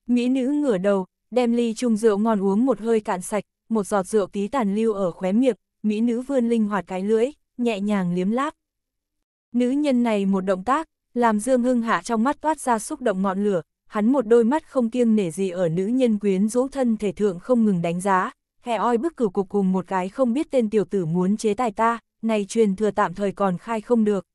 Speaker 1: Mỹ nữ ngửa đầu, đem ly chung rượu ngon uống một hơi cạn sạch, một giọt rượu tí tàn lưu ở khóe miệng, mỹ nữ vươn linh hoạt cái lưỡi, nhẹ nhàng liếm láp. Nữ nhân này một động tác, làm Dương Hưng Hạ trong mắt toát ra xúc động ngọn lửa, hắn một đôi mắt không kiêng nể gì ở nữ nhân quyến rũ thân thể thượng không ngừng đánh giá, khe oi bức cửu cục cùng một cái không biết tên tiểu tử muốn chế tài ta, này truyền thừa tạm thời còn khai không được.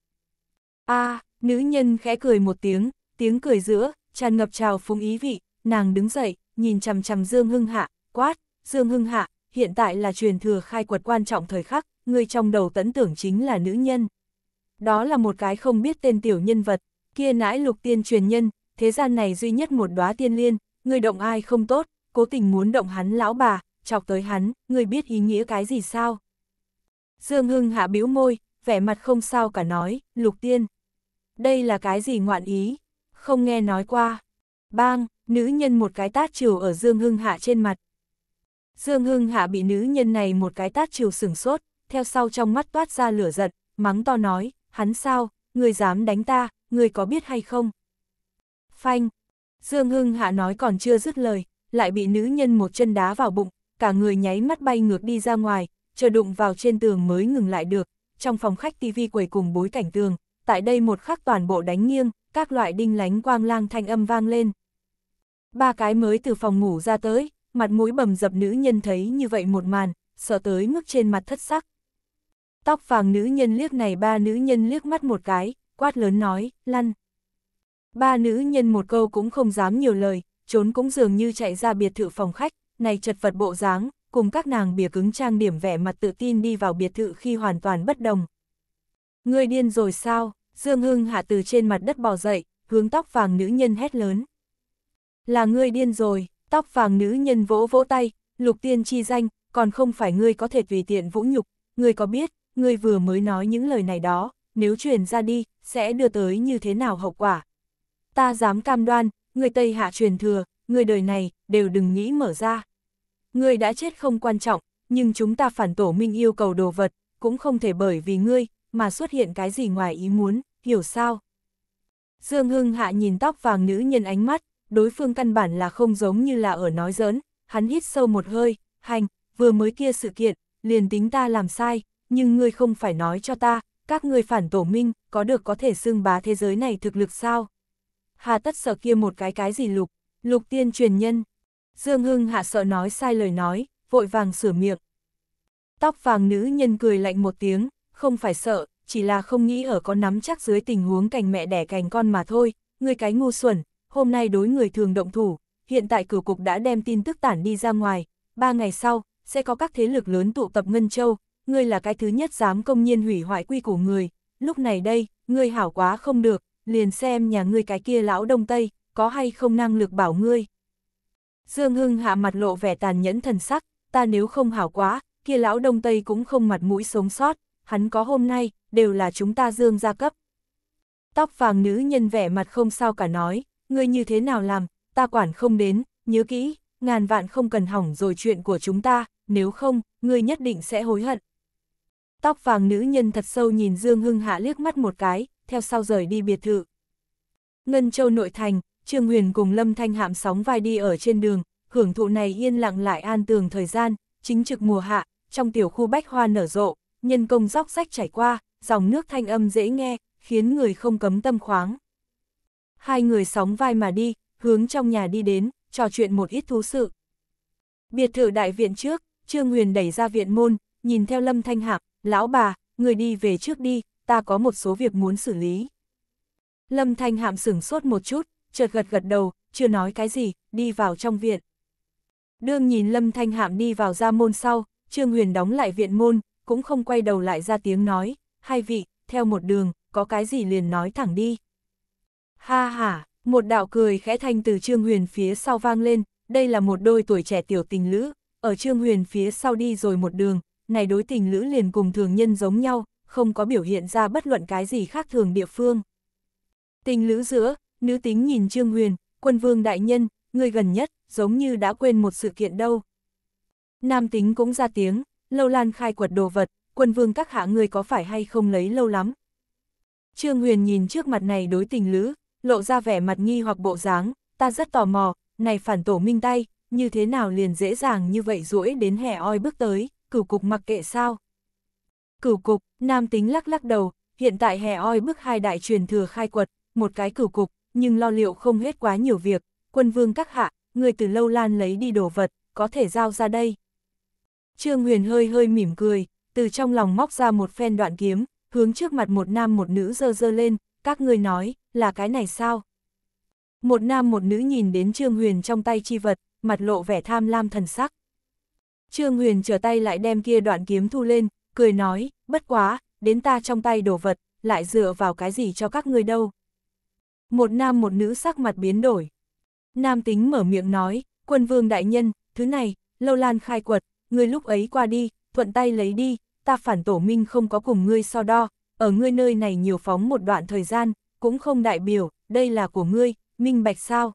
Speaker 1: a à, nữ nhân khẽ cười một tiếng, tiếng cười giữa, tràn ngập trào phúng ý vị, nàng đứng dậy, nhìn chằm chằm Dương Hưng Hạ, quát, Dương Hưng Hạ, hiện tại là truyền thừa khai quật quan trọng thời khắc, người trong đầu tấn tưởng chính là nữ nhân. Đó là một cái không biết tên tiểu nhân vật, kia nãi lục tiên truyền nhân, thế gian này duy nhất một đóa tiên liên, người động ai không tốt, cố tình muốn động hắn lão bà, chọc tới hắn, người biết ý nghĩa cái gì sao? Dương Hưng hạ bĩu môi, vẻ mặt không sao cả nói, lục tiên. Đây là cái gì ngoạn ý? Không nghe nói qua. Bang, nữ nhân một cái tát chiều ở Dương Hưng hạ trên mặt. Dương Hưng hạ bị nữ nhân này một cái tát chiều sửng sốt, theo sau trong mắt toát ra lửa giận, mắng to nói, hắn sao, người dám đánh ta, người có biết hay không? Phanh, Dương Hưng hạ nói còn chưa dứt lời, lại bị nữ nhân một chân đá vào bụng, cả người nháy mắt bay ngược đi ra ngoài, chờ đụng vào trên tường mới ngừng lại được, trong phòng khách tivi quầy cùng bối cảnh tường, tại đây một khắc toàn bộ đánh nghiêng, các loại đinh lánh quang lang thanh âm vang lên. Ba cái mới từ phòng ngủ ra tới, mặt mũi bầm dập nữ nhân thấy như vậy một màn, sợ tới mức trên mặt thất sắc. Tóc vàng nữ nhân liếc này ba nữ nhân liếc mắt một cái, quát lớn nói, lăn. Ba nữ nhân một câu cũng không dám nhiều lời, trốn cũng dường như chạy ra biệt thự phòng khách, này chật vật bộ dáng, cùng các nàng bìa cứng trang điểm vẻ mặt tự tin đi vào biệt thự khi hoàn toàn bất đồng. Người điên rồi sao, Dương Hưng hạ từ trên mặt đất bò dậy, hướng tóc vàng nữ nhân hét lớn. Là ngươi điên rồi, tóc vàng nữ nhân vỗ vỗ tay, lục tiên chi danh, còn không phải ngươi có thể tùy tiện vũ nhục, ngươi có biết, ngươi vừa mới nói những lời này đó, nếu truyền ra đi, sẽ đưa tới như thế nào hậu quả. Ta dám cam đoan, người Tây Hạ truyền thừa, người đời này, đều đừng nghĩ mở ra. Ngươi đã chết không quan trọng, nhưng chúng ta phản tổ minh yêu cầu đồ vật, cũng không thể bởi vì ngươi, mà xuất hiện cái gì ngoài ý muốn, hiểu sao? Dương Hưng Hạ nhìn tóc vàng nữ nhân ánh mắt, đối phương căn bản là không giống như là ở nói giỡn, hắn hít sâu một hơi, hành, vừa mới kia sự kiện, liền tính ta làm sai, nhưng ngươi không phải nói cho ta, các ngươi phản tổ minh, có được có thể xưng bá thế giới này thực lực sao? Hà tất sợ kia một cái cái gì lục, lục tiên truyền nhân, Dương Hưng hạ sợ nói sai lời nói, vội vàng sửa miệng. Tóc vàng nữ nhân cười lạnh một tiếng, không phải sợ, chỉ là không nghĩ ở có nắm chắc dưới tình huống cành mẹ đẻ cành con mà thôi, người cái ngu xuẩn, hôm nay đối người thường động thủ, hiện tại cửa cục đã đem tin tức tản đi ra ngoài, ba ngày sau, sẽ có các thế lực lớn tụ tập Ngân Châu, ngươi là cái thứ nhất dám công nhiên hủy hoại quy của người, lúc này đây, ngươi hảo quá không được, liền xem nhà ngươi cái kia lão Đông Tây, có hay không năng lực bảo ngươi. Dương Hưng hạ mặt lộ vẻ tàn nhẫn thần sắc, ta nếu không hảo quá, kia lão Đông Tây cũng không mặt mũi sống sót, hắn có hôm nay, đều là chúng ta Dương gia cấp. Tóc vàng nữ nhân vẻ mặt không sao cả nói, ngươi như thế nào làm, ta quản không đến, nhớ kỹ, ngàn vạn không cần hỏng rồi chuyện của chúng ta, nếu không, ngươi nhất định sẽ hối hận. Tóc vàng nữ nhân thật sâu nhìn Dương Hưng Hạ liếc mắt một cái, theo sau rời đi biệt thự. Ngân Châu nội thành, Trương Huyền cùng Lâm Thanh Hạm sóng vai đi ở trên đường, hưởng thụ này yên lặng lại an tường thời gian, chính trực mùa hạ, trong tiểu khu bách hoa nở rộ, nhân công róc rách chảy qua, dòng nước thanh âm dễ nghe, khiến người không cấm tâm khoáng. Hai người sóng vai mà đi, hướng trong nhà đi đến, trò chuyện một ít thú sự. Biệt thự đại viện trước, Trương Huyền đẩy ra viện môn, nhìn theo Lâm Thanh Hạm, lão bà, người đi về trước đi, ta có một số việc muốn xử lý. Lâm Thanh Hạm sửng sốt một chút, chợt gật gật đầu, chưa nói cái gì, đi vào trong viện. Đương nhìn Lâm Thanh Hạm đi vào ra môn sau, Trương Huyền đóng lại viện môn, cũng không quay đầu lại ra tiếng nói, hai vị, theo một đường, có cái gì liền nói thẳng đi. Ha ha, một đạo cười khẽ thanh từ Trương Huyền phía sau vang lên, đây là một đôi tuổi trẻ tiểu tình lữ, ở Trương Huyền phía sau đi rồi một đường, này đối tình lữ liền cùng thường nhân giống nhau, không có biểu hiện ra bất luận cái gì khác thường địa phương. Tình lữ giữa, nữ tính nhìn Trương Huyền, quân vương đại nhân, người gần nhất, giống như đã quên một sự kiện đâu. Nam tính cũng ra tiếng, lâu lan khai quật đồ vật, quân vương các hạ người có phải hay không lấy lâu lắm. Trương Huyền nhìn trước mặt này đối tình lữ, lộ ra vẻ mặt nghi hoặc bộ dáng, ta rất tò mò, này phản tổ minh tay, như thế nào liền dễ dàng như vậy rũi đến hẻ oi bước tới, cửu cục mặc kệ sao. Cửu cục, nam tính lắc lắc đầu, hiện tại hẻ oi bước hai đại truyền thừa khai quật, một cái cửu cục, nhưng lo liệu không hết quá nhiều việc, quân vương các hạ, người từ lâu lan lấy đi đồ vật, có thể giao ra đây. Trương Huyền hơi hơi mỉm cười, từ trong lòng móc ra một phen đoạn kiếm, hướng trước mặt một nam một nữ dơ dơ lên, các ngươi nói, là cái này sao? Một nam một nữ nhìn đến Trương Huyền trong tay chi vật, mặt lộ vẻ tham lam thần sắc. Trương Huyền trở tay lại đem kia đoạn kiếm thu lên, cười nói, bất quá, đến ta trong tay đồ vật, lại dựa vào cái gì cho các ngươi đâu. Một nam một nữ sắc mặt biến đổi. Nam tính mở miệng nói, quân vương đại nhân, thứ này, lâu lan khai quật, người lúc ấy qua đi, thuận tay lấy đi, ta phản tổ minh không có cùng ngươi so đo, ở ngươi nơi này nhiều phóng một đoạn thời gian, cũng không đại biểu, đây là của ngươi, minh bạch sao.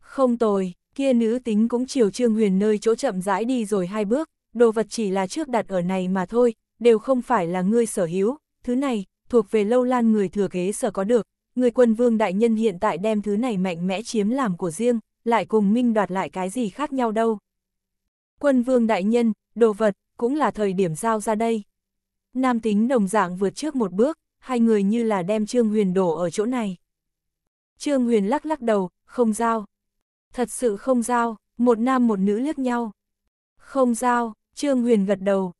Speaker 1: Không tồi, kia nữ tính cũng chiều trương huyền nơi chỗ chậm rãi đi rồi hai bước, đồ vật chỉ là trước đặt ở này mà thôi, đều không phải là ngươi sở hữu, thứ này, thuộc về lâu lan người thừa kế sở có được, người quân vương đại nhân hiện tại đem thứ này mạnh mẽ chiếm làm của riêng, lại cùng minh đoạt lại cái gì khác nhau đâu. Quân vương đại nhân, đồ vật, cũng là thời điểm giao ra đây. Nam tính đồng dạng vượt trước một bước, hai người như là đem Trương Huyền đổ ở chỗ này. Trương Huyền lắc lắc đầu, không giao. Thật sự không giao, một nam một nữ liếc nhau. Không giao, Trương Huyền gật đầu.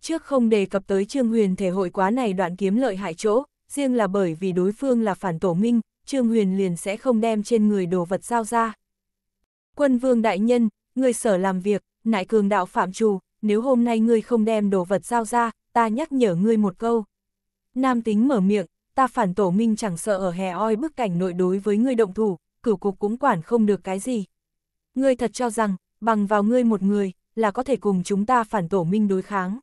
Speaker 1: Trước không đề cập tới Trương Huyền thể hội quá này đoạn kiếm lợi hại chỗ, riêng là bởi vì đối phương là phản tổ minh, Trương Huyền liền sẽ không đem trên người đồ vật giao ra. Quân vương đại nhân, người sở làm việc, nại cường đạo phạm trù, nếu hôm nay ngươi không đem đồ vật giao ra, ta nhắc nhở ngươi một câu. Nam tính mở miệng, ta phản tổ minh chẳng sợ ở hè oi bức cảnh nội đối với ngươi động thủ, cửu cục cũng quản không được cái gì. Ngươi thật cho rằng, bằng vào ngươi một người, là có thể cùng chúng ta phản tổ minh đối kháng.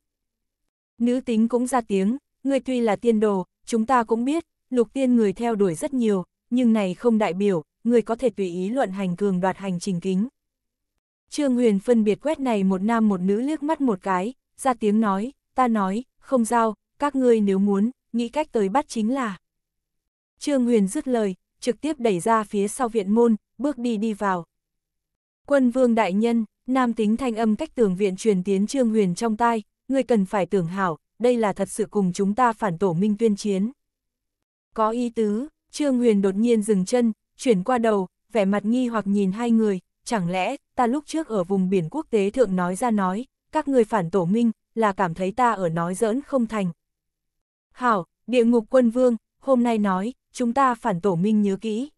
Speaker 1: Nữ tính cũng ra tiếng, ngươi tuy là tiên đồ, chúng ta cũng biết, lục tiên người theo đuổi rất nhiều, nhưng này không đại biểu, người có thể tùy ý luận hành cường đoạt hành trình kính. Trương Huyền phân biệt quét này một nam một nữ liếc mắt một cái, ra tiếng nói, ta nói, không giao, các ngươi nếu muốn, nghĩ cách tới bắt chính là. Trương Huyền dứt lời, trực tiếp đẩy ra phía sau viện môn, bước đi đi vào. Quân vương đại nhân, nam tính thanh âm cách tường viện truyền tiến Trương Huyền trong tai, người cần phải tưởng hảo, đây là thật sự cùng chúng ta phản tổ minh tuyên chiến. Có ý tứ, Trương Huyền đột nhiên dừng chân, chuyển qua đầu, vẻ mặt nghi hoặc nhìn hai người, chẳng lẽ, ta lúc trước ở vùng biển quốc tế thượng nói ra nói, các người phản tổ minh, là cảm thấy ta ở nói giỡn không thành. Hảo, địa ngục quân vương, hôm nay nói, chúng ta phản tổ minh nhớ kỹ.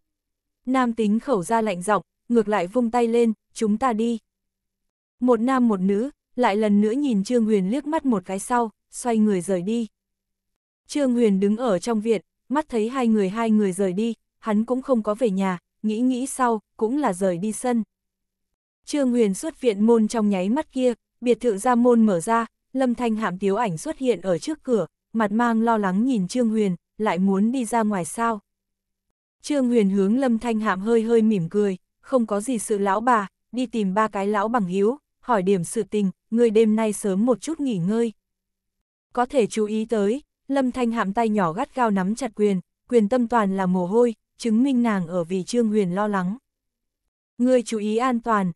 Speaker 1: Nam tính khẩu ra lạnh giọng, ngược lại vung tay lên, chúng ta đi. Một nam một nữ, lại lần nữa nhìn Trương Huyền liếc mắt một cái sau, xoay người rời đi. Trương Huyền đứng ở trong viện, mắt thấy hai người hai người rời đi, hắn cũng không có về nhà, nghĩ nghĩ sau, cũng là rời đi sân. Trương Huyền xuất viện môn trong nháy mắt kia, biệt thự ra môn mở ra, lâm thanh hạm tiếu ảnh xuất hiện ở trước cửa, mặt mang lo lắng nhìn Trương Huyền, lại muốn đi ra ngoài sao. Trương Huyền hướng lâm thanh hạm hơi hơi mỉm cười, không có gì sự lão bà, đi tìm ba cái lão bằng hiếu, hỏi điểm sự tình, người đêm nay sớm một chút nghỉ ngơi có thể chú ý tới, Lâm Thanh hạm tay nhỏ gắt gao nắm chặt quyền, quyền tâm toàn là mồ hôi, chứng minh nàng ở vì Trương Huyền lo lắng. người chú ý an toàn.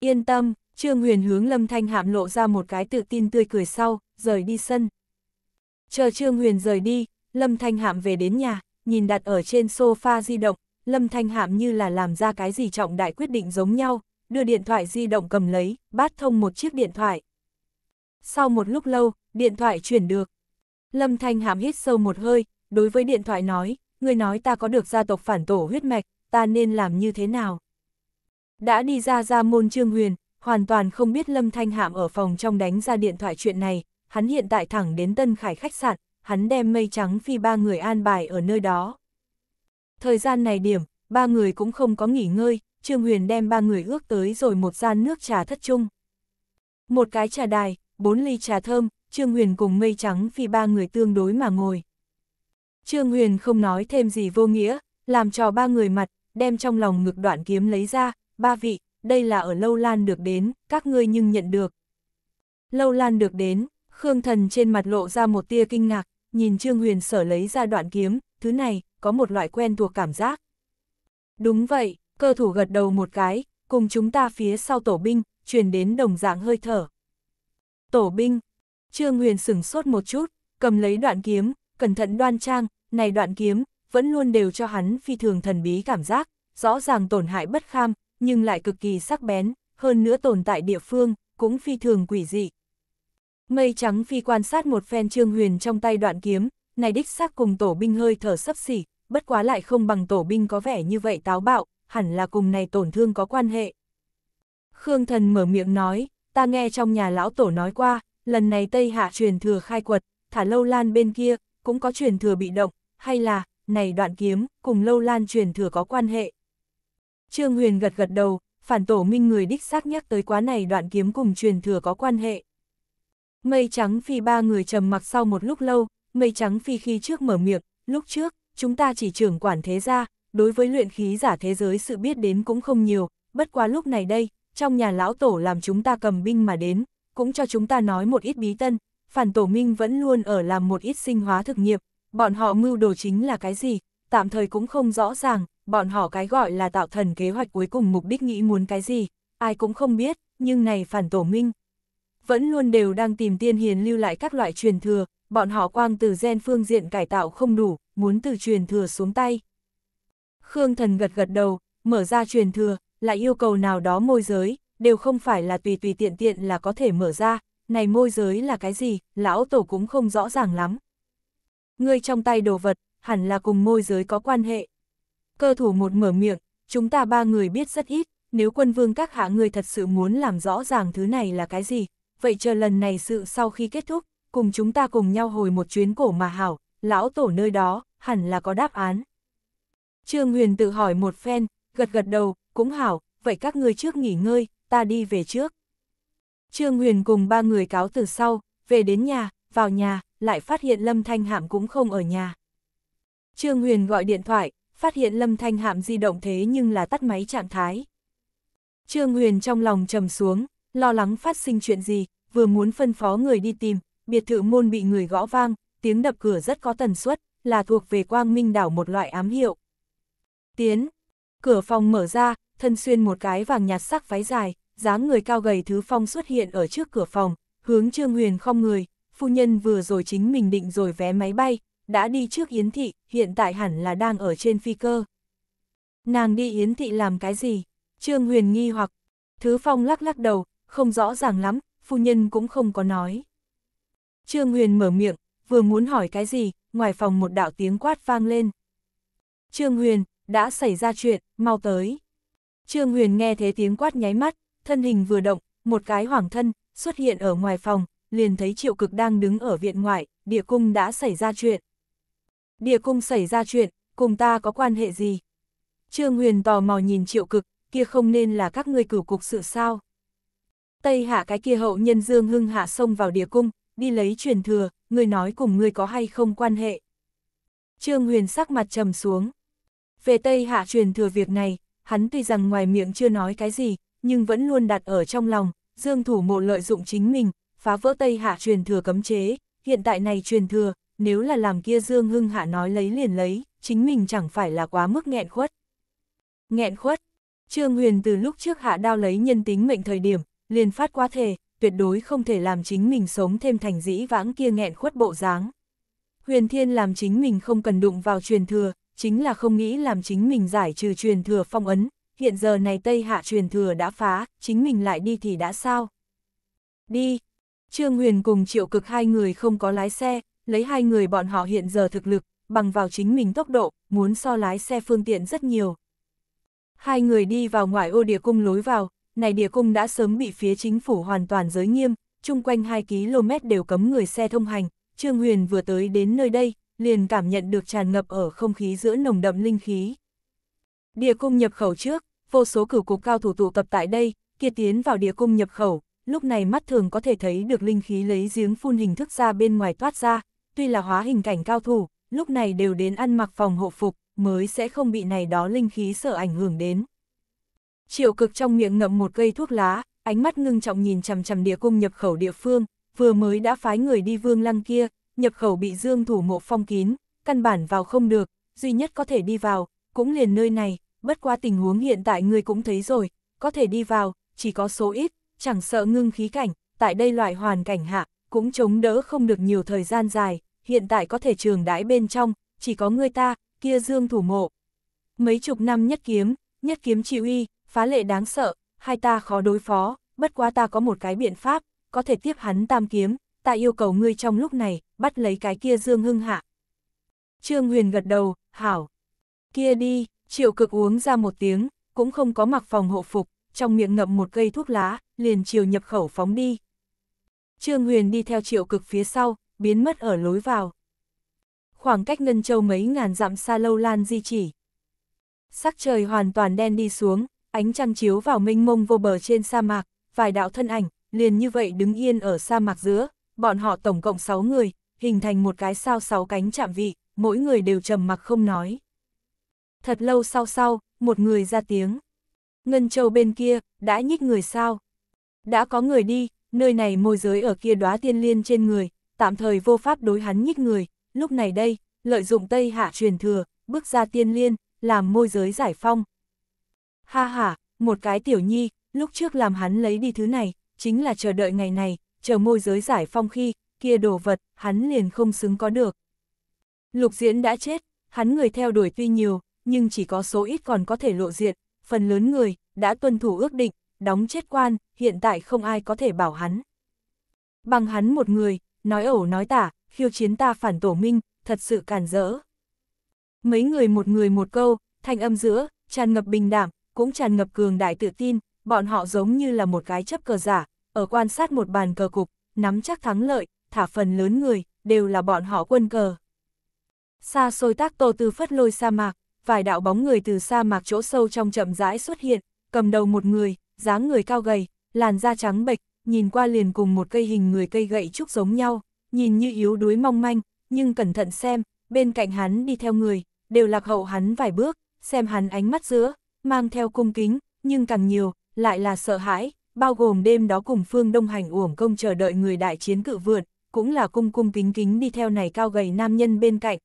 Speaker 1: Yên tâm, Trương Huyền hướng Lâm Thanh hạm lộ ra một cái tự tin tươi cười sau, rời đi sân. Chờ Trương Huyền rời đi, Lâm Thanh hạm về đến nhà, nhìn đặt ở trên sofa di động, Lâm Thanh hạm như là làm ra cái gì trọng đại quyết định giống nhau, đưa điện thoại di động cầm lấy, bát thông một chiếc điện thoại. Sau một lúc lâu, điện thoại chuyển được. Lâm Thanh Hàm hít sâu một hơi, đối với điện thoại nói, người nói ta có được gia tộc phản tổ huyết mạch, ta nên làm như thế nào? Đã đi ra ra môn Trương Huyền, hoàn toàn không biết Lâm Thanh Hàm ở phòng trong đánh ra điện thoại chuyện này, hắn hiện tại thẳng đến Tân Khải khách sạn, hắn đem mây trắng phi ba người an bài ở nơi đó. Thời gian này điểm, ba người cũng không có nghỉ ngơi, Trương Huyền đem ba người ước tới rồi một gian nước trà thất trung Một cái trà đài, bốn ly trà thơm, Trương Huyền cùng mây trắng phi ba người tương đối mà ngồi. Trương Huyền không nói thêm gì vô nghĩa, làm cho ba người mặt, đem trong lòng ngực đoạn kiếm lấy ra, ba vị, đây là ở Lâu Lan được đến, các ngươi nhưng nhận được. Lâu Lan được đến, Khương Thần trên mặt lộ ra một tia kinh ngạc, nhìn Trương Huyền sở lấy ra đoạn kiếm, thứ này, có một loại quen thuộc cảm giác. Đúng vậy, cơ thủ gật đầu một cái, cùng chúng ta phía sau tổ binh, truyền đến đồng dạng hơi thở, tổ binh. Trương Huyền sửng sốt một chút, cầm lấy đoạn kiếm, cẩn thận đoan trang, này đoạn kiếm, vẫn luôn đều cho hắn phi thường thần bí cảm giác, rõ ràng tổn hại bất kham, nhưng lại cực kỳ sắc bén, hơn nữa tồn tại địa phương, cũng phi thường quỷ dị. Mây trắng phi quan sát một phen Trương Huyền trong tay đoạn kiếm, này đích xác cùng tổ binh hơi thở sấp xỉ, bất quá lại không bằng tổ binh có vẻ như vậy táo bạo, hẳn là cùng này tổn thương có quan hệ. Khương thần mở miệng nói, ta nghe trong nhà lão tổ nói qua, lần này Tây Hạ truyền thừa khai quật, thả lâu lan bên kia, cũng có truyền thừa bị động, hay là, này đoạn kiếm, cùng lâu lan truyền thừa có quan hệ. Trương Huyền gật gật đầu, phản tổ minh người đích xác nhắc tới quá này đoạn kiếm cùng truyền thừa có quan hệ. Mây trắng phi ba người trầm mặc sau một lúc lâu, mây trắng phi khi trước mở miệng, lúc trước, chúng ta chỉ trưởng quản thế gia, đối với luyện khí giả thế giới sự biết đến cũng không nhiều, bất quá lúc này đây, trong nhà lão tổ làm chúng ta cầm binh mà đến, cũng cho chúng ta nói một ít bí tân, phản tổ minh vẫn luôn ở làm một ít sinh hóa thực nghiệp, bọn họ mưu đồ chính là cái gì, tạm thời cũng không rõ ràng, bọn họ cái gọi là tạo thần kế hoạch cuối cùng mục đích nghĩ muốn cái gì, ai cũng không biết, nhưng này phản tổ minh. Vẫn luôn đều đang tìm tiên hiền lưu lại các loại truyền thừa, bọn họ quang từ gen phương diện cải tạo không đủ, muốn từ truyền thừa xuống tay. Khương thần gật gật đầu, mở ra truyền thừa, là yêu cầu nào đó môi giới, đều không phải là tùy tùy tiện tiện là có thể mở ra, này môi giới là cái gì, lão tổ cũng không rõ ràng lắm. Ngươi trong tay đồ vật, hẳn là cùng môi giới có quan hệ. Cơ thủ một mở miệng, chúng ta ba người biết rất ít, nếu quân vương các hạ người thật sự muốn làm rõ ràng thứ này là cái gì, vậy chờ lần này sự sau khi kết thúc, cùng chúng ta cùng nhau hồi một chuyến cổ mà hảo, lão tổ nơi đó, hẳn là có đáp án. Trương Huyền tự hỏi một phen, gật gật đầu, cũng hảo, vậy các ngươi trước nghỉ ngơi, ta đi về trước. Trương Huyền cùng ba người cáo từ sau, về đến nhà, vào nhà, lại phát hiện Lâm Thanh Hạm cũng không ở nhà. Trương Huyền gọi điện thoại, phát hiện Lâm Thanh Hạm di động thế nhưng là tắt máy trạng thái. Trương Huyền trong lòng trầm xuống, lo lắng phát sinh chuyện gì, vừa muốn phân phó người đi tìm, biệt thự môn bị người gõ vang, tiếng đập cửa rất có tần suất, là thuộc về quang minh đảo một loại ám hiệu. Tiến, cửa phòng mở ra, thân xuyên một cái vàng nhạt sắc váy dài, dáng người cao gầy thứ phong xuất hiện ở trước cửa phòng, hướng Trương Huyền không người, phu nhân vừa rồi chính mình định rồi vé máy bay, đã đi trước Yến Thị, hiện tại hẳn là đang ở trên phi cơ. Nàng đi Yến Thị làm cái gì? Trương Huyền nghi hoặc, Thứ Phong lắc lắc đầu, không rõ ràng lắm, phu nhân cũng không có nói. Trương Huyền mở miệng, vừa muốn hỏi cái gì, ngoài phòng một đạo tiếng quát vang lên. Trương Huyền, đã xảy ra chuyện, mau tới. Trương Huyền nghe thế tiếng quát nháy mắt, thân hình vừa động, một cái hoảng thân, xuất hiện ở ngoài phòng, liền thấy triệu cực đang đứng ở viện ngoại, địa cung đã xảy ra chuyện. Địa cung xảy ra chuyện, cùng ta có quan hệ gì? Trương Huyền tò mò nhìn triệu cực, kia không nên là các ngươi cửu cục sự sao? Tây hạ cái kia hậu nhân dương hưng hạ xông vào địa cung, đi lấy truyền thừa, người nói cùng người có hay không quan hệ. Trương Huyền sắc mặt trầm xuống. Về Tây hạ truyền thừa việc này, hắn tuy rằng ngoài miệng chưa nói cái gì, nhưng vẫn luôn đặt ở trong lòng, Dương Thủ Mộ lợi dụng chính mình, phá vỡ Tây Hạ truyền thừa cấm chế, hiện tại này truyền thừa, nếu là làm kia Dương Hưng Hạ nói lấy liền lấy, chính mình chẳng phải là quá mức nghẹn khuất. Nghẹn khuất, Trương Huyền từ lúc trước hạ đao lấy nhân tính mệnh thời điểm, liền phát quá thề tuyệt đối không thể làm chính mình sống thêm thành dĩ vãng kia nghẹn khuất bộ dáng. Huyền Thiên làm chính mình không cần đụng vào truyền thừa, chính là không nghĩ làm chính mình giải trừ truyền thừa phong ấn, hiện giờ này Tây Hạ truyền thừa đã phá, chính mình lại đi thì đã sao? Đi! Trương Huyền cùng triệu cực hai người không có lái xe, lấy hai người bọn họ hiện giờ thực lực, bằng vào chính mình tốc độ, muốn so lái xe phương tiện rất nhiều. Hai người đi vào ngoại ô địa cung lối vào, này địa cung đã sớm bị phía chính phủ hoàn toàn giới nghiêm, chung quanh 2 km đều cấm người xe thông hành, Trương Huyền vừa tới đến nơi đây, liền cảm nhận được tràn ngập ở không khí giữa nồng đậm linh khí. Địa cung nhập khẩu trước, vô số cửu cục cao thủ tụ tập tại đây, kia tiến vào địa cung nhập khẩu, lúc này mắt thường có thể thấy được linh khí lấy giếng phun hình thức ra bên ngoài toát ra, tuy là hóa hình cảnh cao thủ, lúc này đều đến ăn mặc phòng hộ phục, mới sẽ không bị này đó linh khí sợ ảnh hưởng đến. Triệu cực trong miệng ngậm một cây thuốc lá, ánh mắt ngưng trọng nhìn chằm chằm địa cung nhập khẩu địa phương, vừa mới đã phái người đi vương lăng kia, nhập khẩu bị dương thủ mộ phong kín, căn bản vào không được, duy nhất có thể đi vào, cũng liền nơi này, bất qua tình huống hiện tại ngươi cũng thấy rồi, có thể đi vào, chỉ có số ít, chẳng sợ ngưng khí cảnh, tại đây loại hoàn cảnh hạ, cũng chống đỡ không được nhiều thời gian dài, hiện tại có thể trường đãi bên trong, chỉ có ngươi ta, kia dương thủ mộ. Mấy chục năm nhất kiếm, nhất kiếm chịu uy, phá lệ đáng sợ, hai ta khó đối phó, bất quá ta có một cái biện pháp, có thể tiếp hắn tam kiếm, ta yêu cầu ngươi trong lúc này, bắt lấy cái kia Dương Hưng Hạ. Trương Huyền gật đầu, hảo. Kia đi, triệu cực uống ra một tiếng, cũng không có mặc phòng hộ phục, trong miệng ngậm một cây thuốc lá, liền chiều nhập khẩu phóng đi. Trương Huyền đi theo triệu cực phía sau, biến mất ở lối vào. Khoảng cách Ngân Châu mấy ngàn dặm xa lâu lan di chỉ. Sắc trời hoàn toàn đen đi xuống, ánh trăng chiếu vào mênh mông vô bờ trên sa mạc, vài đạo thân ảnh, liền như vậy đứng yên ở sa mạc giữa, bọn họ tổng cộng 6 người, hình thành một cái sao sáu cánh chạm vị, mỗi người đều trầm mặc không nói. Thật lâu sau sau, một người ra tiếng. Ngân châu bên kia, đã nhích người sao? Đã có người đi, nơi này môi giới ở kia đóa tiên liên trên người, tạm thời vô pháp đối hắn nhích người, lúc này đây, lợi dụng Tây Hạ truyền thừa, bước ra tiên liên, làm môi giới giải phong. Ha ha, một cái tiểu nhi, lúc trước làm hắn lấy đi thứ này, chính là chờ đợi ngày này, chờ môi giới giải phong khi, kia đồ vật, hắn liền không xứng có được. Lục diễn đã chết, hắn người theo đuổi tuy nhiều, nhưng chỉ có số ít còn có thể lộ diện, phần lớn người, đã tuân thủ ước định, đóng chết quan, hiện tại không ai có thể bảo hắn. Bằng hắn một người, nói ẩu nói tả, khiêu chiến ta phản tổ minh, thật sự càn rỡ. Mấy người một người một câu, thanh âm giữa, tràn ngập bình đảm, cũng tràn ngập cường đại tự tin, bọn họ giống như là một cái chấp cờ giả, ở quan sát một bàn cờ cục, nắm chắc thắng lợi, thả phần lớn người, đều là bọn họ quân cờ. Xa xôi tác tô tư phất lôi sa mạc, vài đạo bóng người từ sa mạc chỗ sâu trong chậm rãi xuất hiện, cầm đầu một người, dáng người cao gầy, làn da trắng bệch, nhìn qua liền cùng một cây hình người cây gậy trúc giống nhau, nhìn như yếu đuối mong manh, nhưng cẩn thận xem, bên cạnh hắn đi theo người, đều lạc hậu hắn vài bước, xem hắn ánh mắt giữa, mang theo cung kính, nhưng càng nhiều, lại là sợ hãi, bao gồm đêm đó cùng phương đông hành uổng công chờ đợi người đại chiến cự vượt, cũng là cung cung kính kính đi theo này cao gầy nam nhân bên cạnh.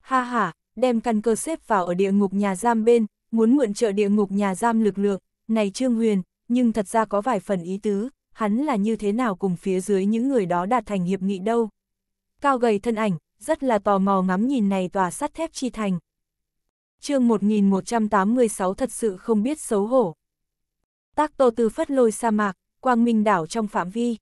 Speaker 1: Ha ha, đem căn cơ xếp vào ở địa ngục nhà giam bên, muốn mượn trợ địa ngục nhà giam lực lượng, này Trương Huyền, nhưng thật ra có vài phần ý tứ, hắn là như thế nào cùng phía dưới những người đó đạt thành hiệp nghị đâu. Cao gầy thân ảnh, rất là tò mò ngắm nhìn này tòa sắt thép chi thành. chương 1186 thật sự không biết xấu hổ tác tô từ phất lôi sa mạc, quang minh đảo trong phạm vi.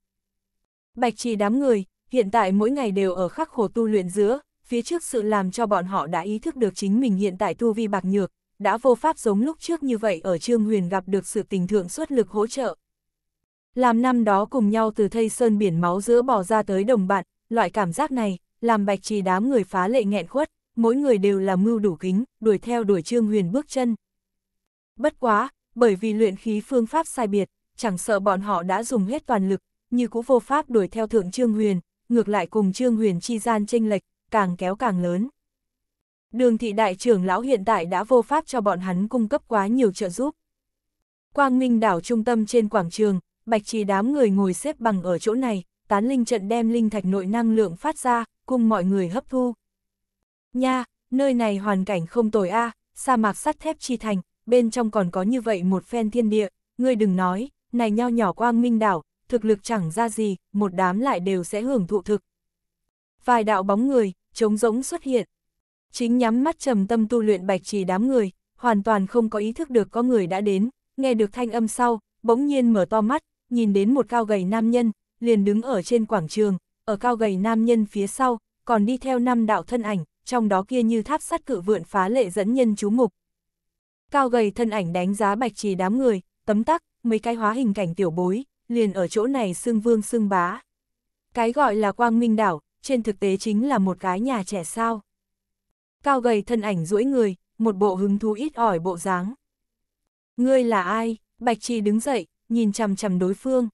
Speaker 1: Bạch trì đám người, hiện tại mỗi ngày đều ở khắc khổ tu luyện giữa, phía trước sự làm cho bọn họ đã ý thức được chính mình hiện tại tu vi bạc nhược, đã vô pháp giống lúc trước như vậy ở Trương Huyền gặp được sự tình thượng xuất lực hỗ trợ. Làm năm đó cùng nhau từ thây sơn biển máu giữa bỏ ra tới đồng bạn, loại cảm giác này, làm bạch trì đám người phá lệ nghẹn khuất, mỗi người đều là mưu đủ kính, đuổi theo đuổi Trương Huyền bước chân. Bất quá, bởi vì luyện khí phương pháp sai biệt, chẳng sợ bọn họ đã dùng hết toàn lực, như cũ vô pháp đuổi theo thượng Trương Huyền, ngược lại cùng Trương Huyền chi gian tranh lệch, càng kéo càng lớn. Đường thị đại trưởng lão hiện tại đã vô pháp cho bọn hắn cung cấp quá nhiều trợ giúp. Quang Minh đảo trung tâm trên quảng trường, bạch trì đám người ngồi xếp bằng ở chỗ này, tán linh trận đem linh thạch nội năng lượng phát ra, cùng mọi người hấp thu. Nha, nơi này hoàn cảnh không tồi a, sa mạc sắt thép chi thành, bên trong còn có như vậy một phen thiên địa, ngươi đừng nói, này nho nhỏ quang minh đảo, thực lực chẳng ra gì, một đám lại đều sẽ hưởng thụ thực. Vài đạo bóng người, trống rỗng xuất hiện. Chính nhắm mắt trầm tâm tu luyện bạch trì đám người, hoàn toàn không có ý thức được có người đã đến, nghe được thanh âm sau, bỗng nhiên mở to mắt, nhìn đến một cao gầy nam nhân, liền đứng ở trên quảng trường, ở cao gầy nam nhân phía sau, còn đi theo năm đạo thân ảnh, trong đó kia như tháp sắt cự vượn phá lệ dẫn nhân chú mục. Cao gầy thân ảnh đánh giá bạch trì đám người, tấm tắc, mấy cái hóa hình cảnh tiểu bối, liền ở chỗ này xưng vương xưng bá. Cái gọi là quang minh đảo, trên thực tế chính là một cái nhà trẻ sao. Cao gầy thân ảnh duỗi người, một bộ hứng thú ít ỏi bộ dáng. Ngươi là ai? Bạch trì đứng dậy, nhìn chằm chằm đối phương.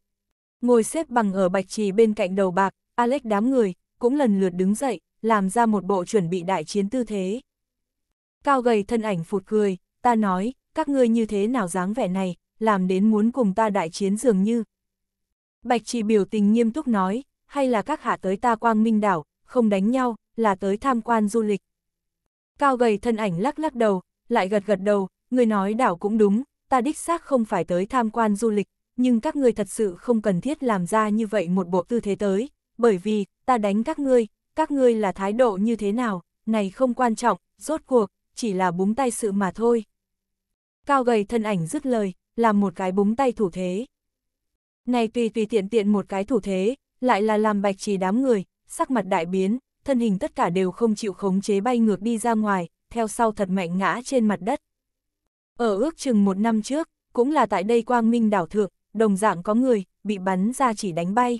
Speaker 1: Ngồi xếp bằng ở bạch trì bên cạnh đầu bạc, Alex đám người, cũng lần lượt đứng dậy, làm ra một bộ chuẩn bị đại chiến tư thế. Cao gầy thân ảnh phụt cười, ta nói, các ngươi như thế nào dáng vẻ này, làm đến muốn cùng ta đại chiến dường như. Bạch chỉ biểu tình nghiêm túc nói, hay là các hạ tới ta quang minh đảo, không đánh nhau, là tới tham quan du lịch. Cao gầy thân ảnh lắc lắc đầu, lại gật gật đầu, người nói đảo cũng đúng, ta đích xác không phải tới tham quan du lịch, nhưng các ngươi thật sự không cần thiết làm ra như vậy một bộ tư thế tới, bởi vì, ta đánh các ngươi, các ngươi là thái độ như thế nào, này không quan trọng, rốt cuộc, chỉ là búng tay sự mà thôi. Cao gầy thân ảnh dứt lời, làm một cái búng tay thủ thế. Này tùy tùy tiện tiện một cái thủ thế, lại là làm bạch trì đám người, sắc mặt đại biến, thân hình tất cả đều không chịu khống chế bay ngược đi ra ngoài, theo sau thật mạnh ngã trên mặt đất. Ở ước chừng một năm trước, cũng là tại đây quang minh đảo thượng, đồng dạng có người, bị bắn ra chỉ đánh bay.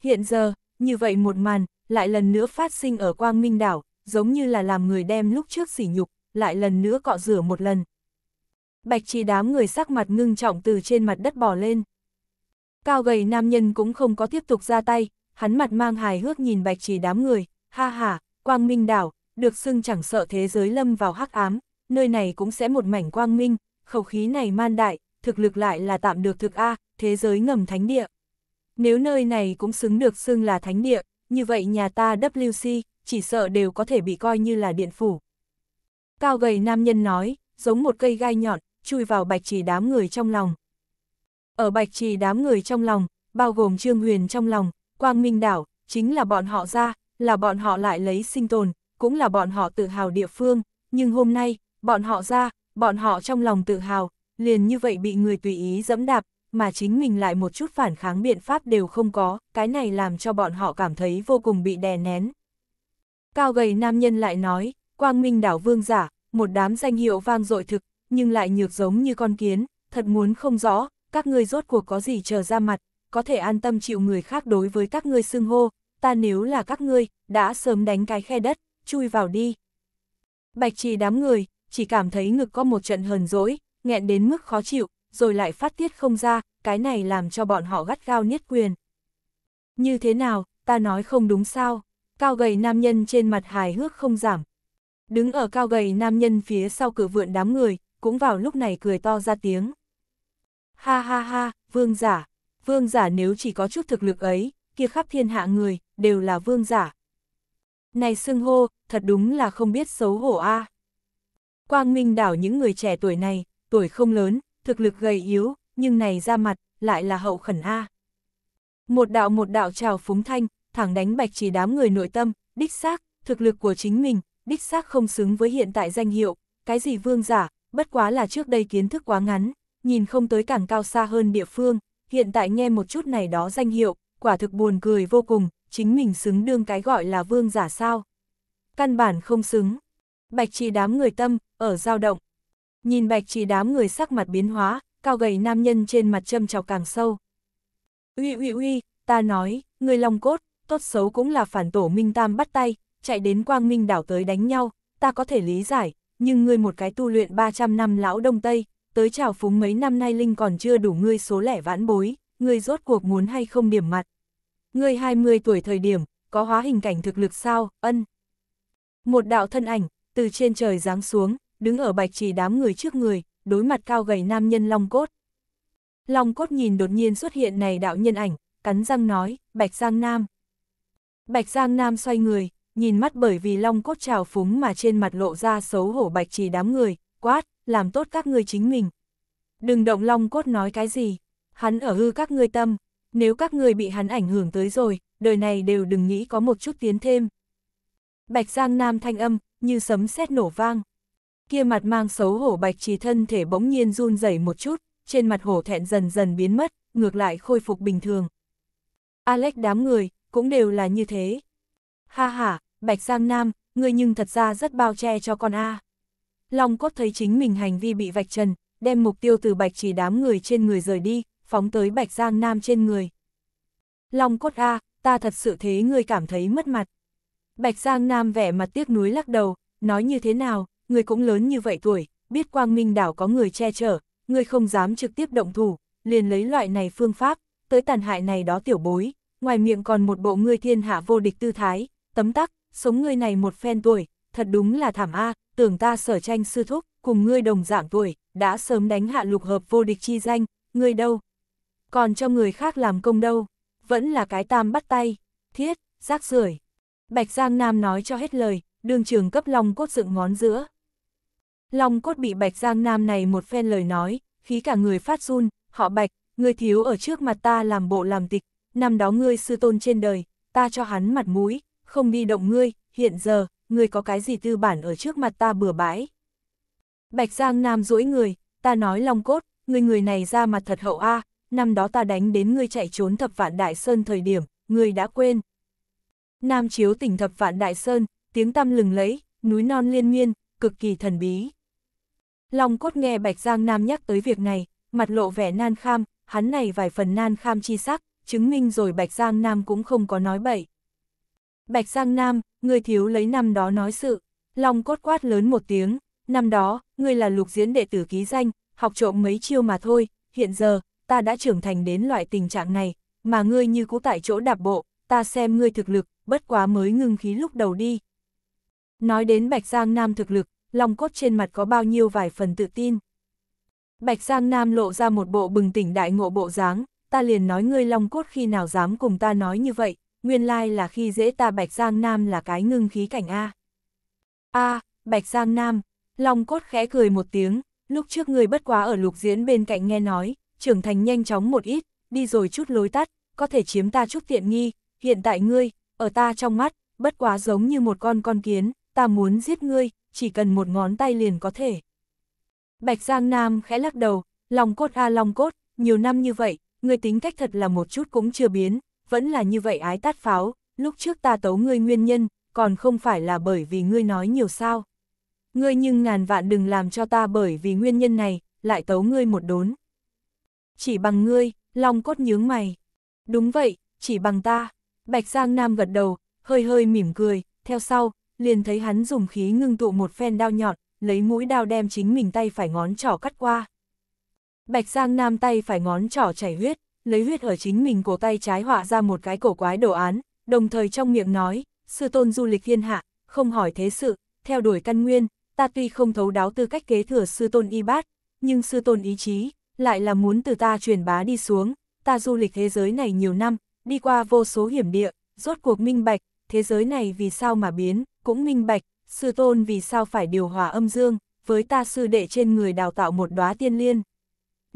Speaker 1: Hiện giờ, như vậy một màn, lại lần nữa phát sinh ở quang minh đảo, giống như là làm người đem lúc trước sỉ nhục, lại lần nữa cọ rửa một lần. Bạch trì đám người sắc mặt ngưng trọng từ trên mặt đất bò lên. Cao gầy nam nhân cũng không có tiếp tục ra tay, hắn mặt mang hài hước nhìn bạch trì đám người, ha ha, quang minh đảo, được xưng chẳng sợ thế giới lâm vào hắc ám, nơi này cũng sẽ một mảnh quang minh, khẩu khí này man đại, thực lực lại là tạm được thực A, thế giới ngầm thánh địa. Nếu nơi này cũng xứng được xưng là thánh địa, như vậy nhà ta WC, chỉ sợ đều có thể bị coi như là điện phủ. Cao gầy nam nhân nói, giống một cây gai nhọn, chui vào bạch trì đám người trong lòng. Ở bạch trì đám người trong lòng, bao gồm Trương Huyền trong lòng, Quang Minh Đảo, chính là bọn họ ra, là bọn họ lại lấy sinh tồn, cũng là bọn họ tự hào địa phương, nhưng hôm nay, bọn họ ra, bọn họ trong lòng tự hào, liền như vậy bị người tùy ý dẫm đạp, mà chính mình lại một chút phản kháng biện pháp đều không có, cái này làm cho bọn họ cảm thấy vô cùng bị đè nén. Cao gầy nam nhân lại nói, quang minh đảo vương giả, một đám danh hiệu vang dội thực, nhưng lại nhược giống như con kiến, thật muốn không rõ, các ngươi rốt cuộc có gì chờ ra mặt, có thể an tâm chịu người khác đối với các ngươi xưng hô, ta nếu là các ngươi, đã sớm đánh cái khe đất, chui vào đi. Bạch trì đám người, chỉ cảm thấy ngực có một trận hờn dỗi, nghẹn đến mức khó chịu, rồi lại phát tiết không ra, cái này làm cho bọn họ gắt gao niết quyền. Như thế nào, ta nói không đúng sao? cao gầy nam nhân trên mặt hài hước không giảm. Đứng ở cao gầy nam nhân phía sau cửa vượn đám người, cũng vào lúc này cười to ra tiếng. Ha ha ha, vương giả, vương giả nếu chỉ có chút thực lực ấy, kia khắp thiên hạ người, đều là vương giả. Này xưng hô, thật đúng là không biết xấu hổ a. À. Quang Minh đảo những người trẻ tuổi này, tuổi không lớn, thực lực gầy yếu, nhưng này ra mặt, lại là hậu khẩn a. À. Một đạo một đạo chào phúng thanh, thẳng đánh bạch chỉ đám người nội tâm, đích xác, thực lực của chính mình, đích xác không xứng với hiện tại danh hiệu, cái gì vương giả, bất quá là trước đây kiến thức quá ngắn, nhìn không tới càng cao xa hơn địa phương, hiện tại nghe một chút này đó danh hiệu, quả thực buồn cười vô cùng, chính mình xứng đương cái gọi là vương giả sao. Căn bản không xứng. Bạch chỉ đám người tâm, ở dao động. Nhìn bạch chỉ đám người sắc mặt biến hóa, cao gầy nam nhân trên mặt châm chọc càng sâu. Uy uy uy, ta nói, người lòng cốt, tốt xấu cũng là phản tổ Minh Tam bắt tay, chạy đến Quang Minh đảo tới đánh nhau, ta có thể lý giải, nhưng ngươi một cái tu luyện 300 năm lão Đông Tây, tới trào phúng mấy năm nay Linh còn chưa đủ ngươi số lẻ vãn bối, ngươi rốt cuộc muốn hay không điểm mặt. Ngươi 20 tuổi thời điểm, có hóa hình cảnh thực lực sao, ân. Một đạo thân ảnh, từ trên trời giáng xuống, đứng ở bạch trì đám người trước người, đối mặt cao gầy nam nhân Long Cốt. Long Cốt nhìn đột nhiên xuất hiện này đạo nhân ảnh, cắn răng nói, bạch giang nam. Bạch Giang Nam xoay người, nhìn mắt bởi vì long cốt trào phúng mà trên mặt lộ ra xấu hổ bạch trì đám người, quát, làm tốt các ngươi chính mình. Đừng động long cốt nói cái gì, hắn ở hư các ngươi tâm, nếu các ngươi bị hắn ảnh hưởng tới rồi, đời này đều đừng nghĩ có một chút tiến thêm. Bạch Giang Nam thanh âm, như sấm sét nổ vang. Kia mặt mang xấu hổ bạch trì thân thể bỗng nhiên run rẩy một chút, trên mặt hổ thẹn dần dần biến mất, ngược lại khôi phục bình thường. Alex đám người, cũng đều là như thế. Ha ha, Bạch Giang Nam, ngươi nhưng thật ra rất bao che cho con A. Long cốt thấy chính mình hành vi bị vạch trần, đem mục tiêu từ bạch chỉ đám người trên người rời đi, phóng tới Bạch Giang Nam trên người. Long cốt A, ta thật sự thế ngươi cảm thấy mất mặt. Bạch Giang Nam vẻ mặt tiếc nuối lắc đầu, nói như thế nào, ngươi cũng lớn như vậy tuổi, biết quang minh đảo có người che chở, ngươi không dám trực tiếp động thủ, liền lấy loại này phương pháp, tới tàn hại này đó tiểu bối, ngoài miệng còn một bộ ngươi thiên hạ vô địch tư thái, tấm tắc, sống ngươi này một phen tuổi, thật đúng là thảm a, tưởng ta sở tranh sư thúc, cùng ngươi đồng dạng tuổi, đã sớm đánh hạ lục hợp vô địch chi danh, ngươi đâu? Còn cho người khác làm công đâu, vẫn là cái tam bắt tay, thiết, rác rưởi. Bạch Giang Nam nói cho hết lời, đường trường cấp Long Cốt dựng ngón giữa. Long Cốt bị Bạch Giang Nam này một phen lời nói, khí cả người phát run, họ Bạch, người thiếu ở trước mặt ta làm bộ làm tịch, năm đó ngươi sư tôn trên đời, ta cho hắn mặt mũi, không đi động ngươi, hiện giờ, ngươi có cái gì tư bản ở trước mặt ta bừa bãi. Bạch Giang Nam duỗi người, ta nói long cốt, ngươi người này ra mặt thật hậu a, năm đó ta đánh đến ngươi chạy trốn thập vạn đại sơn thời điểm, ngươi đã quên. Nam chiếu tỉnh thập vạn đại sơn, tiếng tăm lừng lấy núi non liên miên, cực kỳ thần bí. Long cốt nghe Bạch Giang Nam nhắc tới việc này, mặt lộ vẻ nan kham, hắn này vài phần nan kham chi sắc, chứng minh rồi Bạch Giang Nam cũng không có nói bậy. Bạch Giang Nam, người thiếu lấy năm đó nói sự, Long cốt quát lớn một tiếng, năm đó, người là lục diễn đệ tử ký danh, học trộm mấy chiêu mà thôi, hiện giờ, ta đã trưởng thành đến loại tình trạng này, mà ngươi như cũ tại chỗ đạp bộ, ta xem ngươi thực lực, bất quá mới ngưng khí lúc đầu đi. Nói đến Bạch Giang Nam thực lực, Long cốt trên mặt có bao nhiêu vài phần tự tin. Bạch Giang Nam lộ ra một bộ bừng tỉnh đại ngộ bộ dáng, ta liền nói ngươi long cốt khi nào dám cùng ta nói như vậy, nguyên lai là khi dễ ta Bạch Giang Nam là cái ngưng khí cảnh A. A, Bạch Giang Nam, long cốt khẽ cười một tiếng, lúc trước ngươi bất quá ở lục diễn bên cạnh nghe nói, trưởng thành nhanh chóng một ít, đi rồi chút lối tắt, có thể chiếm ta chút tiện nghi, hiện tại ngươi, ở ta trong mắt, bất quá giống như một con con kiến, ta muốn giết ngươi, chỉ cần một ngón tay liền có thể. Bạch Giang Nam khẽ lắc đầu, lòng cốt a à long cốt, nhiều năm như vậy, ngươi tính cách thật là một chút cũng chưa biến, vẫn là như vậy ái tát pháo, lúc trước ta tấu ngươi nguyên nhân, còn không phải là bởi vì ngươi nói nhiều sao. Ngươi nhưng ngàn vạn đừng làm cho ta bởi vì nguyên nhân này, lại tấu ngươi một đốn. Chỉ bằng ngươi, long cốt nhướng mày. Đúng vậy, chỉ bằng ta. Bạch Giang Nam gật đầu, hơi hơi mỉm cười, theo sau, liền thấy hắn dùng khí ngưng tụ một phen đao nhọn, lấy mũi đao đem chính mình tay phải ngón trỏ cắt qua. Bạch Giang Nam tay phải ngón trỏ chảy huyết, lấy huyết ở chính mình của tay trái họa ra một cái cổ quái đồ án, đồng thời trong miệng nói, sư tôn du lịch thiên hạ, không hỏi thế sự, theo đuổi căn nguyên, ta tuy không thấu đáo tư cách kế thừa sư tôn y bát, nhưng sư tôn ý chí, lại là muốn từ ta truyền bá đi xuống, ta du lịch thế giới này nhiều năm, đi qua vô số hiểm địa, rốt cuộc minh bạch, thế giới này vì sao mà biến, cũng minh bạch, sư tôn vì sao phải điều hòa âm dương, với ta sư đệ trên người đào tạo một đóa tiên liên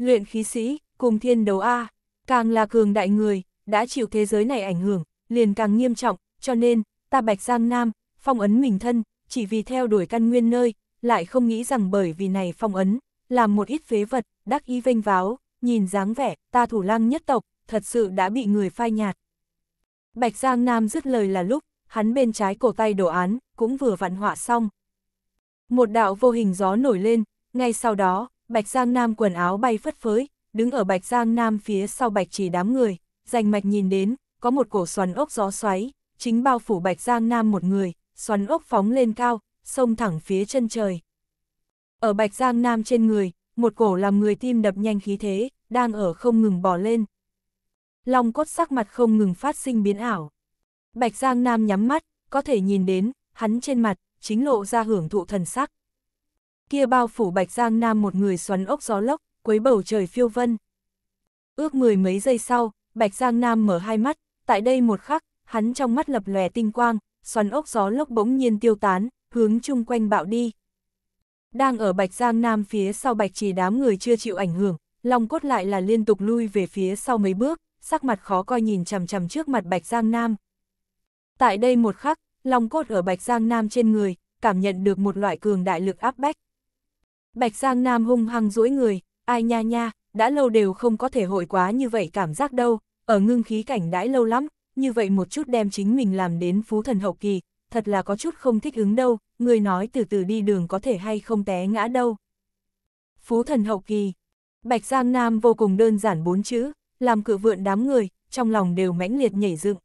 Speaker 1: luyện khí sĩ, cùng thiên đấu A, càng là cường đại người, đã chịu thế giới này ảnh hưởng, liền càng nghiêm trọng, cho nên, ta Bạch Giang Nam, phong ấn mình thân, chỉ vì theo đuổi căn nguyên nơi, lại không nghĩ rằng bởi vì này phong ấn, làm một ít phế vật, đắc y vênh váo, nhìn dáng vẻ, ta thủ lang nhất tộc, thật sự đã bị người phai nhạt. Bạch Giang Nam dứt lời là lúc, hắn bên trái cổ tay đổ án, cũng vừa vặn họa xong. Một đạo vô hình gió nổi lên, ngay sau đó, Bạch Giang Nam quần áo bay phất phới, đứng ở Bạch Giang Nam phía sau Bạch chỉ đám người, rành mạch nhìn đến, có một cổ xoắn ốc gió xoáy, chính bao phủ Bạch Giang Nam một người, xoắn ốc phóng lên cao, sông thẳng phía chân trời. Ở Bạch Giang Nam trên người, một cổ làm người tim đập nhanh khí thế, đang ở không ngừng bỏ lên. Long cốt sắc mặt không ngừng phát sinh biến ảo. Bạch Giang Nam nhắm mắt, có thể nhìn đến, hắn trên mặt, chính lộ ra hưởng thụ thần sắc kia bao phủ Bạch Giang Nam một người xoắn ốc gió lốc, quấy bầu trời phiêu vân. Ước mười mấy giây sau, Bạch Giang Nam mở hai mắt, tại đây một khắc, hắn trong mắt lập lòe tinh quang, xoắn ốc gió lốc bỗng nhiên tiêu tán, hướng chung quanh bạo đi. Đang ở Bạch Giang Nam phía sau Bạch Trì đám người chưa chịu ảnh hưởng, Long cốt lại là liên tục lui về phía sau mấy bước, sắc mặt khó coi nhìn chằm chằm trước mặt Bạch Giang Nam. Tại đây một khắc, Long cốt ở Bạch Giang Nam trên người, cảm nhận được một loại cường đại lực áp bách, Bạch Giang Nam hung hăng duỗi người, ai nha nha, đã lâu đều không có thể hội quá như vậy cảm giác đâu, ở ngưng khí cảnh đãi lâu lắm, như vậy một chút đem chính mình làm đến phú thần hậu kỳ, thật là có chút không thích ứng đâu, người nói từ từ đi đường có thể hay không té ngã đâu. Phú thần hậu kỳ, Bạch Giang Nam vô cùng đơn giản bốn chữ, làm cự vượn đám người, trong lòng đều mãnh liệt nhảy dựng.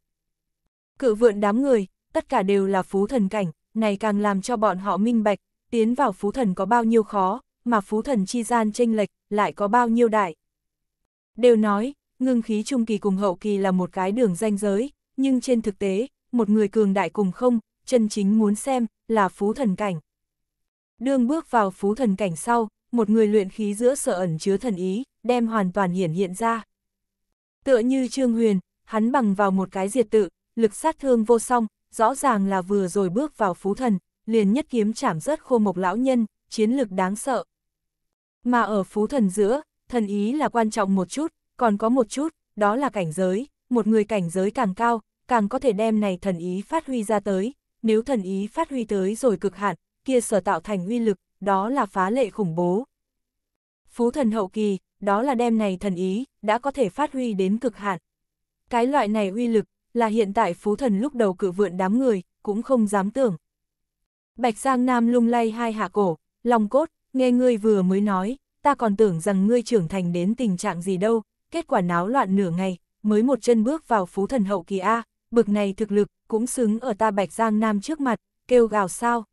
Speaker 1: Cự vượn đám người, tất cả đều là phú thần cảnh, này càng làm cho bọn họ minh bạch, tiến vào phú thần có bao nhiêu khó, mà phú thần chi gian tranh lệch, lại có bao nhiêu đại. Đều nói, ngưng khí trung kỳ cùng hậu kỳ là một cái đường danh giới, nhưng trên thực tế, một người cường đại cùng không, chân chính muốn xem, là phú thần cảnh. Đương bước vào phú thần cảnh sau, một người luyện khí giữa sở ẩn chứa thần ý, đem hoàn toàn hiển hiện ra. Tựa như Trương Huyền, hắn bằng vào một cái diệt tự, lực sát thương vô song, rõ ràng là vừa rồi bước vào phú thần, liền nhất kiếm chảm rớt khô mộc lão nhân, chiến lực đáng sợ. Mà ở phú thần giữa, thần ý là quan trọng một chút, còn có một chút, đó là cảnh giới, một người cảnh giới càng cao, càng có thể đem này thần ý phát huy ra tới, nếu thần ý phát huy tới rồi cực hạn, kia sở tạo thành uy lực, đó là phá lệ khủng bố. Phú thần hậu kỳ, đó là đem này thần ý, đã có thể phát huy đến cực hạn. Cái loại này uy lực, là hiện tại phú thần lúc đầu cử vượn đám người, cũng không dám tưởng. Bạch Giang Nam lung lay hai hạ cổ, lòng cốt, nghe ngươi vừa mới nói, ta còn tưởng rằng ngươi trưởng thành đến tình trạng gì đâu, kết quả náo loạn nửa ngày, mới một chân bước vào phú thần hậu kỳ A, bực này thực lực, cũng xứng ở ta Bạch Giang Nam trước mặt, kêu gào sao.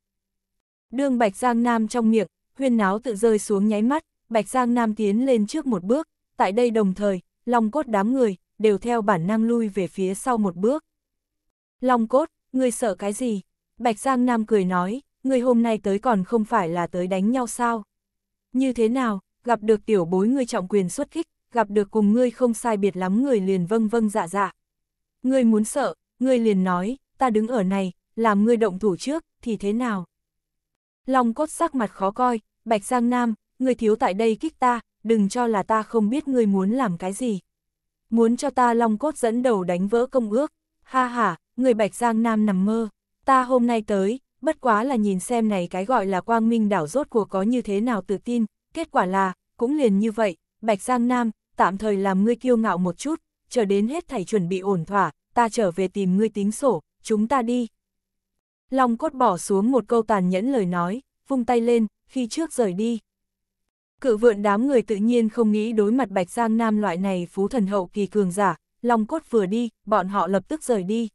Speaker 1: Đương Bạch Giang Nam trong miệng, huyên náo tự rơi xuống nháy mắt, Bạch Giang Nam tiến lên trước một bước, tại đây đồng thời, lòng cốt đám người, đều theo bản năng lui về phía sau một bước. Long cốt, ngươi sợ cái gì? Bạch Giang Nam cười nói, người hôm nay tới còn không phải là tới đánh nhau sao? Như thế nào, gặp được tiểu bối ngươi trọng quyền xuất khích, gặp được cùng ngươi không sai biệt lắm người liền vâng vâng dạ dạ. Ngươi muốn sợ, ngươi liền nói, ta đứng ở này, làm ngươi động thủ trước, thì thế nào? Long cốt sắc mặt khó coi, Bạch Giang Nam, ngươi thiếu tại đây kích ta, đừng cho là ta không biết ngươi muốn làm cái gì. Muốn cho ta Long cốt dẫn đầu đánh vỡ công ước, ha ha, người Bạch Giang Nam nằm mơ ta hôm nay tới, bất quá là nhìn xem này cái gọi là quang minh đảo rốt cuộc có như thế nào tự tin, kết quả là, cũng liền như vậy, Bạch Giang Nam, tạm thời làm ngươi kiêu ngạo một chút, chờ đến hết thảy chuẩn bị ổn thỏa, ta trở về tìm ngươi tính sổ, chúng ta đi. Long cốt bỏ xuống một câu tàn nhẫn lời nói, vung tay lên, khi trước rời đi. Cự vượn đám người tự nhiên không nghĩ đối mặt Bạch Giang Nam loại này phú thần hậu kỳ cường giả, Long cốt vừa đi, bọn họ lập tức rời đi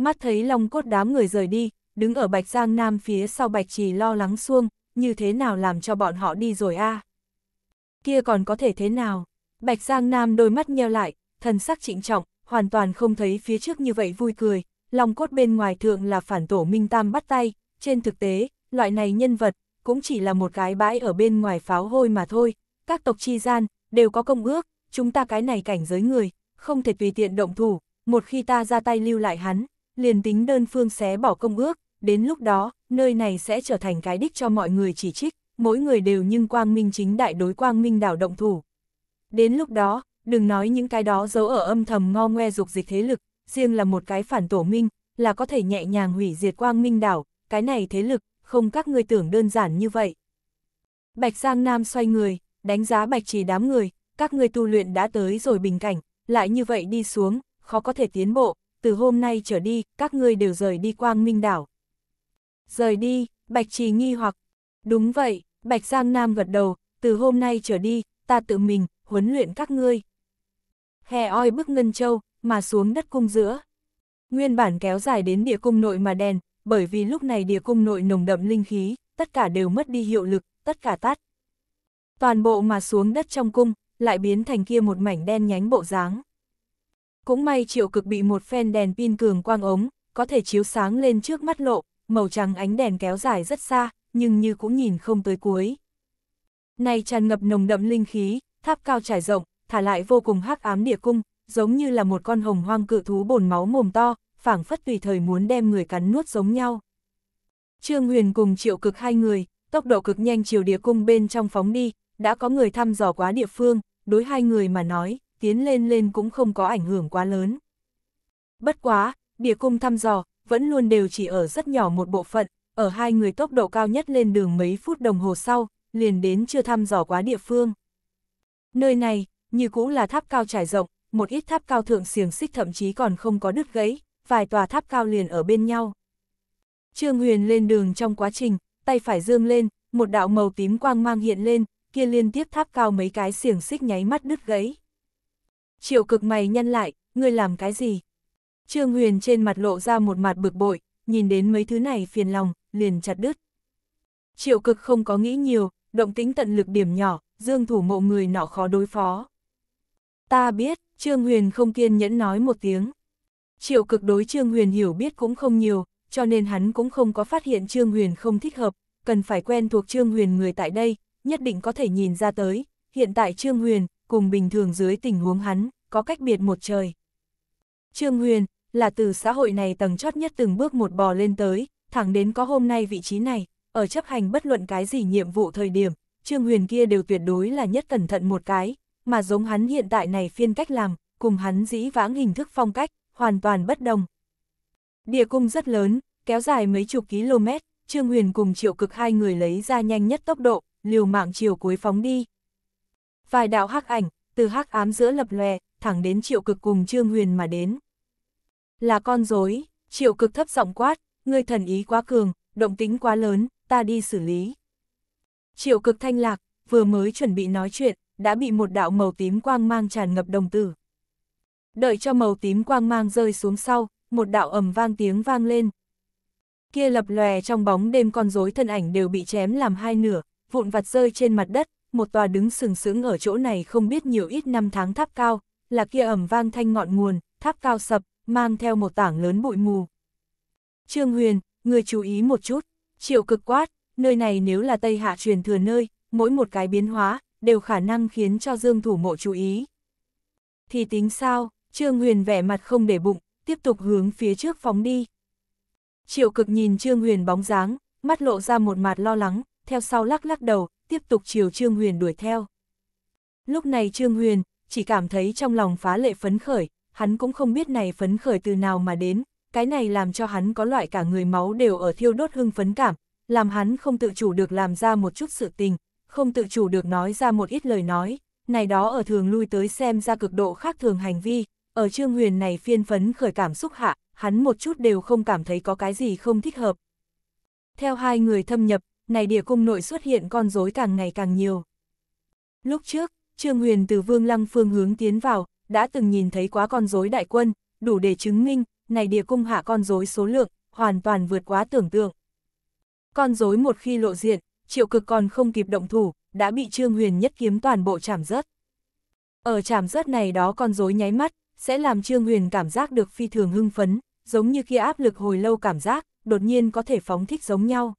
Speaker 1: mắt thấy long cốt đám người rời đi, đứng ở Bạch Giang Nam phía sau Bạch Trì lo lắng xuông, như thế nào làm cho bọn họ đi rồi a à? Kia còn có thể thế nào? Bạch Giang Nam đôi mắt nheo lại, thần sắc trịnh trọng, hoàn toàn không thấy phía trước như vậy vui cười, long cốt bên ngoài thượng là phản tổ Minh Tam bắt tay, trên thực tế, loại này nhân vật, cũng chỉ là một cái bãi ở bên ngoài pháo hôi mà thôi, các tộc chi gian, đều có công ước, chúng ta cái này cảnh giới người, không thể tùy tiện động thủ, một khi ta ra tay lưu lại hắn, liền tính đơn phương xé bỏ công ước, đến lúc đó, nơi này sẽ trở thành cái đích cho mọi người chỉ trích, mỗi người đều nhưng quang minh chính đại đối quang minh đảo động thủ. Đến lúc đó, đừng nói những cái đó giấu ở âm thầm ngo ngoe dục dịch thế lực, riêng là một cái phản tổ minh, là có thể nhẹ nhàng hủy diệt quang minh đảo, cái này thế lực, không các người tưởng đơn giản như vậy. Bạch Giang Nam xoay người, đánh giá bạch trì đám người, các người tu luyện đã tới rồi bình cảnh, lại như vậy đi xuống, khó có thể tiến bộ, từ hôm nay trở đi, các ngươi đều rời đi quang minh đảo. Rời đi, Bạch Trì nghi hoặc, đúng vậy, Bạch Giang Nam gật đầu, từ hôm nay trở đi, ta tự mình, huấn luyện các ngươi. Hè oi bức ngân châu, mà xuống đất cung giữa. Nguyên bản kéo dài đến địa cung nội mà đèn, bởi vì lúc này địa cung nội nồng đậm linh khí, tất cả đều mất đi hiệu lực, tất cả tắt. Toàn bộ mà xuống đất trong cung, lại biến thành kia một mảnh đen nhánh bộ dáng. Cũng may triệu cực bị một phen đèn pin cường quang ống, có thể chiếu sáng lên trước mắt lộ, màu trắng ánh đèn kéo dài rất xa, nhưng như cũng nhìn không tới cuối. Này tràn ngập nồng đậm linh khí, tháp cao trải rộng, thả lại vô cùng hắc ám địa cung, giống như là một con hồng hoang cự thú bồn máu mồm to, phảng phất tùy thời muốn đem người cắn nuốt giống nhau. Trương Huyền cùng triệu cực hai người, tốc độ cực nhanh chiều địa cung bên trong phóng đi, đã có người thăm dò quá địa phương, đối hai người mà nói, tiến lên lên cũng không có ảnh hưởng quá lớn. Bất quá, địa cung thăm dò, vẫn luôn đều chỉ ở rất nhỏ một bộ phận, ở hai người tốc độ cao nhất lên đường mấy phút đồng hồ sau, liền đến chưa thăm dò quá địa phương. Nơi này, như cũ là tháp cao trải rộng, một ít tháp cao thượng xiềng xích thậm chí còn không có đứt gãy, vài tòa tháp cao liền ở bên nhau. Trương Huyền lên đường trong quá trình, tay phải dương lên, một đạo màu tím quang mang hiện lên, kia liên tiếp tháp cao mấy cái xiềng xích nháy mắt đứt gãy triệu cực mày nhân lại, ngươi làm cái gì? Trương Huyền trên mặt lộ ra một mặt bực bội, nhìn đến mấy thứ này phiền lòng, liền chặt đứt. Triệu cực không có nghĩ nhiều, động tính tận lực điểm nhỏ, dương thủ mộ người nọ khó đối phó. Ta biết, Trương Huyền không kiên nhẫn nói một tiếng. Triệu cực đối Trương Huyền hiểu biết cũng không nhiều, cho nên hắn cũng không có phát hiện Trương Huyền không thích hợp, cần phải quen thuộc Trương Huyền người tại đây, nhất định có thể nhìn ra tới. Hiện tại Trương Huyền, cùng bình thường dưới tình huống hắn, có cách biệt một trời. Trương Huyền, là từ xã hội này tầng chót nhất từng bước một bò lên tới, thẳng đến có hôm nay vị trí này, ở chấp hành bất luận cái gì nhiệm vụ thời điểm, Trương Huyền kia đều tuyệt đối là nhất cẩn thận một cái, mà giống hắn hiện tại này phiên cách làm, cùng hắn dĩ vãng hình thức phong cách, hoàn toàn bất đồng. Địa cung rất lớn, kéo dài mấy chục km, Trương Huyền cùng triệu cực hai người lấy ra nhanh nhất tốc độ, liều mạng chiều cuối phóng đi, vài đạo hắc ảnh, từ hắc ám giữa lập lòe, thẳng đến triệu cực cùng Trương Huyền mà đến. Là con rối triệu cực thấp giọng quát, ngươi thần ý quá cường, động tính quá lớn, ta đi xử lý. Triệu cực thanh lạc, vừa mới chuẩn bị nói chuyện, đã bị một đạo màu tím quang mang tràn ngập đồng tử. Đợi cho màu tím quang mang rơi xuống sau, một đạo ầm vang tiếng vang lên. Kia lập lòe trong bóng đêm con rối thân ảnh đều bị chém làm hai nửa, vụn vặt rơi trên mặt đất, một tòa đứng sừng sững ở chỗ này không biết nhiều ít năm tháng tháp cao, là kia ẩm vang thanh ngọn nguồn, tháp cao sập, mang theo một tảng lớn bụi mù. Trương Huyền, người chú ý một chút, triệu cực quát, nơi này nếu là Tây Hạ truyền thừa nơi, mỗi một cái biến hóa, đều khả năng khiến cho Dương Thủ Mộ chú ý. Thì tính sao, Trương Huyền vẻ mặt không để bụng, tiếp tục hướng phía trước phóng đi. Triệu cực nhìn Trương Huyền bóng dáng, mắt lộ ra một mặt lo lắng, theo sau lắc lắc đầu, tiếp tục chiều Trương Huyền đuổi theo. Lúc này Trương Huyền, chỉ cảm thấy trong lòng phá lệ phấn khởi, hắn cũng không biết này phấn khởi từ nào mà đến, cái này làm cho hắn có loại cả người máu đều ở thiêu đốt hưng phấn cảm, làm hắn không tự chủ được làm ra một chút sự tình, không tự chủ được nói ra một ít lời nói, này đó ở thường lui tới xem ra cực độ khác thường hành vi, ở Trương Huyền này phiên phấn khởi cảm xúc hạ, hắn một chút đều không cảm thấy có cái gì không thích hợp. Theo hai người thâm nhập, này địa cung nội xuất hiện con rối càng ngày càng nhiều. Lúc trước, Trương Huyền từ Vương Lăng phương hướng tiến vào, đã từng nhìn thấy quá con rối đại quân, đủ để chứng minh, này địa cung hạ con rối số lượng, hoàn toàn vượt quá tưởng tượng. Con rối một khi lộ diện, triệu cực còn không kịp động thủ, đã bị Trương Huyền nhất kiếm toàn bộ chảm rớt. Ở chảm rớt này đó con rối nháy mắt, sẽ làm Trương Huyền cảm giác được phi thường hưng phấn, giống như kia áp lực hồi lâu cảm giác, đột nhiên có thể phóng thích giống nhau.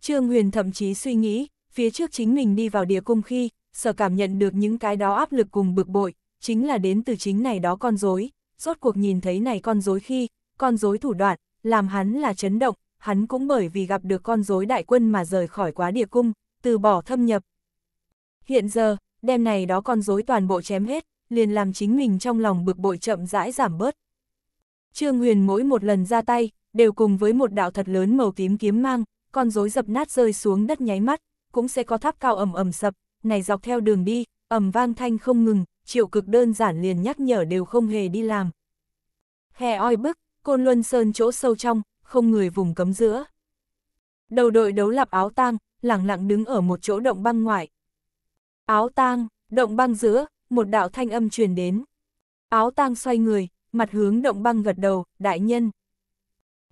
Speaker 1: Trương Huyền thậm chí suy nghĩ, phía trước chính mình đi vào địa cung khi, sở cảm nhận được những cái đó áp lực cùng bực bội, chính là đến từ chính này đó con rối. Rốt cuộc nhìn thấy này con rối khi, con rối thủ đoạn, làm hắn là chấn động, hắn cũng bởi vì gặp được con rối đại quân mà rời khỏi quá địa cung, từ bỏ thâm nhập. Hiện giờ, đem này đó con rối toàn bộ chém hết, liền làm chính mình trong lòng bực bội chậm rãi giảm bớt. Trương Huyền mỗi một lần ra tay, đều cùng với một đạo thật lớn màu tím kiếm mang, con rối dập nát rơi xuống đất nháy mắt, cũng sẽ có tháp cao ẩm ẩm sập, này dọc theo đường đi, ầm vang thanh không ngừng, triệu cực đơn giản liền nhắc nhở đều không hề đi làm. Hè oi bức, côn luân sơn chỗ sâu trong, không người vùng cấm giữa. Đầu đội đấu lập áo tang, lẳng lặng đứng ở một chỗ động băng ngoại. Áo tang, động băng giữa, một đạo thanh âm truyền đến. Áo tang xoay người, mặt hướng động băng gật đầu, đại nhân.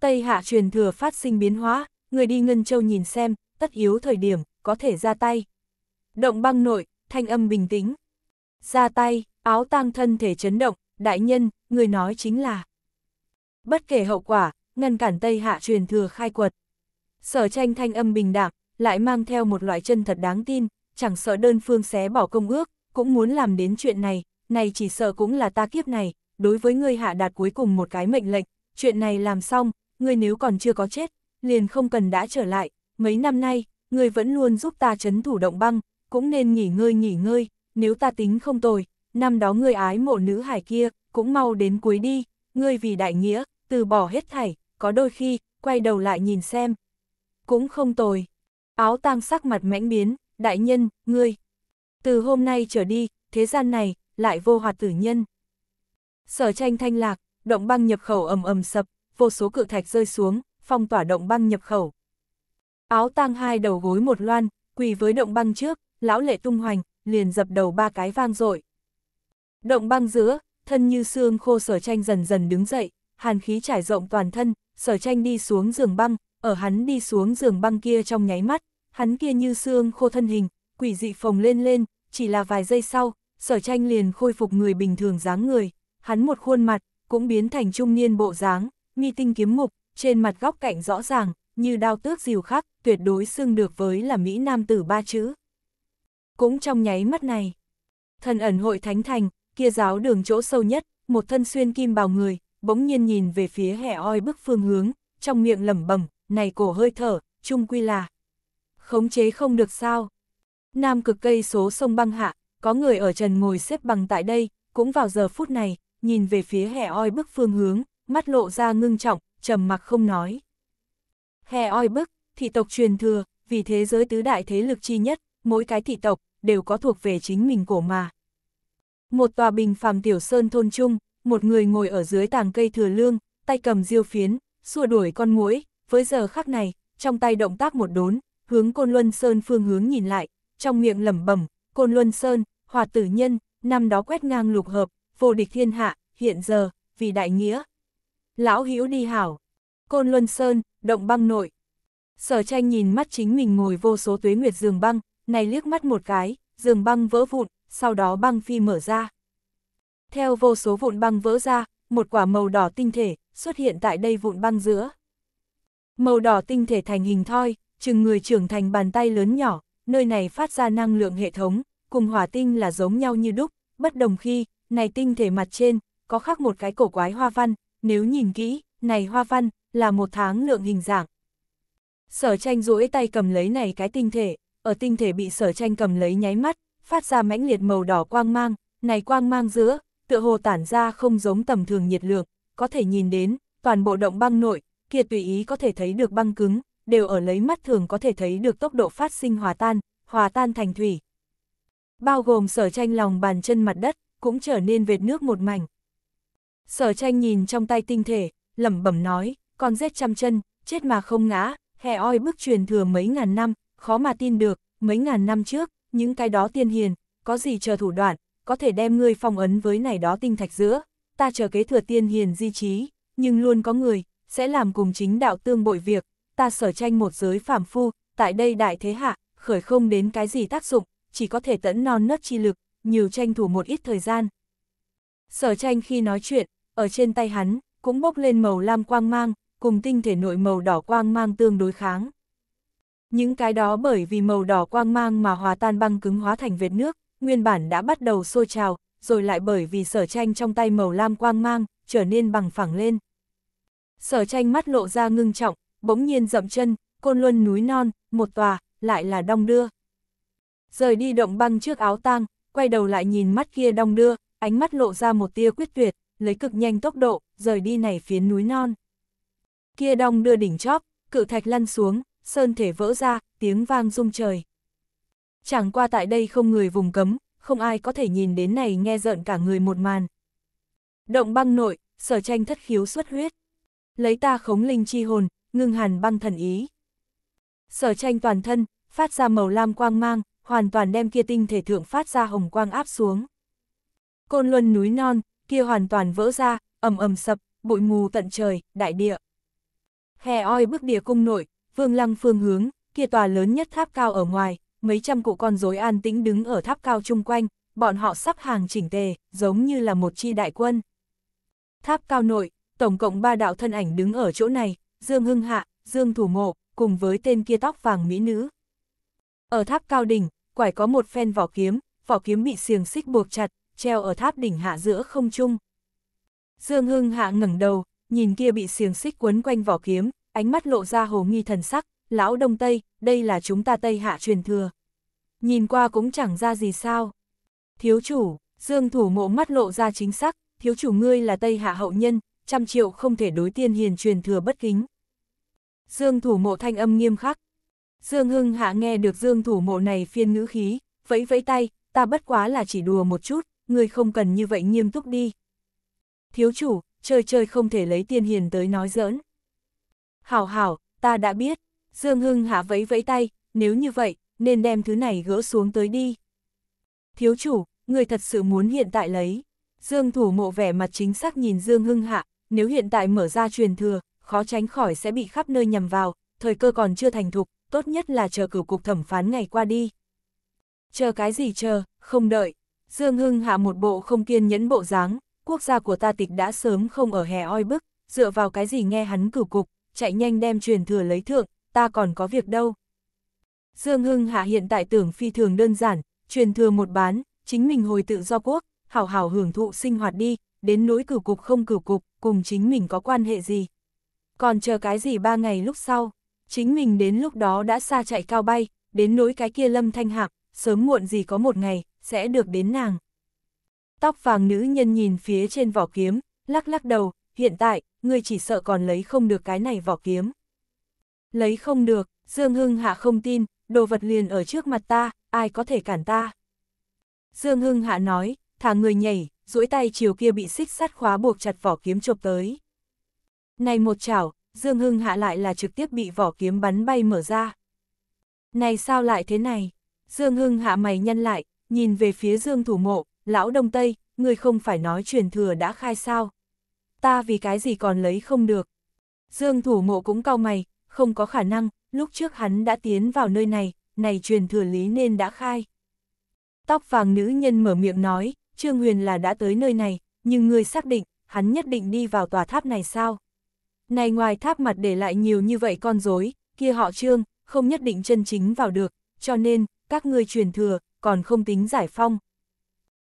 Speaker 1: Tây hạ truyền thừa phát sinh biến hóa, người đi Ngân Châu nhìn xem, tất yếu thời điểm, có thể ra tay. Động băng nội, thanh âm bình tĩnh. Ra tay, áo tang thân thể chấn động, đại nhân, người nói chính là. Bất kể hậu quả, ngăn cản Tây Hạ truyền thừa khai quật. Sở tranh thanh âm bình đạm, lại mang theo một loại chân thật đáng tin, chẳng sợ đơn phương xé bỏ công ước, cũng muốn làm đến chuyện này, này chỉ sợ cũng là ta kiếp này, đối với người hạ đạt cuối cùng một cái mệnh lệnh, chuyện này làm xong, người nếu còn chưa có chết, liền không cần đã trở lại, mấy năm nay, người vẫn luôn giúp ta chấn thủ động băng, cũng nên nghỉ ngơi nghỉ ngơi, nếu ta tính không tồi, năm đó người ái mộ nữ hải kia, cũng mau đến cuối đi, ngươi vì đại nghĩa, từ bỏ hết thảy, có đôi khi, quay đầu lại nhìn xem. Cũng không tồi. Áo tang sắc mặt mãnh biến, đại nhân, ngươi. Từ hôm nay trở đi, thế gian này, lại vô hoạt tử nhân. Sở tranh thanh lạc, động băng nhập khẩu ầm ầm sập, vô số cự thạch rơi xuống, phong tỏa động băng nhập khẩu. Áo tang hai đầu gối một loan, quỳ với động băng trước, lão lệ tung hoành, liền dập đầu ba cái vang dội. Động băng giữa, thân như xương khô sở tranh dần dần đứng dậy, hàn khí trải rộng toàn thân, sở tranh đi xuống giường băng, ở hắn đi xuống giường băng kia trong nháy mắt, hắn kia như xương khô thân hình, quỷ dị phồng lên lên, chỉ là vài giây sau, sở tranh liền khôi phục người bình thường dáng người, hắn một khuôn mặt, cũng biến thành trung niên bộ dáng, mi tinh kiếm mục, trên mặt góc cạnh rõ ràng, như đao tước dìu khắc, tuyệt đối xưng được với là Mỹ Nam tử ba chữ. Cũng trong nháy mắt này, thần ẩn hội thánh thành, kia giáo đường chỗ sâu nhất, một thân xuyên kim bào người, bỗng nhiên nhìn về phía hẻ oi bức phương hướng, trong miệng lẩm bẩm, này cổ hơi thở, chung quy là khống chế không được sao. Nam cực cây số sông băng hạ, có người ở trần ngồi xếp bằng tại đây, cũng vào giờ phút này, nhìn về phía hẻ oi bức phương hướng, mắt lộ ra ngưng trọng, trầm mặc không nói. Hè oi bức, thị tộc truyền thừa, vì thế giới tứ đại thế lực chi nhất, mỗi cái thị tộc, đều có thuộc về chính mình cổ mà. Một tòa bình phàm tiểu sơn thôn trung, một người ngồi ở dưới tàng cây thừa lương, tay cầm diêu phiến, xua đuổi con muỗi, với giờ khắc này, trong tay động tác một đốn, hướng Côn Luân Sơn phương hướng nhìn lại, trong miệng lẩm bẩm, Côn Luân Sơn, hòa tử nhân, năm đó quét ngang lục hợp, vô địch thiên hạ, hiện giờ, vì đại nghĩa, Lão hữu đi hảo. Côn Luân Sơn, động băng nội. Sở tranh nhìn mắt chính mình ngồi vô số tuế nguyệt giường băng, này liếc mắt một cái, giường băng vỡ vụn, sau đó băng phi mở ra. Theo vô số vụn băng vỡ ra, một quả màu đỏ tinh thể xuất hiện tại đây vụn băng giữa. Màu đỏ tinh thể thành hình thoi, chừng người trưởng thành bàn tay lớn nhỏ, nơi này phát ra năng lượng hệ thống, cùng hỏa tinh là giống nhau như đúc, bất đồng khi, này tinh thể mặt trên, có khắc một cái cổ quái hoa văn, nếu nhìn kỹ, này hoa văn, là một tháng lượng hình dạng. Sở tranh duỗi tay cầm lấy này cái tinh thể, ở tinh thể bị sở tranh cầm lấy nháy mắt, phát ra mãnh liệt màu đỏ quang mang, này quang mang giữa, tựa hồ tản ra không giống tầm thường nhiệt lượng, có thể nhìn đến, toàn bộ động băng nội, kia tùy ý có thể thấy được băng cứng, đều ở lấy mắt thường có thể thấy được tốc độ phát sinh hòa tan, hòa tan thành thủy. Bao gồm sở tranh lòng bàn chân mặt đất, cũng trở nên vệt nước một mảnh. Sở tranh nhìn trong tay tinh thể, lẩm bẩm nói, con rết trăm chân, chết mà không ngã, hè oi bức truyền thừa mấy ngàn năm, khó mà tin được, mấy ngàn năm trước, những cái đó tiên hiền, có gì chờ thủ đoạn, có thể đem ngươi phong ấn với này đó tinh thạch giữa, ta chờ kế thừa tiên hiền di trí, nhưng luôn có người, sẽ làm cùng chính đạo tương bội việc, ta sở tranh một giới phàm phu, tại đây đại thế hạ, khởi không đến cái gì tác dụng, chỉ có thể tẫn non nớt chi lực, nhiều tranh thủ một ít thời gian. Sở tranh khi nói chuyện, ở trên tay hắn, cũng bốc lên màu lam quang mang, cùng tinh thể nội màu đỏ quang mang tương đối kháng. Những cái đó bởi vì màu đỏ quang mang mà hòa tan băng cứng hóa thành vệt nước, nguyên bản đã bắt đầu sôi trào, rồi lại bởi vì sở tranh trong tay màu lam quang mang, trở nên bằng phẳng lên. Sở tranh mắt lộ ra ngưng trọng, bỗng nhiên dậm chân, côn luân núi non, một tòa, lại là đong đưa. Rời đi động băng trước áo tang, quay đầu lại nhìn mắt kia đong đưa, ánh mắt lộ ra một tia quyết tuyệt lấy cực nhanh tốc độ, rời đi này phiến núi non. Kia đong đưa đỉnh chóp, cự thạch lăn xuống, sơn thể vỡ ra, tiếng vang rung trời. Chẳng qua tại đây không người vùng cấm, không ai có thể nhìn đến này nghe giận cả người một màn. Động băng nội, sở tranh thất khiếu xuất huyết. Lấy ta khống linh chi hồn, ngưng hàn băng thần ý. Sở tranh toàn thân, phát ra màu lam quang mang, hoàn toàn đem kia tinh thể thượng phát ra hồng quang áp xuống. Côn Luân núi non, kia hoàn toàn vỡ ra, ầm ầm sập, bụi mù tận trời, đại địa. hè oi bức địa cung nội, vương lăng phương hướng, kia tòa lớn nhất tháp cao ở ngoài, mấy trăm cụ con rối an tĩnh đứng ở tháp cao chung quanh, bọn họ sắp hàng chỉnh tề, giống như là một chi đại quân. Tháp cao nội, tổng cộng ba đạo thân ảnh đứng ở chỗ này, Dương Hưng Hạ, Dương Thủ Mộ, cùng với tên kia tóc vàng mỹ nữ. Ở tháp cao đỉnh, quải có một phen vỏ kiếm, vỏ kiếm bị xiềng xích buộc chặt, treo ở tháp đỉnh hạ giữa không trung. Dương Hưng Hạ ngẩng đầu, nhìn kia bị xiềng xích quấn quanh vỏ kiếm, ánh mắt lộ ra hồ nghi thần sắc, lão Đông Tây, đây là chúng ta Tây Hạ truyền thừa. Nhìn qua cũng chẳng ra gì sao. Thiếu chủ, Dương Thủ Mộ mắt lộ ra chính xác, thiếu chủ ngươi là Tây Hạ hậu nhân, trăm triệu không thể đối tiên hiền truyền thừa bất kính. Dương Thủ Mộ thanh âm nghiêm khắc. Dương Hưng Hạ nghe được Dương Thủ Mộ này phiên ngữ khí, vẫy vẫy tay, ta bất quá là chỉ đùa một chút, người không cần như vậy nghiêm túc đi. Thiếu chủ, chơi chơi không thể lấy tiên hiền tới nói giỡn. Hảo hảo, ta đã biết, Dương Hưng hạ vẫy vẫy tay, nếu như vậy, nên đem thứ này gỡ xuống tới đi. Thiếu chủ, người thật sự muốn hiện tại lấy. Dương thủ mộ vẻ mặt chính xác nhìn Dương Hưng hạ, nếu hiện tại mở ra truyền thừa, khó tránh khỏi sẽ bị khắp nơi nhầm vào, thời cơ còn chưa thành thục, tốt nhất là chờ cửu cục thẩm phán ngày qua đi. Chờ cái gì chờ, không đợi. Dương Hưng hạ một bộ không kiên nhẫn bộ dáng, quốc gia của ta tịch đã sớm không ở hè oi bức, dựa vào cái gì nghe hắn cử cục, chạy nhanh đem truyền thừa lấy thượng, ta còn có việc đâu. Dương Hưng hạ hiện tại tưởng phi thường đơn giản, truyền thừa một bán, chính mình hồi tự do quốc, hảo hảo hưởng thụ sinh hoạt đi, đến nỗi cử cục không cử cục, cùng chính mình có quan hệ gì. Còn chờ cái gì ba ngày lúc sau, chính mình đến lúc đó đã xa chạy cao bay, đến nỗi cái kia lâm thanh hạc, sớm muộn gì có một ngày, sẽ được đến nàng. Tóc vàng nữ nhân nhìn phía trên vỏ kiếm, lắc lắc đầu, hiện tại, ngươi chỉ sợ còn lấy không được cái này vỏ kiếm. Lấy không được, Dương Hưng Hạ không tin, đồ vật liền ở trước mặt ta, ai có thể cản ta. Dương Hưng Hạ nói, thả người nhảy, duỗi tay chiều kia bị xích sắt khóa buộc chặt vỏ kiếm chộp tới. Này một chảo, Dương Hưng Hạ lại là trực tiếp bị vỏ kiếm bắn bay mở ra. Này sao lại thế này? Dương Hưng Hạ mày nhân lại, nhìn về phía Dương Thủ Mộ, lão Đông Tây, người không phải nói truyền thừa đã khai sao. Ta vì cái gì còn lấy không được. Dương Thủ Mộ cũng cao mày, không có khả năng, lúc trước hắn đã tiến vào nơi này, này truyền thừa lý nên đã khai. Tóc vàng nữ nhân mở miệng nói, Trương Huyền là đã tới nơi này, nhưng người xác định, hắn nhất định đi vào tòa tháp này sao? Này ngoài tháp mặt để lại nhiều như vậy con rối, kia họ Trương, không nhất định chân chính vào được, cho nên, các ngươi truyền thừa, còn không tính giải phong.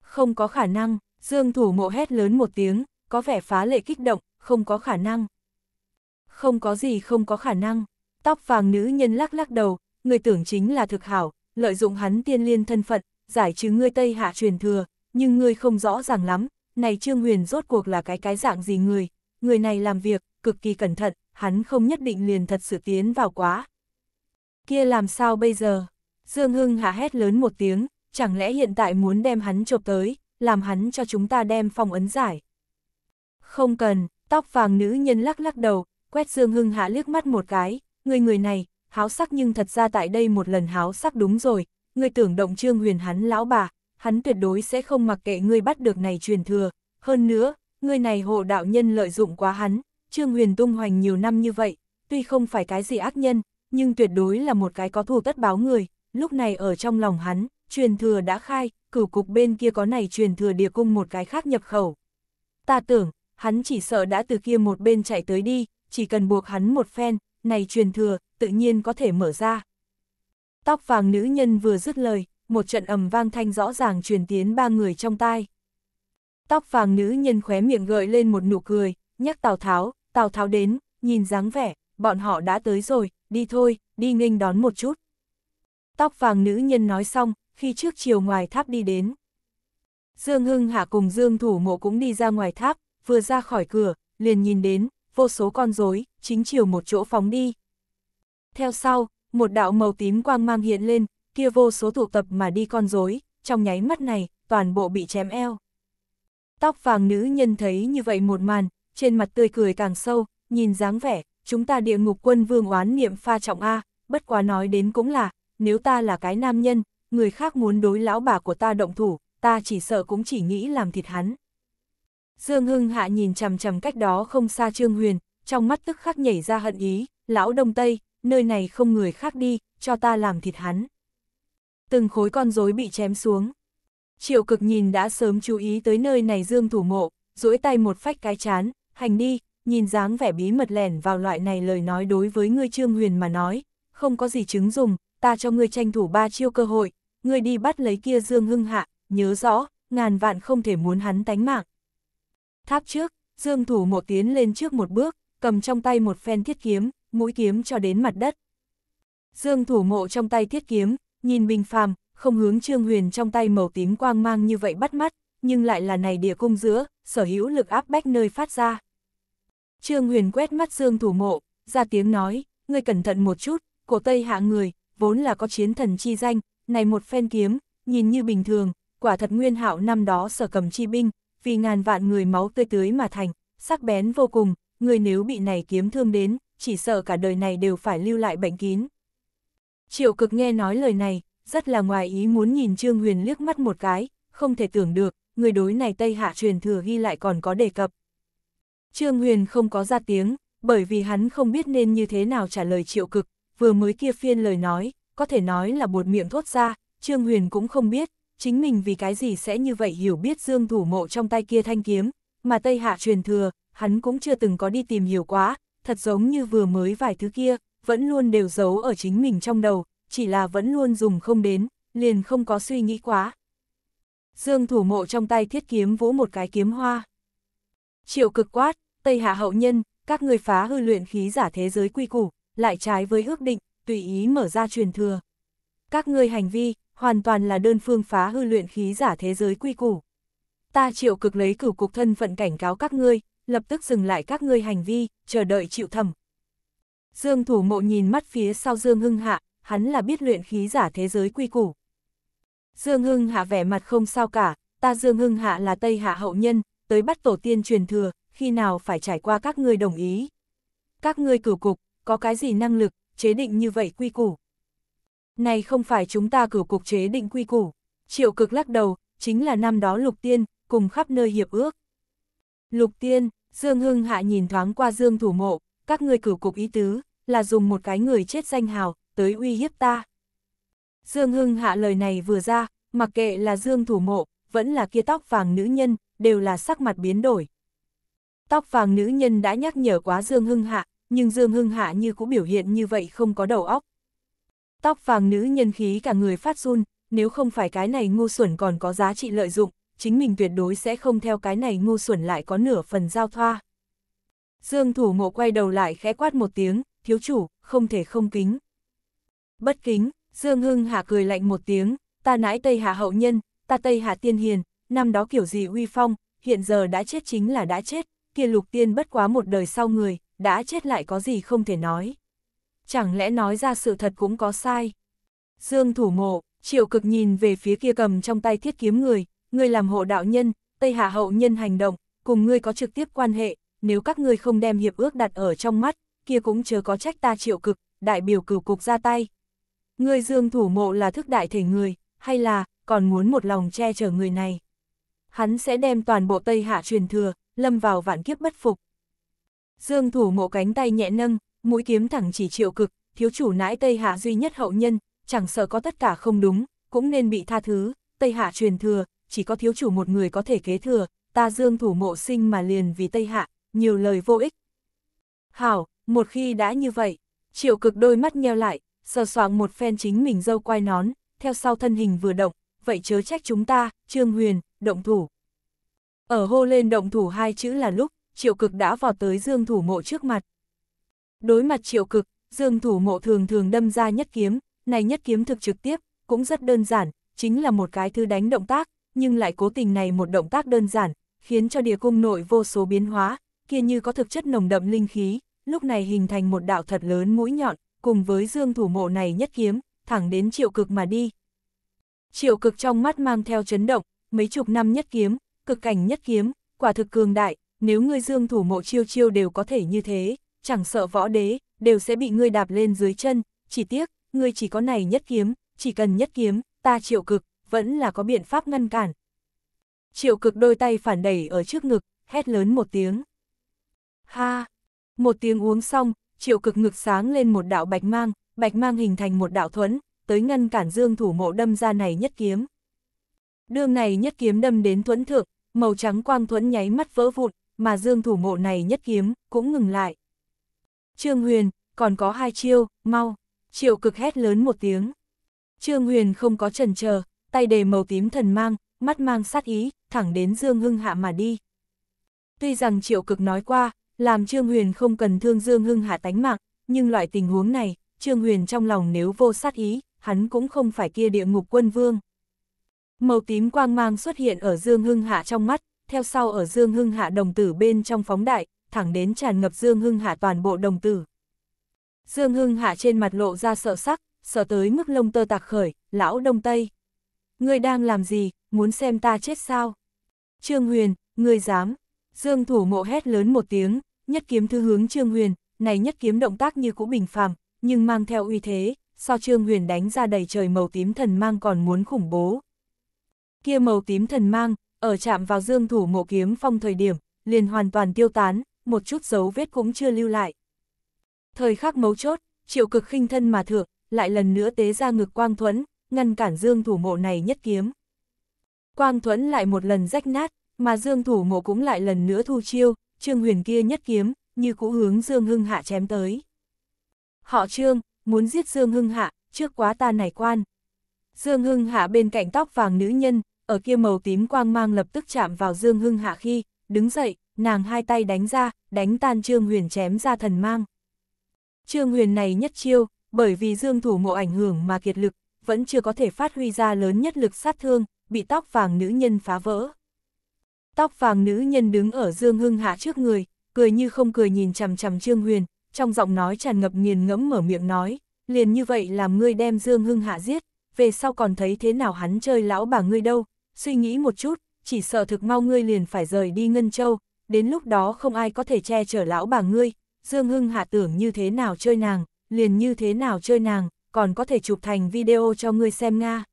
Speaker 1: Không có khả năng, Dương Thủ Mộ hét lớn một tiếng, có vẻ phá lệ kích động, không có khả năng. Không có gì không có khả năng, tóc vàng nữ nhân lắc lắc đầu, người tưởng chính là thực hảo, lợi dụng hắn tiên liên thân phận, giải trừ ngươi Tây Hạ truyền thừa, nhưng ngươi không rõ ràng lắm, này Trương Huyền rốt cuộc là cái cái dạng gì người, người này làm việc, cực kỳ cẩn thận, hắn không nhất định liền thật sự tiến vào quá. Kia làm sao bây giờ? Dương Hưng hà hét lớn một tiếng, chẳng lẽ hiện tại muốn đem hắn chộp tới, làm hắn cho chúng ta đem phong ấn giải. Không cần, tóc vàng nữ nhân lắc lắc đầu, quét Dương Hưng hạ liếc mắt một cái, người người này, háo sắc nhưng thật ra tại đây một lần háo sắc đúng rồi, người tưởng động trương huyền hắn lão bà, hắn tuyệt đối sẽ không mặc kệ người bắt được này truyền thừa, hơn nữa, người này hộ đạo nhân lợi dụng quá hắn, trương huyền tung hoành nhiều năm như vậy, tuy không phải cái gì ác nhân, nhưng tuyệt đối là một cái có thù tất báo người, lúc này ở trong lòng hắn, truyền thừa đã khai, cửu cục bên kia có này truyền thừa địa cung một cái khác nhập khẩu. Ta tưởng, hắn chỉ sợ đã từ kia một bên chạy tới đi, chỉ cần buộc hắn một phen, này truyền thừa, tự nhiên có thể mở ra. Tóc vàng nữ nhân vừa dứt lời, một trận ầm vang thanh rõ ràng truyền tiến ba người trong tai. Tóc vàng nữ nhân khóe miệng gợi lên một nụ cười, nhắc Tào Tháo, Tào Tháo đến, nhìn dáng vẻ, bọn họ đã tới rồi, đi thôi, đi nghênh đón một chút tóc vàng nữ nhân nói xong, khi trước chiều ngoài tháp đi đến. Dương Hưng Hạ cùng Dương Thủ Mộ cũng đi ra ngoài tháp, vừa ra khỏi cửa, liền nhìn đến, vô số con rối chính chiều một chỗ phóng đi. Theo sau, một đạo màu tím quang mang hiện lên, kia vô số tụ tập mà đi con rối trong nháy mắt này, toàn bộ bị chém eo. Tóc vàng nữ nhân thấy như vậy một màn, trên mặt tươi cười càng sâu, nhìn dáng vẻ, chúng ta địa ngục quân vương oán niệm pha trọng A, bất quá nói đến cũng là, nếu ta là cái nam nhân, người khác muốn đối lão bà của ta động thủ, ta chỉ sợ cũng chỉ nghĩ làm thịt hắn. Dương Hưng Hạ nhìn chằm chằm cách đó không xa Trương Huyền, trong mắt tức khắc nhảy ra hận ý, lão Đông Tây, nơi này không người khác đi, cho ta làm thịt hắn. Từng khối con rối bị chém xuống. Triệu cực nhìn đã sớm chú ý tới nơi này Dương thủ mộ, duỗi tay một phách cái chán, hành đi, nhìn dáng vẻ bí mật lẻn vào loại này lời nói đối với ngươi Trương Huyền mà nói, không có gì chứng dùng, ta cho ngươi tranh thủ ba chiêu cơ hội, ngươi đi bắt lấy kia Dương Hưng Hạ, nhớ rõ, ngàn vạn không thể muốn hắn tánh mạng. Tháp trước, Dương thủ Mộ tiến lên trước một bước, cầm trong tay một phen thiết kiếm, mũi kiếm cho đến mặt đất. Dương thủ mộ trong tay thiết kiếm, nhìn bình phàm, không hướng trương huyền trong tay màu tím quang mang như vậy bắt mắt, nhưng lại là này địa cung giữa, sở hữu lực áp bách nơi phát ra. Trương huyền quét mắt dương thủ mộ, ra tiếng nói, ngươi cẩn thận một chút, cổ tây hạ người, vốn là có chiến thần chi danh, này một phen kiếm, nhìn như bình thường, quả thật nguyên hạo năm đó sở cầm chi binh, vì ngàn vạn người máu tươi tưới mà thành, sắc bén vô cùng, người nếu bị này kiếm thương đến, chỉ sợ cả đời này đều phải lưu lại bệnh kín. Triệu cực nghe nói lời này, rất là ngoài ý muốn nhìn Trương Huyền liếc mắt một cái, không thể tưởng được, người đối này Tây Hạ truyền thừa ghi lại còn có đề cập. Trương Huyền không có ra tiếng, bởi vì hắn không biết nên như thế nào trả lời triệu cực, vừa mới kia phiên lời nói, có thể nói là buột miệng thốt ra, Trương Huyền cũng không biết, chính mình vì cái gì sẽ như vậy hiểu biết Dương Thủ Mộ trong tay kia thanh kiếm, mà Tây Hạ truyền thừa, hắn cũng chưa từng có đi tìm hiểu quá, thật giống như vừa mới vài thứ kia, vẫn luôn đều giấu ở chính mình trong đầu, chỉ là vẫn luôn dùng không đến, liền không có suy nghĩ quá. Dương Thủ Mộ trong tay thiết kiếm vỗ một cái kiếm hoa. Triệu cực quát, Tây Hạ hậu nhân, các người phá hư luyện khí giả thế giới quy củ, lại trái với ước định, tùy ý mở ra truyền thừa. Các ngươi hành vi, hoàn toàn là đơn phương phá hư luyện khí giả thế giới quy củ. Ta triệu cực lấy cửu cục thân phận cảnh cáo các ngươi, lập tức dừng lại các ngươi hành vi, chờ đợi chịu thẩm Dương thủ mộ nhìn mắt phía sau Dương Hưng Hạ, hắn là biết luyện khí giả thế giới quy củ. Dương Hưng Hạ vẻ mặt không sao cả, ta Dương Hưng Hạ là Tây Hạ hậu nhân, tới bắt tổ tiên truyền thừa, khi nào phải trải qua các ngươi đồng ý. Các ngươi cửu cục, có cái gì năng lực, chế định như vậy quy củ. Này không phải chúng ta cử cục chế định quy củ, triệu cực lắc đầu, chính là năm đó lục tiên, cùng khắp nơi hiệp ước. Lục tiên, Dương Hưng Hạ nhìn thoáng qua Dương thủ mộ, các ngươi cử cục ý tứ, là dùng một cái người chết danh hào, tới uy hiếp ta. Dương Hưng Hạ lời này vừa ra, mặc kệ là Dương thủ mộ, vẫn là kia tóc vàng nữ nhân, đều là sắc mặt biến đổi. Tóc vàng nữ nhân đã nhắc nhở quá Dương Hưng Hạ, nhưng Dương Hưng Hạ như cũng biểu hiện như vậy không có đầu óc. Tóc vàng nữ nhân khí cả người phát run, nếu không phải cái này ngu xuẩn còn có giá trị lợi dụng, chính mình tuyệt đối sẽ không theo cái này ngu xuẩn lại có nửa phần giao thoa. Dương thủ ngộ quay đầu lại khẽ quát một tiếng, thiếu chủ, không thể không kính. Bất kính, Dương Hưng Hạ cười lạnh một tiếng, ta nãi Tây Hạ hậu nhân, ta Tây Hạ tiên hiền, năm đó kiểu gì uy phong, hiện giờ đã chết chính là đã chết, kia lục tiên bất quá một đời sau người, đã chết lại có gì không thể nói. Chẳng lẽ nói ra sự thật cũng có sai. Dương thủ mộ, triệu cực nhìn về phía kia cầm trong tay thiết kiếm người, người làm hộ đạo nhân, Tây Hạ hậu nhân hành động, cùng ngươi có trực tiếp quan hệ, nếu các ngươi không đem hiệp ước đặt ở trong mắt, kia cũng chớ có trách ta triệu cực, đại biểu cửu cục ra tay. Ngươi dương thủ mộ là thức đại thể người, hay là, còn muốn một lòng che chở người này. Hắn sẽ đem toàn bộ Tây Hạ truyền thừa, lâm vào vạn kiếp bất phục. Dương thủ mộ cánh tay nhẹ nâng, mũi kiếm thẳng chỉ triệu cực, thiếu chủ nãi Tây Hạ duy nhất hậu nhân, chẳng sợ có tất cả không đúng, cũng nên bị tha thứ, Tây Hạ truyền thừa, chỉ có thiếu chủ một người có thể kế thừa, ta dương thủ mộ sinh mà liền vì Tây Hạ, nhiều lời vô ích. Hảo, một khi đã như vậy, triệu cực đôi mắt nheo lại, sờ soạng một phen chính mình dâu quay nón, theo sau thân hình vừa động, vậy chớ trách chúng ta, Trương Huyền, động thủ. Ở hô lên động thủ hai chữ là lúc, triệu cực đã vọt tới dương thủ mộ trước mặt. Đối mặt triệu cực, dương thủ mộ thường thường đâm ra nhất kiếm, này nhất kiếm thực trực tiếp, cũng rất đơn giản, chính là một cái thứ đánh động tác, nhưng lại cố tình này một động tác đơn giản, khiến cho địa cung nội vô số biến hóa, kia như có thực chất nồng đậm linh khí, lúc này hình thành một đạo thật lớn mũi nhọn, cùng với dương thủ mộ này nhất kiếm, thẳng đến triệu cực mà đi. Triệu cực trong mắt mang theo chấn động, mấy chục năm nhất kiếm, cực cảnh nhất kiếm, quả thực cường đại, nếu ngươi dương thủ mộ chiêu chiêu đều có thể như thế, chẳng sợ võ đế, đều sẽ bị ngươi đạp lên dưới chân, chỉ tiếc, ngươi chỉ có này nhất kiếm, chỉ cần nhất kiếm, ta triệu cực, vẫn là có biện pháp ngăn cản. Triệu cực đôi tay phản đẩy ở trước ngực, hét lớn một tiếng. Ha! Một tiếng uống xong, triệu cực ngực sáng lên một đạo bạch mang, bạch mang hình thành một đạo thuẫn, tới ngăn cản dương thủ mộ đâm ra này nhất kiếm. Đường này nhất kiếm đâm đến thuẫn thượng, màu trắng quang thuẫn nháy mắt vỡ vụn, mà Dương thủ mộ này nhất kiếm, cũng ngừng lại. Trương Huyền, còn có hai chiêu, mau, triệu cực hét lớn một tiếng. Trương Huyền không có trần chờ, tay đề màu tím thần mang, mắt mang sát ý, thẳng đến Dương Hưng Hạ mà đi. Tuy rằng triệu cực nói qua, làm Trương Huyền không cần thương Dương Hưng Hạ tánh mạng, nhưng loại tình huống này, Trương Huyền trong lòng nếu vô sát ý, hắn cũng không phải kia địa ngục quân vương. Màu tím quang mang xuất hiện ở Dương Hưng Hạ trong mắt, theo sau ở Dương Hưng Hạ đồng tử bên trong phóng đại, thẳng đến tràn ngập Dương Hưng Hạ toàn bộ đồng tử. Dương Hưng Hạ trên mặt lộ ra sợ sắc, sợ tới mức lông tơ tạc khởi, lão đông tây. người đang làm gì, muốn xem ta chết sao? Trương Huyền, ngươi dám. Dương thủ mộ hét lớn một tiếng, nhất kiếm thư hướng Trương Huyền, này nhất kiếm động tác như cũ bình phàm, nhưng mang theo uy thế, so Trương Huyền đánh ra đầy trời màu tím thần mang còn muốn khủng bố. Kia màu tím thần mang, ở chạm vào dương thủ mộ kiếm phong thời điểm, liền hoàn toàn tiêu tán, một chút dấu vết cũng chưa lưu lại. Thời khắc mấu chốt, triệu cực khinh thân mà thượng, lại lần nữa tế ra ngực quang thuẫn, ngăn cản dương thủ mộ này nhất kiếm. Quang thuẫn lại một lần rách nát, mà dương thủ mộ cũng lại lần nữa thu chiêu, trương huyền kia nhất kiếm, như cũ hướng dương hưng hạ chém tới. Họ trương, muốn giết dương hưng hạ, trước quá ta này quan. Dương hưng hạ bên cạnh tóc vàng nữ nhân, ở kia màu tím quang mang lập tức chạm vào Dương Hưng Hạ khi, đứng dậy, nàng hai tay đánh ra, đánh tan Trương Huyền chém ra thần mang. Trương Huyền này nhất chiêu, bởi vì Dương thủ mộ ảnh hưởng mà kiệt lực, vẫn chưa có thể phát huy ra lớn nhất lực sát thương, bị tóc vàng nữ nhân phá vỡ. Tóc vàng nữ nhân đứng ở Dương Hưng Hạ trước người, cười như không cười nhìn chằm chằm Trương Huyền, trong giọng nói tràn ngập nghiền ngẫm mở miệng nói, liền như vậy làm ngươi đem Dương Hưng Hạ giết, về sau còn thấy thế nào hắn chơi lão bà ngươi đâu, suy nghĩ một chút, chỉ sợ thực mau ngươi liền phải rời đi Ngân Châu, đến lúc đó không ai có thể che chở lão bà ngươi, Dương Hưng hạ tưởng như thế nào chơi nàng, liền như thế nào chơi nàng, còn có thể chụp thành video cho ngươi xem Nga.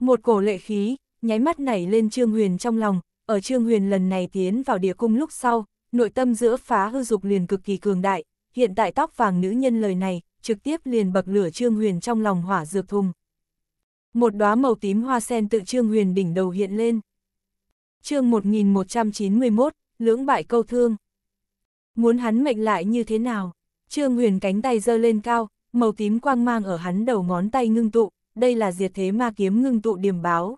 Speaker 1: Một cổ lệ khí, nháy mắt nảy lên Trương Huyền trong lòng, ở Trương Huyền lần này tiến vào địa cung lúc sau, nội tâm giữa phá hư dục liền cực kỳ cường đại, hiện tại tóc vàng nữ nhân lời này, trực tiếp liền bậc lửa Trương Huyền trong lòng hỏa dược thùng. Một đóa màu tím hoa sen tự trương huyền đỉnh đầu hiện lên. chương 1191, lưỡng bại câu thương. Muốn hắn mệnh lại như thế nào? Trương huyền cánh tay giơ lên cao, màu tím quang mang ở hắn đầu ngón tay ngưng tụ, đây là diệt thế ma kiếm ngưng tụ điểm báo.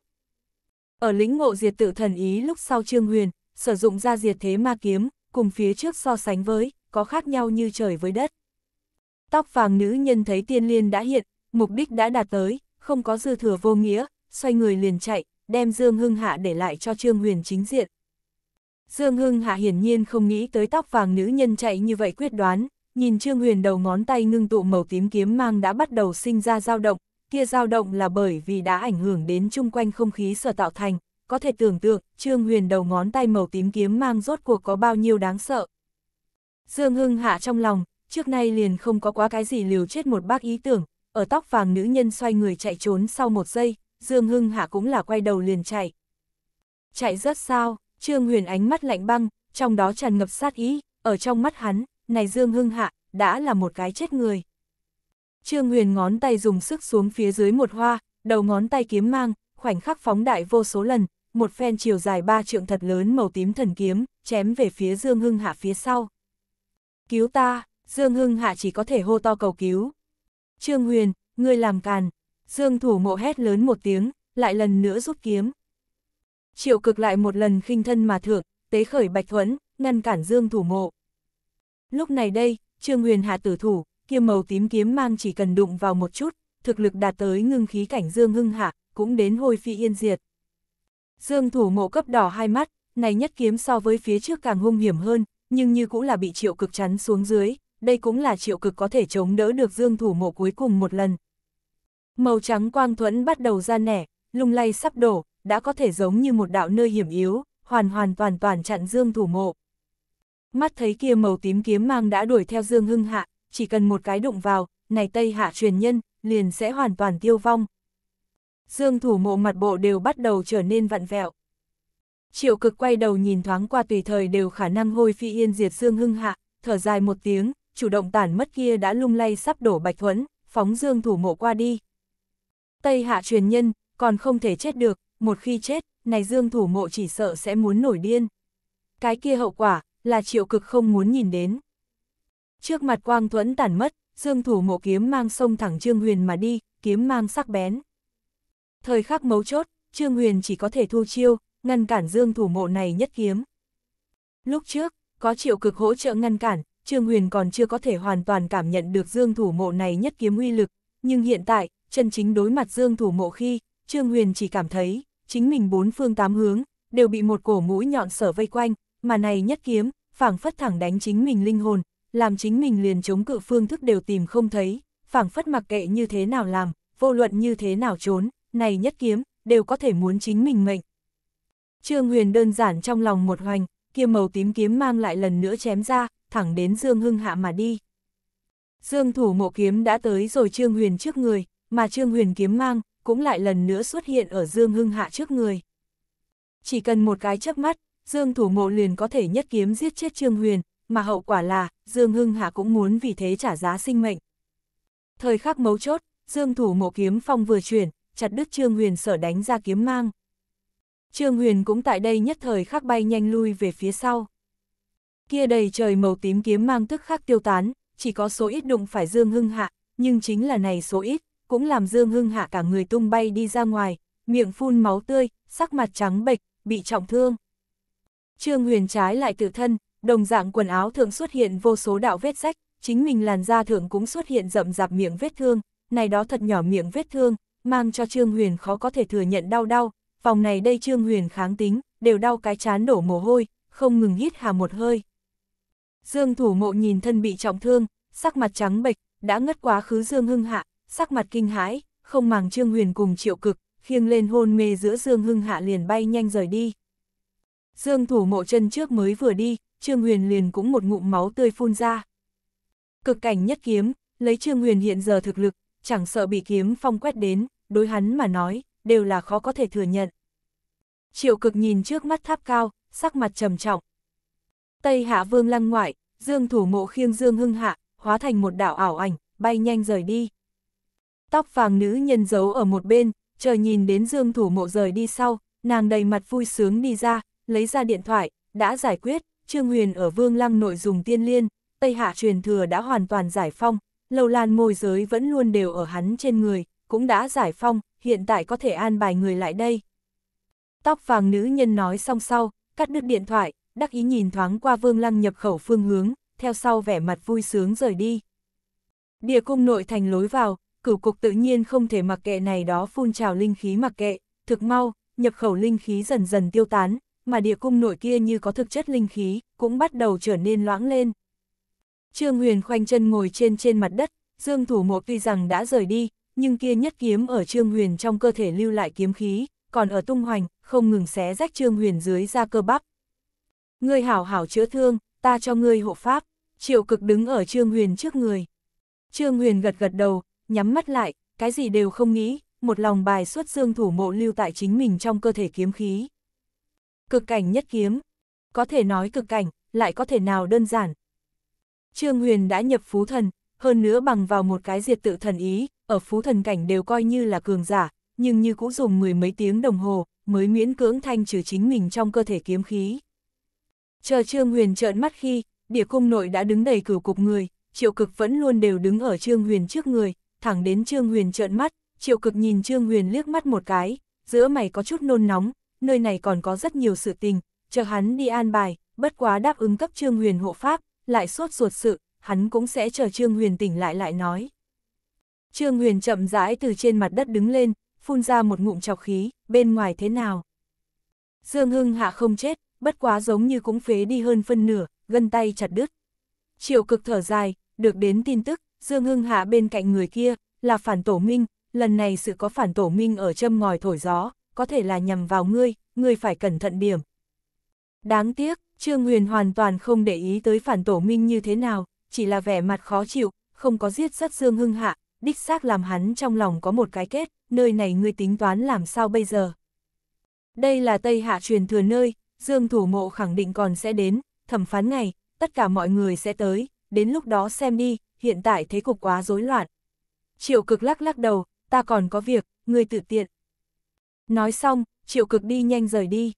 Speaker 1: Ở lĩnh ngộ diệt tự thần ý lúc sau Trương Huyền, sử dụng ra diệt thế ma kiếm, cùng phía trước so sánh với, có khác nhau như trời với đất. Tóc vàng nữ nhân thấy tiên liên đã hiện, mục đích đã đạt tới, không có dư thừa vô nghĩa, xoay người liền chạy, đem Dương Hưng Hạ để lại cho Trương Huyền chính diện. Dương Hưng Hạ hiển nhiên không nghĩ tới tóc vàng nữ nhân chạy như vậy quyết đoán, nhìn Trương Huyền đầu ngón tay ngưng tụ màu tím kiếm mang đã bắt đầu sinh ra dao động, kia dao động là bởi vì đã ảnh hưởng đến chung quanh không khí sở tạo thành, có thể tưởng tượng Trương Huyền đầu ngón tay màu tím kiếm mang rốt cuộc có bao nhiêu đáng sợ. Dương Hưng Hạ trong lòng, trước nay liền không có quá cái gì liều chết một bác ý tưởng, ở tóc vàng nữ nhân xoay người chạy trốn sau một giây, Dương Hưng Hạ cũng là quay đầu liền chạy. Chạy rất sao, Trương Huyền ánh mắt lạnh băng, trong đó tràn ngập sát ý, ở trong mắt hắn, này Dương Hưng Hạ, đã là một cái chết người. Trương Huyền ngón tay dùng sức xuống phía dưới một hoa, đầu ngón tay kiếm mang, khoảnh khắc phóng đại vô số lần, một phen chiều dài ba trượng thật lớn màu tím thần kiếm, chém về phía Dương Hưng Hạ phía sau. Cứu ta, Dương Hưng Hạ chỉ có thể hô to cầu cứu, Trương Huyền, ngươi làm càn. Dương thủ mộ hét lớn một tiếng, lại lần nữa rút kiếm. Triệu cực lại một lần khinh thân mà thượng, tế khởi bạch thuẫn, ngăn cản Dương thủ mộ. Lúc này đây, Trương Huyền hạ tử thủ, kia màu tím kiếm mang chỉ cần đụng vào một chút, thực lực đạt tới ngưng khí cảnh Dương hưng hạ, cũng đến hồi phi yên diệt. Dương thủ mộ cấp đỏ hai mắt, này nhất kiếm so với phía trước càng hung hiểm hơn, nhưng như cũng là bị triệu cực chắn xuống dưới, đây cũng là triệu cực có thể chống đỡ được dương thủ mộ cuối cùng một lần. Màu trắng quang thuẫn bắt đầu ra nẻ, lung lay sắp đổ, đã có thể giống như một đạo nơi hiểm yếu, hoàn hoàn toàn toàn chặn dương thủ mộ. Mắt thấy kia màu tím kiếm mang đã đuổi theo dương hưng hạ, chỉ cần một cái đụng vào, này tây hạ truyền nhân, liền sẽ hoàn toàn tiêu vong. Dương thủ mộ mặt bộ đều bắt đầu trở nên vặn vẹo. Triệu cực quay đầu nhìn thoáng qua tùy thời đều khả năng hôi phi yên diệt dương hưng hạ, thở dài một tiếng, chủ động tản mất kia đã lung lay sắp đổ Bạch Thuấn, phóng dương thủ mộ qua đi. Tây hạ truyền nhân, còn không thể chết được, một khi chết, này dương thủ mộ chỉ sợ sẽ muốn nổi điên. Cái kia hậu quả, là triệu cực không muốn nhìn đến. Trước mặt quang thuẫn tản mất, dương thủ mộ kiếm mang sông thẳng Trương Huyền mà đi, kiếm mang sắc bén. Thời khắc mấu chốt, Trương Huyền chỉ có thể thu chiêu, ngăn cản dương thủ mộ này nhất kiếm. Lúc trước, có triệu cực hỗ trợ ngăn cản, Trương Huyền còn chưa có thể hoàn toàn cảm nhận được Dương Thủ Mộ này nhất kiếm uy lực, nhưng hiện tại, chân chính đối mặt Dương Thủ Mộ khi, Trương Huyền chỉ cảm thấy, chính mình bốn phương tám hướng, đều bị một cổ mũi nhọn sở vây quanh, mà này nhất kiếm, phảng phất thẳng đánh chính mình linh hồn, làm chính mình liền chống cự phương thức đều tìm không thấy, phảng phất mặc kệ như thế nào làm, vô luận như thế nào trốn, này nhất kiếm, đều có thể muốn chính mình mệnh. Trương Huyền đơn giản trong lòng một hoành, kia màu tím kiếm mang lại lần nữa chém ra, thẳng đến Dương Hưng Hạ mà đi. Dương thủ mộ kiếm đã tới rồi Trương Huyền trước người, mà Trương Huyền kiếm mang, cũng lại lần nữa xuất hiện ở Dương Hưng Hạ trước người. Chỉ cần một cái chớp mắt, Dương thủ mộ liền có thể nhất kiếm giết chết Trương Huyền, mà hậu quả là Dương Hưng Hạ cũng muốn vì thế trả giá sinh mệnh. Thời khắc mấu chốt, Dương thủ mộ kiếm phong vừa chuyển, chặt đứt Trương Huyền sở đánh ra kiếm mang. Trương Huyền cũng tại đây nhất thời khắc bay nhanh lui về phía sau. Kia đầy trời màu tím kiếm mang tức khắc tiêu tán, chỉ có số ít đụng phải Dương Hưng Hạ, nhưng chính là này số ít, cũng làm Dương Hưng Hạ cả người tung bay đi ra ngoài, miệng phun máu tươi, sắc mặt trắng bệch, bị trọng thương. Trương Huyền trái lại tự thân, đồng dạng quần áo thường xuất hiện vô số đạo vết rách, chính mình làn da thường cũng xuất hiện rậm rạp miệng vết thương, này đó thật nhỏ miệng vết thương, mang cho Trương Huyền khó có thể thừa nhận đau đau, vòng này đây Trương Huyền kháng tính, đều đau cái chán đổ mồ hôi, không ngừng hít hà một hơi. Dương thủ mộ nhìn thân bị trọng thương, sắc mặt trắng bệch, đã ngất quá khứ Dương Hưng Hạ, sắc mặt kinh hãi, không màng Trương Huyền cùng triệu cực, khiêng lên hôn mê giữa Dương Hưng Hạ liền bay nhanh rời đi. Dương thủ mộ chân trước mới vừa đi, Trương Huyền liền cũng một ngụm máu tươi phun ra. Cực cảnh nhất kiếm, lấy Trương Huyền hiện giờ thực lực, chẳng sợ bị kiếm phong quét đến, đối hắn mà nói, đều là khó có thể thừa nhận. Triệu cực nhìn trước mắt tháp cao, sắc mặt trầm trọng, Tây Hạ Vương lăng ngoại, Dương Thủ Mộ khiêng Dương Hưng Hạ, hóa thành một đảo ảo ảnh, bay nhanh rời đi. Tóc vàng nữ nhân giấu ở một bên, chờ nhìn đến Dương Thủ Mộ rời đi sau, nàng đầy mặt vui sướng đi ra, lấy ra điện thoại, đã giải quyết, Trương Huyền ở Vương lăng nội dùng tiên liên, Tây Hạ truyền thừa đã hoàn toàn giải phong, lâu lan môi giới vẫn luôn đều ở hắn trên người, cũng đã giải phong, hiện tại có thể an bài người lại đây. Tóc vàng nữ nhân nói xong sau, cắt đứt điện thoại, đắc ý nhìn thoáng qua vương lăng nhập khẩu phương hướng, theo sau vẻ mặt vui sướng rời đi. Địa cung nội thành lối vào, cửu cục tự nhiên không thể mặc kệ này đó phun trào linh khí mặc kệ, thực mau, nhập khẩu linh khí dần dần tiêu tán, mà địa cung nội kia như có thực chất linh khí, cũng bắt đầu trở nên loãng lên. Trương Huyền khoanh chân ngồi trên trên mặt đất, Dương Thủ Mộ tuy rằng đã rời đi, nhưng kia nhất kiếm ở Trương Huyền trong cơ thể lưu lại kiếm khí, còn ở tung hoành, không ngừng xé rách Trương Huyền dưới da cơ bắp, Ngươi hảo hảo chữa thương, ta cho ngươi hộ pháp. Triệu cực đứng ở Trương Huyền trước người. Trương Huyền gật gật đầu, nhắm mắt lại, cái gì đều không nghĩ, một lòng bài xuất dương thủ mộ lưu tại chính mình trong cơ thể kiếm khí. Cực cảnh nhất kiếm. Có thể nói cực cảnh, lại có thể nào đơn giản. Trương Huyền đã nhập phú thần, hơn nữa bằng vào một cái diệt tự thần ý, ở phú thần cảnh đều coi như là cường giả, nhưng như cũng dùng mười mấy tiếng đồng hồ, mới miễn cưỡng thanh trừ chính mình trong cơ thể kiếm khí. Chờ Trương Huyền trợn mắt khi, địa cung nội đã đứng đầy cửu cục người, triệu cực vẫn luôn đều đứng ở Trương Huyền trước người, thẳng đến Trương Huyền trợn mắt, triệu cực nhìn Trương Huyền liếc mắt một cái, giữa mày có chút nôn nóng, nơi này còn có rất nhiều sự tình, chờ hắn đi an bài, bất quá đáp ứng cấp Trương Huyền hộ pháp, lại sốt ruột sự, hắn cũng sẽ chờ Trương Huyền tỉnh lại lại nói. Trương Huyền chậm rãi từ trên mặt đất đứng lên, phun ra một ngụm chọc khí, bên ngoài thế nào? Dương Hưng Hạ không chết, bất quá giống như cũng phế đi hơn phân nửa, gân tay chặt đứt. Triệu cực thở dài, được đến tin tức, Dương Hưng Hạ bên cạnh người kia, là phản tổ minh, lần này sự có phản tổ minh ở châm ngòi thổi gió, có thể là nhằm vào ngươi, ngươi phải cẩn thận điểm. Đáng tiếc, Trương Huyền hoàn toàn không để ý tới phản tổ minh như thế nào, chỉ là vẻ mặt khó chịu, không có giết rất Dương Hưng Hạ, đích xác làm hắn trong lòng có một cái kết, nơi này ngươi tính toán làm sao bây giờ. Đây là Tây Hạ truyền thừa nơi, Dương Thủ Mộ khẳng định còn sẽ đến, thẩm phán ngày, tất cả mọi người sẽ tới, đến lúc đó xem đi, hiện tại thế cục quá rối loạn. Triệu cực lắc lắc đầu, ta còn có việc, người tự tiện. Nói xong, triệu cực đi nhanh rời đi.